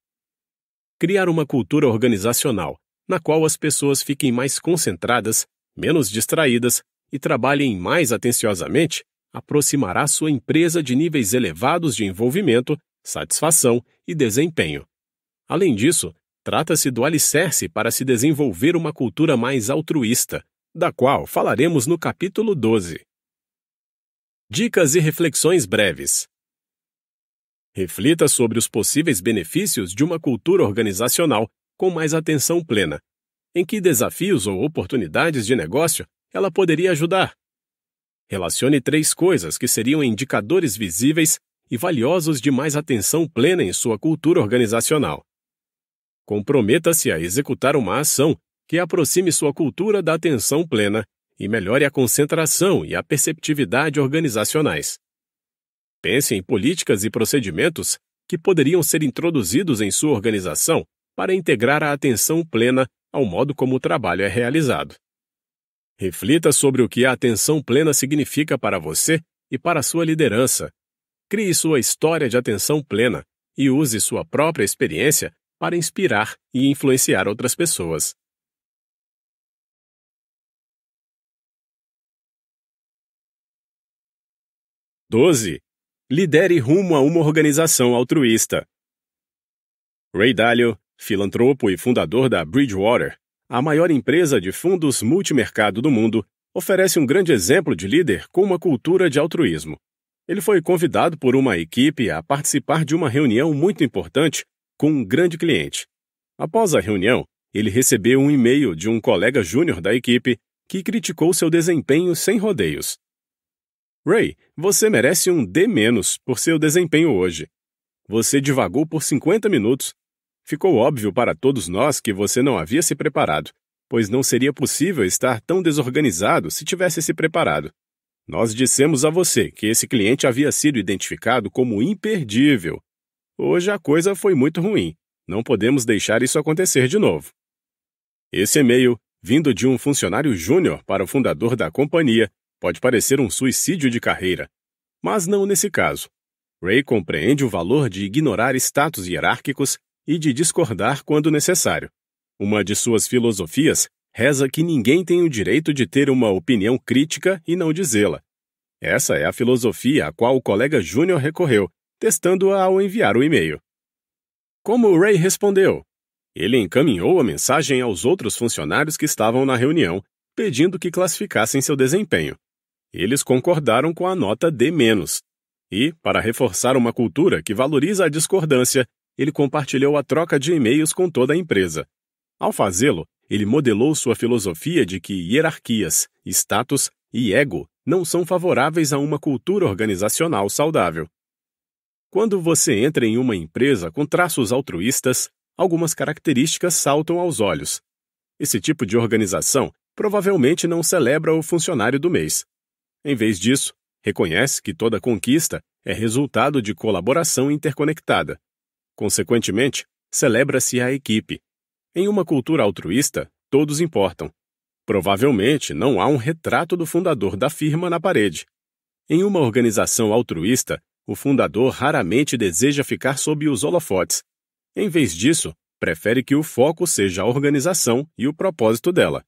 Criar uma cultura organizacional, na qual as pessoas fiquem mais concentradas menos distraídas e trabalhem mais atenciosamente, aproximará sua empresa de níveis elevados de envolvimento, satisfação e desempenho. Além disso, trata-se do alicerce para se desenvolver uma cultura mais altruísta, da qual falaremos no capítulo 12. Dicas e reflexões breves. Reflita sobre os possíveis benefícios de uma cultura organizacional com mais atenção plena, em que desafios ou oportunidades de negócio ela poderia ajudar. Relacione três coisas que seriam indicadores visíveis e valiosos de mais atenção plena em sua cultura organizacional. Comprometa-se a executar uma ação que aproxime sua cultura da atenção plena e melhore a concentração e a perceptividade organizacionais. Pense em políticas e procedimentos que poderiam ser introduzidos em sua organização para integrar a atenção plena ao modo como o trabalho é realizado. Reflita sobre o que a atenção plena significa para você e para a sua liderança. Crie sua história de atenção plena e use sua própria experiência para inspirar e influenciar outras pessoas. Doze. Lidere rumo a uma organização altruísta. Ray Dalio Filantropo e fundador da Bridgewater, a maior empresa de fundos multimercado do mundo, oferece um grande exemplo de líder com uma cultura de altruísmo. Ele foi convidado por uma equipe a participar de uma reunião muito importante com um grande cliente. Após a reunião, ele recebeu um e-mail de um colega júnior da equipe que criticou seu desempenho sem rodeios. Ray, você merece um D- por seu desempenho hoje. Você divagou por 50 minutos Ficou óbvio para todos nós que você não havia se preparado, pois não seria possível estar tão desorganizado se tivesse se preparado. Nós dissemos a você que esse cliente havia sido identificado como imperdível. Hoje a coisa foi muito ruim. Não podemos deixar isso acontecer de novo. Esse e-mail, vindo de um funcionário júnior para o fundador da companhia, pode parecer um suicídio de carreira, mas não nesse caso. Ray compreende o valor de ignorar status hierárquicos e de discordar quando necessário. Uma de suas filosofias reza que ninguém tem o direito de ter uma opinião crítica e não dizê-la. Essa é a filosofia a qual o colega Júnior recorreu, testando-a ao enviar o e-mail. Como o Ray respondeu? Ele encaminhou a mensagem aos outros funcionários que estavam na reunião, pedindo que classificassem seu desempenho. Eles concordaram com a nota D-. E, para reforçar uma cultura que valoriza a discordância, ele compartilhou a troca de e-mails com toda a empresa. Ao fazê-lo, ele modelou sua filosofia de que hierarquias, status e ego não são favoráveis a uma cultura organizacional saudável. Quando você entra em uma empresa com traços altruístas, algumas características saltam aos olhos. Esse tipo de organização provavelmente não celebra o funcionário do mês. Em vez disso, reconhece que toda conquista é resultado de colaboração interconectada, Consequentemente, celebra-se a equipe. Em uma cultura altruísta, todos importam. Provavelmente não há um retrato do fundador da firma na parede. Em uma organização altruísta, o fundador raramente deseja ficar sob os holofotes. Em vez disso, prefere que o foco seja a organização e o propósito dela.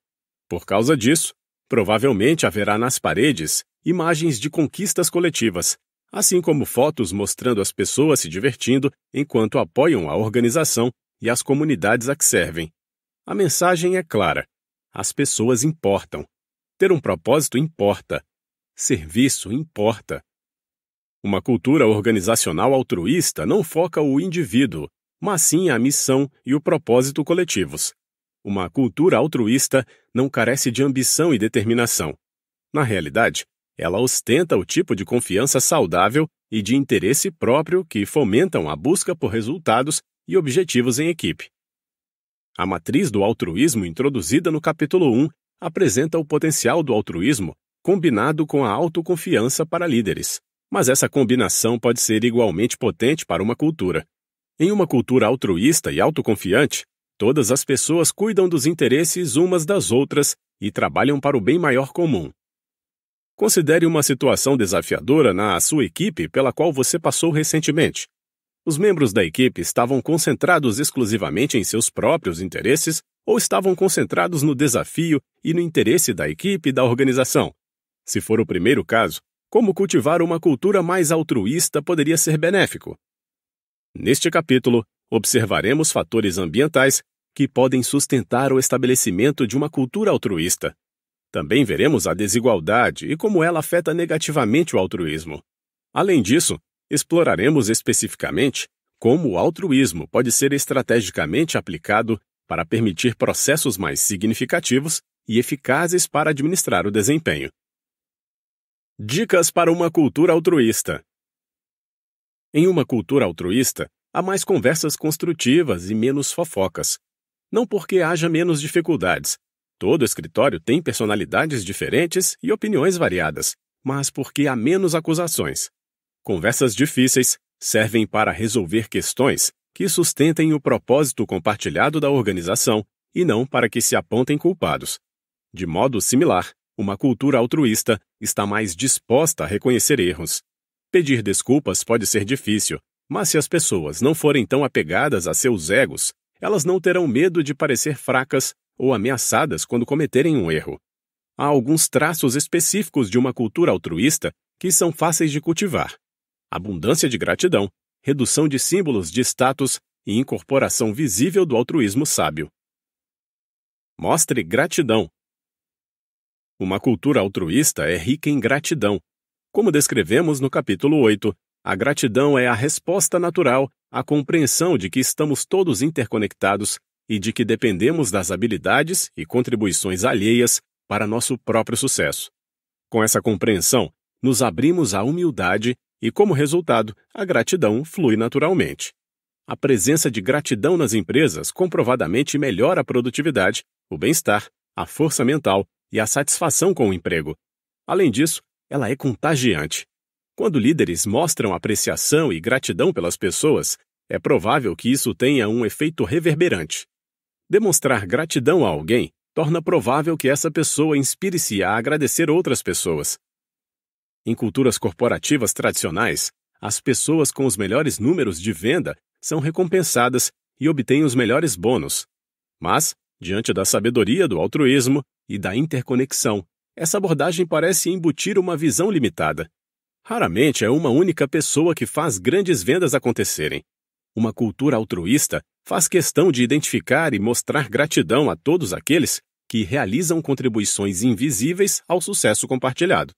Por causa disso, provavelmente haverá nas paredes imagens de conquistas coletivas, assim como fotos mostrando as pessoas se divertindo enquanto apoiam a organização e as comunidades a que servem. A mensagem é clara: as pessoas importam. Ter um propósito importa. Serviço importa. Uma cultura organizacional altruísta não foca o indivíduo, mas sim a missão e o propósito coletivos. Uma cultura altruísta não carece de ambição e determinação. Na realidade, ela ostenta o tipo de confiança saudável e de interesse próprio que fomentam a busca por resultados e objetivos em equipe. A matriz do altruísmo introduzida no capítulo 1 apresenta o potencial do altruísmo combinado com a autoconfiança para líderes. Mas essa combinação pode ser igualmente potente para uma cultura. Em uma cultura altruísta e autoconfiante, todas as pessoas cuidam dos interesses umas das outras e trabalham para o bem maior comum. Considere uma situação desafiadora na sua equipe pela qual você passou recentemente. Os membros da equipe estavam concentrados exclusivamente em seus próprios interesses ou estavam concentrados no desafio e no interesse da equipe e da organização. Se for o primeiro caso, como cultivar uma cultura mais altruísta poderia ser benéfico? Neste capítulo, observaremos fatores ambientais que podem sustentar o estabelecimento de uma cultura altruísta também veremos a desigualdade e como ela afeta negativamente o altruísmo. Além disso, exploraremos especificamente como o altruísmo pode ser estrategicamente aplicado para permitir processos mais significativos e eficazes para administrar o desempenho. Dicas para uma cultura altruísta. Em uma cultura altruísta, há mais conversas construtivas e menos fofocas. Não porque haja menos dificuldades, Todo escritório tem personalidades diferentes e opiniões variadas, mas porque há menos acusações. Conversas difíceis servem para resolver questões que sustentem o propósito compartilhado da organização e não para que se apontem culpados. De modo similar, uma cultura altruísta está mais disposta a reconhecer erros. Pedir desculpas pode ser difícil, mas se as pessoas não forem tão apegadas a seus egos, elas não terão medo de parecer fracas ou ameaçadas quando cometerem um erro. Há alguns traços específicos de uma cultura altruísta que são fáceis de cultivar: abundância de gratidão, redução de símbolos de status e incorporação visível do altruísmo sábio. Mostre gratidão. Uma cultura altruísta é rica em gratidão. Como descrevemos no capítulo 8, a gratidão é a resposta natural à compreensão de que estamos todos interconectados e de que dependemos das habilidades e contribuições alheias para nosso próprio sucesso. Com essa compreensão, nos abrimos à humildade e, como resultado, a gratidão flui naturalmente. A presença de gratidão nas empresas comprovadamente melhora a produtividade, o bem-estar, a força mental e a satisfação com o emprego. Além disso, ela é contagiante. Quando líderes mostram apreciação e gratidão pelas pessoas, é provável que isso tenha um efeito reverberante. Demonstrar gratidão a alguém torna provável que essa pessoa inspire-se a agradecer outras pessoas. Em culturas corporativas tradicionais, as pessoas com os melhores números de venda são recompensadas e obtêm os melhores bônus. Mas, diante da sabedoria do altruísmo e da interconexão, essa abordagem parece embutir uma visão limitada. Raramente é uma única pessoa que faz grandes vendas acontecerem. Uma cultura altruísta faz questão de identificar e mostrar gratidão a todos aqueles que realizam contribuições invisíveis ao sucesso compartilhado.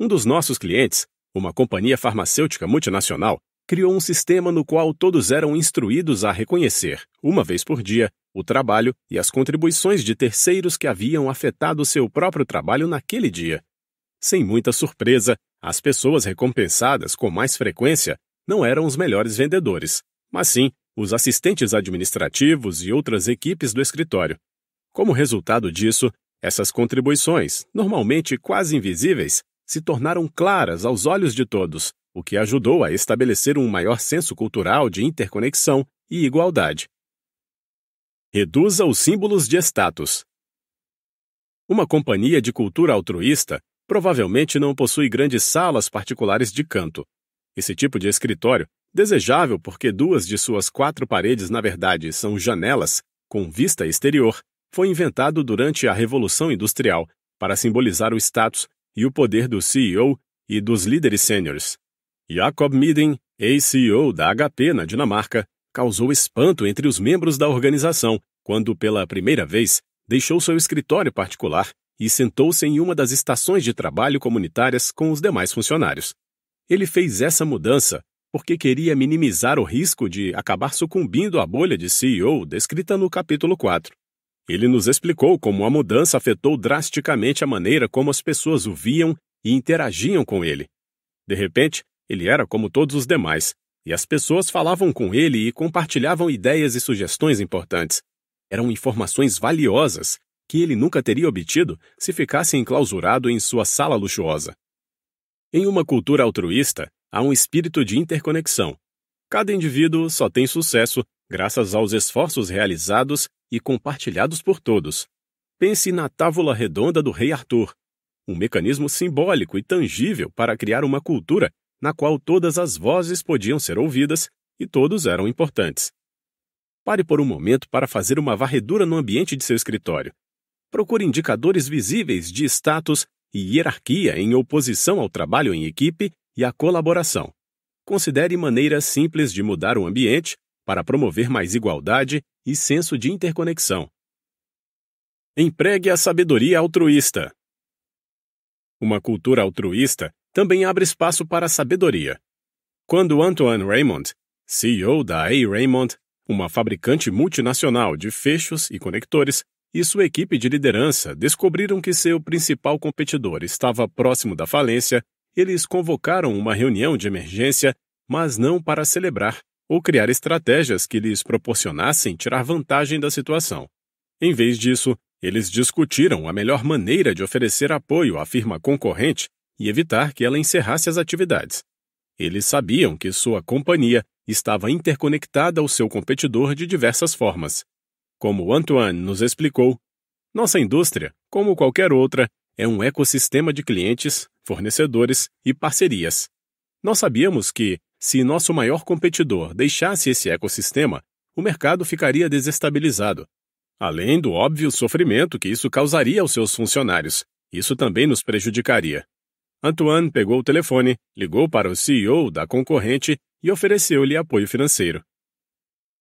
Um dos nossos clientes, uma companhia farmacêutica multinacional, criou um sistema no qual todos eram instruídos a reconhecer, uma vez por dia, o trabalho e as contribuições de terceiros que haviam afetado seu próprio trabalho naquele dia. Sem muita surpresa, as pessoas recompensadas com mais frequência não eram os melhores vendedores, mas sim os assistentes administrativos e outras equipes do escritório. Como resultado disso, essas contribuições, normalmente quase invisíveis, se tornaram claras aos olhos de todos, o que ajudou a estabelecer um maior senso cultural de interconexão e igualdade. Reduza os símbolos de status. Uma companhia de cultura altruísta provavelmente não possui grandes salas particulares de canto, esse tipo de escritório, desejável porque duas de suas quatro paredes, na verdade, são janelas, com vista exterior, foi inventado durante a Revolução Industrial para simbolizar o status e o poder do CEO e dos líderes sêniores. Jacob Miden, ex-CEO da HP na Dinamarca, causou espanto entre os membros da organização quando, pela primeira vez, deixou seu escritório particular e sentou-se em uma das estações de trabalho comunitárias com os demais funcionários, ele fez essa mudança porque queria minimizar o risco de acabar sucumbindo à bolha de CEO descrita no capítulo 4. Ele nos explicou como a mudança afetou drasticamente a maneira como as pessoas o viam e interagiam com ele. De repente, ele era como todos os demais, e as pessoas falavam com ele e compartilhavam ideias e sugestões importantes. Eram informações valiosas que ele nunca teria obtido se ficasse enclausurado em sua sala luxuosa. Em uma cultura altruísta, há um espírito de interconexão. Cada indivíduo só tem sucesso graças aos esforços realizados e compartilhados por todos. Pense na tábula redonda do rei Arthur, um mecanismo simbólico e tangível para criar uma cultura na qual todas as vozes podiam ser ouvidas e todos eram importantes. Pare por um momento para fazer uma varredura no ambiente de seu escritório. Procure indicadores visíveis de status e hierarquia em oposição ao trabalho em equipe e à colaboração. Considere maneiras simples de mudar o ambiente para promover mais igualdade e senso de interconexão. Empregue a sabedoria altruísta. Uma cultura altruísta também abre espaço para a sabedoria. Quando Antoine Raymond, CEO da A. Raymond, uma fabricante multinacional de fechos e conectores, e sua equipe de liderança descobriram que seu principal competidor estava próximo da falência, eles convocaram uma reunião de emergência, mas não para celebrar ou criar estratégias que lhes proporcionassem tirar vantagem da situação. Em vez disso, eles discutiram a melhor maneira de oferecer apoio à firma concorrente e evitar que ela encerrasse as atividades. Eles sabiam que sua companhia estava interconectada ao seu competidor de diversas formas, como Antoine nos explicou, nossa indústria, como qualquer outra, é um ecossistema de clientes, fornecedores e parcerias. Nós sabíamos que, se nosso maior competidor deixasse esse ecossistema, o mercado ficaria desestabilizado. Além do óbvio sofrimento que isso causaria aos seus funcionários, isso também nos prejudicaria. Antoine pegou o telefone, ligou para o CEO da concorrente e ofereceu-lhe apoio financeiro.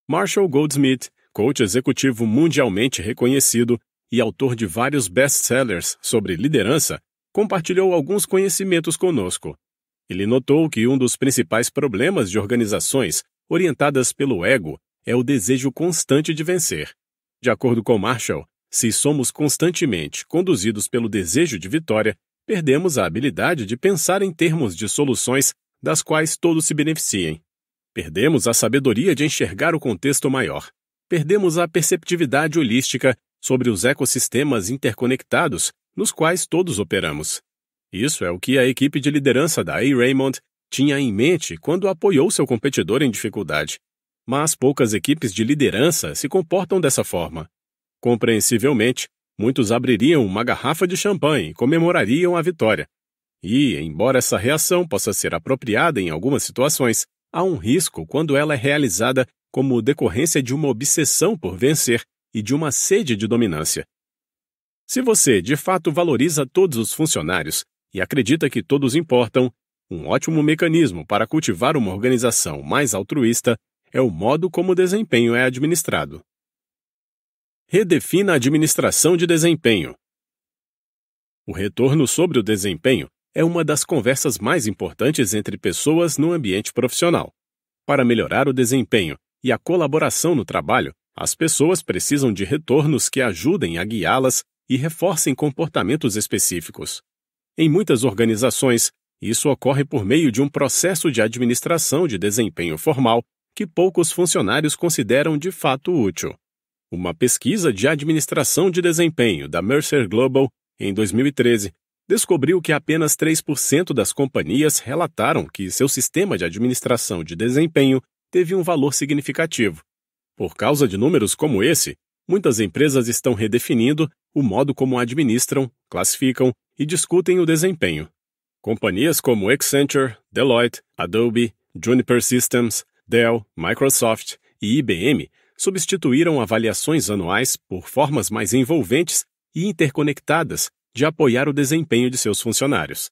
Marshall Goldsmith coach executivo mundialmente reconhecido e autor de vários best-sellers sobre liderança, compartilhou alguns conhecimentos conosco. Ele notou que um dos principais problemas de organizações orientadas pelo ego é o desejo constante de vencer. De acordo com Marshall, se somos constantemente conduzidos pelo desejo de vitória, perdemos a habilidade de pensar em termos de soluções das quais todos se beneficiem. Perdemos a sabedoria de enxergar o contexto maior perdemos a perceptividade holística sobre os ecossistemas interconectados nos quais todos operamos. Isso é o que a equipe de liderança da A. Raymond tinha em mente quando apoiou seu competidor em dificuldade. Mas poucas equipes de liderança se comportam dessa forma. Compreensivelmente, muitos abririam uma garrafa de champanhe e comemorariam a vitória. E, embora essa reação possa ser apropriada em algumas situações, há um risco quando ela é realizada como decorrência de uma obsessão por vencer e de uma sede de dominância. Se você, de fato, valoriza todos os funcionários e acredita que todos importam, um ótimo mecanismo para cultivar uma organização mais altruísta é o modo como o desempenho é administrado. Redefina a administração de desempenho. O retorno sobre o desempenho é uma das conversas mais importantes entre pessoas no ambiente profissional. Para melhorar o desempenho, e a colaboração no trabalho, as pessoas precisam de retornos que ajudem a guiá-las e reforcem comportamentos específicos. Em muitas organizações, isso ocorre por meio de um processo de administração de desempenho formal que poucos funcionários consideram de fato útil. Uma pesquisa de administração de desempenho da Mercer Global, em 2013, descobriu que apenas 3% das companhias relataram que seu sistema de administração de desempenho teve um valor significativo. Por causa de números como esse, muitas empresas estão redefinindo o modo como administram, classificam e discutem o desempenho. Companhias como Accenture, Deloitte, Adobe, Juniper Systems, Dell, Microsoft e IBM substituíram avaliações anuais por formas mais envolventes e interconectadas de apoiar o desempenho de seus funcionários.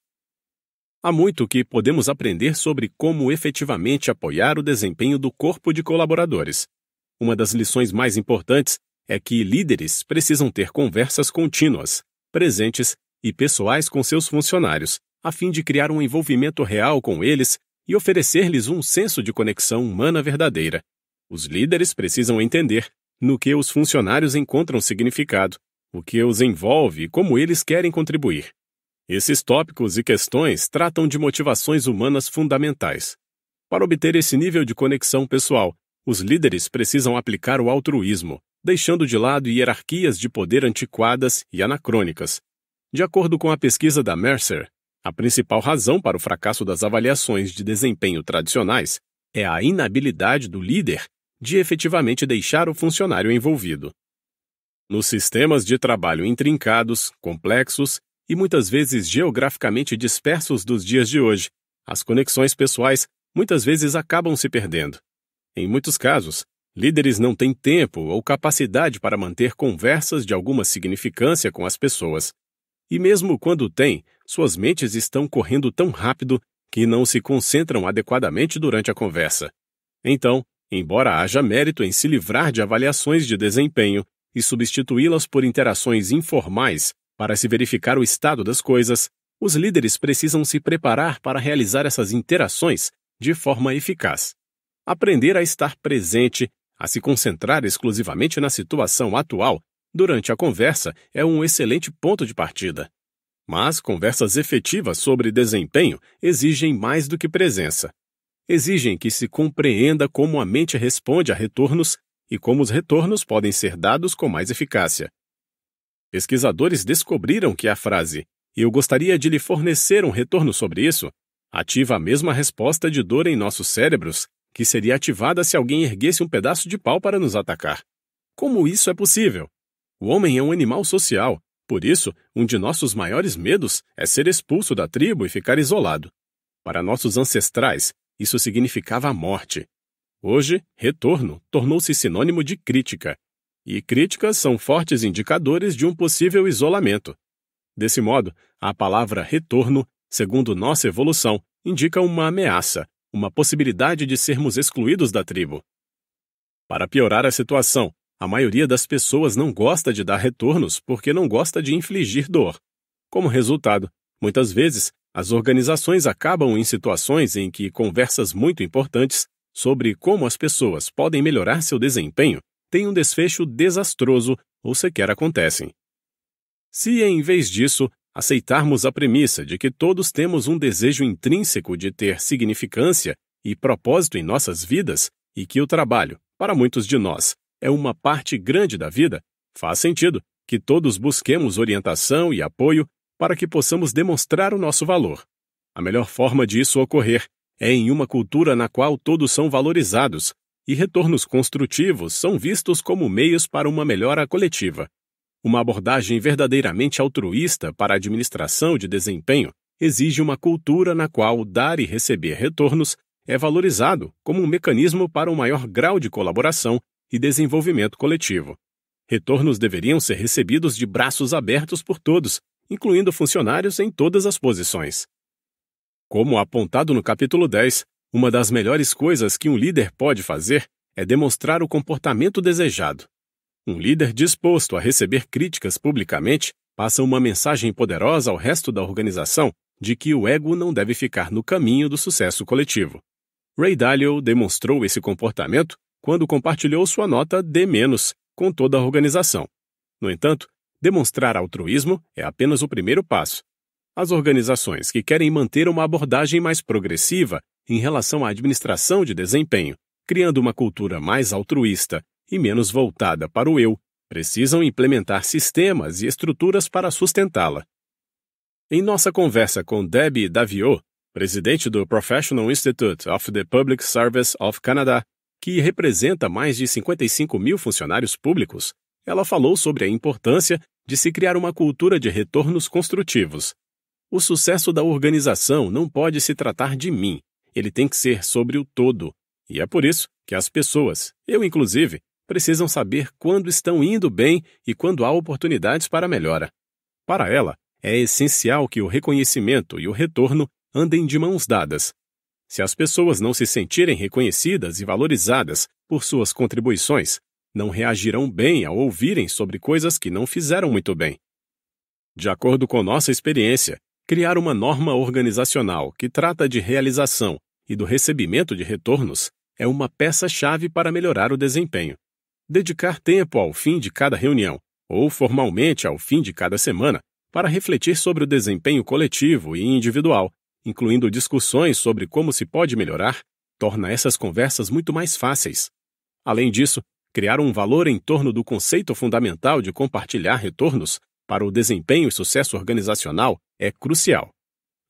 Há muito que podemos aprender sobre como efetivamente apoiar o desempenho do corpo de colaboradores. Uma das lições mais importantes é que líderes precisam ter conversas contínuas, presentes e pessoais com seus funcionários, a fim de criar um envolvimento real com eles e oferecer-lhes um senso de conexão humana verdadeira. Os líderes precisam entender no que os funcionários encontram significado, o que os envolve e como eles querem contribuir. Esses tópicos e questões tratam de motivações humanas fundamentais. Para obter esse nível de conexão pessoal, os líderes precisam aplicar o altruísmo, deixando de lado hierarquias de poder antiquadas e anacrônicas. De acordo com a pesquisa da Mercer, a principal razão para o fracasso das avaliações de desempenho tradicionais é a inabilidade do líder de efetivamente deixar o funcionário envolvido. Nos sistemas de trabalho intrincados, complexos e muitas vezes geograficamente dispersos dos dias de hoje, as conexões pessoais muitas vezes acabam se perdendo. Em muitos casos, líderes não têm tempo ou capacidade para manter conversas de alguma significância com as pessoas. E mesmo quando têm, suas mentes estão correndo tão rápido que não se concentram adequadamente durante a conversa. Então, embora haja mérito em se livrar de avaliações de desempenho e substituí-las por interações informais, para se verificar o estado das coisas, os líderes precisam se preparar para realizar essas interações de forma eficaz. Aprender a estar presente, a se concentrar exclusivamente na situação atual durante a conversa é um excelente ponto de partida. Mas conversas efetivas sobre desempenho exigem mais do que presença. Exigem que se compreenda como a mente responde a retornos e como os retornos podem ser dados com mais eficácia pesquisadores descobriram que a frase eu gostaria de lhe fornecer um retorno sobre isso ativa a mesma resposta de dor em nossos cérebros que seria ativada se alguém erguesse um pedaço de pau para nos atacar. Como isso é possível? O homem é um animal social, por isso, um de nossos maiores medos é ser expulso da tribo e ficar isolado. Para nossos ancestrais, isso significava a morte. Hoje, retorno tornou-se sinônimo de crítica, e críticas são fortes indicadores de um possível isolamento. Desse modo, a palavra retorno, segundo nossa evolução, indica uma ameaça, uma possibilidade de sermos excluídos da tribo. Para piorar a situação, a maioria das pessoas não gosta de dar retornos porque não gosta de infligir dor. Como resultado, muitas vezes, as organizações acabam em situações em que conversas muito importantes sobre como as pessoas podem melhorar seu desempenho têm um desfecho desastroso ou sequer acontecem. Se, em vez disso, aceitarmos a premissa de que todos temos um desejo intrínseco de ter significância e propósito em nossas vidas e que o trabalho, para muitos de nós, é uma parte grande da vida, faz sentido que todos busquemos orientação e apoio para que possamos demonstrar o nosso valor. A melhor forma disso ocorrer é em uma cultura na qual todos são valorizados e retornos construtivos são vistos como meios para uma melhora coletiva. Uma abordagem verdadeiramente altruísta para a administração de desempenho exige uma cultura na qual dar e receber retornos é valorizado como um mecanismo para um maior grau de colaboração e desenvolvimento coletivo. Retornos deveriam ser recebidos de braços abertos por todos, incluindo funcionários em todas as posições. Como apontado no capítulo 10, uma das melhores coisas que um líder pode fazer é demonstrar o comportamento desejado. Um líder disposto a receber críticas publicamente passa uma mensagem poderosa ao resto da organização de que o ego não deve ficar no caminho do sucesso coletivo. Ray Dalio demonstrou esse comportamento quando compartilhou sua nota D- com toda a organização. No entanto, demonstrar altruísmo é apenas o primeiro passo. As organizações que querem manter uma abordagem mais progressiva em relação à administração de desempenho, criando uma cultura mais altruísta e menos voltada para o eu, precisam implementar sistemas e estruturas para sustentá-la. Em nossa conversa com Debbie Daviot, presidente do Professional Institute of the Public Service of Canada, que representa mais de 55 mil funcionários públicos, ela falou sobre a importância de se criar uma cultura de retornos construtivos. O sucesso da organização não pode se tratar de mim, ele tem que ser sobre o todo. E é por isso que as pessoas, eu inclusive, precisam saber quando estão indo bem e quando há oportunidades para melhora. Para ela, é essencial que o reconhecimento e o retorno andem de mãos dadas. Se as pessoas não se sentirem reconhecidas e valorizadas por suas contribuições, não reagirão bem ao ouvirem sobre coisas que não fizeram muito bem. De acordo com nossa experiência, criar uma norma organizacional que trata de realização e do recebimento de retornos é uma peça-chave para melhorar o desempenho. Dedicar tempo ao fim de cada reunião, ou formalmente ao fim de cada semana, para refletir sobre o desempenho coletivo e individual, incluindo discussões sobre como se pode melhorar, torna essas conversas muito mais fáceis. Além disso, criar um valor em torno do conceito fundamental de compartilhar retornos para o desempenho e sucesso organizacional é crucial.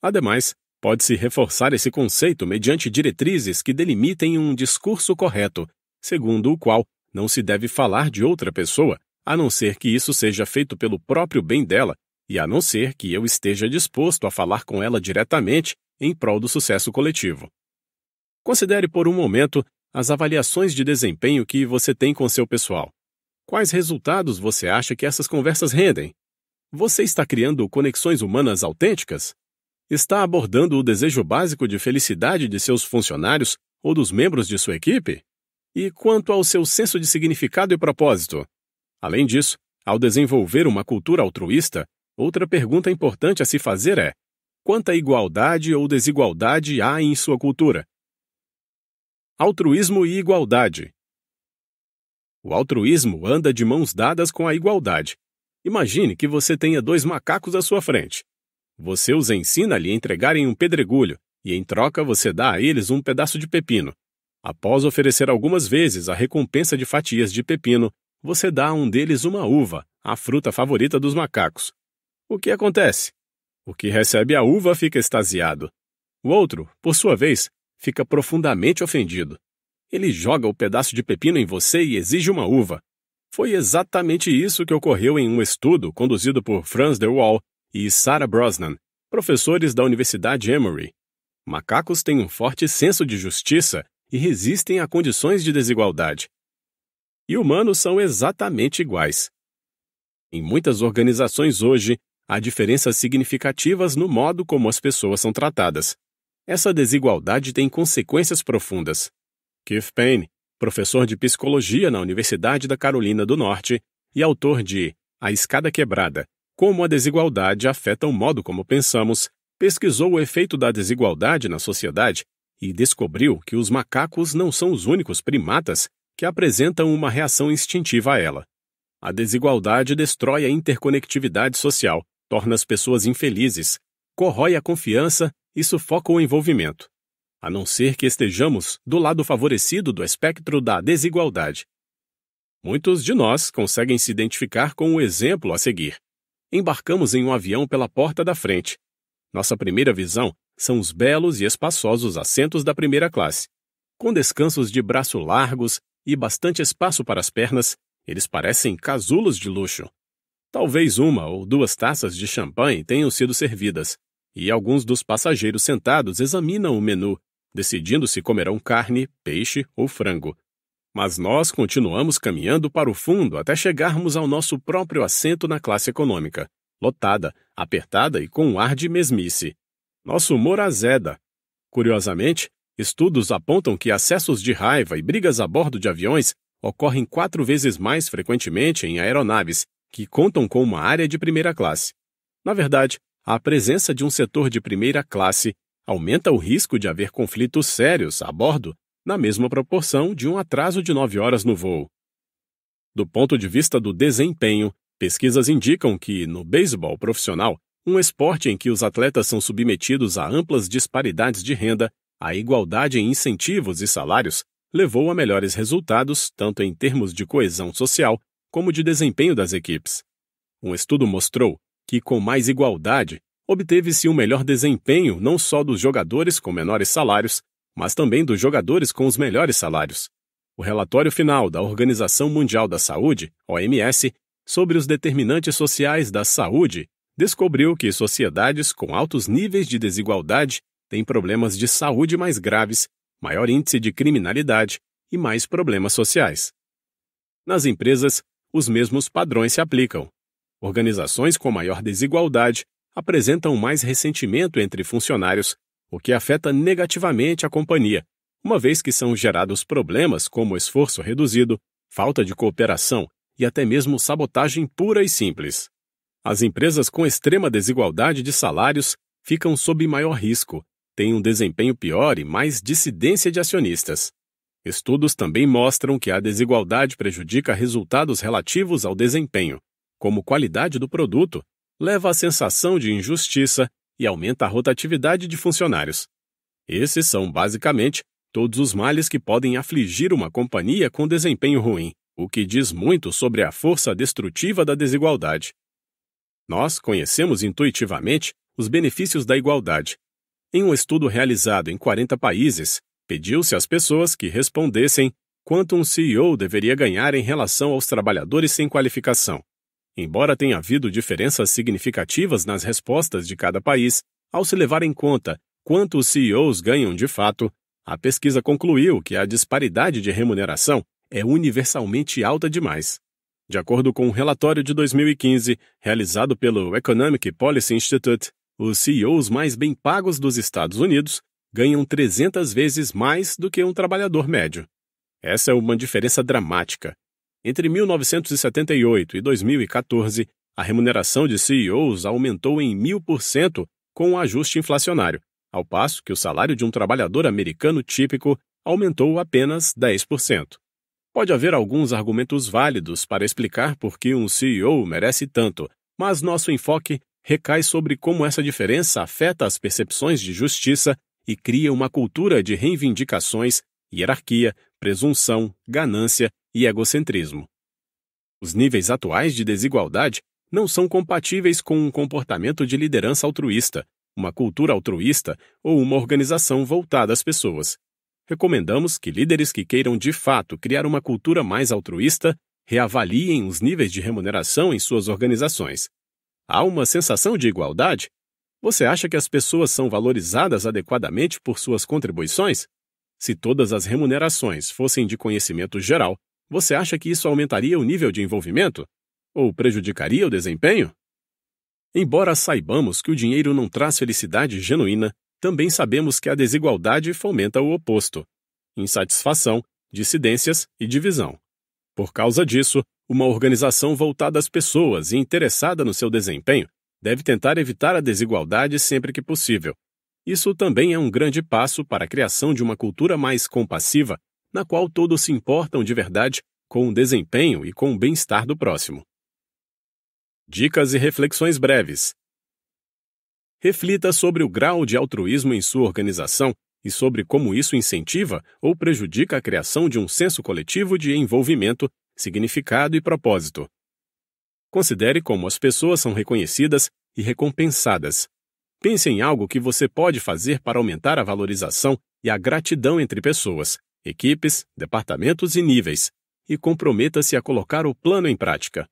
Ademais, pode-se reforçar esse conceito mediante diretrizes que delimitem um discurso correto, segundo o qual não se deve falar de outra pessoa, a não ser que isso seja feito pelo próprio bem dela e a não ser que eu esteja disposto a falar com ela diretamente em prol do sucesso coletivo. Considere por um momento as avaliações de desempenho que você tem com seu pessoal. Quais resultados você acha que essas conversas rendem? Você está criando conexões humanas autênticas? Está abordando o desejo básico de felicidade de seus funcionários ou dos membros de sua equipe? E quanto ao seu senso de significado e propósito? Além disso, ao desenvolver uma cultura altruísta, outra pergunta importante a se fazer é: quanta igualdade ou desigualdade há em sua cultura? Altruísmo e igualdade. O altruísmo anda de mãos dadas com a igualdade, Imagine que você tenha dois macacos à sua frente. Você os ensina a lhe entregarem um pedregulho, e em troca você dá a eles um pedaço de pepino. Após oferecer algumas vezes a recompensa de fatias de pepino, você dá a um deles uma uva, a fruta favorita dos macacos. O que acontece? O que recebe a uva fica extasiado. O outro, por sua vez, fica profundamente ofendido. Ele joga o pedaço de pepino em você e exige uma uva. Foi exatamente isso que ocorreu em um estudo conduzido por Franz de Waal e Sarah Brosnan, professores da Universidade Emory. Macacos têm um forte senso de justiça e resistem a condições de desigualdade. E humanos são exatamente iguais. Em muitas organizações hoje, há diferenças significativas no modo como as pessoas são tratadas. Essa desigualdade tem consequências profundas. Keith Payne, professor de psicologia na Universidade da Carolina do Norte e autor de A Escada Quebrada: Como a Desigualdade Afeta o Modo Como Pensamos, pesquisou o efeito da desigualdade na sociedade e descobriu que os macacos não são os únicos primatas que apresentam uma reação instintiva a ela. A desigualdade destrói a interconectividade social, torna as pessoas infelizes, corrói a confiança e sufoca o envolvimento a não ser que estejamos do lado favorecido do espectro da desigualdade. Muitos de nós conseguem se identificar com o exemplo a seguir. Embarcamos em um avião pela porta da frente. Nossa primeira visão são os belos e espaçosos assentos da primeira classe. Com descansos de braço largos e bastante espaço para as pernas, eles parecem casulos de luxo. Talvez uma ou duas taças de champanhe tenham sido servidas, e alguns dos passageiros sentados examinam o menu decidindo se comerão carne, peixe ou frango. Mas nós continuamos caminhando para o fundo até chegarmos ao nosso próprio assento na classe econômica, lotada, apertada e com um ar de mesmice. Nosso humor azeda. Curiosamente, estudos apontam que acessos de raiva e brigas a bordo de aviões ocorrem quatro vezes mais frequentemente em aeronaves, que contam com uma área de primeira classe. Na verdade, a presença de um setor de primeira classe aumenta o risco de haver conflitos sérios a bordo, na mesma proporção de um atraso de 9 horas no voo. Do ponto de vista do desempenho, pesquisas indicam que, no beisebol profissional, um esporte em que os atletas são submetidos a amplas disparidades de renda, a igualdade em incentivos e salários levou a melhores resultados, tanto em termos de coesão social como de desempenho das equipes. Um estudo mostrou que, com mais igualdade, obteve-se o um melhor desempenho não só dos jogadores com menores salários, mas também dos jogadores com os melhores salários. O relatório final da Organização Mundial da Saúde, OMS, sobre os determinantes sociais da saúde descobriu que sociedades com altos níveis de desigualdade têm problemas de saúde mais graves, maior índice de criminalidade e mais problemas sociais. Nas empresas, os mesmos padrões se aplicam. Organizações com maior desigualdade apresentam mais ressentimento entre funcionários, o que afeta negativamente a companhia, uma vez que são gerados problemas como esforço reduzido, falta de cooperação e até mesmo sabotagem pura e simples. As empresas com extrema desigualdade de salários ficam sob maior risco, têm um desempenho pior e mais dissidência de acionistas. Estudos também mostram que a desigualdade prejudica resultados relativos ao desempenho, como qualidade do produto leva à sensação de injustiça e aumenta a rotatividade de funcionários. Esses são, basicamente, todos os males que podem afligir uma companhia com desempenho ruim, o que diz muito sobre a força destrutiva da desigualdade. Nós conhecemos intuitivamente os benefícios da igualdade. Em um estudo realizado em 40 países, pediu-se às pessoas que respondessem quanto um CEO deveria ganhar em relação aos trabalhadores sem qualificação. Embora tenha havido diferenças significativas nas respostas de cada país, ao se levar em conta quanto os CEOs ganham de fato, a pesquisa concluiu que a disparidade de remuneração é universalmente alta demais. De acordo com um relatório de 2015, realizado pelo Economic Policy Institute, os CEOs mais bem pagos dos Estados Unidos ganham 300 vezes mais do que um trabalhador médio. Essa é uma diferença dramática entre 1978 e 2014, a remuneração de CEOs aumentou em 1.000% com o um ajuste inflacionário, ao passo que o salário de um trabalhador americano típico aumentou apenas 10%. Pode haver alguns argumentos válidos para explicar por que um CEO merece tanto, mas nosso enfoque recai sobre como essa diferença afeta as percepções de justiça e cria uma cultura de reivindicações, hierarquia, presunção, ganância e egocentrismo. Os níveis atuais de desigualdade não são compatíveis com um comportamento de liderança altruísta, uma cultura altruísta ou uma organização voltada às pessoas. Recomendamos que líderes que queiram de fato criar uma cultura mais altruísta reavaliem os níveis de remuneração em suas organizações. Há uma sensação de igualdade? Você acha que as pessoas são valorizadas adequadamente por suas contribuições? Se todas as remunerações fossem de conhecimento geral, você acha que isso aumentaria o nível de envolvimento? Ou prejudicaria o desempenho? Embora saibamos que o dinheiro não traz felicidade genuína, também sabemos que a desigualdade fomenta o oposto: insatisfação, dissidências e divisão. Por causa disso, uma organização voltada às pessoas e interessada no seu desempenho deve tentar evitar a desigualdade sempre que possível. Isso também é um grande passo para a criação de uma cultura mais compassiva na qual todos se importam de verdade com o desempenho e com o bem-estar do próximo. Dicas e reflexões breves. Reflita sobre o grau de altruísmo em sua organização e sobre como isso incentiva ou prejudica a criação de um senso coletivo de envolvimento, significado e propósito. Considere como as pessoas são reconhecidas e recompensadas. Pense em algo que você pode fazer para aumentar a valorização e a gratidão entre pessoas, equipes, departamentos e níveis, e comprometa-se a colocar o plano em prática.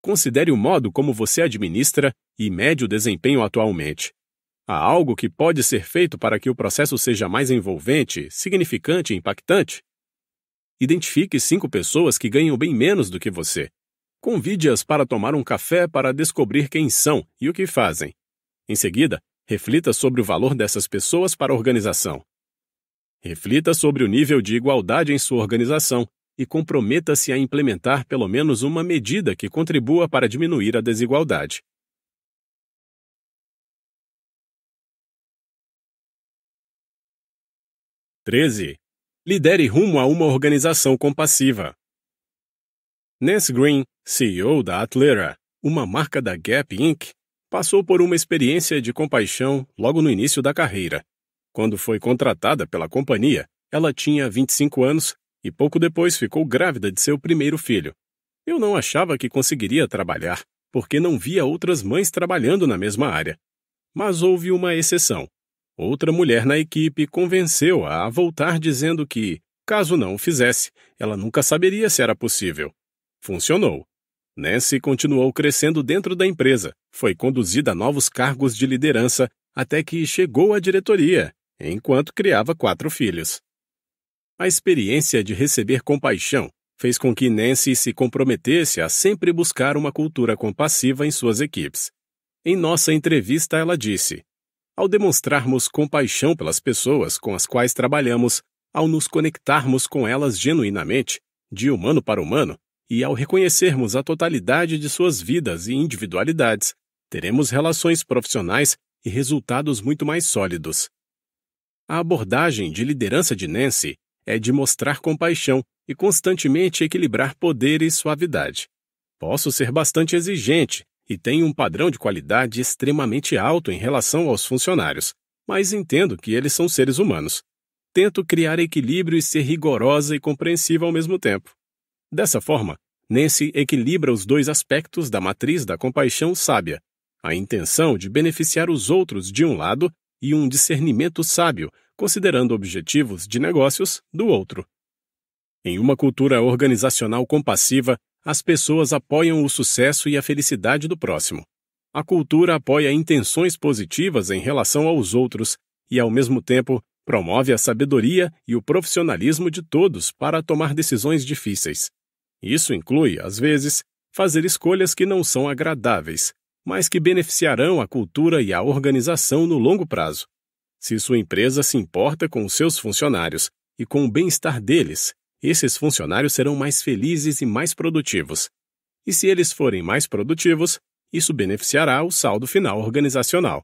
Considere o modo como você administra e mede o desempenho atualmente. Há algo que pode ser feito para que o processo seja mais envolvente, significante e impactante? Identifique cinco pessoas que ganham bem menos do que você. Convide-as para tomar um café para descobrir quem são e o que fazem. Em seguida, reflita sobre o valor dessas pessoas para a organização. Reflita sobre o nível de igualdade em sua organização e comprometa-se a implementar pelo menos uma medida que contribua para diminuir a desigualdade. Treze. Lidere rumo a uma organização compassiva. Nance Green, CEO da Atlera, uma marca da Gap Inc., passou por uma experiência de compaixão logo no início da carreira. Quando foi contratada pela companhia, ela tinha 25 anos e pouco depois ficou grávida de seu primeiro filho. Eu não achava que conseguiria trabalhar, porque não via outras mães trabalhando na mesma área. Mas houve uma exceção. Outra mulher na equipe convenceu-a a voltar dizendo que, caso não o fizesse, ela nunca saberia se era possível. Funcionou. Nancy continuou crescendo dentro da empresa, foi conduzida a novos cargos de liderança até que chegou à diretoria enquanto criava quatro filhos. A experiência de receber compaixão fez com que Nancy se comprometesse a sempre buscar uma cultura compassiva em suas equipes. Em nossa entrevista, ela disse: Ao demonstrarmos compaixão pelas pessoas com as quais trabalhamos, ao nos conectarmos com elas genuinamente, de humano para humano, e ao reconhecermos a totalidade de suas vidas e individualidades, teremos relações profissionais e resultados muito mais sólidos. A abordagem de liderança de Nancy é de mostrar compaixão e constantemente equilibrar poder e suavidade. Posso ser bastante exigente e tenho um padrão de qualidade extremamente alto em relação aos funcionários, mas entendo que eles são seres humanos. Tento criar equilíbrio e ser rigorosa e compreensiva ao mesmo tempo. Dessa forma, Nancy equilibra os dois aspectos da matriz da compaixão sábia, a intenção de beneficiar os outros de um lado e um discernimento sábio, considerando objetivos de negócios do outro. Em uma cultura organizacional compassiva, as pessoas apoiam o sucesso e a felicidade do próximo. A cultura apoia intenções positivas em relação aos outros e, ao mesmo tempo, promove a sabedoria e o profissionalismo de todos para tomar decisões difíceis. Isso inclui, às vezes, fazer escolhas que não são agradáveis, mas que beneficiarão a cultura e a organização no longo prazo. Se sua empresa se importa com seus funcionários e com o bem-estar deles, esses funcionários serão mais felizes e mais produtivos. E se eles forem mais produtivos, isso beneficiará o saldo final organizacional.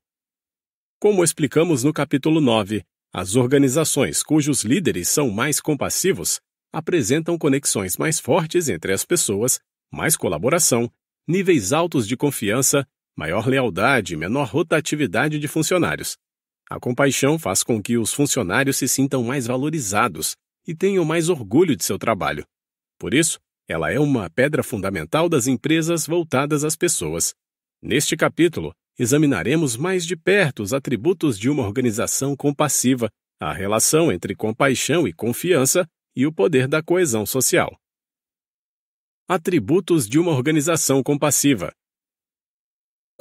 Como explicamos no capítulo 9, as organizações cujos líderes são mais compassivos apresentam conexões mais fortes entre as pessoas, mais colaboração, níveis altos de confiança maior lealdade e menor rotatividade de funcionários. A compaixão faz com que os funcionários se sintam mais valorizados e tenham mais orgulho de seu trabalho. Por isso, ela é uma pedra fundamental das empresas voltadas às pessoas. Neste capítulo, examinaremos mais de perto os atributos de uma organização compassiva, a relação entre compaixão e confiança e o poder da coesão social. Atributos de uma organização compassiva.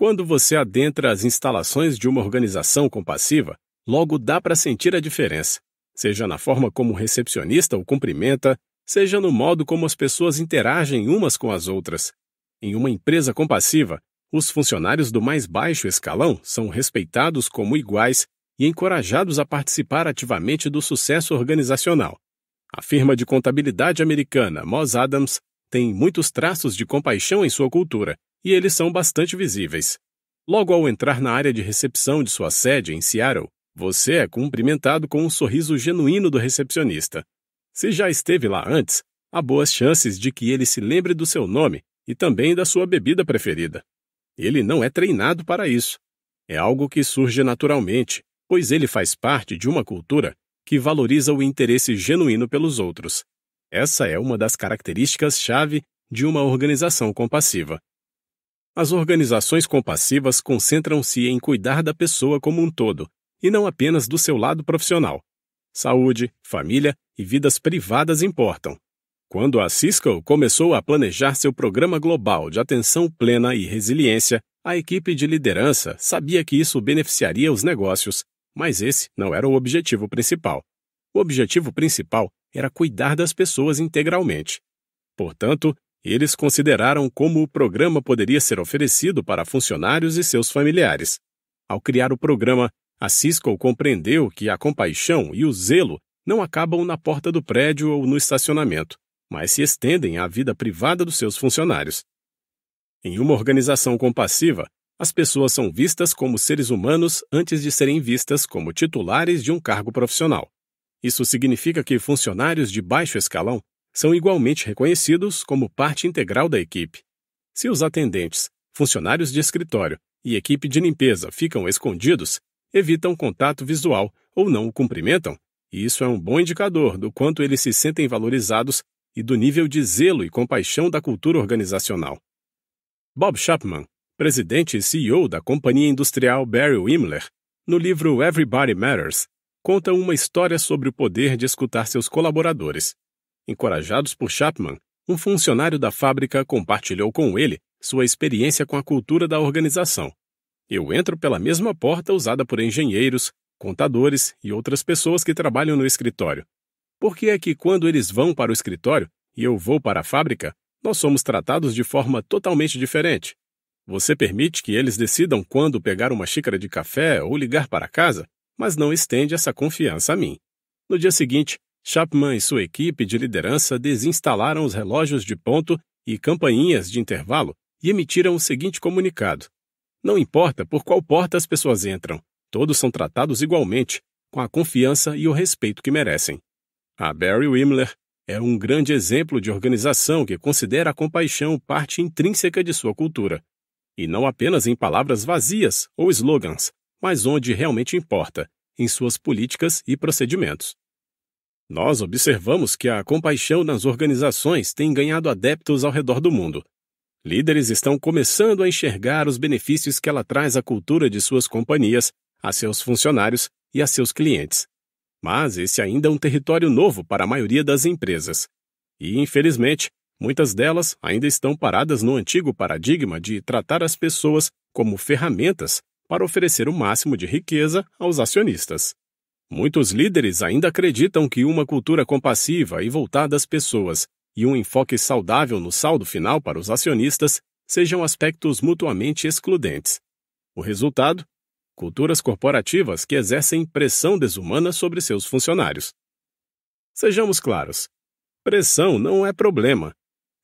Quando você adentra as instalações de uma organização compassiva, logo dá para sentir a diferença, seja na forma como o recepcionista o cumprimenta, seja no modo como as pessoas interagem umas com as outras. Em uma empresa compassiva, os funcionários do mais baixo escalão são respeitados como iguais e encorajados a participar ativamente do sucesso organizacional. A firma de contabilidade americana Moss Adams tem muitos traços de compaixão em sua cultura, e eles são bastante visíveis. Logo ao entrar na área de recepção de sua sede em Seattle, você é cumprimentado com um sorriso genuíno do recepcionista. Se já esteve lá antes, há boas chances de que ele se lembre do seu nome e também da sua bebida preferida. Ele não é treinado para isso. É algo que surge naturalmente, pois ele faz parte de uma cultura que valoriza o interesse genuíno pelos outros. Essa é uma das características-chave de uma organização compassiva. As organizações compassivas concentram-se em cuidar da pessoa como um todo, e não apenas do seu lado profissional. Saúde, família e vidas privadas importam. Quando a Cisco começou a planejar seu programa global de atenção plena e resiliência, a equipe de liderança sabia que isso beneficiaria os negócios, mas esse não era o objetivo principal. O objetivo principal era cuidar das pessoas integralmente. Portanto, eles consideraram como o programa poderia ser oferecido para funcionários e seus familiares. Ao criar o programa, a Cisco compreendeu que a compaixão e o zelo não acabam na porta do prédio ou no estacionamento, mas se estendem à vida privada dos seus funcionários. Em uma organização compassiva, as pessoas são vistas como seres humanos antes de serem vistas como titulares de um cargo profissional. Isso significa que funcionários de baixo escalão são igualmente reconhecidos como parte integral da equipe. Se os atendentes, funcionários de escritório e equipe de limpeza ficam escondidos, evitam contato visual ou não o cumprimentam, e isso é um bom indicador do quanto eles se sentem valorizados e do nível de zelo e compaixão da cultura organizacional. Bob Chapman, presidente e CEO da companhia industrial Barry Wimler, no livro Everybody Matters, conta uma história sobre o poder de escutar seus colaboradores Encorajados por Chapman, um funcionário da fábrica compartilhou com ele sua experiência com a cultura da organização. Eu entro pela mesma porta usada por engenheiros, contadores e outras pessoas que trabalham no escritório. Por que é que quando eles vão para o escritório e eu vou para a fábrica, nós somos tratados de forma totalmente diferente? Você permite que eles decidam quando pegar uma xícara de café ou ligar para casa, mas não estende essa confiança a mim. No dia seguinte, Chapman e sua equipe de liderança desinstalaram os relógios de ponto e campainhas de intervalo e emitiram o seguinte comunicado: Não importa por qual porta as pessoas entram, todos são tratados igualmente, com a confiança e o respeito que merecem. A Barry Wimler é um grande exemplo de organização que considera a compaixão parte intrínseca de sua cultura. E não apenas em palavras vazias ou slogans, mas onde realmente importa, em suas políticas e procedimentos. Nós observamos que a compaixão nas organizações tem ganhado adeptos ao redor do mundo. Líderes estão começando a enxergar os benefícios que ela traz à cultura de suas companhias, a seus funcionários e a seus clientes. Mas esse ainda é um território novo para a maioria das empresas. E, infelizmente, muitas delas ainda estão paradas no antigo paradigma de tratar as pessoas como ferramentas para oferecer o máximo de riqueza aos acionistas. Muitos líderes ainda acreditam que uma cultura compassiva e voltada às pessoas e um enfoque saudável no saldo final para os acionistas sejam aspectos mutuamente excludentes. O resultado? Culturas corporativas que exercem pressão desumana sobre seus funcionários. Sejamos claros: pressão não é problema,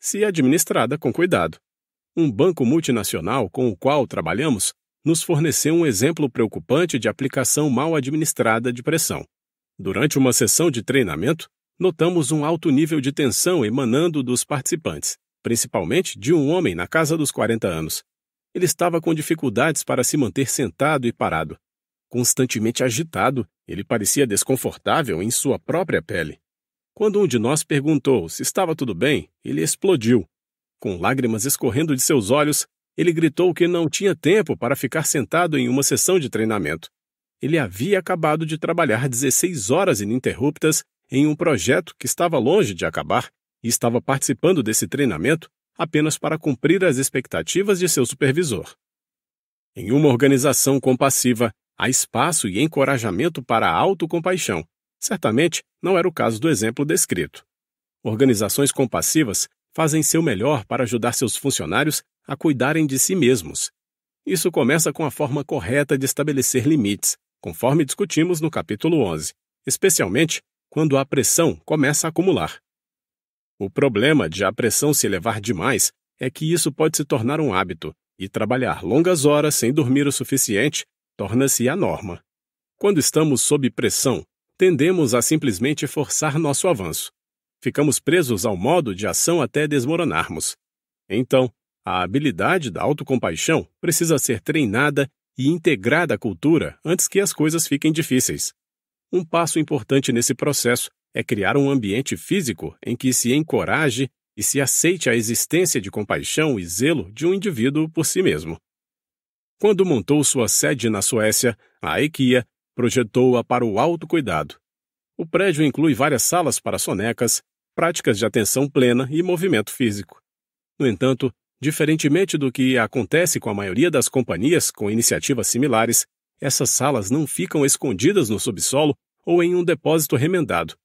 se administrada com cuidado. Um banco multinacional com o qual trabalhamos nos forneceu um exemplo preocupante de aplicação mal administrada de pressão. Durante uma sessão de treinamento, notamos um alto nível de tensão emanando dos participantes, principalmente de um homem na casa dos 40 anos. Ele estava com dificuldades para se manter sentado e parado. Constantemente agitado, ele parecia desconfortável em sua própria pele. Quando um de nós perguntou se estava tudo bem, ele explodiu. Com lágrimas escorrendo de seus olhos, ele gritou que não tinha tempo para ficar sentado em uma sessão de treinamento. Ele havia acabado de trabalhar 16 horas ininterruptas em um projeto que estava longe de acabar e estava participando desse treinamento apenas para cumprir as expectativas de seu supervisor. Em uma organização compassiva, há espaço e encorajamento para a autocompaixão. Certamente não era o caso do exemplo descrito. Organizações compassivas fazem seu melhor para ajudar seus funcionários a cuidarem de si mesmos. Isso começa com a forma correta de estabelecer limites, conforme discutimos no capítulo 11, especialmente quando a pressão começa a acumular. O problema de a pressão se elevar demais é que isso pode se tornar um hábito, e trabalhar longas horas sem dormir o suficiente torna-se a norma. Quando estamos sob pressão, tendemos a simplesmente forçar nosso avanço. Ficamos presos ao modo de ação até desmoronarmos. Então, a habilidade da autocompaixão precisa ser treinada e integrada à cultura antes que as coisas fiquem difíceis. Um passo importante nesse processo é criar um ambiente físico em que se encoraje e se aceite a existência de compaixão e zelo de um indivíduo por si mesmo. Quando montou sua sede na Suécia, a IKEA projetou-a para o autocuidado. O prédio inclui várias salas para sonecas, práticas de atenção plena e movimento físico. No entanto, Diferentemente do que acontece com a maioria das companhias com iniciativas similares, essas salas não ficam escondidas no subsolo ou em um depósito remendado.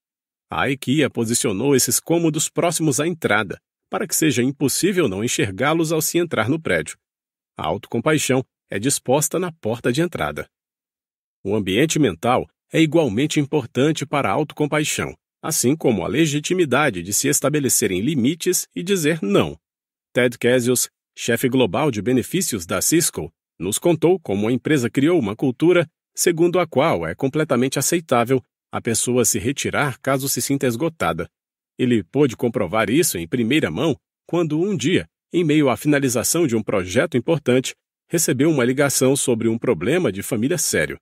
A IKEA posicionou esses cômodos próximos à entrada, para que seja impossível não enxergá-los ao se entrar no prédio. A autocompaixão é disposta na porta de entrada. O ambiente mental é igualmente importante para a autocompaixão, assim como a legitimidade de se estabelecerem limites e dizer não. Ted Casios, chefe global de benefícios da Cisco, nos contou como a empresa criou uma cultura segundo a qual é completamente aceitável a pessoa se retirar caso se sinta esgotada. Ele pôde comprovar isso em primeira mão quando um dia, em meio à finalização de um projeto importante, recebeu uma ligação sobre um problema de família sério.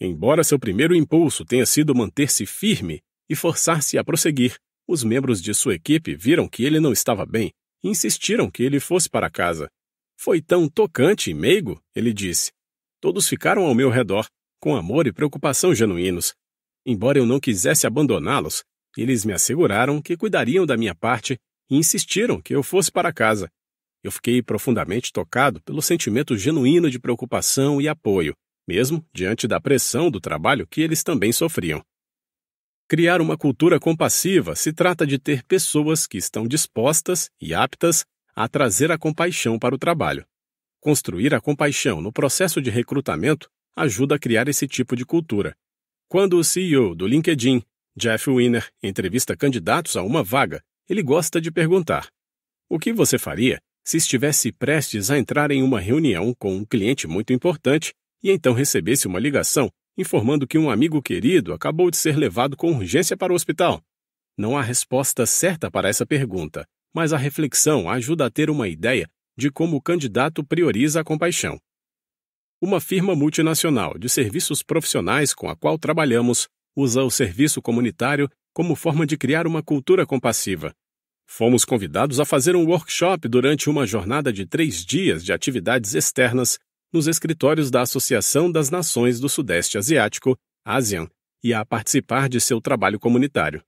Embora seu primeiro impulso tenha sido manter-se firme e forçar-se a prosseguir, os membros de sua equipe viram que ele não estava bem Insistiram que ele fosse para casa. Foi tão tocante e meigo, ele disse. Todos ficaram ao meu redor, com amor e preocupação genuínos. Embora eu não quisesse abandoná-los, eles me asseguraram que cuidariam da minha parte e insistiram que eu fosse para casa. Eu fiquei profundamente tocado pelo sentimento genuíno de preocupação e apoio, mesmo diante da pressão do trabalho que eles também sofriam. Criar uma cultura compassiva se trata de ter pessoas que estão dispostas e aptas a trazer a compaixão para o trabalho. Construir a compaixão no processo de recrutamento ajuda a criar esse tipo de cultura. Quando o CEO do LinkedIn, Jeff Winner, entrevista candidatos a uma vaga, ele gosta de perguntar: O que você faria se estivesse prestes a entrar em uma reunião com um cliente muito importante e então recebesse uma ligação informando que um amigo querido acabou de ser levado com urgência para o hospital. Não há resposta certa para essa pergunta, mas a reflexão ajuda a ter uma ideia de como o candidato prioriza a compaixão. Uma firma multinacional de serviços profissionais com a qual trabalhamos usa o serviço comunitário como forma de criar uma cultura compassiva. Fomos convidados a fazer um workshop durante uma jornada de três dias de atividades externas nos escritórios da Associação das Nações do Sudeste Asiático, ASEAN, e a participar de seu trabalho comunitário.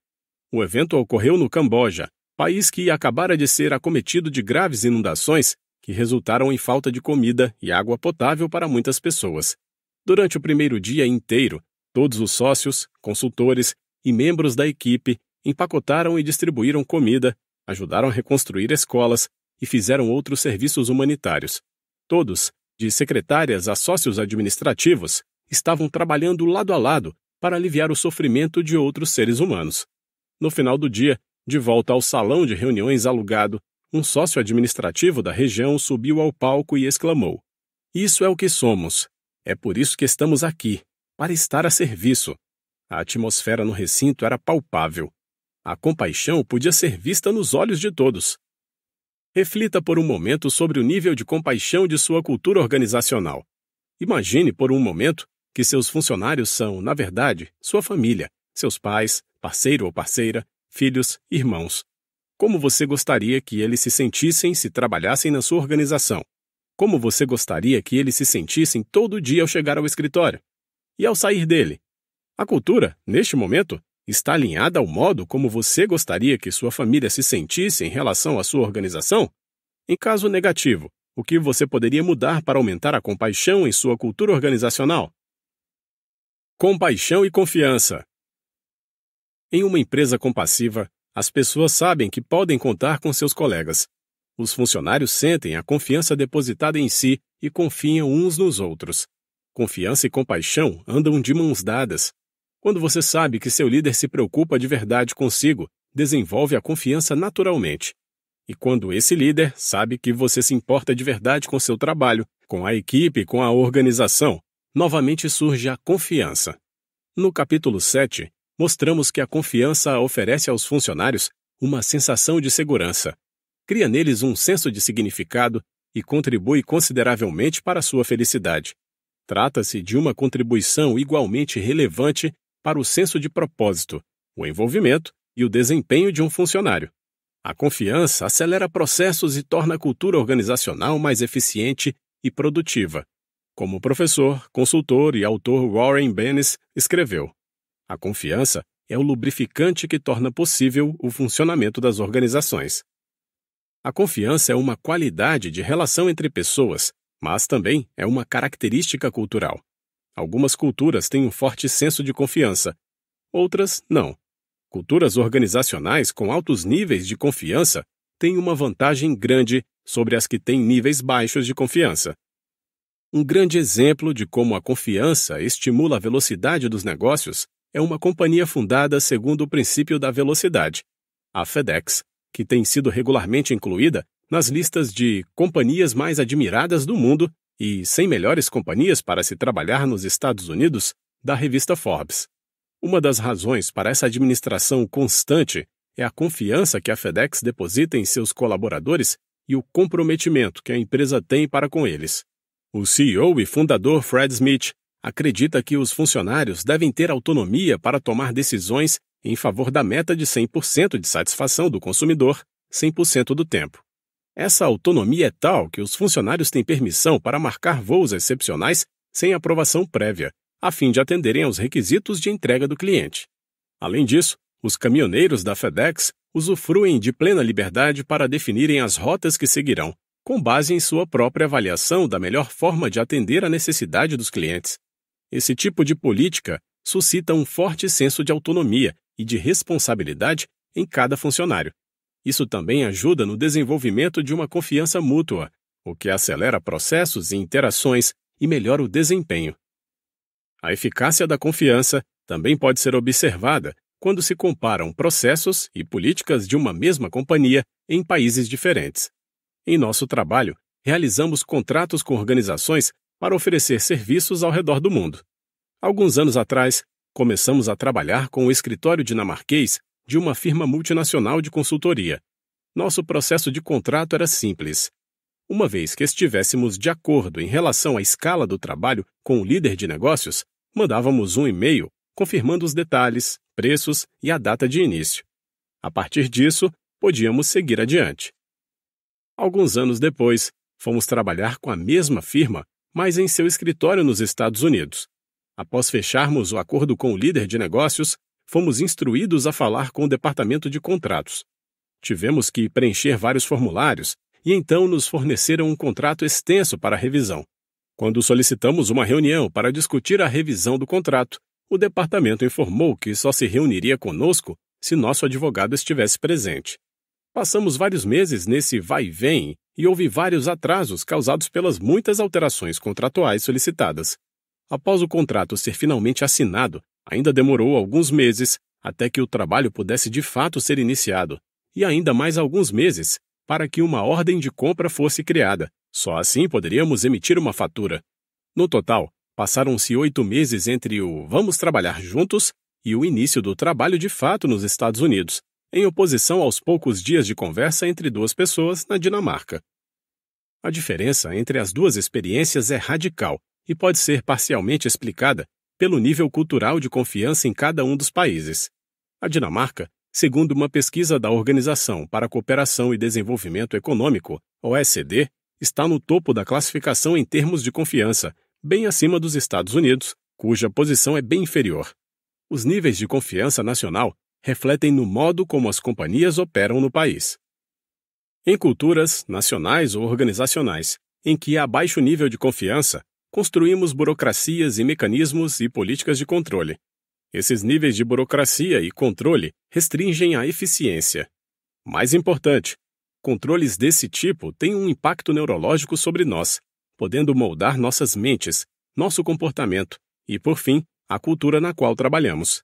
O evento ocorreu no Camboja, país que acabara de ser acometido de graves inundações que resultaram em falta de comida e água potável para muitas pessoas. Durante o primeiro dia inteiro, todos os sócios, consultores e membros da equipe empacotaram e distribuíram comida, ajudaram a reconstruir escolas e fizeram outros serviços humanitários. Todos de secretárias a sócios administrativos, estavam trabalhando lado a lado para aliviar o sofrimento de outros seres humanos. No final do dia, de volta ao salão de reuniões alugado, um sócio administrativo da região subiu ao palco e exclamou: Isso é o que somos. É por isso que estamos aqui para estar a serviço. A atmosfera no recinto era palpável. A compaixão podia ser vista nos olhos de todos, Reflita por um momento sobre o nível de compaixão de sua cultura organizacional. Imagine por um momento que seus funcionários são, na verdade, sua família, seus pais, parceiro ou parceira, filhos, irmãos. Como você gostaria que eles se sentissem se trabalhassem na sua organização? Como você gostaria que eles se sentissem todo dia ao chegar ao escritório? E ao sair dele? A cultura, neste momento, está alinhada ao modo como você gostaria que sua família se sentisse em relação à sua organização? Em caso negativo, o que você poderia mudar para aumentar a compaixão em sua cultura organizacional? Compaixão e confiança. Em uma empresa compassiva, as pessoas sabem que podem contar com seus colegas. Os funcionários sentem a confiança depositada em si e confiam uns nos outros. Confiança e compaixão andam de mãos dadas. Quando você sabe que seu líder se preocupa de verdade consigo, desenvolve a confiança naturalmente. E quando esse líder sabe que você se importa de verdade com seu trabalho, com a equipe, com a organização, novamente surge a confiança. No capítulo 7, mostramos que a confiança oferece aos funcionários uma sensação de segurança, cria neles um senso de significado e contribui consideravelmente para a sua felicidade. Trata-se de uma contribuição igualmente relevante para o senso de propósito, o envolvimento e o desempenho de um funcionário. A confiança acelera processos e torna a cultura organizacional mais eficiente e produtiva. Como o professor, consultor e autor Warren Bennis escreveu, a confiança é o lubrificante que torna possível o funcionamento das organizações. A confiança é uma qualidade de relação entre pessoas, mas também é uma característica cultural. Algumas culturas têm um forte senso de confiança, outras não. Culturas organizacionais com altos níveis de confiança têm uma vantagem grande sobre as que têm níveis baixos de confiança. Um grande exemplo de como a confiança estimula a velocidade dos negócios é uma companhia fundada segundo o princípio da velocidade, a FedEx, que tem sido regularmente incluída nas listas de companhias mais admiradas do mundo e 100 melhores companhias para se trabalhar nos Estados Unidos da revista Forbes. Uma das razões para essa administração constante é a confiança que a FedEx deposita em seus colaboradores e o comprometimento que a empresa tem para com eles. O CEO e fundador Fred Smith acredita que os funcionários devem ter autonomia para tomar decisões em favor da meta de 100% de satisfação do consumidor 100% do tempo. Essa autonomia é tal que os funcionários têm permissão para marcar voos excepcionais sem aprovação prévia, a fim de atenderem aos requisitos de entrega do cliente. Além disso, os caminhoneiros da FedEx usufruem de plena liberdade para definirem as rotas que seguirão, com base em sua própria avaliação da melhor forma de atender à necessidade dos clientes. Esse tipo de política suscita um forte senso de autonomia e de responsabilidade em cada funcionário, isso também ajuda no desenvolvimento de uma confiança mútua, o que acelera processos e interações e melhora o desempenho. A eficácia da confiança também pode ser observada quando se comparam processos e políticas de uma mesma companhia em países diferentes. Em nosso trabalho, realizamos contratos com organizações para oferecer serviços ao redor do mundo. Alguns anos atrás, começamos a trabalhar com o escritório dinamarquês de uma firma multinacional de consultoria. Nosso processo de contrato era simples. Uma vez que estivéssemos de acordo em relação à escala do trabalho com o líder de negócios, mandávamos um e-mail confirmando os detalhes, preços e a data de início. A partir disso, podíamos seguir adiante. Alguns anos depois, fomos trabalhar com a mesma firma, mas em seu escritório nos Estados Unidos. Após fecharmos o acordo com o líder de negócios, fomos instruídos a falar com o departamento de contratos. Tivemos que preencher vários formulários e então nos forneceram um contrato extenso para revisão. Quando solicitamos uma reunião para discutir a revisão do contrato, o departamento informou que só se reuniria conosco se nosso advogado estivesse presente. Passamos vários meses nesse vai e vem e houve vários atrasos causados pelas muitas alterações contratuais solicitadas. Após o contrato ser finalmente assinado, Ainda demorou alguns meses até que o trabalho pudesse de fato ser iniciado, e ainda mais alguns meses para que uma ordem de compra fosse criada. Só assim poderíamos emitir uma fatura. No total, passaram-se oito meses entre o vamos trabalhar juntos e o início do trabalho de fato nos Estados Unidos, em oposição aos poucos dias de conversa entre duas pessoas na Dinamarca. A diferença entre as duas experiências é radical e pode ser parcialmente explicada pelo nível cultural de confiança em cada um dos países. A Dinamarca, segundo uma pesquisa da Organização para a Cooperação e Desenvolvimento Econômico, OECD, está no topo da classificação em termos de confiança, bem acima dos Estados Unidos, cuja posição é bem inferior. Os níveis de confiança nacional refletem no modo como as companhias operam no país. Em culturas, nacionais ou organizacionais, em que há baixo nível de confiança, construímos burocracias e mecanismos e políticas de controle. Esses níveis de burocracia e controle restringem a eficiência. Mais importante, controles desse tipo têm um impacto neurológico sobre nós, podendo moldar nossas mentes, nosso comportamento e, por fim, a cultura na qual trabalhamos.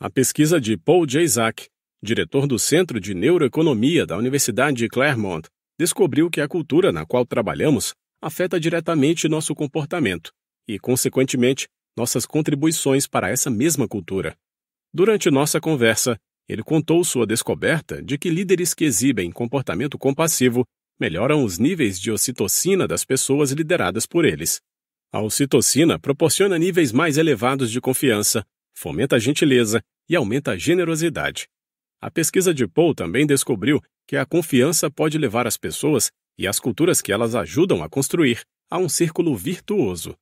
A pesquisa de Paul J. Zak, diretor do Centro de Neuroeconomia da Universidade de Claremont, descobriu que a cultura na qual trabalhamos afeta diretamente nosso comportamento e, consequentemente, nossas contribuições para essa mesma cultura. Durante nossa conversa, ele contou sua descoberta de que líderes que exibem comportamento compassivo melhoram os níveis de ocitocina das pessoas lideradas por eles. A ocitocina proporciona níveis mais elevados de confiança, fomenta a gentileza e aumenta a generosidade. A pesquisa de Paul também descobriu que a confiança pode levar as pessoas e as culturas que elas ajudam a construir a um círculo virtuoso.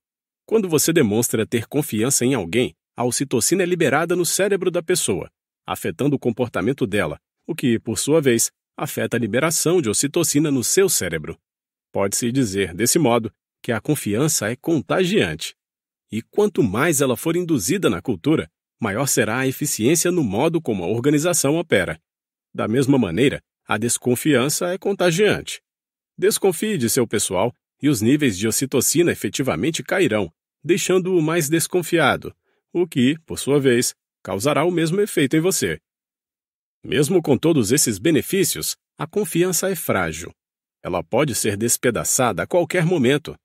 Quando você demonstra ter confiança em alguém, a ocitocina é liberada no cérebro da pessoa, afetando o comportamento dela, o que, por sua vez, afeta a liberação de ocitocina no seu cérebro. Pode-se dizer, desse modo, que a confiança é contagiante. E quanto mais ela for induzida na cultura, maior será a eficiência no modo como a organização opera. Da mesma maneira, a desconfiança é contagiante. Desconfie de seu pessoal e os níveis de ocitocina efetivamente cairão, deixando-o mais desconfiado, o que, por sua vez, causará o mesmo efeito em você. Mesmo com todos esses benefícios, a confiança é frágil. Ela pode ser despedaçada a qualquer momento.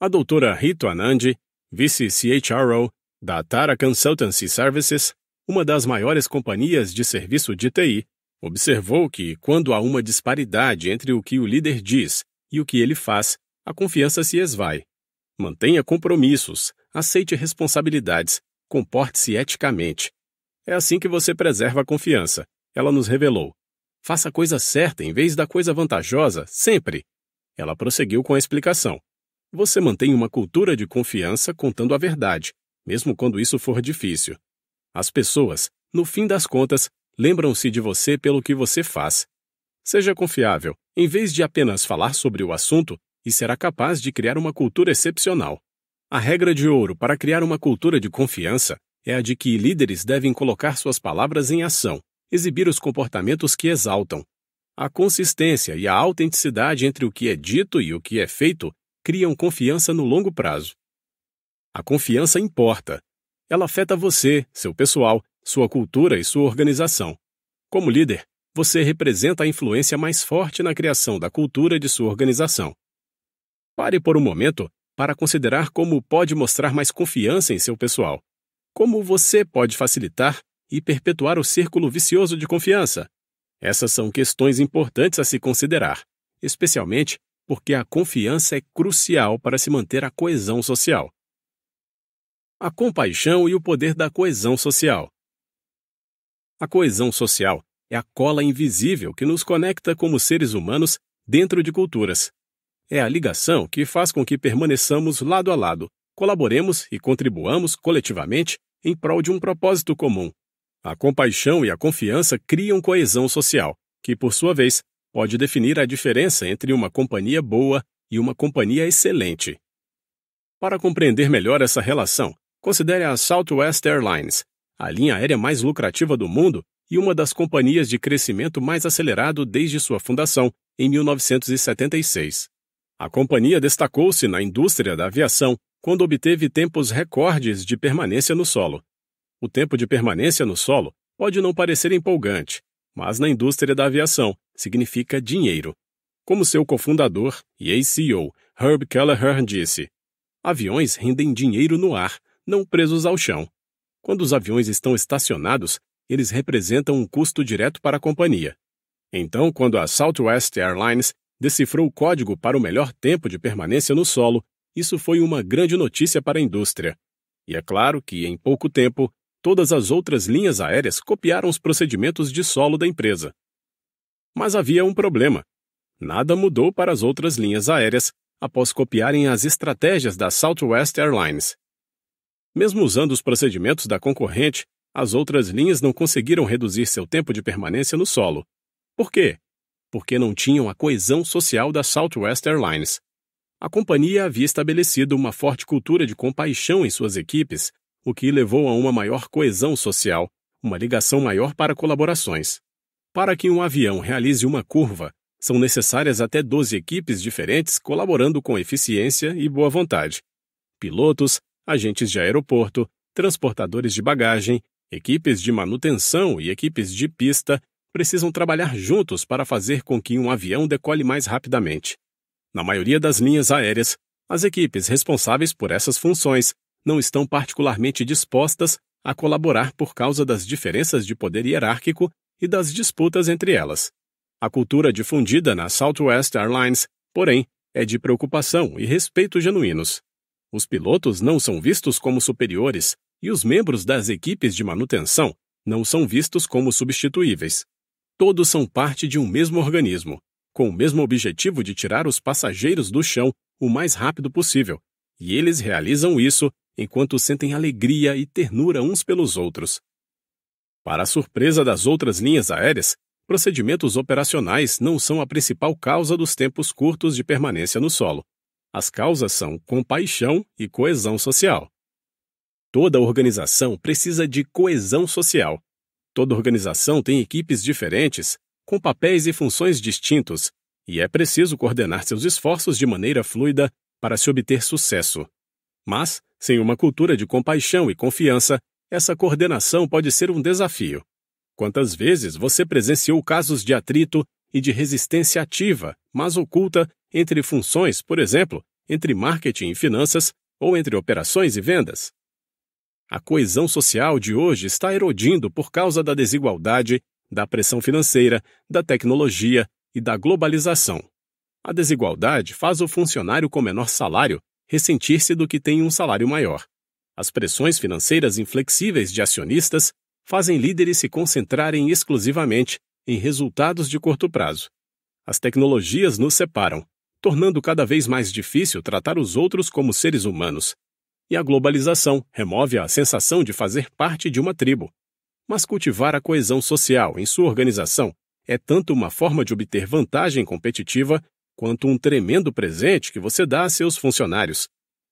A doutora Rito Anandi, vice-CHRO da Tara Consultancy Services, uma das maiores companhias de serviço de TI, Observou que, quando há uma disparidade entre o que o líder diz e o que ele faz, a confiança se esvai. Mantenha compromissos, aceite responsabilidades, comporte-se eticamente. É assim que você preserva a confiança, ela nos revelou. Faça a coisa certa em vez da coisa vantajosa, sempre. Ela prosseguiu com a explicação. Você mantém uma cultura de confiança contando a verdade, mesmo quando isso for difícil. As pessoas, no fim das contas, lembram-se de você pelo que você faz. Seja confiável, em vez de apenas falar sobre o assunto, e será capaz de criar uma cultura excepcional. A regra de ouro para criar uma cultura de confiança é a de que líderes devem colocar suas palavras em ação, exibir os comportamentos que exaltam. A consistência e a autenticidade entre o que é dito e o que é feito criam confiança no longo prazo. A confiança importa. Ela afeta você, seu pessoal sua cultura e sua organização. Como líder, você representa a influência mais forte na criação da cultura de sua organização. Pare por um momento para considerar como pode mostrar mais confiança em seu pessoal. Como você pode facilitar e perpetuar o círculo vicioso de confiança? Essas são questões importantes a se considerar, especialmente porque a confiança é crucial para se manter a coesão social. A compaixão e o poder da coesão social. A coesão social é a cola invisível que nos conecta como seres humanos dentro de culturas. É a ligação que faz com que permaneçamos lado a lado, colaboremos e contribuamos coletivamente em prol de um propósito comum. A compaixão e a confiança criam coesão social, que, por sua vez, pode definir a diferença entre uma companhia boa e uma companhia excelente. Para compreender melhor essa relação, considere a Southwest Airlines, a linha aérea mais lucrativa do mundo e uma das companhias de crescimento mais acelerado desde sua fundação, em 1976. A companhia destacou-se na indústria da aviação quando obteve tempos recordes de permanência no solo. O tempo de permanência no solo pode não parecer empolgante, mas na indústria da aviação significa dinheiro. Como seu cofundador e ex-CEO, Herb Kelleher, disse: Aviões rendem dinheiro no ar, não presos ao chão. Quando os aviões estão estacionados, eles representam um custo direto para a companhia. Então, quando a Southwest Airlines decifrou o código para o melhor tempo de permanência no solo, isso foi uma grande notícia para a indústria. E é claro que, em pouco tempo, todas as outras linhas aéreas copiaram os procedimentos de solo da empresa. Mas havia um problema. Nada mudou para as outras linhas aéreas após copiarem as estratégias da Southwest Airlines. Mesmo usando os procedimentos da concorrente, as outras linhas não conseguiram reduzir seu tempo de permanência no solo. Por quê? Porque não tinham a coesão social da Southwest Airlines. A companhia havia estabelecido uma forte cultura de compaixão em suas equipes, o que levou a uma maior coesão social, uma ligação maior para colaborações. Para que um avião realize uma curva, são necessárias até 12 equipes diferentes colaborando com eficiência e boa vontade. Pilotos, agentes de aeroporto, transportadores de bagagem, equipes de manutenção e equipes de pista precisam trabalhar juntos para fazer com que um avião decole mais rapidamente. Na maioria das linhas aéreas, as equipes responsáveis por essas funções não estão particularmente dispostas a colaborar por causa das diferenças de poder hierárquico e das disputas entre elas. A cultura difundida na Southwest Airlines, porém, é de preocupação e respeito genuínos. Os pilotos não são vistos como superiores e os membros das equipes de manutenção não são vistos como substituíveis. Todos são parte de um mesmo organismo, com o mesmo objetivo de tirar os passageiros do chão o mais rápido possível, e eles realizam isso enquanto sentem alegria e ternura uns pelos outros. Para a surpresa das outras linhas aéreas, procedimentos operacionais não são a principal causa dos tempos curtos de permanência no solo. As causas são compaixão e coesão social. Toda organização precisa de coesão social. Toda organização tem equipes diferentes, com papéis e funções distintos, e é preciso coordenar seus esforços de maneira fluida para se obter sucesso. Mas, sem uma cultura de compaixão e confiança, essa coordenação pode ser um desafio. Quantas vezes você presenciou casos de atrito e de resistência ativa, mas oculta, entre funções, por exemplo, entre marketing e finanças ou entre operações e vendas. A coesão social de hoje está erodindo por causa da desigualdade, da pressão financeira, da tecnologia e da globalização. A desigualdade faz o funcionário com menor salário ressentir-se do que tem um salário maior. As pressões financeiras inflexíveis de acionistas fazem líderes se concentrarem exclusivamente em resultados de curto prazo. As tecnologias nos separam, tornando cada vez mais difícil tratar os outros como seres humanos. E a globalização remove a sensação de fazer parte de uma tribo. Mas cultivar a coesão social em sua organização é tanto uma forma de obter vantagem competitiva quanto um tremendo presente que você dá a seus funcionários.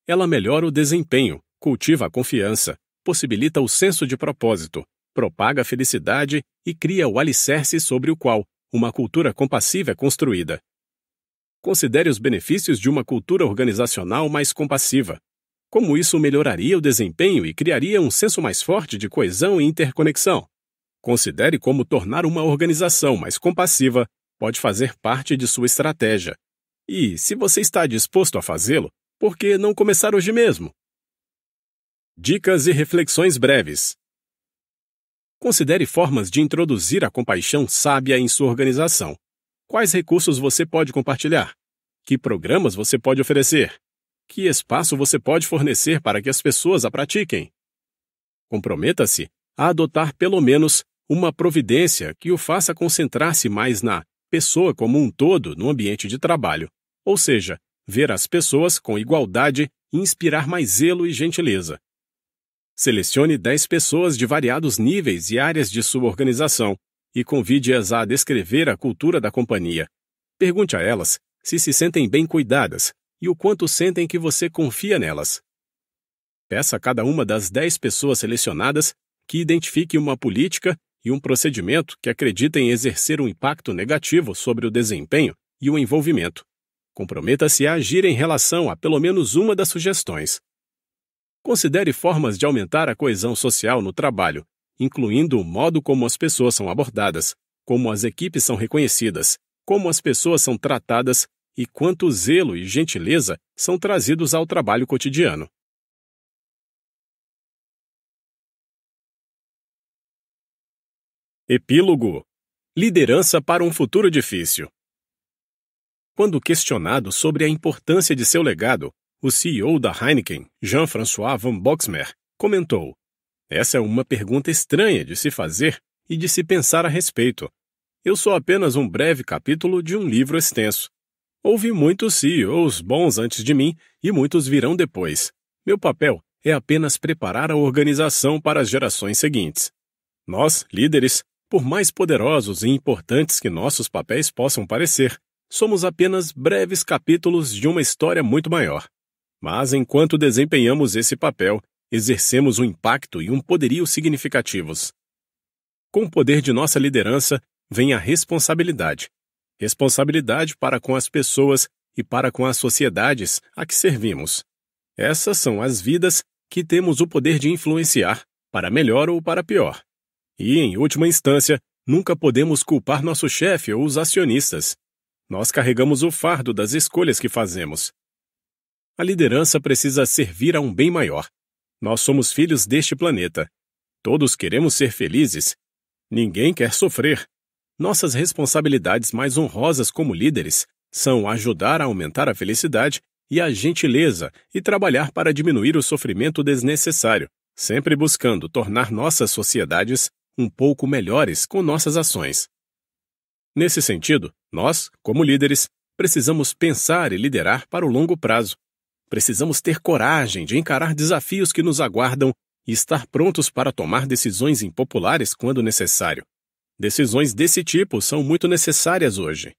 Ela melhora o desempenho, cultiva a confiança, possibilita o senso de propósito propaga a felicidade e cria o alicerce sobre o qual uma cultura compassiva é construída. Considere os benefícios de uma cultura organizacional mais compassiva. Como isso melhoraria o desempenho e criaria um senso mais forte de coesão e interconexão? Considere como tornar uma organização mais compassiva pode fazer parte de sua estratégia. E, se você está disposto a fazê-lo, por que não começar hoje mesmo? Dicas e reflexões breves. Considere formas de introduzir a compaixão sábia em sua organização. Quais recursos você pode compartilhar? Que programas você pode oferecer? Que espaço você pode fornecer para que as pessoas a pratiquem? Comprometa-se a adotar pelo menos uma providência que o faça concentrar-se mais na pessoa como um todo no ambiente de trabalho, ou seja, ver as pessoas com igualdade e inspirar mais zelo e gentileza. Selecione 10 pessoas de variados níveis e áreas de sua organização e convide-as a descrever a cultura da companhia. Pergunte a elas se se sentem bem cuidadas e o quanto sentem que você confia nelas. Peça a cada uma das 10 pessoas selecionadas que identifique uma política e um procedimento que acreditem exercer um impacto negativo sobre o desempenho e o envolvimento. Comprometa-se a agir em relação a pelo menos uma das sugestões. Considere formas de aumentar a coesão social no trabalho, incluindo o modo como as pessoas são abordadas, como as equipes são reconhecidas, como as pessoas são tratadas e quanto zelo e gentileza são trazidos ao trabalho cotidiano. Epílogo Liderança para um futuro difícil. Quando questionado sobre a importância de seu legado, o CEO da Heineken, Jean-François Van Boxmer, comentou: Essa é uma pergunta estranha de se fazer e de se pensar a respeito. Eu sou apenas um breve capítulo de um livro extenso. Houve muitos CEOs bons antes de mim e muitos virão depois. Meu papel é apenas preparar a organização para as gerações seguintes. Nós, líderes, por mais poderosos e importantes que nossos papéis possam parecer, somos apenas breves capítulos de uma história muito maior. Mas enquanto desempenhamos esse papel, exercemos um impacto e um poderio significativos. Com o poder de nossa liderança, vem a responsabilidade. Responsabilidade para com as pessoas e para com as sociedades a que servimos. Essas são as vidas que temos o poder de influenciar, para melhor ou para pior. E, em última instância, nunca podemos culpar nosso chefe ou os acionistas. Nós carregamos o fardo das escolhas que fazemos. A liderança precisa servir a um bem maior. Nós somos filhos deste planeta. Todos queremos ser felizes. Ninguém quer sofrer. Nossas responsabilidades mais honrosas como líderes são ajudar a aumentar a felicidade e a gentileza e trabalhar para diminuir o sofrimento desnecessário, sempre buscando tornar nossas sociedades um pouco melhores com nossas ações. Nesse sentido, nós, como líderes, precisamos pensar e liderar para o longo prazo, Precisamos ter coragem de encarar desafios que nos aguardam e estar prontos para tomar decisões impopulares quando necessário. Decisões desse tipo são muito necessárias hoje.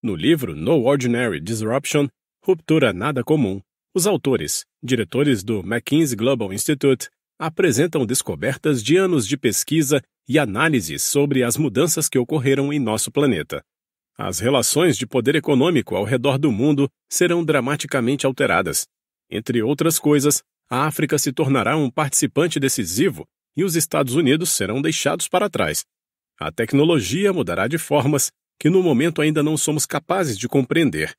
No livro No Ordinary Disruption Ruptura Nada Comum, os autores, diretores do McKinsey Global Institute, apresentam descobertas de anos de pesquisa e análises sobre as mudanças que ocorreram em nosso planeta as relações de poder econômico ao redor do mundo serão dramaticamente alteradas. Entre outras coisas, a África se tornará um participante decisivo e os Estados Unidos serão deixados para trás. A tecnologia mudará de formas que no momento ainda não somos capazes de compreender,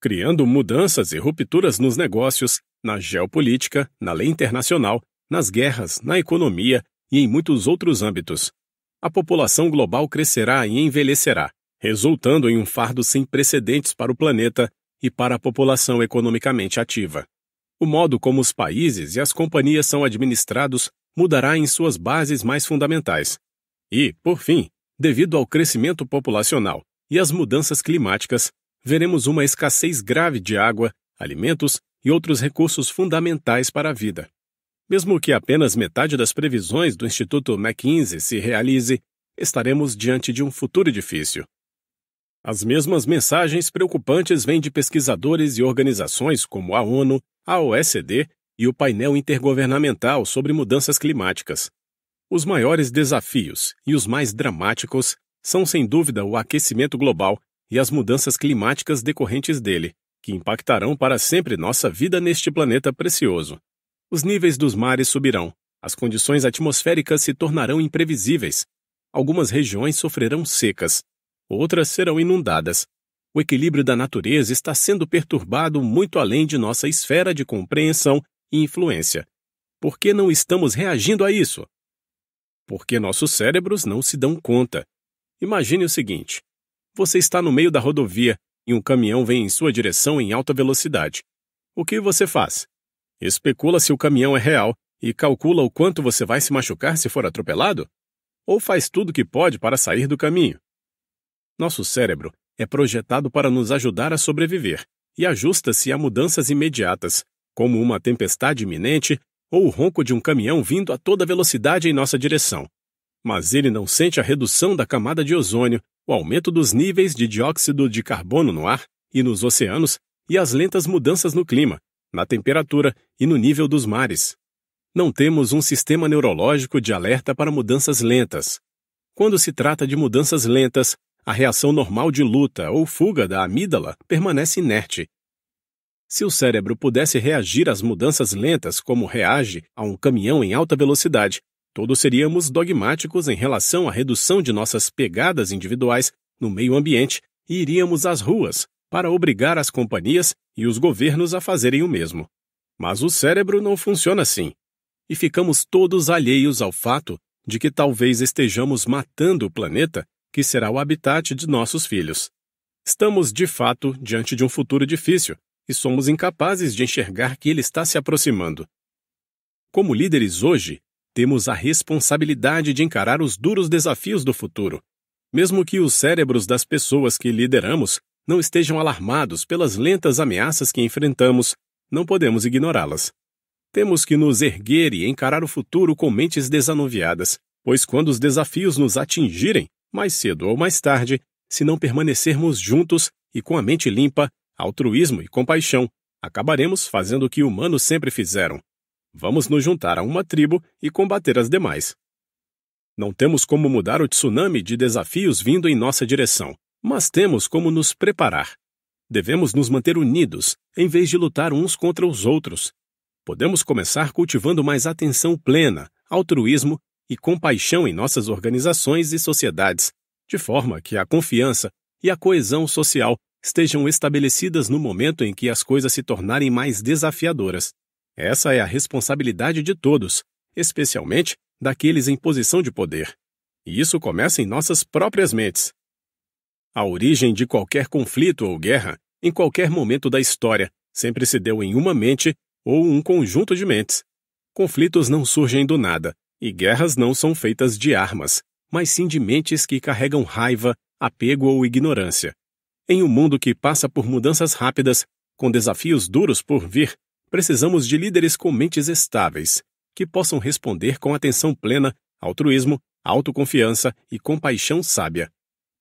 criando mudanças e rupturas nos negócios, na geopolítica, na lei internacional, nas guerras, na economia e em muitos outros âmbitos. A população global crescerá e envelhecerá resultando em um fardo sem precedentes para o planeta e para a população economicamente ativa. O modo como os países e as companhias são administrados mudará em suas bases mais fundamentais. E, por fim, devido ao crescimento populacional e às mudanças climáticas, veremos uma escassez grave de água, alimentos e outros recursos fundamentais para a vida. Mesmo que apenas metade das previsões do Instituto McKinsey se realize, estaremos diante de um futuro difícil. As mesmas mensagens preocupantes vêm de pesquisadores e organizações como a ONU, a OECD e o painel intergovernamental sobre mudanças climáticas. Os maiores desafios e os mais dramáticos são sem dúvida o aquecimento global e as mudanças climáticas decorrentes dele, que impactarão para sempre nossa vida neste planeta precioso. Os níveis dos mares subirão, as condições atmosféricas se tornarão imprevisíveis, algumas regiões sofrerão secas outras serão inundadas. O equilíbrio da natureza está sendo perturbado muito além de nossa esfera de compreensão e influência. Por que não estamos reagindo a isso? Porque nossos cérebros não se dão conta. Imagine o seguinte: você está no meio da rodovia e um caminhão vem em sua direção em alta velocidade. O que você faz? Especula se o caminhão é real e calcula o quanto você vai se machucar se for atropelado? Ou faz tudo o que pode para sair do caminho? Nosso cérebro é projetado para nos ajudar a sobreviver e ajusta-se a mudanças imediatas, como uma tempestade iminente ou o ronco de um caminhão vindo a toda velocidade em nossa direção. Mas ele não sente a redução da camada de ozônio, o aumento dos níveis de dióxido de carbono no ar e nos oceanos e as lentas mudanças no clima, na temperatura e no nível dos mares. Não temos um sistema neurológico de alerta para mudanças lentas. Quando se trata de mudanças lentas, a reação normal de luta ou fuga da amígdala permanece inerte. Se o cérebro pudesse reagir às mudanças lentas como reage a um caminhão em alta velocidade, todos seríamos dogmáticos em relação à redução de nossas pegadas individuais no meio ambiente e iríamos às ruas para obrigar as companhias e os governos a fazerem o mesmo. Mas o cérebro não funciona assim. E ficamos todos alheios ao fato de que talvez estejamos matando o planeta que será o habitat de nossos filhos. Estamos, de fato, diante de um futuro difícil e somos incapazes de enxergar que ele está se aproximando. Como líderes hoje, temos a responsabilidade de encarar os duros desafios do futuro, mesmo que os cérebros das pessoas que lideramos não estejam alarmados pelas lentas ameaças que enfrentamos, não podemos ignorá-las. Temos que nos erguer e encarar o futuro com mentes desanuviadas, pois quando os desafios nos atingirem, mais cedo ou mais tarde, se não permanecermos juntos e com a mente limpa, altruísmo e compaixão, acabaremos fazendo o que humanos sempre fizeram. Vamos nos juntar a uma tribo e combater as demais. Não temos como mudar o tsunami de desafios vindo em nossa direção, mas temos como nos preparar. Devemos nos manter unidos, em vez de lutar uns contra os outros. Podemos começar cultivando mais atenção plena, altruísmo e compaixão em nossas organizações e sociedades, de forma que a confiança e a coesão social estejam estabelecidas no momento em que as coisas se tornarem mais desafiadoras. Essa é a responsabilidade de todos, especialmente daqueles em posição de poder. E isso começa em nossas próprias mentes. A origem de qualquer conflito ou guerra, em qualquer momento da história, sempre se deu em uma mente ou um conjunto de mentes. Conflitos não surgem do nada, e guerras não são feitas de armas, mas sim de mentes que carregam raiva, apego ou ignorância. Em um mundo que passa por mudanças rápidas, com desafios duros por vir, precisamos de líderes com mentes estáveis, que possam responder com atenção plena, altruísmo, autoconfiança e compaixão sábia.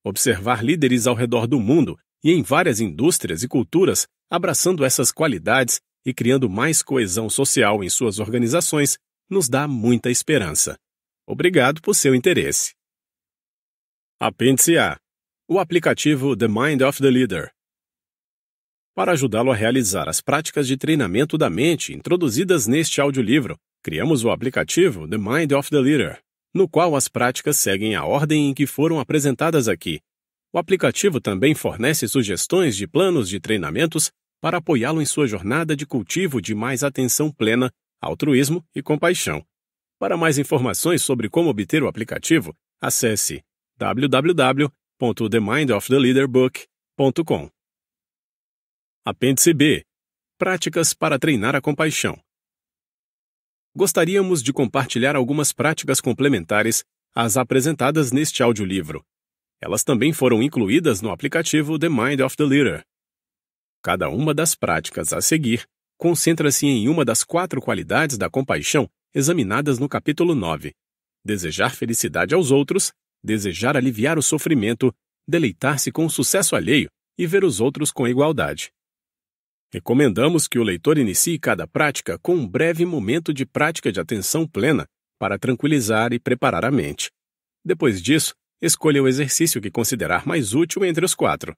Observar líderes ao redor do mundo e em várias indústrias e culturas abraçando essas qualidades e criando mais coesão social em suas organizações nos dá muita esperança. Obrigado por seu interesse. Apêndice A O aplicativo The Mind of the Leader Para ajudá-lo a realizar as práticas de treinamento da mente introduzidas neste audiolivro, criamos o aplicativo The Mind of the Leader, no qual as práticas seguem a ordem em que foram apresentadas aqui. O aplicativo também fornece sugestões de planos de treinamentos para apoiá-lo em sua jornada de cultivo de mais atenção plena altruísmo e compaixão. Para mais informações sobre como obter o aplicativo, acesse www.themindoftheleaderbook.com. Apêndice B Práticas para treinar a compaixão. Gostaríamos de compartilhar algumas práticas complementares às apresentadas neste audiolivro. Elas também foram incluídas no aplicativo The Mind of the Leader. Cada uma das práticas a seguir concentra-se em uma das quatro qualidades da compaixão examinadas no capítulo 9: desejar felicidade aos outros, desejar aliviar o sofrimento, deleitar-se com o sucesso alheio e ver os outros com igualdade. Recomendamos que o leitor inicie cada prática com um breve momento de prática de atenção plena para tranquilizar e preparar a mente. Depois disso, escolha o exercício que considerar mais útil entre os quatro.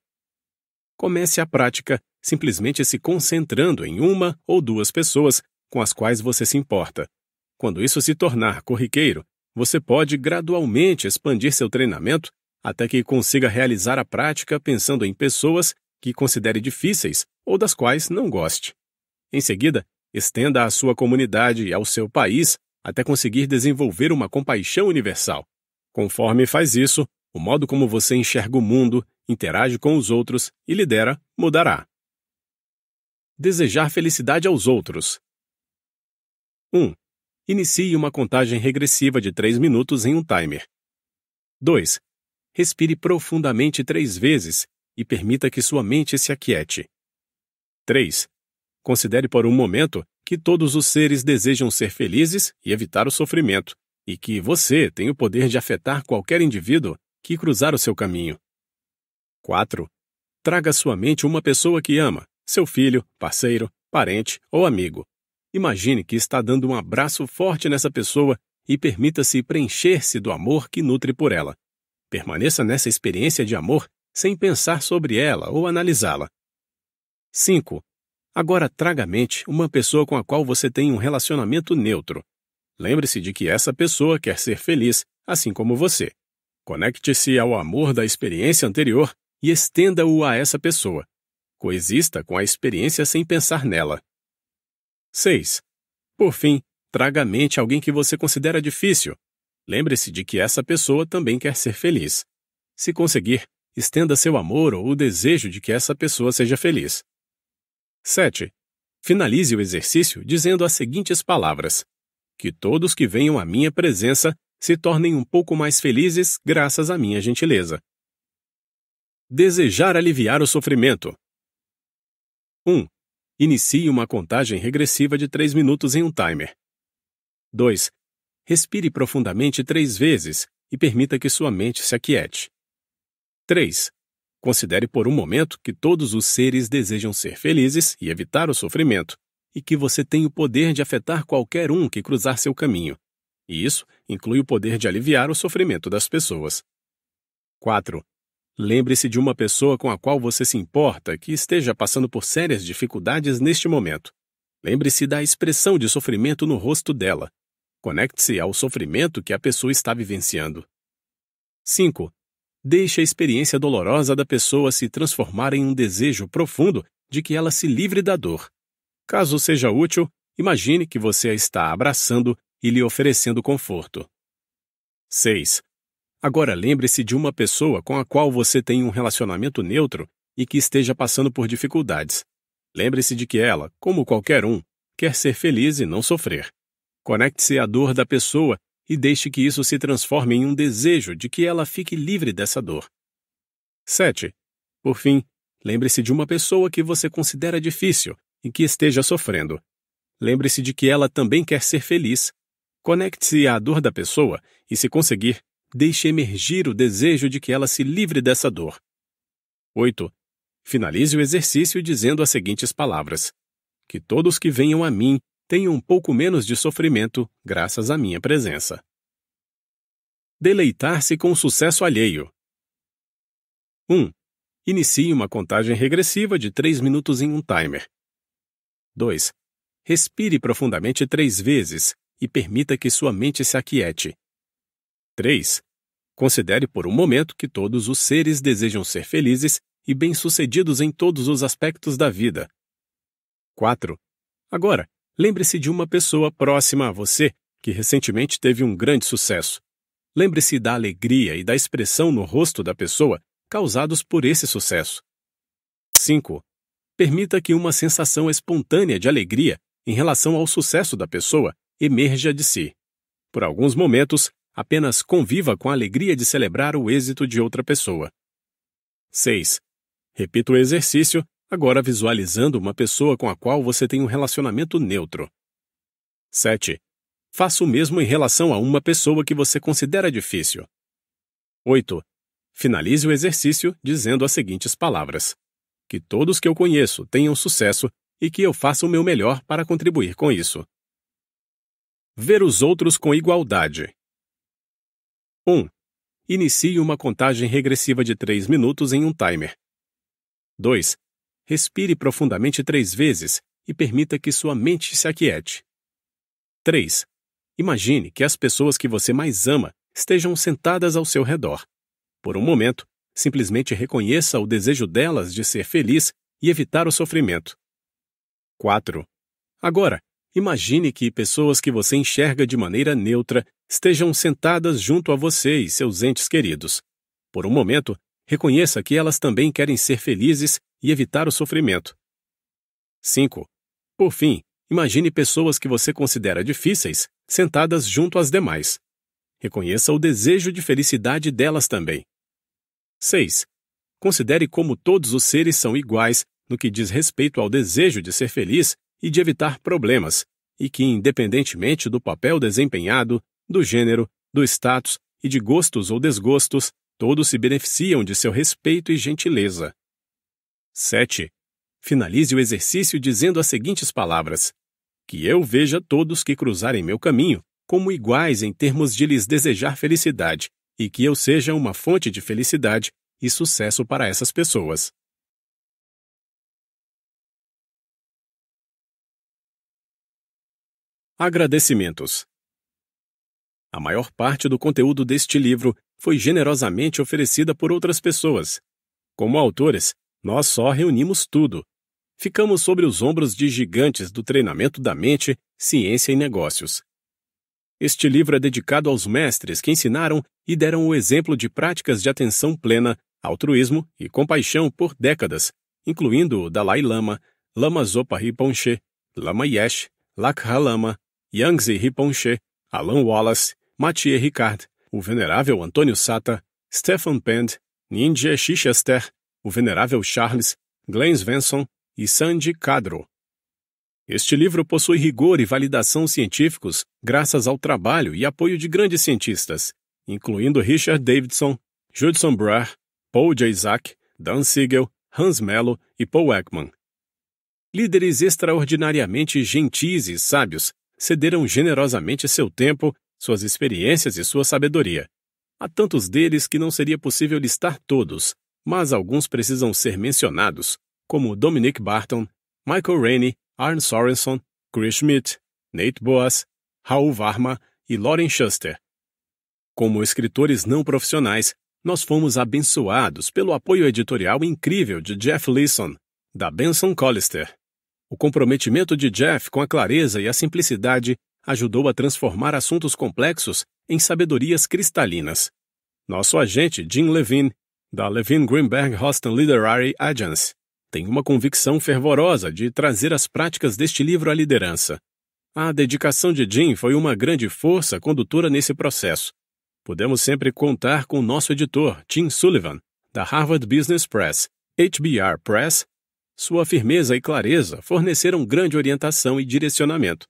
Comece a prática simplesmente se concentrando em uma ou duas pessoas com as quais você se importa. Quando isso se tornar corriqueiro, você pode gradualmente expandir seu treinamento até que consiga realizar a prática pensando em pessoas que considere difíceis ou das quais não goste. Em seguida, estenda a sua comunidade e ao seu país até conseguir desenvolver uma compaixão universal. Conforme faz isso, o modo como você enxerga o mundo, interage com os outros e lidera mudará. Desejar felicidade aos outros. 1. Inicie uma contagem regressiva de 3 minutos em um timer. 2. Respire profundamente três vezes e permita que sua mente se aquiete. 3. Considere por um momento que todos os seres desejam ser felizes e evitar o sofrimento, e que você tem o poder de afetar qualquer indivíduo que cruzar o seu caminho. 4. Traga à sua mente uma pessoa que ama, seu filho, parceiro, parente ou amigo. Imagine que está dando um abraço forte nessa pessoa e permita-se preencher-se do amor que nutre por ela. Permaneça nessa experiência de amor sem pensar sobre ela ou analisá-la. 5. Agora traga à mente uma pessoa com a qual você tem um relacionamento neutro. Lembre-se de que essa pessoa quer ser feliz, assim como você. Conecte-se ao amor da experiência anterior e estenda-o a essa pessoa, coexista com a experiência sem pensar nela. 6. Por fim, traga à mente alguém que você considera difícil. Lembre-se de que essa pessoa também quer ser feliz. Se conseguir, estenda seu amor ou o desejo de que essa pessoa seja feliz. 7. Finalize o exercício dizendo as seguintes palavras: Que todos que venham à minha presença se tornem um pouco mais felizes graças à minha gentileza. Desejar aliviar o sofrimento. 1. Inicie uma contagem regressiva de 3 minutos em um timer. 2. Respire profundamente três vezes e permita que sua mente se aquiete. 3. Considere por um momento que todos os seres desejam ser felizes e evitar o sofrimento, e que você tem o poder de afetar qualquer um que cruzar seu caminho. E isso inclui o poder de aliviar o sofrimento das pessoas. 4. Lembre-se de uma pessoa com a qual você se importa que esteja passando por sérias dificuldades neste momento. Lembre-se da expressão de sofrimento no rosto dela. Conecte-se ao sofrimento que a pessoa está vivenciando. 5. Deixe a experiência dolorosa da pessoa se transformar em um desejo profundo de que ela se livre da dor. Caso seja útil, imagine que você a está abraçando e lhe oferecendo conforto. 6. Agora lembre-se de uma pessoa com a qual você tem um relacionamento neutro e que esteja passando por dificuldades. Lembre-se de que ela, como qualquer um, quer ser feliz e não sofrer. Conecte-se à dor da pessoa e deixe que isso se transforme em um desejo de que ela fique livre dessa dor. 7. Por fim, lembre-se de uma pessoa que você considera difícil e que esteja sofrendo. Lembre-se de que ela também quer ser feliz. Conecte-se à dor da pessoa e, se conseguir, Deixe emergir o desejo de que ela se livre dessa dor. 8. Finalize o exercício dizendo as seguintes palavras: Que todos que venham a mim tenham um pouco menos de sofrimento graças à minha presença. Deleitar-se com o sucesso alheio. 1. Inicie uma contagem regressiva de 3 minutos em um timer. 2. Respire profundamente três vezes e permita que sua mente se aquiete. 3. Considere por um momento que todos os seres desejam ser felizes e bem-sucedidos em todos os aspectos da vida. 4. Agora, lembre-se de uma pessoa próxima a você que recentemente teve um grande sucesso. Lembre-se da alegria e da expressão no rosto da pessoa causados por esse sucesso. 5. Permita que uma sensação espontânea de alegria em relação ao sucesso da pessoa emerja de si. Por alguns momentos, Apenas conviva com a alegria de celebrar o êxito de outra pessoa. 6. Repita o exercício, agora visualizando uma pessoa com a qual você tem um relacionamento neutro. 7. Faça o mesmo em relação a uma pessoa que você considera difícil. 8. Finalize o exercício dizendo as seguintes palavras: Que todos que eu conheço tenham sucesso e que eu faça o meu melhor para contribuir com isso. Ver os outros com igualdade. 1. Inicie uma contagem regressiva de 3 minutos em um timer. 2. Respire profundamente três vezes e permita que sua mente se aquiete. 3. Imagine que as pessoas que você mais ama estejam sentadas ao seu redor. Por um momento, simplesmente reconheça o desejo delas de ser feliz e evitar o sofrimento. 4. Agora, Imagine que pessoas que você enxerga de maneira neutra estejam sentadas junto a você e seus entes queridos. Por um momento, reconheça que elas também querem ser felizes e evitar o sofrimento. 5. Por fim, imagine pessoas que você considera difíceis sentadas junto às demais. Reconheça o desejo de felicidade delas também. 6. Considere como todos os seres são iguais no que diz respeito ao desejo de ser feliz e de evitar problemas, e que, independentemente do papel desempenhado, do gênero, do status e de gostos ou desgostos, todos se beneficiam de seu respeito e gentileza. 7. Finalize o exercício dizendo as seguintes palavras: Que eu veja todos que cruzarem meu caminho como iguais em termos de lhes desejar felicidade, e que eu seja uma fonte de felicidade e sucesso para essas pessoas. Agradecimentos. A maior parte do conteúdo deste livro foi generosamente oferecida por outras pessoas. Como autores, nós só reunimos tudo. Ficamos sobre os ombros de gigantes do treinamento da mente, ciência e negócios. Este livro é dedicado aos mestres que ensinaram e deram o exemplo de práticas de atenção plena, altruísmo e compaixão por décadas, incluindo o Dalai Lama, Lama Zopa Rinpoche, Lama Yesh, Lakha Lama, Yangzi Riponche, Alan Wallace, Mathieu Ricard, o venerável Antônio Sata, Stefan Pend, Ninja Chichester, o venerável Charles, Glenn Svensson e Sandy Cadro. Este livro possui rigor e validação científicos graças ao trabalho e apoio de grandes cientistas, incluindo Richard Davidson, Judson Brach, Paul J. Zak, Dan Siegel, Hans Mello e Paul Ekman. Líderes extraordinariamente gentis e sábios cederam generosamente seu tempo, suas experiências e sua sabedoria. Há tantos deles que não seria possível listar todos, mas alguns precisam ser mencionados, como Dominic Barton, Michael Rainey, Arne Sorenson, Chris Schmidt, Nate Boas, Raul Varma e Lauren Schuster. Como escritores não profissionais, nós fomos abençoados pelo apoio editorial incrível de Jeff Leeson, da Benson Collister, o comprometimento de Jeff com a clareza e a simplicidade ajudou a transformar assuntos complexos em sabedorias cristalinas. Nosso agente, Jim Levine, da Levine Greenberg Hostel Literary Agency tem uma convicção fervorosa de trazer as práticas deste livro à liderança. A dedicação de Jim foi uma grande força condutora nesse processo. Podemos sempre contar com nosso editor, Tim Sullivan, da Harvard Business Press, HBR Press sua firmeza e clareza forneceram grande orientação e direcionamento.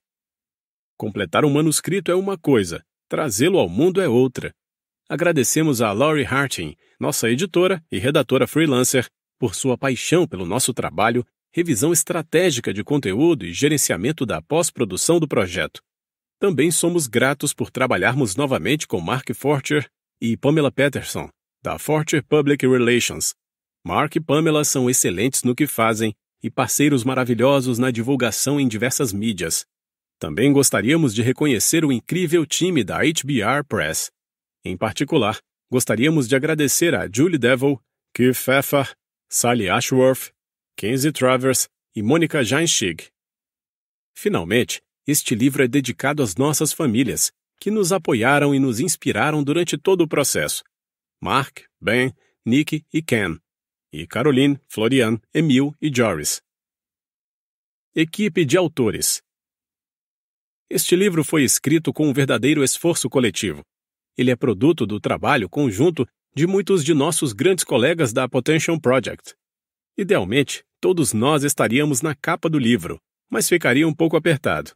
Completar um manuscrito é uma coisa, trazê-lo ao mundo é outra. Agradecemos a Laurie Harting, nossa editora e redatora freelancer, por sua paixão pelo nosso trabalho, revisão estratégica de conteúdo e gerenciamento da pós-produção do projeto. Também somos gratos por trabalharmos novamente com Mark Fortier e Pamela Peterson, da Fortier Public Relations, Mark e Pamela são excelentes no que fazem e parceiros maravilhosos na divulgação em diversas mídias. Também gostaríamos de reconhecer o incrível time da HBR Press. Em particular, gostaríamos de agradecer a Julie Devil, Keith Pfeffer, Sally Ashworth, Kenzie Travers e Mônica Jainschig. Finalmente, este livro é dedicado às nossas famílias, que nos apoiaram e nos inspiraram durante todo o processo. Mark, Ben, Nick e Ken e Caroline, Florian, Emil e Joris. Equipe de autores. Este livro foi escrito com um verdadeiro esforço coletivo. Ele é produto do trabalho conjunto de muitos de nossos grandes colegas da Potential Project. Idealmente, todos nós estaríamos na capa do livro, mas ficaria um pouco apertado.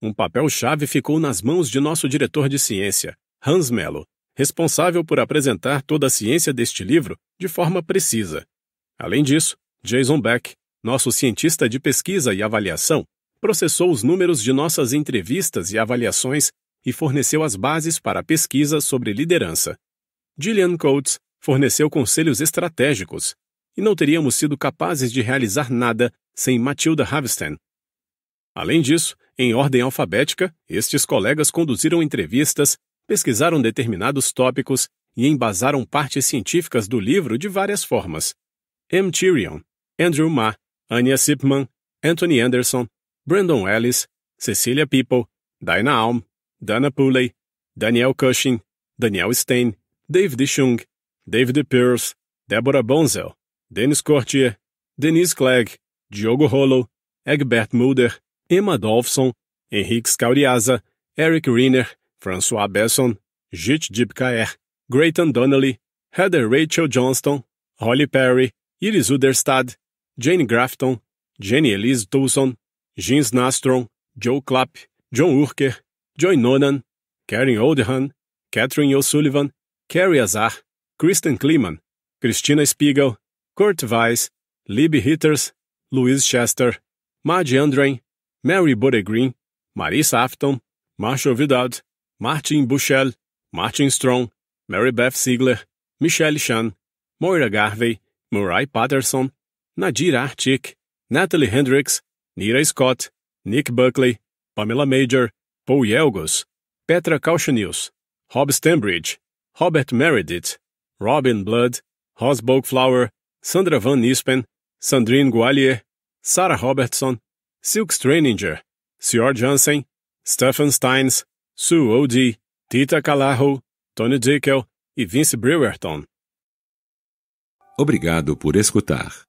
Um papel-chave ficou nas mãos de nosso diretor de ciência, Hans Mello, responsável por apresentar toda a ciência deste livro de forma precisa. Além disso, Jason Beck, nosso cientista de pesquisa e avaliação, processou os números de nossas entrevistas e avaliações e forneceu as bases para a pesquisa sobre liderança. Gillian Coates forneceu conselhos estratégicos, e não teríamos sido capazes de realizar nada sem Matilda Havsten. Além disso, em ordem alfabética, estes colegas conduziram entrevistas pesquisaram determinados tópicos e embasaram partes científicas do livro de várias formas. M. Tyrion, Andrew Ma, Anya Sipman, Anthony Anderson, Brandon Ellis, Cecilia People, Dina Alm, Dana Pooley, Daniel Cushing, Daniel Stein, David Chung, David Pierce, Deborah Bonzel, Dennis Cortier, Denise Clegg, Diogo Rolo, Egbert Mulder, Emma Dolphson, Henrique Scauriaza, Eric Riner, François Besson, Jit Dipkaer, Grayton Donnelly, Heather Rachel Johnston, Holly Perry, Iris Uderstad, Jane Grafton, Jenny Elise Toulson, Jeans Nastron, Joe Clapp, John Urker, Joy Nonan, Karen Oldham, Catherine O'Sullivan, Carrie Azar, Kristen Kleeman, Christina Spiegel, Kurt Weiss, Libby Hitters, Louise Chester, Madge Andren, Mary Bode Green, Marissa Afton, Marshall Vidal, Martin Buchel, Martin Strong, Mary Beth Ziegler, Michelle Chan, Moira Garvey, Murray Patterson, Nadir Artik, Natalie Hendricks, Nira Scott, Nick Buckley, Pamela Major, Paul Yelgos, Petra Cauchenius, Rob Stanbridge, Robert Meredith, Robin Blood, Ross Flower, Sandra Van Nispen, Sandrine Guallier, Sarah Robertson, Silk Straninger, Sr. Johnson, Stefan Steins, Sue O'D, Tita Calaho, Tony Dickel e Vince Brewerton. Obrigado por escutar.